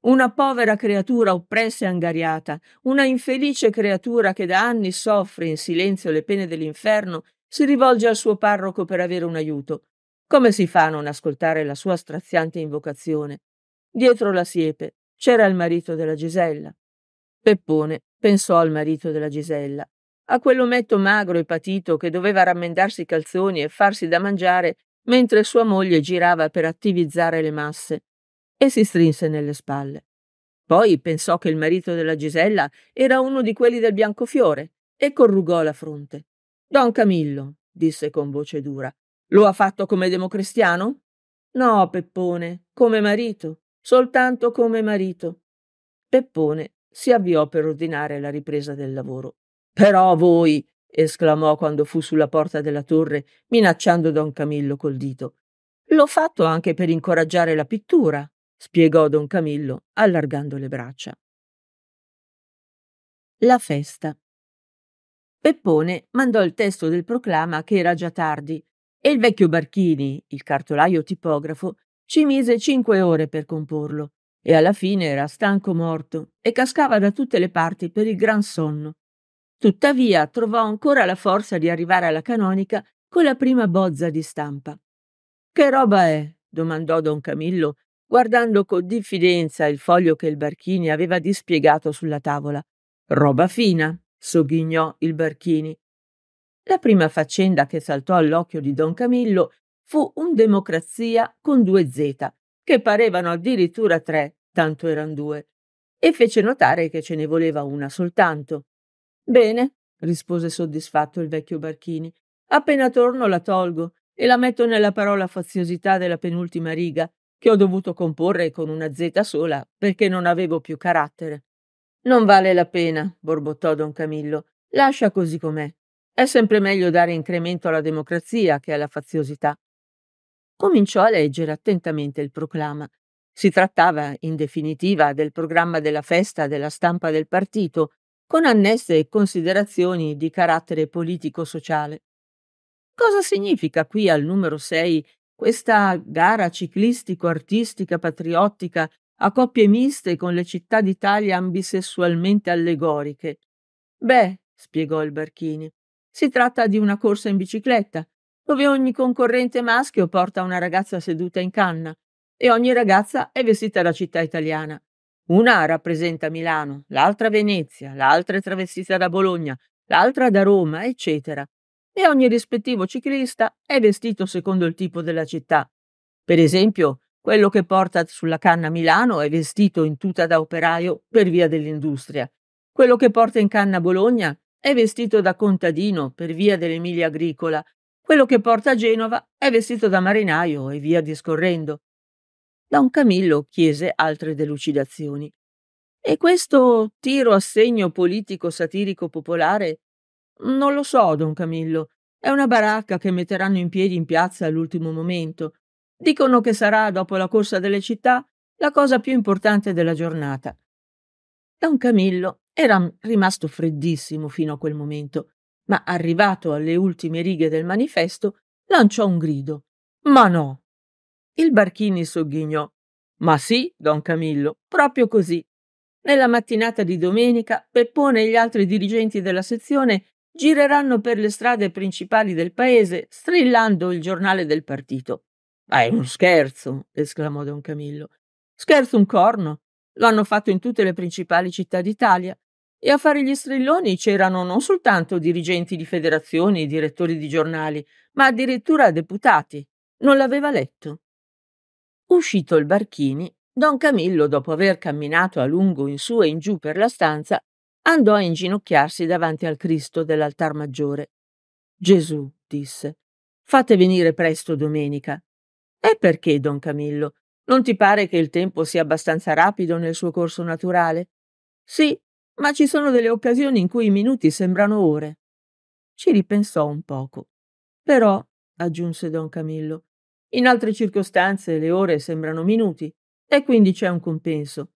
una povera creatura oppressa e angariata, una infelice creatura che da anni soffre in silenzio le pene dell'inferno, si rivolge al suo parroco per avere un aiuto. Come si fa a non ascoltare la sua straziante invocazione? Dietro la siepe c'era il marito della Gisella. Peppone pensò al marito della Gisella, a quell'ometto magro e patito che doveva rammendarsi i calzoni e farsi da mangiare mentre sua moglie girava per attivizzare le masse e si strinse nelle spalle. Poi pensò che il marito della Gisella era uno di quelli del Biancofiore e corrugò la fronte. Don Camillo, disse con voce dura, lo ha fatto come democristiano? No, Peppone, come marito, soltanto come marito. Peppone si avviò per ordinare la ripresa del lavoro. Però voi, esclamò quando fu sulla porta della torre, minacciando don Camillo col dito. L'ho fatto anche per incoraggiare la pittura spiegò don Camillo, allargando le braccia. La festa. Peppone mandò il testo del proclama che era già tardi e il vecchio Barchini, il cartolaio tipografo, ci mise cinque ore per comporlo e alla fine era stanco morto e cascava da tutte le parti per il gran sonno. Tuttavia trovò ancora la forza di arrivare alla canonica con la prima bozza di stampa. Che roba è? domandò don Camillo guardando con diffidenza il foglio che il Barchini aveva dispiegato sulla tavola. Roba fina, sogghignò il Barchini. La prima faccenda che saltò all'occhio di Don Camillo fu un democrazia con due Z, che parevano addirittura tre, tanto eran due, e fece notare che ce ne voleva una soltanto. Bene, rispose soddisfatto il vecchio Barchini. Appena torno la tolgo e la metto nella parola faziosità della penultima riga, che ho dovuto comporre con una Z sola perché non avevo più carattere. Non vale la pena, borbottò don Camillo. Lascia così com'è. È sempre meglio dare incremento alla democrazia che alla faziosità. Cominciò a leggere attentamente il proclama. Si trattava, in definitiva, del programma della festa della stampa del partito, con annesse considerazioni di carattere politico-sociale. Cosa significa qui al numero 6 questa gara ciclistico-artistica patriottica a coppie miste con le città d'Italia ambisessualmente allegoriche. Beh, spiegò il Barchini, si tratta di una corsa in bicicletta, dove ogni concorrente maschio porta una ragazza seduta in canna e ogni ragazza è vestita da città italiana. Una rappresenta Milano, l'altra Venezia, l'altra è travestita da Bologna, l'altra da Roma, eccetera e ogni rispettivo ciclista è vestito secondo il tipo della città. Per esempio, quello che porta sulla canna Milano è vestito in tuta da operaio per via dell'industria. Quello che porta in canna Bologna è vestito da contadino per via dell'Emilia agricola. Quello che porta a Genova è vestito da marinaio e via discorrendo. Don Camillo chiese altre delucidazioni. E questo tiro a segno politico satirico popolare non lo so, don Camillo. È una baracca che metteranno in piedi in piazza all'ultimo momento. Dicono che sarà, dopo la corsa delle città, la cosa più importante della giornata. Don Camillo era rimasto freddissimo fino a quel momento, ma arrivato alle ultime righe del manifesto, lanciò un grido. Ma no! Il Barchini sogghignò. Ma sì, don Camillo, proprio così. Nella mattinata di domenica, Peppone e gli altri dirigenti della sezione gireranno per le strade principali del paese strillando il giornale del partito. Ma è uno scherzo, esclamò Don Camillo. Scherzo un corno. Lo hanno fatto in tutte le principali città d'Italia. E a fare gli strilloni c'erano non soltanto dirigenti di federazioni e direttori di giornali, ma addirittura deputati. Non l'aveva letto. Uscito il Barchini, Don Camillo, dopo aver camminato a lungo in su e in giù per la stanza, andò a inginocchiarsi davanti al Cristo dell'altar maggiore. Gesù, disse, fate venire presto domenica. E perché, don Camillo? Non ti pare che il tempo sia abbastanza rapido nel suo corso naturale? Sì, ma ci sono delle occasioni in cui i minuti sembrano ore. Ci ripensò un poco. Però, aggiunse don Camillo, in altre circostanze le ore sembrano minuti, e quindi c'è un compenso.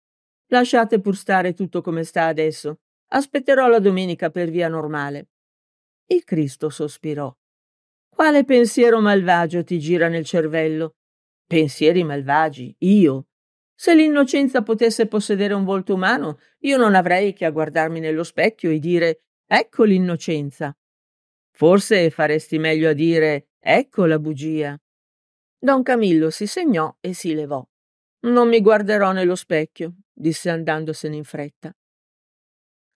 Lasciate pur stare tutto come sta adesso. Aspetterò la domenica per via normale. Il Cristo sospirò. Quale pensiero malvagio ti gira nel cervello? Pensieri malvagi, io. Se l'innocenza potesse possedere un volto umano, io non avrei che a guardarmi nello specchio e dire ecco l'innocenza. Forse faresti meglio a dire ecco la bugia. Don Camillo si segnò e si levò. Non mi guarderò nello specchio, disse andandosene in fretta.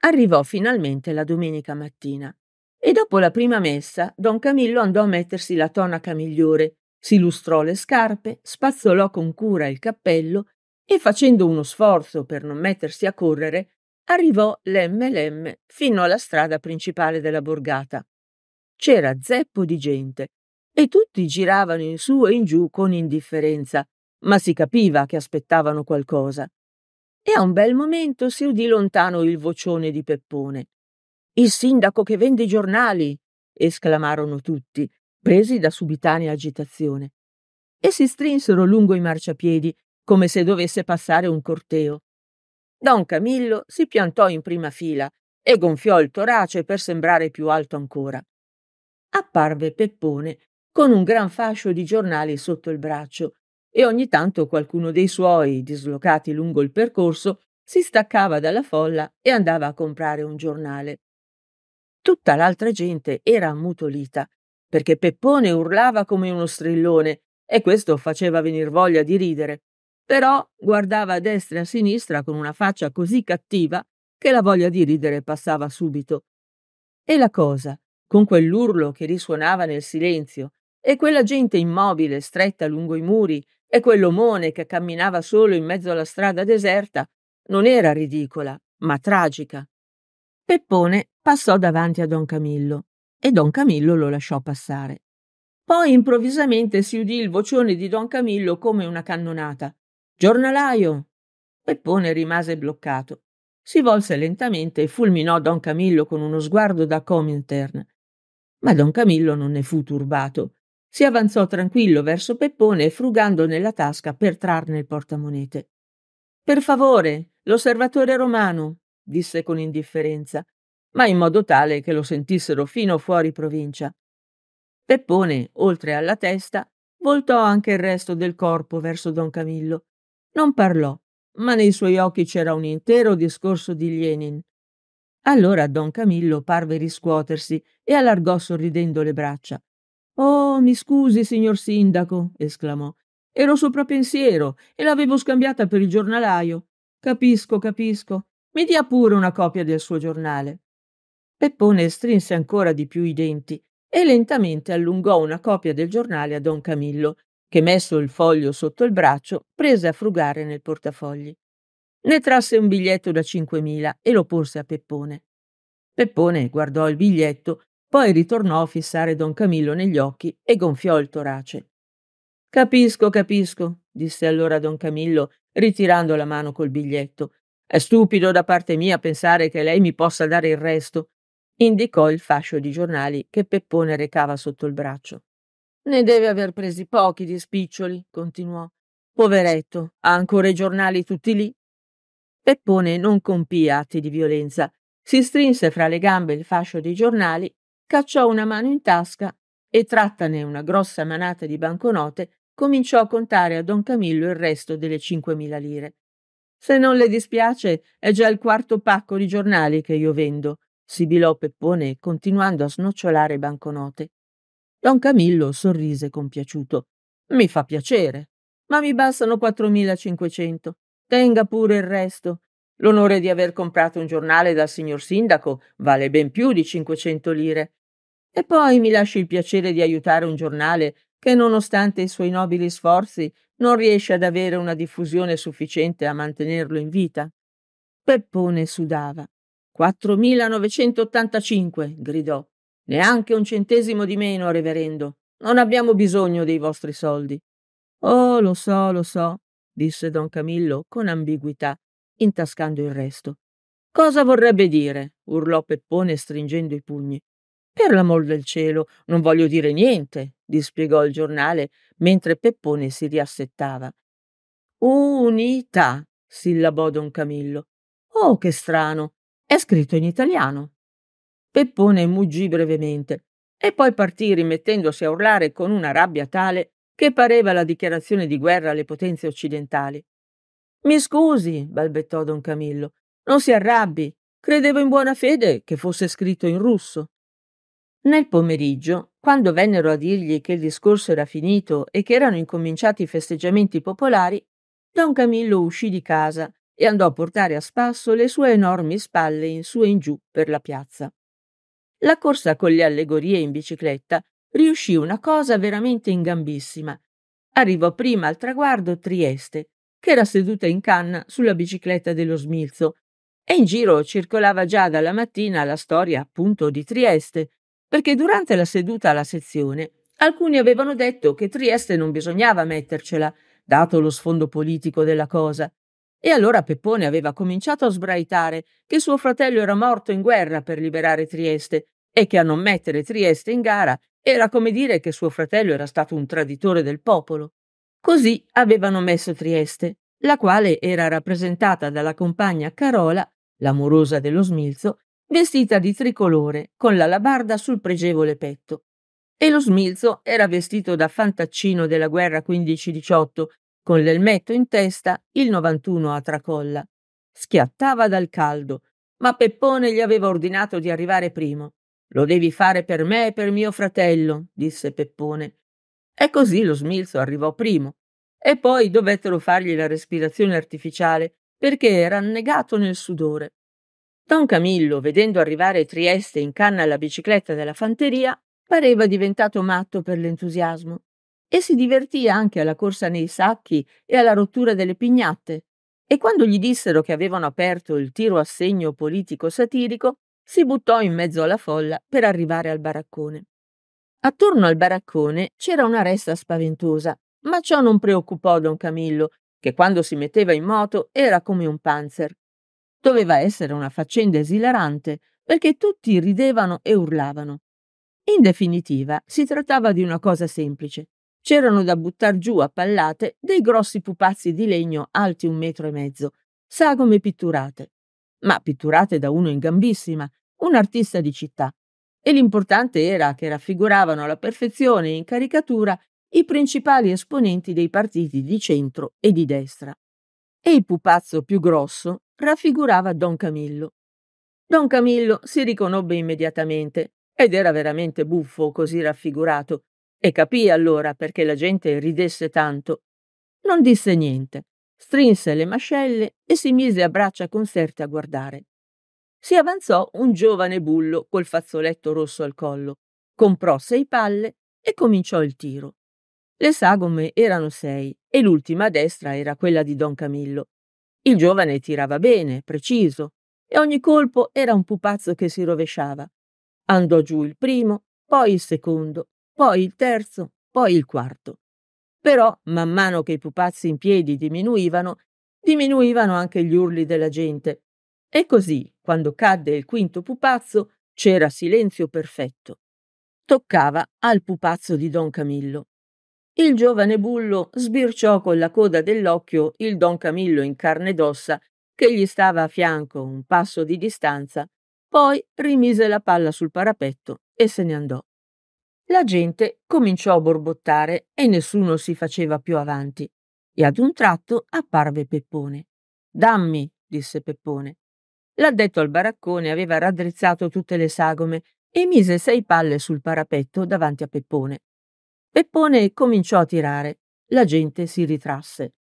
Arrivò finalmente la domenica mattina e dopo la prima messa don Camillo andò a mettersi la tonaca migliore, si lustrò le scarpe, spazzolò con cura il cappello e facendo uno sforzo per non mettersi a correre, arrivò lemme lemme fino alla strada principale della borgata. C'era zeppo di gente e tutti giravano in su e in giù con indifferenza, ma si capiva che aspettavano qualcosa e a un bel momento si udì lontano il vocione di Peppone. Il sindaco che vende i giornali! esclamarono tutti, presi da subitanea agitazione, e si strinsero lungo i marciapiedi come se dovesse passare un corteo. Don Camillo si piantò in prima fila e gonfiò il torace per sembrare più alto ancora. Apparve Peppone con un gran fascio di giornali sotto il braccio e ogni tanto qualcuno dei suoi, dislocati lungo il percorso, si staccava dalla folla e andava a comprare un giornale. Tutta l'altra gente era ammutolita, perché Peppone urlava come uno strillone e questo faceva venir voglia di ridere, però guardava a destra e a sinistra con una faccia così cattiva che la voglia di ridere passava subito. E la cosa, con quell'urlo che risuonava nel silenzio, e quella gente immobile, stretta lungo i muri, e quell'omone che camminava solo in mezzo alla strada deserta non era ridicola, ma tragica. Peppone passò davanti a Don Camillo e Don Camillo lo lasciò passare. Poi improvvisamente si udì il vocione di Don Camillo come una cannonata. Giornalaio! Peppone rimase bloccato. Si volse lentamente e fulminò Don Camillo con uno sguardo da Comintern. Ma Don Camillo non ne fu turbato si avanzò tranquillo verso Peppone, frugando nella tasca per trarne il portamonete. Per favore, l'osservatore romano, disse con indifferenza, ma in modo tale che lo sentissero fino fuori provincia. Peppone, oltre alla testa, voltò anche il resto del corpo verso don Camillo. Non parlò, ma nei suoi occhi c'era un intero discorso di Lenin. Allora don Camillo parve riscuotersi e allargò sorridendo le braccia. Oh, mi scusi, signor sindaco, esclamò. Ero sopra pensiero e l'avevo scambiata per il giornalaio. Capisco, capisco. Mi dia pure una copia del suo giornale. Peppone strinse ancora di più i denti e lentamente allungò una copia del giornale a don Camillo, che messo il foglio sotto il braccio prese a frugare nel portafogli. Ne trasse un biglietto da 5.000 e lo porse a Peppone. Peppone guardò il biglietto poi ritornò a fissare don Camillo negli occhi e gonfiò il torace. Capisco, capisco, disse allora don Camillo, ritirando la mano col biglietto. È stupido da parte mia pensare che lei mi possa dare il resto. Indicò il fascio di giornali che Peppone recava sotto il braccio. Ne deve aver presi pochi di spiccioli, continuò. Poveretto, ha ancora i giornali tutti lì. Peppone non compì atti di violenza, si strinse fra le gambe il fascio dei giornali cacciò una mano in tasca e, trattane una grossa manata di banconote, cominciò a contare a don Camillo il resto delle 5.000 lire. Se non le dispiace, è già il quarto pacco di giornali che io vendo, sibilò Peppone, continuando a snocciolare banconote. Don Camillo sorrise compiaciuto. Mi fa piacere, ma mi bastano 4.500. Tenga pure il resto L'onore di aver comprato un giornale dal signor sindaco vale ben più di 500 lire. E poi mi lasci il piacere di aiutare un giornale che, nonostante i suoi nobili sforzi, non riesce ad avere una diffusione sufficiente a mantenerlo in vita. Peppone sudava. 4.985, gridò. Neanche un centesimo di meno, reverendo. Non abbiamo bisogno dei vostri soldi. Oh, lo so, lo so, disse don Camillo con ambiguità, intascando il resto. Cosa vorrebbe dire? urlò Peppone stringendo i pugni. Per l'amor del cielo, non voglio dire niente, dispiegò il giornale mentre Peppone si riassettava. Unità, sillabò Don Camillo. Oh, che strano! È scritto in italiano. Peppone muggì brevemente e poi partì rimettendosi a urlare con una rabbia tale che pareva la dichiarazione di guerra alle potenze occidentali. Mi scusi, balbettò don Camillo. Non si arrabbi. Credevo in buona fede che fosse scritto in russo. Nel pomeriggio, quando vennero a dirgli che il discorso era finito e che erano incominciati i festeggiamenti popolari, don Camillo uscì di casa e andò a portare a spasso le sue enormi spalle in su e in giù per la piazza. La corsa con le allegorie in bicicletta riuscì una cosa veramente ingambissima. Arrivò prima al traguardo Trieste che era seduta in canna sulla bicicletta dello smilzo e in giro circolava già dalla mattina la storia appunto di Trieste, perché durante la seduta alla sezione alcuni avevano detto che Trieste non bisognava mettercela, dato lo sfondo politico della cosa. E allora Peppone aveva cominciato a sbraitare che suo fratello era morto in guerra per liberare Trieste e che a non mettere Trieste in gara era come dire che suo fratello era stato un traditore del popolo. Così avevano messo Trieste, la quale era rappresentata dalla compagna Carola, l'amorosa dello smilzo, vestita di tricolore, con l'alabarda sul pregevole petto. E lo smilzo era vestito da fantaccino della guerra 15-18, con l'elmetto in testa, il 91 a tracolla. Schiattava dal caldo, ma Peppone gli aveva ordinato di arrivare primo. Lo devi fare per me e per mio fratello, disse Peppone. E così lo smilzo arrivò primo. E poi dovettero fargli la respirazione artificiale perché era annegato nel sudore. Don Camillo, vedendo arrivare Trieste in canna alla bicicletta della fanteria, pareva diventato matto per l'entusiasmo e si divertì anche alla corsa nei sacchi e alla rottura delle pignatte. E quando gli dissero che avevano aperto il tiro a segno politico satirico, si buttò in mezzo alla folla per arrivare al baraccone. Attorno al baraccone c'era una resta spaventosa, ma ciò non preoccupò don Camillo, che quando si metteva in moto era come un panzer. Doveva essere una faccenda esilarante, perché tutti ridevano e urlavano. In definitiva, si trattava di una cosa semplice. C'erano da buttar giù a pallate dei grossi pupazzi di legno alti un metro e mezzo, sagome pitturate, ma pitturate da uno in gambissima, un artista di città, e l'importante era che raffiguravano alla perfezione in caricatura i principali esponenti dei partiti di centro e di destra. E il pupazzo più grosso raffigurava Don Camillo. Don Camillo si riconobbe immediatamente ed era veramente buffo così raffigurato e capì allora perché la gente ridesse tanto. Non disse niente, strinse le mascelle e si mise a braccia conserte a guardare si avanzò un giovane bullo col fazzoletto rosso al collo, comprò sei palle e cominciò il tiro. Le sagome erano sei e l'ultima a destra era quella di Don Camillo. Il giovane tirava bene, preciso, e ogni colpo era un pupazzo che si rovesciava. Andò giù il primo, poi il secondo, poi il terzo, poi il quarto. Però, man mano che i pupazzi in piedi diminuivano, diminuivano anche gli urli della gente, e così, quando cadde il quinto pupazzo, c'era silenzio perfetto. Toccava al pupazzo di Don Camillo. Il giovane bullo sbirciò con la coda dell'occhio il Don Camillo in carne ed ossa che gli stava a fianco un passo di distanza, poi rimise la palla sul parapetto e se ne andò. La gente cominciò a borbottare e nessuno si faceva più avanti. E ad un tratto apparve Peppone. Dammi, disse Peppone. L'addetto al baraccone aveva raddrizzato tutte le sagome e mise sei palle sul parapetto davanti a Peppone. Peppone cominciò a tirare. La gente si ritrasse.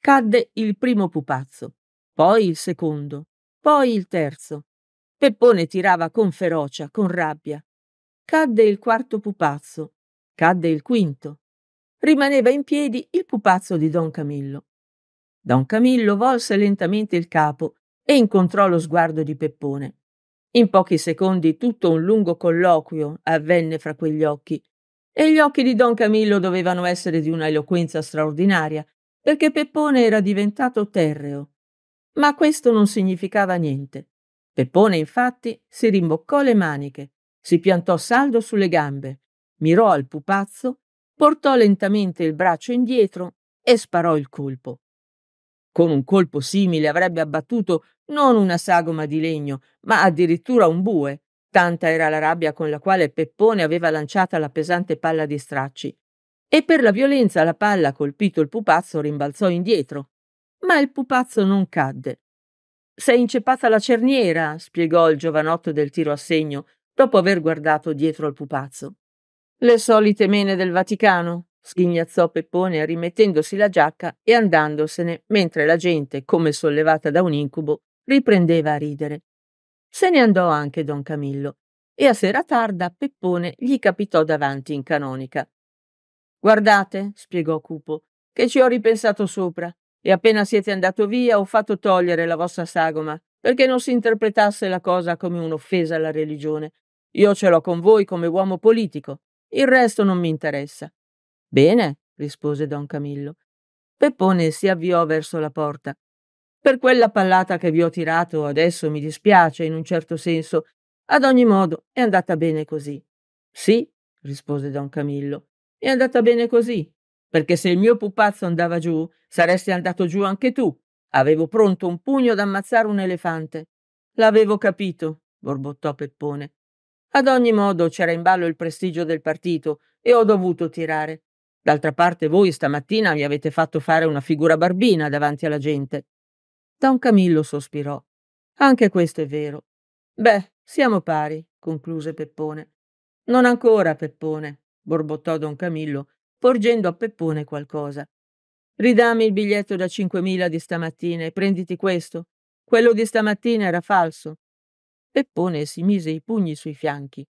Cadde il primo pupazzo, poi il secondo, poi il terzo. Peppone tirava con ferocia, con rabbia. Cadde il quarto pupazzo, cadde il quinto. Rimaneva in piedi il pupazzo di Don Camillo. Don Camillo volse lentamente il capo e incontrò lo sguardo di Peppone. In pochi secondi tutto un lungo colloquio avvenne fra quegli occhi e gli occhi di don Camillo dovevano essere di una eloquenza straordinaria, perché Peppone era diventato terreo. Ma questo non significava niente. Peppone, infatti, si rimboccò le maniche, si piantò saldo sulle gambe, mirò al pupazzo, portò lentamente il braccio indietro e sparò il colpo. Con un colpo simile avrebbe abbattuto non una sagoma di legno, ma addirittura un bue, tanta era la rabbia con la quale Peppone aveva lanciata la pesante palla di stracci. E per la violenza la palla, colpito il pupazzo, rimbalzò indietro. Ma il pupazzo non cadde. Sei inceppata la cerniera, spiegò il giovanotto del tiro a segno, dopo aver guardato dietro al pupazzo. Le solite mene del Vaticano, sghignazzò Peppone rimettendosi la giacca e andandosene mentre la gente, come sollevata da un incubo, riprendeva a ridere. Se ne andò anche don Camillo e a sera tarda Peppone gli capitò davanti in canonica. Guardate, spiegò Cupo, che ci ho ripensato sopra e appena siete andato via ho fatto togliere la vostra sagoma perché non si interpretasse la cosa come un'offesa alla religione. Io ce l'ho con voi come uomo politico, il resto non mi interessa. Bene, rispose don Camillo. Peppone si avviò verso la porta per quella pallata che vi ho tirato adesso mi dispiace in un certo senso. Ad ogni modo è andata bene così. Sì, rispose don Camillo, è andata bene così, perché se il mio pupazzo andava giù, saresti andato giù anche tu. Avevo pronto un pugno ad ammazzare un elefante. L'avevo capito, borbottò Peppone. Ad ogni modo c'era in ballo il prestigio del partito e ho dovuto tirare. D'altra parte voi stamattina mi avete fatto fare una figura barbina davanti alla gente. Don Camillo sospirò. Anche questo è vero. Beh, siamo pari, concluse Peppone. Non ancora, Peppone, borbottò Don Camillo, porgendo a Peppone qualcosa. Ridami il biglietto da 5.000 di stamattina e prenditi questo. Quello di stamattina era falso. Peppone si mise i pugni sui fianchi.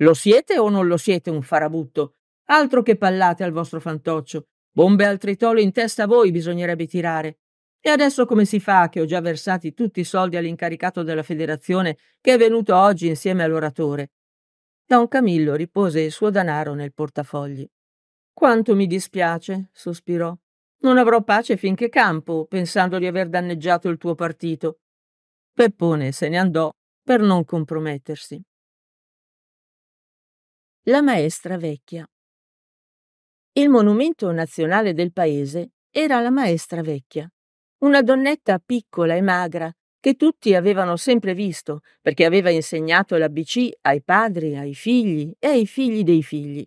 Lo siete o non lo siete un farabutto? Altro che pallate al vostro fantoccio. Bombe al tritolo in testa a voi bisognerebbe tirare. E adesso come si fa che ho già versati tutti i soldi all'incaricato della federazione che è venuto oggi insieme all'oratore? Don Camillo ripose il suo danaro nel portafogli. Quanto mi dispiace, sospirò. Non avrò pace finché campo, pensando di aver danneggiato il tuo partito. Peppone se ne andò per non compromettersi. La maestra vecchia. Il monumento nazionale del paese era la maestra vecchia, una donnetta piccola e magra che tutti avevano sempre visto perché aveva insegnato l'ABC ai padri, ai figli e ai figli dei figli.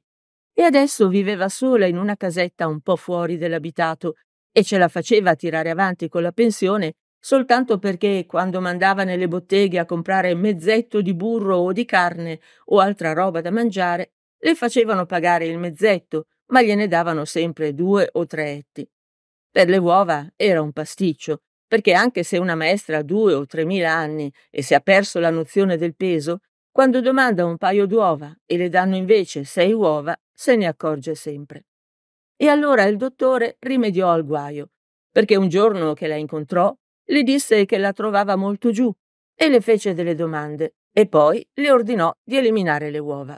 E adesso viveva sola in una casetta un po' fuori dell'abitato e ce la faceva tirare avanti con la pensione soltanto perché quando mandava nelle botteghe a comprare mezzetto di burro o di carne o altra roba da mangiare, le facevano pagare il mezzetto, ma gliene davano sempre due o tre etti. Per le uova era un pasticcio, perché anche se una maestra ha due o tremila anni e si ha perso la nozione del peso, quando domanda un paio d'uova e le danno invece sei uova, se ne accorge sempre. E allora il dottore rimediò al guaio, perché un giorno che la incontrò le disse che la trovava molto giù e le fece delle domande e poi le ordinò di eliminare le uova.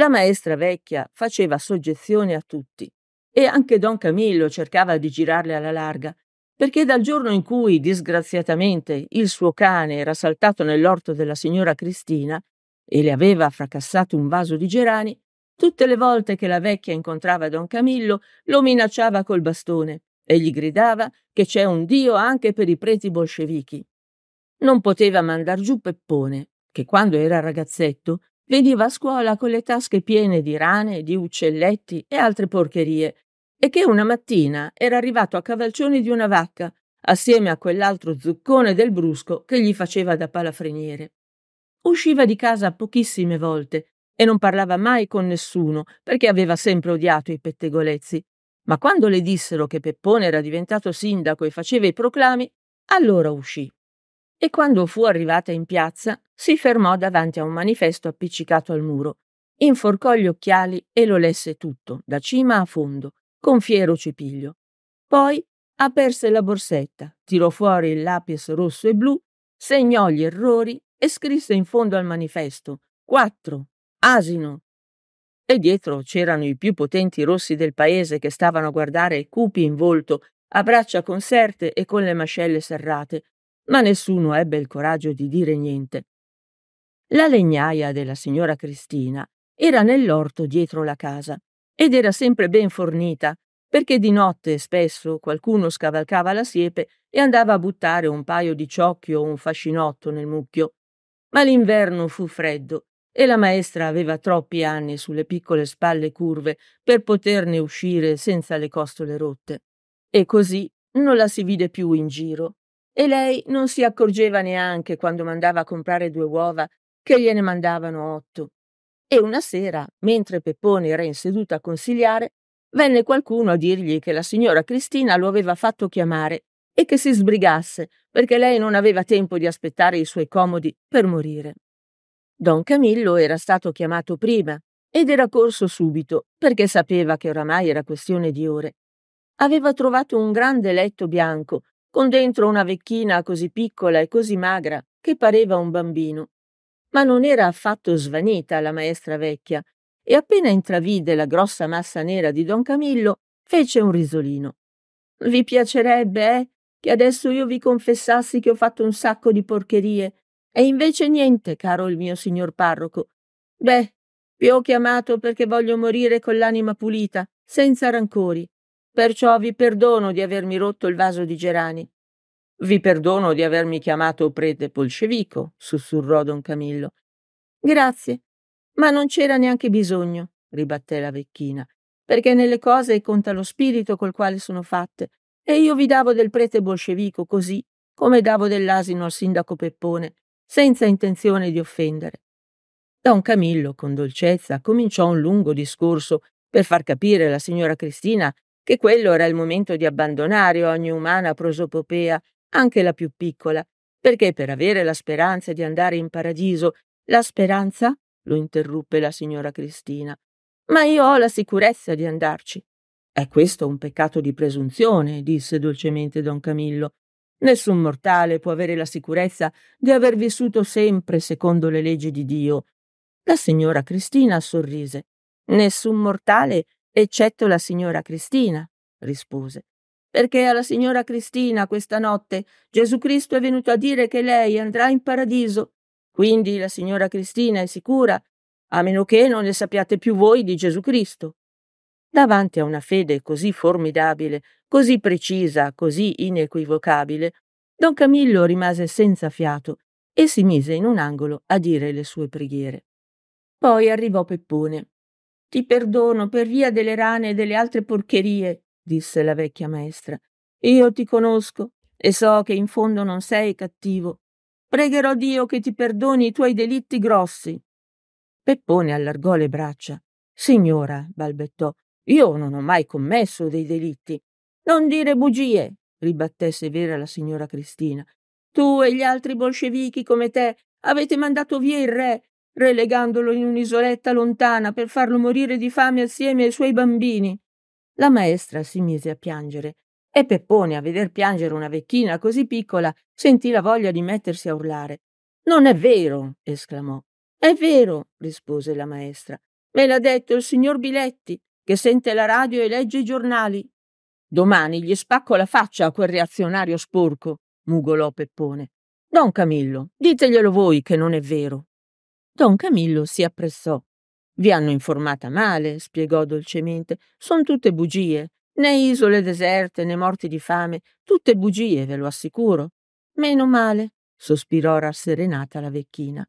La maestra vecchia faceva soggezione a tutti e anche don Camillo cercava di girarle alla larga, perché dal giorno in cui, disgraziatamente, il suo cane era saltato nell'orto della signora Cristina e le aveva fracassato un vaso di gerani, tutte le volte che la vecchia incontrava don Camillo lo minacciava col bastone e gli gridava che c'è un dio anche per i preti bolscevichi. Non poteva mandar giù Peppone, che quando era ragazzetto veniva a scuola con le tasche piene di rane, di uccelletti e altre porcherie, e che una mattina era arrivato a cavalcioni di una vacca, assieme a quell'altro zuccone del brusco che gli faceva da palafreniere. Usciva di casa pochissime volte e non parlava mai con nessuno perché aveva sempre odiato i pettegolezzi. Ma quando le dissero che Peppone era diventato sindaco e faceva i proclami, allora uscì. E quando fu arrivata in piazza, si fermò davanti a un manifesto appiccicato al muro, inforcò gli occhiali e lo lesse tutto, da cima a fondo, con fiero cipiglio. Poi aperse la borsetta, tirò fuori il lapis rosso e blu, segnò gli errori e scrisse in fondo al manifesto Quattro, Asino. E dietro c'erano i più potenti rossi del paese che stavano a guardare cupi in volto, a braccia conserte e con le mascelle serrate, ma nessuno ebbe il coraggio di dire niente. La legnaia della signora Cristina era nell'orto dietro la casa ed era sempre ben fornita, perché di notte spesso qualcuno scavalcava la siepe e andava a buttare un paio di ciocchi o un fascinotto nel mucchio. Ma l'inverno fu freddo e la maestra aveva troppi anni sulle piccole spalle curve per poterne uscire senza le costole rotte. E così non la si vide più in giro. E lei non si accorgeva neanche quando mandava a comprare due uova che gliene mandavano otto. E una sera, mentre Peppone era in seduta a consigliare, venne qualcuno a dirgli che la signora Cristina lo aveva fatto chiamare e che si sbrigasse perché lei non aveva tempo di aspettare i suoi comodi per morire. Don Camillo era stato chiamato prima ed era corso subito perché sapeva che oramai era questione di ore. Aveva trovato un grande letto bianco con dentro una vecchina così piccola e così magra che pareva un bambino ma non era affatto svanita la maestra vecchia e appena intravide la grossa massa nera di don Camillo, fece un risolino. Vi piacerebbe, eh, che adesso io vi confessassi che ho fatto un sacco di porcherie. E invece niente, caro il mio signor parroco. Beh, vi ho chiamato perché voglio morire con l'anima pulita, senza rancori. Perciò vi perdono di avermi rotto il vaso di gerani. Vi perdono di avermi chiamato prete bolscevico, sussurrò don Camillo. Grazie, ma non c'era neanche bisogno, ribatté la vecchina, perché nelle cose conta lo spirito col quale sono fatte, e io vi davo del prete bolscevico così come davo dell'asino al sindaco Peppone, senza intenzione di offendere. Don Camillo, con dolcezza, cominciò un lungo discorso per far capire alla signora Cristina che quello era il momento di abbandonare ogni umana prosopopea anche la più piccola, perché per avere la speranza di andare in paradiso, la speranza? lo interruppe la signora Cristina. Ma io ho la sicurezza di andarci. È questo un peccato di presunzione, disse dolcemente don Camillo. Nessun mortale può avere la sicurezza di aver vissuto sempre secondo le leggi di Dio. La signora Cristina sorrise. Nessun mortale eccetto la signora Cristina, rispose perché alla signora Cristina questa notte Gesù Cristo è venuto a dire che lei andrà in paradiso. Quindi la signora Cristina è sicura, a meno che non ne sappiate più voi di Gesù Cristo. Davanti a una fede così formidabile, così precisa, così inequivocabile, Don Camillo rimase senza fiato e si mise in un angolo a dire le sue preghiere. Poi arrivò Peppone. Ti perdono per via delle rane e delle altre porcherie, disse la vecchia maestra. Io ti conosco e so che in fondo non sei cattivo. Pregherò Dio che ti perdoni i tuoi delitti grossi. Peppone allargò le braccia. Signora, balbettò, io non ho mai commesso dei delitti. Non dire bugie, ribatté severa la signora Cristina. Tu e gli altri bolscevichi come te avete mandato via il re, relegandolo in un'isoletta lontana per farlo morire di fame assieme ai suoi bambini. La maestra si mise a piangere e Peppone, a veder piangere una vecchina così piccola, sentì la voglia di mettersi a urlare. Non è vero, esclamò. È vero, rispose la maestra. Me l'ha detto il signor Biletti, che sente la radio e legge i giornali. Domani gli spacco la faccia a quel reazionario sporco, mugolò Peppone. Don Camillo, diteglielo voi che non è vero. Don Camillo si appressò vi hanno informata male, spiegò dolcemente. Sono tutte bugie. Né isole deserte né morti di fame, tutte bugie, ve lo assicuro. Meno male, sospirò rasserenata la vecchina.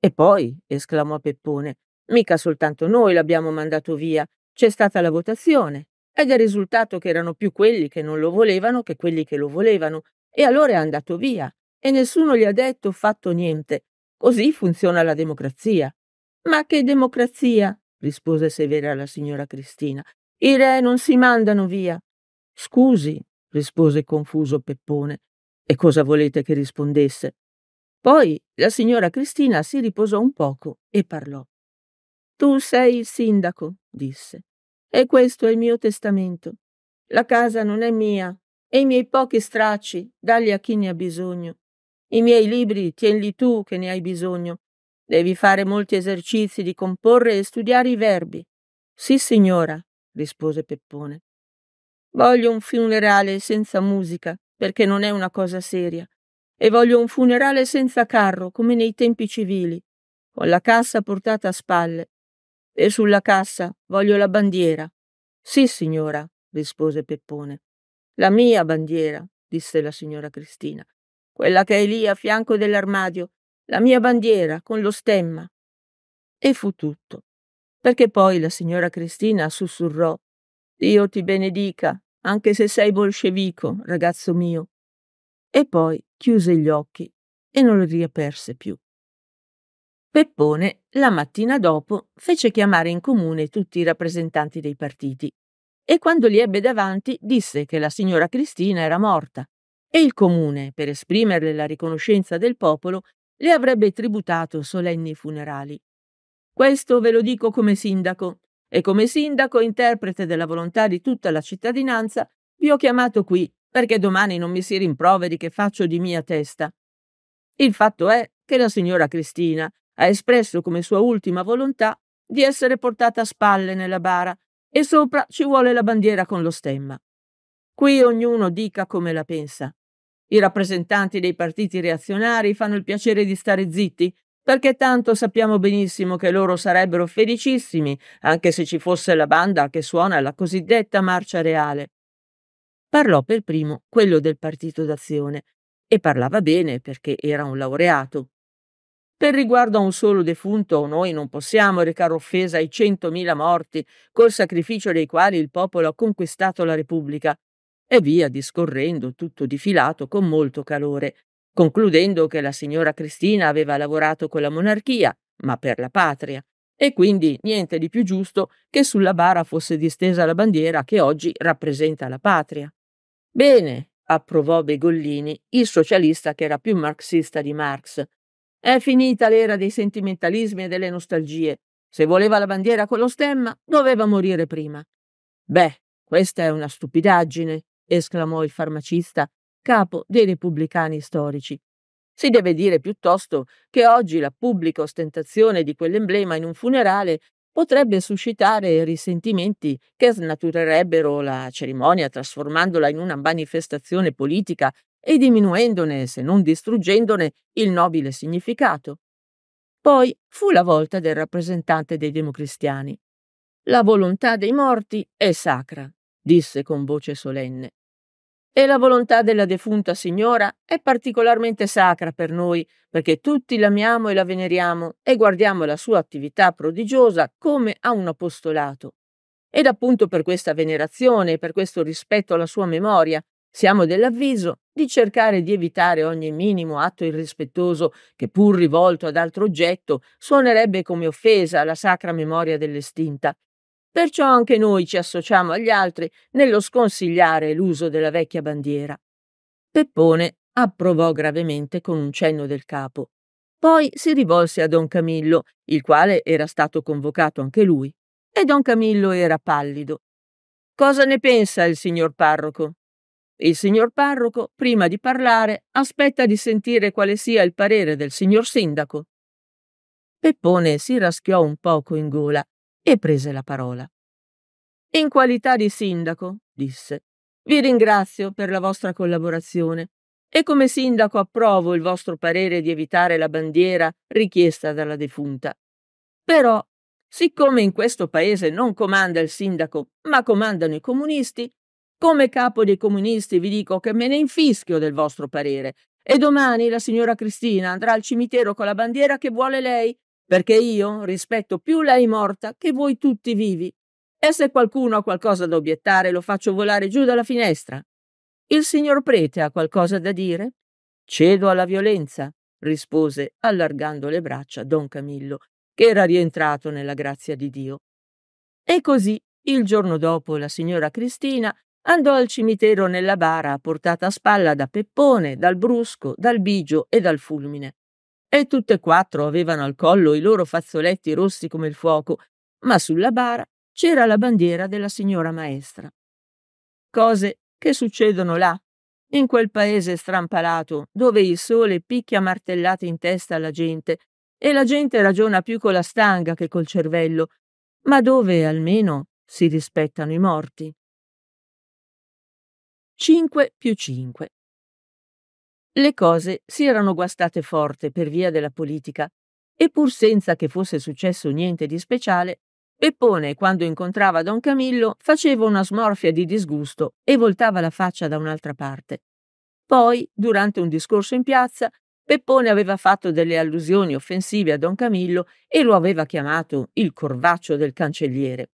E poi, esclamò Peppone, mica soltanto noi l'abbiamo mandato via, c'è stata la votazione ed è risultato che erano più quelli che non lo volevano che quelli che lo volevano e allora è andato via e nessuno gli ha detto fatto niente. Così funziona la democrazia. Ma che democrazia, rispose severa la signora Cristina. I re non si mandano via. Scusi, rispose confuso Peppone. E cosa volete che rispondesse? Poi la signora Cristina si riposò un poco e parlò. Tu sei il sindaco, disse, e questo è il mio testamento. La casa non è mia, e i miei pochi stracci dagli a chi ne ha bisogno. I miei libri tienli tu che ne hai bisogno, Devi fare molti esercizi di comporre e studiare i verbi. Sì, signora, rispose Peppone. Voglio un funerale senza musica, perché non è una cosa seria, e voglio un funerale senza carro, come nei tempi civili, con la cassa portata a spalle. E sulla cassa voglio la bandiera. Sì, signora, rispose Peppone. La mia bandiera, disse la signora Cristina, quella che è lì a fianco dell'armadio la mia bandiera con lo stemma. E fu tutto, perché poi la signora Cristina sussurrò Dio ti benedica, anche se sei bolscevico, ragazzo mio. E poi chiuse gli occhi e non li riaperse più. Peppone, la mattina dopo, fece chiamare in comune tutti i rappresentanti dei partiti e quando li ebbe davanti disse che la signora Cristina era morta e il comune, per esprimerle la riconoscenza del popolo, le avrebbe tributato solenni funerali. Questo ve lo dico come sindaco e come sindaco interprete della volontà di tutta la cittadinanza vi ho chiamato qui perché domani non mi si rimproveri che faccio di mia testa. Il fatto è che la signora Cristina ha espresso come sua ultima volontà di essere portata a spalle nella bara e sopra ci vuole la bandiera con lo stemma. Qui ognuno dica come la pensa. I rappresentanti dei partiti reazionari fanno il piacere di stare zitti, perché tanto sappiamo benissimo che loro sarebbero felicissimi, anche se ci fosse la banda che suona la cosiddetta marcia reale. Parlò per primo quello del partito d'azione, e parlava bene perché era un laureato. Per riguardo a un solo defunto, noi non possiamo recare offesa ai centomila morti, col sacrificio dei quali il popolo ha conquistato la Repubblica, e via discorrendo tutto di filato con molto calore, concludendo che la signora Cristina aveva lavorato con la monarchia, ma per la patria, e quindi niente di più giusto che sulla bara fosse distesa la bandiera che oggi rappresenta la patria. Bene, approvò Begollini, il socialista che era più marxista di Marx. È finita l'era dei sentimentalismi e delle nostalgie. Se voleva la bandiera con lo stemma, doveva morire prima. Beh, questa è una stupidaggine, esclamò il farmacista, capo dei repubblicani storici. Si deve dire piuttosto che oggi la pubblica ostentazione di quell'emblema in un funerale potrebbe suscitare risentimenti che snaturerebbero la cerimonia trasformandola in una manifestazione politica e diminuendone, se non distruggendone, il nobile significato. Poi fu la volta del rappresentante dei democristiani. La volontà dei morti è sacra, disse con voce solenne. E la volontà della defunta signora è particolarmente sacra per noi, perché tutti l'amiamo e la veneriamo e guardiamo la sua attività prodigiosa come a un apostolato. Ed appunto per questa venerazione e per questo rispetto alla sua memoria siamo dell'avviso di cercare di evitare ogni minimo atto irrispettoso che, pur rivolto ad altro oggetto, suonerebbe come offesa alla sacra memoria dell'estinta Perciò anche noi ci associamo agli altri nello sconsigliare l'uso della vecchia bandiera. Peppone approvò gravemente con un cenno del capo. Poi si rivolse a Don Camillo, il quale era stato convocato anche lui, e Don Camillo era pallido. Cosa ne pensa il signor parroco? Il signor parroco, prima di parlare, aspetta di sentire quale sia il parere del signor sindaco. Peppone si raschiò un poco in gola e prese la parola. In qualità di sindaco, disse, vi ringrazio per la vostra collaborazione e come sindaco approvo il vostro parere di evitare la bandiera richiesta dalla defunta. Però, siccome in questo paese non comanda il sindaco, ma comandano i comunisti, come capo dei comunisti vi dico che me ne infischio del vostro parere e domani la signora Cristina andrà al cimitero con la bandiera che vuole lei perché io rispetto più lei morta che voi tutti vivi. E se qualcuno ha qualcosa da obiettare, lo faccio volare giù dalla finestra. Il signor prete ha qualcosa da dire? Cedo alla violenza, rispose, allargando le braccia don Camillo, che era rientrato nella grazia di Dio. E così, il giorno dopo, la signora Cristina andò al cimitero nella bara portata a spalla da Peppone, dal Brusco, dal Bigio e dal Fulmine e tutte e quattro avevano al collo i loro fazzoletti rossi come il fuoco, ma sulla bara c'era la bandiera della signora maestra. Cose che succedono là, in quel paese strampalato, dove il sole picchia martellate in testa alla gente e la gente ragiona più con la stanga che col cervello, ma dove almeno si rispettano i morti. 5 più 5. Le cose si erano guastate forte per via della politica e pur senza che fosse successo niente di speciale, Peppone, quando incontrava Don Camillo, faceva una smorfia di disgusto e voltava la faccia da un'altra parte. Poi, durante un discorso in piazza, Peppone aveva fatto delle allusioni offensive a Don Camillo e lo aveva chiamato il corvaccio del cancelliere.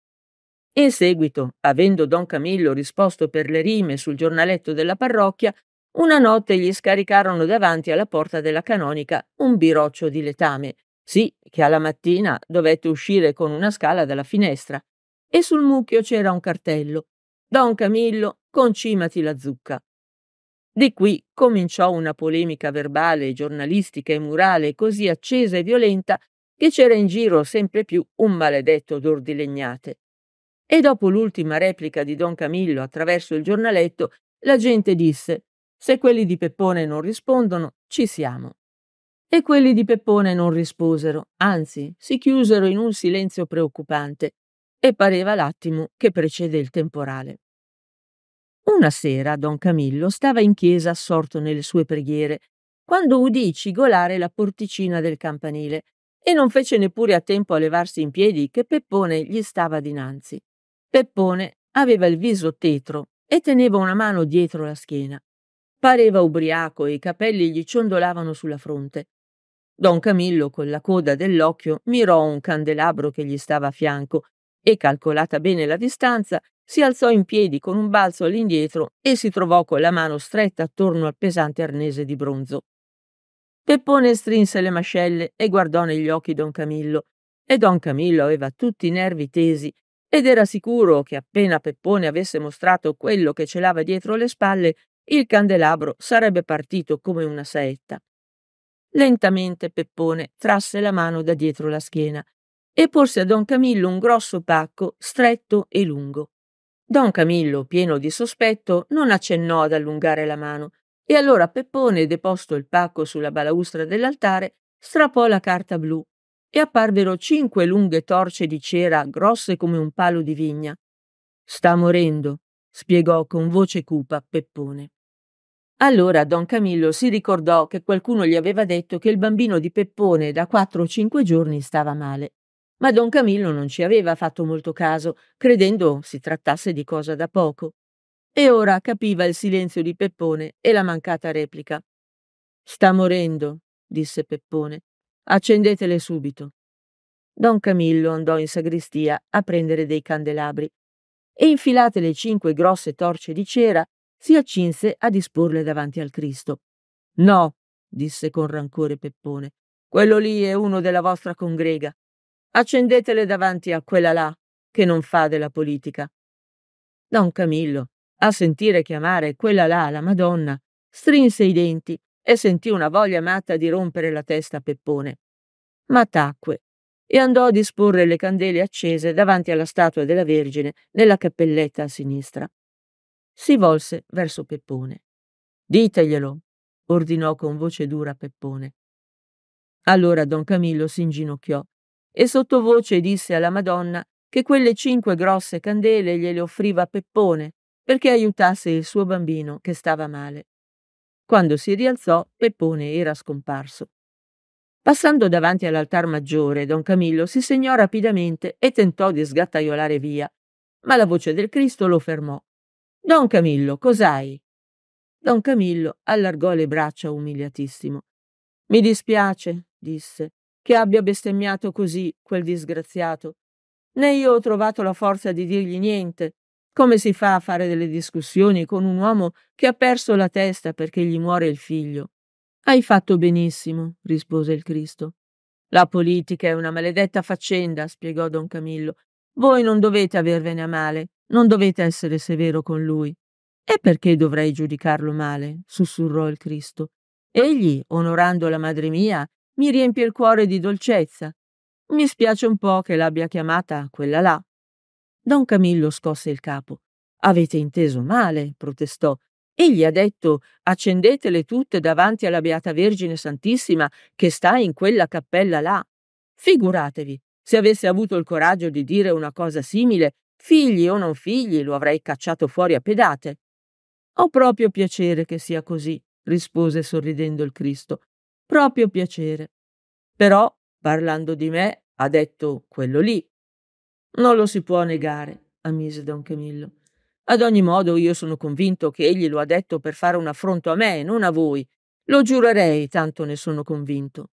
In seguito, avendo Don Camillo risposto per le rime sul giornaletto della parrocchia, una notte gli scaricarono davanti alla porta della canonica un biroccio di letame. Sì, che alla mattina dovette uscire con una scala dalla finestra. E sul mucchio c'era un cartello. Don Camillo, concimati la zucca. Di qui cominciò una polemica verbale, giornalistica e murale così accesa e violenta che c'era in giro sempre più un maledetto odor di legnate. E dopo l'ultima replica di Don Camillo attraverso il giornaletto, la gente disse se quelli di Peppone non rispondono, ci siamo. E quelli di Peppone non risposero, anzi si chiusero in un silenzio preoccupante e pareva l'attimo che precede il temporale. Una sera don Camillo stava in chiesa assorto nelle sue preghiere, quando udì cigolare la porticina del campanile e non fece neppure a tempo a levarsi in piedi che Peppone gli stava dinanzi. Peppone aveva il viso tetro e teneva una mano dietro la schiena. Pareva ubriaco e i capelli gli ciondolavano sulla fronte. Don Camillo, con la coda dell'occhio, mirò un candelabro che gli stava a fianco e, calcolata bene la distanza, si alzò in piedi con un balzo all'indietro e si trovò con la mano stretta attorno al pesante arnese di bronzo. Peppone strinse le mascelle e guardò negli occhi Don Camillo, e Don Camillo aveva tutti i nervi tesi ed era sicuro che appena Peppone avesse mostrato quello che celava dietro le spalle, il candelabro sarebbe partito come una saetta. Lentamente Peppone trasse la mano da dietro la schiena e porse a Don Camillo un grosso pacco stretto e lungo. Don Camillo, pieno di sospetto, non accennò ad allungare la mano e allora Peppone, deposto il pacco sulla balaustra dell'altare, strappò la carta blu e apparvero cinque lunghe torce di cera grosse come un palo di vigna. Sta morendo, spiegò con voce cupa Peppone. Allora don Camillo si ricordò che qualcuno gli aveva detto che il bambino di Peppone da quattro o cinque giorni stava male. Ma don Camillo non ci aveva fatto molto caso, credendo si trattasse di cosa da poco. E ora capiva il silenzio di Peppone e la mancata replica. Sta morendo, disse Peppone. Accendetele subito. Don Camillo andò in sagrestia a prendere dei candelabri e infilate le cinque grosse torce di cera si accinse a disporle davanti al Cristo. No, disse con rancore Peppone, quello lì è uno della vostra congrega. Accendetele davanti a quella là, che non fa della politica. Don Camillo, a sentire chiamare quella là la Madonna, strinse i denti e sentì una voglia matta di rompere la testa a Peppone. Ma tacque e andò a disporre le candele accese davanti alla statua della Vergine nella cappelletta a sinistra. Si volse verso Peppone. Diteglielo, ordinò con voce dura Peppone. Allora don Camillo si inginocchiò e sottovoce disse alla Madonna che quelle cinque grosse candele gliele offriva Peppone perché aiutasse il suo bambino che stava male. Quando si rialzò, Peppone era scomparso. Passando davanti all'altar maggiore, don Camillo si segnò rapidamente e tentò di sgattaiolare via, ma la voce del Cristo lo fermò. Don Camillo, cos'hai? Don Camillo allargò le braccia umiliatissimo. Mi dispiace, disse, che abbia bestemmiato così quel disgraziato. Né io ho trovato la forza di dirgli niente. Come si fa a fare delle discussioni con un uomo che ha perso la testa perché gli muore il figlio? Hai fatto benissimo, rispose il Cristo. La politica è una maledetta faccenda, spiegò don Camillo. Voi non dovete avervene a male. Non dovete essere severo con lui. E perché dovrei giudicarlo male? sussurrò il Cristo. Egli, onorando la madre mia, mi riempie il cuore di dolcezza. Mi spiace un po' che l'abbia chiamata quella là. Don Camillo scosse il capo. Avete inteso male, protestò. Egli ha detto accendetele tutte davanti alla Beata Vergine Santissima che sta in quella cappella là. Figuratevi, se avesse avuto il coraggio di dire una cosa simile, Figli o non figli, lo avrei cacciato fuori a pedate. Ho proprio piacere che sia così, rispose sorridendo il Cristo. Proprio piacere. Però, parlando di me, ha detto quello lì. Non lo si può negare, ammise don Camillo. Ad ogni modo, io sono convinto che egli lo ha detto per fare un affronto a me non a voi. Lo giurerei, tanto ne sono convinto.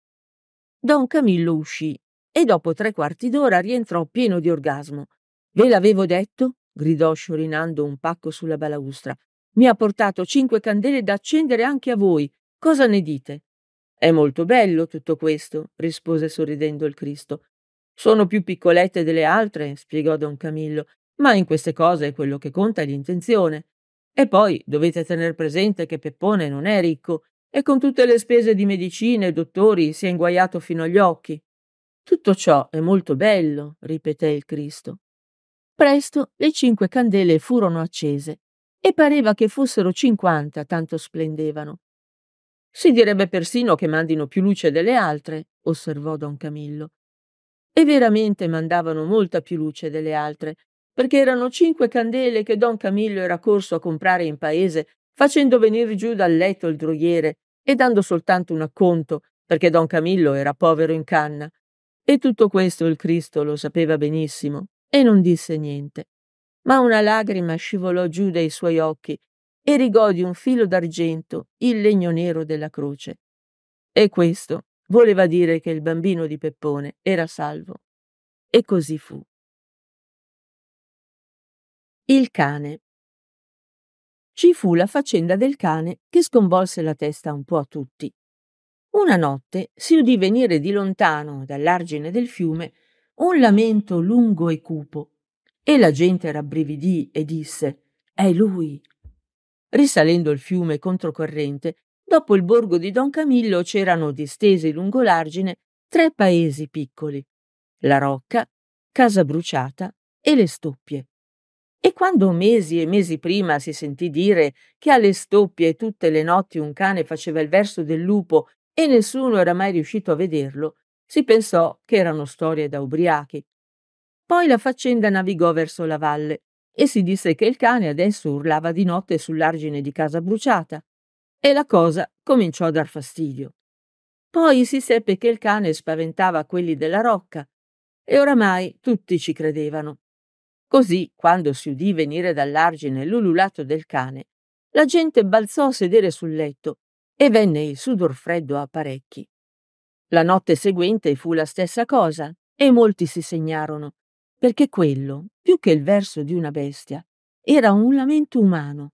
Don Camillo uscì e dopo tre quarti d'ora rientrò pieno di orgasmo. Ve l'avevo detto? gridò sciorinando un pacco sulla balaustra. Mi ha portato cinque candele da accendere anche a voi. Cosa ne dite? È molto bello tutto questo, rispose sorridendo il Cristo. Sono più piccolette delle altre, spiegò don Camillo, ma in queste cose quello che conta è l'intenzione. E poi dovete tener presente che Peppone non è ricco e con tutte le spese di medicine e dottori si è inguaiato fino agli occhi. Tutto ciò è molto bello, ripeté il Cristo, Presto le cinque candele furono accese e pareva che fossero cinquanta, tanto splendevano. Si direbbe persino che mandino più luce delle altre, osservò don Camillo. E veramente mandavano molta più luce delle altre, perché erano cinque candele che don Camillo era corso a comprare in paese, facendo venire giù dal letto il droghiere e dando soltanto un acconto, perché don Camillo era povero in canna. E tutto questo il Cristo lo sapeva benissimo e non disse niente, ma una lagrima scivolò giù dai suoi occhi e rigò di un filo d'argento il legno nero della croce. E questo voleva dire che il bambino di Peppone era salvo. E così fu. Il cane. Ci fu la faccenda del cane che sconvolse la testa un po' a tutti. Una notte si udì venire di lontano dall'argine del fiume un lamento lungo e cupo, e la gente rabbrividì e disse È lui. Risalendo il fiume controcorrente, dopo il borgo di Don Camillo c'erano distesi lungo l'argine tre paesi piccoli, la Rocca, Casa Bruciata e le Stoppie. E quando mesi e mesi prima si sentì dire che alle Stoppie tutte le notti un cane faceva il verso del lupo e nessuno era mai riuscito a vederlo, si pensò che erano storie da ubriachi. Poi la faccenda navigò verso la valle e si disse che il cane adesso urlava di notte sull'argine di casa bruciata e la cosa cominciò a dar fastidio. Poi si seppe che il cane spaventava quelli della rocca e oramai tutti ci credevano. Così, quando si udì venire dall'argine l'ululato del cane, la gente balzò a sedere sul letto e venne il sudor freddo a parecchi. La notte seguente fu la stessa cosa e molti si segnarono, perché quello, più che il verso di una bestia, era un lamento umano.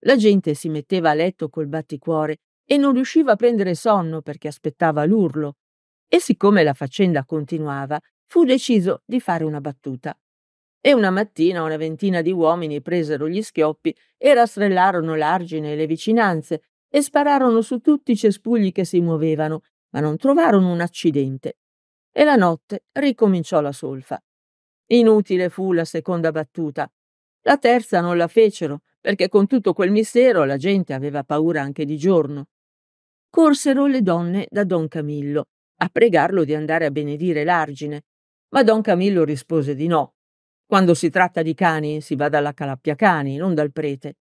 La gente si metteva a letto col batticuore e non riusciva a prendere sonno perché aspettava l'urlo. E siccome la faccenda continuava, fu deciso di fare una battuta. E una mattina una ventina di uomini presero gli schioppi e rastrellarono l'argine e le vicinanze e spararono su tutti i cespugli che si muovevano ma non trovarono un accidente e la notte ricominciò la solfa. Inutile fu la seconda battuta. La terza non la fecero, perché con tutto quel mistero la gente aveva paura anche di giorno. Corsero le donne da don Camillo a pregarlo di andare a benedire l'argine, ma don Camillo rispose di no. Quando si tratta di cani si va dalla calappia cani, non dal prete.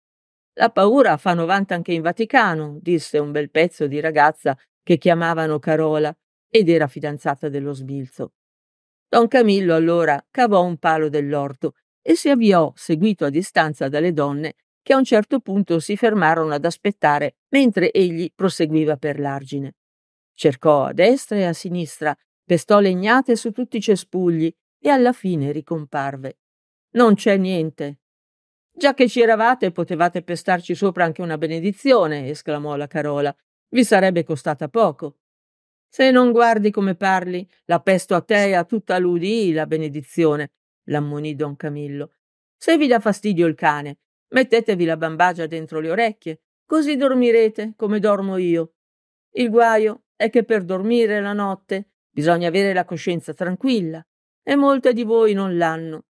La paura fa novanta anche in Vaticano, disse un bel pezzo di ragazza che chiamavano Carola ed era fidanzata dello sbilzo. Don Camillo allora cavò un palo dell'orto e si avviò, seguito a distanza dalle donne, che a un certo punto si fermarono ad aspettare mentre egli proseguiva per l'argine. Cercò a destra e a sinistra, pestò legnate su tutti i cespugli e alla fine ricomparve. Non c'è niente. Già che ci eravate, potevate pestarci sopra anche una benedizione, esclamò la Carola, vi sarebbe costata poco. Se non guardi come parli, la pesto a te e a tutta l'udì la benedizione, l'ammonì don Camillo. Se vi dà fastidio il cane, mettetevi la bambagia dentro le orecchie, così dormirete come dormo io. Il guaio è che per dormire la notte bisogna avere la coscienza tranquilla, e molte di voi non l'hanno.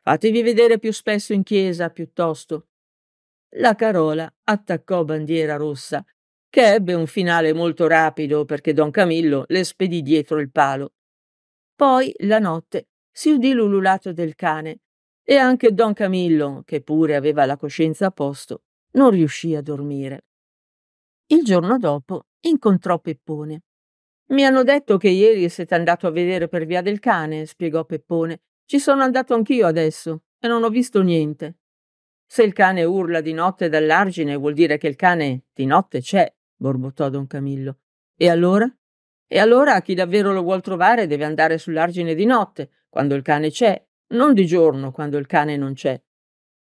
Fatevi vedere più spesso in chiesa piuttosto. La Carola attaccò bandiera rossa che ebbe un finale molto rapido perché don Camillo le spedì dietro il palo. Poi, la notte, si udì l'ululato del cane e anche don Camillo, che pure aveva la coscienza a posto, non riuscì a dormire. Il giorno dopo incontrò Peppone. Mi hanno detto che ieri siete andato a vedere per via del cane, spiegò Peppone. Ci sono andato anch'io adesso e non ho visto niente. Se il cane urla di notte dall'argine vuol dire che il cane di notte c'è borbottò don Camillo. E allora? E allora chi davvero lo vuol trovare deve andare sull'argine di notte, quando il cane c'è, non di giorno, quando il cane non c'è.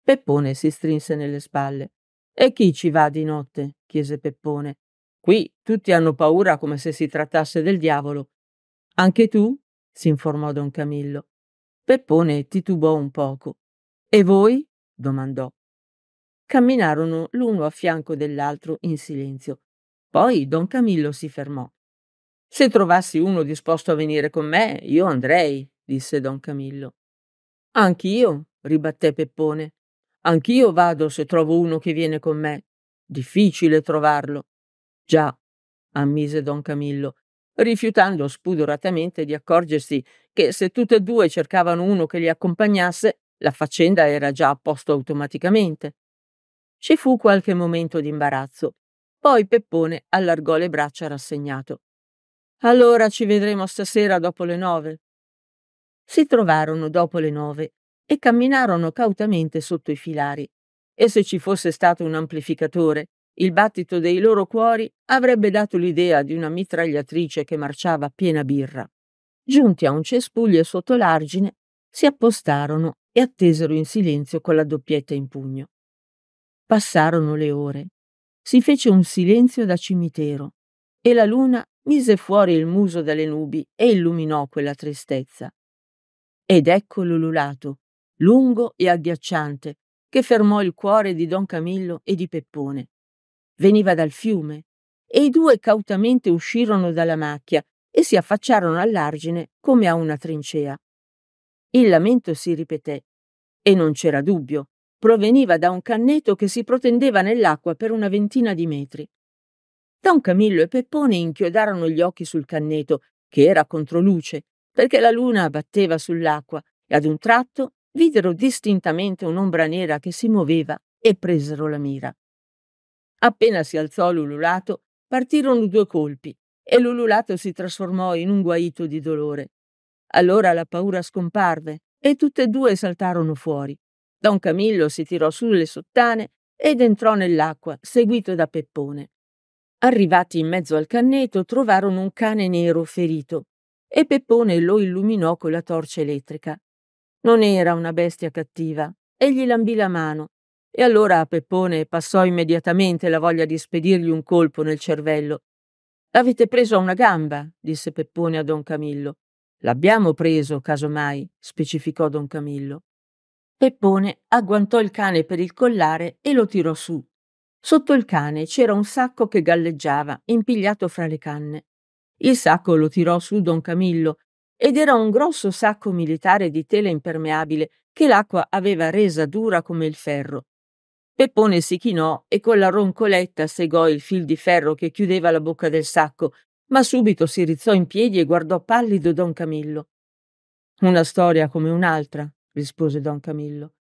Peppone si strinse nelle spalle. E chi ci va di notte? chiese Peppone. Qui tutti hanno paura come se si trattasse del diavolo. Anche tu? si informò don Camillo. Peppone titubò un poco. E voi? domandò. Camminarono l'uno a fianco dell'altro in silenzio. Poi don Camillo si fermò. Se trovassi uno disposto a venire con me, io andrei, disse don Camillo. Anch'io, ribatté Peppone. Anch'io vado se trovo uno che viene con me. Difficile trovarlo. Già, ammise don Camillo, rifiutando spudoratamente di accorgersi che se tutte e due cercavano uno che li accompagnasse, la faccenda era già a posto automaticamente. Ci fu qualche momento di imbarazzo, poi Peppone allargò le braccia rassegnato. Allora ci vedremo stasera dopo le nove. Si trovarono dopo le nove e camminarono cautamente sotto i filari. E se ci fosse stato un amplificatore, il battito dei loro cuori avrebbe dato l'idea di una mitragliatrice che marciava piena birra. Giunti a un cespuglio sotto l'argine, si appostarono e attesero in silenzio con la doppietta in pugno. Passarono le ore si fece un silenzio da cimitero e la luna mise fuori il muso dalle nubi e illuminò quella tristezza. Ed ecco l'ululato, lungo e agghiacciante, che fermò il cuore di Don Camillo e di Peppone. Veniva dal fiume e i due cautamente uscirono dalla macchia e si affacciarono all'argine come a una trincea. Il lamento si ripeté e non c'era dubbio proveniva da un canneto che si protendeva nell'acqua per una ventina di metri. Don Camillo e Peppone inchiodarono gli occhi sul canneto, che era controluce, perché la luna batteva sull'acqua, e ad un tratto videro distintamente un'ombra nera che si muoveva e presero la mira. Appena si alzò l'ululato, partirono due colpi e l'ululato si trasformò in un guaito di dolore. Allora la paura scomparve e tutte e due saltarono fuori. Don Camillo si tirò su le sottane ed entrò nell'acqua, seguito da Peppone. Arrivati in mezzo al canneto, trovarono un cane nero ferito e Peppone lo illuminò con la torcia elettrica. Non era una bestia cattiva e gli lambì la mano. E allora a Peppone passò immediatamente la voglia di spedirgli un colpo nel cervello. L'avete preso a una gamba, disse Peppone a Don Camillo. L'abbiamo preso, casomai, specificò Don Camillo. Peppone agguantò il cane per il collare e lo tirò su. Sotto il cane c'era un sacco che galleggiava, impigliato fra le canne. Il sacco lo tirò su Don Camillo ed era un grosso sacco militare di tela impermeabile che l'acqua aveva resa dura come il ferro. Peppone si chinò e con la roncoletta segò il fil di ferro che chiudeva la bocca del sacco, ma subito si rizzò in piedi e guardò pallido Don Camillo. Una storia come un'altra, rispose don Camillo.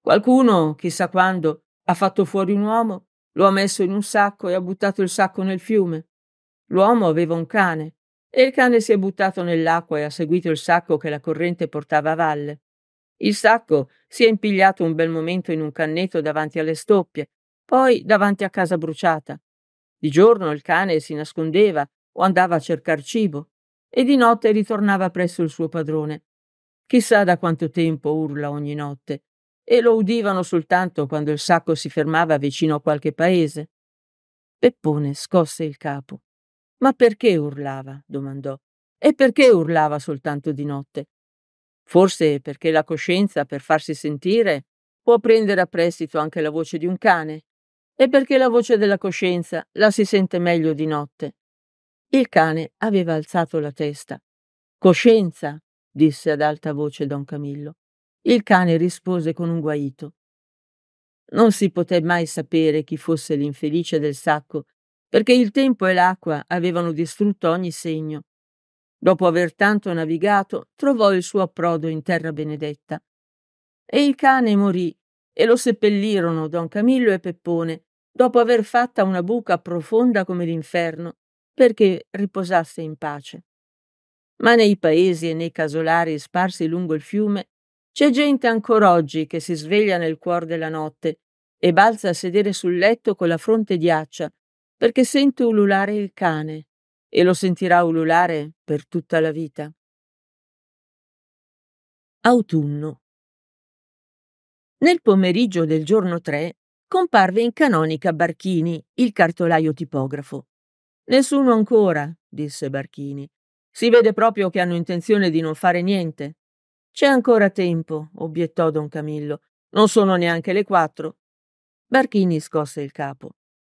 Qualcuno, chissà quando, ha fatto fuori un uomo, lo ha messo in un sacco e ha buttato il sacco nel fiume. L'uomo aveva un cane e il cane si è buttato nell'acqua e ha seguito il sacco che la corrente portava a valle. Il sacco si è impigliato un bel momento in un cannetto davanti alle stoppie, poi davanti a casa bruciata. Di giorno il cane si nascondeva o andava a cercar cibo e di notte ritornava presso il suo padrone chissà da quanto tempo urla ogni notte, e lo udivano soltanto quando il sacco si fermava vicino a qualche paese. Peppone scosse il capo. Ma perché urlava? domandò. E perché urlava soltanto di notte? Forse perché la coscienza, per farsi sentire, può prendere a prestito anche la voce di un cane, e perché la voce della coscienza la si sente meglio di notte. Il cane aveva alzato la testa. Coscienza, disse ad alta voce don Camillo. Il cane rispose con un guaito. Non si poté mai sapere chi fosse l'infelice del sacco, perché il tempo e l'acqua avevano distrutto ogni segno. Dopo aver tanto navigato, trovò il suo approdo in terra benedetta. E il cane morì e lo seppellirono don Camillo e Peppone, dopo aver fatta una buca profonda come l'inferno, perché riposasse in pace ma nei paesi e nei casolari sparsi lungo il fiume c'è gente ancora oggi che si sveglia nel cuor della notte e balza a sedere sul letto con la fronte di perché sente ululare il cane e lo sentirà ululare per tutta la vita. Autunno. Nel pomeriggio del giorno 3 comparve in canonica Barchini, il cartolaio tipografo. Nessuno ancora, disse Barchini. Si vede proprio che hanno intenzione di non fare niente. C'è ancora tempo, obiettò don Camillo. Non sono neanche le quattro. Barchini scosse il capo.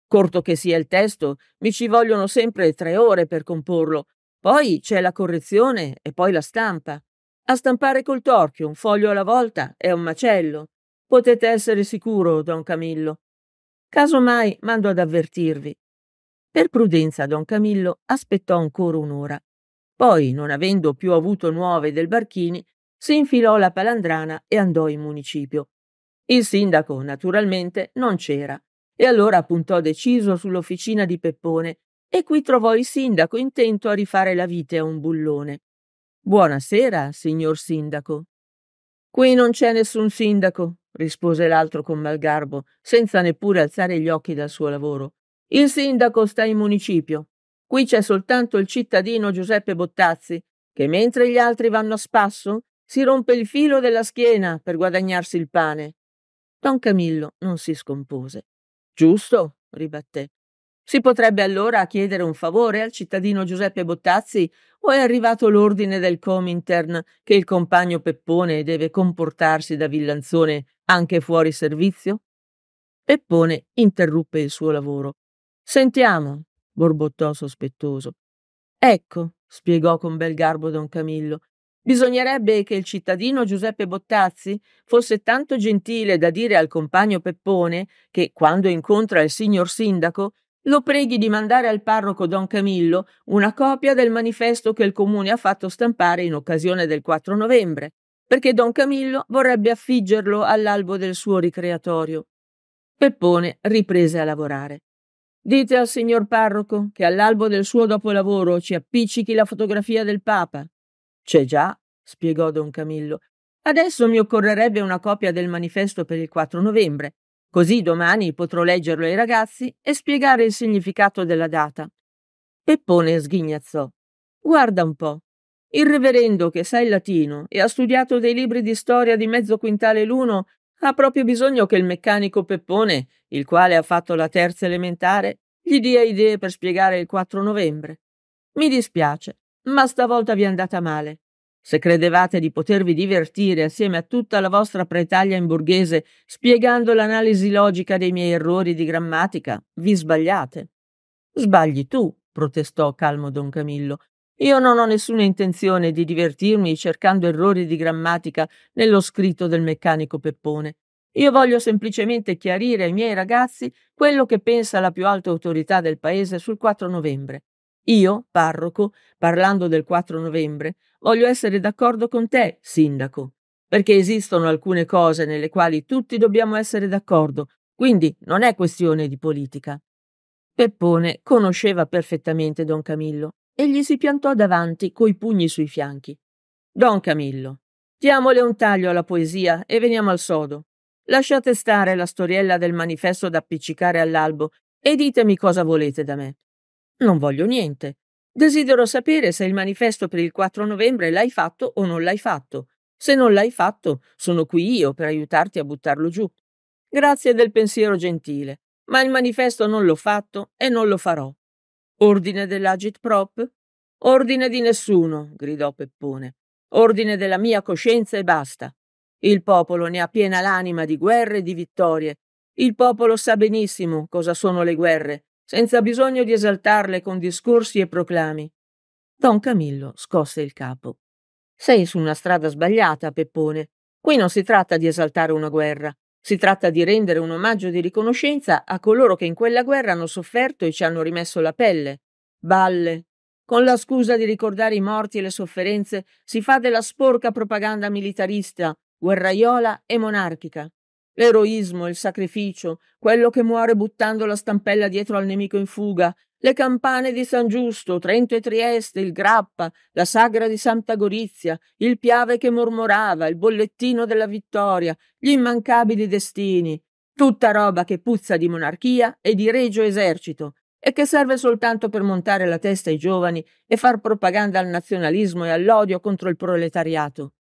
Corto che sia il testo, mi ci vogliono sempre tre ore per comporlo. Poi c'è la correzione e poi la stampa. A stampare col torchio un foglio alla volta è un macello. Potete essere sicuro, don Camillo. Casomai mando ad avvertirvi. Per prudenza, don Camillo aspettò ancora un'ora. Poi, non avendo più avuto nuove del Barchini, si infilò la palandrana e andò in municipio. Il sindaco, naturalmente, non c'era e allora puntò deciso sull'officina di Peppone e qui trovò il sindaco intento a rifare la vite a un bullone. Buonasera, signor sindaco. Qui non c'è nessun sindaco, rispose l'altro con malgarbo, senza neppure alzare gli occhi dal suo lavoro. Il sindaco sta in municipio. Qui c'è soltanto il cittadino Giuseppe Bottazzi, che mentre gli altri vanno a spasso, si rompe il filo della schiena per guadagnarsi il pane. Don Camillo non si scompose. Giusto, ribatté. Si potrebbe allora chiedere un favore al cittadino Giuseppe Bottazzi o è arrivato l'ordine del Comintern che il compagno Peppone deve comportarsi da villanzone anche fuori servizio? Peppone interruppe il suo lavoro. Sentiamo, borbottò sospettoso. Ecco, spiegò con bel garbo don Camillo, Bisognerebbe che il cittadino Giuseppe Bottazzi fosse tanto gentile da dire al compagno Peppone che, quando incontra il signor sindaco, lo preghi di mandare al parroco Don Camillo una copia del manifesto che il comune ha fatto stampare in occasione del 4 novembre, perché Don Camillo vorrebbe affiggerlo all'albo del suo ricreatorio. Peppone riprese a lavorare. Dite al signor parroco che all'albo del suo dopolavoro ci appiccichi la fotografia del Papa. C'è già, spiegò don Camillo. Adesso mi occorrerebbe una copia del manifesto per il 4 novembre, così domani potrò leggerlo ai ragazzi e spiegare il significato della data. Peppone sghignazzò. Guarda un po'. Il reverendo, che sa il latino e ha studiato dei libri di storia di mezzo quintale l'uno, ha proprio bisogno che il meccanico Peppone, il quale ha fatto la terza elementare, gli dia idee per spiegare il 4 novembre. Mi dispiace, ma stavolta vi è andata male. Se credevate di potervi divertire assieme a tutta la vostra pretaglia in borghese spiegando l'analisi logica dei miei errori di grammatica, vi sbagliate. Sbagli tu, protestò calmo don Camillo, io non ho nessuna intenzione di divertirmi cercando errori di grammatica nello scritto del meccanico Peppone. Io voglio semplicemente chiarire ai miei ragazzi quello che pensa la più alta autorità del paese sul 4 novembre. Io, parroco, parlando del 4 novembre, voglio essere d'accordo con te, sindaco, perché esistono alcune cose nelle quali tutti dobbiamo essere d'accordo, quindi non è questione di politica. Peppone conosceva perfettamente Don Camillo e gli si piantò davanti coi pugni sui fianchi. Don Camillo, diamole un taglio alla poesia e veniamo al sodo. Lasciate stare la storiella del manifesto da appiccicare all'albo e ditemi cosa volete da me. Non voglio niente. Desidero sapere se il manifesto per il 4 novembre l'hai fatto o non l'hai fatto. Se non l'hai fatto, sono qui io per aiutarti a buttarlo giù. Grazie del pensiero gentile, ma il manifesto non l'ho fatto e non lo farò. Ordine dell'agitprop? Ordine di nessuno, gridò Peppone. Ordine della mia coscienza e basta. Il popolo ne ha piena l'anima di guerre e di vittorie. Il popolo sa benissimo cosa sono le guerre, senza bisogno di esaltarle con discorsi e proclami. Don Camillo scosse il capo. Sei su una strada sbagliata, Peppone. Qui non si tratta di esaltare una guerra, si tratta di rendere un omaggio di riconoscenza a coloro che in quella guerra hanno sofferto e ci hanno rimesso la pelle. Balle. Con la scusa di ricordare i morti e le sofferenze, si fa della sporca propaganda militarista, guerraiola e monarchica. L'eroismo, il sacrificio, quello che muore buttando la stampella dietro al nemico in fuga, le campane di San Giusto, Trento e Trieste, il Grappa, la sagra di Santa Gorizia, il Piave che mormorava, il bollettino della vittoria, gli immancabili destini, tutta roba che puzza di monarchia e di regio esercito e che serve soltanto per montare la testa ai giovani e far propaganda al nazionalismo e all'odio contro il proletariato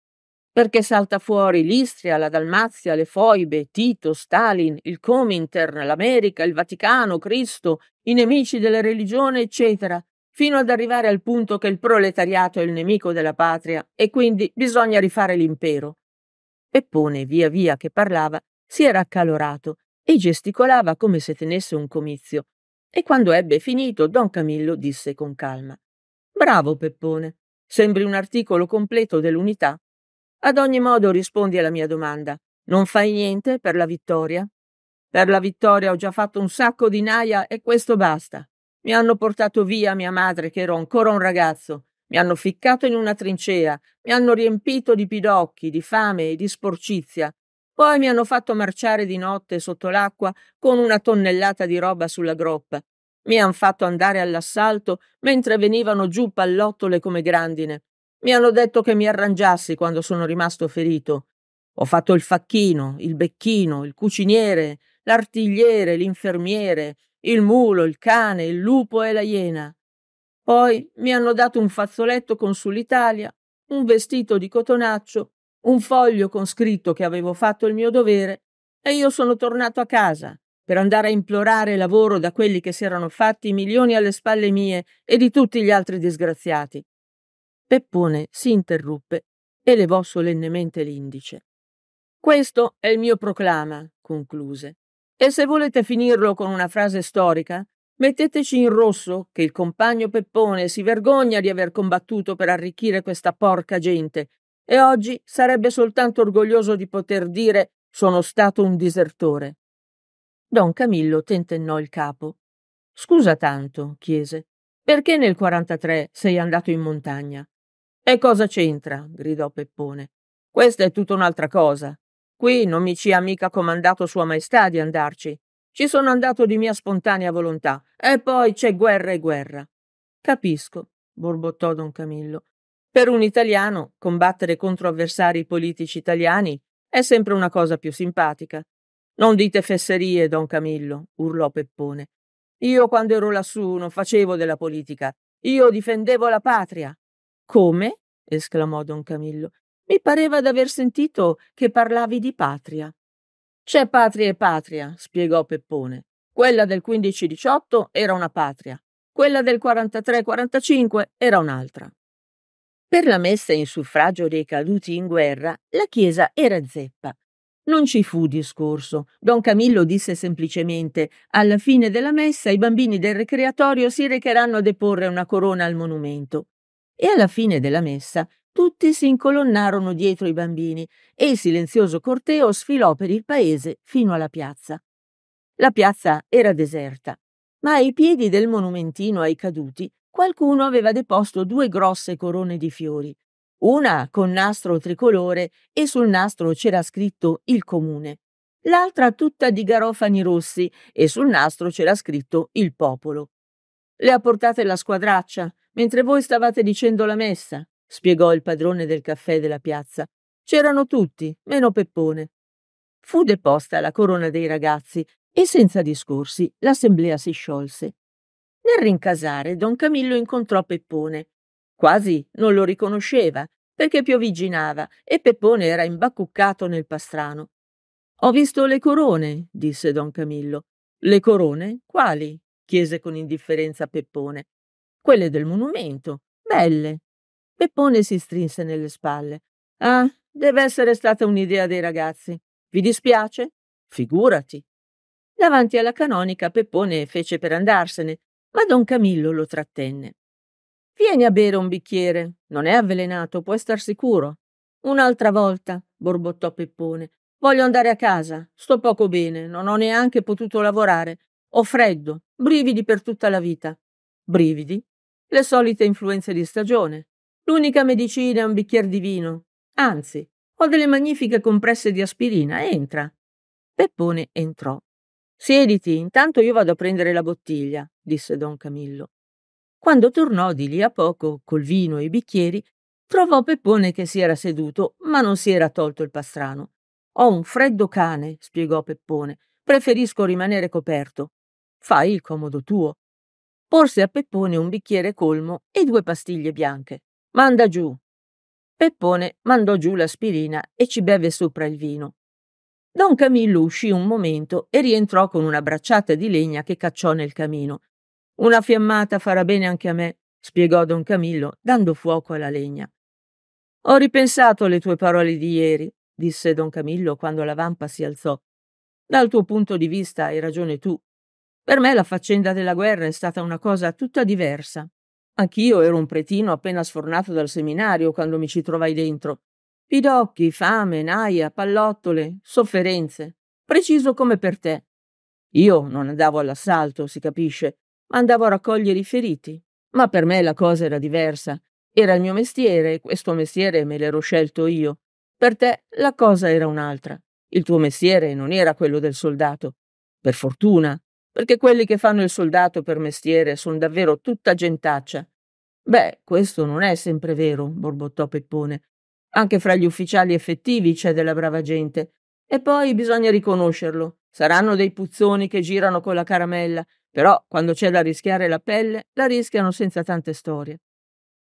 perché salta fuori l'Istria, la Dalmazia, le Foibe, Tito, Stalin, il Comintern, l'America, il Vaticano, Cristo, i nemici della religione, eccetera, fino ad arrivare al punto che il proletariato è il nemico della patria e quindi bisogna rifare l'impero. Peppone, via via che parlava, si era accalorato e gesticolava come se tenesse un comizio. E quando ebbe finito, don Camillo disse con calma: Bravo Peppone, sembri un articolo completo dell'unità ad ogni modo rispondi alla mia domanda. Non fai niente per la vittoria? Per la vittoria ho già fatto un sacco di naia e questo basta. Mi hanno portato via mia madre che ero ancora un ragazzo, mi hanno ficcato in una trincea, mi hanno riempito di pidocchi, di fame e di sporcizia. Poi mi hanno fatto marciare di notte sotto l'acqua con una tonnellata di roba sulla groppa. Mi hanno fatto andare all'assalto mentre venivano giù pallottole come grandine. Mi hanno detto che mi arrangiassi quando sono rimasto ferito. Ho fatto il facchino, il becchino, il cuciniere, l'artigliere, l'infermiere, il mulo, il cane, il lupo e la iena. Poi mi hanno dato un fazzoletto con sull'Italia, un vestito di cotonaccio, un foglio con scritto che avevo fatto il mio dovere e io sono tornato a casa per andare a implorare lavoro da quelli che si erano fatti milioni alle spalle mie e di tutti gli altri disgraziati. Peppone si interruppe e levò solennemente l'indice. Questo è il mio proclama, concluse. E se volete finirlo con una frase storica, metteteci in rosso che il compagno Peppone si vergogna di aver combattuto per arricchire questa porca gente e oggi sarebbe soltanto orgoglioso di poter dire sono stato un disertore. Don Camillo tentennò il capo. Scusa tanto, chiese. Perché nel 43 sei andato in montagna? E cosa c'entra? gridò Peppone. Questa è tutta un'altra cosa. Qui non mi ci ha mica comandato Sua Maestà di andarci. Ci sono andato di mia spontanea volontà. E poi c'è guerra e guerra. Capisco, borbottò Don Camillo. Per un italiano combattere contro avversari politici italiani è sempre una cosa più simpatica. Non dite fesserie, Don Camillo, urlò Peppone. Io quando ero lassù non facevo della politica. Io difendevo la patria. Come? esclamò don Camillo. Mi pareva d'aver sentito che parlavi di patria. C'è patria e patria, spiegò Peppone. Quella del 15-18 era una patria, quella del 43-45 era un'altra. Per la messa in suffragio dei caduti in guerra, la Chiesa era zeppa. Non ci fu discorso. Don Camillo disse semplicemente: Alla fine della messa i bambini del recreatorio si recheranno a deporre una corona al monumento e alla fine della messa tutti si incolonnarono dietro i bambini e il silenzioso corteo sfilò per il paese fino alla piazza. La piazza era deserta, ma ai piedi del monumentino ai caduti qualcuno aveva deposto due grosse corone di fiori, una con nastro tricolore e sul nastro c'era scritto il comune, l'altra tutta di garofani rossi e sul nastro c'era scritto il popolo. Le ha portate la squadraccia, Mentre voi stavate dicendo la messa, spiegò il padrone del caffè della piazza, c'erano tutti, meno Peppone. Fu deposta la corona dei ragazzi e senza discorsi l'assemblea si sciolse. Nel rincasare, don Camillo incontrò Peppone. Quasi non lo riconosceva, perché piovigginava e Peppone era imbacuccato nel pastrano. Ho visto le corone, disse don Camillo. Le corone? Quali? chiese con indifferenza Peppone quelle del monumento, belle. Peppone si strinse nelle spalle. Ah, deve essere stata un'idea dei ragazzi. Vi dispiace? Figurati. Davanti alla canonica Peppone fece per andarsene, ma don Camillo lo trattenne. Vieni a bere un bicchiere, non è avvelenato, puoi star sicuro. Un'altra volta, borbottò Peppone. Voglio andare a casa, sto poco bene, non ho neanche potuto lavorare. Ho freddo, brividi per tutta la vita. Brividi? Le solite influenze di stagione. L'unica medicina è un bicchiere di vino. Anzi, ho delle magnifiche compresse di aspirina. Entra. Peppone entrò. Siediti, intanto io vado a prendere la bottiglia, disse don Camillo. Quando tornò di lì a poco, col vino e i bicchieri, trovò Peppone che si era seduto, ma non si era tolto il pastrano. Ho un freddo cane, spiegò Peppone. Preferisco rimanere coperto. Fai il comodo tuo porse a Peppone un bicchiere colmo e due pastiglie bianche. Manda giù. Peppone mandò giù l'aspirina e ci beve sopra il vino. Don Camillo uscì un momento e rientrò con una bracciata di legna che cacciò nel camino. Una fiammata farà bene anche a me, spiegò Don Camillo, dando fuoco alla legna. Ho ripensato alle tue parole di ieri, disse Don Camillo quando la vampa si alzò. Dal tuo punto di vista hai ragione tu, per me la faccenda della guerra è stata una cosa tutta diversa. Anch'io ero un pretino appena sfornato dal seminario quando mi ci trovai dentro. Pidocchi, fame, naia, pallottole, sofferenze. Preciso come per te. Io non andavo all'assalto, si capisce, ma andavo a raccogliere i feriti. Ma per me la cosa era diversa. Era il mio mestiere e questo mestiere me l'ero scelto io. Per te la cosa era un'altra. Il tuo mestiere non era quello del soldato. Per fortuna, perché quelli che fanno il soldato per mestiere sono davvero tutta gentaccia. Beh, questo non è sempre vero, borbottò Peppone. Anche fra gli ufficiali effettivi c'è della brava gente. E poi bisogna riconoscerlo. Saranno dei puzzoni che girano con la caramella, però quando c'è da rischiare la pelle, la rischiano senza tante storie.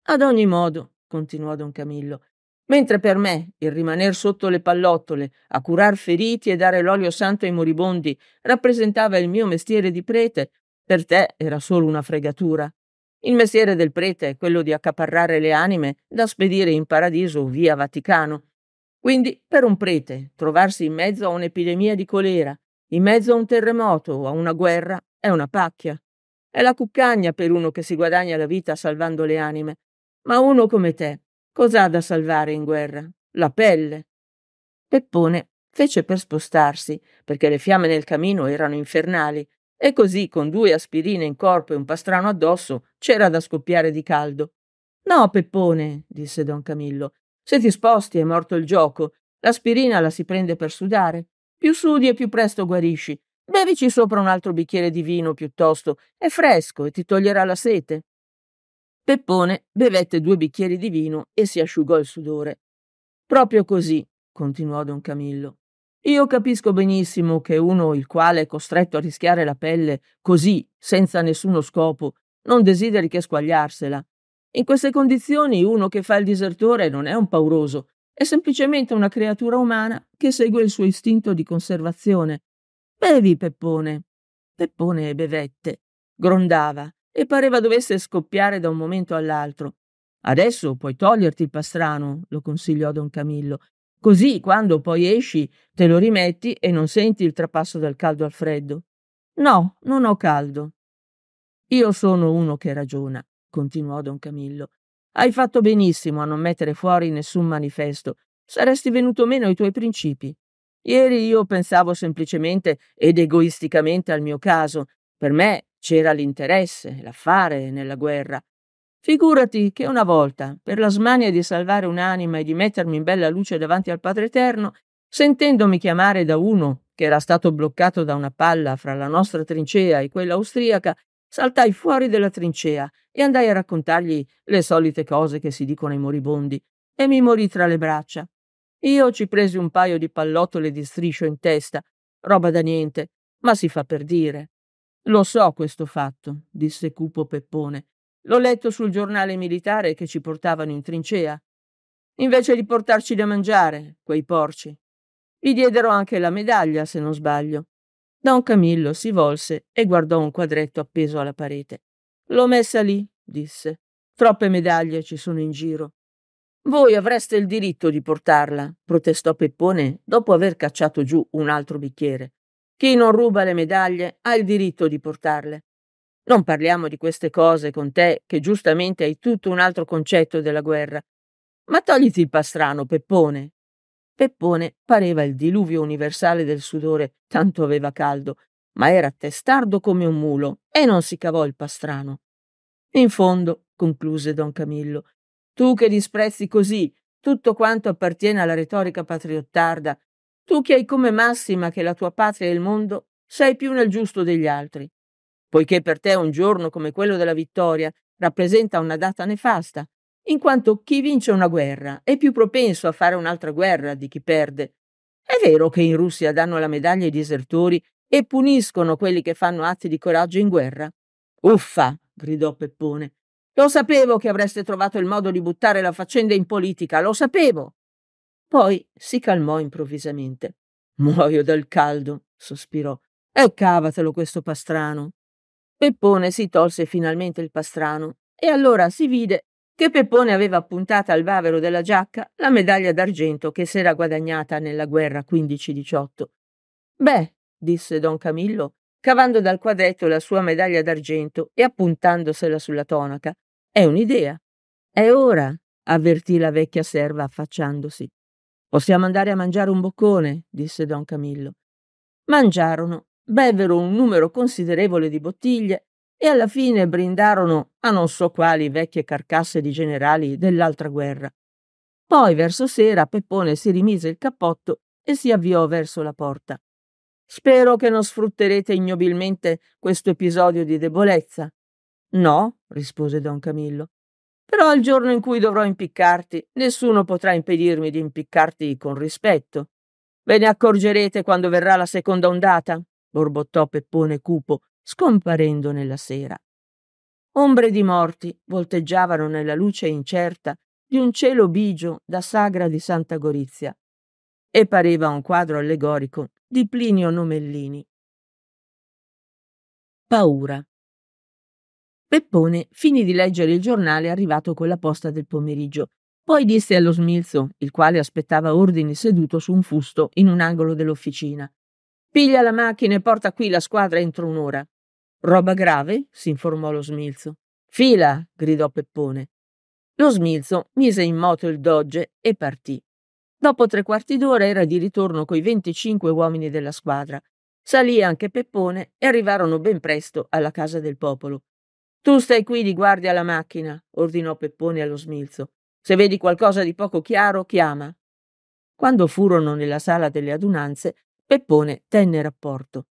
Ad ogni modo, continuò Don Camillo, Mentre per me il rimaner sotto le pallottole a curar feriti e dare l'olio santo ai moribondi rappresentava il mio mestiere di prete, per te era solo una fregatura. Il mestiere del prete è quello di accaparrare le anime da spedire in paradiso via Vaticano. Quindi, per un prete, trovarsi in mezzo a un'epidemia di colera, in mezzo a un terremoto o a una guerra, è una pacchia. È la cuccagna per uno che si guadagna la vita salvando le anime. Ma uno come te, Cos'ha da salvare in guerra? La pelle. Peppone fece per spostarsi, perché le fiamme nel camino erano infernali, e così con due aspirine in corpo e un pastrano addosso c'era da scoppiare di caldo. No, Peppone, disse don Camillo, se ti sposti è morto il gioco. L'aspirina la si prende per sudare. Più sudi e più presto guarisci. Bevici sopra un altro bicchiere di vino piuttosto, è fresco e ti toglierà la sete. Peppone bevette due bicchieri di vino e si asciugò il sudore. Proprio così, continuò don Camillo. Io capisco benissimo che uno il quale è costretto a rischiare la pelle così, senza nessuno scopo, non desideri che squagliarsela. In queste condizioni uno che fa il disertore non è un pauroso, è semplicemente una creatura umana che segue il suo istinto di conservazione. Bevi, Peppone. Peppone bevette, grondava e pareva dovesse scoppiare da un momento all'altro. Adesso puoi toglierti il pastrano, lo consigliò don Camillo, così quando poi esci te lo rimetti e non senti il trapasso dal caldo al freddo. No, non ho caldo. Io sono uno che ragiona, continuò don Camillo. Hai fatto benissimo a non mettere fuori nessun manifesto. Saresti venuto meno ai tuoi principi. Ieri io pensavo semplicemente ed egoisticamente al mio caso. Per me c'era l'interesse, l'affare nella guerra. Figurati che una volta, per la smania di salvare un'anima e di mettermi in bella luce davanti al Padre Eterno, sentendomi chiamare da uno che era stato bloccato da una palla fra la nostra trincea e quella austriaca, saltai fuori della trincea e andai a raccontargli le solite cose che si dicono ai moribondi e mi morì tra le braccia. Io ci presi un paio di pallottole di striscio in testa, roba da niente, ma si fa per dire. Lo so questo fatto, disse cupo Peppone. L'ho letto sul giornale militare che ci portavano in trincea. Invece di portarci da mangiare, quei porci. Gli diedero anche la medaglia, se non sbaglio. Don Camillo si volse e guardò un quadretto appeso alla parete. L'ho messa lì, disse. Troppe medaglie ci sono in giro. Voi avreste il diritto di portarla, protestò Peppone dopo aver cacciato giù un altro bicchiere. Chi non ruba le medaglie ha il diritto di portarle. Non parliamo di queste cose con te, che giustamente hai tutto un altro concetto della guerra. Ma togliti il pastrano, Peppone. Peppone pareva il diluvio universale del sudore, tanto aveva caldo, ma era testardo come un mulo e non si cavò il pastrano. In fondo, concluse don Camillo, tu che disprezzi così tutto quanto appartiene alla retorica patriottarda, tu che hai come massima che la tua patria e il mondo sei più nel giusto degli altri. Poiché per te un giorno come quello della vittoria rappresenta una data nefasta, in quanto chi vince una guerra è più propenso a fare un'altra guerra di chi perde. È vero che in Russia danno la medaglia ai disertori e puniscono quelli che fanno atti di coraggio in guerra? Uffa! gridò Peppone. Lo sapevo che avreste trovato il modo di buttare la faccenda in politica, lo sapevo. Poi si calmò improvvisamente. Muoio dal caldo, sospirò. E cavatelo questo pastrano. Peppone si tolse finalmente il pastrano e allora si vide che Peppone aveva appuntata al bavero della giacca la medaglia d'argento che s'era guadagnata nella guerra 15-18. Beh, disse don Camillo, cavando dal quadretto la sua medaglia d'argento e appuntandosela sulla tonaca. È un'idea. È ora, avvertì la vecchia serva affacciandosi. Possiamo andare a mangiare un boccone, disse don Camillo. Mangiarono, bevvero un numero considerevole di bottiglie e alla fine brindarono a non so quali vecchie carcasse di generali dell'altra guerra. Poi verso sera Peppone si rimise il cappotto e si avviò verso la porta. Spero che non sfrutterete ignobilmente questo episodio di debolezza. No, rispose don Camillo. Però il giorno in cui dovrò impiccarti, nessuno potrà impedirmi di impiccarti con rispetto. Ve ne accorgerete quando verrà la seconda ondata, borbottò Peppone Cupo, scomparendo nella sera. Ombre di morti volteggiavano nella luce incerta di un cielo bigio da sagra di Santa Gorizia e pareva un quadro allegorico di Plinio Nomellini. Paura. Peppone finì di leggere il giornale arrivato con la posta del pomeriggio. Poi disse allo smilzo, il quale aspettava ordini seduto su un fusto in un angolo dell'officina. Piglia la macchina e porta qui la squadra entro un'ora. Roba grave? si informò lo smilzo. Fila! gridò Peppone. Lo smilzo mise in moto il dogge e partì. Dopo tre quarti d'ora era di ritorno coi venticinque uomini della squadra. Salì anche Peppone e arrivarono ben presto alla casa del popolo. Tu stai qui di guardia alla macchina, ordinò Peppone allo smilzo. Se vedi qualcosa di poco chiaro, chiama. Quando furono nella sala delle adunanze, Peppone tenne rapporto.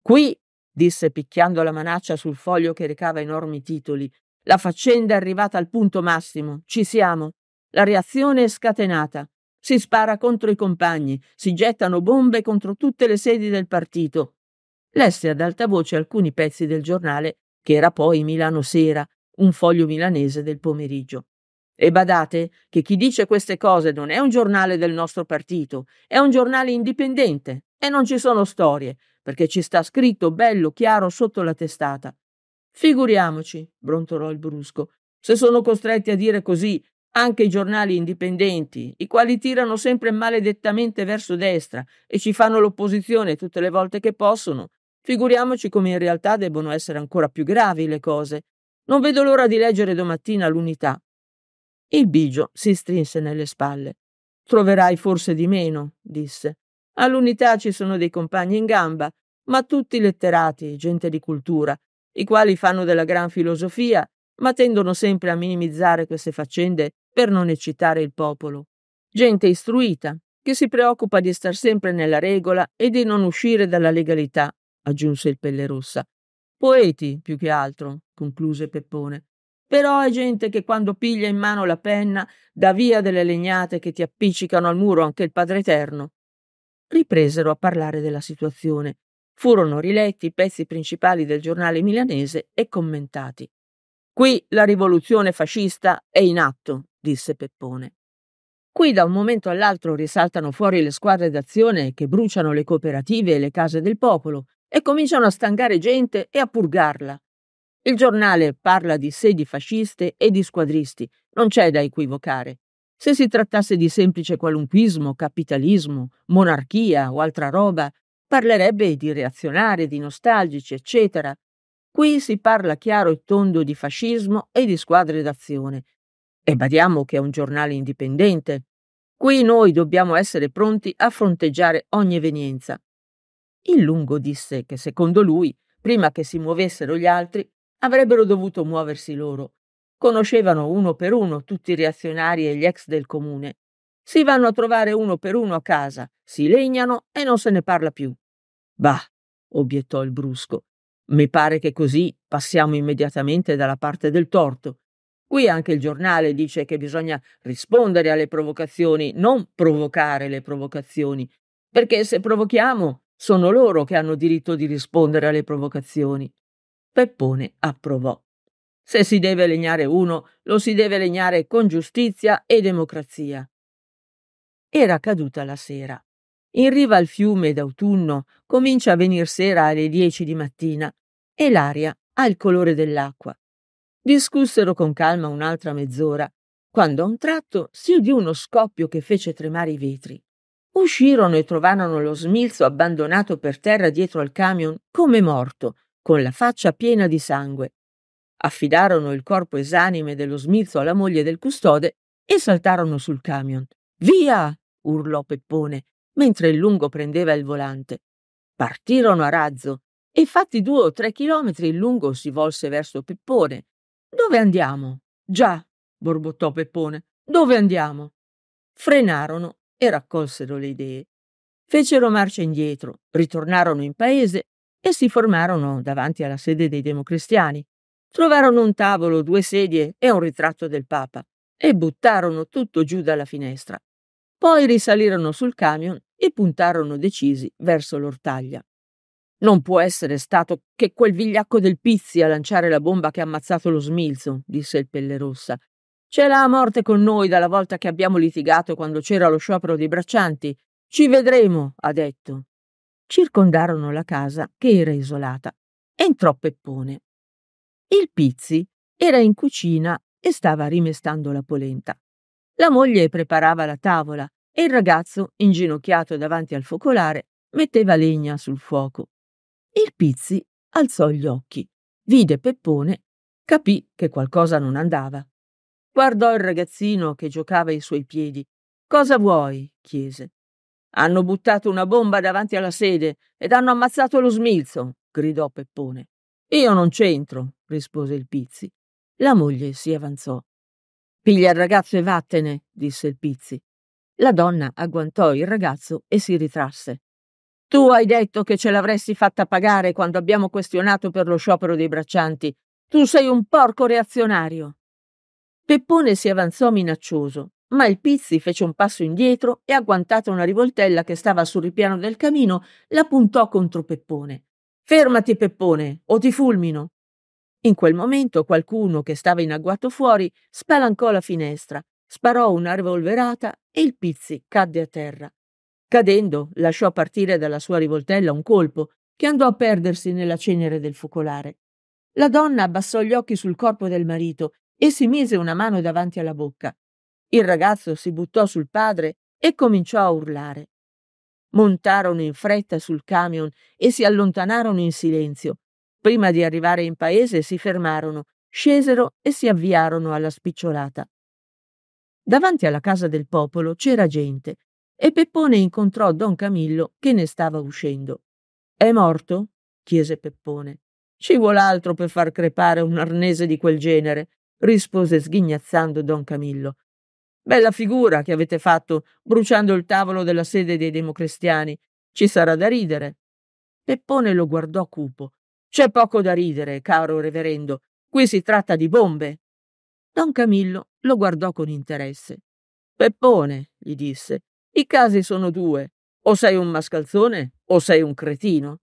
Qui, disse picchiando la manaccia sul foglio che recava enormi titoli, la faccenda è arrivata al punto massimo. Ci siamo. La reazione è scatenata. Si spara contro i compagni, si gettano bombe contro tutte le sedi del partito. Lesse ad alta voce alcuni pezzi del giornale che era poi Milano Sera, un foglio milanese del pomeriggio. E badate che chi dice queste cose non è un giornale del nostro partito, è un giornale indipendente e non ci sono storie, perché ci sta scritto bello chiaro sotto la testata. Figuriamoci, brontolò il brusco, se sono costretti a dire così anche i giornali indipendenti, i quali tirano sempre maledettamente verso destra e ci fanno l'opposizione tutte le volte che possono, Figuriamoci come in realtà debbono essere ancora più gravi le cose. Non vedo l'ora di leggere domattina l'unità. Il bigio si strinse nelle spalle. Troverai forse di meno, disse. All'unità ci sono dei compagni in gamba, ma tutti letterati, gente di cultura, i quali fanno della gran filosofia, ma tendono sempre a minimizzare queste faccende per non eccitare il popolo. Gente istruita, che si preoccupa di star sempre nella regola e di non uscire dalla legalità, aggiunse il Pellerossa. Poeti, più che altro, concluse Peppone. Però è gente che quando piglia in mano la penna dà via delle legnate che ti appiccicano al muro anche il Padre Eterno. Ripresero a parlare della situazione. Furono riletti i pezzi principali del giornale milanese e commentati. Qui la rivoluzione fascista è in atto, disse Peppone. Qui da un momento all'altro risaltano fuori le squadre d'azione che bruciano le cooperative e le case del popolo, e cominciano a stangare gente e a purgarla. Il giornale parla di sedi fasciste e di squadristi, non c'è da equivocare. Se si trattasse di semplice qualunquismo, capitalismo, monarchia o altra roba, parlerebbe di reazionari, di nostalgici, eccetera. Qui si parla chiaro e tondo di fascismo e di squadre d'azione. E badiamo che è un giornale indipendente. Qui noi dobbiamo essere pronti a fronteggiare ogni evenienza. Il lungo disse che secondo lui, prima che si muovessero gli altri, avrebbero dovuto muoversi loro. Conoscevano uno per uno tutti i reazionari e gli ex del comune. Si vanno a trovare uno per uno a casa, si legnano e non se ne parla più. Bah, obiettò il brusco. Mi pare che così passiamo immediatamente dalla parte del torto. Qui anche il giornale dice che bisogna rispondere alle provocazioni, non provocare le provocazioni, perché se provochiamo sono loro che hanno diritto di rispondere alle provocazioni. Peppone approvò. Se si deve legnare uno, lo si deve legnare con giustizia e democrazia. Era caduta la sera. In riva al fiume d'autunno comincia a venir sera alle dieci di mattina e l'aria ha il colore dell'acqua. Discussero con calma un'altra mezz'ora, quando a un tratto si udì uno scoppio che fece tremare i vetri. Uscirono e trovarono lo smilzo abbandonato per terra dietro al camion come morto, con la faccia piena di sangue. Affidarono il corpo esanime dello smilzo alla moglie del custode e saltarono sul camion. Via! urlò Peppone, mentre il lungo prendeva il volante. Partirono a razzo e fatti due o tre chilometri il lungo si volse verso Peppone. Dove andiamo? Già, borbottò Peppone, dove andiamo? Frenarono e raccolsero le idee. Fecero marcia indietro, ritornarono in paese e si formarono davanti alla sede dei democristiani. Trovarono un tavolo, due sedie e un ritratto del Papa e buttarono tutto giù dalla finestra. Poi risalirono sul camion e puntarono decisi verso l'ortaglia. Non può essere stato che quel vigliacco del Pizzi a lanciare la bomba che ha ammazzato lo smilzo, disse il Pellerossa, c'è la morte con noi dalla volta che abbiamo litigato quando c'era lo sciopero dei braccianti. Ci vedremo, ha detto. Circondarono la casa, che era isolata. Entrò Peppone. Il Pizzi era in cucina e stava rimestando la polenta. La moglie preparava la tavola e il ragazzo, inginocchiato davanti al focolare, metteva legna sul fuoco. Il Pizzi alzò gli occhi, vide Peppone, capì che qualcosa non andava. Guardò il ragazzino che giocava ai suoi piedi. Cosa vuoi? chiese. Hanno buttato una bomba davanti alla sede ed hanno ammazzato lo smilzo, gridò Peppone. Io non c'entro, rispose il Pizzi. La moglie si avanzò. Piglia il ragazzo e vattene, disse il Pizzi. La donna agguantò il ragazzo e si ritrasse. Tu hai detto che ce l'avresti fatta pagare quando abbiamo questionato per lo sciopero dei braccianti. Tu sei un porco reazionario. Peppone si avanzò minaccioso, ma il Pizzi fece un passo indietro e, agguantata una rivoltella che stava sul ripiano del camino, la puntò contro Peppone. Fermati, Peppone, o ti fulmino. In quel momento qualcuno che stava in agguato fuori spalancò la finestra, sparò una rivolverata e il Pizzi cadde a terra. Cadendo, lasciò partire dalla sua rivoltella un colpo che andò a perdersi nella cenere del focolare. La donna abbassò gli occhi sul corpo del marito e si mise una mano davanti alla bocca. Il ragazzo si buttò sul padre e cominciò a urlare. Montarono in fretta sul camion e si allontanarono in silenzio. Prima di arrivare in paese si fermarono, scesero e si avviarono alla spicciolata. Davanti alla casa del popolo c'era gente e Peppone incontrò Don Camillo che ne stava uscendo. È morto? chiese Peppone. Ci vuole altro per far crepare un arnese di quel genere rispose sghignazzando don Camillo. Bella figura che avete fatto bruciando il tavolo della sede dei democristiani. Ci sarà da ridere. Peppone lo guardò cupo. C'è poco da ridere, caro reverendo. Qui si tratta di bombe. Don Camillo lo guardò con interesse. Peppone, gli disse, i casi sono due. O sei un mascalzone o sei un cretino.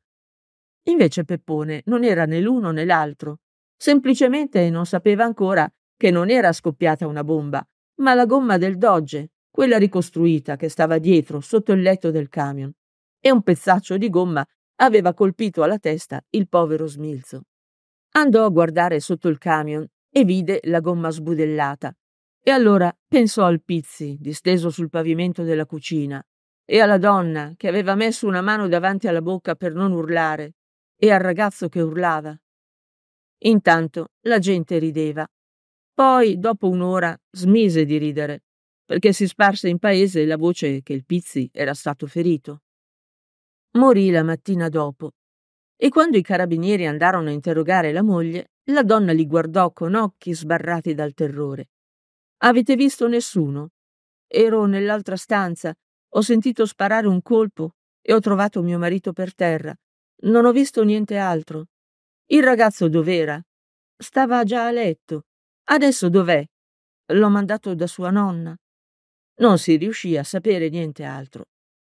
Invece Peppone non era né l'uno né l'altro. Semplicemente non sapeva ancora che non era scoppiata una bomba, ma la gomma del Dodge, quella ricostruita che stava dietro sotto il letto del camion, e un pezzaccio di gomma aveva colpito alla testa il povero Smilzo. Andò a guardare sotto il camion e vide la gomma sbudellata. E allora pensò al Pizzi disteso sul pavimento della cucina e alla donna che aveva messo una mano davanti alla bocca per non urlare e al ragazzo che urlava Intanto la gente rideva. Poi, dopo un'ora, smise di ridere, perché si sparse in paese la voce che il Pizzi era stato ferito. Morì la mattina dopo, e quando i carabinieri andarono a interrogare la moglie, la donna li guardò con occhi sbarrati dal terrore. Avete visto nessuno? Ero nell'altra stanza, ho sentito sparare un colpo e ho trovato mio marito per terra. Non ho visto niente altro. Il ragazzo dov'era? Stava già a letto. Adesso dov'è? L'ho mandato da sua nonna. Non si riuscì a sapere niente altro.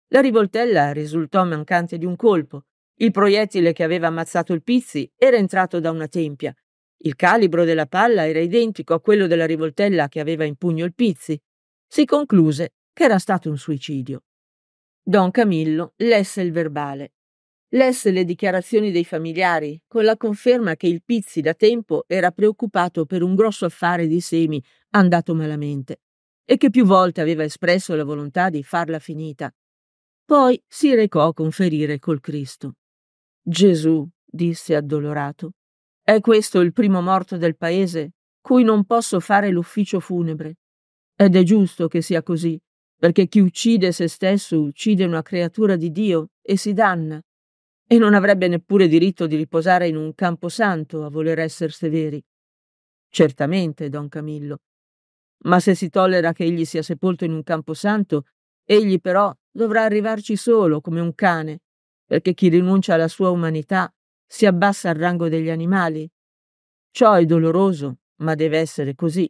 La rivoltella risultò mancante di un colpo. Il proiettile che aveva ammazzato il Pizzi era entrato da una tempia. Il calibro della palla era identico a quello della rivoltella che aveva in pugno il Pizzi. Si concluse che era stato un suicidio. Don Camillo lesse il verbale. Lesse le dichiarazioni dei familiari, con la conferma che il Pizzi da tempo era preoccupato per un grosso affare di semi andato malamente e che più volte aveva espresso la volontà di farla finita. Poi si recò a conferire col Cristo. Gesù, disse addolorato, è questo il primo morto del paese cui non posso fare l'ufficio funebre. Ed è giusto che sia così, perché chi uccide se stesso uccide una creatura di Dio e si danna e non avrebbe neppure diritto di riposare in un camposanto a voler essere severi. Certamente, don Camillo. Ma se si tollera che egli sia sepolto in un camposanto, egli però dovrà arrivarci solo, come un cane, perché chi rinuncia alla sua umanità si abbassa al rango degli animali. Ciò è doloroso, ma deve essere così.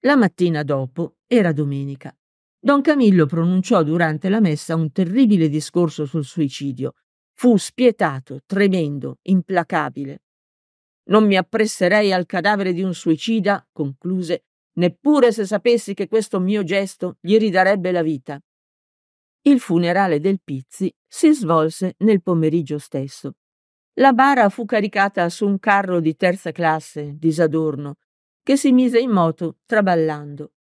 La mattina dopo era domenica. Don Camillo pronunciò durante la messa un terribile discorso sul suicidio, Fu spietato, tremendo, implacabile. Non mi appresserei al cadavere di un suicida, concluse, neppure se sapessi che questo mio gesto gli ridarebbe la vita. Il funerale del Pizzi si svolse nel pomeriggio stesso. La bara fu caricata su un carro di terza classe, disadorno, che si mise in moto traballando.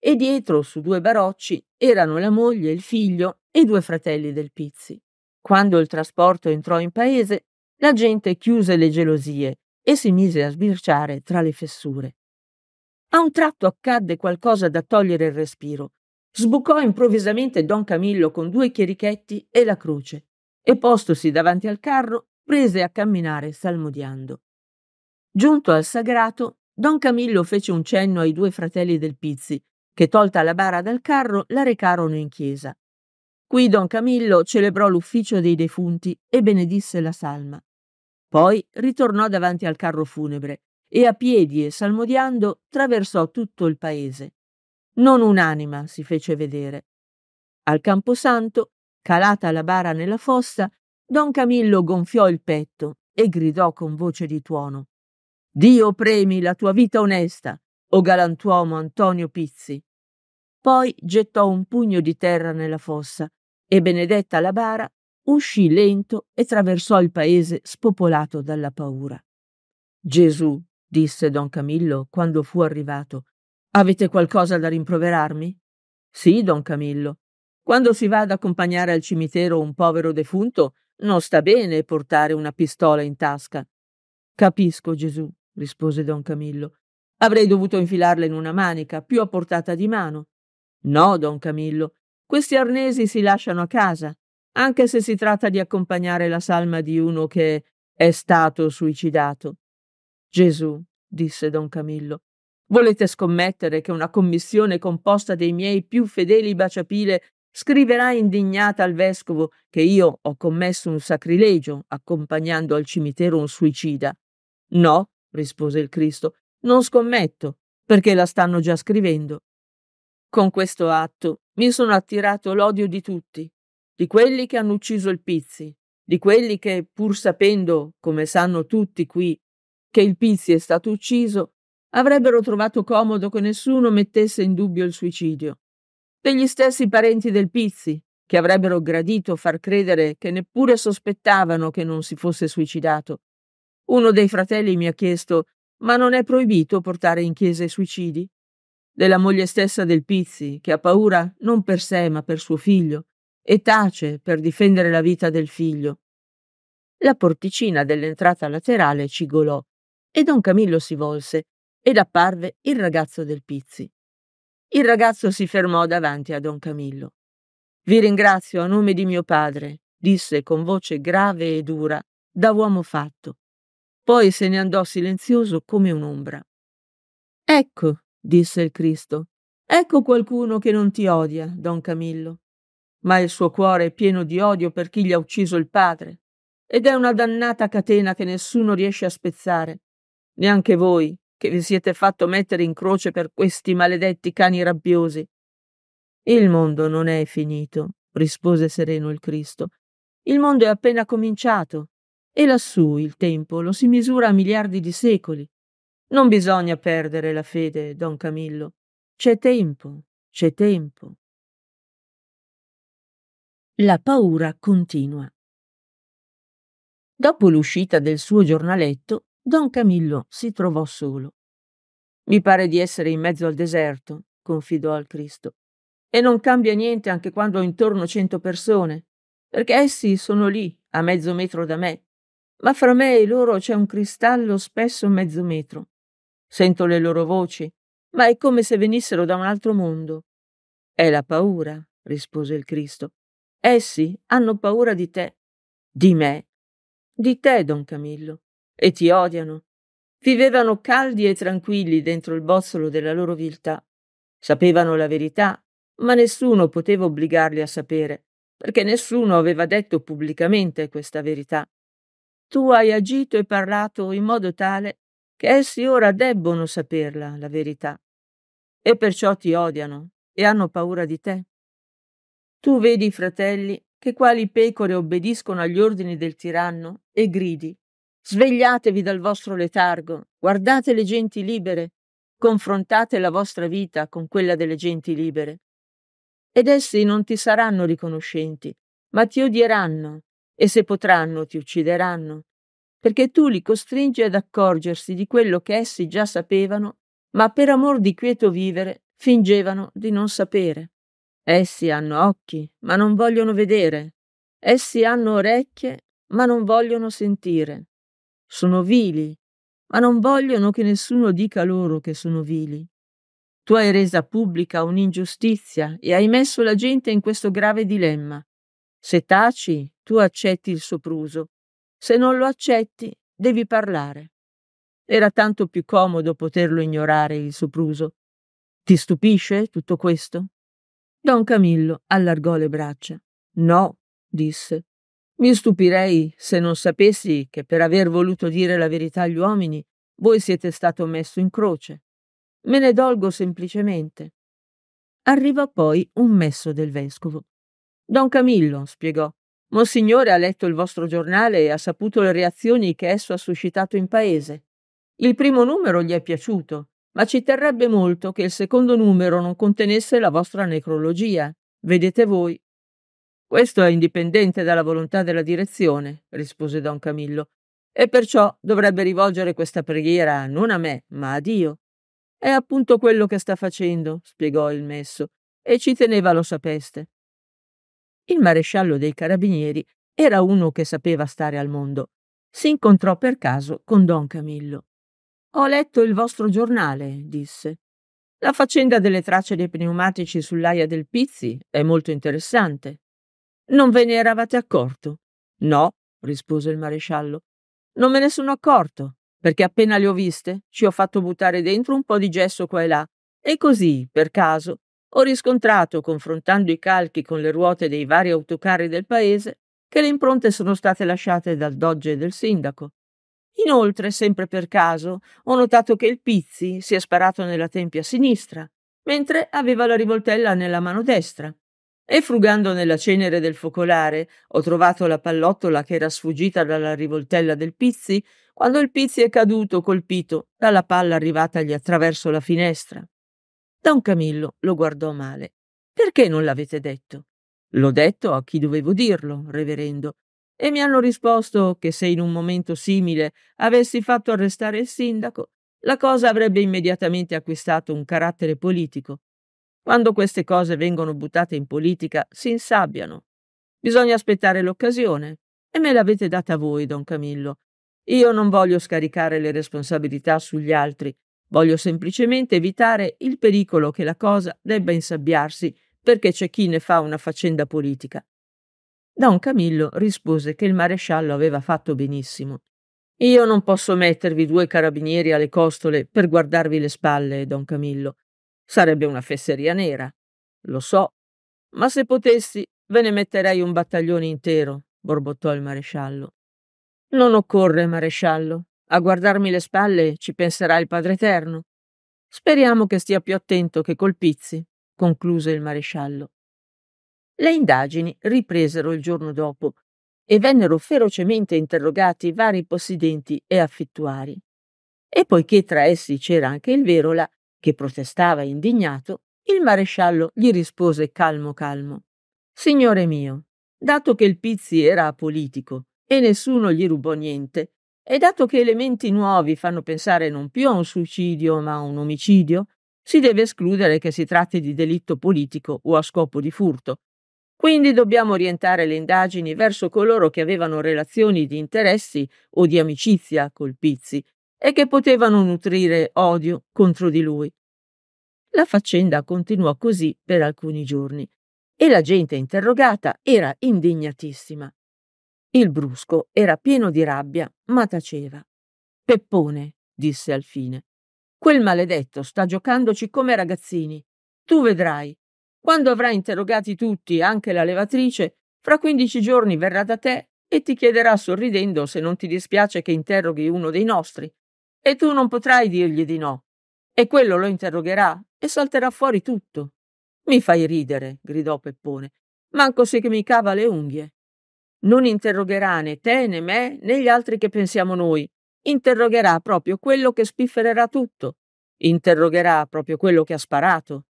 E dietro, su due barocci, erano la moglie, il figlio e i due fratelli del Pizzi. Quando il trasporto entrò in paese, la gente chiuse le gelosie e si mise a sbirciare tra le fessure. A un tratto accadde qualcosa da togliere il respiro. Sbucò improvvisamente Don Camillo con due chierichetti e la croce e postosi davanti al carro prese a camminare salmodiando. Giunto al sagrato, Don Camillo fece un cenno ai due fratelli del Pizzi, che tolta la bara dal carro la recarono in chiesa. Qui Don Camillo celebrò l'ufficio dei defunti e benedisse la salma. Poi ritornò davanti al carro funebre e a piedi e salmodiando traversò tutto il paese. Non un'anima si fece vedere. Al Camposanto, calata la bara nella fossa, Don Camillo gonfiò il petto e gridò con voce di tuono: Dio premi la tua vita onesta, o galantuomo Antonio Pizzi. Poi gettò un pugno di terra nella fossa e Benedetta la bara uscì lento e traversò il paese spopolato dalla paura. Gesù, disse don Camillo quando fu arrivato, avete qualcosa da rimproverarmi? Sì, don Camillo. Quando si va ad accompagnare al cimitero un povero defunto, non sta bene portare una pistola in tasca. Capisco, Gesù, rispose don Camillo. Avrei dovuto infilarla in una manica più a portata di mano. No, don Camillo, questi arnesi si lasciano a casa, anche se si tratta di accompagnare la salma di uno che è stato suicidato. Gesù, disse don Camillo, volete scommettere che una commissione composta dei miei più fedeli baciapile scriverà indignata al vescovo che io ho commesso un sacrilegio accompagnando al cimitero un suicida. No, rispose il Cristo, non scommetto, perché la stanno già scrivendo. Con questo atto mi sono attirato l'odio di tutti, di quelli che hanno ucciso il Pizzi, di quelli che, pur sapendo, come sanno tutti qui, che il Pizzi è stato ucciso, avrebbero trovato comodo che nessuno mettesse in dubbio il suicidio, degli stessi parenti del Pizzi, che avrebbero gradito far credere che neppure sospettavano che non si fosse suicidato. Uno dei fratelli mi ha chiesto: Ma non è proibito portare in chiesa i suicidi? della moglie stessa del Pizzi, che ha paura non per sé ma per suo figlio, e tace per difendere la vita del figlio. La porticina dell'entrata laterale cigolò e don Camillo si volse ed apparve il ragazzo del Pizzi. Il ragazzo si fermò davanti a don Camillo. Vi ringrazio a nome di mio padre, disse con voce grave e dura, da uomo fatto. Poi se ne andò silenzioso come un'ombra. Ecco, disse il Cristo. Ecco qualcuno che non ti odia, don Camillo. Ma il suo cuore è pieno di odio per chi gli ha ucciso il padre. Ed è una dannata catena che nessuno riesce a spezzare. Neanche voi, che vi siete fatto mettere in croce per questi maledetti cani rabbiosi. Il mondo non è finito, rispose sereno il Cristo. Il mondo è appena cominciato. E lassù il tempo lo si misura a miliardi di secoli. Non bisogna perdere la fede, don Camillo. C'è tempo, c'è tempo. La paura continua. Dopo l'uscita del suo giornaletto, don Camillo si trovò solo. Mi pare di essere in mezzo al deserto, confidò al Cristo. E non cambia niente anche quando ho intorno cento persone, perché essi sono lì, a mezzo metro da me, ma fra me e loro c'è un cristallo spesso mezzo metro sento le loro voci, ma è come se venissero da un altro mondo. È la paura, rispose il Cristo. Essi eh hanno paura di te, di me, di te, don Camillo, e ti odiano. Vivevano caldi e tranquilli dentro il bozzolo della loro viltà. Sapevano la verità, ma nessuno poteva obbligarli a sapere, perché nessuno aveva detto pubblicamente questa verità. Tu hai agito e parlato in modo tale che essi ora debbono saperla, la verità, e perciò ti odiano e hanno paura di te. Tu vedi fratelli che quali pecore obbediscono agli ordini del tiranno e gridi, svegliatevi dal vostro letargo, guardate le genti libere, confrontate la vostra vita con quella delle genti libere. Ed essi non ti saranno riconoscenti, ma ti odieranno, e se potranno ti uccideranno, perché tu li costringi ad accorgersi di quello che essi già sapevano, ma per amor di quieto vivere fingevano di non sapere. Essi hanno occhi, ma non vogliono vedere. Essi hanno orecchie, ma non vogliono sentire. Sono vili, ma non vogliono che nessuno dica loro che sono vili. Tu hai resa pubblica un'ingiustizia e hai messo la gente in questo grave dilemma. Se taci, tu accetti il sopruso, se non lo accetti, devi parlare. Era tanto più comodo poterlo ignorare il sopruso. Ti stupisce tutto questo? Don Camillo allargò le braccia. No, disse. Mi stupirei se non sapessi che per aver voluto dire la verità agli uomini voi siete stato messo in croce. Me ne dolgo semplicemente. Arrivò poi un messo del vescovo. Don Camillo, spiegò, Monsignore ha letto il vostro giornale e ha saputo le reazioni che esso ha suscitato in paese. Il primo numero gli è piaciuto, ma ci terrebbe molto che il secondo numero non contenesse la vostra necrologia. Vedete voi. Questo è indipendente dalla volontà della direzione, rispose don Camillo, e perciò dovrebbe rivolgere questa preghiera non a me, ma a Dio. È appunto quello che sta facendo, spiegò il messo, e ci teneva lo sapeste. Il maresciallo dei carabinieri era uno che sapeva stare al mondo. Si incontrò per caso con don Camillo. Ho letto il vostro giornale, disse. La faccenda delle tracce dei pneumatici sull'aia del Pizzi è molto interessante. Non ve ne eravate accorto? No, rispose il maresciallo. Non me ne sono accorto, perché appena le ho viste ci ho fatto buttare dentro un po' di gesso qua e là, e così, per caso, ho riscontrato, confrontando i calchi con le ruote dei vari autocarri del paese, che le impronte sono state lasciate dal Dodge e del sindaco. Inoltre, sempre per caso, ho notato che il Pizzi si è sparato nella tempia sinistra, mentre aveva la rivoltella nella mano destra. E frugando nella cenere del focolare, ho trovato la pallottola che era sfuggita dalla rivoltella del Pizzi quando il Pizzi è caduto colpito dalla palla arrivatagli attraverso la finestra. Don Camillo lo guardò male. Perché non l'avete detto? L'ho detto a chi dovevo dirlo, reverendo, e mi hanno risposto che se in un momento simile avessi fatto arrestare il sindaco, la cosa avrebbe immediatamente acquistato un carattere politico. Quando queste cose vengono buttate in politica, si insabbiano. Bisogna aspettare l'occasione. E me l'avete data voi, don Camillo. Io non voglio scaricare le responsabilità sugli altri, Voglio semplicemente evitare il pericolo che la cosa debba insabbiarsi perché c'è chi ne fa una faccenda politica. Don Camillo rispose che il maresciallo aveva fatto benissimo. Io non posso mettervi due carabinieri alle costole per guardarvi le spalle, don Camillo. Sarebbe una fesseria nera. Lo so. Ma se potessi, ve ne metterei un battaglione intero, borbottò il maresciallo. Non occorre, maresciallo, a guardarmi le spalle ci penserà il Padre Eterno. Speriamo che stia più attento che colpizzi, concluse il maresciallo. Le indagini ripresero il giorno dopo e vennero ferocemente interrogati vari possidenti e affittuari. E poiché tra essi c'era anche il Verola, che protestava indignato, il maresciallo gli rispose calmo calmo. Signore mio, dato che il Pizzi era apolitico e nessuno gli rubò niente, e dato che elementi nuovi fanno pensare non più a un suicidio ma a un omicidio, si deve escludere che si tratti di delitto politico o a scopo di furto. Quindi dobbiamo orientare le indagini verso coloro che avevano relazioni di interessi o di amicizia col Pizzi e che potevano nutrire odio contro di lui. La faccenda continuò così per alcuni giorni e la gente interrogata era indignatissima. Il brusco era pieno di rabbia, ma taceva. Peppone, disse Alfine, quel maledetto sta giocandoci come ragazzini. Tu vedrai. Quando avrai interrogati tutti, anche la levatrice, fra quindici giorni verrà da te e ti chiederà sorridendo se non ti dispiace che interroghi uno dei nostri. E tu non potrai dirgli di no. E quello lo interrogherà e salterà fuori tutto. Mi fai ridere, gridò Peppone. Manco se che mi cava le unghie non interrogherà né te né me né gli altri che pensiamo noi, interrogherà proprio quello che spiffererà tutto, interrogherà proprio quello che ha sparato.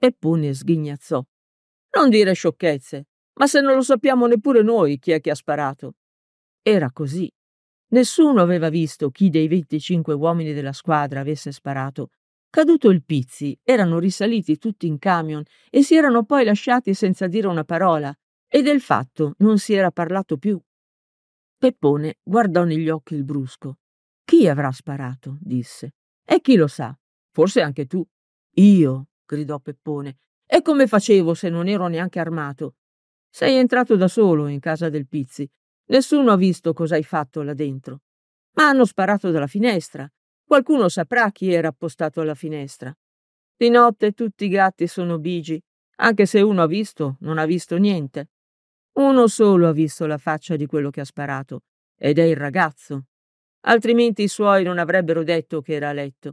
E sghignazzò. Non dire sciocchezze, ma se non lo sappiamo neppure noi chi è che ha sparato. Era così. Nessuno aveva visto chi dei 25 uomini della squadra avesse sparato. Caduto il Pizzi, erano risaliti tutti in camion e si erano poi lasciati senza dire una parola, e del fatto non si era parlato più. Peppone guardò negli occhi il brusco. Chi avrà sparato? disse. E chi lo sa? Forse anche tu. Io, gridò Peppone. E come facevo se non ero neanche armato? Sei entrato da solo in casa del Pizzi. Nessuno ha visto cosa hai fatto là dentro. Ma hanno sparato dalla finestra. Qualcuno saprà chi era appostato alla finestra. Di notte tutti i gatti sono bigi, anche se uno ha visto, non ha visto niente. Uno solo ha visto la faccia di quello che ha sparato, ed è il ragazzo. Altrimenti i suoi non avrebbero detto che era a letto.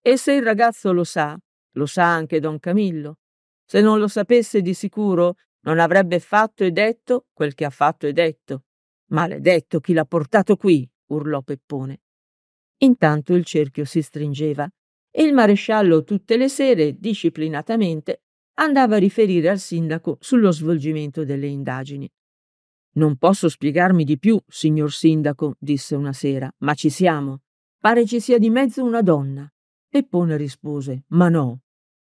E se il ragazzo lo sa, lo sa anche don Camillo. Se non lo sapesse di sicuro, non avrebbe fatto e detto quel che ha fatto e detto. Maledetto chi l'ha portato qui, urlò Peppone. Intanto il cerchio si stringeva e il maresciallo tutte le sere, disciplinatamente, andava a riferire al sindaco sullo svolgimento delle indagini. Non posso spiegarmi di più, signor sindaco, disse una sera, ma ci siamo. Pare ci sia di mezzo una donna. Peppone rispose, ma no.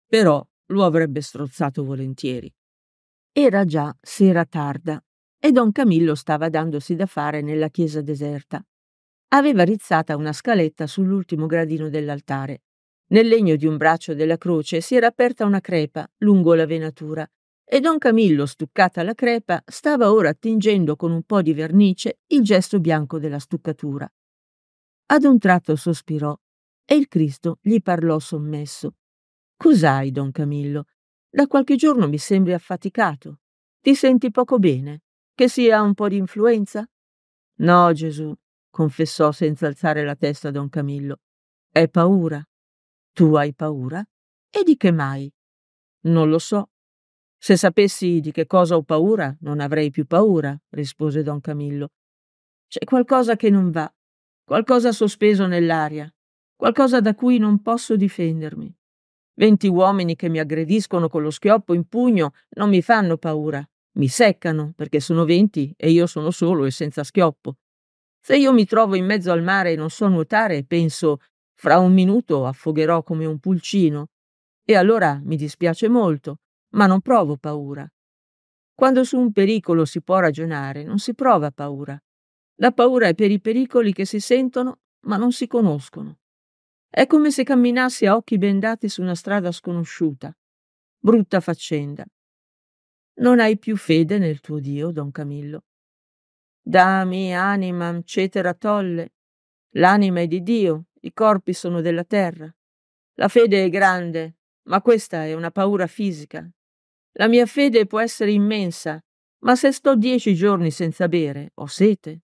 Però lo avrebbe strozzato volentieri. Era già sera tarda e don Camillo stava dandosi da fare nella chiesa deserta. Aveva rizzata una scaletta sull'ultimo gradino dell'altare nel legno di un braccio della croce si era aperta una crepa lungo la venatura e don Camillo, stuccata la crepa, stava ora attingendo con un po' di vernice il gesto bianco della stuccatura. Ad un tratto sospirò e il Cristo gli parlò sommesso. Cos'hai, don Camillo? Da qualche giorno mi sembri affaticato. Ti senti poco bene? Che sia un po' di influenza? No, Gesù, confessò senza alzare la testa don Camillo. È paura. Tu hai paura? E di che mai? Non lo so. Se sapessi di che cosa ho paura, non avrei più paura, rispose don Camillo. C'è qualcosa che non va, qualcosa sospeso nell'aria, qualcosa da cui non posso difendermi. Venti uomini che mi aggrediscono con lo schioppo in pugno non mi fanno paura, mi seccano perché sono venti e io sono solo e senza schioppo. Se io mi trovo in mezzo al mare e non so nuotare, penso fra un minuto affogherò come un pulcino. E allora mi dispiace molto, ma non provo paura. Quando su un pericolo si può ragionare, non si prova paura. La paura è per i pericoli che si sentono, ma non si conoscono. È come se camminassi a occhi bendati su una strada sconosciuta. Brutta faccenda. Non hai più fede nel tuo Dio, don Camillo. Dami animam cetera tolle. L'anima è di Dio, i corpi sono della terra. La fede è grande, ma questa è una paura fisica. La mia fede può essere immensa, ma se sto dieci giorni senza bere, ho sete.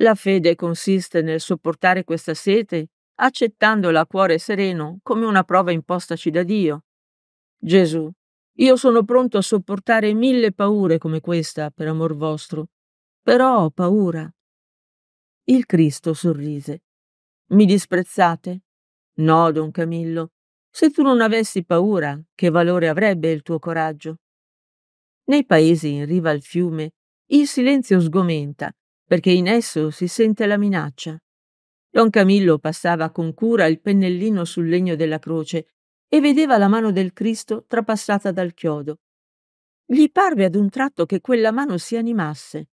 La fede consiste nel sopportare questa sete, accettandola a cuore sereno come una prova impostaci da Dio. Gesù, io sono pronto a sopportare mille paure come questa per amor vostro, però ho paura. Il Cristo sorrise mi disprezzate? No, don Camillo. Se tu non avessi paura, che valore avrebbe il tuo coraggio? Nei paesi in riva al fiume il silenzio sgomenta, perché in esso si sente la minaccia. Don Camillo passava con cura il pennellino sul legno della croce e vedeva la mano del Cristo trapassata dal chiodo. Gli parve ad un tratto che quella mano si animasse.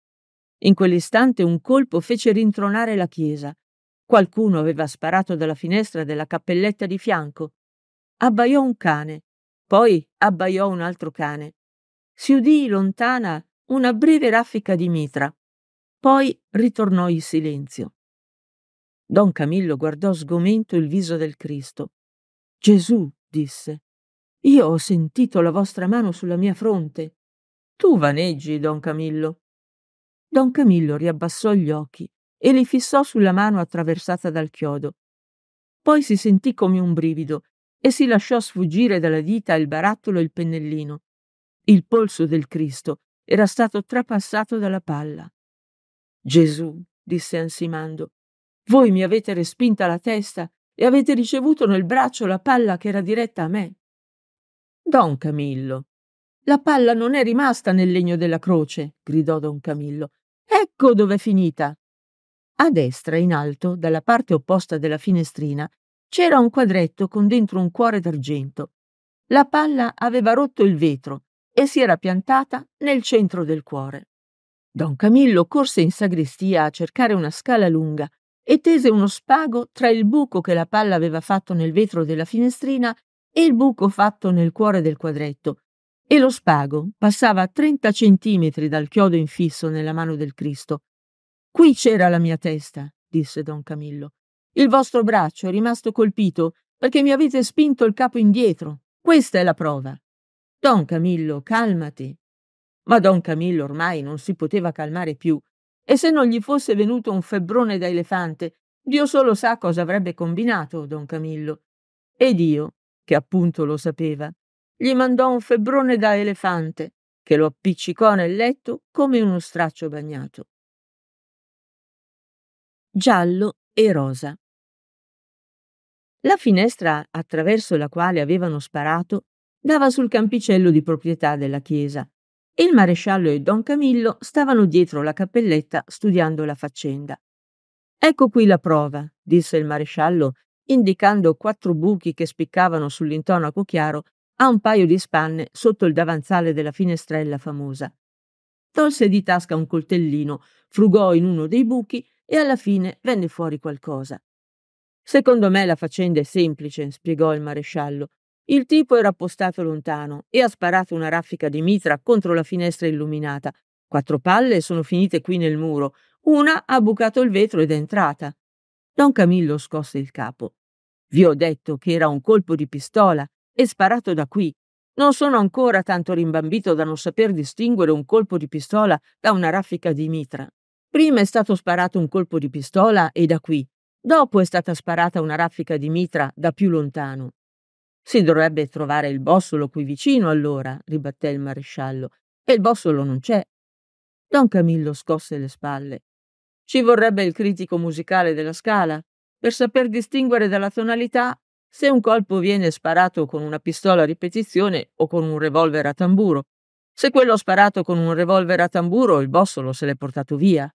In quell'istante un colpo fece rintronare la chiesa. Qualcuno aveva sparato dalla finestra della cappelletta di fianco. Abbaiò un cane, poi abbaiò un altro cane. Si udì lontana una breve raffica di mitra. Poi ritornò il silenzio. Don Camillo guardò sgomento il viso del Cristo. Gesù, disse, io ho sentito la vostra mano sulla mia fronte. Tu vaneggi, don Camillo. Don Camillo riabbassò gli occhi e li fissò sulla mano attraversata dal chiodo. Poi si sentì come un brivido e si lasciò sfuggire dalla dita il barattolo e il pennellino. Il polso del Cristo era stato trapassato dalla palla. Gesù, disse ansimando, voi mi avete respinta la testa e avete ricevuto nel braccio la palla che era diretta a me. Don Camillo. La palla non è rimasta nel legno della croce, gridò Don Camillo. Ecco dove è finita. A destra, in alto, dalla parte opposta della finestrina, c'era un quadretto con dentro un cuore d'argento. La palla aveva rotto il vetro e si era piantata nel centro del cuore. Don Camillo corse in sagrestia a cercare una scala lunga e tese uno spago tra il buco che la palla aveva fatto nel vetro della finestrina e il buco fatto nel cuore del quadretto, e lo spago passava a 30 centimetri dal chiodo infisso nella mano del Cristo, Qui c'era la mia testa, disse don Camillo. Il vostro braccio è rimasto colpito perché mi avete spinto il capo indietro. Questa è la prova. Don Camillo, calmati. Ma don Camillo ormai non si poteva calmare più, e se non gli fosse venuto un febbrone da elefante, Dio solo sa cosa avrebbe combinato don Camillo. E Dio, che appunto lo sapeva, gli mandò un febbrone da elefante, che lo appiccicò nel letto come uno straccio bagnato giallo e rosa. La finestra attraverso la quale avevano sparato dava sul campicello di proprietà della chiesa e il maresciallo e don Camillo stavano dietro la cappelletta studiando la faccenda. Ecco qui la prova, disse il maresciallo, indicando quattro buchi che spiccavano sull'intonaco chiaro a un paio di spanne sotto il davanzale della finestrella famosa. Tolse di tasca un coltellino, frugò in uno dei buchi e alla fine venne fuori qualcosa. Secondo me la faccenda è semplice, spiegò il maresciallo. Il tipo era appostato lontano e ha sparato una raffica di mitra contro la finestra illuminata. Quattro palle sono finite qui nel muro, una ha bucato il vetro ed è entrata. Don Camillo scosse il capo. Vi ho detto che era un colpo di pistola e sparato da qui. Non sono ancora tanto rimbambito da non saper distinguere un colpo di pistola da una raffica di mitra. Prima è stato sparato un colpo di pistola e da qui. Dopo è stata sparata una raffica di mitra da più lontano. Si dovrebbe trovare il bossolo qui vicino allora, ribatté il maresciallo. E il bossolo non c'è. Don Camillo scosse le spalle. Ci vorrebbe il critico musicale della scala per saper distinguere dalla tonalità se un colpo viene sparato con una pistola a ripetizione o con un revolver a tamburo. Se quello sparato con un revolver a tamburo, il bossolo se l'è portato via.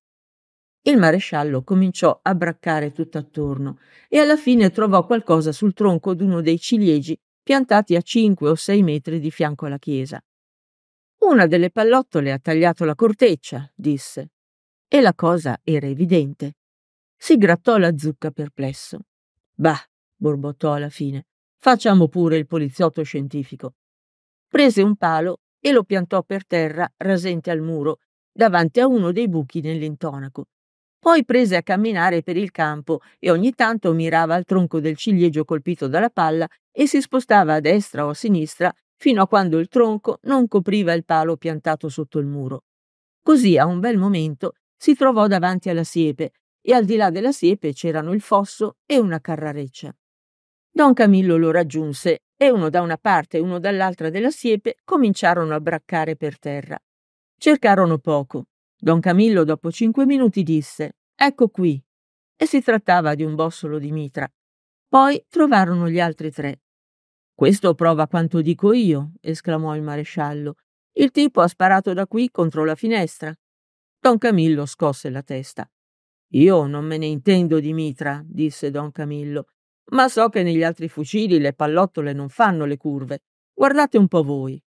Il maresciallo cominciò a braccare tutt'attorno e alla fine trovò qualcosa sul tronco d'uno dei ciliegi piantati a cinque o sei metri di fianco alla chiesa. Una delle pallottole ha tagliato la corteccia, disse. E la cosa era evidente. Si grattò la zucca perplesso. Bah, borbottò alla fine. Facciamo pure il poliziotto scientifico. Prese un palo e lo piantò per terra, rasente al muro, davanti a uno dei buchi nell'intonaco poi prese a camminare per il campo e ogni tanto mirava al tronco del ciliegio colpito dalla palla e si spostava a destra o a sinistra fino a quando il tronco non copriva il palo piantato sotto il muro. Così a un bel momento si trovò davanti alla siepe e al di là della siepe c'erano il fosso e una carrareccia. Don Camillo lo raggiunse e uno da una parte e uno dall'altra della siepe cominciarono a braccare per terra. Cercarono poco, Don Camillo, dopo cinque minuti, disse: Ecco qui. E si trattava di un bossolo di mitra. Poi trovarono gli altri tre. Questo prova quanto dico io, esclamò il maresciallo. Il tipo ha sparato da qui contro la finestra. Don Camillo scosse la testa. Io non me ne intendo di mitra, disse Don Camillo, ma so che negli altri fucili le pallottole non fanno le curve. Guardate un po' voi.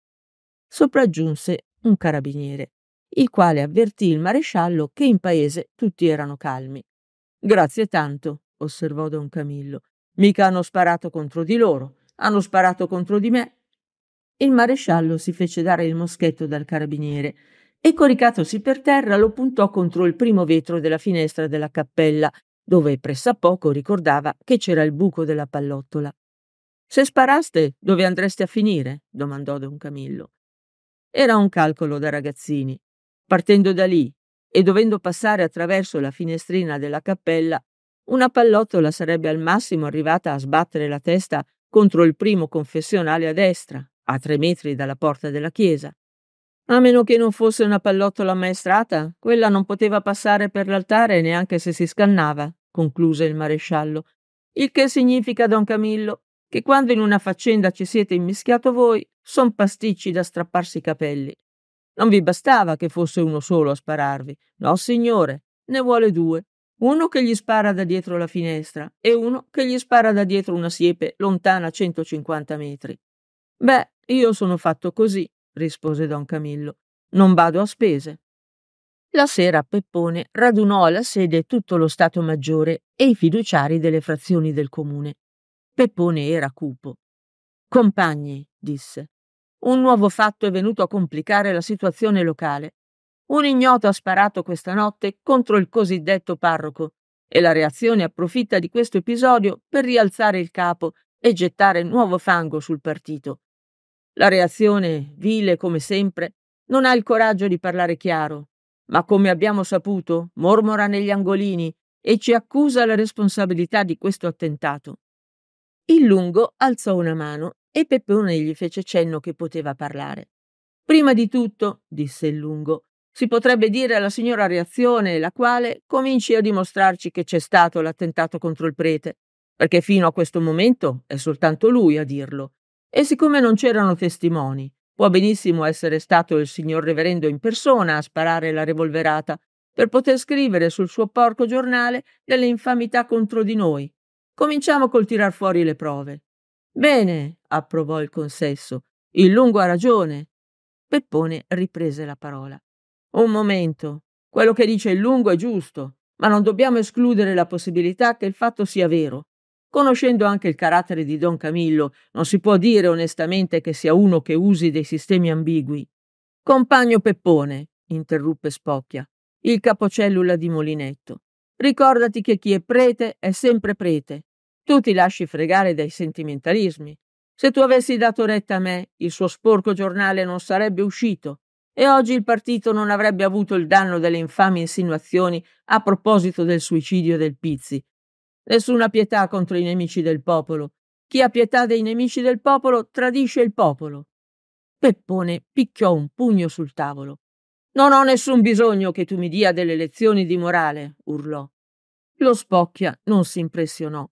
Sopraggiunse un carabiniere il quale avvertì il maresciallo che in paese tutti erano calmi. Grazie tanto, osservò don Camillo. Mica hanno sparato contro di loro, hanno sparato contro di me. Il maresciallo si fece dare il moschetto dal carabiniere e coricatosi per terra lo puntò contro il primo vetro della finestra della cappella, dove pressa poco ricordava che c'era il buco della pallottola. Se sparaste, dove andreste a finire? domandò don Camillo. Era un calcolo da ragazzini. Partendo da lì e dovendo passare attraverso la finestrina della cappella, una pallottola sarebbe al massimo arrivata a sbattere la testa contro il primo confessionale a destra, a tre metri dalla porta della chiesa. A meno che non fosse una pallottola maestrata, quella non poteva passare per l'altare neanche se si scannava, concluse il maresciallo. Il che significa, don Camillo, che quando in una faccenda ci siete immischiato voi, son pasticci da strapparsi i capelli. Non vi bastava che fosse uno solo a spararvi. No, signore, ne vuole due. Uno che gli spara da dietro la finestra e uno che gli spara da dietro una siepe lontana 150 metri. Beh, io sono fatto così, rispose don Camillo. Non vado a spese. La sera Peppone radunò alla sede tutto lo Stato Maggiore e i fiduciari delle frazioni del comune. Peppone era cupo. Compagni, disse, un nuovo fatto è venuto a complicare la situazione locale. Un ignoto ha sparato questa notte contro il cosiddetto parroco e la reazione approfitta di questo episodio per rialzare il capo e gettare nuovo fango sul partito. La reazione, vile come sempre, non ha il coraggio di parlare chiaro, ma come abbiamo saputo, mormora negli angolini e ci accusa la responsabilità di questo attentato. Il lungo alzò una mano e Peppone gli fece cenno che poteva parlare. Prima di tutto, disse il lungo, si potrebbe dire alla signora Reazione, la quale cominci a dimostrarci che c'è stato l'attentato contro il prete, perché fino a questo momento è soltanto lui a dirlo. E siccome non c'erano testimoni, può benissimo essere stato il signor reverendo in persona a sparare la revolverata, per poter scrivere sul suo porco giornale delle infamità contro di noi. Cominciamo col tirar fuori le prove. Bene, approvò il consesso. Il lungo ha ragione. Peppone riprese la parola. Un momento. Quello che dice il lungo è giusto, ma non dobbiamo escludere la possibilità che il fatto sia vero. Conoscendo anche il carattere di Don Camillo, non si può dire onestamente che sia uno che usi dei sistemi ambigui. Compagno Peppone, interruppe Spocchia, il capocellula di Molinetto. Ricordati che chi è prete è sempre prete tu ti lasci fregare dai sentimentalismi. Se tu avessi dato retta a me, il suo sporco giornale non sarebbe uscito e oggi il partito non avrebbe avuto il danno delle infami insinuazioni a proposito del suicidio del Pizzi. Nessuna pietà contro i nemici del popolo. Chi ha pietà dei nemici del popolo tradisce il popolo. Peppone picchiò un pugno sul tavolo. Non ho nessun bisogno che tu mi dia delle lezioni di morale, urlò. Lo spocchia non si impressionò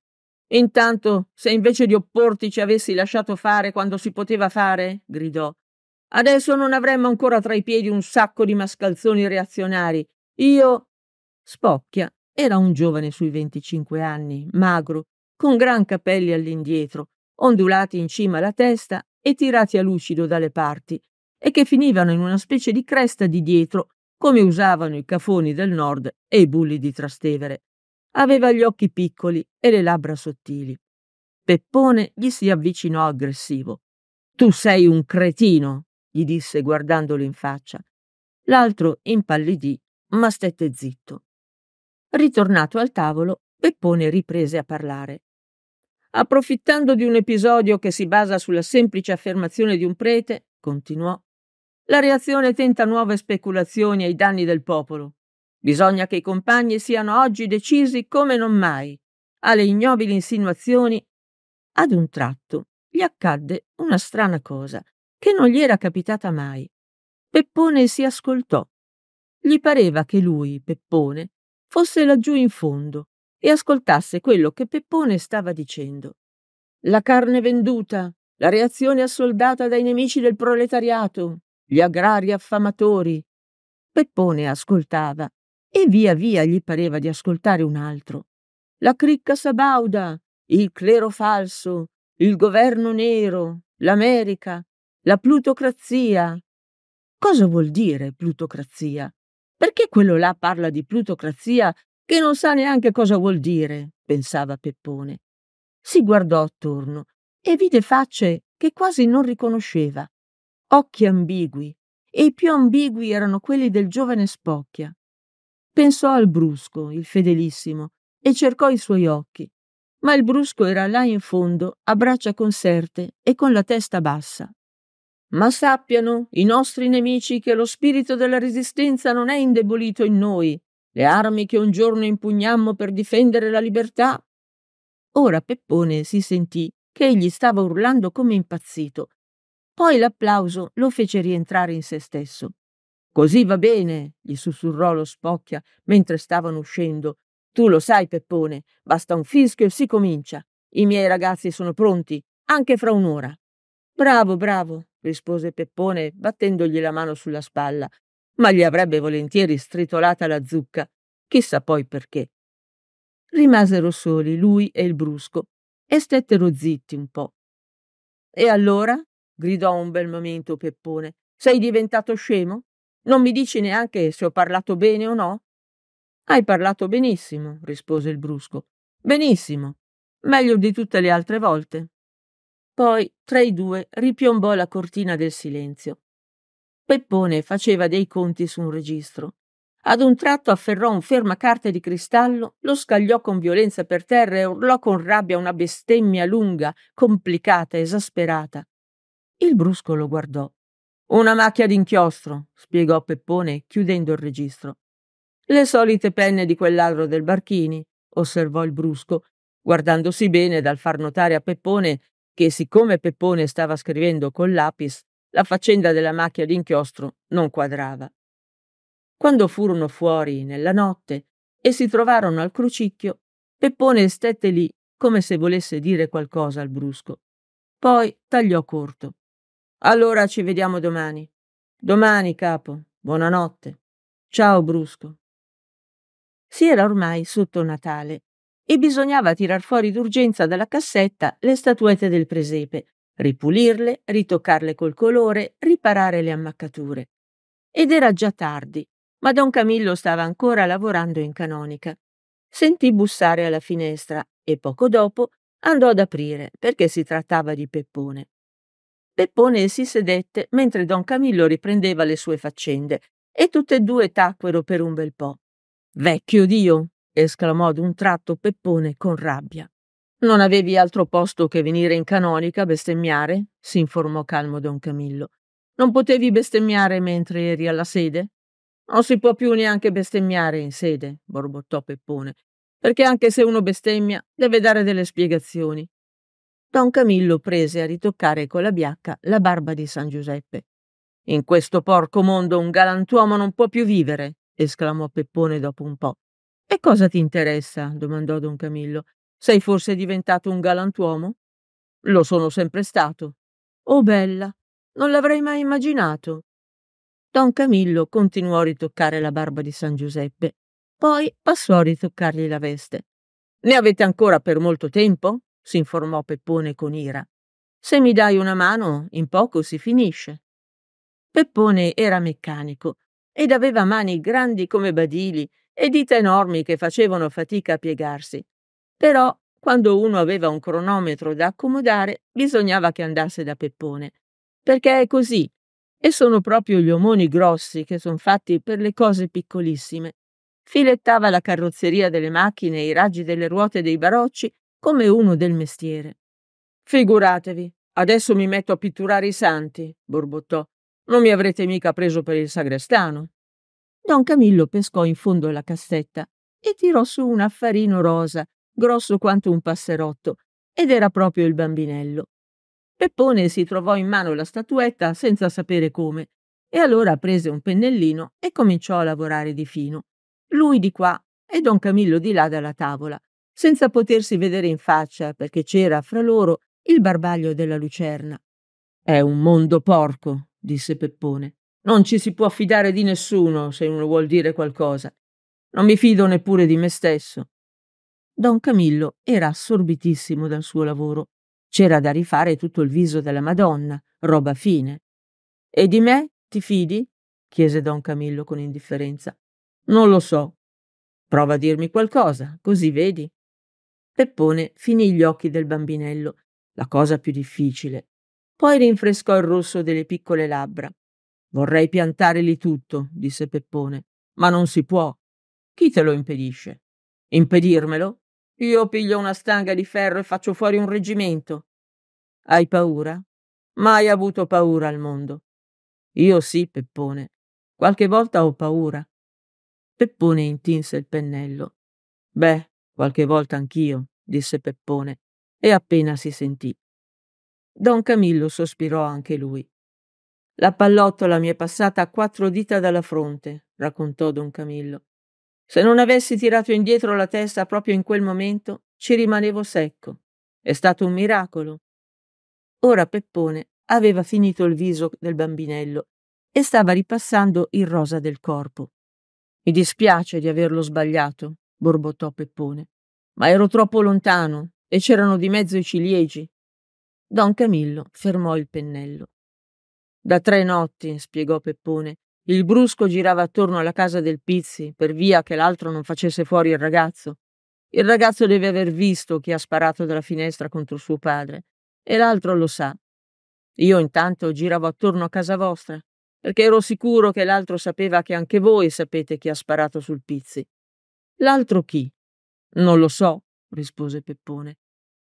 Intanto, se invece di opporti ci avessi lasciato fare quando si poteva fare, gridò, adesso non avremmo ancora tra i piedi un sacco di mascalzoni reazionari. Io. Spocchia era un giovane sui venticinque anni, magro, con gran capelli all'indietro, ondulati in cima alla testa e tirati a lucido dalle parti, e che finivano in una specie di cresta di dietro, come usavano i cafoni del nord e i bulli di Trastevere. Aveva gli occhi piccoli e le labbra sottili. Peppone gli si avvicinò aggressivo. Tu sei un cretino, gli disse guardandolo in faccia. L'altro impallidì, ma stette zitto. Ritornato al tavolo, Peppone riprese a parlare. Approfittando di un episodio che si basa sulla semplice affermazione di un prete, continuò, la reazione tenta nuove speculazioni ai danni del popolo. Bisogna che i compagni siano oggi decisi come non mai. Alle ignobili insinuazioni, ad un tratto gli accadde una strana cosa che non gli era capitata mai. Peppone si ascoltò. Gli pareva che lui, Peppone, fosse laggiù in fondo e ascoltasse quello che Peppone stava dicendo. La carne venduta, la reazione assoldata dai nemici del proletariato, gli agrari affamatori. Peppone ascoltava e via via gli pareva di ascoltare un altro. La cricca sabauda, il clero falso, il governo nero, l'America, la plutocrazia. Cosa vuol dire plutocrazia? Perché quello là parla di plutocrazia che non sa neanche cosa vuol dire, pensava Peppone. Si guardò attorno e vide facce che quasi non riconosceva, occhi ambigui, e i più ambigui erano quelli del giovane Spocchia. Pensò al brusco, il fedelissimo, e cercò i suoi occhi. Ma il brusco era là in fondo, a braccia conserte e con la testa bassa. Ma sappiano i nostri nemici che lo spirito della resistenza non è indebolito in noi. Le armi che un giorno impugnammo per difendere la libertà. Ora Peppone si sentì che egli stava urlando come impazzito. Poi l'applauso lo fece rientrare in se stesso. Così va bene, gli sussurrò lo spocchia mentre stavano uscendo. Tu lo sai, Peppone, basta un fischio e si comincia. I miei ragazzi sono pronti, anche fra un'ora. Bravo, bravo, rispose Peppone, battendogli la mano sulla spalla, ma gli avrebbe volentieri stritolata la zucca, chissà poi perché. Rimasero soli lui e il brusco e stettero zitti un po'. E allora? gridò un bel momento Peppone. Sei diventato scemo? Non mi dici neanche se ho parlato bene o no? Hai parlato benissimo, rispose il brusco. Benissimo, meglio di tutte le altre volte. Poi, tra i due, ripiombò la cortina del silenzio. Peppone faceva dei conti su un registro. Ad un tratto afferrò un fermacarte di cristallo, lo scagliò con violenza per terra e urlò con rabbia una bestemmia lunga, complicata, esasperata. Il brusco lo guardò una macchia d'inchiostro, spiegò Peppone chiudendo il registro. Le solite penne di quel ladro del Barchini, osservò il Brusco, guardandosi bene dal far notare a Peppone che siccome Peppone stava scrivendo col lapis, la faccenda della macchia d'inchiostro non quadrava. Quando furono fuori nella notte e si trovarono al crucicchio, Peppone stette lì come se volesse dire qualcosa al Brusco. Poi tagliò corto. Allora ci vediamo domani. Domani, capo. Buonanotte. Ciao, Brusco. Si era ormai sotto Natale e bisognava tirar fuori d'urgenza dalla cassetta le statuette del presepe, ripulirle, ritoccarle col colore, riparare le ammaccature. Ed era già tardi, ma don Camillo stava ancora lavorando in canonica. Sentì bussare alla finestra e poco dopo andò ad aprire perché si trattava di Peppone. Peppone si sedette mentre don Camillo riprendeva le sue faccende e tutte e due tacquero per un bel po'. Vecchio Dio! esclamò ad un tratto Peppone con rabbia. Non avevi altro posto che venire in canonica a bestemmiare? si informò calmo don Camillo. Non potevi bestemmiare mentre eri alla sede? Non si può più neanche bestemmiare in sede, borbottò Peppone, perché anche se uno bestemmia deve dare delle spiegazioni. Don Camillo prese a ritoccare con la biacca la barba di San Giuseppe. In questo porco mondo un galantuomo non può più vivere, esclamò Peppone dopo un po'. E cosa ti interessa? domandò Don Camillo. Sei forse diventato un galantuomo? Lo sono sempre stato. Oh bella, non l'avrei mai immaginato. Don Camillo continuò a ritoccare la barba di San Giuseppe, poi passò a ritoccargli la veste. Ne avete ancora per molto tempo? si informò Peppone con ira. Se mi dai una mano, in poco si finisce. Peppone era meccanico ed aveva mani grandi come badili e dita enormi che facevano fatica a piegarsi. Però, quando uno aveva un cronometro da accomodare, bisognava che andasse da Peppone. Perché è così. E sono proprio gli omoni grossi che sono fatti per le cose piccolissime. Filettava la carrozzeria delle macchine, i raggi delle ruote dei barocci come uno del mestiere. Figuratevi, adesso mi metto a pitturare i santi, borbottò. Non mi avrete mica preso per il sagrestano. Don Camillo pescò in fondo alla cassetta e tirò su un affarino rosa, grosso quanto un passerotto, ed era proprio il bambinello. Peppone si trovò in mano la statuetta senza sapere come, e allora prese un pennellino e cominciò a lavorare di fino, lui di qua e don Camillo di là dalla tavola, senza potersi vedere in faccia perché c'era fra loro il barbaglio della lucerna. È un mondo porco, disse Peppone. Non ci si può fidare di nessuno se uno vuol dire qualcosa. Non mi fido neppure di me stesso. Don Camillo era assorbitissimo dal suo lavoro. C'era da rifare tutto il viso della Madonna, roba fine. E di me ti fidi? chiese Don Camillo con indifferenza. Non lo so. Prova a dirmi qualcosa, così vedi. Peppone finì gli occhi del bambinello, la cosa più difficile. Poi rinfrescò il rosso delle piccole labbra. Vorrei piantare lì tutto, disse Peppone, ma non si può. Chi te lo impedisce? Impedirmelo? Io piglio una stanga di ferro e faccio fuori un reggimento. Hai paura? Mai avuto paura al mondo. Io sì, Peppone. Qualche volta ho paura. Peppone intinse il pennello. Beh, Qualche volta anch'io, disse Peppone, e appena si sentì. Don Camillo sospirò anche lui. La pallottola mi è passata a quattro dita dalla fronte, raccontò Don Camillo. Se non avessi tirato indietro la testa proprio in quel momento, ci rimanevo secco. È stato un miracolo. Ora Peppone aveva finito il viso del bambinello e stava ripassando il rosa del corpo. Mi dispiace di averlo sbagliato, borbottò Peppone. Ma ero troppo lontano e c'erano di mezzo i ciliegi. Don Camillo fermò il pennello. Da tre notti, spiegò Peppone, il brusco girava attorno alla casa del Pizzi per via che l'altro non facesse fuori il ragazzo. Il ragazzo deve aver visto chi ha sparato dalla finestra contro suo padre e l'altro lo sa. Io intanto giravo attorno a casa vostra perché ero sicuro che l'altro sapeva che anche voi sapete chi ha sparato sul Pizzi. L'altro chi? Non lo so, rispose Peppone.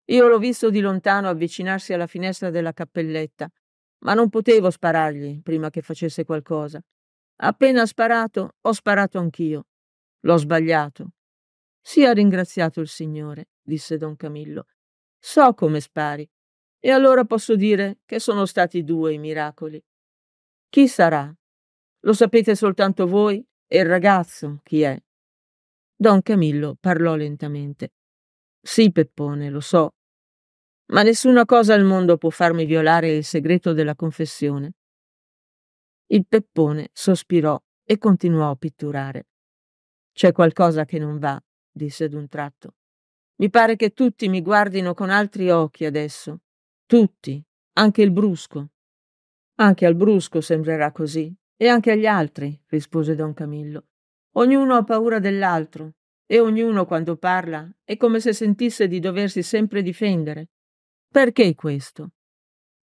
Io l'ho visto di lontano avvicinarsi alla finestra della cappelletta, ma non potevo sparargli prima che facesse qualcosa. Appena sparato, ho sparato anch'io. L'ho sbagliato. Sia ringraziato il Signore, disse don Camillo. So come spari. E allora posso dire che sono stati due i miracoli. Chi sarà? Lo sapete soltanto voi e il ragazzo chi è? Don Camillo parlò lentamente. Sì, Peppone, lo so. Ma nessuna cosa al mondo può farmi violare il segreto della confessione. Il Peppone sospirò e continuò a pitturare. C'è qualcosa che non va, disse ad un tratto. Mi pare che tutti mi guardino con altri occhi adesso. Tutti, anche il brusco. Anche al brusco sembrerà così, e anche agli altri, rispose don Camillo. Ognuno ha paura dell'altro e ognuno quando parla è come se sentisse di doversi sempre difendere. Perché questo?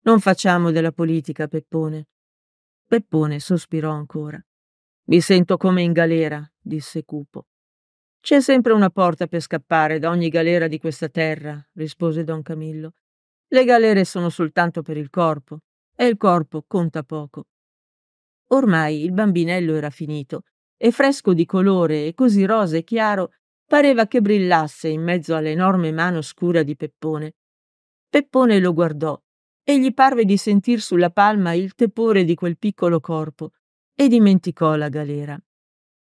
Non facciamo della politica, Peppone. Peppone sospirò ancora. Mi sento come in galera, disse Cupo. C'è sempre una porta per scappare da ogni galera di questa terra, rispose don Camillo. Le galere sono soltanto per il corpo, e il corpo conta poco. Ormai il bambinello era finito e fresco di colore e così rosa e chiaro, pareva che brillasse in mezzo all'enorme mano scura di Peppone. Peppone lo guardò e gli parve di sentir sulla palma il tepore di quel piccolo corpo e dimenticò la galera.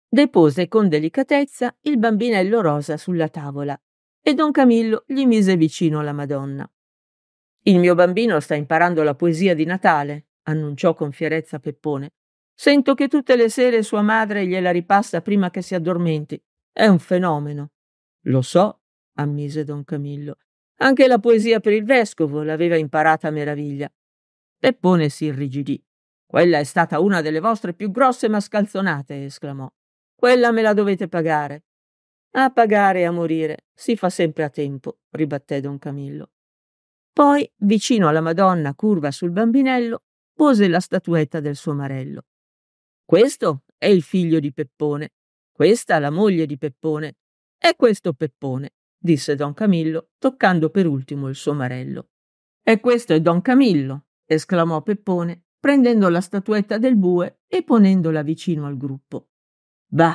Depose con delicatezza il bambinello rosa sulla tavola e don Camillo gli mise vicino la Madonna. Il mio bambino sta imparando la poesia di Natale, annunciò con fierezza Peppone. Sento che tutte le sere sua madre gliela ripassa prima che si addormenti. È un fenomeno. Lo so, ammise don Camillo. Anche la poesia per il vescovo l'aveva imparata a meraviglia. Peppone si irrigidì. Quella è stata una delle vostre più grosse mascalzonate, esclamò. Quella me la dovete pagare. A pagare e a morire si fa sempre a tempo, ribatté don Camillo. Poi, vicino alla Madonna curva sul bambinello, pose la statuetta del suo marello. Questo è il figlio di Peppone, questa la moglie di Peppone, e questo Peppone, disse don Camillo, toccando per ultimo il suo marello. E questo è don Camillo, esclamò Peppone, prendendo la statuetta del bue e ponendola vicino al gruppo. Bah,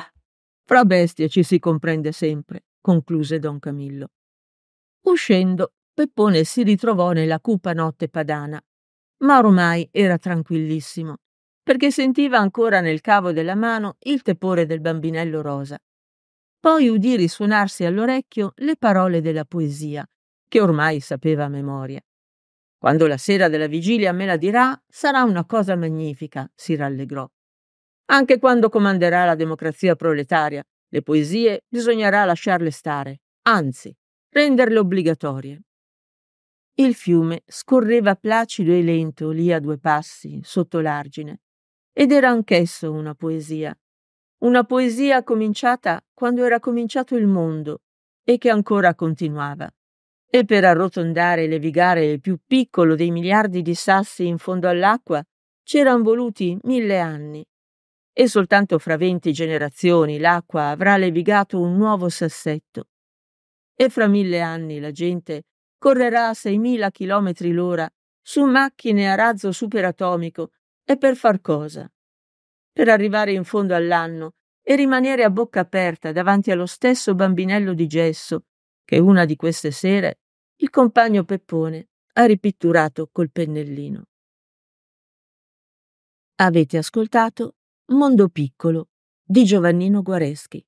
fra bestie ci si comprende sempre, concluse don Camillo. Uscendo, Peppone si ritrovò nella cupa notte padana, ma ormai era tranquillissimo perché sentiva ancora nel cavo della mano il tepore del bambinello rosa. Poi udì risuonarsi all'orecchio le parole della poesia, che ormai sapeva a memoria. Quando la sera della vigilia me la dirà, sarà una cosa magnifica, si rallegrò. Anche quando comanderà la democrazia proletaria, le poesie bisognerà lasciarle stare, anzi, renderle obbligatorie. Il fiume scorreva placido e lento lì a due passi, sotto l'argine, ed era anch'esso una poesia. Una poesia cominciata quando era cominciato il mondo e che ancora continuava. E per arrotondare e levigare il più piccolo dei miliardi di sassi in fondo all'acqua c'eran voluti mille anni. E soltanto fra venti generazioni l'acqua avrà levigato un nuovo sassetto. E fra mille anni la gente correrà a 6.000 km l'ora su macchine a razzo superatomico e per far cosa? Per arrivare in fondo all'anno e rimanere a bocca aperta davanti allo stesso bambinello di gesso che una di queste sere il compagno Peppone ha ripitturato col pennellino. Avete ascoltato Mondo Piccolo di Giovannino Guareschi.